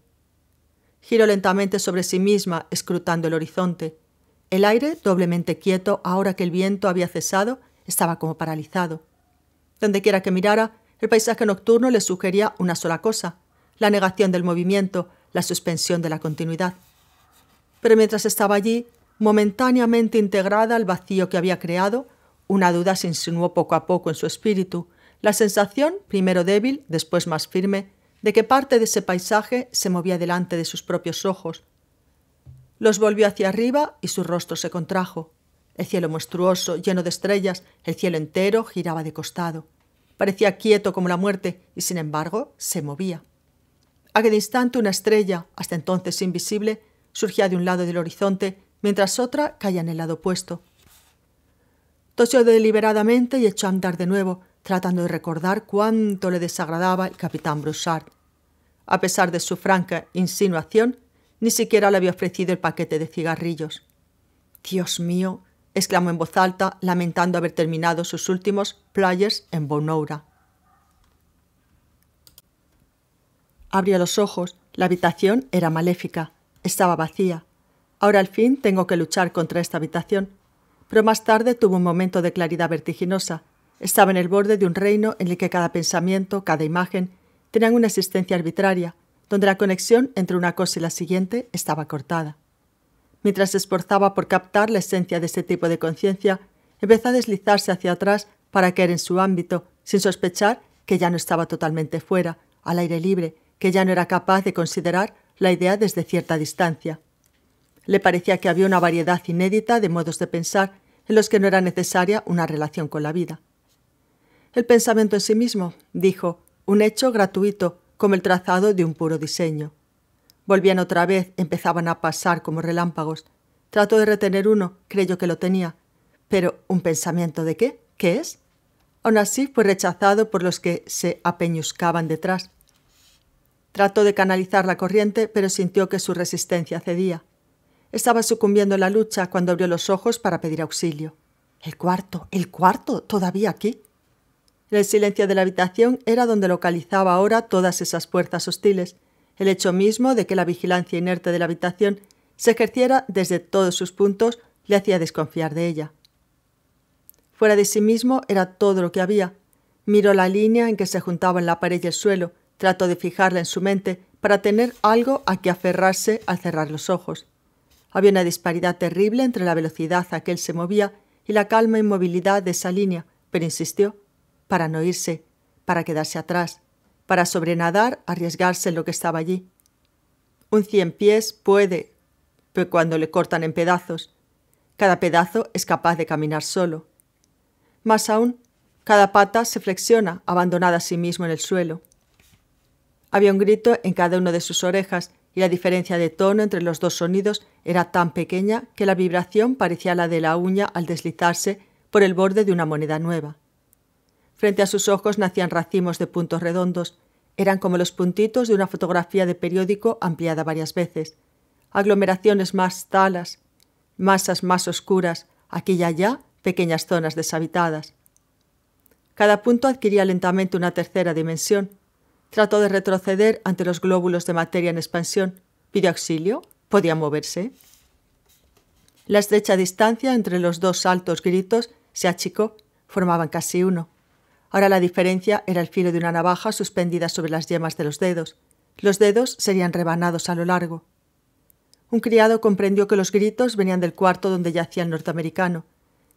Giró lentamente sobre sí misma, escrutando el horizonte. El aire, doblemente quieto, ahora que el viento había cesado, estaba como paralizado. Donde quiera que mirara, el paisaje nocturno le sugería una sola cosa, la negación del movimiento, la suspensión de la continuidad. Pero mientras estaba allí, momentáneamente integrada al vacío que había creado, una duda se insinuó poco a poco en su espíritu, la sensación, primero débil, después más firme, de qué parte de ese paisaje se movía delante de sus propios ojos. Los volvió hacia arriba y su rostro se contrajo. El cielo monstruoso, lleno de estrellas, el cielo entero giraba de costado. Parecía quieto como la muerte y sin embargo se movía. A aquel instante una estrella, hasta entonces invisible, surgía de un lado del horizonte, mientras otra caía en el lado opuesto. Tosió deliberadamente y echó a andar de nuevo, tratando de recordar cuánto le desagradaba el capitán Broussard. A pesar de su franca insinuación, ni siquiera le había ofrecido el paquete de cigarrillos. Dios mío, exclamó en voz alta, lamentando haber terminado sus últimos players en Bonoura. Abría los ojos. La habitación era maléfica. Estaba vacía. Ahora al fin tengo que luchar contra esta habitación. Pero más tarde tuvo un momento de claridad vertiginosa estaba en el borde de un reino en el que cada pensamiento, cada imagen, tenían una existencia arbitraria, donde la conexión entre una cosa y la siguiente estaba cortada. Mientras se esforzaba por captar la esencia de este tipo de conciencia, empezó a deslizarse hacia atrás para caer en su ámbito, sin sospechar que ya no estaba totalmente fuera, al aire libre, que ya no era capaz de considerar la idea desde cierta distancia. Le parecía que había una variedad inédita de modos de pensar en los que no era necesaria una relación con la vida el pensamiento en sí mismo, dijo, un hecho gratuito, como el trazado de un puro diseño. Volvían otra vez, empezaban a pasar como relámpagos. Trató de retener uno, creyó que lo tenía. Pero, ¿un pensamiento de qué? ¿Qué es? Aún así fue rechazado por los que se apeñuscaban detrás. Trató de canalizar la corriente, pero sintió que su resistencia cedía. Estaba sucumbiendo en la lucha cuando abrió los ojos para pedir auxilio. El cuarto, el cuarto, todavía aquí. El silencio de la habitación era donde localizaba ahora todas esas fuerzas hostiles. El hecho mismo de que la vigilancia inerte de la habitación se ejerciera desde todos sus puntos le hacía desconfiar de ella. Fuera de sí mismo era todo lo que había. Miró la línea en que se en la pared y el suelo, trató de fijarla en su mente para tener algo a que aferrarse al cerrar los ojos. Había una disparidad terrible entre la velocidad a que él se movía y la calma inmovilidad de esa línea, pero insistió para no irse, para quedarse atrás, para sobrenadar, arriesgarse en lo que estaba allí. Un cien pies puede, pero cuando le cortan en pedazos, cada pedazo es capaz de caminar solo. Más aún, cada pata se flexiona, abandonada a sí mismo en el suelo. Había un grito en cada una de sus orejas y la diferencia de tono entre los dos sonidos era tan pequeña que la vibración parecía la de la uña al deslizarse por el borde de una moneda nueva. Frente a sus ojos nacían racimos de puntos redondos. Eran como los puntitos de una fotografía de periódico ampliada varias veces. Aglomeraciones más talas, masas más oscuras, aquí y allá pequeñas zonas deshabitadas. Cada punto adquiría lentamente una tercera dimensión. Trató de retroceder ante los glóbulos de materia en expansión. Pidió auxilio. Podía moverse. La estrecha distancia entre los dos altos gritos se achicó. Formaban casi uno. Ahora la diferencia era el filo de una navaja suspendida sobre las yemas de los dedos. Los dedos serían rebanados a lo largo. Un criado comprendió que los gritos venían del cuarto donde yacía el norteamericano.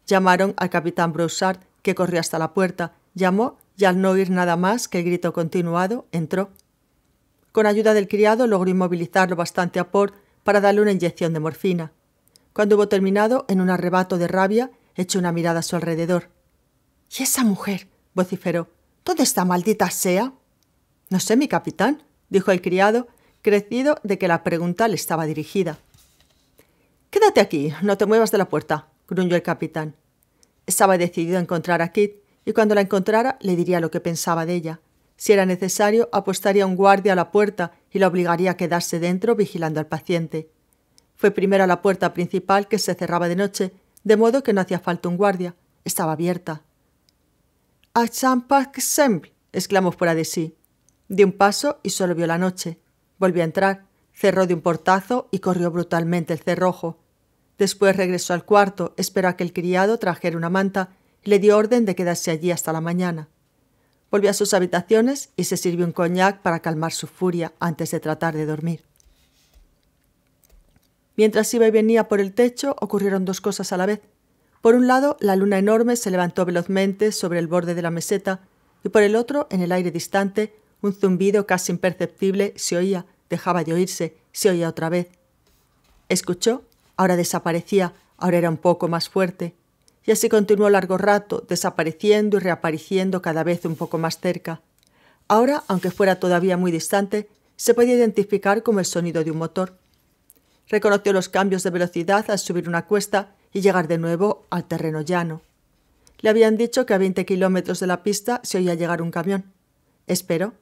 Llamaron al capitán Broussard, que corrió hasta la puerta, llamó y al no oír nada más que el grito continuado, entró. Con ayuda del criado logró inmovilizarlo bastante a Port para darle una inyección de morfina. Cuando hubo terminado, en un arrebato de rabia, echó una mirada a su alrededor. ¿Y esa mujer? vociferó. ¿Dónde está, maldita sea? No sé, mi capitán, dijo el criado, crecido de que la pregunta le estaba dirigida. Quédate aquí, no te muevas de la puerta, gruñó el capitán. Estaba decidido a encontrar a Kit, y cuando la encontrara le diría lo que pensaba de ella. Si era necesario, apostaría un guardia a la puerta y la obligaría a quedarse dentro vigilando al paciente. Fue primero a la puerta principal que se cerraba de noche, de modo que no hacía falta un guardia, estaba abierta a exclamó fuera de sí. Dio un paso y solo vio la noche. Volvió a entrar, cerró de un portazo y corrió brutalmente el cerrojo. Después regresó al cuarto, esperó a que el criado trajera una manta y le dio orden de quedarse allí hasta la mañana. Volvió a sus habitaciones y se sirvió un coñac para calmar su furia antes de tratar de dormir. Mientras iba y venía por el techo, ocurrieron dos cosas a la vez. Por un lado, la luna enorme se levantó velozmente sobre el borde de la meseta, y por el otro, en el aire distante, un zumbido casi imperceptible se oía, dejaba de oírse, se oía otra vez. Escuchó, ahora desaparecía, ahora era un poco más fuerte. Y así continuó largo rato, desapareciendo y reapareciendo cada vez un poco más cerca. Ahora, aunque fuera todavía muy distante, se podía identificar como el sonido de un motor. Reconoció los cambios de velocidad al subir una cuesta y llegar de nuevo al terreno llano. Le habían dicho que a 20 kilómetros de la pista se oía llegar un camión. Esperó.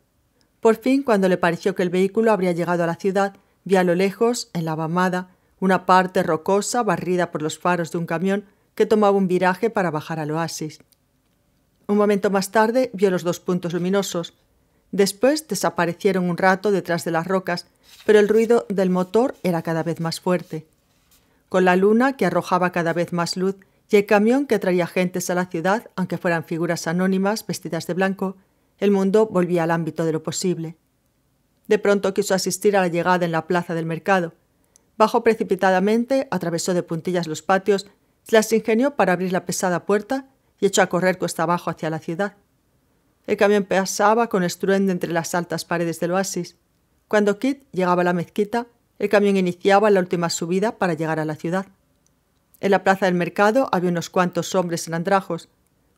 Por fin, cuando le pareció que el vehículo habría llegado a la ciudad, vi a lo lejos, en la bamada, una parte rocosa barrida por los faros de un camión que tomaba un viraje para bajar al oasis. Un momento más tarde vio los dos puntos luminosos. Después desaparecieron un rato detrás de las rocas, pero el ruido del motor era cada vez más fuerte con la luna que arrojaba cada vez más luz y el camión que traía gentes a la ciudad, aunque fueran figuras anónimas vestidas de blanco, el mundo volvía al ámbito de lo posible. De pronto quiso asistir a la llegada en la plaza del mercado. Bajó precipitadamente, atravesó de puntillas los patios, se las ingenió para abrir la pesada puerta y echó a correr cuesta abajo hacia la ciudad. El camión pasaba con estruendo entre las altas paredes del oasis. Cuando Kit llegaba a la mezquita, el camión iniciaba la última subida para llegar a la ciudad. En la plaza del mercado había unos cuantos hombres en andrajos.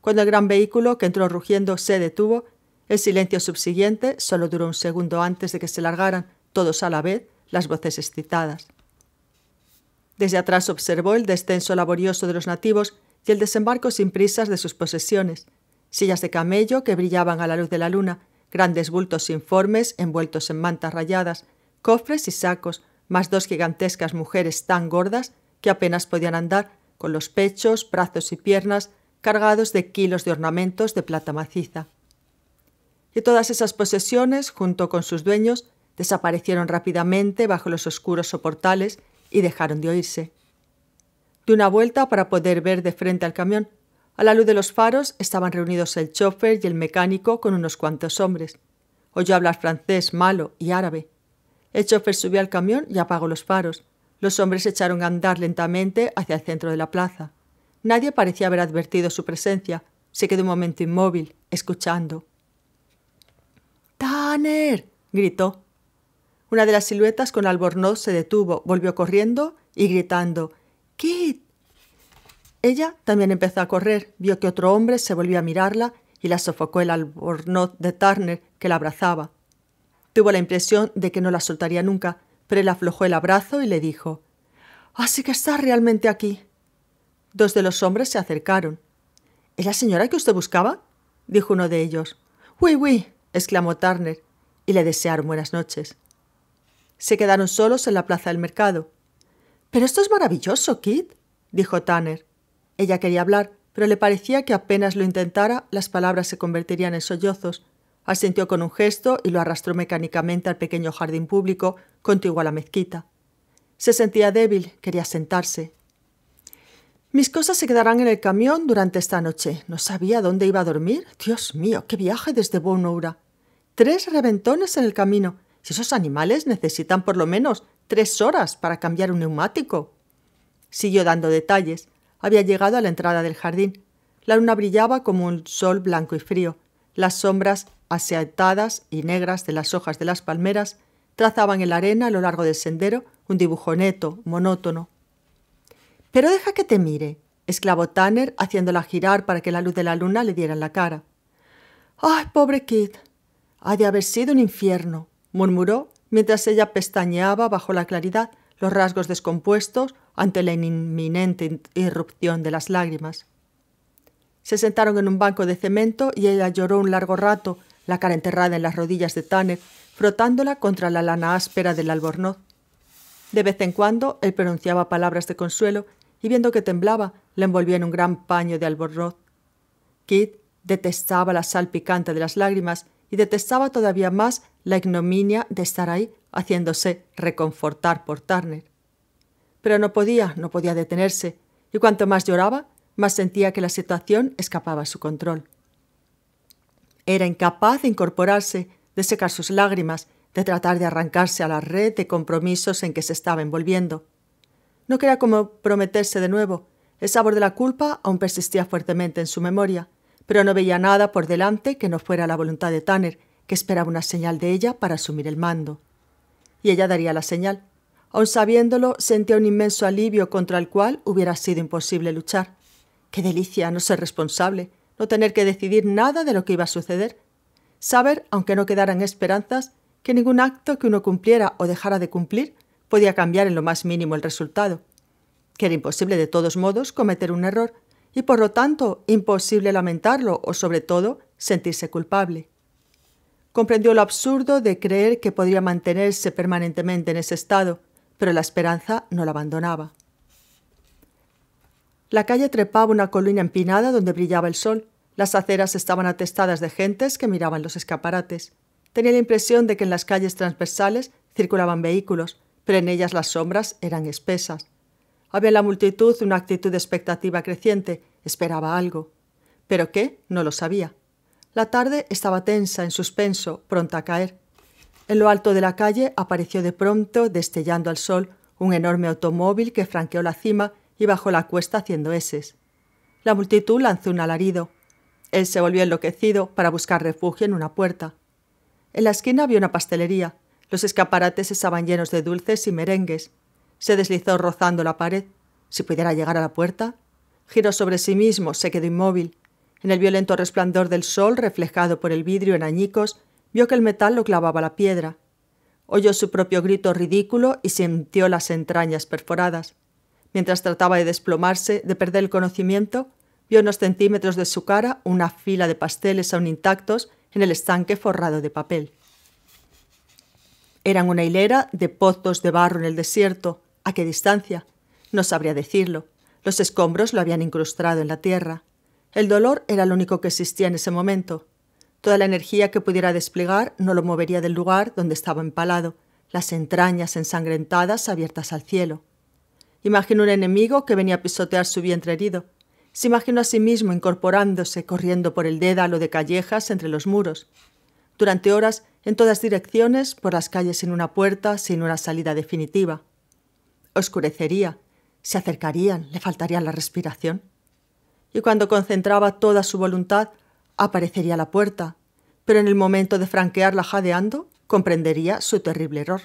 Cuando el gran vehículo que entró rugiendo se detuvo, el silencio subsiguiente solo duró un segundo antes de que se largaran, todos a la vez, las voces excitadas. Desde atrás observó el descenso laborioso de los nativos y el desembarco sin prisas de sus posesiones, sillas de camello que brillaban a la luz de la luna, grandes bultos informes envueltos en mantas rayadas, cofres y sacos, más dos gigantescas mujeres tan gordas que apenas podían andar, con los pechos, brazos y piernas cargados de kilos de ornamentos de plata maciza. Y todas esas posesiones, junto con sus dueños, desaparecieron rápidamente bajo los oscuros soportales y dejaron de oírse. De una vuelta para poder ver de frente al camión, a la luz de los faros estaban reunidos el chofer y el mecánico con unos cuantos hombres. Oyó hablar francés malo y árabe. El chofer subió al camión y apagó los faros. Los hombres echaron a andar lentamente hacia el centro de la plaza. Nadie parecía haber advertido su presencia. Se quedó un momento inmóvil, escuchando. ¡Tanner! gritó. Una de las siluetas con albornoz se detuvo, volvió corriendo y gritando ¡Kit! Ella también empezó a correr, vio que otro hombre se volvió a mirarla y la sofocó el albornoz de Turner, que la abrazaba. Tuvo la impresión de que no la soltaría nunca, pero él aflojó el abrazo y le dijo Así que está realmente aquí. Dos de los hombres se acercaron. ¿Es la señora que usted buscaba? dijo uno de ellos. ¡Uy, uy! exclamó Tanner, y le desearon buenas noches. Se quedaron solos en la plaza del mercado. Pero esto es maravilloso, Kit, dijo Tanner. Ella quería hablar, pero le parecía que apenas lo intentara las palabras se convertirían en sollozos, Asintió con un gesto y lo arrastró mecánicamente al pequeño jardín público contiguo a la mezquita. Se sentía débil, quería sentarse. Mis cosas se quedarán en el camión durante esta noche. No sabía dónde iba a dormir. Dios mío, qué viaje desde Bonoura. Tres reventones en el camino. Si esos animales necesitan por lo menos tres horas para cambiar un neumático. Siguió dando detalles. Había llegado a la entrada del jardín. La luna brillaba como un sol blanco y frío. Las sombras aseatadas y negras de las hojas de las palmeras trazaban en la arena a lo largo del sendero un dibujo neto, monótono. Pero deja que te mire, exclamó Tanner, haciéndola girar para que la luz de la luna le diera en la cara. ¡Ay, pobre Kid! Ha de haber sido un infierno, murmuró mientras ella pestañeaba bajo la claridad los rasgos descompuestos ante la inminente irrupción de las lágrimas. Se sentaron en un banco de cemento y ella lloró un largo rato, la cara enterrada en las rodillas de Tanner, frotándola contra la lana áspera del albornoz. De vez en cuando él pronunciaba palabras de consuelo y viendo que temblaba, la envolvía en un gran paño de albornoz. Kit detestaba la sal picante de las lágrimas y detestaba todavía más la ignominia de estar ahí haciéndose reconfortar por Turner. Pero no podía, no podía detenerse, y cuanto más lloraba, mas sentía que la situación escapaba a su control. Era incapaz de incorporarse, de secar sus lágrimas, de tratar de arrancarse a la red de compromisos en que se estaba envolviendo. No cómo prometerse de nuevo. El sabor de la culpa aún persistía fuertemente en su memoria, pero no veía nada por delante que no fuera la voluntad de Tanner, que esperaba una señal de ella para asumir el mando. Y ella daría la señal. Aun sabiéndolo, sentía un inmenso alivio contra el cual hubiera sido imposible luchar. Qué delicia no ser responsable, no tener que decidir nada de lo que iba a suceder. Saber, aunque no quedaran esperanzas, que ningún acto que uno cumpliera o dejara de cumplir podía cambiar en lo más mínimo el resultado. Que era imposible de todos modos cometer un error y por lo tanto imposible lamentarlo o sobre todo sentirse culpable. Comprendió lo absurdo de creer que podría mantenerse permanentemente en ese estado, pero la esperanza no la abandonaba. La calle trepaba una colina empinada donde brillaba el sol. Las aceras estaban atestadas de gentes que miraban los escaparates. Tenía la impresión de que en las calles transversales circulaban vehículos, pero en ellas las sombras eran espesas. Había en la multitud una actitud de expectativa creciente, esperaba algo. ¿Pero qué? No lo sabía. La tarde estaba tensa, en suspenso, pronta a caer. En lo alto de la calle apareció de pronto, destellando al sol, un enorme automóvil que franqueó la cima y bajó la cuesta haciendo eses. La multitud lanzó un alarido. Él se volvió enloquecido para buscar refugio en una puerta. En la esquina había una pastelería. Los escaparates estaban llenos de dulces y merengues. Se deslizó rozando la pared. Si pudiera llegar a la puerta. Giró sobre sí mismo, se quedó inmóvil. En el violento resplandor del sol, reflejado por el vidrio en añicos, vio que el metal lo clavaba la piedra. Oyó su propio grito ridículo y sintió las entrañas perforadas. Mientras trataba de desplomarse, de perder el conocimiento, vio unos centímetros de su cara una fila de pasteles aún intactos en el estanque forrado de papel. Eran una hilera de pozos de barro en el desierto. ¿A qué distancia? No sabría decirlo. Los escombros lo habían incrustado en la tierra. El dolor era lo único que existía en ese momento. Toda la energía que pudiera desplegar no lo movería del lugar donde estaba empalado, las entrañas ensangrentadas abiertas al cielo. Imaginó un enemigo que venía a pisotear su vientre herido. Se imaginó a sí mismo incorporándose, corriendo por el dédalo de callejas entre los muros. Durante horas, en todas direcciones, por las calles sin una puerta, sin una salida definitiva. Oscurecería, se acercarían, le faltaría la respiración. Y cuando concentraba toda su voluntad, aparecería la puerta, pero en el momento de franquearla jadeando, comprendería su terrible error.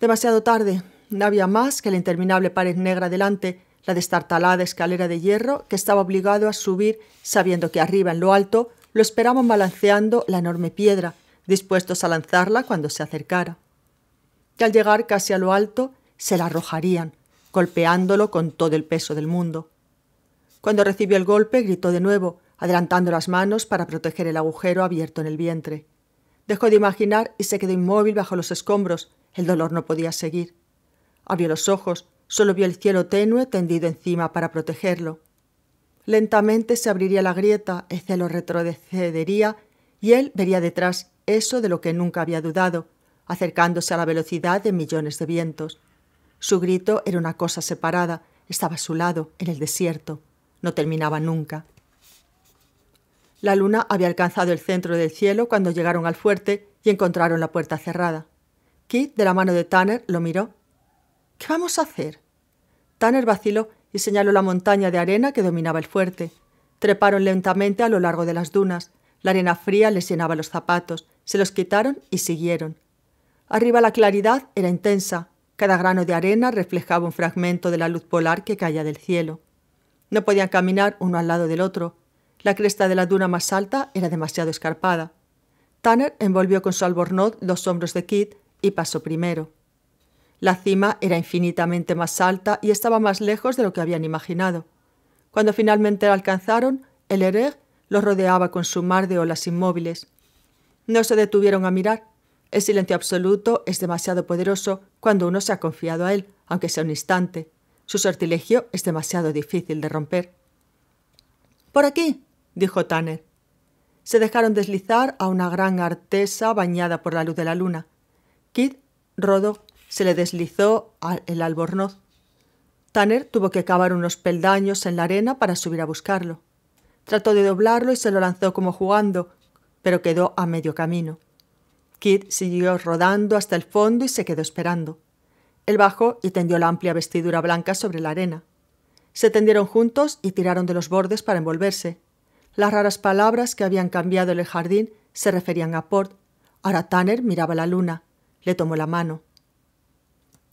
Demasiado tarde, no había más que la interminable pared negra delante, la destartalada escalera de hierro que estaba obligado a subir sabiendo que arriba en lo alto lo esperaban balanceando la enorme piedra, dispuestos a lanzarla cuando se acercara. que al llegar casi a lo alto, se la arrojarían, golpeándolo con todo el peso del mundo. Cuando recibió el golpe, gritó de nuevo, adelantando las manos para proteger el agujero abierto en el vientre. Dejó de imaginar y se quedó inmóvil bajo los escombros. El dolor no podía seguir. Abrió los ojos, solo vio el cielo tenue tendido encima para protegerlo. Lentamente se abriría la grieta, el cielo retrocedería y él vería detrás eso de lo que nunca había dudado, acercándose a la velocidad de millones de vientos. Su grito era una cosa separada, estaba a su lado, en el desierto. No terminaba nunca. La luna había alcanzado el centro del cielo cuando llegaron al fuerte y encontraron la puerta cerrada. Kit, de la mano de Tanner, lo miró ¿Qué vamos a hacer? Tanner vaciló y señaló la montaña de arena que dominaba el fuerte. Treparon lentamente a lo largo de las dunas. La arena fría les llenaba los zapatos, se los quitaron y siguieron. Arriba la claridad era intensa. Cada grano de arena reflejaba un fragmento de la luz polar que caía del cielo. No podían caminar uno al lado del otro. La cresta de la duna más alta era demasiado escarpada. Tanner envolvió con su albornoz los hombros de Kit y pasó primero. La cima era infinitamente más alta y estaba más lejos de lo que habían imaginado. Cuando finalmente la alcanzaron, el Ereg los rodeaba con su mar de olas inmóviles. No se detuvieron a mirar. El silencio absoluto es demasiado poderoso cuando uno se ha confiado a él, aunque sea un instante. Su sortilegio es demasiado difícil de romper. Por aquí, dijo Tanner. Se dejaron deslizar a una gran artesa bañada por la luz de la luna. Kid rodó se le deslizó el albornoz. Tanner tuvo que cavar unos peldaños en la arena para subir a buscarlo. Trató de doblarlo y se lo lanzó como jugando, pero quedó a medio camino. Kid siguió rodando hasta el fondo y se quedó esperando. Él bajó y tendió la amplia vestidura blanca sobre la arena. Se tendieron juntos y tiraron de los bordes para envolverse. Las raras palabras que habían cambiado en el jardín se referían a Port. Ahora Tanner miraba la luna. Le tomó la mano.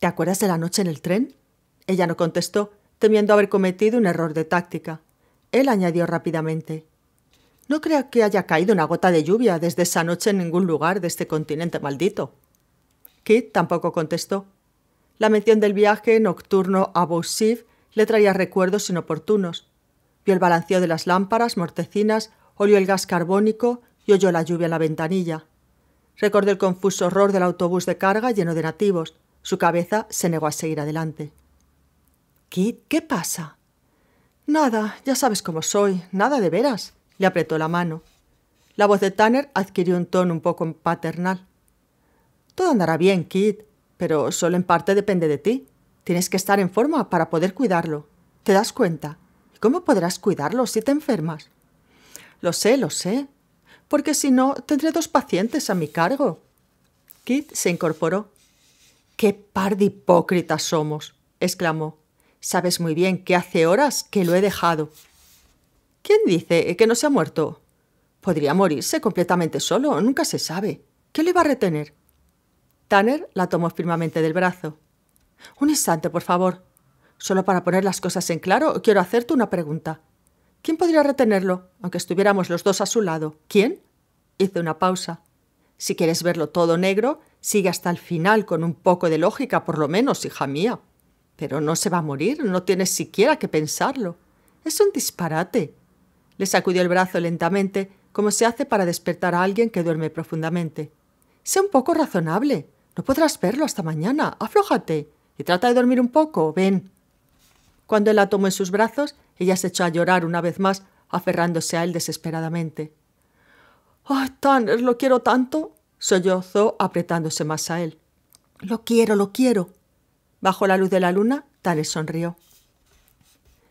¿Te acuerdas de la noche en el tren? Ella no contestó, temiendo haber cometido un error de táctica. Él añadió rápidamente. No creo que haya caído una gota de lluvia desde esa noche en ningún lugar de este continente maldito. Kit tampoco contestó. La mención del viaje nocturno a Boussif le traía recuerdos inoportunos. Vio el balanceo de las lámparas mortecinas, olió el gas carbónico y oyó la lluvia en la ventanilla. Recordó el confuso horror del autobús de carga lleno de nativos, su cabeza se negó a seguir adelante. Kit, ¿qué pasa? Nada, ya sabes cómo soy, nada de veras. Le apretó la mano. La voz de Tanner adquirió un tono un poco paternal. Todo andará bien, Kit, pero solo en parte depende de ti. Tienes que estar en forma para poder cuidarlo. ¿Te das cuenta? cómo podrás cuidarlo si te enfermas? Lo sé, lo sé. Porque si no, tendré dos pacientes a mi cargo. Kit se incorporó. ¡Qué par de hipócritas somos! exclamó. Sabes muy bien que hace horas que lo he dejado. ¿Quién dice que no se ha muerto? Podría morirse completamente solo, nunca se sabe. ¿Qué le va a retener? Tanner la tomó firmemente del brazo. Un instante, por favor. Solo para poner las cosas en claro, quiero hacerte una pregunta. ¿Quién podría retenerlo, aunque estuviéramos los dos a su lado? ¿Quién? Hizo una pausa. Si quieres verlo todo negro, Sigue hasta el final con un poco de lógica, por lo menos, hija mía. Pero no se va a morir, no tienes siquiera que pensarlo. Es un disparate. Le sacudió el brazo lentamente, como se hace para despertar a alguien que duerme profundamente. Sé un poco razonable. No podrás verlo hasta mañana. Aflójate. Y trata de dormir un poco. Ven. Cuando él la tomó en sus brazos, ella se echó a llorar una vez más, aferrándose a él desesperadamente. ¡Ah, Tan, lo quiero tanto! sollozó apretándose más a él. Lo quiero, lo quiero. Bajo la luz de la luna, Tales sonrió.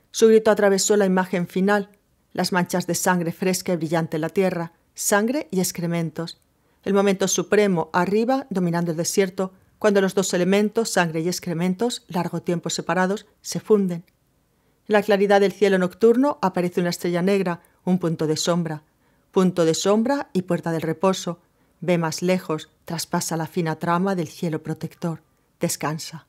Su grito atravesó la imagen final, las manchas de sangre fresca y brillante en la tierra, sangre y excrementos. El momento supremo, arriba, dominando el desierto, cuando los dos elementos, sangre y excrementos, largo tiempo separados, se funden. En la claridad del cielo nocturno aparece una estrella negra, un punto de sombra, punto de sombra y puerta del reposo, Ve más lejos, traspasa la fina trama del cielo protector. Descansa.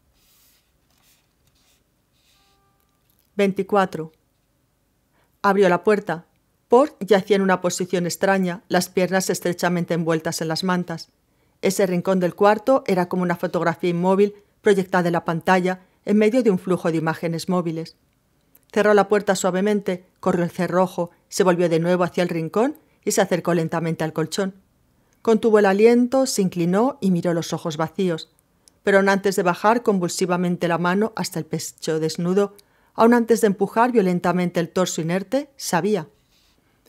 24. Abrió la puerta. Port yacía en una posición extraña, las piernas estrechamente envueltas en las mantas. Ese rincón del cuarto era como una fotografía inmóvil proyectada en la pantalla en medio de un flujo de imágenes móviles. Cerró la puerta suavemente, corrió el cerrojo, se volvió de nuevo hacia el rincón y se acercó lentamente al colchón. Contuvo el aliento, se inclinó y miró los ojos vacíos. Pero aún antes de bajar convulsivamente la mano hasta el pecho desnudo, aún antes de empujar violentamente el torso inerte, sabía.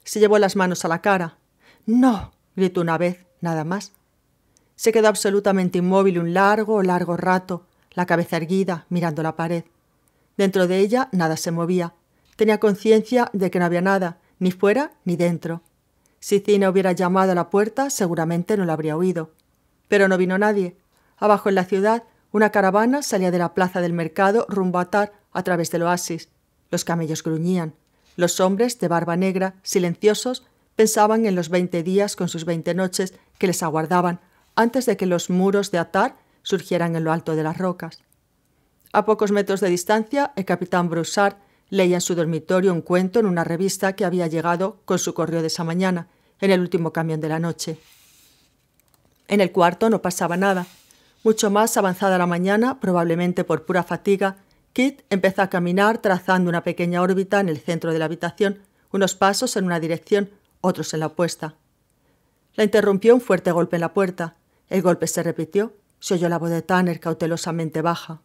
Se llevó las manos a la cara. ¡No! gritó una vez, nada más. Se quedó absolutamente inmóvil un largo, largo rato, la cabeza erguida, mirando la pared. Dentro de ella nada se movía. Tenía conciencia de que no había nada, ni fuera ni dentro. Si Cine hubiera llamado a la puerta, seguramente no la habría oído. Pero no vino nadie. Abajo en la ciudad, una caravana salía de la plaza del mercado rumbo a Atar a través del oasis. Los camellos gruñían. Los hombres de barba negra, silenciosos, pensaban en los veinte días con sus veinte noches que les aguardaban antes de que los muros de Atar surgieran en lo alto de las rocas. A pocos metros de distancia, el capitán Broussard leía en su dormitorio un cuento en una revista que había llegado con su correo de esa mañana en el último camión de la noche. En el cuarto no pasaba nada. Mucho más avanzada la mañana, probablemente por pura fatiga, Kit empezó a caminar trazando una pequeña órbita en el centro de la habitación, unos pasos en una dirección, otros en la opuesta. La interrumpió un fuerte golpe en la puerta. El golpe se repitió. Se oyó la voz de Tanner cautelosamente baja.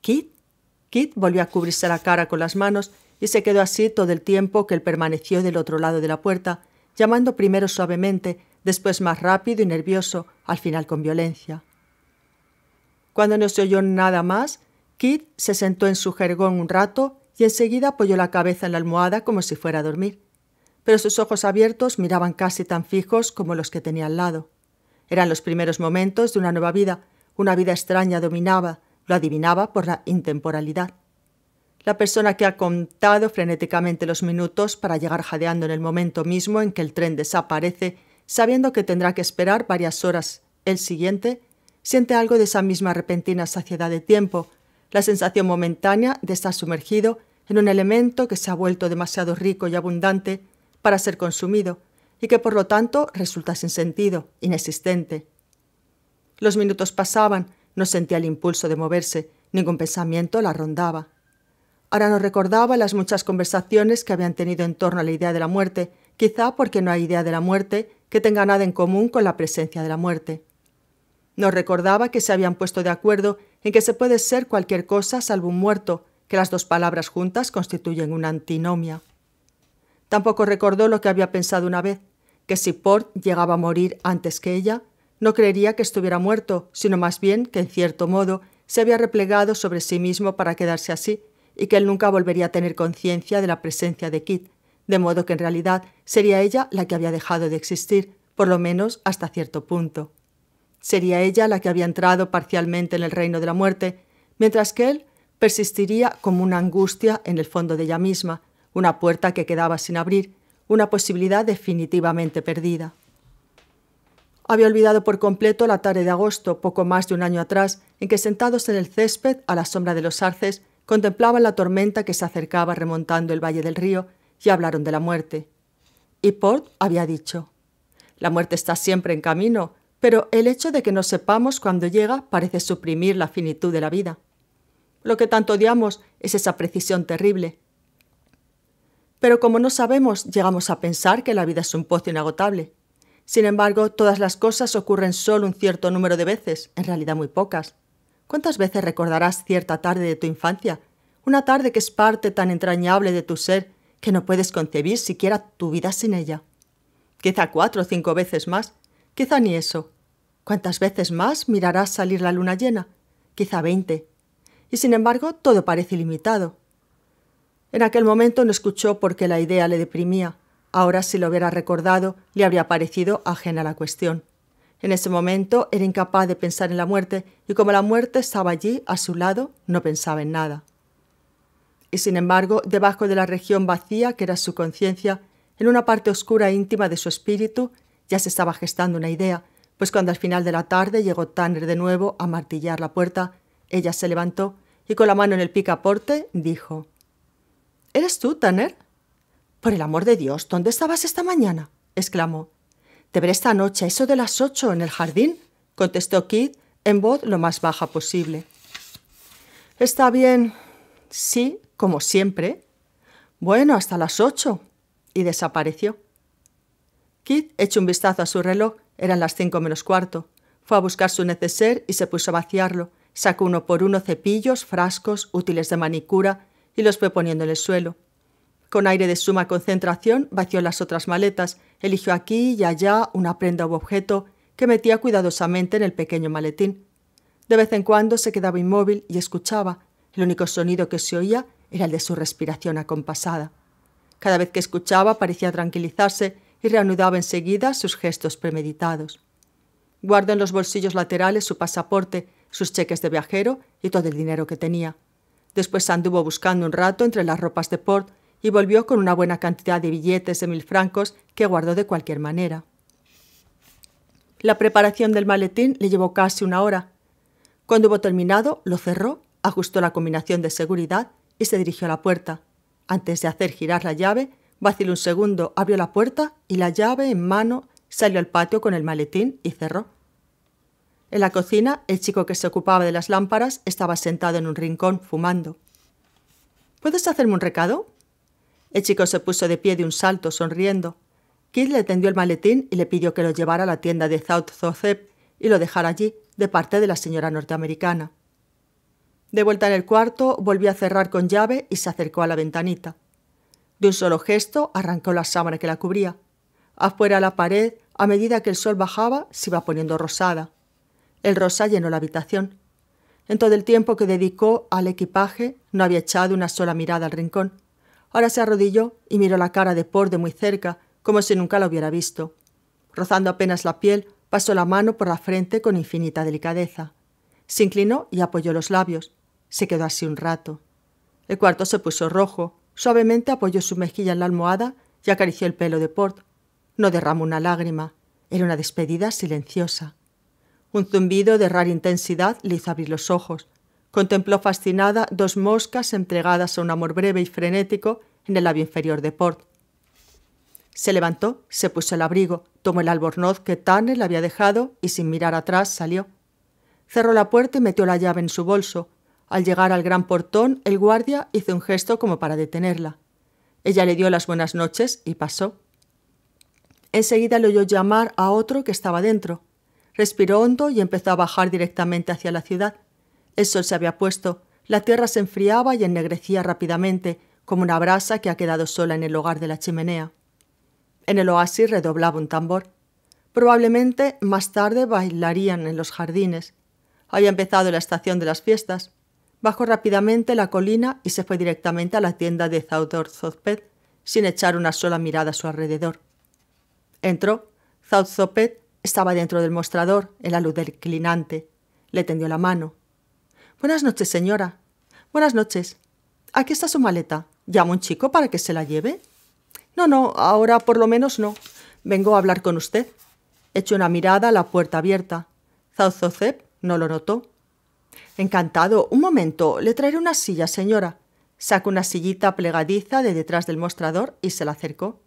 ¿Kit? Kit volvió a cubrirse la cara con las manos y se quedó así todo el tiempo que él permaneció del otro lado de la puerta, llamando primero suavemente, después más rápido y nervioso, al final con violencia. Cuando no se oyó nada más, Kid se sentó en su jergón un rato y enseguida apoyó la cabeza en la almohada como si fuera a dormir. Pero sus ojos abiertos miraban casi tan fijos como los que tenía al lado. Eran los primeros momentos de una nueva vida, una vida extraña dominaba, lo adivinaba por la intemporalidad. La persona que ha contado frenéticamente los minutos para llegar jadeando en el momento mismo en que el tren desaparece, sabiendo que tendrá que esperar varias horas el siguiente, siente algo de esa misma repentina saciedad de tiempo, la sensación momentánea de estar sumergido en un elemento que se ha vuelto demasiado rico y abundante para ser consumido y que por lo tanto resulta sin sentido, inexistente. Los minutos pasaban, no sentía el impulso de moverse, ningún pensamiento la rondaba. Ahora no recordaba las muchas conversaciones que habían tenido en torno a la idea de la muerte, quizá porque no hay idea de la muerte que tenga nada en común con la presencia de la muerte. No recordaba que se habían puesto de acuerdo en que se puede ser cualquier cosa salvo un muerto, que las dos palabras juntas constituyen una antinomia. Tampoco recordó lo que había pensado una vez, que si Port llegaba a morir antes que ella, no creería que estuviera muerto, sino más bien que en cierto modo se había replegado sobre sí mismo para quedarse así, y que él nunca volvería a tener conciencia de la presencia de Kit, de modo que en realidad sería ella la que había dejado de existir, por lo menos hasta cierto punto. Sería ella la que había entrado parcialmente en el reino de la muerte, mientras que él persistiría como una angustia en el fondo de ella misma, una puerta que quedaba sin abrir, una posibilidad definitivamente perdida. Había olvidado por completo la tarde de agosto, poco más de un año atrás, en que sentados en el césped, a la sombra de los arces, contemplaban la tormenta que se acercaba remontando el valle del río y hablaron de la muerte. Y Port había dicho, la muerte está siempre en camino, pero el hecho de que no sepamos cuándo llega parece suprimir la finitud de la vida. Lo que tanto odiamos es esa precisión terrible. Pero como no sabemos, llegamos a pensar que la vida es un pozo inagotable. Sin embargo, todas las cosas ocurren solo un cierto número de veces, en realidad muy pocas. ¿Cuántas veces recordarás cierta tarde de tu infancia? Una tarde que es parte tan entrañable de tu ser que no puedes concebir siquiera tu vida sin ella. Quizá cuatro o cinco veces más, quizá ni eso. ¿Cuántas veces más mirarás salir la luna llena? Quizá veinte. Y sin embargo, todo parece limitado. En aquel momento no escuchó porque la idea le deprimía. Ahora, si lo hubiera recordado, le habría parecido ajena la cuestión. En ese momento era incapaz de pensar en la muerte y como la muerte estaba allí, a su lado, no pensaba en nada. Y sin embargo, debajo de la región vacía que era su conciencia, en una parte oscura e íntima de su espíritu, ya se estaba gestando una idea, pues cuando al final de la tarde llegó Tanner de nuevo a martillar la puerta, ella se levantó y con la mano en el picaporte dijo ¿Eres tú, Tanner? Por el amor de Dios, ¿dónde estabas esta mañana? exclamó. ¿Te veré esta noche, eso de las ocho, en el jardín? contestó Kid en voz lo más baja posible. Está bien. Sí, como siempre. Bueno, hasta las ocho. Y desapareció. Kid echó un vistazo a su reloj. Eran las cinco menos cuarto. Fue a buscar su neceser y se puso a vaciarlo. Sacó uno por uno cepillos, frascos, útiles de manicura y los fue poniendo en el suelo. Con aire de suma concentración, vació las otras maletas, eligió aquí y allá una prenda u objeto que metía cuidadosamente en el pequeño maletín. De vez en cuando se quedaba inmóvil y escuchaba. El único sonido que se oía era el de su respiración acompasada. Cada vez que escuchaba parecía tranquilizarse y reanudaba en seguida sus gestos premeditados. Guardó en los bolsillos laterales su pasaporte, sus cheques de viajero y todo el dinero que tenía. Después anduvo buscando un rato entre las ropas de port y volvió con una buena cantidad de billetes de mil francos que guardó de cualquier manera. La preparación del maletín le llevó casi una hora. Cuando hubo terminado, lo cerró, ajustó la combinación de seguridad y se dirigió a la puerta. Antes de hacer girar la llave, vaciló un segundo, abrió la puerta y la llave en mano salió al patio con el maletín y cerró. En la cocina, el chico que se ocupaba de las lámparas estaba sentado en un rincón fumando. ¿Puedes hacerme un recado? El chico se puso de pie de un salto, sonriendo. Kid le tendió el maletín y le pidió que lo llevara a la tienda de South Zozep y lo dejara allí, de parte de la señora norteamericana. De vuelta en el cuarto, volvió a cerrar con llave y se acercó a la ventanita. De un solo gesto, arrancó la sábana que la cubría. Afuera la pared, a medida que el sol bajaba, se iba poniendo rosada. El rosa llenó la habitación. En todo el tiempo que dedicó al equipaje, no había echado una sola mirada al rincón. Ahora se arrodilló y miró la cara de Port de muy cerca, como si nunca la hubiera visto. Rozando apenas la piel, pasó la mano por la frente con infinita delicadeza. Se inclinó y apoyó los labios. Se quedó así un rato. El cuarto se puso rojo. Suavemente apoyó su mejilla en la almohada y acarició el pelo de Port. No derramó una lágrima. Era una despedida silenciosa. Un zumbido de rara intensidad le hizo abrir los ojos. Contempló fascinada dos moscas entregadas a un amor breve y frenético en el labio inferior de Port. Se levantó, se puso el abrigo, tomó el albornoz que Tanner le había dejado y sin mirar atrás salió. Cerró la puerta y metió la llave en su bolso. Al llegar al gran portón, el guardia hizo un gesto como para detenerla. Ella le dio las buenas noches y pasó. Enseguida le oyó llamar a otro que estaba dentro. Respiró hondo y empezó a bajar directamente hacia la ciudad. El sol se había puesto, la tierra se enfriaba y ennegrecía rápidamente, como una brasa que ha quedado sola en el hogar de la chimenea. En el oasis redoblaba un tambor. Probablemente más tarde bailarían en los jardines. Había empezado la estación de las fiestas. Bajó rápidamente la colina y se fue directamente a la tienda de Zaudor Zopet, sin echar una sola mirada a su alrededor. Entró. Zaud Zopet estaba dentro del mostrador, en la luz declinante. Le tendió la mano. Buenas noches, señora. Buenas noches. Aquí está su maleta. ¿Llama un chico para que se la lleve? No, no, ahora por lo menos no. Vengo a hablar con usted. Echo una mirada a la puerta abierta. Zauzocep no lo notó. Encantado. Un momento. Le traeré una silla, señora. Sacó una sillita plegadiza de detrás del mostrador y se la acercó.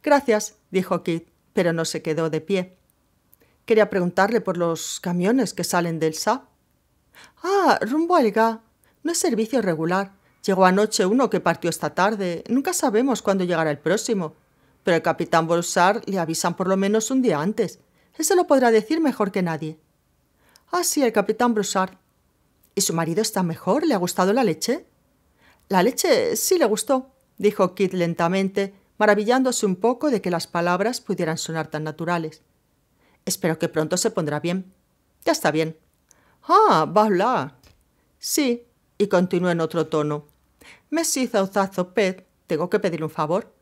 Gracias, dijo Kit, pero no se quedó de pie. Quería preguntarle por los camiones que salen del SAP. Ah, rumbo al No es servicio regular. Llegó anoche uno que partió esta tarde. Nunca sabemos cuándo llegará el próximo. Pero el capitán Broussard le avisan por lo menos un día antes. se lo podrá decir mejor que nadie. Ah, sí, el capitán Broussard. ¿Y su marido está mejor? ¿Le ha gustado la leche? La leche sí le gustó, dijo Kit lentamente, maravillándose un poco de que las palabras pudieran sonar tan naturales. Espero que pronto se pondrá bien. Ya está bien, Ah, hablar!» Sí, y continuó en otro tono. «Messi, zauzazo, tengo que pedir un favor.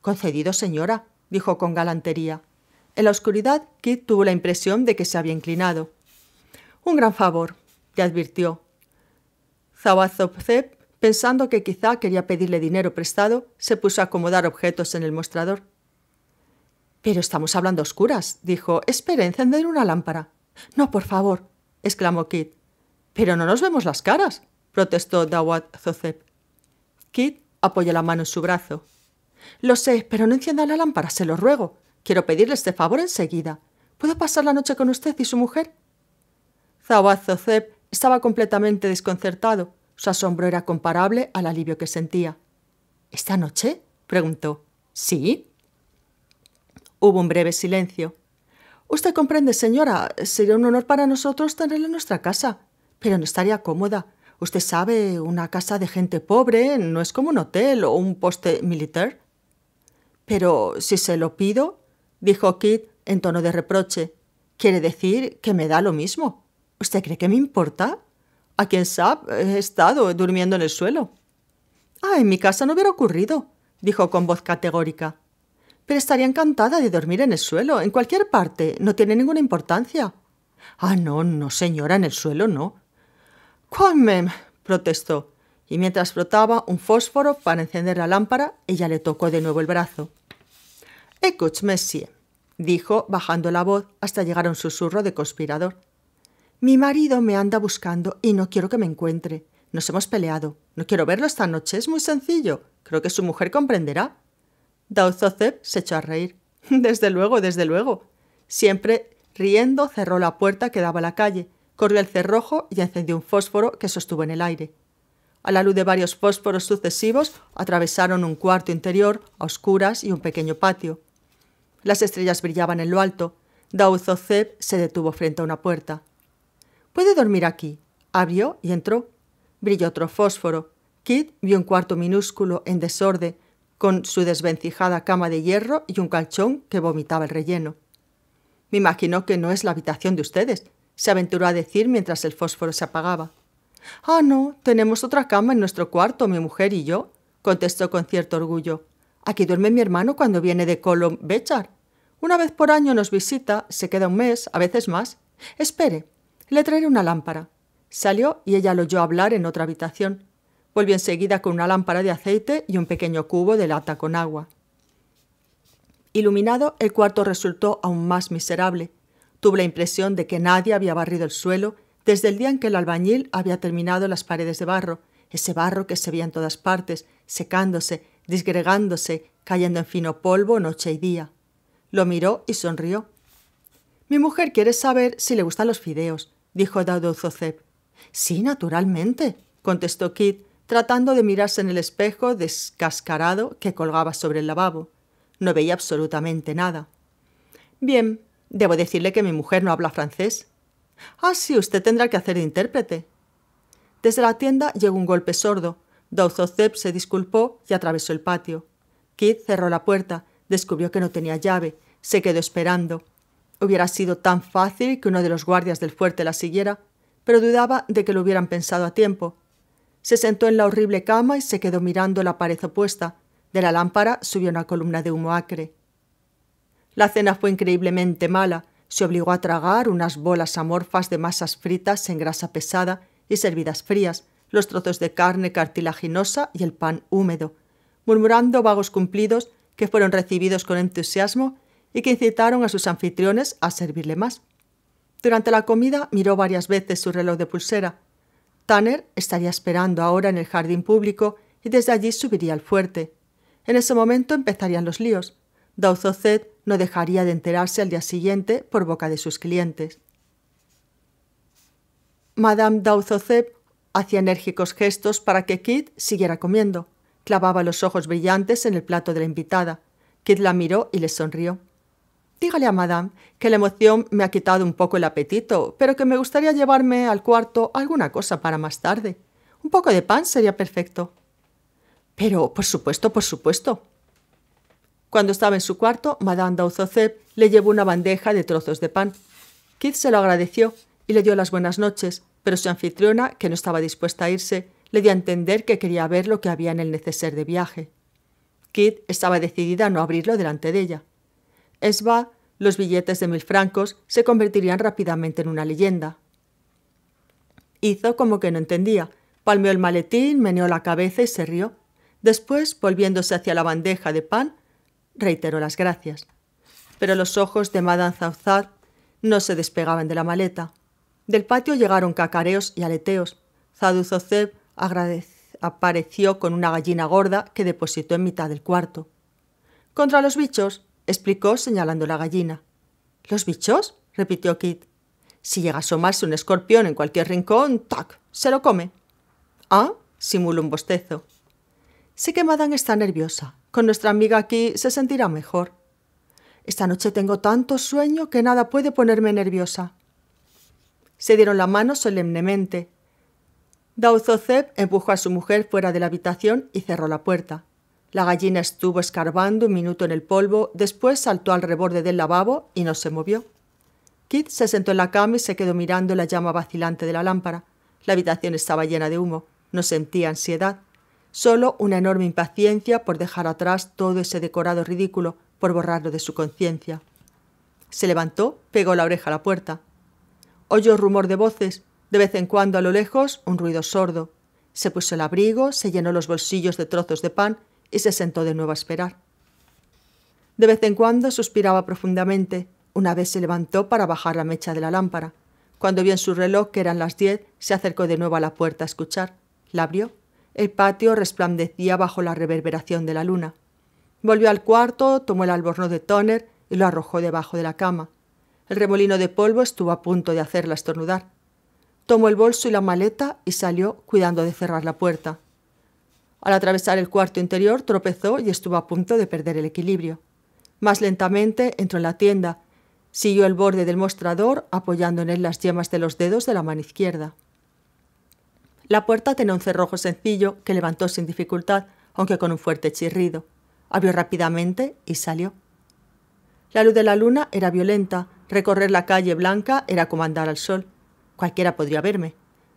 Concedido, señora, dijo con galantería. En la oscuridad, Kit tuvo la impresión de que se había inclinado. Un gran favor, le advirtió. Zawazopcep, pensando que quizá quería pedirle dinero prestado, se puso a acomodar objetos en el mostrador. Pero estamos hablando oscuras, dijo. Espera, encender una lámpara. No, por favor, exclamó Kit. Pero no nos vemos las caras, protestó Dawat Zozeb. Kit apoyó la mano en su brazo. Lo sé, pero no encienda la lámpara, se lo ruego. Quiero pedirle este favor enseguida. ¿Puedo pasar la noche con usted y su mujer? Dawat Zozep estaba completamente desconcertado. Su asombro era comparable al alivio que sentía. ¿Esta noche? preguntó. Sí. Hubo un breve silencio. Usted comprende, señora, sería un honor para nosotros tenerla en nuestra casa, pero no estaría cómoda. Usted sabe, una casa de gente pobre no es como un hotel o un poste militar. Pero si se lo pido, dijo Kit en tono de reproche, quiere decir que me da lo mismo. ¿Usted cree que me importa? ¿A quien sabe he estado durmiendo en el suelo. Ah, en mi casa no hubiera ocurrido, dijo con voz categórica. Pero estaría encantada de dormir en el suelo, en cualquier parte, no tiene ninguna importancia. Ah, no, no, señora, en el suelo no. mem? protestó, y mientras frotaba un fósforo para encender la lámpara, ella le tocó de nuevo el brazo. Ecoute, monsieur, dijo, bajando la voz hasta llegar a un susurro de conspirador. Mi marido me anda buscando y no quiero que me encuentre. Nos hemos peleado. No quiero verlo esta noche, es muy sencillo. Creo que su mujer comprenderá. Dauzozeb se echó a reír. Desde luego, desde luego. Siempre riendo cerró la puerta que daba a la calle, corrió el cerrojo y encendió un fósforo que sostuvo en el aire. A la luz de varios fósforos sucesivos atravesaron un cuarto interior, oscuras y un pequeño patio. Las estrellas brillaban en lo alto. Dauzozeb se detuvo frente a una puerta. Puede dormir aquí. Abrió y entró. Brilló otro fósforo. Kit vio un cuarto minúsculo, en desorden, con su desvencijada cama de hierro y un calchón que vomitaba el relleno. Me imagino que no es la habitación de ustedes, se aventuró a decir mientras el fósforo se apagaba. Ah, no, tenemos otra cama en nuestro cuarto, mi mujer y yo, contestó con cierto orgullo. Aquí duerme mi hermano cuando viene de Colom Bechar. Una vez por año nos visita, se queda un mes, a veces más. Espere, le traeré una lámpara. Salió y ella lo oyó hablar en otra habitación. Volvió enseguida con una lámpara de aceite y un pequeño cubo de lata con agua. Iluminado, el cuarto resultó aún más miserable. Tuve la impresión de que nadie había barrido el suelo desde el día en que el albañil había terminado las paredes de barro, ese barro que se veía en todas partes, secándose, disgregándose, cayendo en fino polvo noche y día. Lo miró y sonrió. Mi mujer quiere saber si le gustan los fideos, dijo Zozeb. Sí, naturalmente, contestó Kit, tratando de mirarse en el espejo descascarado que colgaba sobre el lavabo. No veía absolutamente nada. Bien, debo decirle que mi mujer no habla francés. Ah, sí, usted tendrá que hacer de intérprete. Desde la tienda llegó un golpe sordo. Dauzozep se disculpó y atravesó el patio. Kid cerró la puerta, descubrió que no tenía llave, se quedó esperando. Hubiera sido tan fácil que uno de los guardias del fuerte la siguiera, pero dudaba de que lo hubieran pensado a tiempo, se sentó en la horrible cama y se quedó mirando la pared opuesta. De la lámpara subió una columna de humo acre. La cena fue increíblemente mala. Se obligó a tragar unas bolas amorfas de masas fritas en grasa pesada y servidas frías, los trozos de carne cartilaginosa y el pan húmedo, murmurando vagos cumplidos que fueron recibidos con entusiasmo y que incitaron a sus anfitriones a servirle más. Durante la comida miró varias veces su reloj de pulsera, Tanner estaría esperando ahora en el jardín público y desde allí subiría al fuerte. En ese momento empezarían los líos. Dauzocet no dejaría de enterarse al día siguiente por boca de sus clientes. Madame Dauzocet hacía enérgicos gestos para que Kit siguiera comiendo. Clavaba los ojos brillantes en el plato de la invitada. Kit la miró y le sonrió. Dígale a Madame que la emoción me ha quitado un poco el apetito, pero que me gustaría llevarme al cuarto alguna cosa para más tarde. Un poco de pan sería perfecto. Pero, por supuesto, por supuesto. Cuando estaba en su cuarto, Madame Dauzocep le llevó una bandeja de trozos de pan. Kit se lo agradeció y le dio las buenas noches, pero su anfitriona, que no estaba dispuesta a irse, le dio a entender que quería ver lo que había en el neceser de viaje. Kit estaba decidida a no abrirlo delante de ella. Esba, los billetes de mil francos se convertirían rápidamente en una leyenda. Hizo como que no entendía, palmeó el maletín, meneó la cabeza y se rió. Después, volviéndose hacia la bandeja de pan, reiteró las gracias. Pero los ojos de Madame Zauzat no se despegaban de la maleta. Del patio llegaron cacareos y aleteos. Zaduzoceb apareció con una gallina gorda que depositó en mitad del cuarto. Contra los bichos, explicó señalando la gallina. ¿Los bichos? repitió Kit. Si llega a asomarse un escorpión en cualquier rincón, ¡tac! se lo come. Ah, simuló un bostezo. Sé que Madame está nerviosa. Con nuestra amiga aquí se sentirá mejor. Esta noche tengo tanto sueño que nada puede ponerme nerviosa. Se dieron la mano solemnemente. Dauzozeb empujó a su mujer fuera de la habitación y cerró la puerta. La gallina estuvo escarbando un minuto en el polvo, después saltó al reborde del lavabo y no se movió. Kit se sentó en la cama y se quedó mirando la llama vacilante de la lámpara. La habitación estaba llena de humo. No sentía ansiedad, solo una enorme impaciencia por dejar atrás todo ese decorado ridículo, por borrarlo de su conciencia. Se levantó, pegó la oreja a la puerta. Oyó rumor de voces, de vez en cuando a lo lejos un ruido sordo. Se puso el abrigo, se llenó los bolsillos de trozos de pan y se sentó de nuevo a esperar. De vez en cuando suspiraba profundamente. Una vez se levantó para bajar la mecha de la lámpara. Cuando vio en su reloj que eran las diez, se acercó de nuevo a la puerta a escuchar. La abrió. El patio resplandecía bajo la reverberación de la luna. Volvió al cuarto, tomó el alborno de Toner y lo arrojó debajo de la cama. El remolino de polvo estuvo a punto de hacerla estornudar. Tomó el bolso y la maleta y salió cuidando de cerrar la puerta. Al atravesar el cuarto interior tropezó y estuvo a punto de perder el equilibrio. Más lentamente entró en la tienda. Siguió el borde del mostrador apoyando en él las yemas de los dedos de la mano izquierda. La puerta tenía un cerrojo sencillo que levantó sin dificultad, aunque con un fuerte chirrido. Abrió rápidamente y salió. La luz de la luna era violenta. Recorrer la calle blanca era como andar al sol. Cualquiera podría verme.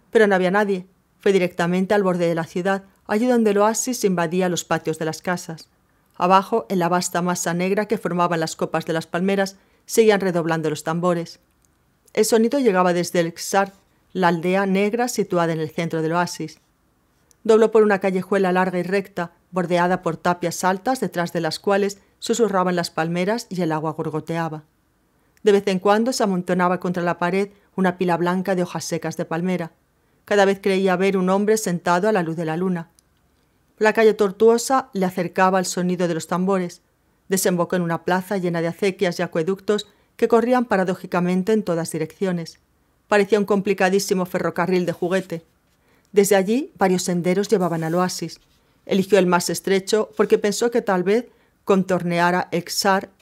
Pero no había nadie. Fue directamente al borde de la ciudad, allí donde el oasis invadía los patios de las casas. Abajo, en la vasta masa negra que formaban las copas de las palmeras, seguían redoblando los tambores. El sonido llegaba desde el Xar, la aldea negra situada en el centro del oasis. Dobló por una callejuela larga y recta, bordeada por tapias altas detrás de las cuales susurraban las palmeras y el agua gorgoteaba. De vez en cuando se amontonaba contra la pared una pila blanca de hojas secas de palmera. Cada vez creía ver un hombre sentado a la luz de la luna. La calle tortuosa le acercaba al sonido de los tambores. Desembocó en una plaza llena de acequias y acueductos que corrían paradójicamente en todas direcciones. Parecía un complicadísimo ferrocarril de juguete. Desde allí varios senderos llevaban al oasis. Eligió el más estrecho porque pensó que tal vez contorneara el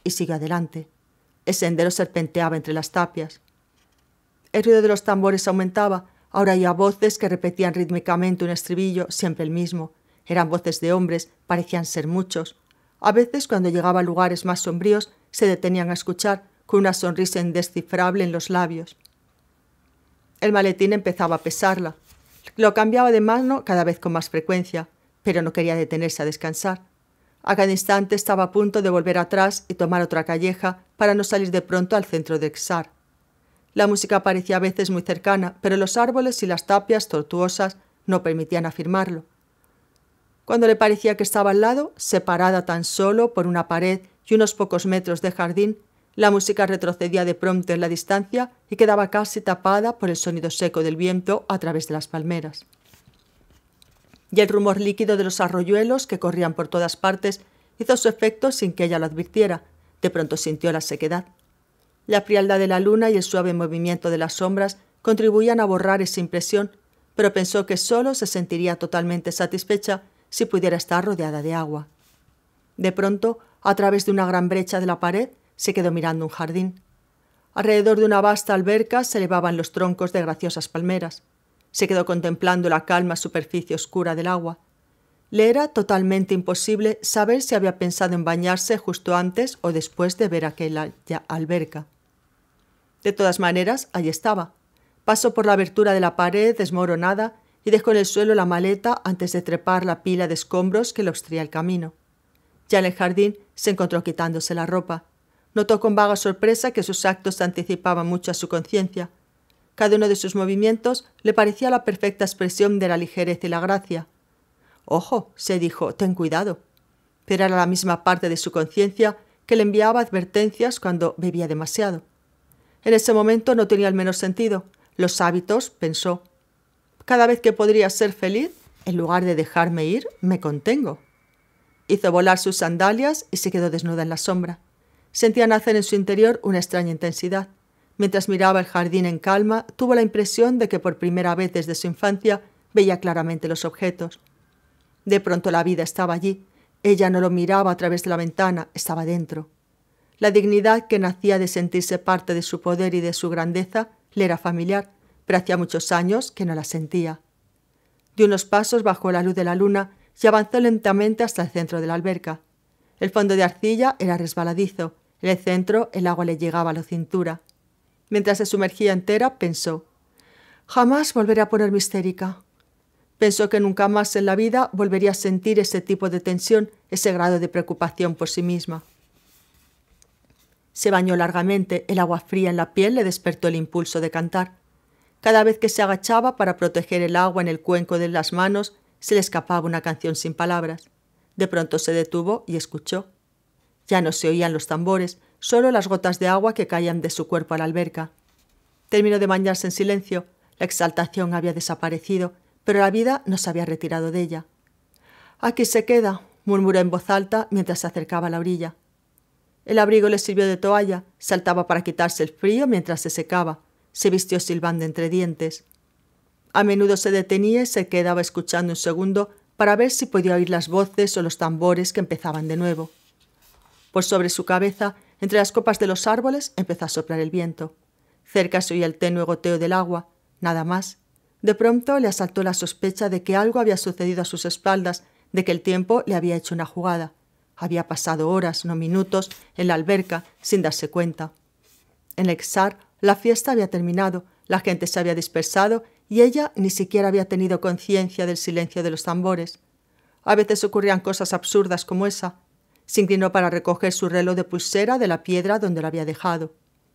y siga adelante. El sendero serpenteaba entre las tapias. El ruido de los tambores aumentaba Ahora había voces que repetían rítmicamente un estribillo, siempre el mismo. Eran voces de hombres, parecían ser muchos. A veces, cuando llegaba a lugares más sombríos, se detenían a escuchar, con una sonrisa indescifrable en los labios. El maletín empezaba a pesarla. Lo cambiaba de mano cada vez con más frecuencia, pero no quería detenerse a descansar. A cada instante estaba a punto de volver atrás y tomar otra calleja para no salir de pronto al centro de Xar. La música parecía a veces muy cercana, pero los árboles y las tapias tortuosas no permitían afirmarlo. Cuando le parecía que estaba al lado, separada tan solo por una pared y unos pocos metros de jardín, la música retrocedía de pronto en la distancia y quedaba casi tapada por el sonido seco del viento a través de las palmeras. Y el rumor líquido de los arroyuelos que corrían por todas partes hizo su efecto sin que ella lo advirtiera. De pronto sintió la sequedad. La frialdad de la luna y el suave movimiento de las sombras contribuían a borrar esa impresión, pero pensó que solo se sentiría totalmente satisfecha si pudiera estar rodeada de agua. De pronto, a través de una gran brecha de la pared, se quedó mirando un jardín. Alrededor de una vasta alberca se elevaban los troncos de graciosas palmeras. Se quedó contemplando la calma superficie oscura del agua. Le era totalmente imposible saber si había pensado en bañarse justo antes o después de ver aquella alberca. De todas maneras, allí estaba. Pasó por la abertura de la pared desmoronada y dejó en el suelo la maleta antes de trepar la pila de escombros que lo obstría el camino. Ya en el jardín se encontró quitándose la ropa. Notó con vaga sorpresa que sus actos anticipaban mucho a su conciencia. Cada uno de sus movimientos le parecía la perfecta expresión de la ligereza y la gracia. Ojo, se dijo, ten cuidado. Pero era la misma parte de su conciencia que le enviaba advertencias cuando bebía demasiado. En ese momento no tenía el menos sentido. Los hábitos, pensó. Cada vez que podría ser feliz, en lugar de dejarme ir, me contengo. Hizo volar sus sandalias y se quedó desnuda en la sombra. Sentía nacer en su interior una extraña intensidad. Mientras miraba el jardín en calma, tuvo la impresión de que por primera vez desde su infancia veía claramente los objetos. De pronto la vida estaba allí. Ella no lo miraba a través de la ventana, estaba dentro. La dignidad que nacía de sentirse parte de su poder y de su grandeza le era familiar, pero hacía muchos años que no la sentía. Dio unos pasos bajo la luz de la luna y avanzó lentamente hasta el centro de la alberca. El fondo de arcilla era resbaladizo, en el centro el agua le llegaba a la cintura. Mientras se sumergía entera, pensó, jamás volveré a ponerme histérica. Pensó que nunca más en la vida volvería a sentir ese tipo de tensión, ese grado de preocupación por sí misma. Se bañó largamente, el agua fría en la piel le despertó el impulso de cantar. Cada vez que se agachaba para proteger el agua en el cuenco de las manos, se le escapaba una canción sin palabras. De pronto se detuvo y escuchó. Ya no se oían los tambores, solo las gotas de agua que caían de su cuerpo a la alberca. Terminó de bañarse en silencio, la exaltación había desaparecido, pero la vida no se había retirado de ella. Aquí se queda, murmuró en voz alta mientras se acercaba a la orilla. El abrigo le sirvió de toalla, saltaba para quitarse el frío mientras se secaba, se vistió silbando entre dientes. A menudo se detenía y se quedaba escuchando un segundo para ver si podía oír las voces o los tambores que empezaban de nuevo. Por sobre su cabeza, entre las copas de los árboles, empezó a soplar el viento. Cerca se oía el tenue goteo del agua, nada más. De pronto le asaltó la sospecha de que algo había sucedido a sus espaldas, de que el tiempo le había hecho una jugada. Había pasado horas, no minutos, en la alberca sin darse cuenta. En Exar la fiesta había terminado, la gente se había dispersado y ella ni siquiera había tenido conciencia del silencio de los tambores. A veces ocurrían cosas absurdas como esa. Se inclinó para recoger su reloj de pulsera de la piedra donde lo había dejado.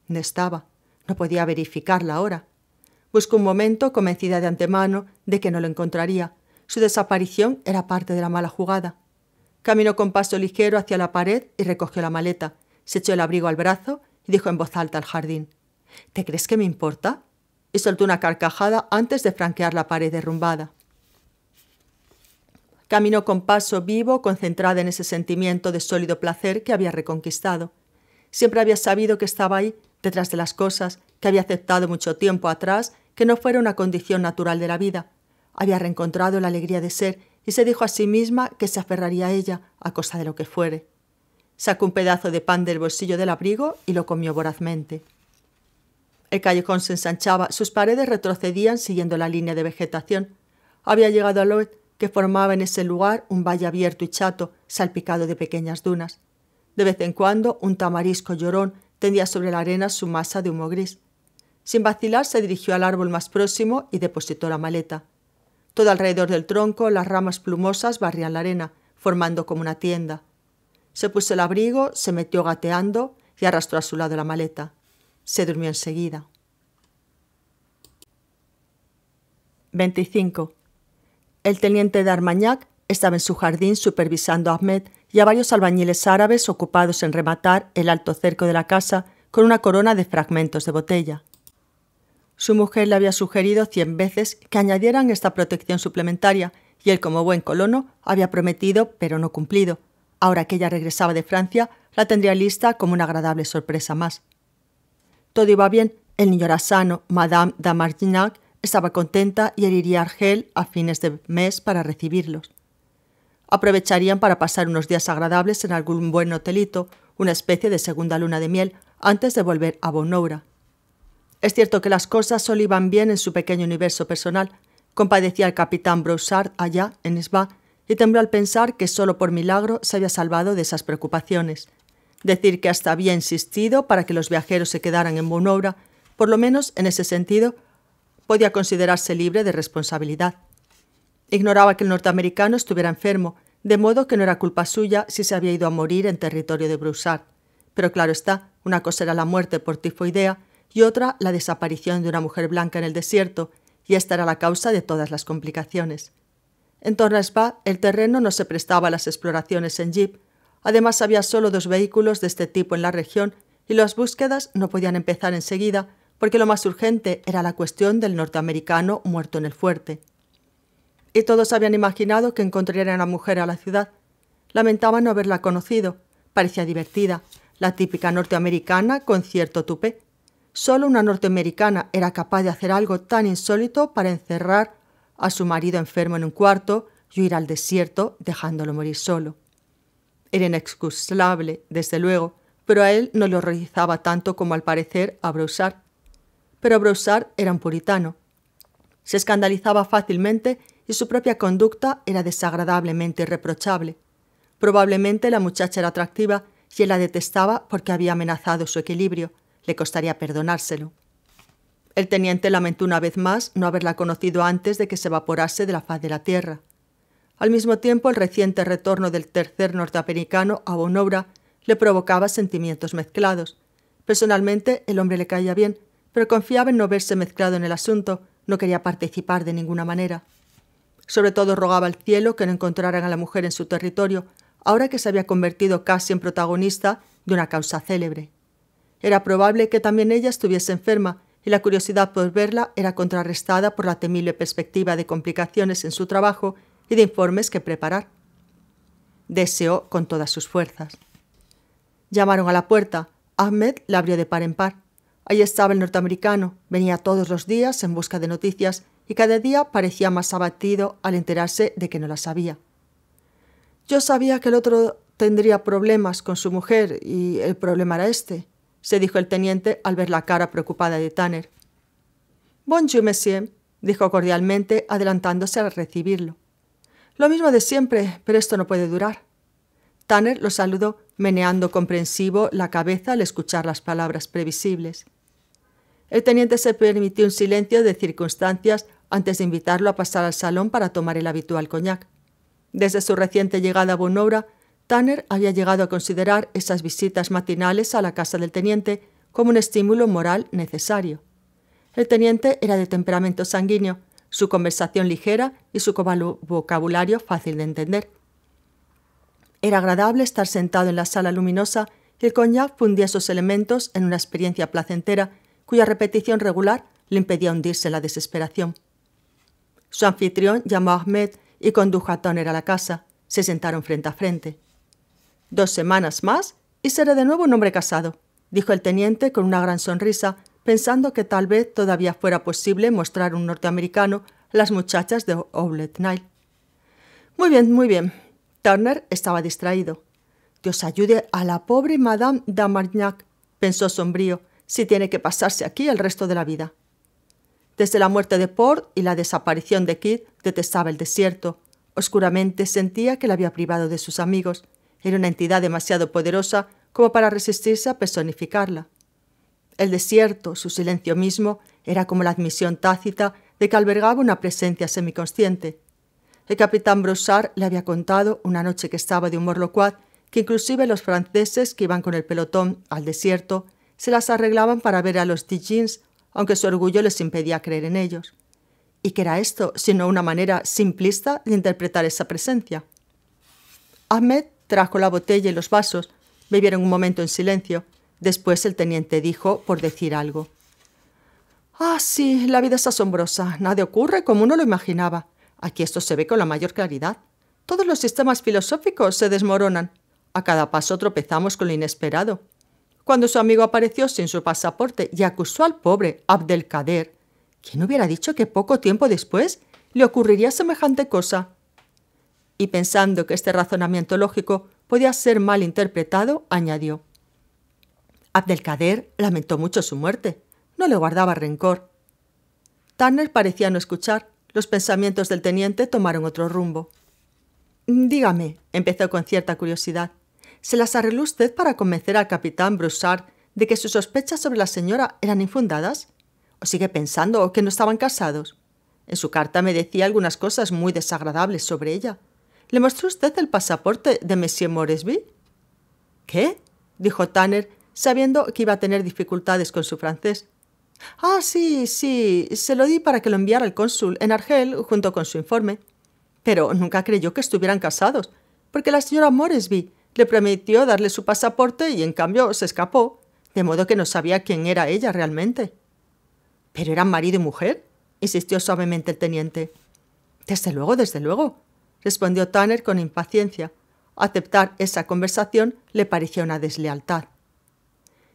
No estaba. No podía verificar la hora. Buscó un momento, convencida de antemano de que no lo encontraría. Su desaparición era parte de la mala jugada. Caminó con paso ligero hacia la pared y recogió la maleta. Se echó el abrigo al brazo y dijo en voz alta al jardín. ¿Te crees que me importa? Y soltó una carcajada antes de franquear la pared derrumbada. Caminó con paso vivo, concentrada en ese sentimiento de sólido placer que había reconquistado. Siempre había sabido que estaba ahí, detrás de las cosas, que había aceptado mucho tiempo atrás, que no fuera una condición natural de la vida. Había reencontrado la alegría de ser y se dijo a sí misma que se aferraría a ella, a cosa de lo que fuere. Sacó un pedazo de pan del bolsillo del abrigo y lo comió vorazmente. El callejón se ensanchaba, sus paredes retrocedían siguiendo la línea de vegetación. Había llegado a Lloyd, que formaba en ese lugar un valle abierto y chato, salpicado de pequeñas dunas. De vez en cuando, un tamarisco llorón tendía sobre la arena su masa de humo gris. Sin vacilar, se dirigió al árbol más próximo y depositó la maleta. Todo alrededor del tronco las ramas plumosas barrían la arena, formando como una tienda. Se puso el abrigo, se metió gateando y arrastró a su lado la maleta. Se durmió enseguida. 25. El teniente de Armagnac estaba en su jardín supervisando a Ahmed y a varios albañiles árabes ocupados en rematar el alto cerco de la casa con una corona de fragmentos de botella. Su mujer le había sugerido cien veces que añadieran esta protección suplementaria y él como buen colono había prometido pero no cumplido. Ahora que ella regresaba de Francia, la tendría lista como una agradable sorpresa más. Todo iba bien, el niño era sano, Madame de Martignac estaba contenta y él iría a Argel a fines de mes para recibirlos. Aprovecharían para pasar unos días agradables en algún buen hotelito, una especie de segunda luna de miel, antes de volver a Bonoura. Es cierto que las cosas solo iban bien en su pequeño universo personal. Compadecía al capitán Broussard allá, en Spa, y tembló al pensar que solo por milagro se había salvado de esas preocupaciones. Decir que hasta había insistido para que los viajeros se quedaran en obra por lo menos en ese sentido, podía considerarse libre de responsabilidad. Ignoraba que el norteamericano estuviera enfermo, de modo que no era culpa suya si se había ido a morir en territorio de Broussard. Pero claro está, una cosa era la muerte por tifoidea y otra la desaparición de una mujer blanca en el desierto, y esta era la causa de todas las complicaciones. En Torresba el terreno no se prestaba a las exploraciones en jeep, además había solo dos vehículos de este tipo en la región y las búsquedas no podían empezar enseguida porque lo más urgente era la cuestión del norteamericano muerto en el fuerte. Y todos habían imaginado que encontrarían a la mujer a la ciudad. Lamentaban no haberla conocido. Parecía divertida, la típica norteamericana con cierto tupé, Solo una norteamericana era capaz de hacer algo tan insólito para encerrar a su marido enfermo en un cuarto y huir al desierto dejándolo morir solo. Era inexcusable, desde luego, pero a él no le horrorizaba tanto como al parecer a Broussard. Pero Broussard era un puritano. Se escandalizaba fácilmente y su propia conducta era desagradablemente irreprochable. Probablemente la muchacha era atractiva y él la detestaba porque había amenazado su equilibrio, le costaría perdonárselo. El teniente lamentó una vez más no haberla conocido antes de que se evaporase de la faz de la tierra. Al mismo tiempo, el reciente retorno del tercer norteamericano a Bonobra le provocaba sentimientos mezclados. Personalmente, el hombre le caía bien, pero confiaba en no verse mezclado en el asunto, no quería participar de ninguna manera. Sobre todo rogaba al cielo que no encontraran a la mujer en su territorio, ahora que se había convertido casi en protagonista de una causa célebre. Era probable que también ella estuviese enferma, y la curiosidad por verla era contrarrestada por la temible perspectiva de complicaciones en su trabajo y de informes que preparar. Deseó con todas sus fuerzas. Llamaron a la puerta. Ahmed la abrió de par en par. Ahí estaba el norteamericano. Venía todos los días en busca de noticias y cada día parecía más abatido al enterarse de que no la sabía. Yo sabía que el otro tendría problemas con su mujer y el problema era este se dijo el teniente al ver la cara preocupada de Tanner. Bonjour, monsieur, dijo cordialmente, adelantándose al recibirlo. Lo mismo de siempre, pero esto no puede durar. Tanner lo saludó, meneando comprensivo la cabeza al escuchar las palabras previsibles. El teniente se permitió un silencio de circunstancias antes de invitarlo a pasar al salón para tomar el habitual coñac. Desde su reciente llegada a Bonobra, Tanner había llegado a considerar esas visitas matinales a la casa del teniente como un estímulo moral necesario. El teniente era de temperamento sanguíneo, su conversación ligera y su vocabulario fácil de entender. Era agradable estar sentado en la sala luminosa y el coñac fundía sus elementos en una experiencia placentera cuya repetición regular le impedía hundirse en la desesperación. Su anfitrión llamó a Ahmed y condujo a Tanner a la casa. Se sentaron frente a frente. Dos semanas más y seré de nuevo un hombre casado, dijo el teniente con una gran sonrisa, pensando que tal vez todavía fuera posible mostrar un norteamericano las muchachas de Owlet Nile. Muy bien, muy bien. Turner estaba distraído. Dios ayude a la pobre Madame d'Amargnac, pensó sombrío, si tiene que pasarse aquí el resto de la vida. Desde la muerte de Port y la desaparición de Kid, detestaba el desierto. Oscuramente sentía que la había privado de sus amigos, era una entidad demasiado poderosa como para resistirse a personificarla. El desierto, su silencio mismo, era como la admisión tácita de que albergaba una presencia semiconsciente. El capitán Brossard le había contado, una noche que estaba de humor locuaz, que inclusive los franceses que iban con el pelotón al desierto se las arreglaban para ver a los Dijins, aunque su orgullo les impedía creer en ellos. ¿Y qué era esto, sino una manera simplista de interpretar esa presencia? Ahmed Trajo la botella y los vasos. Bebieron un momento en silencio. Después el teniente dijo, por decir algo. Ah, sí, la vida es asombrosa. Nada ocurre como uno lo imaginaba. Aquí esto se ve con la mayor claridad. Todos los sistemas filosóficos se desmoronan. A cada paso tropezamos con lo inesperado. Cuando su amigo apareció sin su pasaporte y acusó al pobre Abdelkader, ¿quién hubiera dicho que poco tiempo después le ocurriría semejante cosa? y pensando que este razonamiento lógico podía ser mal interpretado, añadió. Abdelkader lamentó mucho su muerte. No le guardaba rencor. Tanner parecía no escuchar. Los pensamientos del teniente tomaron otro rumbo. Dígame, empezó con cierta curiosidad, ¿se las arregló usted para convencer al capitán Broussard de que sus sospechas sobre la señora eran infundadas? ¿O sigue pensando que no estaban casados? En su carta me decía algunas cosas muy desagradables sobre ella. ¿Le mostró usted el pasaporte de Monsieur Moresby? ¿Qué? dijo Tanner, sabiendo que iba a tener dificultades con su francés. Ah, sí, sí, se lo di para que lo enviara el cónsul en Argel junto con su informe. Pero nunca creyó que estuvieran casados, porque la señora Moresby le prometió darle su pasaporte y en cambio se escapó, de modo que no sabía quién era ella realmente. ¿Pero eran marido y mujer? insistió suavemente el teniente. Desde luego, desde luego, respondió Tanner con impaciencia. Aceptar esa conversación le parecía una deslealtad.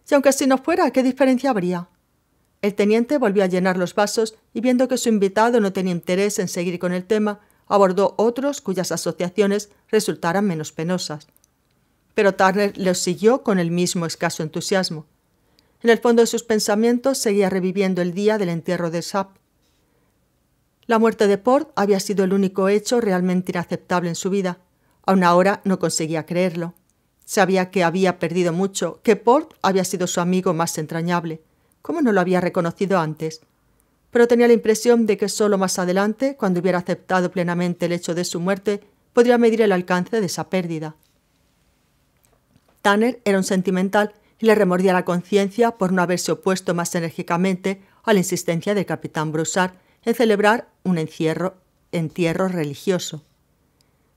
Y aunque si no fuera, ¿qué diferencia habría? El teniente volvió a llenar los vasos y viendo que su invitado no tenía interés en seguir con el tema, abordó otros cuyas asociaciones resultaran menos penosas. Pero Tanner los siguió con el mismo escaso entusiasmo. En el fondo de sus pensamientos seguía reviviendo el día del entierro de Sap, la muerte de Port había sido el único hecho realmente inaceptable en su vida. Aún ahora no conseguía creerlo. Sabía que había perdido mucho, que Port había sido su amigo más entrañable. ¿Cómo no lo había reconocido antes? Pero tenía la impresión de que solo más adelante, cuando hubiera aceptado plenamente el hecho de su muerte, podría medir el alcance de esa pérdida. Tanner era un sentimental y le remordía la conciencia por no haberse opuesto más enérgicamente a la insistencia del capitán Broussard en celebrar un encierro, entierro religioso.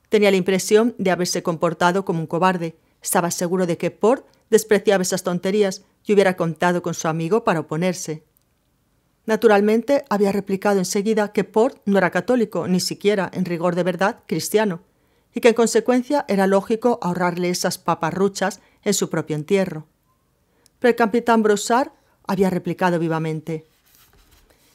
Tenía la impresión de haberse comportado como un cobarde. Estaba seguro de que Port despreciaba esas tonterías y hubiera contado con su amigo para oponerse. Naturalmente, había replicado enseguida que Port no era católico, ni siquiera, en rigor de verdad, cristiano, y que en consecuencia era lógico ahorrarle esas paparruchas en su propio entierro. Pero el capitán Brossard había replicado vivamente: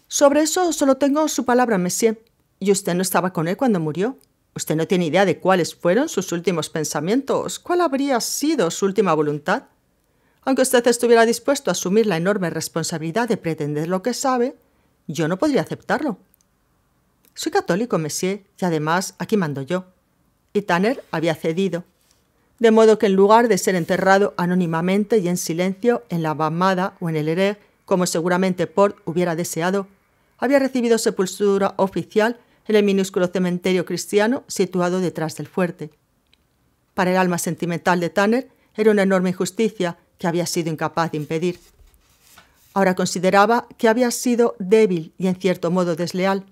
sobre eso solo tengo su palabra, monsieur. Y usted no estaba con él cuando murió. Usted no tiene idea de cuáles fueron sus últimos pensamientos, cuál habría sido su última voluntad. Aunque usted estuviera dispuesto a asumir la enorme responsabilidad de pretender lo que sabe, yo no podría aceptarlo. Soy católico, monsieur, y además aquí mando yo. Y Tanner había cedido. De modo que en lugar de ser enterrado anónimamente y en silencio en la Bamada o en el Ereg, como seguramente Port hubiera deseado, había recibido sepultura oficial en el minúsculo cementerio cristiano situado detrás del fuerte. Para el alma sentimental de Tanner era una enorme injusticia que había sido incapaz de impedir. Ahora consideraba que había sido débil y en cierto modo desleal.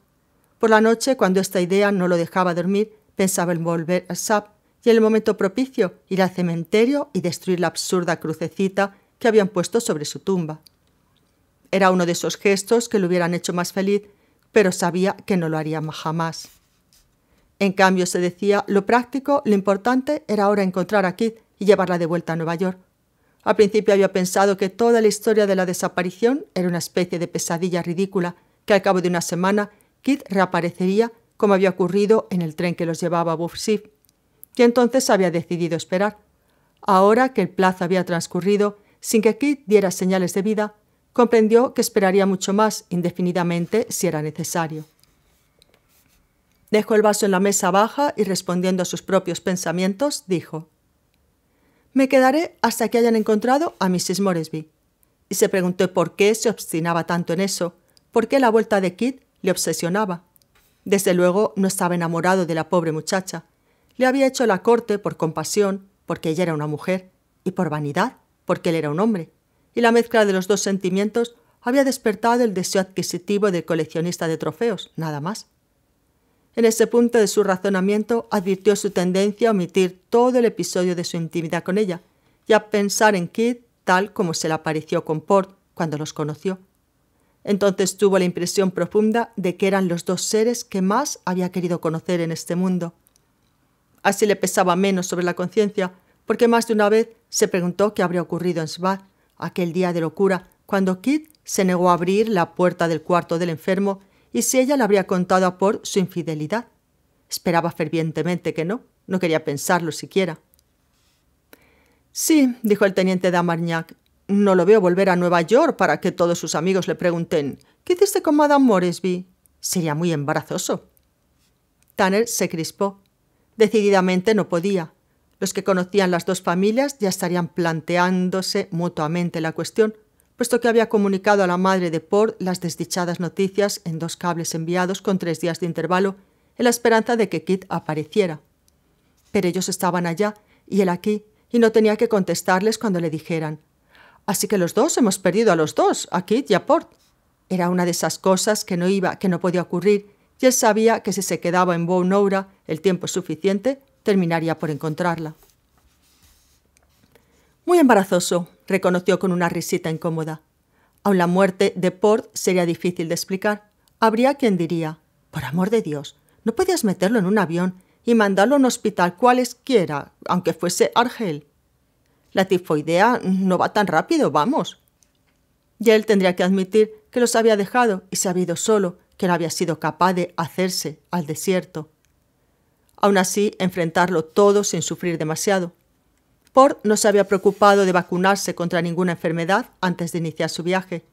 Por la noche, cuando esta idea no lo dejaba dormir, pensaba en volver a Sap y en el momento propicio ir al cementerio y destruir la absurda crucecita que habían puesto sobre su tumba. Era uno de esos gestos que lo hubieran hecho más feliz, pero sabía que no lo haría jamás. En cambio, se decía, lo práctico, lo importante era ahora encontrar a Kit y llevarla de vuelta a Nueva York. Al principio había pensado que toda la historia de la desaparición era una especie de pesadilla ridícula, que al cabo de una semana Kit reaparecería como había ocurrido en el tren que los llevaba a que y entonces había decidido esperar. Ahora que el plazo había transcurrido sin que Kit diera señales de vida, comprendió que esperaría mucho más, indefinidamente, si era necesario. Dejó el vaso en la mesa baja y respondiendo a sus propios pensamientos, dijo Me quedaré hasta que hayan encontrado a Mrs. Moresby. Y se preguntó por qué se obstinaba tanto en eso, por qué la vuelta de Kit le obsesionaba. Desde luego no estaba enamorado de la pobre muchacha. Le había hecho la corte por compasión, porque ella era una mujer, y por vanidad, porque él era un hombre y la mezcla de los dos sentimientos había despertado el deseo adquisitivo del coleccionista de trofeos, nada más. En ese punto de su razonamiento advirtió su tendencia a omitir todo el episodio de su intimidad con ella y a pensar en Kit tal como se le apareció con Port cuando los conoció. Entonces tuvo la impresión profunda de que eran los dos seres que más había querido conocer en este mundo. Así le pesaba menos sobre la conciencia, porque más de una vez se preguntó qué habría ocurrido en aquel día de locura, cuando Kit se negó a abrir la puerta del cuarto del enfermo y si ella le habría contado a Port su infidelidad. Esperaba fervientemente que no, no quería pensarlo siquiera. Sí, dijo el teniente de no lo veo volver a Nueva York para que todos sus amigos le pregunten ¿Qué hiciste con Madame Moresby? Sería muy embarazoso. Tanner se crispó. Decididamente no podía. Los que conocían las dos familias ya estarían planteándose mutuamente la cuestión, puesto que había comunicado a la madre de Port las desdichadas noticias en dos cables enviados con tres días de intervalo, en la esperanza de que Kit apareciera. Pero ellos estaban allá y él aquí, y no tenía que contestarles cuando le dijeran. Así que los dos hemos perdido a los dos, a Kit y a Port. Era una de esas cosas que no iba, que no podía ocurrir, y él sabía que si se quedaba en Bow el tiempo suficiente, terminaría por encontrarla. Muy embarazoso, reconoció con una risita incómoda. Aun la muerte de Port sería difícil de explicar. Habría quien diría, por amor de Dios, no podías meterlo en un avión y mandarlo a un hospital cualesquiera, aunque fuese Argel. La tifoidea no va tan rápido, vamos. Y él tendría que admitir que los había dejado y sabido solo, que no había sido capaz de hacerse al desierto aún así enfrentarlo todo sin sufrir demasiado. Port no se había preocupado de vacunarse contra ninguna enfermedad antes de iniciar su viaje,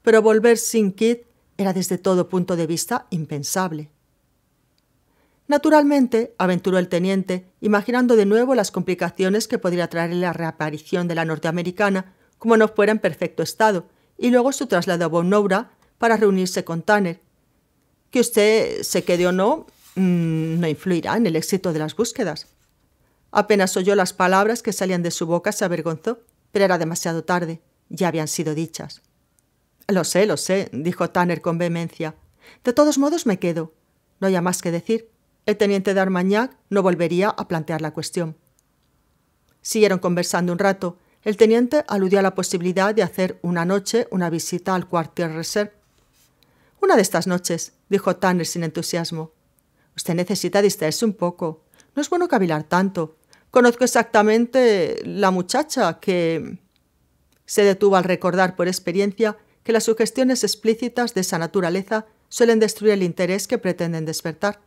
pero volver sin Kit era desde todo punto de vista impensable. Naturalmente, aventuró el teniente, imaginando de nuevo las complicaciones que podría traer la reaparición de la norteamericana como no fuera en perfecto estado, y luego su traslado a Bonoura para reunirse con Tanner. Que usted se quede o no, Mm, no influirá en el éxito de las búsquedas. Apenas oyó las palabras que salían de su boca, se avergonzó, pero era demasiado tarde, ya habían sido dichas. Lo sé, lo sé, dijo Tanner con vehemencia. De todos modos me quedo. No haya más que decir. El teniente de Armagnac no volvería a plantear la cuestión. Siguieron conversando un rato. El teniente aludió a la posibilidad de hacer una noche una visita al cuartel reserve. Una de estas noches, dijo Tanner sin entusiasmo. Usted necesita distraerse un poco. No es bueno cavilar tanto. Conozco exactamente la muchacha que... Se detuvo al recordar por experiencia que las sugestiones explícitas de esa naturaleza suelen destruir el interés que pretenden despertar.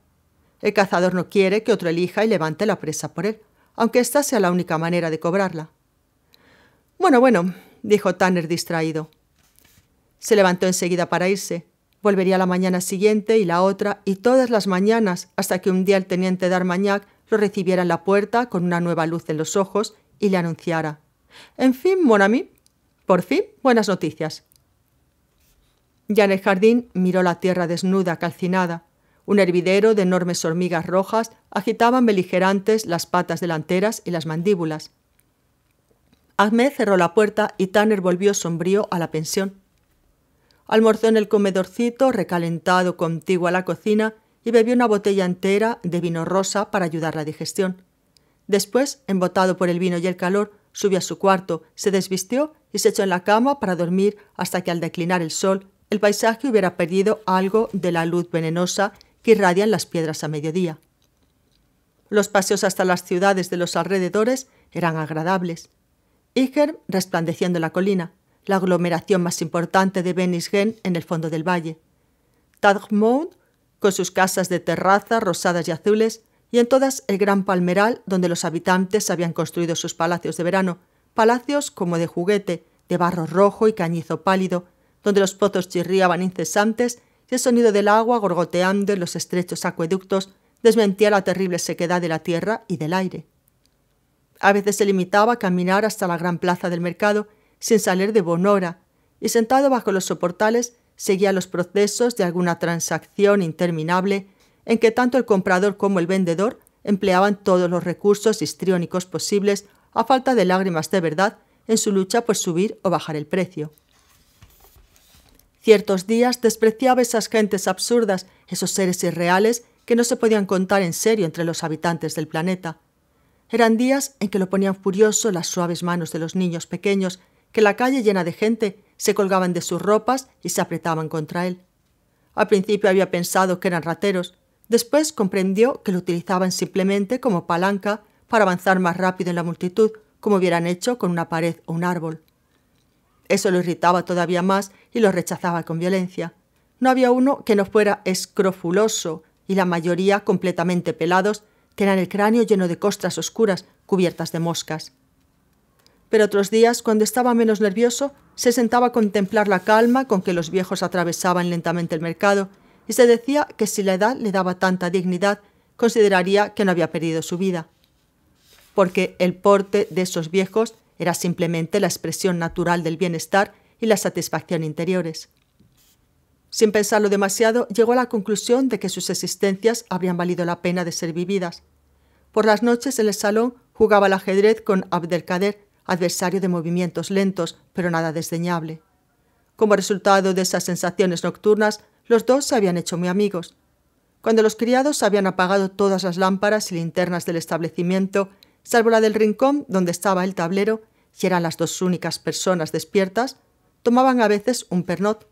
El cazador no quiere que otro elija y levante la presa por él, aunque esta sea la única manera de cobrarla. Bueno, bueno, dijo Tanner distraído. Se levantó enseguida para irse, Volvería la mañana siguiente y la otra y todas las mañanas hasta que un día el teniente d'Armagnac lo recibiera en la puerta con una nueva luz en los ojos y le anunciara. En fin, mon ami, por fin, buenas noticias. Ya en el jardín miró la tierra desnuda, calcinada. Un hervidero de enormes hormigas rojas agitaban beligerantes las patas delanteras y las mandíbulas. Ahmed cerró la puerta y Tanner volvió sombrío a la pensión. Almorzó en el comedorcito recalentado contigo a la cocina y bebió una botella entera de vino rosa para ayudar la digestión. Después, embotado por el vino y el calor, subió a su cuarto, se desvistió y se echó en la cama para dormir hasta que al declinar el sol el paisaje hubiera perdido algo de la luz venenosa que irradian las piedras a mediodía. Los paseos hasta las ciudades de los alrededores eran agradables. Iger resplandeciendo la colina, la aglomeración más importante de Benisgen... en el fondo del valle. ...Tadgmoud... con sus casas de terraza rosadas y azules, y en todas el gran palmeral donde los habitantes habían construido sus palacios de verano, palacios como de juguete, de barro rojo y cañizo pálido, donde los pozos chirriaban incesantes y el sonido del agua gorgoteando en los estrechos acueductos desmentía la terrible sequedad de la tierra y del aire. A veces se limitaba a caminar hasta la gran plaza del mercado sin salir de Bonora, y sentado bajo los soportales seguía los procesos de alguna transacción interminable en que tanto el comprador como el vendedor empleaban todos los recursos histriónicos posibles a falta de lágrimas de verdad en su lucha por subir o bajar el precio. Ciertos días despreciaba esas gentes absurdas, esos seres irreales que no se podían contar en serio entre los habitantes del planeta. Eran días en que lo ponían furioso las suaves manos de los niños pequeños que la calle llena de gente se colgaban de sus ropas y se apretaban contra él. Al principio había pensado que eran rateros, después comprendió que lo utilizaban simplemente como palanca para avanzar más rápido en la multitud, como hubieran hecho con una pared o un árbol. Eso lo irritaba todavía más y lo rechazaba con violencia. No había uno que no fuera escrofuloso, y la mayoría, completamente pelados, tenían el cráneo lleno de costras oscuras cubiertas de moscas pero otros días, cuando estaba menos nervioso, se sentaba a contemplar la calma con que los viejos atravesaban lentamente el mercado y se decía que si la edad le daba tanta dignidad, consideraría que no había perdido su vida. Porque el porte de esos viejos era simplemente la expresión natural del bienestar y la satisfacción interiores. Sin pensarlo demasiado, llegó a la conclusión de que sus existencias habrían valido la pena de ser vividas. Por las noches en el salón jugaba al ajedrez con Abdelkader, adversario de movimientos lentos, pero nada desdeñable. Como resultado de esas sensaciones nocturnas, los dos se habían hecho muy amigos. Cuando los criados habían apagado todas las lámparas y linternas del establecimiento, salvo la del rincón donde estaba el tablero, y eran las dos únicas personas despiertas, tomaban a veces un pernot.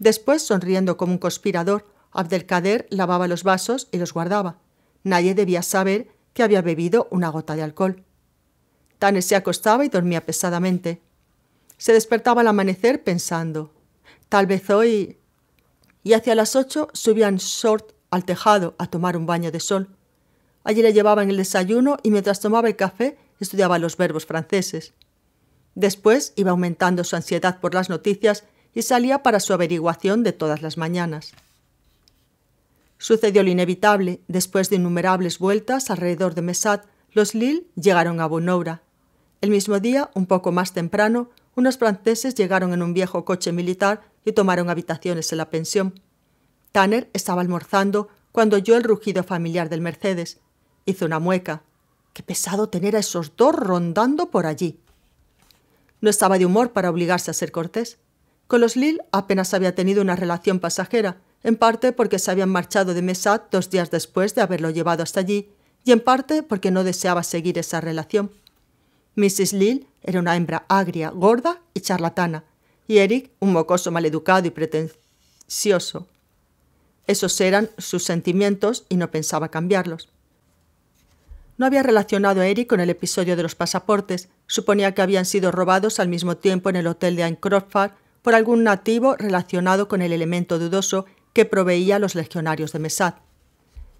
Después, sonriendo como un conspirador, Abdelkader lavaba los vasos y los guardaba. Nadie debía saber que había bebido una gota de alcohol. Tanes se acostaba y dormía pesadamente. Se despertaba al amanecer pensando, tal vez hoy... Y hacia las ocho subían short al tejado a tomar un baño de sol. Allí le llevaban el desayuno y mientras tomaba el café estudiaba los verbos franceses. Después iba aumentando su ansiedad por las noticias y salía para su averiguación de todas las mañanas. Sucedió lo inevitable, después de innumerables vueltas alrededor de Mesat, los Lille llegaron a Bonoura. El mismo día, un poco más temprano, unos franceses llegaron en un viejo coche militar y tomaron habitaciones en la pensión. Tanner estaba almorzando cuando oyó el rugido familiar del Mercedes. Hizo una mueca. Qué pesado tener a esos dos rondando por allí. No estaba de humor para obligarse a ser cortés. Con los Lille apenas había tenido una relación pasajera, en parte porque se habían marchado de Mesat dos días después de haberlo llevado hasta allí y en parte porque no deseaba seguir esa relación. Mrs. Lille era una hembra agria, gorda y charlatana, y Eric un mocoso maleducado y pretencioso. Esos eran sus sentimientos y no pensaba cambiarlos. No había relacionado a Eric con el episodio de los pasaportes. Suponía que habían sido robados al mismo tiempo en el hotel de Park por algún nativo relacionado con el elemento dudoso que proveía a los legionarios de Mesad.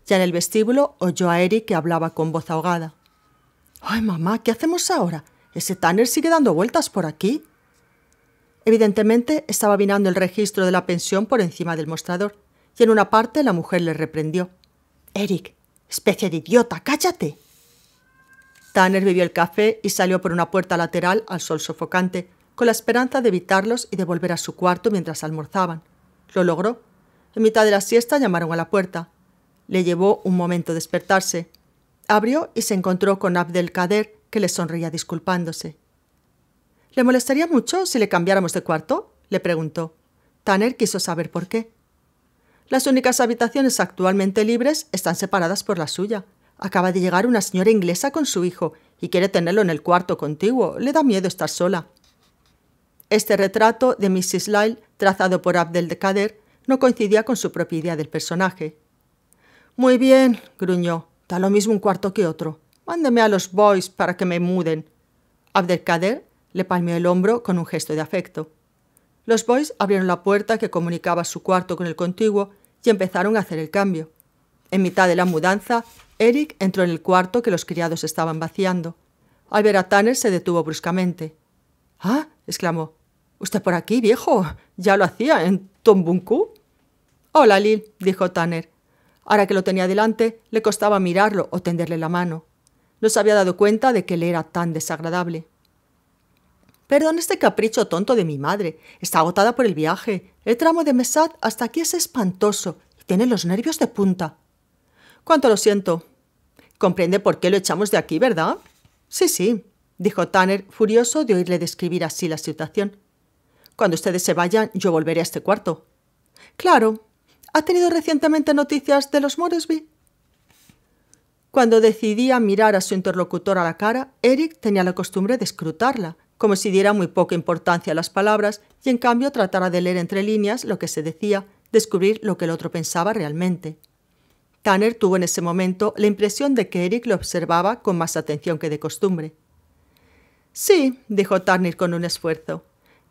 Ya en el vestíbulo oyó a Eric que hablaba con voz ahogada. Ay, mamá, ¿qué hacemos ahora? Ese Tanner sigue dando vueltas por aquí. Evidentemente estaba mirando el registro de la pensión por encima del mostrador, y en una parte la mujer le reprendió. Eric, especie de idiota, cállate. Tanner bebió el café y salió por una puerta lateral al sol sofocante, con la esperanza de evitarlos y de volver a su cuarto mientras almorzaban. Lo logró. En mitad de la siesta llamaron a la puerta. Le llevó un momento despertarse. Abrió y se encontró con Abdelkader, que le sonreía disculpándose. ¿Le molestaría mucho si le cambiáramos de cuarto? le preguntó. Tanner quiso saber por qué. Las únicas habitaciones actualmente libres están separadas por la suya. Acaba de llegar una señora inglesa con su hijo y quiere tenerlo en el cuarto contiguo. Le da miedo estar sola. Este retrato de Mrs. Lyle, trazado por Abdelkader, no coincidía con su propia idea del personaje. Muy bien, gruñó. Da lo mismo un cuarto que otro. Mándeme a los boys para que me muden. Abdelkader le palmeó el hombro con un gesto de afecto. Los boys abrieron la puerta que comunicaba su cuarto con el contiguo y empezaron a hacer el cambio. En mitad de la mudanza, Eric entró en el cuarto que los criados estaban vaciando. Al ver a Tanner se detuvo bruscamente. Ah, exclamó. ¿Usted por aquí, viejo? Ya lo hacía en Tombuncú. Hola, Lil, dijo Tanner. Ahora que lo tenía delante, le costaba mirarlo o tenderle la mano. No se había dado cuenta de que le era tan desagradable. Perdón este capricho tonto de mi madre. Está agotada por el viaje. El tramo de Mesad hasta aquí es espantoso y tiene los nervios de punta. Cuánto lo siento. Comprende por qué lo echamos de aquí, ¿verdad? Sí, sí, dijo Tanner, furioso de oírle describir así la situación. Cuando ustedes se vayan, yo volveré a este cuarto. Claro, ¿Ha tenido recientemente noticias de los Moresby? Cuando decidía mirar a su interlocutor a la cara, Eric tenía la costumbre de escrutarla, como si diera muy poca importancia a las palabras y en cambio tratara de leer entre líneas lo que se decía, descubrir lo que el otro pensaba realmente. Tanner tuvo en ese momento la impresión de que Eric lo observaba con más atención que de costumbre. Sí, dijo Tanner con un esfuerzo.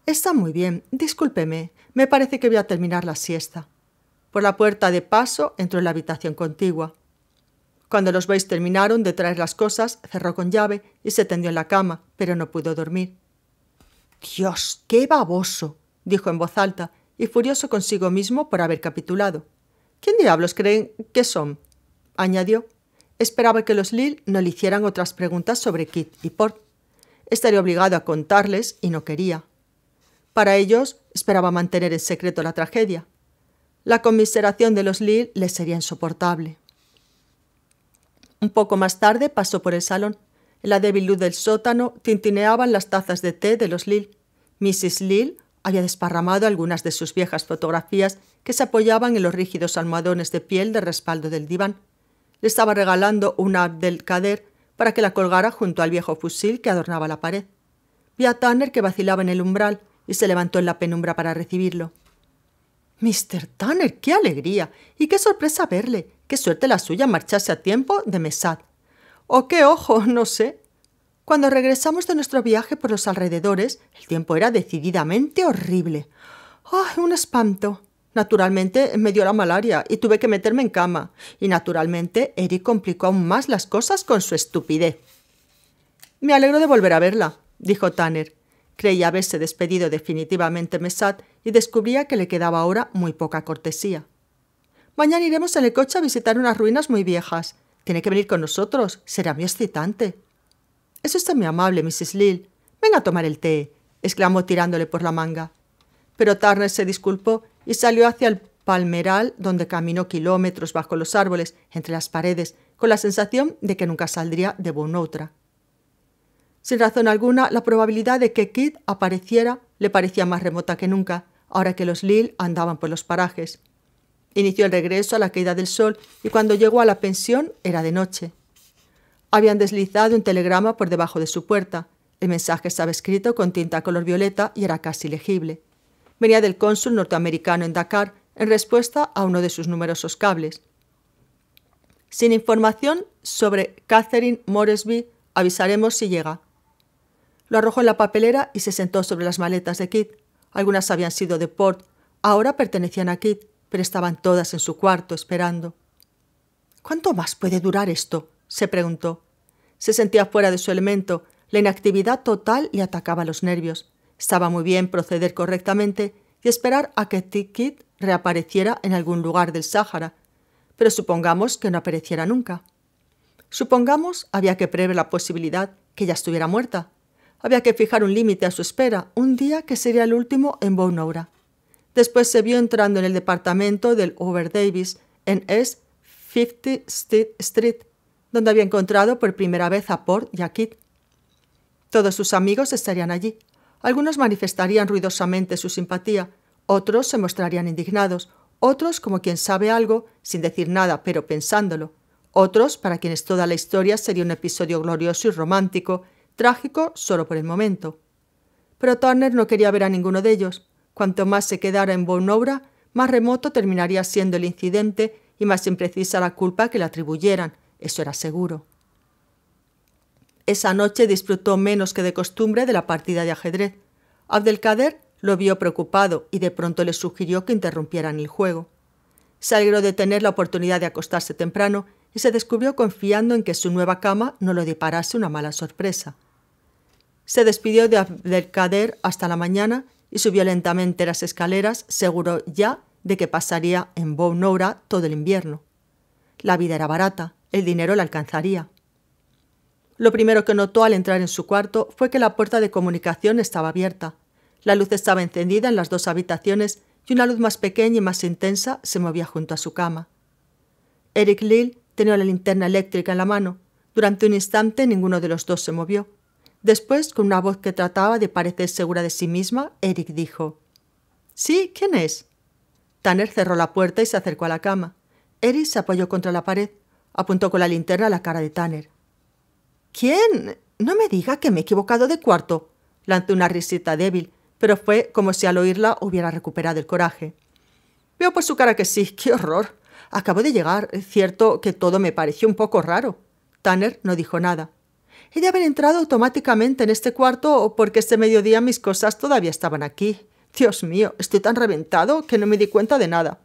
Está muy bien, discúlpeme, me parece que voy a terminar la siesta por la puerta de paso entró en la habitación contigua. Cuando los veis terminaron de traer las cosas, cerró con llave y se tendió en la cama, pero no pudo dormir. Dios, qué baboso, dijo en voz alta y furioso consigo mismo por haber capitulado. ¿Quién diablos creen que son? añadió. Esperaba que los Lil no le hicieran otras preguntas sobre Kit y Port. Estaría obligado a contarles y no quería. Para ellos esperaba mantener en secreto la tragedia, la conmiseración de los lille les sería insoportable. Un poco más tarde pasó por el salón. En la débil luz del sótano tintineaban las tazas de té de los lille Mrs. Lil había desparramado algunas de sus viejas fotografías que se apoyaban en los rígidos almohadones de piel de respaldo del diván. Le estaba regalando una del cader para que la colgara junto al viejo fusil que adornaba la pared. Vi a Tanner que vacilaba en el umbral y se levantó en la penumbra para recibirlo. Mr. Tanner, qué alegría y qué sorpresa verle. Qué suerte la suya marcharse a tiempo de Mesad. O qué ojo, no sé. Cuando regresamos de nuestro viaje por los alrededores, el tiempo era decididamente horrible. ¡Ay, un espanto! Naturalmente me dio la malaria y tuve que meterme en cama. Y naturalmente Eric complicó aún más las cosas con su estupidez. Me alegro de volver a verla, dijo Tanner. Creía haberse despedido definitivamente Mesat y descubría que le quedaba ahora muy poca cortesía. Mañana iremos en el coche a visitar unas ruinas muy viejas. Tiene que venir con nosotros. Será muy excitante. Eso está muy amable, Mrs. Lil. Venga a tomar el té, exclamó tirándole por la manga. Pero Turner se disculpó y salió hacia el palmeral, donde caminó kilómetros bajo los árboles, entre las paredes, con la sensación de que nunca saldría de otra. Sin razón alguna, la probabilidad de que Kid apareciera le parecía más remota que nunca, ahora que los Lil andaban por los parajes. Inició el regreso a la caída del sol y cuando llegó a la pensión era de noche. Habían deslizado un telegrama por debajo de su puerta. El mensaje estaba escrito con tinta color violeta y era casi legible. Venía del cónsul norteamericano en Dakar en respuesta a uno de sus numerosos cables. Sin información sobre Catherine Moresby, avisaremos si llega, lo arrojó en la papelera y se sentó sobre las maletas de Kit. Algunas habían sido de Port, ahora pertenecían a Kit, pero estaban todas en su cuarto esperando. ¿Cuánto más puede durar esto? se preguntó. Se sentía fuera de su elemento, la inactividad total le atacaba los nervios. Estaba muy bien proceder correctamente y esperar a que Kit reapareciera en algún lugar del Sáhara, pero supongamos que no apareciera nunca. Supongamos había que prever la posibilidad que ya estuviera muerta. Había que fijar un límite a su espera, un día que sería el último en Bonaura. Después se vio entrando en el departamento del Over Davis, en S. 50 Street, donde había encontrado por primera vez a Port y a Kit. Todos sus amigos estarían allí. Algunos manifestarían ruidosamente su simpatía, otros se mostrarían indignados, otros como quien sabe algo, sin decir nada, pero pensándolo, otros para quienes toda la historia sería un episodio glorioso y romántico, trágico solo por el momento. Pero Turner no quería ver a ninguno de ellos. Cuanto más se quedara en bonobra, más remoto terminaría siendo el incidente y más imprecisa la culpa que le atribuyeran, eso era seguro. Esa noche disfrutó menos que de costumbre de la partida de ajedrez. Abdelkader lo vio preocupado y de pronto le sugirió que interrumpieran el juego. Se alegró de tener la oportunidad de acostarse temprano y se descubrió confiando en que su nueva cama no lo deparase una mala sorpresa. Se despidió de Abdelkader hasta la mañana y subió lentamente las escaleras, seguro ya de que pasaría en Bonora todo el invierno. La vida era barata, el dinero la alcanzaría. Lo primero que notó al entrar en su cuarto fue que la puerta de comunicación estaba abierta. La luz estaba encendida en las dos habitaciones y una luz más pequeña y más intensa se movía junto a su cama. Eric Lille tenía la linterna eléctrica en la mano. Durante un instante ninguno de los dos se movió. Después, con una voz que trataba de parecer segura de sí misma, Eric dijo ¿Sí? ¿Quién es? Tanner cerró la puerta y se acercó a la cama. Eric se apoyó contra la pared. Apuntó con la linterna a la cara de Tanner. ¿Quién? No me diga que me he equivocado de cuarto. Lanzó una risita débil, pero fue como si al oírla hubiera recuperado el coraje. Veo por su cara que sí. ¡Qué horror! Acabo de llegar. Es cierto que todo me pareció un poco raro. Tanner no dijo nada. He haber entrado automáticamente en este cuarto porque este mediodía mis cosas todavía estaban aquí. Dios mío, estoy tan reventado que no me di cuenta de nada.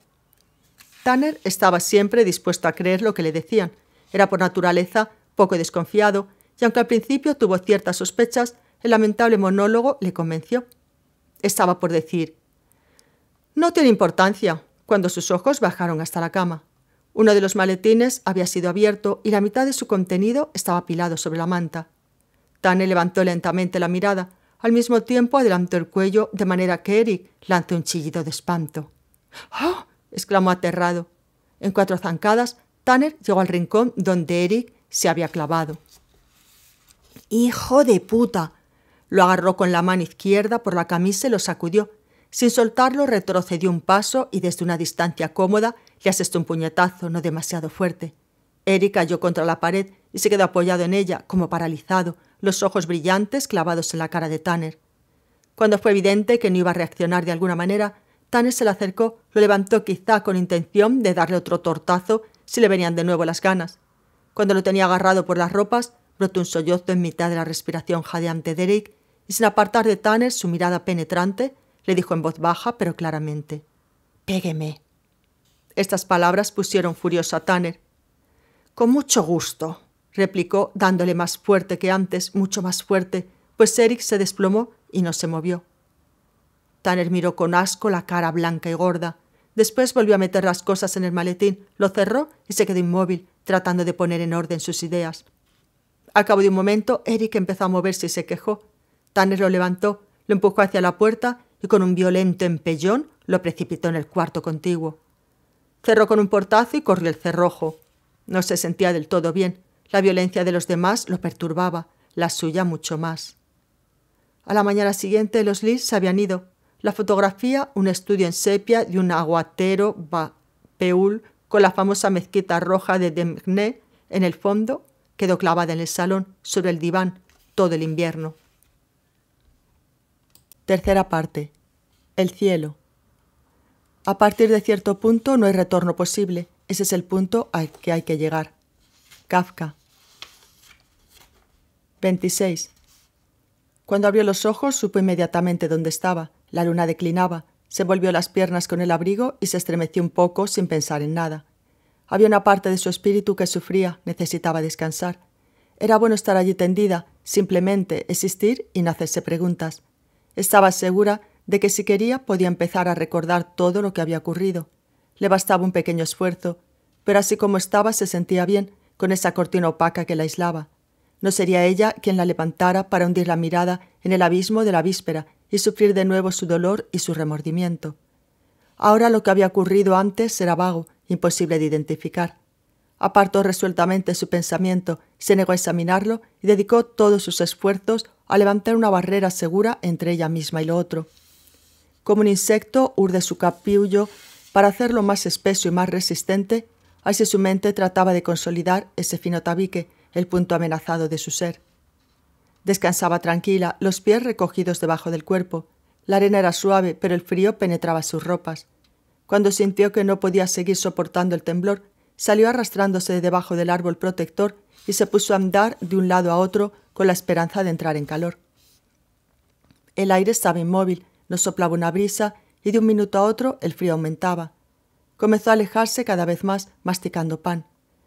Tanner estaba siempre dispuesto a creer lo que le decían. Era por naturaleza poco desconfiado, y aunque al principio tuvo ciertas sospechas, el lamentable monólogo le convenció. Estaba por decir, no tiene importancia, cuando sus ojos bajaron hasta la cama. Uno de los maletines había sido abierto y la mitad de su contenido estaba apilado sobre la manta. Tanner levantó lentamente la mirada. Al mismo tiempo adelantó el cuello de manera que Eric lanzó un chillido de espanto. ¡Oh! exclamó aterrado. En cuatro zancadas, Tanner llegó al rincón donde Eric se había clavado. ¡Hijo de puta! Lo agarró con la mano izquierda por la camisa y lo sacudió. Sin soltarlo, retrocedió un paso y desde una distancia cómoda le asestó un puñetazo no demasiado fuerte. Eric cayó contra la pared y se quedó apoyado en ella, como paralizado, los ojos brillantes clavados en la cara de Tanner. Cuando fue evidente que no iba a reaccionar de alguna manera, Tanner se le acercó, lo levantó quizá con intención de darle otro tortazo si le venían de nuevo las ganas. Cuando lo tenía agarrado por las ropas, brotó un sollozo en mitad de la respiración jadeante de Eric y sin apartar de Tanner su mirada penetrante, le dijo en voz baja pero claramente: Pégueme. Estas palabras pusieron furioso a Tanner. Con mucho gusto, replicó, dándole más fuerte que antes, mucho más fuerte, pues Eric se desplomó y no se movió. Tanner miró con asco la cara blanca y gorda. Después volvió a meter las cosas en el maletín, lo cerró y se quedó inmóvil, tratando de poner en orden sus ideas. Al cabo de un momento, Eric empezó a moverse y se quejó. Tanner lo levantó, lo empujó hacia la puerta y con un violento empellón lo precipitó en el cuarto contiguo. Cerró con un portazo y corrió el cerrojo. No se sentía del todo bien. La violencia de los demás lo perturbaba, la suya mucho más. A la mañana siguiente los Lis se habían ido. La fotografía, un estudio en sepia de un aguatero peul con la famosa mezquita roja de Demgne en el fondo, quedó clavada en el salón, sobre el diván, todo el invierno. Tercera parte. El cielo. A partir de cierto punto no hay retorno posible. Ese es el punto al que hay que llegar. Kafka. 26. Cuando abrió los ojos supo inmediatamente dónde estaba. La luna declinaba. Se volvió las piernas con el abrigo y se estremeció un poco sin pensar en nada. Había una parte de su espíritu que sufría, necesitaba descansar. Era bueno estar allí tendida, simplemente existir y no hacerse preguntas. Estaba segura de que si quería podía empezar a recordar todo lo que había ocurrido. Le bastaba un pequeño esfuerzo, pero así como estaba se sentía bien, con esa cortina opaca que la aislaba. No sería ella quien la levantara para hundir la mirada en el abismo de la víspera y sufrir de nuevo su dolor y su remordimiento. Ahora lo que había ocurrido antes era vago, imposible de identificar. Apartó resueltamente su pensamiento, se negó a examinarlo y dedicó todos sus esfuerzos a levantar una barrera segura entre ella misma y lo otro. Como un insecto, urde su capullo para hacerlo más espeso y más resistente, así su mente trataba de consolidar ese fino tabique, el punto amenazado de su ser. Descansaba tranquila, los pies recogidos debajo del cuerpo. La arena era suave, pero el frío penetraba sus ropas. Cuando sintió que no podía seguir soportando el temblor, salió arrastrándose de debajo del árbol protector y se puso a andar de un lado a otro con la esperanza de entrar en calor. El aire estaba inmóvil, nos soplaba una brisa y de un minuto a otro el frío aumentaba. Comenzó a alejarse cada vez más, masticando pan.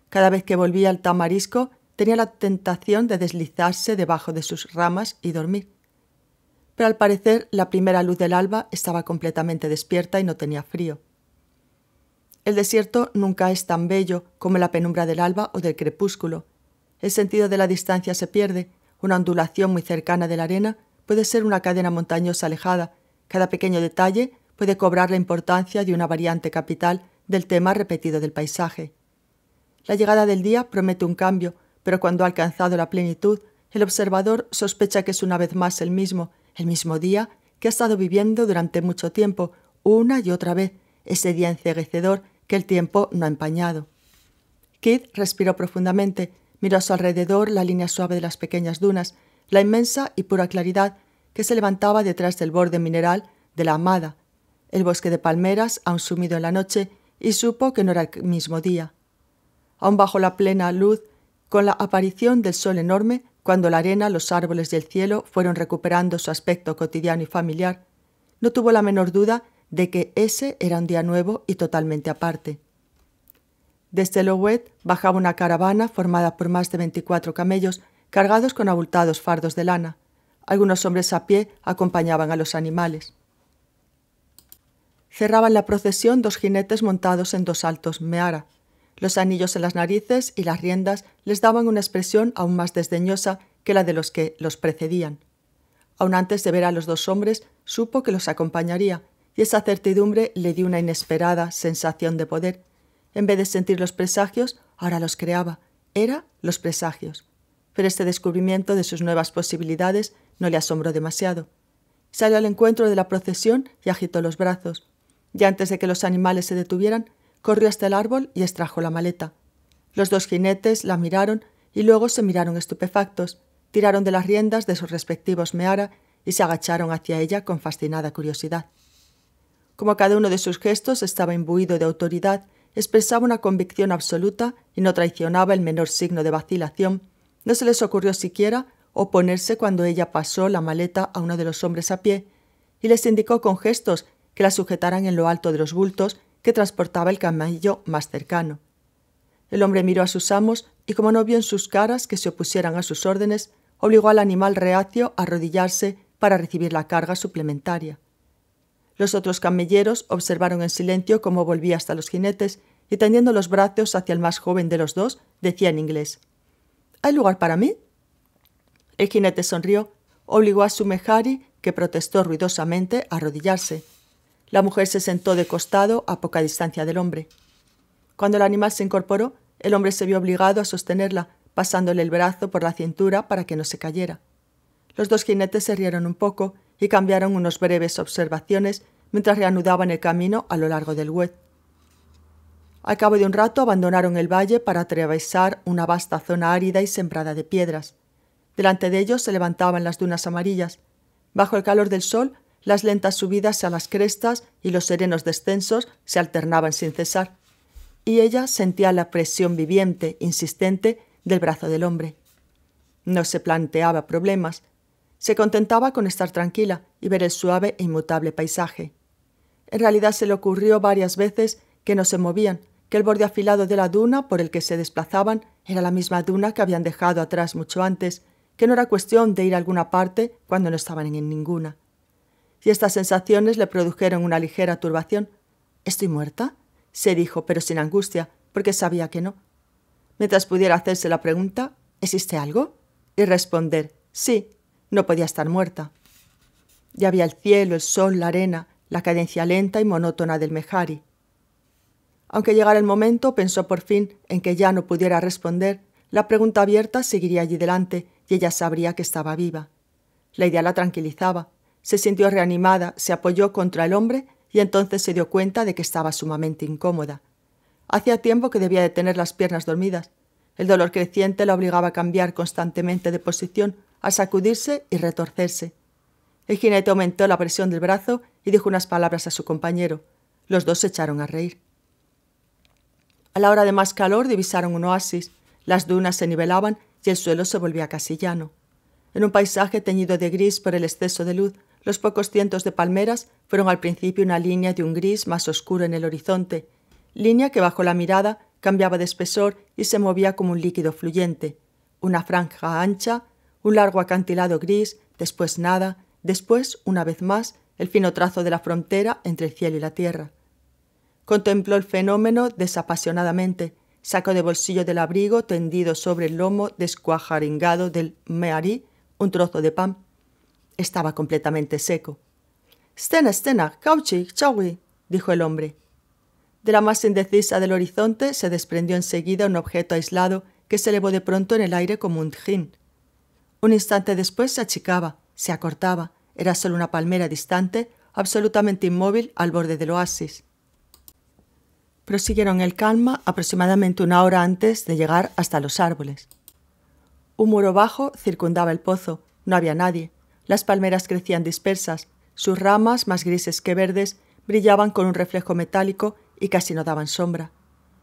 Cada vez que volvía al tamarisco, tenía la tentación de deslizarse debajo de sus ramas y dormir. Pero al parecer, la primera luz del alba estaba completamente despierta y no tenía frío. El desierto nunca es tan bello como la penumbra del alba o del crepúsculo. El sentido de la distancia se pierde, una ondulación muy cercana de la arena puede ser una cadena montañosa alejada, cada pequeño detalle puede cobrar la importancia de una variante capital del tema repetido del paisaje. La llegada del día promete un cambio, pero cuando ha alcanzado la plenitud, el observador sospecha que es una vez más el mismo, el mismo día que ha estado viviendo durante mucho tiempo, una y otra vez, ese día enceguecedor que el tiempo no ha empañado. Kid respiró profundamente, miró a su alrededor la línea suave de las pequeñas dunas, la inmensa y pura claridad que se levantaba detrás del borde mineral de la Amada, el bosque de palmeras aún sumido en la noche, y supo que no era el mismo día. Aún bajo la plena luz, con la aparición del sol enorme, cuando la arena, los árboles y el cielo fueron recuperando su aspecto cotidiano y familiar, no tuvo la menor duda de que ese era un día nuevo y totalmente aparte. Desde Lowet bajaba una caravana formada por más de veinticuatro camellos cargados con abultados fardos de lana. Algunos hombres a pie acompañaban a los animales. Cerraban la procesión dos jinetes montados en dos altos meara. Los anillos en las narices y las riendas les daban una expresión aún más desdeñosa que la de los que los precedían. Aun antes de ver a los dos hombres, supo que los acompañaría, y esa certidumbre le dio una inesperada sensación de poder. En vez de sentir los presagios, ahora los creaba. Era los presagios. Pero este descubrimiento de sus nuevas posibilidades no le asombró demasiado. Salió al encuentro de la procesión y agitó los brazos. Y antes de que los animales se detuvieran, corrió hasta el árbol y extrajo la maleta. Los dos jinetes la miraron y luego se miraron estupefactos, tiraron de las riendas de sus respectivos meara y se agacharon hacia ella con fascinada curiosidad. Como cada uno de sus gestos estaba imbuido de autoridad, expresaba una convicción absoluta y no traicionaba el menor signo de vacilación, no se les ocurrió siquiera oponerse cuando ella pasó la maleta a uno de los hombres a pie y les indicó con gestos que la sujetaran en lo alto de los bultos que transportaba el camello más cercano. El hombre miró a sus amos y como no vio en sus caras que se opusieran a sus órdenes, obligó al animal reacio a arrodillarse para recibir la carga suplementaria. Los otros camelleros observaron en silencio cómo volvía hasta los jinetes y tendiendo los brazos hacia el más joven de los dos, decía en inglés: ¿Hay lugar para mí? El jinete sonrió, obligó a Sumehari, que protestó ruidosamente, a arrodillarse. La mujer se sentó de costado a poca distancia del hombre. Cuando el animal se incorporó, el hombre se vio obligado a sostenerla, pasándole el brazo por la cintura para que no se cayera. Los dos jinetes se rieron un poco y cambiaron unas breves observaciones mientras reanudaban el camino a lo largo del web. Al cabo de un rato abandonaron el valle para atravesar una vasta zona árida y sembrada de piedras. Delante de ellos se levantaban las dunas amarillas. Bajo el calor del sol, las lentas subidas a las crestas y los serenos descensos se alternaban sin cesar. Y ella sentía la presión viviente, insistente, del brazo del hombre. No se planteaba problemas. Se contentaba con estar tranquila y ver el suave e inmutable paisaje. En realidad se le ocurrió varias veces que no se movían, que el borde afilado de la duna por el que se desplazaban era la misma duna que habían dejado atrás mucho antes, que no era cuestión de ir a alguna parte cuando no estaban en ninguna. Y estas sensaciones le produjeron una ligera turbación. ¿Estoy muerta? se dijo, pero sin angustia, porque sabía que no. Mientras pudiera hacerse la pregunta, ¿existe algo? y responder, sí, no podía estar muerta. Ya había el cielo, el sol, la arena, la cadencia lenta y monótona del Mejari. Aunque llegara el momento, pensó por fin en que ya no pudiera responder, la pregunta abierta seguiría allí delante ella sabría que estaba viva. La idea la tranquilizaba. Se sintió reanimada, se apoyó contra el hombre y entonces se dio cuenta de que estaba sumamente incómoda. Hacía tiempo que debía de tener las piernas dormidas. El dolor creciente la obligaba a cambiar constantemente de posición, a sacudirse y retorcerse. El jinete aumentó la presión del brazo y dijo unas palabras a su compañero. Los dos se echaron a reír. A la hora de más calor divisaron un oasis. Las dunas se nivelaban y el suelo se volvía casi llano. En un paisaje teñido de gris por el exceso de luz, los pocos cientos de palmeras fueron al principio una línea de un gris más oscuro en el horizonte, línea que bajo la mirada cambiaba de espesor y se movía como un líquido fluyente. Una franja ancha, un largo acantilado gris, después nada, después, una vez más, el fino trazo de la frontera entre el cielo y la tierra. Contempló el fenómeno desapasionadamente, Saco de bolsillo del abrigo, tendido sobre el lomo descuajaringado del meari, un trozo de pan. Estaba completamente seco. Stena, stena, cauchi, chawi, dijo el hombre. De la más indecisa del horizonte se desprendió enseguida un objeto aislado que se elevó de pronto en el aire como un jin. Un instante después se achicaba, se acortaba, era solo una palmera distante, absolutamente inmóvil al borde del oasis prosiguieron el calma aproximadamente una hora antes de llegar hasta los árboles. Un muro bajo circundaba el pozo, no había nadie, las palmeras crecían dispersas, sus ramas, más grises que verdes, brillaban con un reflejo metálico y casi no daban sombra.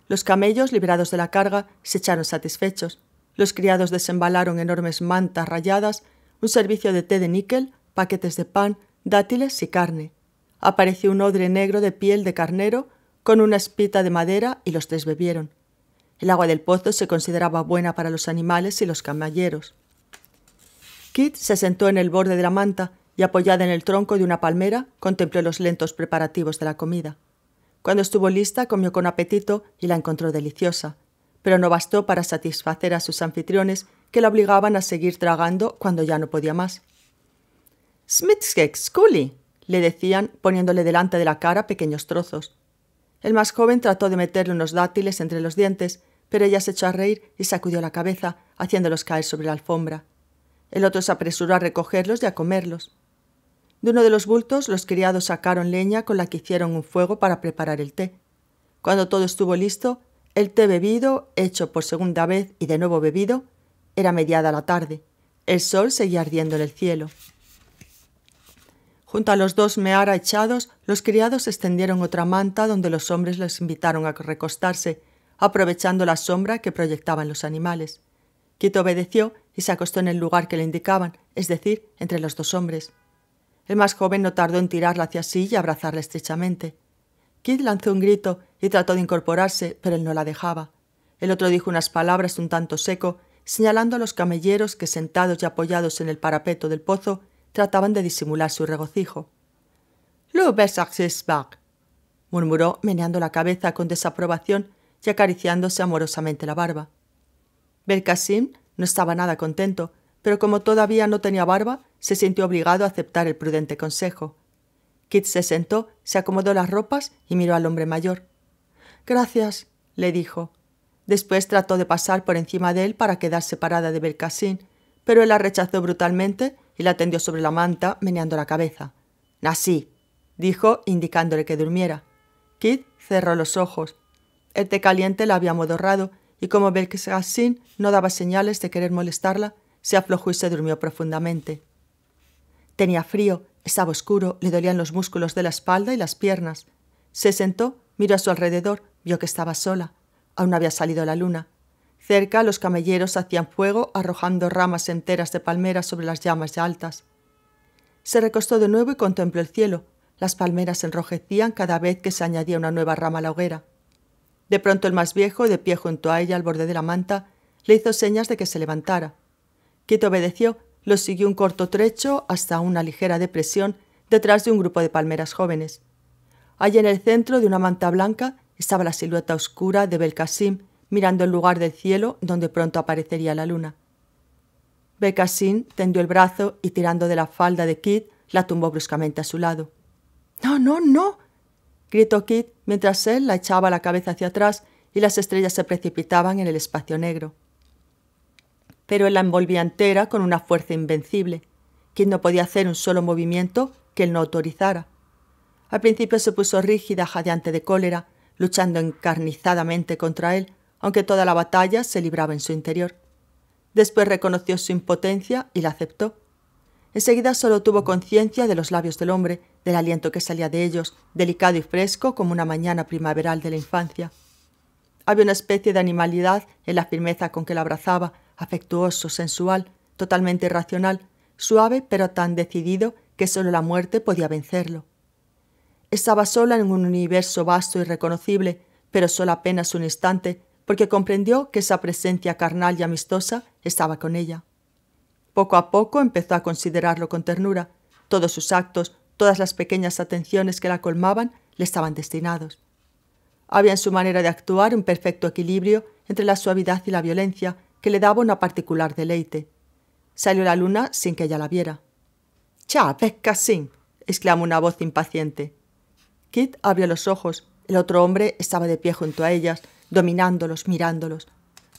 Los camellos, liberados de la carga, se echaron satisfechos. Los criados desembalaron enormes mantas rayadas, un servicio de té de níquel, paquetes de pan, dátiles y carne. Apareció un odre negro de piel de carnero, con una espita de madera y los tres bebieron. El agua del pozo se consideraba buena para los animales y los camalleros. Kit se sentó en el borde de la manta y apoyada en el tronco de una palmera, contempló los lentos preparativos de la comida. Cuando estuvo lista, comió con apetito y la encontró deliciosa, pero no bastó para satisfacer a sus anfitriones, que la obligaban a seguir tragando cuando ya no podía más. Smithskeks, coolie! le decían, poniéndole delante de la cara pequeños trozos. El más joven trató de meterle unos dátiles entre los dientes, pero ella se echó a reír y sacudió la cabeza, haciéndolos caer sobre la alfombra. El otro se apresuró a recogerlos y a comerlos. De uno de los bultos los criados sacaron leña con la que hicieron un fuego para preparar el té. Cuando todo estuvo listo, el té bebido, hecho por segunda vez y de nuevo bebido, era mediada la tarde. El sol seguía ardiendo en el cielo. Junto a los dos meara echados, los criados extendieron otra manta donde los hombres los invitaron a recostarse, aprovechando la sombra que proyectaban los animales. Quito obedeció y se acostó en el lugar que le indicaban, es decir, entre los dos hombres. El más joven no tardó en tirarla hacia sí y abrazarla estrechamente. Kid lanzó un grito y trató de incorporarse, pero él no la dejaba. El otro dijo unas palabras un tanto seco, señalando a los camelleros que sentados y apoyados en el parapeto del pozo trataban de disimular su regocijo. Lo ses back, murmuró meneando la cabeza con desaprobación y acariciándose amorosamente la barba. Belkacim no estaba nada contento, pero como todavía no tenía barba, se sintió obligado a aceptar el prudente consejo. Kit se sentó, se acomodó las ropas y miró al hombre mayor. Gracias, le dijo. Después trató de pasar por encima de él para quedar separada de Belkacim, pero él la rechazó brutalmente y la tendió sobre la manta, meneando la cabeza. Así, dijo, indicándole que durmiera. Kid cerró los ojos. El este té caliente la había amodorrado y como sin no daba señales de querer molestarla, se aflojó y se durmió profundamente. Tenía frío, estaba oscuro, le dolían los músculos de la espalda y las piernas. Se sentó, miró a su alrededor, vio que estaba sola. Aún había salido la luna. Cerca los camelleros hacían fuego arrojando ramas enteras de palmeras sobre las llamas ya altas. Se recostó de nuevo y contempló el cielo. Las palmeras enrojecían cada vez que se añadía una nueva rama a la hoguera. De pronto el más viejo, de pie junto a ella al borde de la manta, le hizo señas de que se levantara. Quito obedeció, lo siguió un corto trecho hasta una ligera depresión detrás de un grupo de palmeras jóvenes. Allí en el centro de una manta blanca estaba la silueta oscura de Belkacim mirando el lugar del cielo donde pronto aparecería la luna. Becassin tendió el brazo y tirando de la falda de Kit la tumbó bruscamente a su lado. No, no, no. gritó Kit mientras él la echaba la cabeza hacia atrás y las estrellas se precipitaban en el espacio negro. Pero él la envolvía entera con una fuerza invencible. quien no podía hacer un solo movimiento que él no autorizara. Al principio se puso rígida, jadeante de cólera, luchando encarnizadamente contra él, aunque toda la batalla se libraba en su interior. Después reconoció su impotencia y la aceptó. Enseguida solo tuvo conciencia de los labios del hombre, del aliento que salía de ellos, delicado y fresco como una mañana primaveral de la infancia. Había una especie de animalidad en la firmeza con que la abrazaba, afectuoso, sensual, totalmente irracional, suave pero tan decidido que solo la muerte podía vencerlo. Estaba sola en un universo vasto y reconocible, pero solo apenas un instante, porque comprendió que esa presencia carnal y amistosa estaba con ella. Poco a poco empezó a considerarlo con ternura. Todos sus actos, todas las pequeñas atenciones que la colmaban, le estaban destinados. Había en su manera de actuar un perfecto equilibrio entre la suavidad y la violencia que le daba una particular deleite. Salió la luna sin que ella la viera. ¡Cha, sin! exclamó una voz impaciente. Kit abrió los ojos. El otro hombre estaba de pie junto a ellas, dominándolos, mirándolos.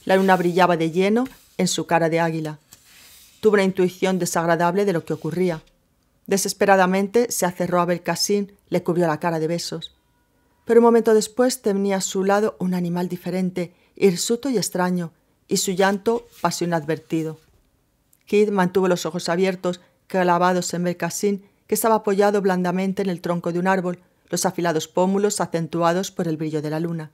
La luna brillaba de lleno en su cara de águila. Tuvo una intuición desagradable de lo que ocurría. Desesperadamente se acerró a Belcasín, le cubrió la cara de besos. Pero un momento después tenía a su lado un animal diferente, hirsuto y extraño, y su llanto pasó inadvertido. Kid mantuvo los ojos abiertos, clavados en Belcasín, que estaba apoyado blandamente en el tronco de un árbol, los afilados pómulos acentuados por el brillo de la luna.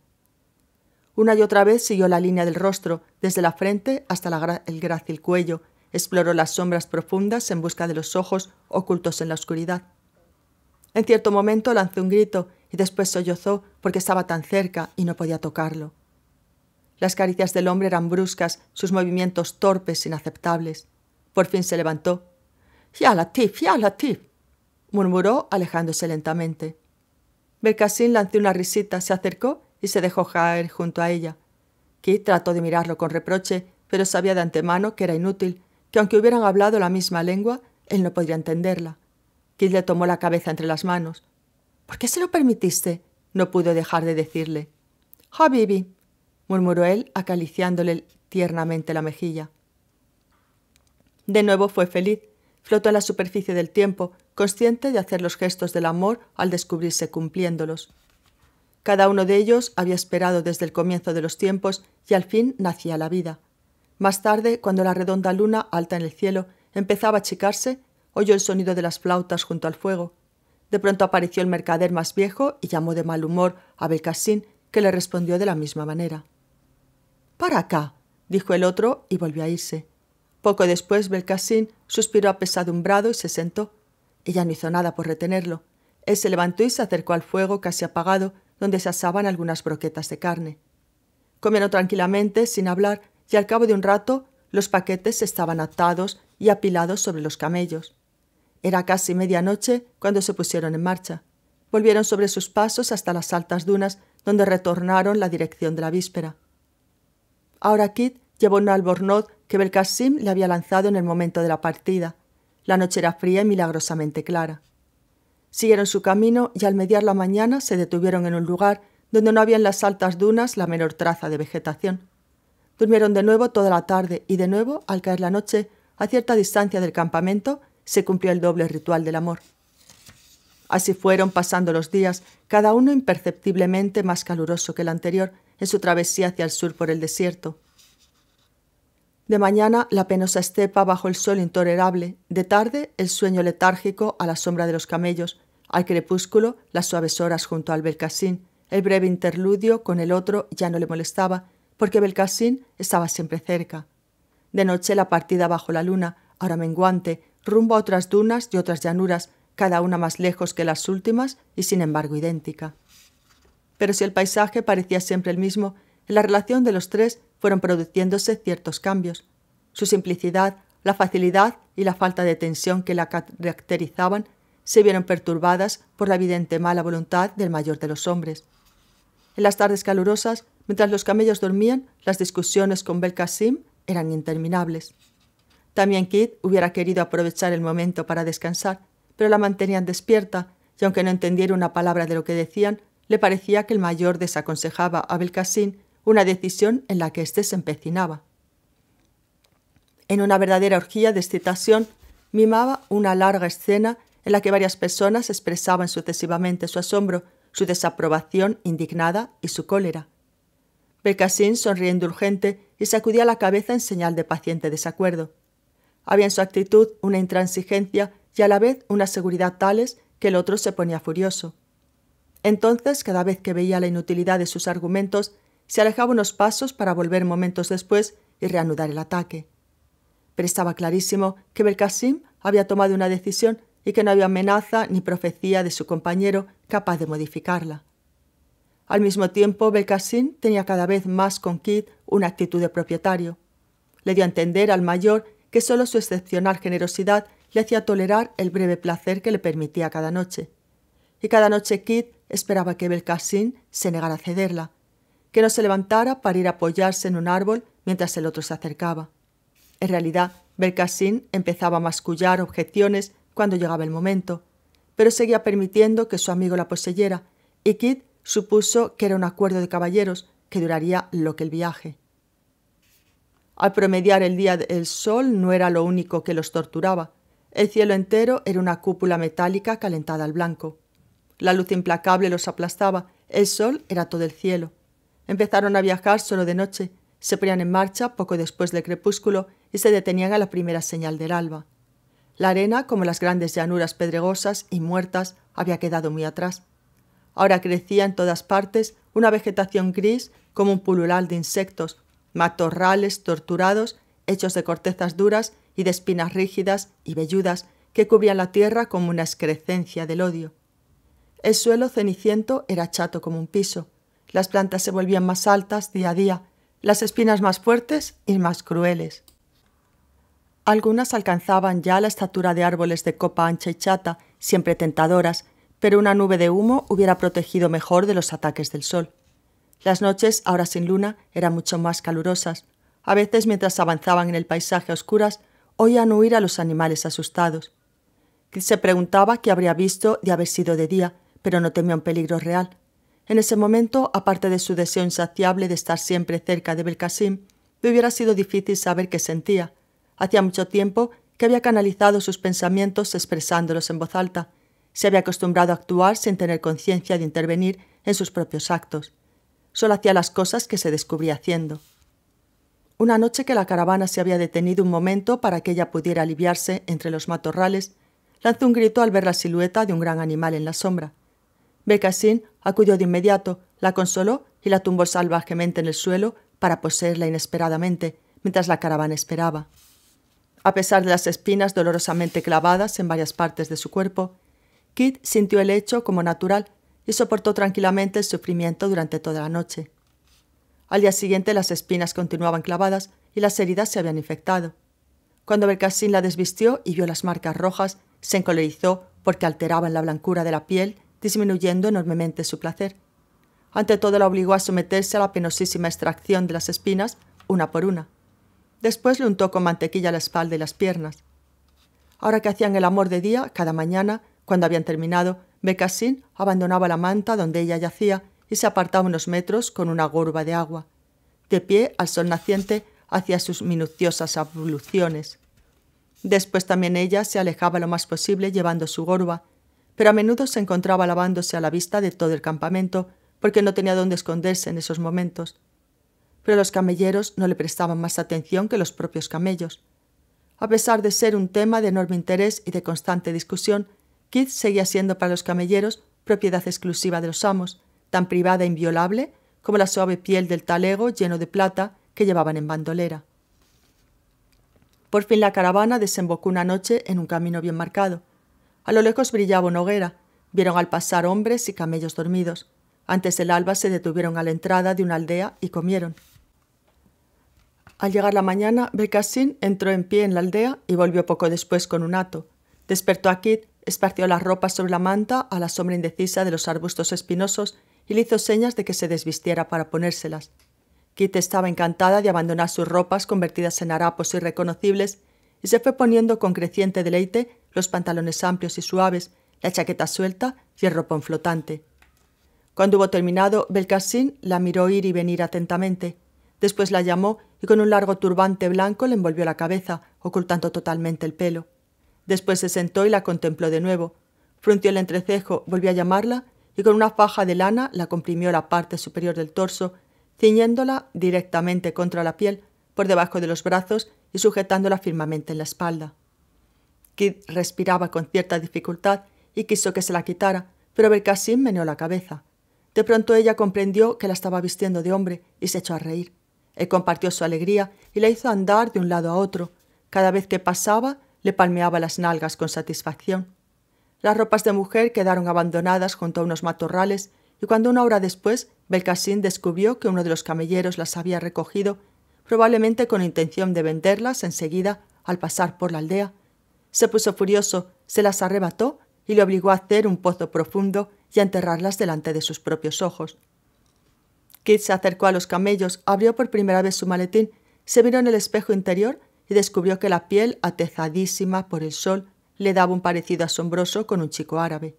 Una y otra vez siguió la línea del rostro, desde la frente hasta el grácil cuello. Exploró las sombras profundas en busca de los ojos ocultos en la oscuridad. En cierto momento lanzó un grito y después sollozó porque estaba tan cerca y no podía tocarlo. Las caricias del hombre eran bruscas, sus movimientos torpes, inaceptables. Por fin se levantó. Ya tif! ya tif! murmuró alejándose lentamente. Bercasín lanzó una risita, se acercó y se dejó caer junto a ella. Kit trató de mirarlo con reproche, pero sabía de antemano que era inútil, que aunque hubieran hablado la misma lengua, él no podría entenderla. Kit le tomó la cabeza entre las manos. ¿Por qué se lo permitiste? no pudo dejar de decirle. Habibi, ah, murmuró él, acariciándole tiernamente la mejilla. De nuevo fue feliz, flotó a la superficie del tiempo, consciente de hacer los gestos del amor al descubrirse cumpliéndolos. Cada uno de ellos había esperado desde el comienzo de los tiempos y al fin nacía la vida. Más tarde, cuando la redonda luna, alta en el cielo, empezaba a achicarse, oyó el sonido de las flautas junto al fuego. De pronto apareció el mercader más viejo y llamó de mal humor a Belcasín, que le respondió de la misma manera. Para acá, dijo el otro y volvió a irse. Poco después, Belcasín suspiró apesadumbrado y se sentó. Ella no hizo nada por retenerlo. Él se levantó y se acercó al fuego casi apagado donde se asaban algunas broquetas de carne. Comieron tranquilamente, sin hablar, y al cabo de un rato los paquetes estaban atados y apilados sobre los camellos. Era casi medianoche cuando se pusieron en marcha. Volvieron sobre sus pasos hasta las altas dunas, donde retornaron la dirección de la víspera. Ahora Kit llevó un albornoz que Belkacim le había lanzado en el momento de la partida. La noche era fría y milagrosamente clara. Siguieron su camino y al mediar la mañana se detuvieron en un lugar donde no había en las altas dunas la menor traza de vegetación. Durmieron de nuevo toda la tarde y de nuevo, al caer la noche, a cierta distancia del campamento, se cumplió el doble ritual del amor. Así fueron pasando los días, cada uno imperceptiblemente más caluroso que el anterior, en su travesía hacia el sur por el desierto. De mañana la penosa estepa bajo el sol intolerable, de tarde el sueño letárgico a la sombra de los camellos, al crepúsculo, las suaves horas junto al Belcasín, el breve interludio con el otro ya no le molestaba, porque Belcasín estaba siempre cerca. De noche la partida bajo la luna, ahora menguante, rumbo a otras dunas y otras llanuras, cada una más lejos que las últimas y sin embargo idéntica. Pero si el paisaje parecía siempre el mismo, en la relación de los tres fueron produciéndose ciertos cambios. Su simplicidad, la facilidad y la falta de tensión que la caracterizaban se vieron perturbadas por la evidente mala voluntad del mayor de los hombres. En las tardes calurosas, mientras los camellos dormían, las discusiones con Belkasim eran interminables. También Kid hubiera querido aprovechar el momento para descansar, pero la mantenían despierta, y aunque no entendiera una palabra de lo que decían, le parecía que el mayor desaconsejaba a Belkasim una decisión en la que éste se empecinaba. En una verdadera orgía de excitación, mimaba una larga escena en la que varias personas expresaban sucesivamente su asombro, su desaprobación indignada y su cólera. Belcasim sonría indulgente y sacudía la cabeza en señal de paciente desacuerdo. Había en su actitud una intransigencia y a la vez una seguridad tales que el otro se ponía furioso. Entonces, cada vez que veía la inutilidad de sus argumentos, se alejaba unos pasos para volver momentos después y reanudar el ataque. Pero estaba clarísimo que Belcasim había tomado una decisión y que no había amenaza ni profecía de su compañero capaz de modificarla. Al mismo tiempo, Belcassin tenía cada vez más con Kit una actitud de propietario. Le dio a entender al mayor que solo su excepcional generosidad le hacía tolerar el breve placer que le permitía cada noche. Y cada noche Kit esperaba que belcasín se negara a cederla, que no se levantara para ir a apoyarse en un árbol mientras el otro se acercaba. En realidad, Belcassin empezaba a mascullar objeciones cuando llegaba el momento, pero seguía permitiendo que su amigo la poseyera, y Kit supuso que era un acuerdo de caballeros que duraría lo que el viaje. Al promediar el día el sol no era lo único que los torturaba. El cielo entero era una cúpula metálica calentada al blanco. La luz implacable los aplastaba, el sol era todo el cielo. Empezaron a viajar solo de noche, se ponían en marcha poco después del crepúsculo y se detenían a la primera señal del alba. La arena, como las grandes llanuras pedregosas y muertas, había quedado muy atrás. Ahora crecía en todas partes una vegetación gris como un pulular de insectos, matorrales torturados, hechos de cortezas duras y de espinas rígidas y velludas que cubrían la tierra como una excrecencia del odio. El suelo ceniciento era chato como un piso. Las plantas se volvían más altas día a día, las espinas más fuertes y más crueles. Algunas alcanzaban ya la estatura de árboles de copa ancha y chata, siempre tentadoras, pero una nube de humo hubiera protegido mejor de los ataques del sol. Las noches, ahora sin luna, eran mucho más calurosas. A veces, mientras avanzaban en el paisaje a oscuras, oían huir a los animales asustados. Se preguntaba qué habría visto de haber sido de día, pero no temía un peligro real. En ese momento, aparte de su deseo insaciable de estar siempre cerca de Belkacim, le hubiera sido difícil saber qué sentía, Hacía mucho tiempo que había canalizado sus pensamientos expresándolos en voz alta. Se había acostumbrado a actuar sin tener conciencia de intervenir en sus propios actos. Solo hacía las cosas que se descubría haciendo. Una noche que la caravana se había detenido un momento para que ella pudiera aliviarse entre los matorrales, lanzó un grito al ver la silueta de un gran animal en la sombra. Becasín acudió de inmediato, la consoló y la tumbó salvajemente en el suelo para poseerla inesperadamente mientras la caravana esperaba. A pesar de las espinas dolorosamente clavadas en varias partes de su cuerpo, Kit sintió el hecho como natural y soportó tranquilamente el sufrimiento durante toda la noche. Al día siguiente las espinas continuaban clavadas y las heridas se habían infectado. Cuando Belcassin la desvistió y vio las marcas rojas, se encolerizó porque alteraban la blancura de la piel, disminuyendo enormemente su placer. Ante todo la obligó a someterse a la penosísima extracción de las espinas, una por una. Después le untó con mantequilla la espalda y las piernas. Ahora que hacían el amor de día, cada mañana, cuando habían terminado, Becasín abandonaba la manta donde ella yacía y se apartaba unos metros con una gorba de agua. De pie, al sol naciente, hacía sus minuciosas abluciones. Después también ella se alejaba lo más posible llevando su gorba, pero a menudo se encontraba lavándose a la vista de todo el campamento, porque no tenía dónde esconderse en esos momentos pero los camelleros no le prestaban más atención que los propios camellos. A pesar de ser un tema de enorme interés y de constante discusión, Kit seguía siendo para los camelleros propiedad exclusiva de los amos, tan privada e inviolable como la suave piel del talego lleno de plata que llevaban en bandolera. Por fin la caravana desembocó una noche en un camino bien marcado. A lo lejos brillaba una hoguera. Vieron al pasar hombres y camellos dormidos. Antes del alba se detuvieron a la entrada de una aldea y comieron. Al llegar la mañana, Belkacín entró en pie en la aldea y volvió poco después con un hato. Despertó a Kit, esparció las ropas sobre la manta a la sombra indecisa de los arbustos espinosos y le hizo señas de que se desvistiera para ponérselas. Kit estaba encantada de abandonar sus ropas convertidas en harapos irreconocibles y se fue poniendo con creciente deleite los pantalones amplios y suaves, la chaqueta suelta y el ropón flotante. Cuando hubo terminado, Belcassin la miró ir y venir atentamente. Después la llamó y con un largo turbante blanco le envolvió la cabeza, ocultando totalmente el pelo. Después se sentó y la contempló de nuevo. Frunció el entrecejo, volvió a llamarla y con una faja de lana la comprimió la parte superior del torso, ciñéndola directamente contra la piel, por debajo de los brazos y sujetándola firmemente en la espalda. Kid respiraba con cierta dificultad y quiso que se la quitara, pero Belkacim meneó la cabeza. De pronto ella comprendió que la estaba vistiendo de hombre y se echó a reír. Él compartió su alegría y la hizo andar de un lado a otro. Cada vez que pasaba, le palmeaba las nalgas con satisfacción. Las ropas de mujer quedaron abandonadas junto a unos matorrales y cuando una hora después Belcasín descubrió que uno de los camelleros las había recogido, probablemente con intención de venderlas enseguida al pasar por la aldea, se puso furioso, se las arrebató y le obligó a hacer un pozo profundo y a enterrarlas delante de sus propios ojos. Kit se acercó a los camellos, abrió por primera vez su maletín, se miró en el espejo interior y descubrió que la piel, atezadísima por el sol, le daba un parecido asombroso con un chico árabe.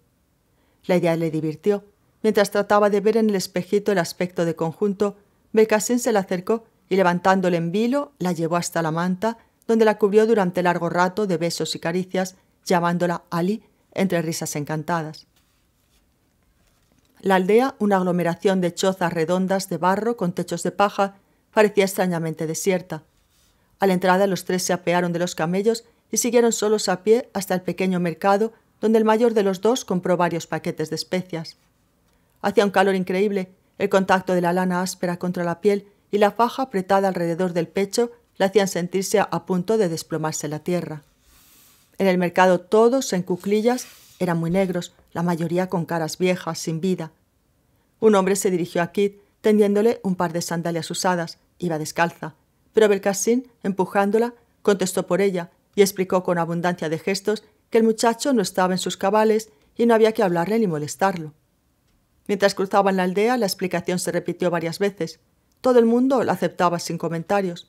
La idea le divirtió. Mientras trataba de ver en el espejito el aspecto de conjunto, becasín se le acercó y levantándole en vilo, la llevó hasta la manta, donde la cubrió durante largo rato de besos y caricias, llamándola Ali entre risas encantadas. La aldea, una aglomeración de chozas redondas de barro con techos de paja, parecía extrañamente desierta. A la entrada los tres se apearon de los camellos y siguieron solos a pie hasta el pequeño mercado, donde el mayor de los dos compró varios paquetes de especias. Hacía un calor increíble, el contacto de la lana áspera contra la piel y la faja apretada alrededor del pecho le hacían sentirse a punto de desplomarse la tierra. En el mercado todos, en cuclillas, eran muy negros, la mayoría con caras viejas, sin vida. Un hombre se dirigió a Kit tendiéndole un par de sandalias usadas, iba descalza, pero Belkacin, empujándola, contestó por ella y explicó con abundancia de gestos que el muchacho no estaba en sus cabales y no había que hablarle ni molestarlo. Mientras cruzaban la aldea, la explicación se repitió varias veces. Todo el mundo la aceptaba sin comentarios.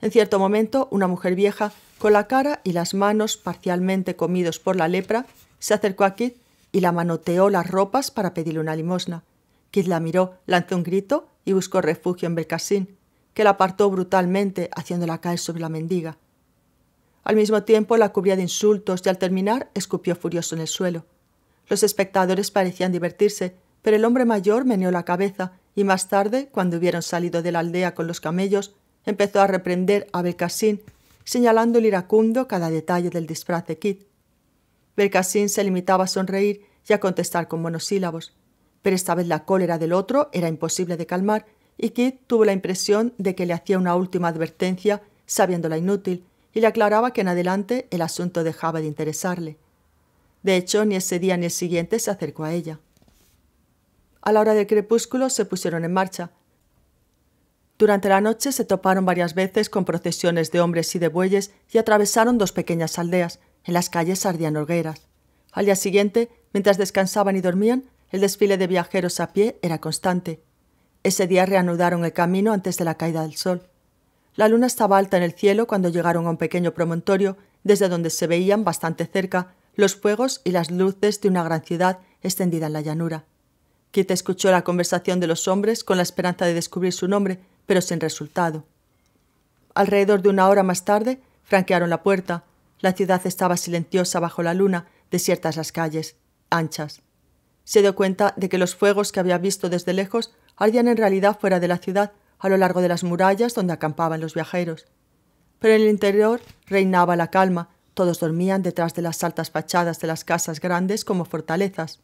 En cierto momento, una mujer vieja, con la cara y las manos parcialmente comidos por la lepra, se acercó a Kit y la manoteó las ropas para pedirle una limosna. Kid la miró, lanzó un grito y buscó refugio en Belcasín, que la apartó brutalmente, haciéndola caer sobre la mendiga. Al mismo tiempo la cubría de insultos y al terminar escupió furioso en el suelo. Los espectadores parecían divertirse, pero el hombre mayor meneó la cabeza y más tarde, cuando hubieron salido de la aldea con los camellos, empezó a reprender a Belcasín, señalando el iracundo cada detalle del disfraz de Kid. Bercasín se limitaba a sonreír y a contestar con monosílabos. Pero esta vez la cólera del otro era imposible de calmar, y Kit tuvo la impresión de que le hacía una última advertencia, sabiéndola inútil, y le aclaraba que en adelante el asunto dejaba de interesarle. De hecho, ni ese día ni el siguiente se acercó a ella. A la hora del crepúsculo se pusieron en marcha. Durante la noche se toparon varias veces con procesiones de hombres y de bueyes y atravesaron dos pequeñas aldeas, en las calles ardían hogueras. Al día siguiente, mientras descansaban y dormían, el desfile de viajeros a pie era constante. Ese día reanudaron el camino antes de la caída del sol. La luna estaba alta en el cielo cuando llegaron a un pequeño promontorio desde donde se veían bastante cerca los fuegos y las luces de una gran ciudad extendida en la llanura. Kit escuchó la conversación de los hombres con la esperanza de descubrir su nombre, pero sin resultado. Alrededor de una hora más tarde, franquearon la puerta, la ciudad estaba silenciosa bajo la luna, desiertas las calles, anchas. Se dio cuenta de que los fuegos que había visto desde lejos ardían en realidad fuera de la ciudad, a lo largo de las murallas donde acampaban los viajeros. Pero en el interior reinaba la calma, todos dormían detrás de las altas fachadas de las casas grandes como fortalezas.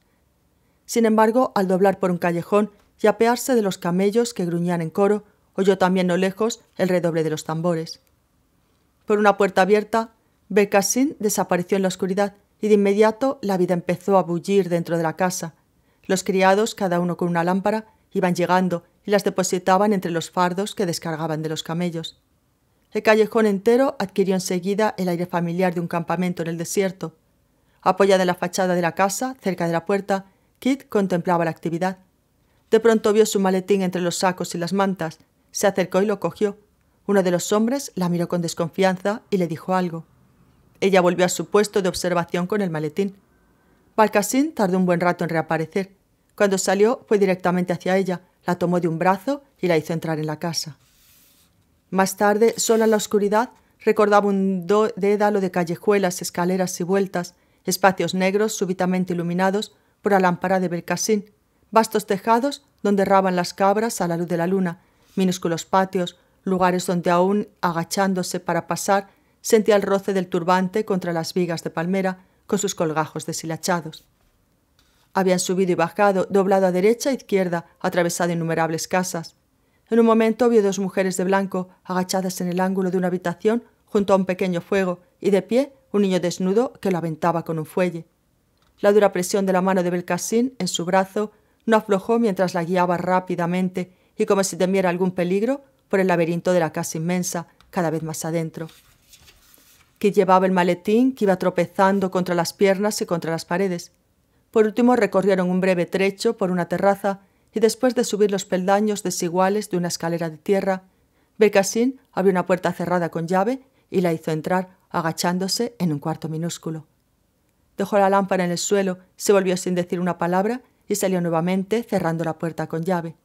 Sin embargo, al doblar por un callejón y apearse de los camellos que gruñían en coro, oyó también no lejos el redoble de los tambores. Por una puerta abierta, desapareció en la oscuridad y de inmediato la vida empezó a bullir dentro de la casa. Los criados, cada uno con una lámpara, iban llegando y las depositaban entre los fardos que descargaban de los camellos. El callejón entero adquirió enseguida el aire familiar de un campamento en el desierto. Apoyada en la fachada de la casa, cerca de la puerta, Kit contemplaba la actividad. De pronto vio su maletín entre los sacos y las mantas. Se acercó y lo cogió. Uno de los hombres la miró con desconfianza y le dijo algo. Ella volvió a su puesto de observación con el maletín. Balcasín tardó un buen rato en reaparecer. Cuando salió, fue directamente hacia ella, la tomó de un brazo y la hizo entrar en la casa. Más tarde, sola en la oscuridad, recordaba un dédalo de callejuelas, escaleras y vueltas, espacios negros súbitamente iluminados por la lámpara de Belcasín, vastos tejados donde erraban las cabras a la luz de la luna, minúsculos patios, lugares donde aún agachándose para pasar Sentía el roce del turbante contra las vigas de palmera con sus colgajos deshilachados. Habían subido y bajado, doblado a derecha e izquierda, atravesado innumerables casas. En un momento vio dos mujeres de blanco agachadas en el ángulo de una habitación junto a un pequeño fuego y de pie un niño desnudo que lo aventaba con un fuelle. La dura presión de la mano de Belcasín en su brazo no aflojó mientras la guiaba rápidamente y como si temiera algún peligro por el laberinto de la casa inmensa, cada vez más adentro que llevaba el maletín que iba tropezando contra las piernas y contra las paredes. Por último recorrieron un breve trecho por una terraza y después de subir los peldaños desiguales de una escalera de tierra, Becasín abrió una puerta cerrada con llave y la hizo entrar, agachándose en un cuarto minúsculo. Dejó la lámpara en el suelo, se volvió sin decir una palabra y salió nuevamente cerrando la puerta con llave.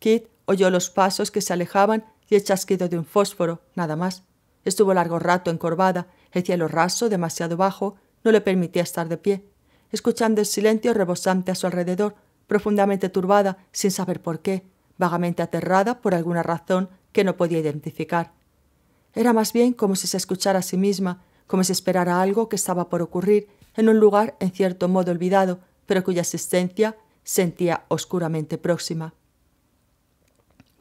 Kit oyó los pasos que se alejaban y el chasquido de un fósforo, nada más. Estuvo largo rato encorvada, el cielo raso, demasiado bajo, no le permitía estar de pie, escuchando el silencio rebosante a su alrededor, profundamente turbada, sin saber por qué, vagamente aterrada por alguna razón que no podía identificar. Era más bien como si se escuchara a sí misma, como si esperara algo que estaba por ocurrir en un lugar en cierto modo olvidado, pero cuya existencia sentía oscuramente próxima.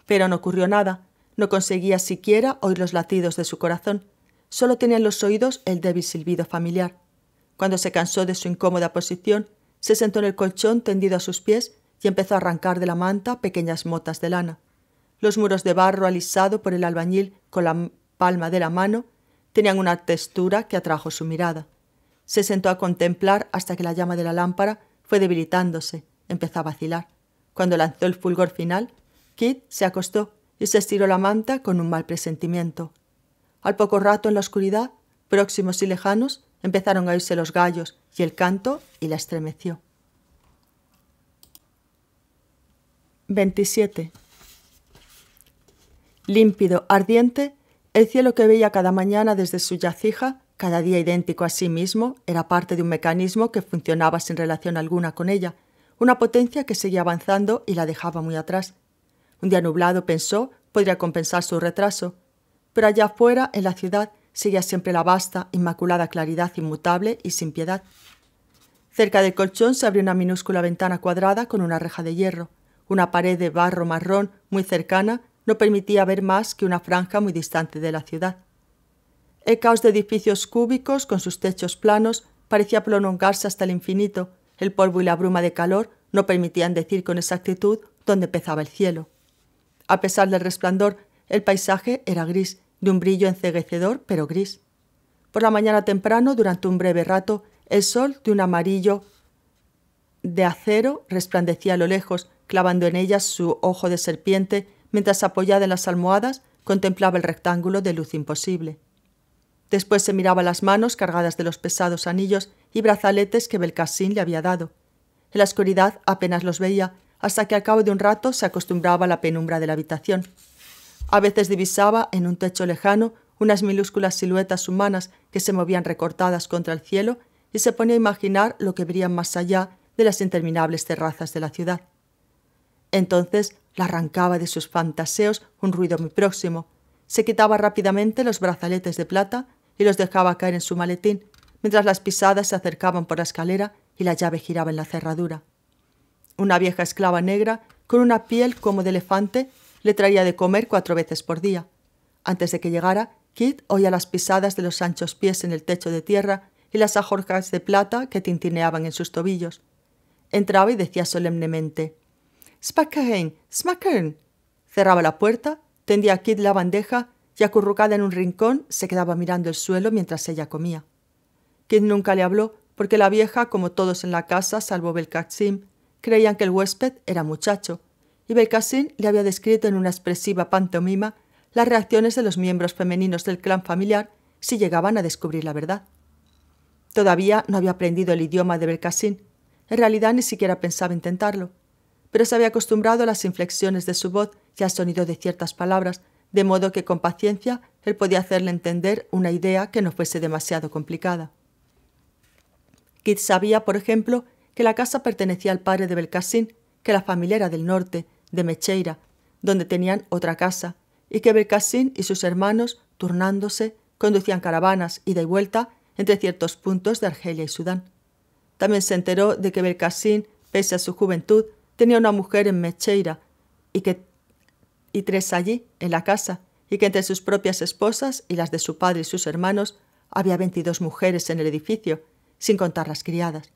Pero no ocurrió nada, no conseguía siquiera oír los latidos de su corazón. Solo tenía en los oídos el débil silbido familiar. Cuando se cansó de su incómoda posición, se sentó en el colchón tendido a sus pies y empezó a arrancar de la manta pequeñas motas de lana. Los muros de barro alisado por el albañil con la palma de la mano tenían una textura que atrajo su mirada. Se sentó a contemplar hasta que la llama de la lámpara fue debilitándose, empezó a vacilar. Cuando lanzó el fulgor final, Kit se acostó y se estiró la manta con un mal presentimiento. Al poco rato, en la oscuridad, próximos y lejanos, empezaron a oírse los gallos y el canto y la estremeció. 27. Límpido, ardiente, el cielo que veía cada mañana desde su yacija, cada día idéntico a sí mismo, era parte de un mecanismo que funcionaba sin relación alguna con ella, una potencia que seguía avanzando y la dejaba muy atrás. Un día nublado, pensó, podría compensar su retraso. Pero allá afuera, en la ciudad, seguía siempre la vasta, inmaculada claridad inmutable y sin piedad. Cerca del colchón se abrió una minúscula ventana cuadrada con una reja de hierro. Una pared de barro marrón muy cercana no permitía ver más que una franja muy distante de la ciudad. El caos de edificios cúbicos con sus techos planos parecía prolongarse hasta el infinito. El polvo y la bruma de calor no permitían decir con exactitud dónde empezaba el cielo. A pesar del resplandor, el paisaje era gris, de un brillo enceguecedor, pero gris. Por la mañana temprano, durante un breve rato, el sol de un amarillo de acero resplandecía a lo lejos, clavando en ellas su ojo de serpiente, mientras apoyada en las almohadas contemplaba el rectángulo de luz imposible. Después se miraba las manos cargadas de los pesados anillos y brazaletes que Belcasín le había dado. En la oscuridad apenas los veía, hasta que al cabo de un rato se acostumbraba a la penumbra de la habitación. A veces divisaba, en un techo lejano, unas minúsculas siluetas humanas que se movían recortadas contra el cielo y se ponía a imaginar lo que verían más allá de las interminables terrazas de la ciudad. Entonces la arrancaba de sus fantaseos un ruido muy próximo. Se quitaba rápidamente los brazaletes de plata y los dejaba caer en su maletín, mientras las pisadas se acercaban por la escalera y la llave giraba en la cerradura una vieja esclava negra con una piel como de elefante, le traía de comer cuatro veces por día. Antes de que llegara, Kit oía las pisadas de los anchos pies en el techo de tierra y las ajorcas de plata que tintineaban en sus tobillos. Entraba y decía solemnemente: "Smackern, Smackern. Cerraba la puerta, tendía a Kit la bandeja y, acurrucada en un rincón, se quedaba mirando el suelo mientras ella comía. Kit nunca le habló porque la vieja, como todos en la casa, salvo Belkacim, Creían que el huésped era muchacho, y Belkacin le había descrito en una expresiva pantomima las reacciones de los miembros femeninos del clan familiar si llegaban a descubrir la verdad. Todavía no había aprendido el idioma de Belkacin, en realidad ni siquiera pensaba intentarlo, pero se había acostumbrado a las inflexiones de su voz y al sonido de ciertas palabras, de modo que con paciencia él podía hacerle entender una idea que no fuese demasiado complicada. Kit sabía, por ejemplo, que la casa pertenecía al padre de Belcasín, que la familia era del norte, de Mecheira, donde tenían otra casa, y que Belcasín y sus hermanos, turnándose, conducían caravanas ida y vuelta entre ciertos puntos de Argelia y Sudán. También se enteró de que Belcasín, pese a su juventud, tenía una mujer en Mecheira y, que, y tres allí, en la casa, y que entre sus propias esposas y las de su padre y sus hermanos había veintidós mujeres en el edificio, sin contar las criadas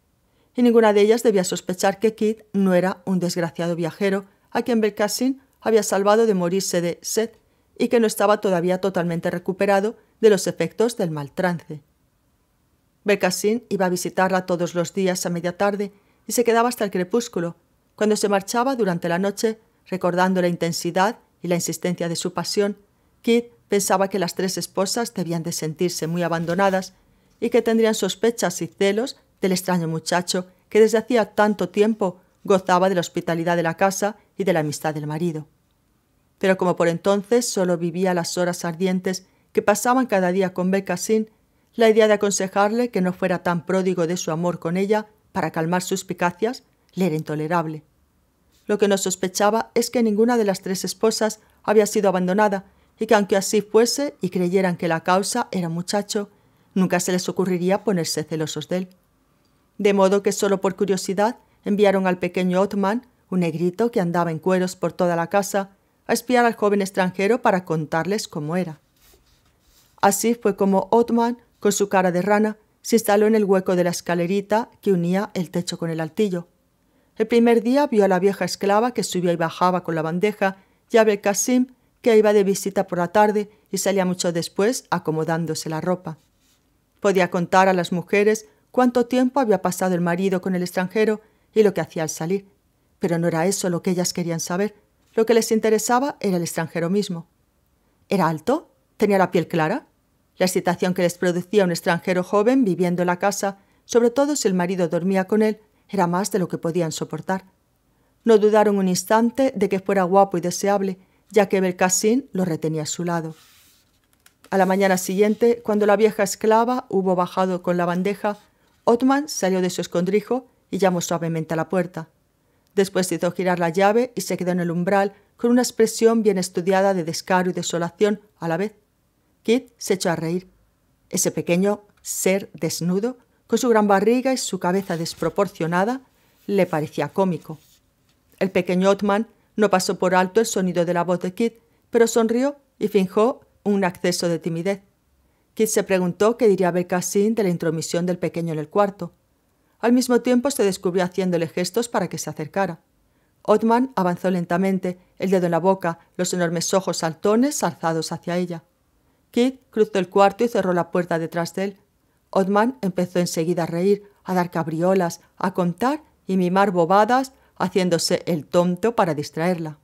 y ninguna de ellas debía sospechar que Kit no era un desgraciado viajero a quien Belkacin había salvado de morirse de sed y que no estaba todavía totalmente recuperado de los efectos del mal trance. Belkacin iba a visitarla todos los días a media tarde y se quedaba hasta el crepúsculo, cuando se marchaba durante la noche, recordando la intensidad y la insistencia de su pasión, Kit pensaba que las tres esposas debían de sentirse muy abandonadas y que tendrían sospechas y celos del extraño muchacho que desde hacía tanto tiempo gozaba de la hospitalidad de la casa y de la amistad del marido. Pero como por entonces solo vivía las horas ardientes que pasaban cada día con becasín la idea de aconsejarle que no fuera tan pródigo de su amor con ella para calmar sus picacias le era intolerable. Lo que no sospechaba es que ninguna de las tres esposas había sido abandonada y que aunque así fuese y creyeran que la causa era muchacho, nunca se les ocurriría ponerse celosos de él. De modo que solo por curiosidad enviaron al pequeño Otman, un negrito que andaba en cueros por toda la casa, a espiar al joven extranjero para contarles cómo era. Así fue como Otman, con su cara de rana, se instaló en el hueco de la escalerita que unía el techo con el altillo. El primer día vio a la vieja esclava que subía y bajaba con la bandeja y a Belkacim que iba de visita por la tarde y salía mucho después acomodándose la ropa. Podía contar a las mujeres cuánto tiempo había pasado el marido con el extranjero y lo que hacía al salir. Pero no era eso lo que ellas querían saber. Lo que les interesaba era el extranjero mismo. ¿Era alto? ¿Tenía la piel clara? La excitación que les producía un extranjero joven viviendo en la casa, sobre todo si el marido dormía con él, era más de lo que podían soportar. No dudaron un instante de que fuera guapo y deseable, ya que Belcasín lo retenía a su lado. A la mañana siguiente, cuando la vieja esclava hubo bajado con la bandeja, Otman salió de su escondrijo y llamó suavemente a la puerta. Después hizo girar la llave y se quedó en el umbral con una expresión bien estudiada de descaro y desolación a la vez. Kit se echó a reír. Ese pequeño ser desnudo, con su gran barriga y su cabeza desproporcionada, le parecía cómico. El pequeño Otman no pasó por alto el sonido de la voz de Kit, pero sonrió y fingió un acceso de timidez. Kit se preguntó qué diría becasín de la intromisión del pequeño en el cuarto. Al mismo tiempo se descubrió haciéndole gestos para que se acercara. Otman avanzó lentamente, el dedo en la boca, los enormes ojos saltones alzados hacia ella. Kit cruzó el cuarto y cerró la puerta detrás de él. Otman empezó enseguida a reír, a dar cabriolas, a contar y mimar bobadas, haciéndose el tonto para distraerla.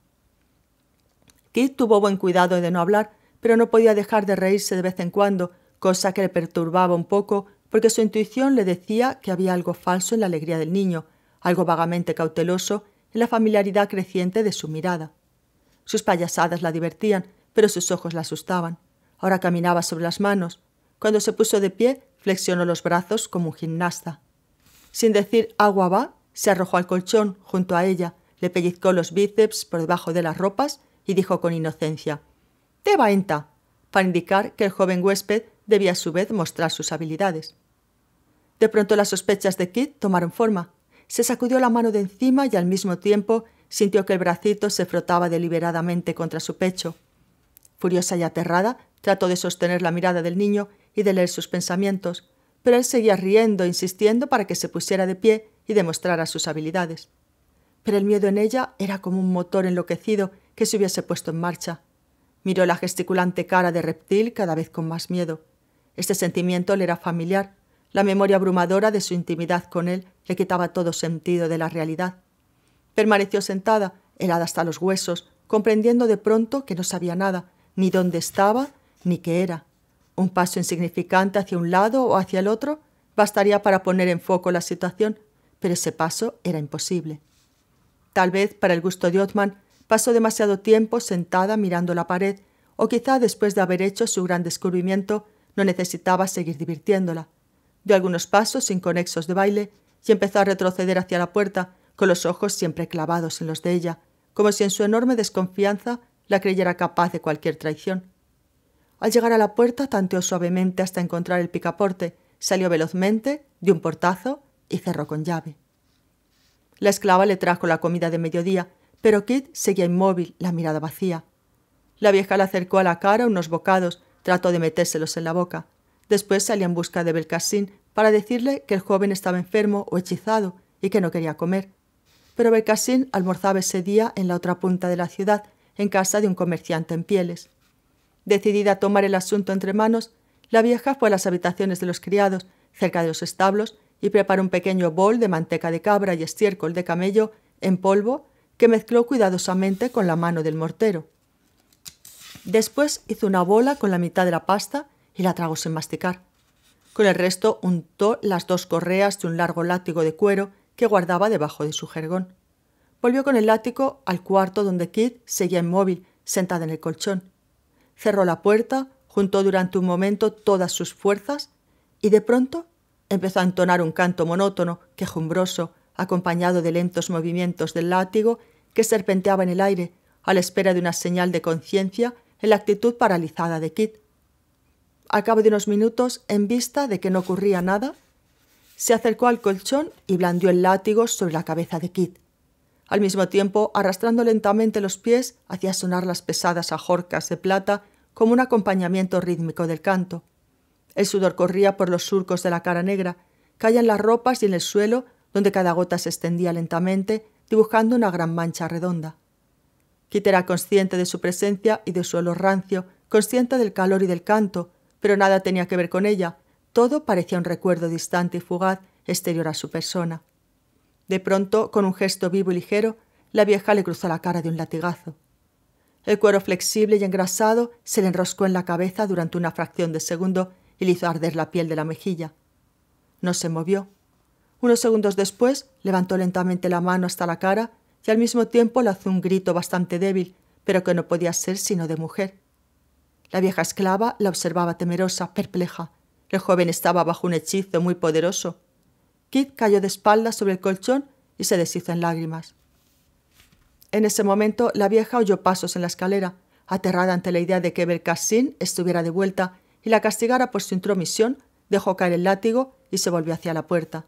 Kit tuvo buen cuidado de no hablar, pero no podía dejar de reírse de vez en cuando, cosa que le perturbaba un poco porque su intuición le decía que había algo falso en la alegría del niño, algo vagamente cauteloso en la familiaridad creciente de su mirada. Sus payasadas la divertían, pero sus ojos la asustaban. Ahora caminaba sobre las manos. Cuando se puso de pie, flexionó los brazos como un gimnasta. Sin decir agua va, se arrojó al colchón junto a ella, le pellizcó los bíceps por debajo de las ropas y dijo con inocencia de Inta, para indicar que el joven huésped debía a su vez mostrar sus habilidades. De pronto las sospechas de Kit tomaron forma. Se sacudió la mano de encima y al mismo tiempo sintió que el bracito se frotaba deliberadamente contra su pecho. Furiosa y aterrada, trató de sostener la mirada del niño y de leer sus pensamientos, pero él seguía riendo e insistiendo para que se pusiera de pie y demostrara sus habilidades. Pero el miedo en ella era como un motor enloquecido que se hubiese puesto en marcha. Miró la gesticulante cara de reptil cada vez con más miedo. Este sentimiento le era familiar. La memoria abrumadora de su intimidad con él le quitaba todo sentido de la realidad. Permaneció sentada, helada hasta los huesos, comprendiendo de pronto que no sabía nada, ni dónde estaba, ni qué era. Un paso insignificante hacia un lado o hacia el otro bastaría para poner en foco la situación, pero ese paso era imposible. Tal vez, para el gusto de Othman, Pasó demasiado tiempo sentada mirando la pared, o quizá después de haber hecho su gran descubrimiento, no necesitaba seguir divirtiéndola. Dio algunos pasos inconexos de baile y empezó a retroceder hacia la puerta, con los ojos siempre clavados en los de ella, como si en su enorme desconfianza la creyera capaz de cualquier traición. Al llegar a la puerta tanteó suavemente hasta encontrar el picaporte, salió velozmente, dio un portazo y cerró con llave. La esclava le trajo la comida de mediodía pero Kit seguía inmóvil, la mirada vacía. La vieja le acercó a la cara unos bocados, trató de metérselos en la boca. Después salió en busca de belcasín para decirle que el joven estaba enfermo o hechizado y que no quería comer. Pero belcasín almorzaba ese día en la otra punta de la ciudad, en casa de un comerciante en pieles. Decidida a tomar el asunto entre manos, la vieja fue a las habitaciones de los criados, cerca de los establos, y preparó un pequeño bol de manteca de cabra y estiércol de camello en polvo que mezcló cuidadosamente con la mano del mortero. Después hizo una bola con la mitad de la pasta y la tragó sin masticar. Con el resto untó las dos correas de un largo látigo de cuero que guardaba debajo de su jergón. Volvió con el látigo al cuarto donde Kid seguía inmóvil, sentada en el colchón. Cerró la puerta, juntó durante un momento todas sus fuerzas y de pronto empezó a entonar un canto monótono, quejumbroso, acompañado de lentos movimientos del látigo que serpenteaba en el aire, a la espera de una señal de conciencia en la actitud paralizada de Kit. A cabo de unos minutos, en vista de que no ocurría nada, se acercó al colchón y blandió el látigo sobre la cabeza de Kit, al mismo tiempo arrastrando lentamente los pies hacía sonar las pesadas ajorcas de plata como un acompañamiento rítmico del canto. El sudor corría por los surcos de la cara negra, caía en las ropas y en el suelo, donde cada gota se extendía lentamente, dibujando una gran mancha redonda. Kit era consciente de su presencia y de su olor rancio, consciente del calor y del canto, pero nada tenía que ver con ella. Todo parecía un recuerdo distante y fugaz, exterior a su persona. De pronto, con un gesto vivo y ligero, la vieja le cruzó la cara de un latigazo. El cuero flexible y engrasado se le enroscó en la cabeza durante una fracción de segundo y le hizo arder la piel de la mejilla. No se movió, unos segundos después levantó lentamente la mano hasta la cara y al mismo tiempo lanzó un grito bastante débil, pero que no podía ser sino de mujer. La vieja esclava la observaba temerosa, perpleja. El joven estaba bajo un hechizo muy poderoso. Kit cayó de espaldas sobre el colchón y se deshizo en lágrimas. En ese momento, la vieja oyó pasos en la escalera, aterrada ante la idea de que Belkacin estuviera de vuelta y la castigara por su intromisión, dejó caer el látigo y se volvió hacia la puerta.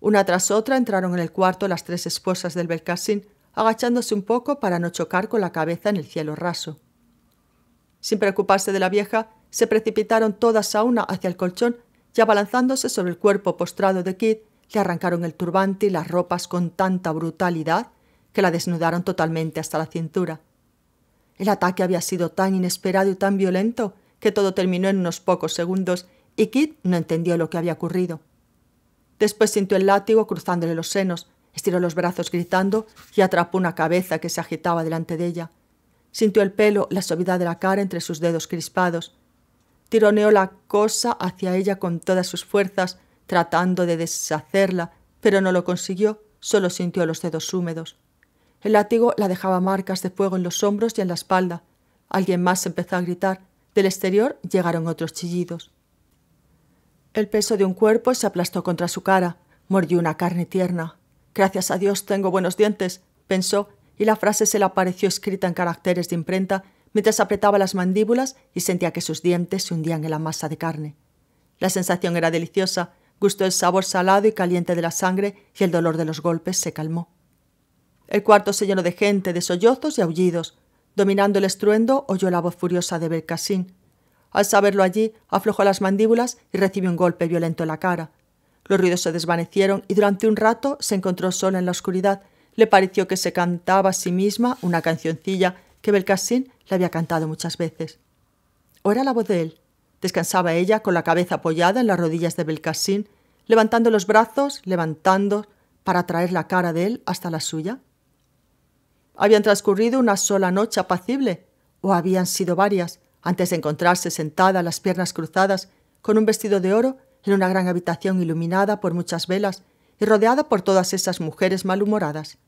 Una tras otra entraron en el cuarto las tres esposas del Belcasín, agachándose un poco para no chocar con la cabeza en el cielo raso. Sin preocuparse de la vieja, se precipitaron todas a una hacia el colchón y abalanzándose sobre el cuerpo postrado de Kid, le arrancaron el turbante y las ropas con tanta brutalidad que la desnudaron totalmente hasta la cintura. El ataque había sido tan inesperado y tan violento que todo terminó en unos pocos segundos y Kid no entendió lo que había ocurrido. Después sintió el látigo cruzándole los senos, estiró los brazos gritando y atrapó una cabeza que se agitaba delante de ella. Sintió el pelo, la suavidad de la cara entre sus dedos crispados. Tironeó la cosa hacia ella con todas sus fuerzas, tratando de deshacerla, pero no lo consiguió, solo sintió los dedos húmedos. El látigo la dejaba marcas de fuego en los hombros y en la espalda. Alguien más empezó a gritar. Del exterior llegaron otros chillidos. El peso de un cuerpo se aplastó contra su cara. Mordió una carne tierna. Gracias a Dios tengo buenos dientes, pensó, y la frase se le apareció escrita en caracteres de imprenta mientras apretaba las mandíbulas y sentía que sus dientes se hundían en la masa de carne. La sensación era deliciosa, gustó el sabor salado y caliente de la sangre y el dolor de los golpes se calmó. El cuarto se llenó de gente, de sollozos y aullidos. Dominando el estruendo, oyó la voz furiosa de Belcasín. Al saberlo allí, aflojó las mandíbulas y recibió un golpe violento en la cara. Los ruidos se desvanecieron y durante un rato se encontró sola en la oscuridad. Le pareció que se cantaba a sí misma una cancioncilla que Belcasín le había cantado muchas veces. ¿O era la voz de él? Descansaba ella con la cabeza apoyada en las rodillas de Belcasín, levantando los brazos, levantando para traer la cara de él hasta la suya. ¿Habían transcurrido una sola noche apacible? ¿O habían sido varias? antes de encontrarse sentada, las piernas cruzadas, con un vestido de oro, en una gran habitación iluminada por muchas velas y rodeada por todas esas mujeres malhumoradas.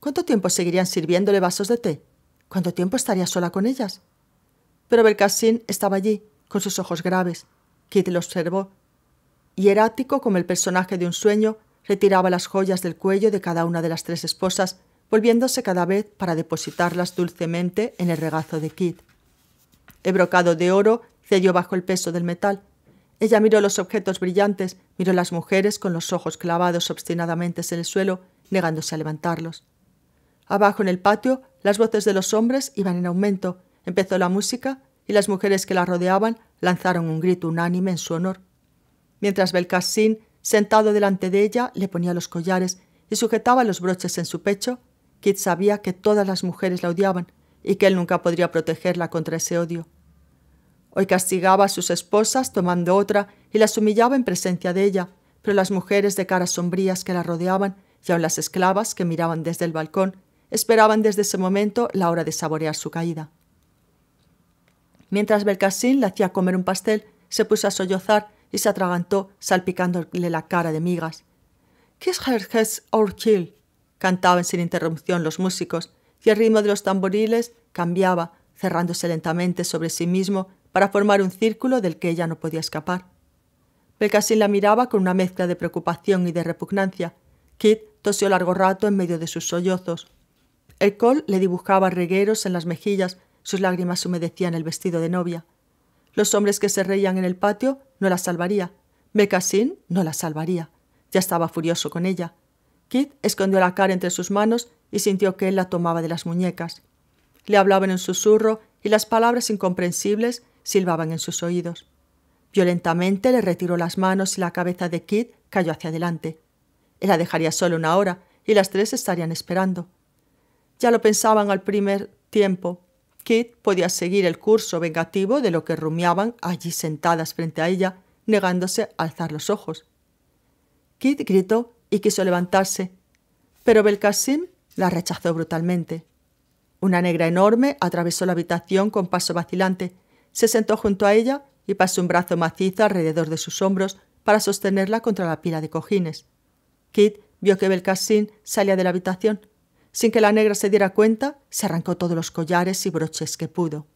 ¿Cuánto tiempo seguirían sirviéndole vasos de té? ¿Cuánto tiempo estaría sola con ellas? Pero Belcassin estaba allí, con sus ojos graves. Kitty lo observó. Y Hierático como el personaje de un sueño, retiraba las joyas del cuello de cada una de las tres esposas, volviéndose cada vez para depositarlas dulcemente en el regazo de Kit el brocado de oro cedió bajo el peso del metal. Ella miró los objetos brillantes, miró las mujeres con los ojos clavados obstinadamente en el suelo, negándose a levantarlos. Abajo en el patio, las voces de los hombres iban en aumento, empezó la música y las mujeres que la rodeaban lanzaron un grito unánime en su honor. Mientras Belcasín, sentado delante de ella, le ponía los collares y sujetaba los broches en su pecho, Kit sabía que todas las mujeres la odiaban y que él nunca podría protegerla contra ese odio. Hoy castigaba a sus esposas tomando otra y las humillaba en presencia de ella, pero las mujeres de caras sombrías que la rodeaban y aun las esclavas que miraban desde el balcón esperaban desde ese momento la hora de saborear su caída. Mientras Belcasín le hacía comer un pastel, se puso a sollozar y se atragantó salpicándole la cara de migas. or Orkil cantaban sin interrupción los músicos, y el ritmo de los tamboriles cambiaba, cerrándose lentamente sobre sí mismo para formar un círculo del que ella no podía escapar. Becasín la miraba con una mezcla de preocupación y de repugnancia. Kit tosió largo rato en medio de sus sollozos. El col le dibujaba regueros en las mejillas, sus lágrimas humedecían el vestido de novia. Los hombres que se reían en el patio no la salvaría. Becasín no la salvaría. Ya estaba furioso con ella. Kit escondió la cara entre sus manos y sintió que él la tomaba de las muñecas. Le hablaban en susurro y las palabras incomprensibles silbaban en sus oídos. Violentamente le retiró las manos y la cabeza de Kit cayó hacia adelante. Él la dejaría solo una hora y las tres estarían esperando. Ya lo pensaban al primer tiempo. Kit podía seguir el curso vengativo de lo que rumiaban allí sentadas frente a ella, negándose a alzar los ojos. Kit gritó y quiso levantarse, pero Belkasim la rechazó brutalmente. Una negra enorme atravesó la habitación con paso vacilante se sentó junto a ella y pasó un brazo macizo alrededor de sus hombros para sostenerla contra la pila de cojines. Kit vio que belcasín salía de la habitación. Sin que la negra se diera cuenta, se arrancó todos los collares y broches que pudo.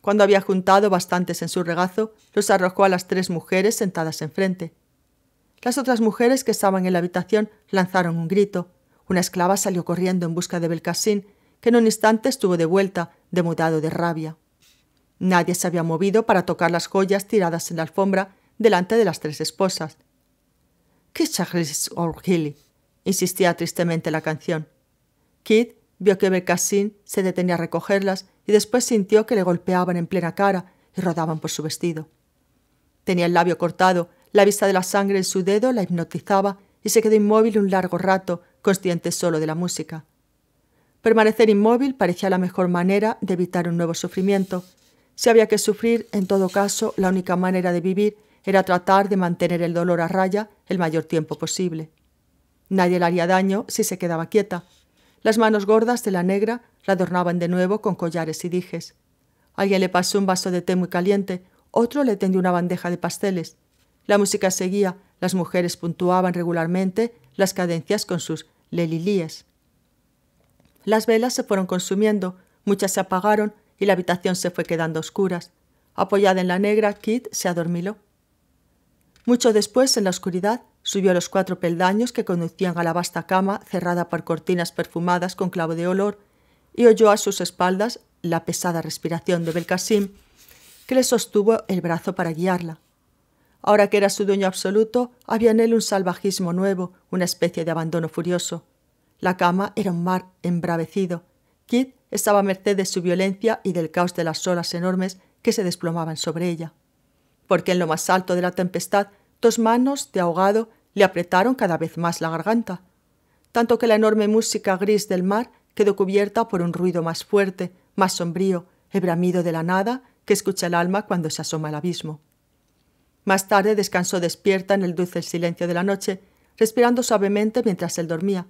Cuando había juntado bastantes en su regazo, los arrojó a las tres mujeres sentadas enfrente. Las otras mujeres que estaban en la habitación lanzaron un grito. Una esclava salió corriendo en busca de Belcasín, que en un instante estuvo de vuelta, demudado de rabia. Nadie se había movido para tocar las joyas tiradas en la alfombra delante de las tres esposas. «¿Qué Charles gilly», insistía tristemente la canción. Kid vio que Belcassin se detenía a recogerlas y después sintió que le golpeaban en plena cara y rodaban por su vestido. Tenía el labio cortado, la vista de la sangre en su dedo la hipnotizaba y se quedó inmóvil un largo rato, consciente solo de la música. Permanecer inmóvil parecía la mejor manera de evitar un nuevo sufrimiento, si había que sufrir, en todo caso, la única manera de vivir era tratar de mantener el dolor a raya el mayor tiempo posible. Nadie le haría daño si se quedaba quieta. Las manos gordas de la negra la adornaban de nuevo con collares y dijes. Alguien le pasó un vaso de té muy caliente, otro le tendió una bandeja de pasteles. La música seguía, las mujeres puntuaban regularmente las cadencias con sus lelilíes. Las velas se fueron consumiendo, muchas se apagaron y la habitación se fue quedando a oscuras. Apoyada en la negra, Kit se adormiló. Mucho después, en la oscuridad, subió a los cuatro peldaños que conducían a la vasta cama cerrada por cortinas perfumadas con clavo de olor y oyó a sus espaldas la pesada respiración de Belkacim, que le sostuvo el brazo para guiarla. Ahora que era su dueño absoluto, había en él un salvajismo nuevo, una especie de abandono furioso. La cama era un mar embravecido. Kit estaba a merced de su violencia y del caos de las olas enormes que se desplomaban sobre ella. Porque en lo más alto de la tempestad, dos manos de ahogado le apretaron cada vez más la garganta, tanto que la enorme música gris del mar quedó cubierta por un ruido más fuerte, más sombrío, el bramido de la nada que escucha el alma cuando se asoma al abismo. Más tarde descansó despierta en el dulce silencio de la noche, respirando suavemente mientras él dormía.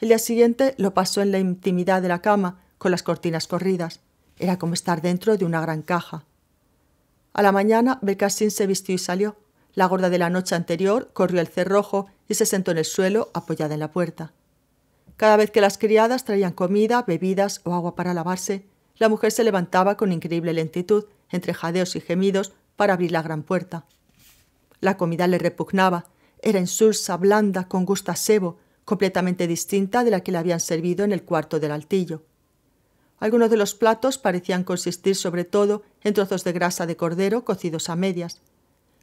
El día siguiente lo pasó en la intimidad de la cama, con las cortinas corridas. Era como estar dentro de una gran caja. A la mañana, Belkacin se vistió y salió. La gorda de la noche anterior corrió el cerrojo y se sentó en el suelo, apoyada en la puerta. Cada vez que las criadas traían comida, bebidas o agua para lavarse, la mujer se levantaba con increíble lentitud, entre jadeos y gemidos, para abrir la gran puerta. La comida le repugnaba, era insulsa, blanda, con gusto a sebo, completamente distinta de la que le habían servido en el cuarto del altillo. Algunos de los platos parecían consistir sobre todo en trozos de grasa de cordero cocidos a medias.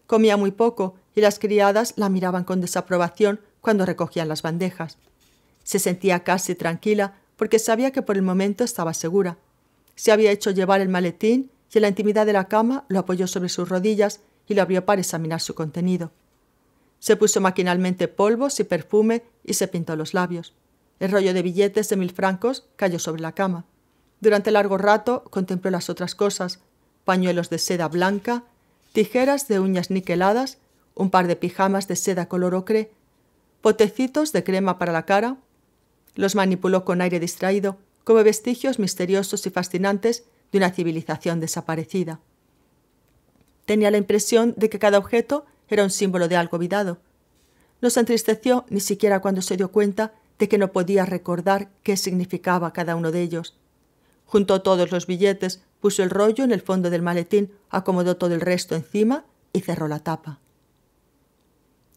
Comía muy poco y las criadas la miraban con desaprobación cuando recogían las bandejas. Se sentía casi tranquila porque sabía que por el momento estaba segura. Se había hecho llevar el maletín y en la intimidad de la cama lo apoyó sobre sus rodillas y lo abrió para examinar su contenido. Se puso maquinalmente polvos y perfume y se pintó los labios. El rollo de billetes de mil francos cayó sobre la cama. Durante largo rato contempló las otras cosas, pañuelos de seda blanca, tijeras de uñas niqueladas, un par de pijamas de seda color ocre, potecitos de crema para la cara. Los manipuló con aire distraído, como vestigios misteriosos y fascinantes de una civilización desaparecida. Tenía la impresión de que cada objeto era un símbolo de algo olvidado. No se entristeció ni siquiera cuando se dio cuenta de que no podía recordar qué significaba cada uno de ellos. Juntó todos los billetes, puso el rollo en el fondo del maletín, acomodó todo el resto encima y cerró la tapa.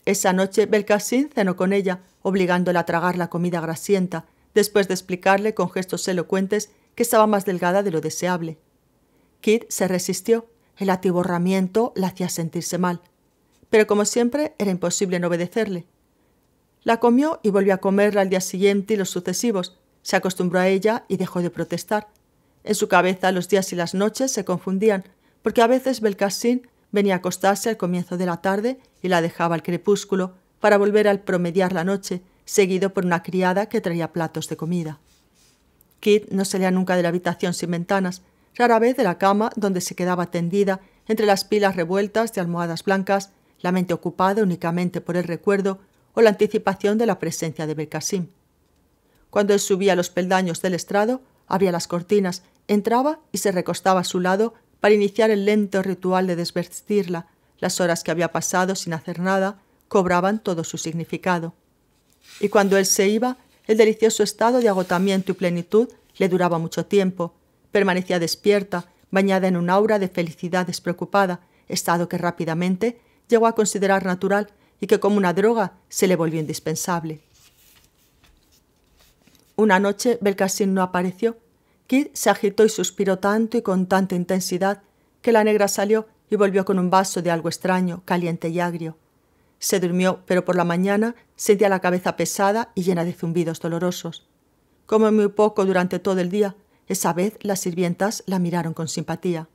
Esa noche Belcasín cenó con ella, obligándola a tragar la comida grasienta, después de explicarle con gestos elocuentes que estaba más delgada de lo deseable. Kit se resistió. El atiborramiento la hacía sentirse mal. Pero como siempre, era imposible no obedecerle. La comió y volvió a comerla al día siguiente y los sucesivos. Se acostumbró a ella y dejó de protestar. En su cabeza los días y las noches se confundían, porque a veces Belkacin venía a acostarse al comienzo de la tarde y la dejaba al crepúsculo para volver al promediar la noche, seguido por una criada que traía platos de comida. Kit no salía nunca de la habitación sin ventanas, rara vez de la cama donde se quedaba tendida entre las pilas revueltas de almohadas blancas, la mente ocupada únicamente por el recuerdo o la anticipación de la presencia de Belkacim. Cuando él subía los peldaños del estrado, abría las cortinas Entraba y se recostaba a su lado para iniciar el lento ritual de desvestirla. Las horas que había pasado sin hacer nada cobraban todo su significado. Y cuando él se iba, el delicioso estado de agotamiento y plenitud le duraba mucho tiempo. Permanecía despierta, bañada en un aura de felicidad despreocupada, estado que rápidamente llegó a considerar natural y que como una droga se le volvió indispensable. Una noche Belkacín no apareció Kid se agitó y suspiró tanto y con tanta intensidad que la negra salió y volvió con un vaso de algo extraño, caliente y agrio. Se durmió, pero por la mañana sentía la cabeza pesada y llena de zumbidos dolorosos. Como muy poco durante todo el día, esa vez las sirvientas la miraron con simpatía.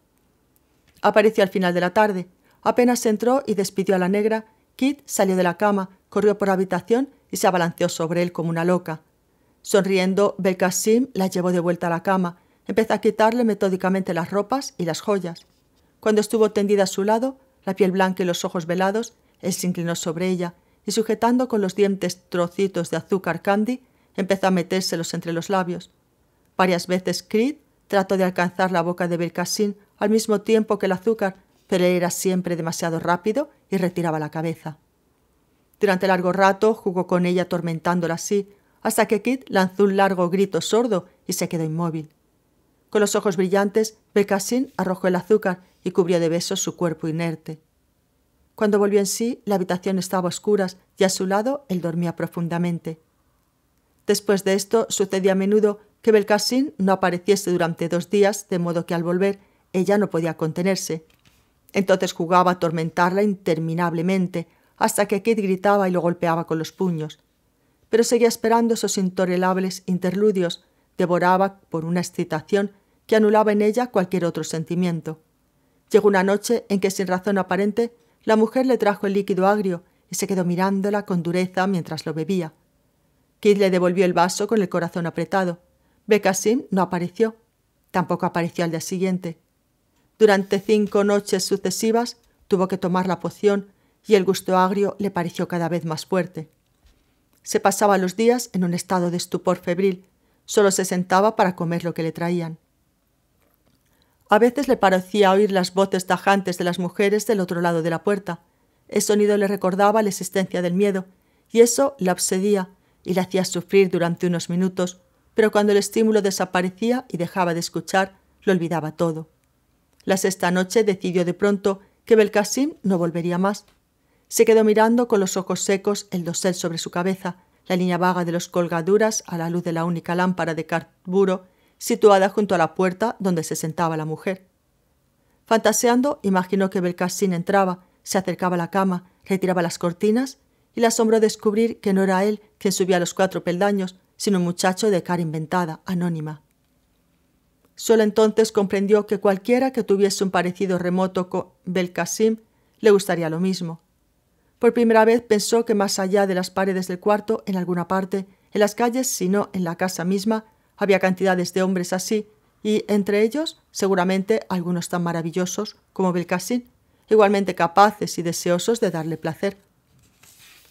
Apareció al final de la tarde. Apenas entró y despidió a la negra, Kit salió de la cama, corrió por la habitación y se abalanceó sobre él como una loca. Sonriendo, Belkasim la llevó de vuelta a la cama. Empezó a quitarle metódicamente las ropas y las joyas. Cuando estuvo tendida a su lado, la piel blanca y los ojos velados, él se inclinó sobre ella y sujetando con los dientes trocitos de azúcar candy, empezó a metérselos entre los labios. Varias veces Creed trató de alcanzar la boca de Belkacin al mismo tiempo que el azúcar, pero él era siempre demasiado rápido y retiraba la cabeza. Durante largo rato jugó con ella atormentándola así, hasta que Kit lanzó un largo grito sordo y se quedó inmóvil. Con los ojos brillantes, Belkacín arrojó el azúcar y cubrió de besos su cuerpo inerte. Cuando volvió en sí, la habitación estaba a oscuras y a su lado él dormía profundamente. Después de esto, sucedía a menudo que Belkacín no apareciese durante dos días, de modo que al volver ella no podía contenerse. Entonces jugaba a atormentarla interminablemente, hasta que Kit gritaba y lo golpeaba con los puños pero seguía esperando esos intolerables interludios, devoraba por una excitación que anulaba en ella cualquier otro sentimiento. Llegó una noche en que, sin razón aparente, la mujer le trajo el líquido agrio y se quedó mirándola con dureza mientras lo bebía. Kid le devolvió el vaso con el corazón apretado. becasín no apareció. Tampoco apareció al día siguiente. Durante cinco noches sucesivas tuvo que tomar la poción y el gusto agrio le pareció cada vez más fuerte. Se pasaba los días en un estado de estupor febril. Solo se sentaba para comer lo que le traían. A veces le parecía oír las voces tajantes de las mujeres del otro lado de la puerta. El sonido le recordaba la existencia del miedo, y eso la obsedía y la hacía sufrir durante unos minutos, pero cuando el estímulo desaparecía y dejaba de escuchar, lo olvidaba todo. La sexta noche decidió de pronto que Belkacim no volvería más. Se quedó mirando con los ojos secos el dosel sobre su cabeza, la línea vaga de los colgaduras a la luz de la única lámpara de carburo situada junto a la puerta donde se sentaba la mujer. Fantaseando, imaginó que Belcassin entraba, se acercaba a la cama, retiraba las cortinas y le asombró descubrir que no era él quien subía los cuatro peldaños, sino un muchacho de cara inventada, anónima. Solo entonces comprendió que cualquiera que tuviese un parecido remoto con Belkasim le gustaría lo mismo. Por primera vez pensó que más allá de las paredes del cuarto, en alguna parte, en las calles, si no en la casa misma, había cantidades de hombres así, y entre ellos, seguramente, algunos tan maravillosos como Belcasín, igualmente capaces y deseosos de darle placer.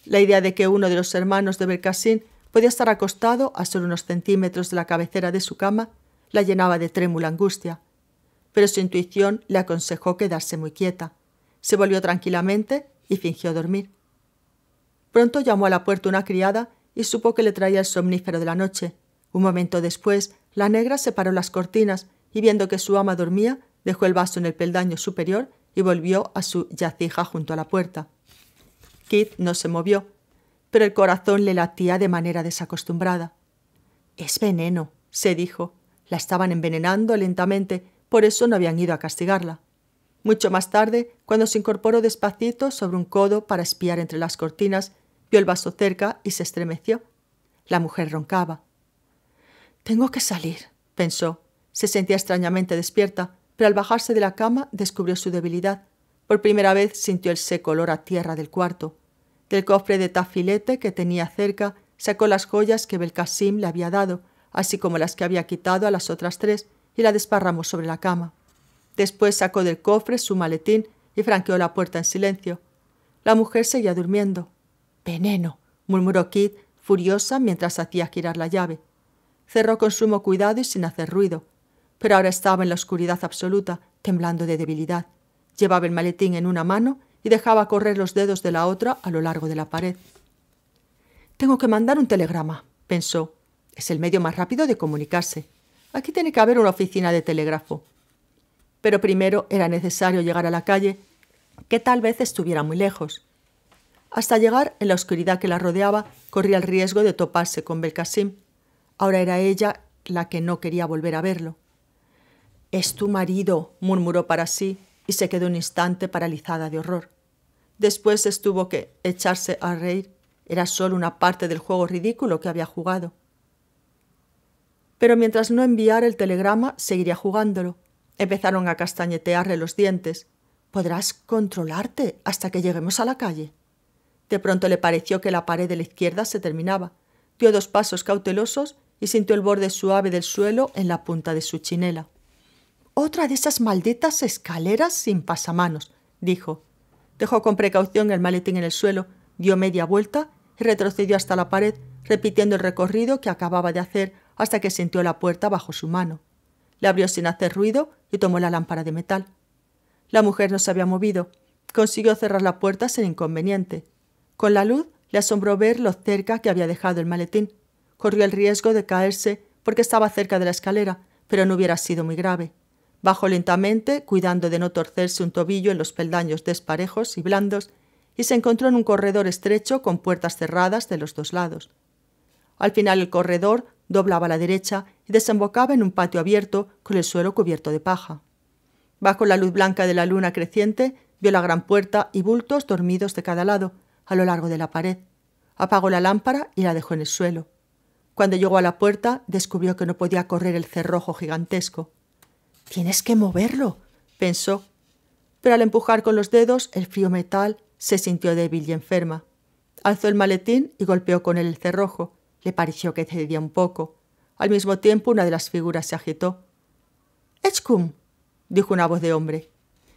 La idea de que uno de los hermanos de Belcasín podía estar acostado a solo unos centímetros de la cabecera de su cama la llenaba de trémula angustia, pero su intuición le aconsejó quedarse muy quieta. Se volvió tranquilamente y fingió dormir. Pronto llamó a la puerta una criada y supo que le traía el somnífero de la noche. Un momento después, la negra separó las cortinas y viendo que su ama dormía, dejó el vaso en el peldaño superior y volvió a su yacija junto a la puerta. Keith no se movió, pero el corazón le latía de manera desacostumbrada. Es veneno, se dijo. La estaban envenenando lentamente, por eso no habían ido a castigarla. Mucho más tarde, cuando se incorporó despacito sobre un codo para espiar entre las cortinas, vio el vaso cerca y se estremeció. La mujer roncaba. Tengo que salir, pensó. Se sentía extrañamente despierta, pero al bajarse de la cama descubrió su debilidad. Por primera vez sintió el seco olor a tierra del cuarto. Del cofre de tafilete que tenía cerca, sacó las joyas que Belkasim le había dado, así como las que había quitado a las otras tres, y la desparramó sobre la cama. Después sacó del cofre su maletín y franqueó la puerta en silencio. La mujer seguía durmiendo. Veneno, murmuró Kit, furiosa mientras hacía girar la llave. Cerró con sumo cuidado y sin hacer ruido. Pero ahora estaba en la oscuridad absoluta, temblando de debilidad. Llevaba el maletín en una mano y dejaba correr los dedos de la otra a lo largo de la pared. Tengo que mandar un telegrama, pensó. Es el medio más rápido de comunicarse. Aquí tiene que haber una oficina de telégrafo pero primero era necesario llegar a la calle, que tal vez estuviera muy lejos. Hasta llegar, en la oscuridad que la rodeaba, corría el riesgo de toparse con Belkacim. Ahora era ella la que no quería volver a verlo. Es tu marido, murmuró para sí, y se quedó un instante paralizada de horror. Después estuvo que echarse a reír. Era solo una parte del juego ridículo que había jugado. Pero mientras no enviara el telegrama, seguiría jugándolo. Empezaron a castañetearle los dientes. Podrás controlarte hasta que lleguemos a la calle. De pronto le pareció que la pared de la izquierda se terminaba. Dio dos pasos cautelosos y sintió el borde suave del suelo en la punta de su chinela. Otra de esas malditas escaleras sin pasamanos, dijo. Dejó con precaución el maletín en el suelo, dio media vuelta y retrocedió hasta la pared, repitiendo el recorrido que acababa de hacer hasta que sintió la puerta bajo su mano le abrió sin hacer ruido y tomó la lámpara de metal. La mujer no se había movido. Consiguió cerrar la puerta sin inconveniente. Con la luz le asombró ver lo cerca que había dejado el maletín. Corrió el riesgo de caerse porque estaba cerca de la escalera, pero no hubiera sido muy grave. Bajó lentamente, cuidando de no torcerse un tobillo en los peldaños desparejos y blandos, y se encontró en un corredor estrecho con puertas cerradas de los dos lados. Al final el corredor doblaba a la derecha y desembocaba en un patio abierto con el suelo cubierto de paja. Bajo la luz blanca de la luna creciente vio la gran puerta y bultos dormidos de cada lado, a lo largo de la pared. Apagó la lámpara y la dejó en el suelo. Cuando llegó a la puerta descubrió que no podía correr el cerrojo gigantesco. Tienes que moverlo, pensó. Pero al empujar con los dedos el frío metal se sintió débil y enferma. Alzó el maletín y golpeó con él el cerrojo. Le pareció que cedía un poco. Al mismo tiempo, una de las figuras se agitó. —¡Echcum! —dijo una voz de hombre.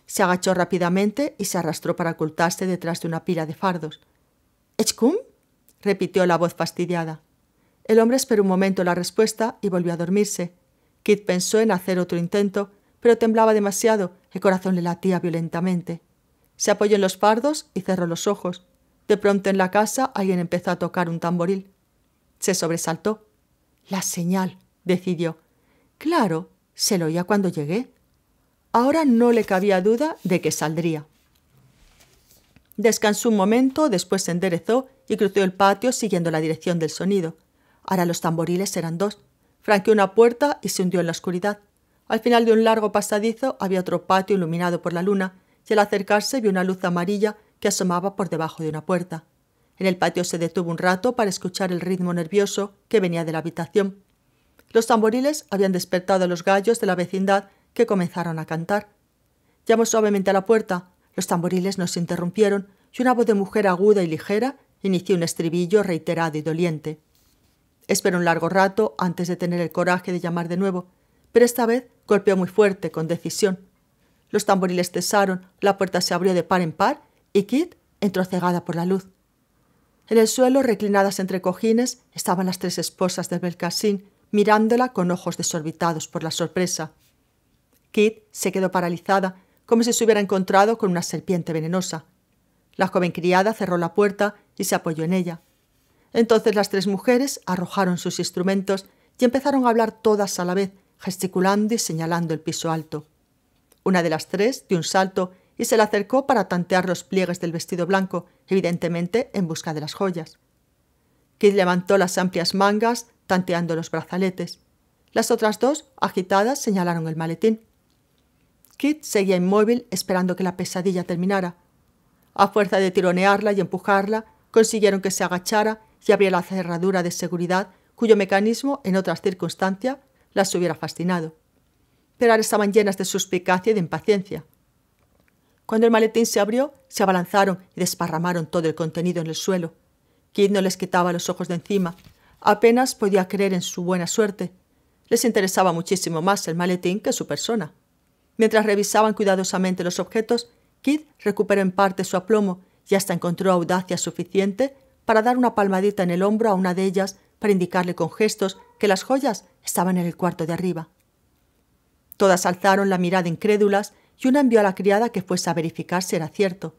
Se agachó rápidamente y se arrastró para ocultarse detrás de una pila de fardos. —¿Echcum? —repitió la voz fastidiada. El hombre esperó un momento la respuesta y volvió a dormirse. Kit pensó en hacer otro intento, pero temblaba demasiado, el corazón le latía violentamente. Se apoyó en los fardos y cerró los ojos. De pronto en la casa alguien empezó a tocar un tamboril. Se sobresaltó. La señal, decidió. Claro, se lo oía cuando llegué. Ahora no le cabía duda de que saldría. Descansó un momento, después se enderezó y cruzó el patio siguiendo la dirección del sonido. Ahora los tamboriles eran dos. Franqueó una puerta y se hundió en la oscuridad. Al final de un largo pasadizo había otro patio iluminado por la luna, y al acercarse vio una luz amarilla que asomaba por debajo de una puerta. En el patio se detuvo un rato para escuchar el ritmo nervioso que venía de la habitación. Los tamboriles habían despertado a los gallos de la vecindad que comenzaron a cantar. Llamó suavemente a la puerta. Los tamboriles nos interrumpieron y una voz de mujer aguda y ligera inició un estribillo reiterado y doliente. Esperó un largo rato antes de tener el coraje de llamar de nuevo, pero esta vez golpeó muy fuerte, con decisión. Los tamboriles cesaron, la puerta se abrió de par en par y Kit entró cegada por la luz. En el suelo, reclinadas entre cojines, estaban las tres esposas de Belcasín, mirándola con ojos desorbitados por la sorpresa. Kit se quedó paralizada, como si se hubiera encontrado con una serpiente venenosa. La joven criada cerró la puerta y se apoyó en ella. Entonces las tres mujeres arrojaron sus instrumentos y empezaron a hablar todas a la vez, gesticulando y señalando el piso alto. Una de las tres, de un salto, y se le acercó para tantear los pliegues del vestido blanco, evidentemente en busca de las joyas. Kit levantó las amplias mangas, tanteando los brazaletes. Las otras dos, agitadas, señalaron el maletín. Kit seguía inmóvil esperando que la pesadilla terminara. A fuerza de tironearla y empujarla, consiguieron que se agachara y abriera la cerradura de seguridad cuyo mecanismo, en otras circunstancias, las hubiera fascinado. Pero ahora estaban llenas de suspicacia y de impaciencia. Cuando el maletín se abrió, se abalanzaron y desparramaron todo el contenido en el suelo. Kid no les quitaba los ojos de encima. Apenas podía creer en su buena suerte. Les interesaba muchísimo más el maletín que su persona. Mientras revisaban cuidadosamente los objetos, Kid recuperó en parte su aplomo y hasta encontró audacia suficiente para dar una palmadita en el hombro a una de ellas para indicarle con gestos que las joyas estaban en el cuarto de arriba. Todas alzaron la mirada incrédulas y una envió a la criada que fuese a verificar si era cierto.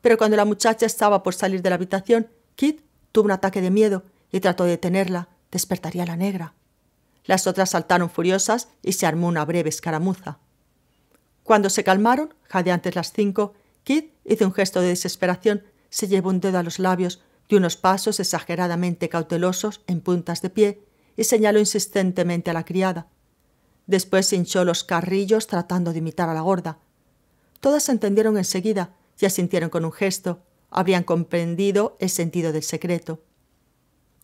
Pero cuando la muchacha estaba por salir de la habitación, Kit tuvo un ataque de miedo y trató de detenerla. Despertaría la negra. Las otras saltaron furiosas y se armó una breve escaramuza. Cuando se calmaron, jadeantes las cinco, Kit hizo un gesto de desesperación, se llevó un dedo a los labios, dio unos pasos exageradamente cautelosos en puntas de pie y señaló insistentemente a la criada. Después hinchó los carrillos tratando de imitar a la gorda. Todas entendieron enseguida y asintieron con un gesto. Habrían comprendido el sentido del secreto.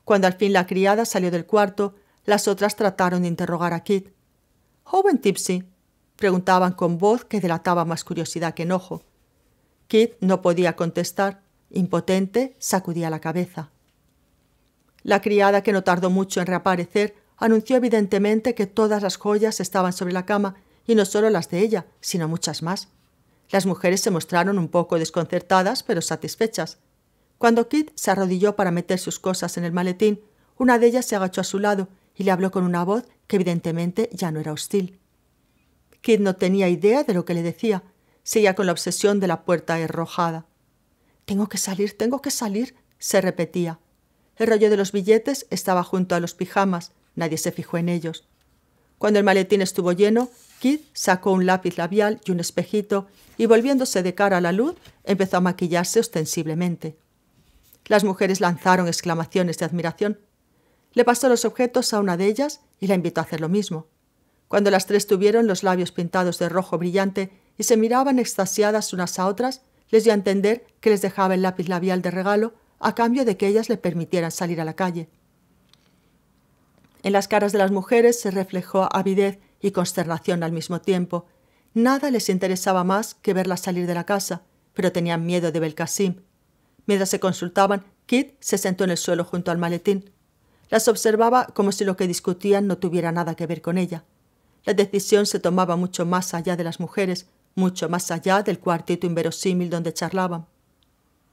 Cuando al fin la criada salió del cuarto, las otras trataron de interrogar a Kit. «Joven Tipsy», preguntaban con voz que delataba más curiosidad que enojo. Kit no podía contestar. Impotente, sacudía la cabeza. La criada, que no tardó mucho en reaparecer, anunció evidentemente que todas las joyas estaban sobre la cama, y no solo las de ella, sino muchas más. Las mujeres se mostraron un poco desconcertadas, pero satisfechas. Cuando Kit se arrodilló para meter sus cosas en el maletín, una de ellas se agachó a su lado y le habló con una voz que evidentemente ya no era hostil. Kit no tenía idea de lo que le decía. Seguía con la obsesión de la puerta errojada. Tengo que salir, tengo que salir, se repetía. El rollo de los billetes estaba junto a los pijamas, Nadie se fijó en ellos. Cuando el maletín estuvo lleno, Kid sacó un lápiz labial y un espejito y volviéndose de cara a la luz, empezó a maquillarse ostensiblemente. Las mujeres lanzaron exclamaciones de admiración. Le pasó los objetos a una de ellas y la invitó a hacer lo mismo. Cuando las tres tuvieron los labios pintados de rojo brillante y se miraban extasiadas unas a otras, les dio a entender que les dejaba el lápiz labial de regalo a cambio de que ellas le permitieran salir a la calle. En las caras de las mujeres se reflejó avidez y consternación al mismo tiempo. Nada les interesaba más que verlas salir de la casa, pero tenían miedo de Belkacim. Mientras se consultaban, Kit se sentó en el suelo junto al maletín. Las observaba como si lo que discutían no tuviera nada que ver con ella. La decisión se tomaba mucho más allá de las mujeres, mucho más allá del cuartito inverosímil donde charlaban.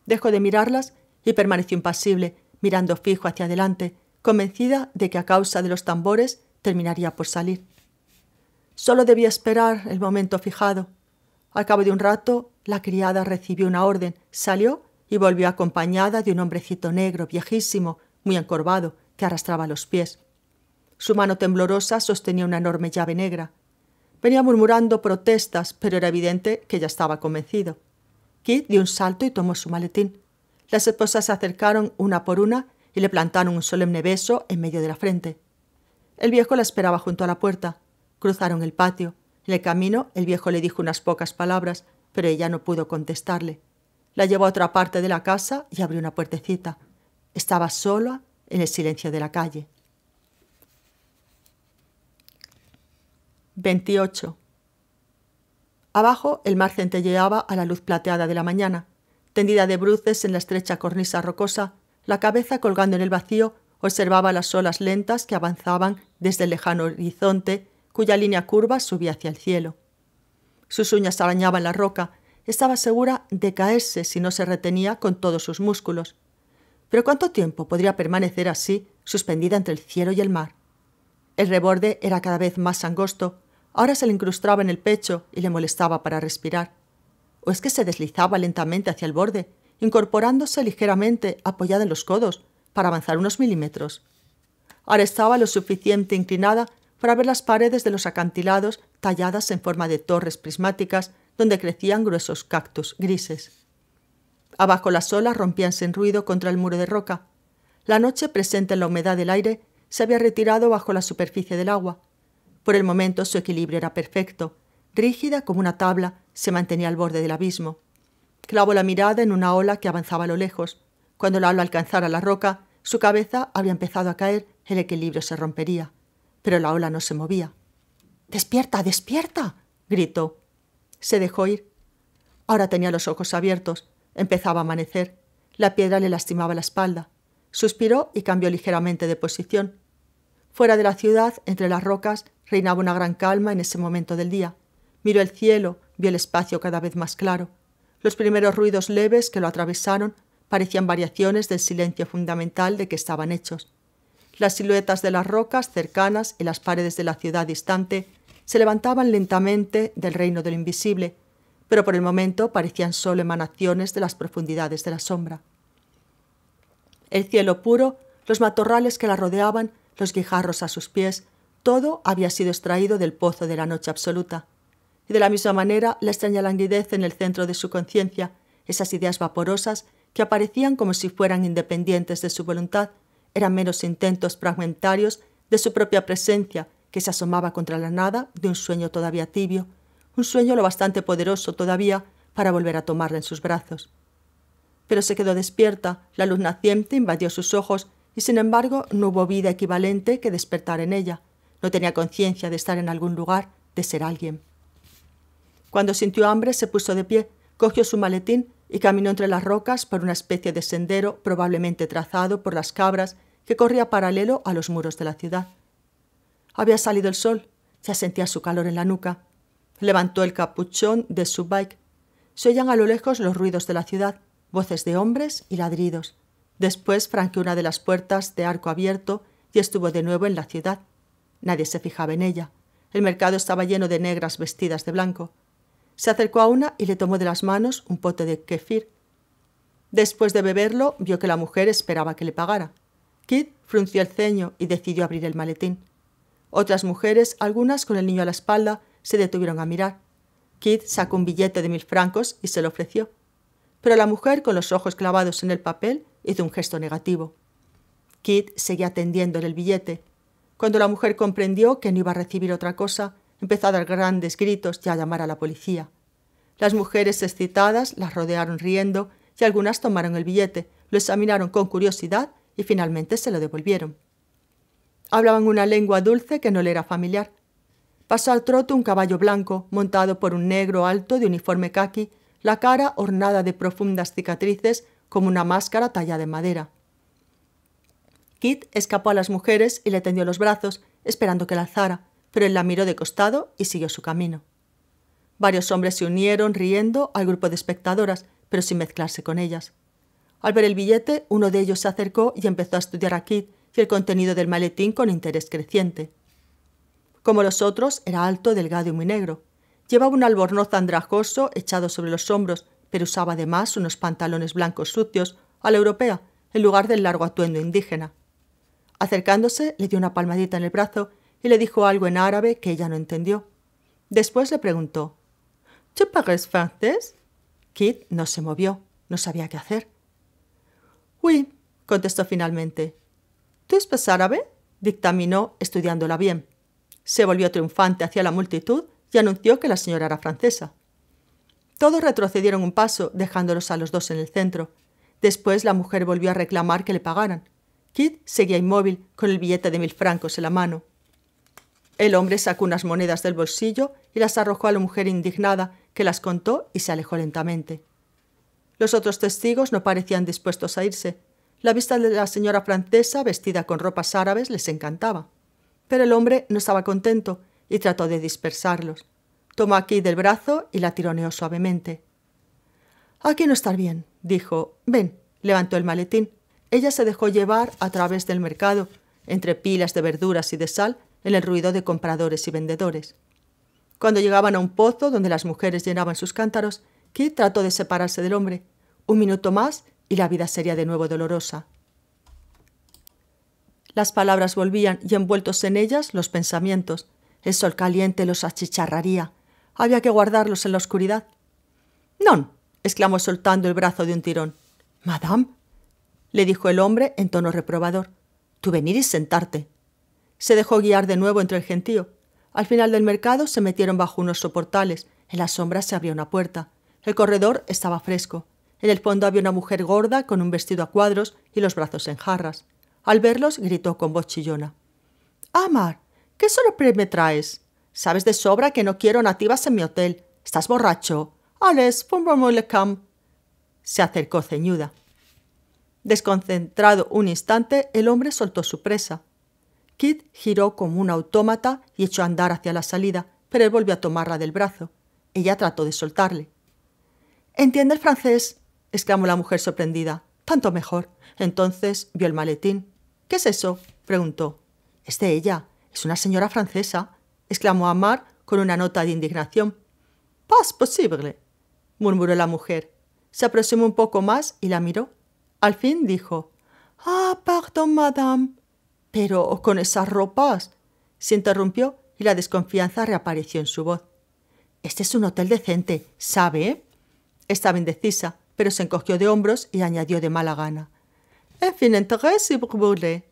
Dejó de mirarlas y permaneció impasible, mirando fijo hacia adelante, convencida de que a causa de los tambores terminaría por salir. Solo debía esperar el momento fijado. Al cabo de un rato, la criada recibió una orden, salió y volvió acompañada de un hombrecito negro, viejísimo, muy encorvado, que arrastraba los pies. Su mano temblorosa sostenía una enorme llave negra. Venía murmurando protestas, pero era evidente que ya estaba convencido. Kit dio un salto y tomó su maletín. Las esposas se acercaron una por una y le plantaron un solemne beso en medio de la frente. El viejo la esperaba junto a la puerta. Cruzaron el patio. En el camino el viejo le dijo unas pocas palabras, pero ella no pudo contestarle. La llevó a otra parte de la casa y abrió una puertecita. Estaba sola en el silencio de la calle. 28. Abajo el mar centelleaba a la luz plateada de la mañana. Tendida de bruces en la estrecha cornisa rocosa, la cabeza colgando en el vacío, observaba las olas lentas que avanzaban desde el lejano horizonte, cuya línea curva subía hacia el cielo. Sus uñas arañaban la roca, estaba segura de caerse si no se retenía con todos sus músculos. Pero ¿cuánto tiempo podría permanecer así, suspendida entre el cielo y el mar? El reborde era cada vez más angosto, ahora se le incrustaba en el pecho y le molestaba para respirar. ¿O es que se deslizaba lentamente hacia el borde, incorporándose ligeramente apoyada en los codos para avanzar unos milímetros. Ahora estaba lo suficiente inclinada para ver las paredes de los acantilados talladas en forma de torres prismáticas donde crecían gruesos cactus grises. Abajo las olas rompían sin ruido contra el muro de roca. La noche presente en la humedad del aire se había retirado bajo la superficie del agua. Por el momento su equilibrio era perfecto. Rígida como una tabla, se mantenía al borde del abismo. Clavó la mirada en una ola que avanzaba a lo lejos. Cuando la ola alcanzara la roca, su cabeza había empezado a caer, el equilibrio se rompería. Pero la ola no se movía. ¡Despierta, despierta! gritó. Se dejó ir. Ahora tenía los ojos abiertos. Empezaba a amanecer. La piedra le lastimaba la espalda. Suspiró y cambió ligeramente de posición. Fuera de la ciudad, entre las rocas, reinaba una gran calma en ese momento del día. Miró el cielo, vio el espacio cada vez más claro. Los primeros ruidos leves que lo atravesaron parecían variaciones del silencio fundamental de que estaban hechos. Las siluetas de las rocas cercanas y las paredes de la ciudad distante se levantaban lentamente del reino del invisible, pero por el momento parecían solo emanaciones de las profundidades de la sombra. El cielo puro, los matorrales que la rodeaban, los guijarros a sus pies, todo había sido extraído del pozo de la noche absoluta y de la misma manera la extraña languidez en el centro de su conciencia, esas ideas vaporosas que aparecían como si fueran independientes de su voluntad, eran menos intentos fragmentarios de su propia presencia que se asomaba contra la nada de un sueño todavía tibio, un sueño lo bastante poderoso todavía para volver a tomarla en sus brazos. Pero se quedó despierta, la luz naciente invadió sus ojos y sin embargo no hubo vida equivalente que despertar en ella. No tenía conciencia de estar en algún lugar, de ser alguien. Cuando sintió hambre se puso de pie, cogió su maletín y caminó entre las rocas por una especie de sendero probablemente trazado por las cabras que corría paralelo a los muros de la ciudad. Había salido el sol, ya sentía su calor en la nuca. Levantó el capuchón de su bike. Se oían a lo lejos los ruidos de la ciudad, voces de hombres y ladridos. Después franqueó una de las puertas de arco abierto y estuvo de nuevo en la ciudad. Nadie se fijaba en ella. El mercado estaba lleno de negras vestidas de blanco. Se acercó a una y le tomó de las manos un pote de kefir. Después de beberlo, vio que la mujer esperaba que le pagara. Kid frunció el ceño y decidió abrir el maletín. Otras mujeres, algunas con el niño a la espalda, se detuvieron a mirar. Kid sacó un billete de mil francos y se lo ofreció. Pero la mujer, con los ojos clavados en el papel, hizo un gesto negativo. Kid seguía tendiéndole el billete. Cuando la mujer comprendió que no iba a recibir otra cosa, Empezó a dar grandes gritos y a llamar a la policía. Las mujeres excitadas las rodearon riendo y algunas tomaron el billete, lo examinaron con curiosidad y finalmente se lo devolvieron. Hablaban una lengua dulce que no le era familiar. Pasó al trote un caballo blanco, montado por un negro alto de uniforme caqui, la cara ornada de profundas cicatrices como una máscara tallada en madera. Kit escapó a las mujeres y le tendió los brazos, esperando que la alzara pero él la miró de costado y siguió su camino. Varios hombres se unieron riendo al grupo de espectadoras, pero sin mezclarse con ellas. Al ver el billete, uno de ellos se acercó y empezó a estudiar a Kit y el contenido del maletín con interés creciente. Como los otros, era alto, delgado y muy negro. Llevaba un albornoz andrajoso echado sobre los hombros, pero usaba además unos pantalones blancos sucios, a la europea, en lugar del largo atuendo indígena. Acercándose, le dio una palmadita en el brazo y le dijo algo en árabe que ella no entendió. Después le preguntó, ¿te pagas francés? Kit no se movió, no sabía qué hacer. Oui, contestó finalmente. ¿Tú es árabe? dictaminó, estudiándola bien. Se volvió triunfante hacia la multitud y anunció que la señora era francesa. Todos retrocedieron un paso, dejándolos a los dos en el centro. Después la mujer volvió a reclamar que le pagaran. Kit seguía inmóvil, con el billete de mil francos en la mano. El hombre sacó unas monedas del bolsillo y las arrojó a la mujer indignada, que las contó y se alejó lentamente. Los otros testigos no parecían dispuestos a irse. La vista de la señora francesa, vestida con ropas árabes, les encantaba. Pero el hombre no estaba contento y trató de dispersarlos. Tomó aquí del brazo y la tironeó suavemente. Aquí no estar bien, dijo. Ven, levantó el maletín. Ella se dejó llevar a través del mercado, entre pilas de verduras y de sal, en el ruido de compradores y vendedores. Cuando llegaban a un pozo donde las mujeres llenaban sus cántaros, Kit trató de separarse del hombre. Un minuto más y la vida sería de nuevo dolorosa. Las palabras volvían y envueltos en ellas los pensamientos. El sol caliente los achicharraría. Había que guardarlos en la oscuridad. Non, exclamó soltando el brazo de un tirón. Madame, le dijo el hombre en tono reprobador, tú venir y sentarte. Se dejó guiar de nuevo entre el gentío. Al final del mercado se metieron bajo unos soportales. En las sombras se abrió una puerta. El corredor estaba fresco. En el fondo había una mujer gorda con un vestido a cuadros y los brazos en jarras. Al verlos gritó con voz chillona. Amar, ¿qué sorpresa me traes? Sabes de sobra que no quiero nativas en mi hotel. ¿Estás borracho? Alex, le Se acercó ceñuda. Desconcentrado un instante, el hombre soltó su presa giró como un autómata y echó a andar hacia la salida, pero él volvió a tomarla del brazo. Ella trató de soltarle. ¿Entiende el francés? exclamó la mujer sorprendida. Tanto mejor. Entonces vio el maletín. ¿Qué es eso? preguntó. Es de ella. Es una señora francesa, exclamó Amar con una nota de indignación. Pas posible, murmuró la mujer. Se aproximó un poco más y la miró. Al fin dijo: Ah, pardon, madame. Pero con esas ropas. Se interrumpió y la desconfianza reapareció en su voz. Este es un hotel decente, ¿sabe? Estaba indecisa, pero se encogió de hombros y añadió de mala gana. En fin, vous y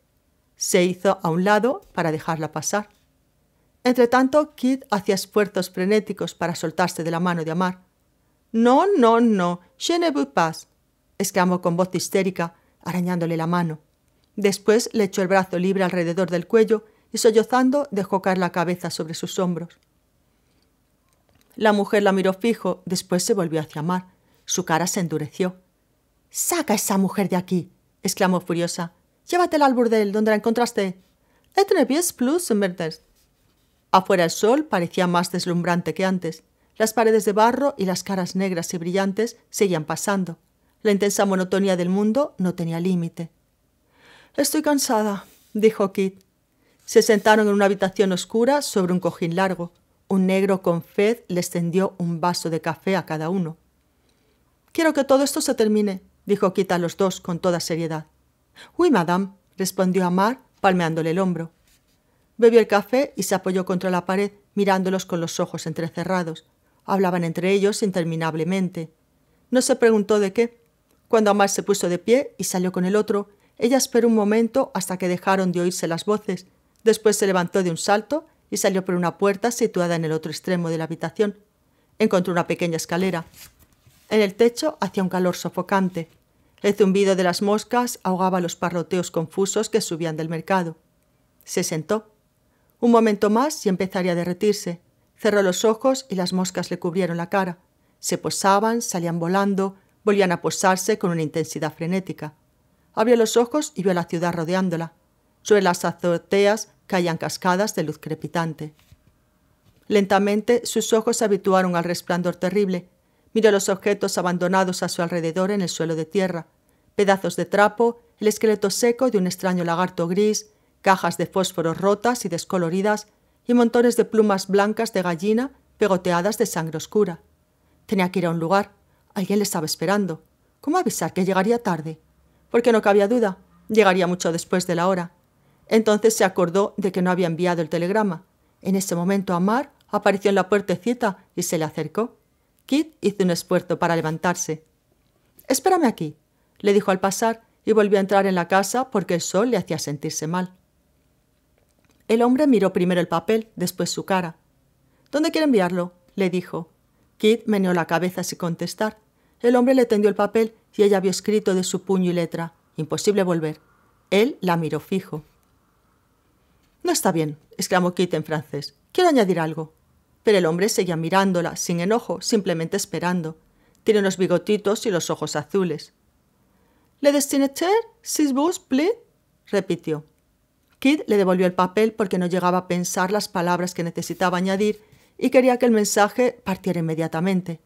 Se hizo a un lado para dejarla pasar. Entretanto, Kid hacía esfuerzos frenéticos para soltarse de la mano de Amar. No, no, no, je ne veux pas, exclamó con voz histérica, arañándole la mano. Después le echó el brazo libre alrededor del cuello y sollozando dejó caer la cabeza sobre sus hombros. La mujer la miró fijo, después se volvió hacia Mar. Su cara se endureció. Saca a esa mujer de aquí, exclamó furiosa. Llévatela al burdel donde la encontraste. —¡Etrevies plus Mertes! Afuera el sol parecía más deslumbrante que antes. Las paredes de barro y las caras negras y brillantes seguían pasando. La intensa monotonía del mundo no tenía límite. Estoy cansada, dijo Kit. Se sentaron en una habitación oscura sobre un cojín largo. Un negro con fed les tendió un vaso de café a cada uno. Quiero que todo esto se termine, dijo Kit a los dos con toda seriedad. —¡Uy, madame, respondió Amar, palmeándole el hombro. Bebió el café y se apoyó contra la pared, mirándolos con los ojos entrecerrados. Hablaban entre ellos interminablemente. No se preguntó de qué. Cuando Amar se puso de pie y salió con el otro, ella esperó un momento hasta que dejaron de oírse las voces. Después se levantó de un salto y salió por una puerta situada en el otro extremo de la habitación. Encontró una pequeña escalera. En el techo hacía un calor sofocante. El zumbido de las moscas ahogaba los parroteos confusos que subían del mercado. Se sentó. Un momento más y empezaría a derretirse. Cerró los ojos y las moscas le cubrieron la cara. Se posaban, salían volando, volvían a posarse con una intensidad frenética. Abrió los ojos y vio la ciudad rodeándola. Sobre las azoteas caían cascadas de luz crepitante. Lentamente sus ojos se habituaron al resplandor terrible. Miró los objetos abandonados a su alrededor en el suelo de tierra. Pedazos de trapo, el esqueleto seco de un extraño lagarto gris, cajas de fósforos rotas y descoloridas y montones de plumas blancas de gallina pegoteadas de sangre oscura. Tenía que ir a un lugar. Alguien le estaba esperando. ¿Cómo avisar que llegaría tarde? porque no cabía duda, llegaría mucho después de la hora. Entonces se acordó de que no había enviado el telegrama. En ese momento Amar apareció en la puertecita y se le acercó. Kit hizo un esfuerzo para levantarse. Espérame aquí, le dijo al pasar y volvió a entrar en la casa porque el sol le hacía sentirse mal. El hombre miró primero el papel, después su cara. ¿Dónde quiere enviarlo? le dijo. Kit meneó la cabeza sin contestar. El hombre le tendió el papel y ella vio escrito de su puño y letra, imposible volver. Él la miró fijo. No está bien, exclamó Kit en francés. Quiero añadir algo. Pero el hombre seguía mirándola, sin enojo, simplemente esperando. Tiene los bigotitos y los ojos azules. ¿Le destiné, si vos, please? repitió. Kit le devolvió el papel porque no llegaba a pensar las palabras que necesitaba añadir y quería que el mensaje partiera inmediatamente.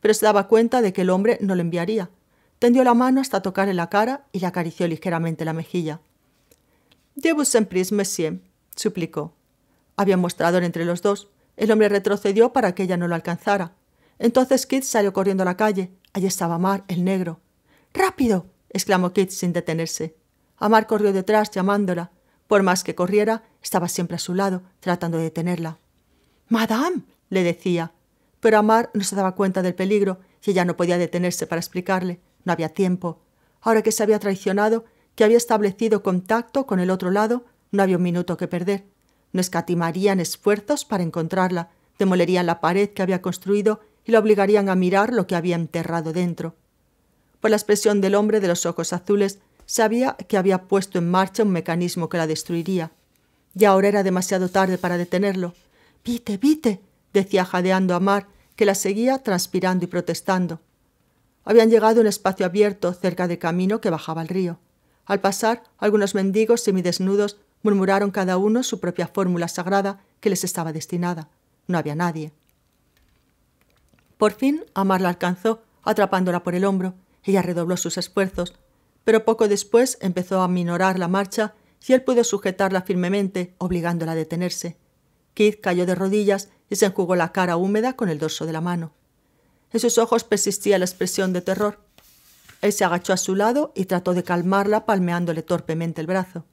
Pero se daba cuenta de que el hombre no lo enviaría, Tendió la mano hasta tocarle la cara y le acarició ligeramente la mejilla. vous en pris, monsieur», suplicó. Había mostrado entre los dos. El hombre retrocedió para que ella no lo alcanzara. Entonces Kit salió corriendo a la calle. Allí estaba Mar, el negro. ¡Rápido! exclamó Kit sin detenerse. Amar corrió detrás, llamándola. Por más que corriera, estaba siempre a su lado, tratando de detenerla. Madame, le decía. Pero Amar no se daba cuenta del peligro y ella no podía detenerse para explicarle. No había tiempo. Ahora que se había traicionado, que había establecido contacto con el otro lado, no había un minuto que perder. No escatimarían esfuerzos para encontrarla, demolerían la pared que había construido y la obligarían a mirar lo que había enterrado dentro. Por la expresión del hombre de los ojos azules, sabía que había puesto en marcha un mecanismo que la destruiría. Y ahora era demasiado tarde para detenerlo. Vite, vite, decía jadeando a Mar, que la seguía transpirando y protestando. Habían llegado a un espacio abierto cerca del camino que bajaba al río. Al pasar, algunos mendigos semidesnudos murmuraron cada uno su propia fórmula sagrada que les estaba destinada. No había nadie. Por fin, Amar la alcanzó, atrapándola por el hombro. Ella redobló sus esfuerzos, pero poco después empezó a minorar la marcha y él pudo sujetarla firmemente, obligándola a detenerse. Keith cayó de rodillas y se enjugó la cara húmeda con el dorso de la mano. En sus ojos persistía la expresión de terror. Él se agachó a su lado y trató de calmarla palmeándole torpemente el brazo.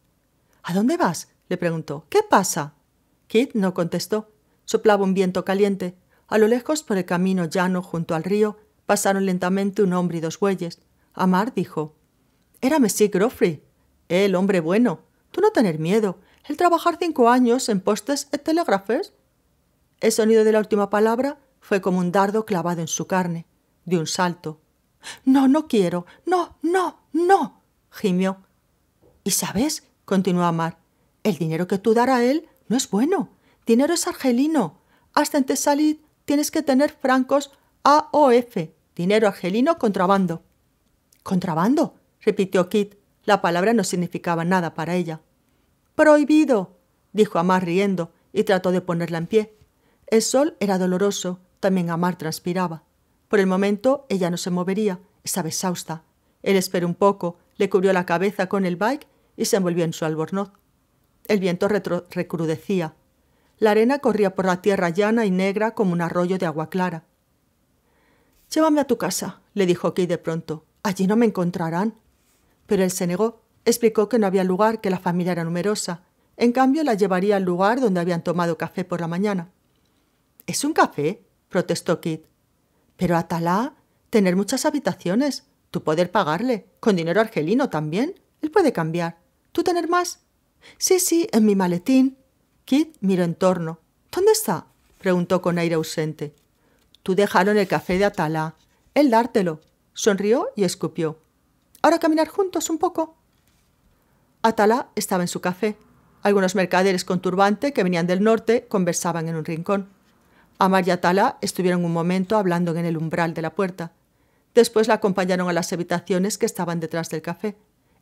¿A dónde vas? le preguntó. ¿Qué pasa? Kit no contestó. Soplaba un viento caliente. A lo lejos, por el camino llano junto al río, pasaron lentamente un hombre y dos bueyes. Amar dijo: Era Monsieur Groffrey, el hombre bueno. Tú no tener miedo. El trabajar cinco años en postes y telégrafes. El sonido de la última palabra fue como un dardo clavado en su carne, de un salto. No, no quiero, no, no, no, gimió. Y sabes, continuó Amar, el dinero que tú dará a él no es bueno. Dinero es argelino. Hasta en salir tienes que tener francos A o F. dinero argelino contrabando. ¿Contrabando? repitió Kit. La palabra no significaba nada para ella. Prohibido, dijo Amar riendo y trató de ponerla en pie. El sol era doloroso también Amar transpiraba. Por el momento ella no se movería, estaba exhausta. Él esperó un poco, le cubrió la cabeza con el bike y se envolvió en su albornoz. El viento recrudecía. La arena corría por la tierra llana y negra como un arroyo de agua clara. Llévame a tu casa, le dijo Key de pronto. Allí no me encontrarán. Pero él se negó. Explicó que no había lugar, que la familia era numerosa. En cambio, la llevaría al lugar donde habían tomado café por la mañana. ¿Es un café? protestó Kit. Pero Atalá, tener muchas habitaciones, tú poder pagarle, con dinero argelino también, él puede cambiar. ¿Tú tener más? Sí, sí, en mi maletín. Kit miró en torno. ¿Dónde está? preguntó con aire ausente. Tú dejaron el café de Atalá. Él dártelo. Sonrió y escupió. ¿Ahora caminar juntos un poco? Atalá estaba en su café. Algunos mercaderes con turbante que venían del norte conversaban en un rincón. Amar y Atala estuvieron un momento hablando en el umbral de la puerta. Después la acompañaron a las habitaciones que estaban detrás del café.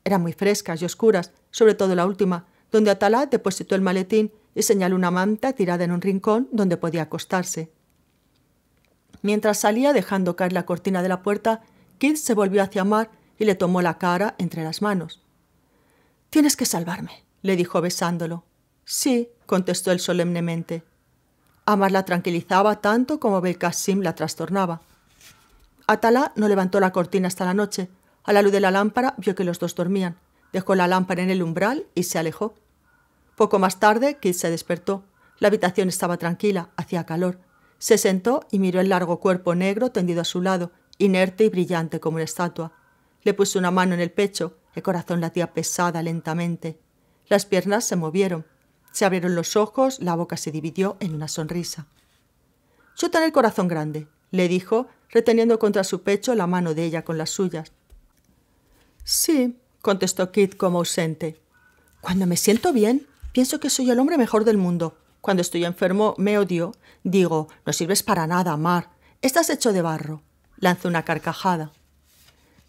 Eran muy frescas y oscuras, sobre todo la última, donde Atala depositó el maletín y señaló una manta tirada en un rincón donde podía acostarse. Mientras salía dejando caer la cortina de la puerta, Kid se volvió hacia Amar y le tomó la cara entre las manos. Tienes que salvarme, le dijo besándolo. Sí, contestó él solemnemente. Amar la tranquilizaba tanto como Belkacim la trastornaba. Atala no levantó la cortina hasta la noche. A la luz de la lámpara vio que los dos dormían. Dejó la lámpara en el umbral y se alejó. Poco más tarde, Kit se despertó. La habitación estaba tranquila, hacía calor. Se sentó y miró el largo cuerpo negro tendido a su lado, inerte y brillante como una estatua. Le puso una mano en el pecho, el corazón latía pesada lentamente. Las piernas se movieron. Se abrieron los ojos, la boca se dividió en una sonrisa. Yo tengo el corazón grande, le dijo, reteniendo contra su pecho la mano de ella con las suyas. Sí, contestó Kit como ausente. Cuando me siento bien, pienso que soy el hombre mejor del mundo. Cuando estoy enfermo, me odio. Digo, no sirves para nada, Amar. Estás hecho de barro. Lanzó una carcajada.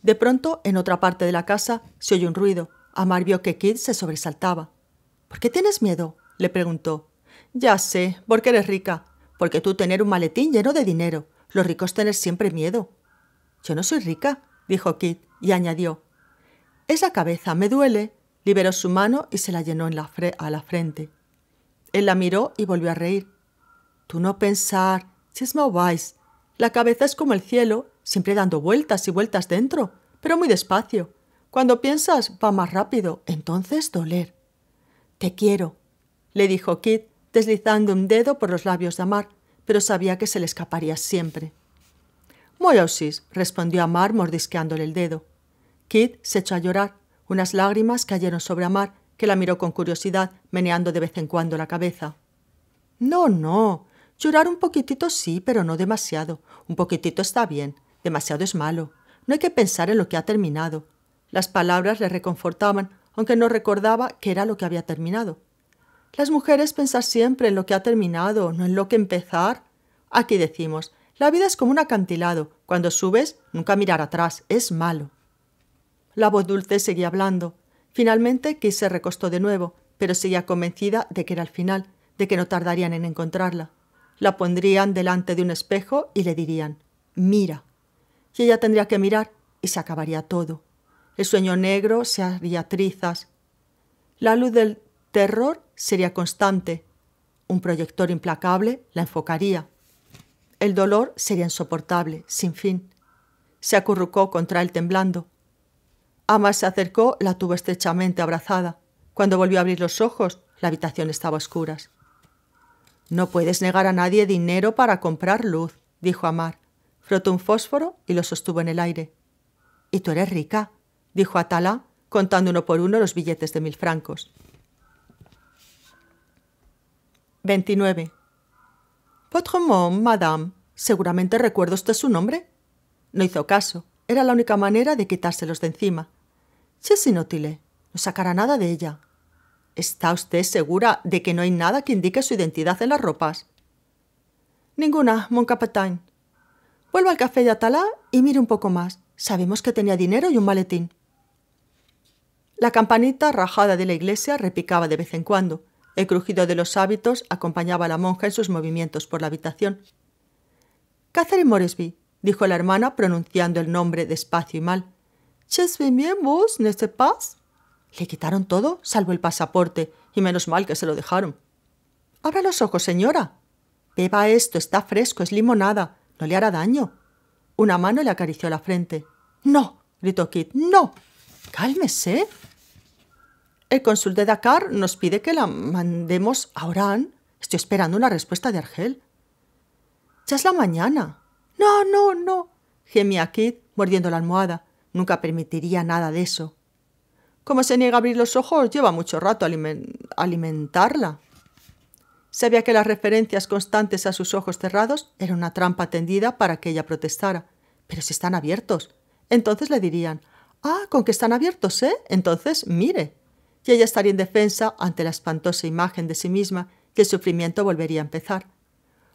De pronto, en otra parte de la casa, se oyó un ruido. Amar vio que Kit se sobresaltaba. ¿Por qué tienes miedo? le preguntó. Ya sé, porque eres rica. Porque tú tener un maletín lleno de dinero. Los ricos tener siempre miedo. Yo no soy rica, dijo Kit, y añadió. Es la cabeza, me duele. Liberó su mano y se la llenó en la a la frente. Él la miró y volvió a reír. Tú no pensar, si vais. La cabeza es como el cielo, siempre dando vueltas y vueltas dentro, pero muy despacio. Cuando piensas, va más rápido, entonces doler. Te quiero, le dijo Kit, deslizando un dedo por los labios de Amar, pero sabía que se le escaparía siempre. "Moyosis", respondió Amar mordisqueándole el dedo. Kit se echó a llorar. Unas lágrimas cayeron sobre Amar, que la miró con curiosidad, meneando de vez en cuando la cabeza. No, no. Llorar un poquitito sí, pero no demasiado. Un poquitito está bien. Demasiado es malo. No hay que pensar en lo que ha terminado. Las palabras le reconfortaban, aunque no recordaba qué era lo que había terminado. Las mujeres pensar siempre en lo que ha terminado, no en lo que empezar. Aquí decimos, la vida es como un acantilado, cuando subes, nunca mirar atrás, es malo. La voz dulce seguía hablando. Finalmente quise se recostó de nuevo, pero seguía convencida de que era el final, de que no tardarían en encontrarla. La pondrían delante de un espejo y le dirían, mira. Y ella tendría que mirar y se acabaría todo. El sueño negro se haría trizas. La luz del terror sería constante. Un proyector implacable la enfocaría. El dolor sería insoportable, sin fin. Se acurrucó contra él temblando. Amar se acercó, la tuvo estrechamente abrazada. Cuando volvió a abrir los ojos, la habitación estaba a oscuras. No puedes negar a nadie dinero para comprar luz, dijo Amar. Frotó un fósforo y lo sostuvo en el aire. ¿Y tú eres rica? dijo Atala, contando uno por uno los billetes de mil francos. 29. Votre madame. Seguramente recuerdo usted su nombre. No hizo caso. Era la única manera de quitárselos de encima. Si es inútil, no sacará nada de ella. ¿Está usted segura de que no hay nada que indique su identidad en las ropas? Ninguna, mon capitaine. Vuelva al café de Atala y mire un poco más. Sabemos que tenía dinero y un maletín. La campanita rajada de la iglesia repicaba de vez en cuando. El crujido de los hábitos acompañaba a la monja en sus movimientos por la habitación. Catherine Moresby, dijo la hermana pronunciando el nombre despacio y mal. vos, n'este pas? Le quitaron todo, salvo el pasaporte, y menos mal que se lo dejaron. Abra los ojos, señora. Beba esto, está fresco, es limonada, no le hará daño. Una mano le acarició la frente. No, gritó Kit, no. Cálmese, el cónsul de Dakar nos pide que la mandemos a Orán. Estoy esperando una respuesta de Argel. Ya es la mañana. No, no, no, gemía Kid, mordiendo la almohada. Nunca permitiría nada de eso. Como se niega a abrir los ojos, lleva mucho rato alimentarla. Sabía que las referencias constantes a sus ojos cerrados eran una trampa tendida para que ella protestara. Pero si están abiertos. Entonces le dirían, ah, con que están abiertos, ¿eh? Entonces mire ella estaría indefensa ante la espantosa imagen de sí misma que el sufrimiento volvería a empezar.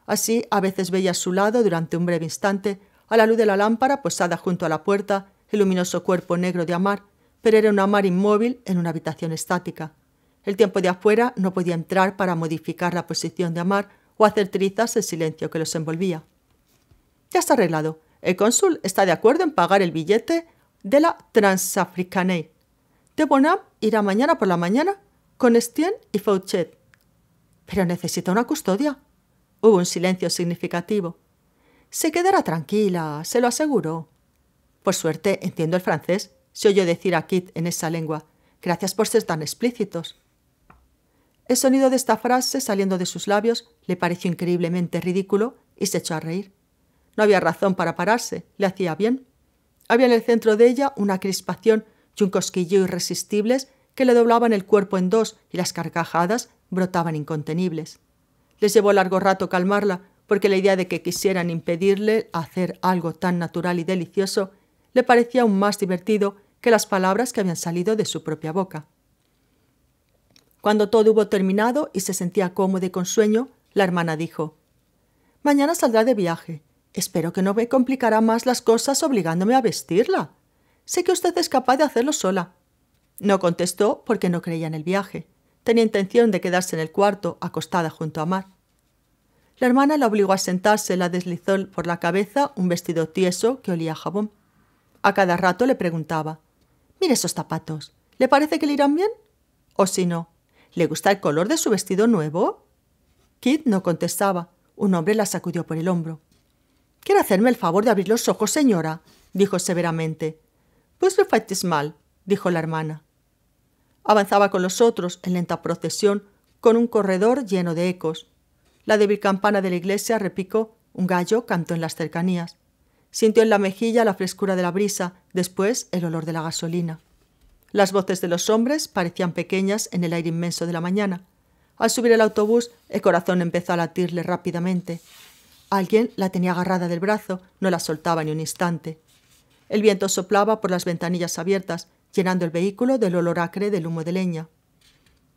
Así, a veces veía a su lado, durante un breve instante, a la luz de la lámpara posada junto a la puerta, el luminoso cuerpo negro de Amar, pero era un Amar inmóvil en una habitación estática. El tiempo de afuera no podía entrar para modificar la posición de Amar o hacer trizas el silencio que los envolvía. Ya está arreglado. El cónsul está de acuerdo en pagar el billete de la Transafricanei. De Bonham irá mañana por la mañana con Estienne y Fauchet. Pero necesita una custodia. Hubo un silencio significativo. Se quedará tranquila, se lo aseguro. Por suerte, entiendo el francés, se oyó decir a Kit en esa lengua. Gracias por ser tan explícitos. El sonido de esta frase saliendo de sus labios le pareció increíblemente ridículo y se echó a reír. No había razón para pararse, le hacía bien. Había en el centro de ella una crispación y un cosquillo irresistibles que le doblaban el cuerpo en dos y las carcajadas brotaban incontenibles. Les llevó largo rato calmarla, porque la idea de que quisieran impedirle hacer algo tan natural y delicioso le parecía aún más divertido que las palabras que habían salido de su propia boca. Cuando todo hubo terminado y se sentía cómoda y con sueño, la hermana dijo Mañana saldrá de viaje. Espero que no me complicará más las cosas obligándome a vestirla. Sé que usted es capaz de hacerlo sola. No contestó porque no creía en el viaje. Tenía intención de quedarse en el cuarto, acostada junto a Mar. La hermana la obligó a sentarse, la deslizó por la cabeza un vestido tieso que olía a jabón. A cada rato le preguntaba, Mire esos zapatos, ¿le parece que le irán bien? O si no, ¿le gusta el color de su vestido nuevo? Kit no contestaba. Un hombre la sacudió por el hombro. Quiero hacerme el favor de abrir los ojos, señora, dijo severamente. Pues me mal, dijo la hermana. Avanzaba con los otros en lenta procesión, con un corredor lleno de ecos. La débil campana de la iglesia repicó, un gallo cantó en las cercanías. Sintió en la mejilla la frescura de la brisa, después el olor de la gasolina. Las voces de los hombres parecían pequeñas en el aire inmenso de la mañana. Al subir el autobús, el corazón empezó a latirle rápidamente. Alguien la tenía agarrada del brazo, no la soltaba ni un instante. El viento soplaba por las ventanillas abiertas, llenando el vehículo del olor acre del humo de leña.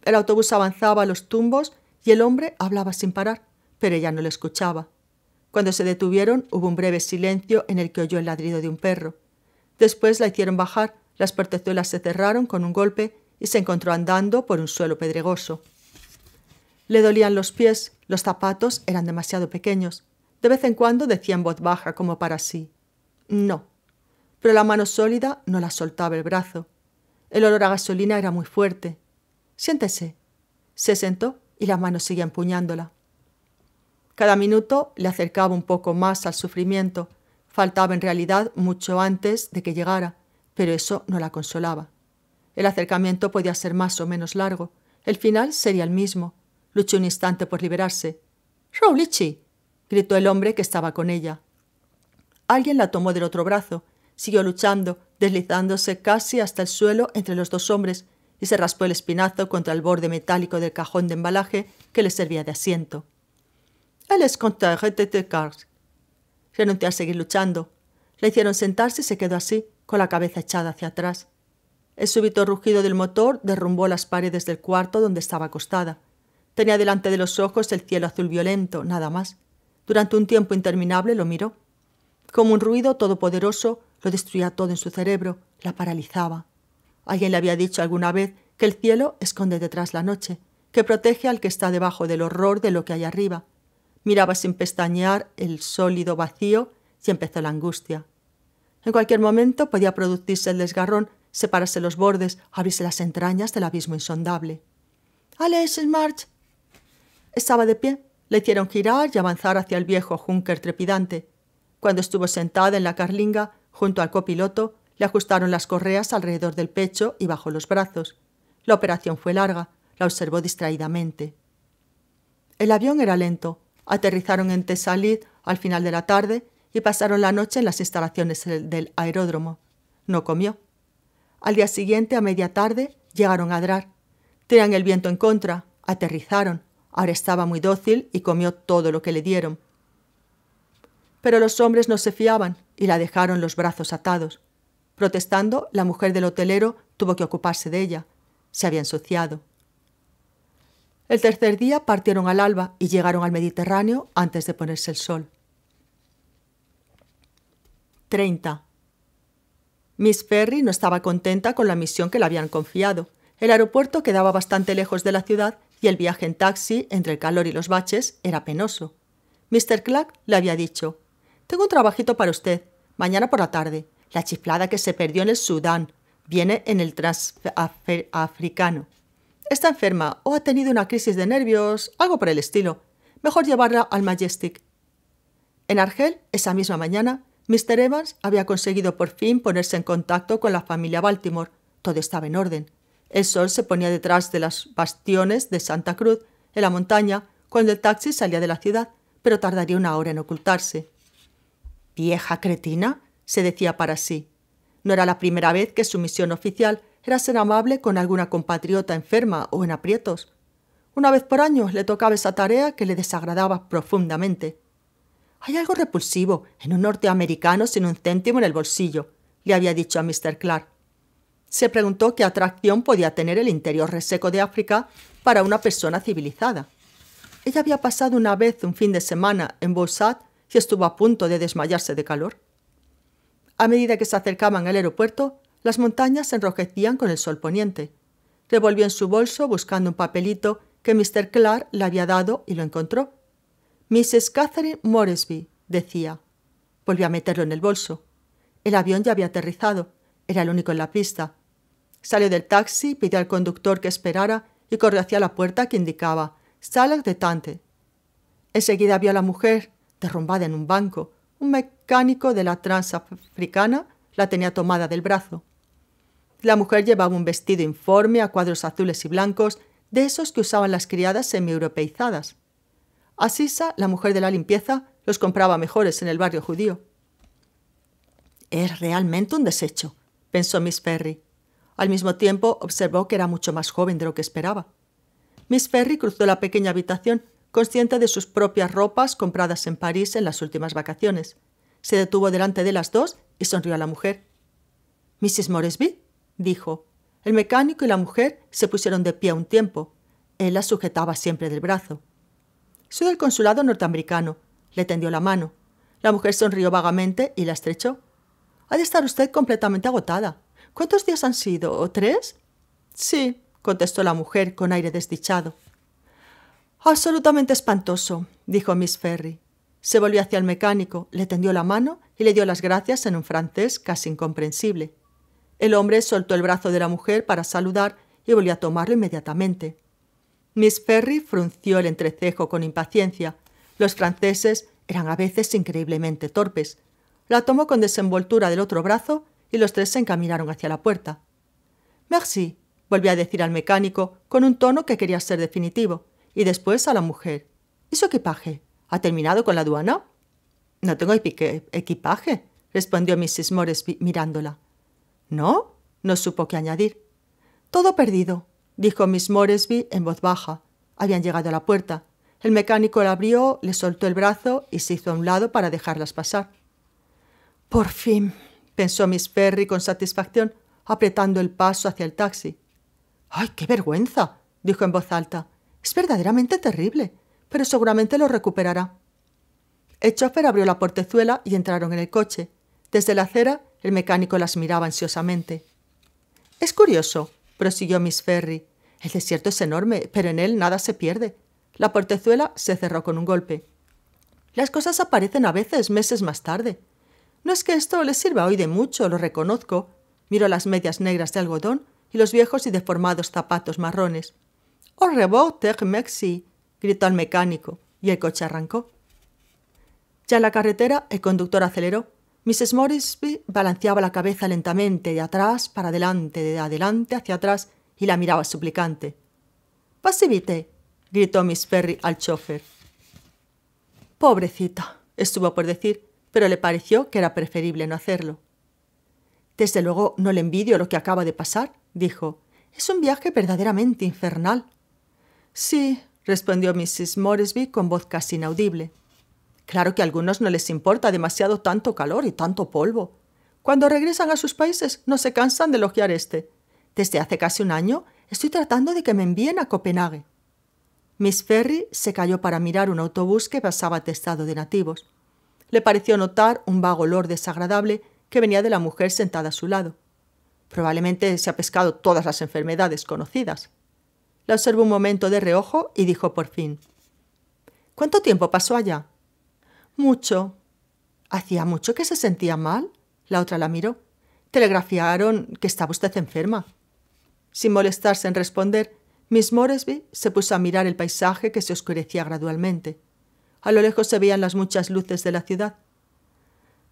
El autobús avanzaba a los tumbos y el hombre hablaba sin parar, pero ella no le escuchaba. Cuando se detuvieron hubo un breve silencio en el que oyó el ladrido de un perro. Después la hicieron bajar, las portezuelas se cerraron con un golpe y se encontró andando por un suelo pedregoso. Le dolían los pies, los zapatos eran demasiado pequeños. De vez en cuando decía en voz baja como para sí. No, pero la mano sólida no la soltaba el brazo. El olor a gasolina era muy fuerte. Siéntese. Se sentó y la mano seguía empuñándola. Cada minuto le acercaba un poco más al sufrimiento. Faltaba en realidad mucho antes de que llegara, pero eso no la consolaba. El acercamiento podía ser más o menos largo. El final sería el mismo. Luchó un instante por liberarse. —¡Rowlichi! gritó el hombre que estaba con ella. Alguien la tomó del otro brazo Siguió luchando, deslizándose casi hasta el suelo entre los dos hombres, y se raspó el espinazo contra el borde metálico del cajón de embalaje que le servía de asiento. El escompteur de cars. Renunció a seguir luchando. Le hicieron sentarse y se quedó así, con la cabeza echada hacia atrás. El súbito rugido del motor derrumbó las paredes del cuarto donde estaba acostada. Tenía delante de los ojos el cielo azul violento, nada más. Durante un tiempo interminable lo miró. Como un ruido todopoderoso, lo destruía todo en su cerebro, la paralizaba. Alguien le había dicho alguna vez que el cielo esconde detrás la noche, que protege al que está debajo del horror de lo que hay arriba. Miraba sin pestañear el sólido vacío y empezó la angustia. En cualquier momento podía producirse el desgarrón, separarse los bordes, abrirse las entrañas del abismo insondable. el March. Estaba de pie. Le hicieron girar y avanzar hacia el viejo Junker trepidante. Cuando estuvo sentada en la carlinga, Junto al copiloto, le ajustaron las correas alrededor del pecho y bajo los brazos. La operación fue larga, la observó distraídamente. El avión era lento. Aterrizaron en Tesalit al final de la tarde y pasaron la noche en las instalaciones del aeródromo. No comió. Al día siguiente, a media tarde, llegaron a Drar. Tenían el viento en contra, aterrizaron. Ahora estaba muy dócil y comió todo lo que le dieron. Pero los hombres no se fiaban y la dejaron los brazos atados. Protestando, la mujer del hotelero tuvo que ocuparse de ella. Se había ensuciado. El tercer día partieron al alba y llegaron al Mediterráneo antes de ponerse el sol. 30. Miss Ferry no estaba contenta con la misión que le habían confiado. El aeropuerto quedaba bastante lejos de la ciudad y el viaje en taxi, entre el calor y los baches, era penoso. Mr. Clark le había dicho tengo un trabajito para usted, mañana por la tarde. La chiflada que se perdió en el Sudán viene en el transafricano. Está enferma o ha tenido una crisis de nervios, algo por el estilo. Mejor llevarla al Majestic. En Argel, esa misma mañana, Mr. Evans había conseguido por fin ponerse en contacto con la familia Baltimore. Todo estaba en orden. El sol se ponía detrás de las bastiones de Santa Cruz, en la montaña, cuando el taxi salía de la ciudad, pero tardaría una hora en ocultarse. Vieja cretina, se decía para sí. No era la primera vez que su misión oficial era ser amable con alguna compatriota enferma o en aprietos. Una vez por año le tocaba esa tarea que le desagradaba profundamente. Hay algo repulsivo en un norteamericano sin un céntimo en el bolsillo, le había dicho a Mr. Clark. Se preguntó qué atracción podía tener el interior reseco de África para una persona civilizada. Ella había pasado una vez un fin de semana en Bolsat y estuvo a punto de desmayarse de calor. A medida que se acercaban al aeropuerto, las montañas se enrojecían con el sol poniente. Revolvió en su bolso buscando un papelito que Mr. Clark le había dado y lo encontró. Mrs. Catherine Moresby, decía. Volvió a meterlo en el bolso. El avión ya había aterrizado. Era el único en la pista. Salió del taxi, pidió al conductor que esperara y corrió hacia la puerta que indicaba. Sala de Tante. Enseguida vio a la mujer derrumbada en un banco. Un mecánico de la transafricana la tenía tomada del brazo. La mujer llevaba un vestido informe a cuadros azules y blancos, de esos que usaban las criadas semi-europeizadas. Sisa, la mujer de la limpieza, los compraba mejores en el barrio judío. Es realmente un desecho, pensó Miss Ferry. Al mismo tiempo observó que era mucho más joven de lo que esperaba. Miss Ferry cruzó la pequeña habitación consciente de sus propias ropas compradas en París en las últimas vacaciones. Se detuvo delante de las dos y sonrió a la mujer. Mrs. Moresby, dijo. El mecánico y la mujer se pusieron de pie un tiempo. Él la sujetaba siempre del brazo. Soy del consulado norteamericano. Le tendió la mano. La mujer sonrió vagamente y la estrechó. Ha de estar usted completamente agotada. ¿Cuántos días han sido? ¿O tres? Sí, contestó la mujer con aire desdichado. Absolutamente espantoso, dijo Miss Ferry. Se volvió hacia el mecánico, le tendió la mano y le dio las gracias en un francés casi incomprensible. El hombre soltó el brazo de la mujer para saludar y volvió a tomarlo inmediatamente. Miss Ferry frunció el entrecejo con impaciencia. Los franceses eran a veces increíblemente torpes. La tomó con desenvoltura del otro brazo y los tres se encaminaron hacia la puerta. Merci, volvió a decir al mecánico con un tono que quería ser definitivo y después a la mujer. ¿Y su equipaje? ¿Ha terminado con la aduana? No tengo equipaje, respondió Mrs. Moresby mirándola. ¿No? no supo qué añadir. Todo perdido, dijo Miss Moresby en voz baja. Habían llegado a la puerta. El mecánico la abrió, le soltó el brazo y se hizo a un lado para dejarlas pasar. Por fin, pensó Miss Ferry con satisfacción, apretando el paso hacia el taxi. ¡Ay, qué vergüenza! dijo en voz alta. Es verdaderamente terrible, pero seguramente lo recuperará. El chofer abrió la portezuela y entraron en el coche. Desde la acera, el mecánico las miraba ansiosamente. Es curioso, prosiguió Miss Ferry. El desierto es enorme, pero en él nada se pierde. La portezuela se cerró con un golpe. Las cosas aparecen a veces meses más tarde. No es que esto les sirva hoy de mucho, lo reconozco. Miró las medias negras de algodón y los viejos y deformados zapatos marrones. ¡Oh, rebote, gritó el mecánico, y el coche arrancó. Ya en la carretera, el conductor aceleró. Mrs. Morrisby balanceaba la cabeza lentamente de atrás para adelante, de adelante hacia atrás, y la miraba suplicante. —¡Pasivite! gritó Miss Ferry al chofer. Pobrecita, estuvo por decir, pero le pareció que era preferible no hacerlo. Desde luego no le envidio lo que acaba de pasar, dijo. Es un viaje verdaderamente infernal. Sí, respondió Mrs. Moresby con voz casi inaudible. Claro que a algunos no les importa demasiado tanto calor y tanto polvo. Cuando regresan a sus países no se cansan de elogiar este. Desde hace casi un año estoy tratando de que me envíen a Copenhague. Miss Ferry se calló para mirar un autobús que pasaba testado de nativos. Le pareció notar un vago olor desagradable que venía de la mujer sentada a su lado. Probablemente se ha pescado todas las enfermedades conocidas. La observó un momento de reojo y dijo por fin. ¿Cuánto tiempo pasó allá? Mucho. ¿Hacía mucho que se sentía mal? La otra la miró. Telegrafiaron que estaba usted enferma. Sin molestarse en responder, Miss Moresby se puso a mirar el paisaje que se oscurecía gradualmente. A lo lejos se veían las muchas luces de la ciudad.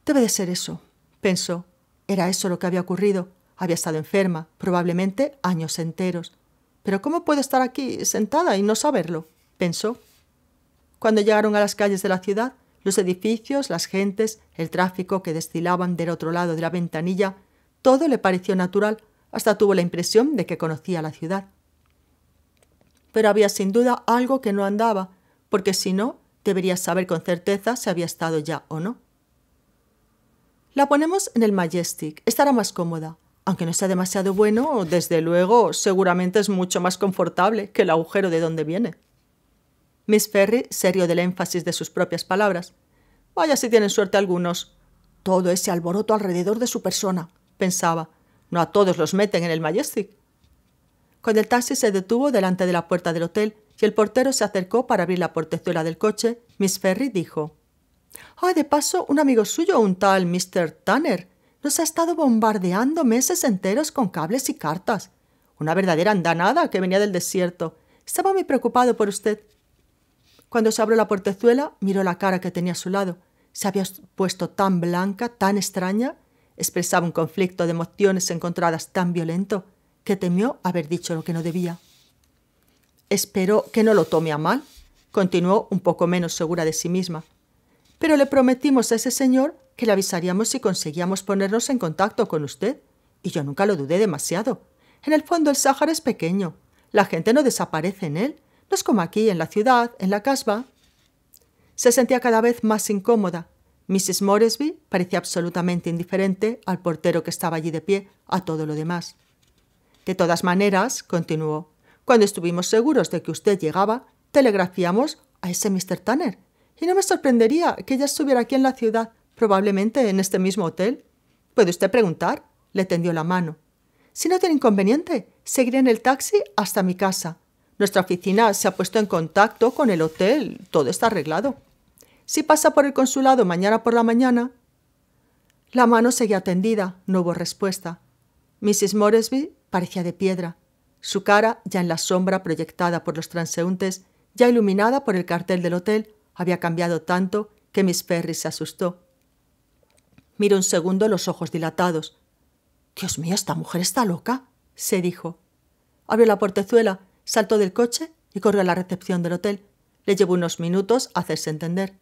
Debe de ser eso, pensó. Era eso lo que había ocurrido. Había estado enferma, probablemente años enteros. Pero ¿cómo puedo estar aquí sentada y no saberlo? pensó. Cuando llegaron a las calles de la ciudad, los edificios, las gentes, el tráfico que destilaban del otro lado de la ventanilla, todo le pareció natural, hasta tuvo la impresión de que conocía la ciudad. Pero había sin duda algo que no andaba, porque si no, debería saber con certeza si había estado ya o no. La ponemos en el Majestic, estará más cómoda, aunque no sea demasiado bueno, desde luego seguramente es mucho más confortable que el agujero de donde viene. Miss Ferry se rió del énfasis de sus propias palabras. Vaya si tienen suerte algunos. Todo ese alboroto alrededor de su persona, pensaba. No a todos los meten en el Majestic. Cuando el taxi se detuvo delante de la puerta del hotel y el portero se acercó para abrir la portezuela del coche, Miss Ferry dijo: Ah, de paso, un amigo suyo, un tal Mr. Tanner, nos ha estado bombardeando meses enteros con cables y cartas. Una verdadera andanada que venía del desierto. Estaba muy preocupado por usted. Cuando se abrió la portezuela, miró la cara que tenía a su lado. Se había puesto tan blanca, tan extraña. Expresaba un conflicto de emociones encontradas tan violento que temió haber dicho lo que no debía. Espero que no lo tome a mal, continuó un poco menos segura de sí misma. Pero le prometimos a ese señor que le avisaríamos si conseguíamos ponernos en contacto con usted, y yo nunca lo dudé demasiado. En el fondo el Sáhara es pequeño, la gente no desaparece en él, no es como aquí, en la ciudad, en la casba. Se sentía cada vez más incómoda. Mrs. Moresby parecía absolutamente indiferente al portero que estaba allí de pie, a todo lo demás. De todas maneras, continuó, cuando estuvimos seguros de que usted llegaba, telegrafiamos a ese Mr. Tanner, y no me sorprendería que ya estuviera aquí en la ciudad. Probablemente en este mismo hotel. ¿Puede usted preguntar? Le tendió la mano. Si no tiene inconveniente, seguiré en el taxi hasta mi casa. Nuestra oficina se ha puesto en contacto con el hotel. Todo está arreglado. Si pasa por el consulado mañana por la mañana. La mano seguía tendida. No hubo respuesta. Mrs. Moresby parecía de piedra. Su cara, ya en la sombra proyectada por los transeúntes, ya iluminada por el cartel del hotel, había cambiado tanto que Miss Ferris se asustó. Miró un segundo los ojos dilatados. Dios mío, esta mujer está loca, se dijo. Abrió la portezuela, saltó del coche y corrió a la recepción del hotel. Le llevó unos minutos hacerse entender.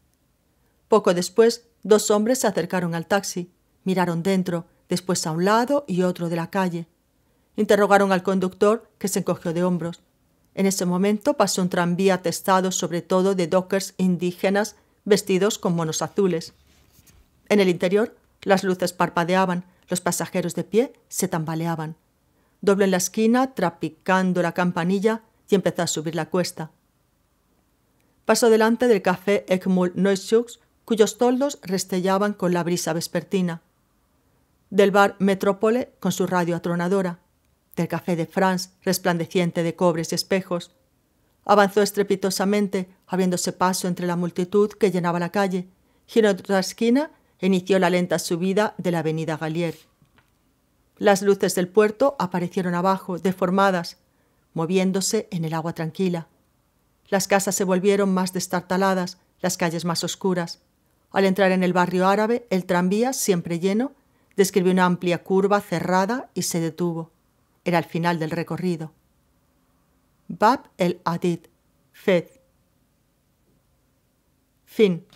Poco después, dos hombres se acercaron al taxi, miraron dentro, después a un lado y otro de la calle. Interrogaron al conductor, que se encogió de hombros. En ese momento pasó un tranvía atestado sobre todo de dockers indígenas vestidos con monos azules. En el interior las luces parpadeaban, los pasajeros de pie se tambaleaban. Doble en la esquina, trapicando la campanilla, y empezó a subir la cuesta. Pasó delante del café Ekmul Neuschutz, cuyos toldos restellaban con la brisa vespertina. Del bar Metrópole, con su radio atronadora. Del café de France, resplandeciente de cobres y espejos. Avanzó estrepitosamente, abriéndose paso entre la multitud que llenaba la calle, Giró otra esquina inició la lenta subida de la avenida Galier. Las luces del puerto aparecieron abajo, deformadas, moviéndose en el agua tranquila. Las casas se volvieron más destartaladas, las calles más oscuras. Al entrar en el barrio árabe, el tranvía, siempre lleno, describió una amplia curva cerrada y se detuvo. Era el final del recorrido. Bab el Adid, Fed. Fin.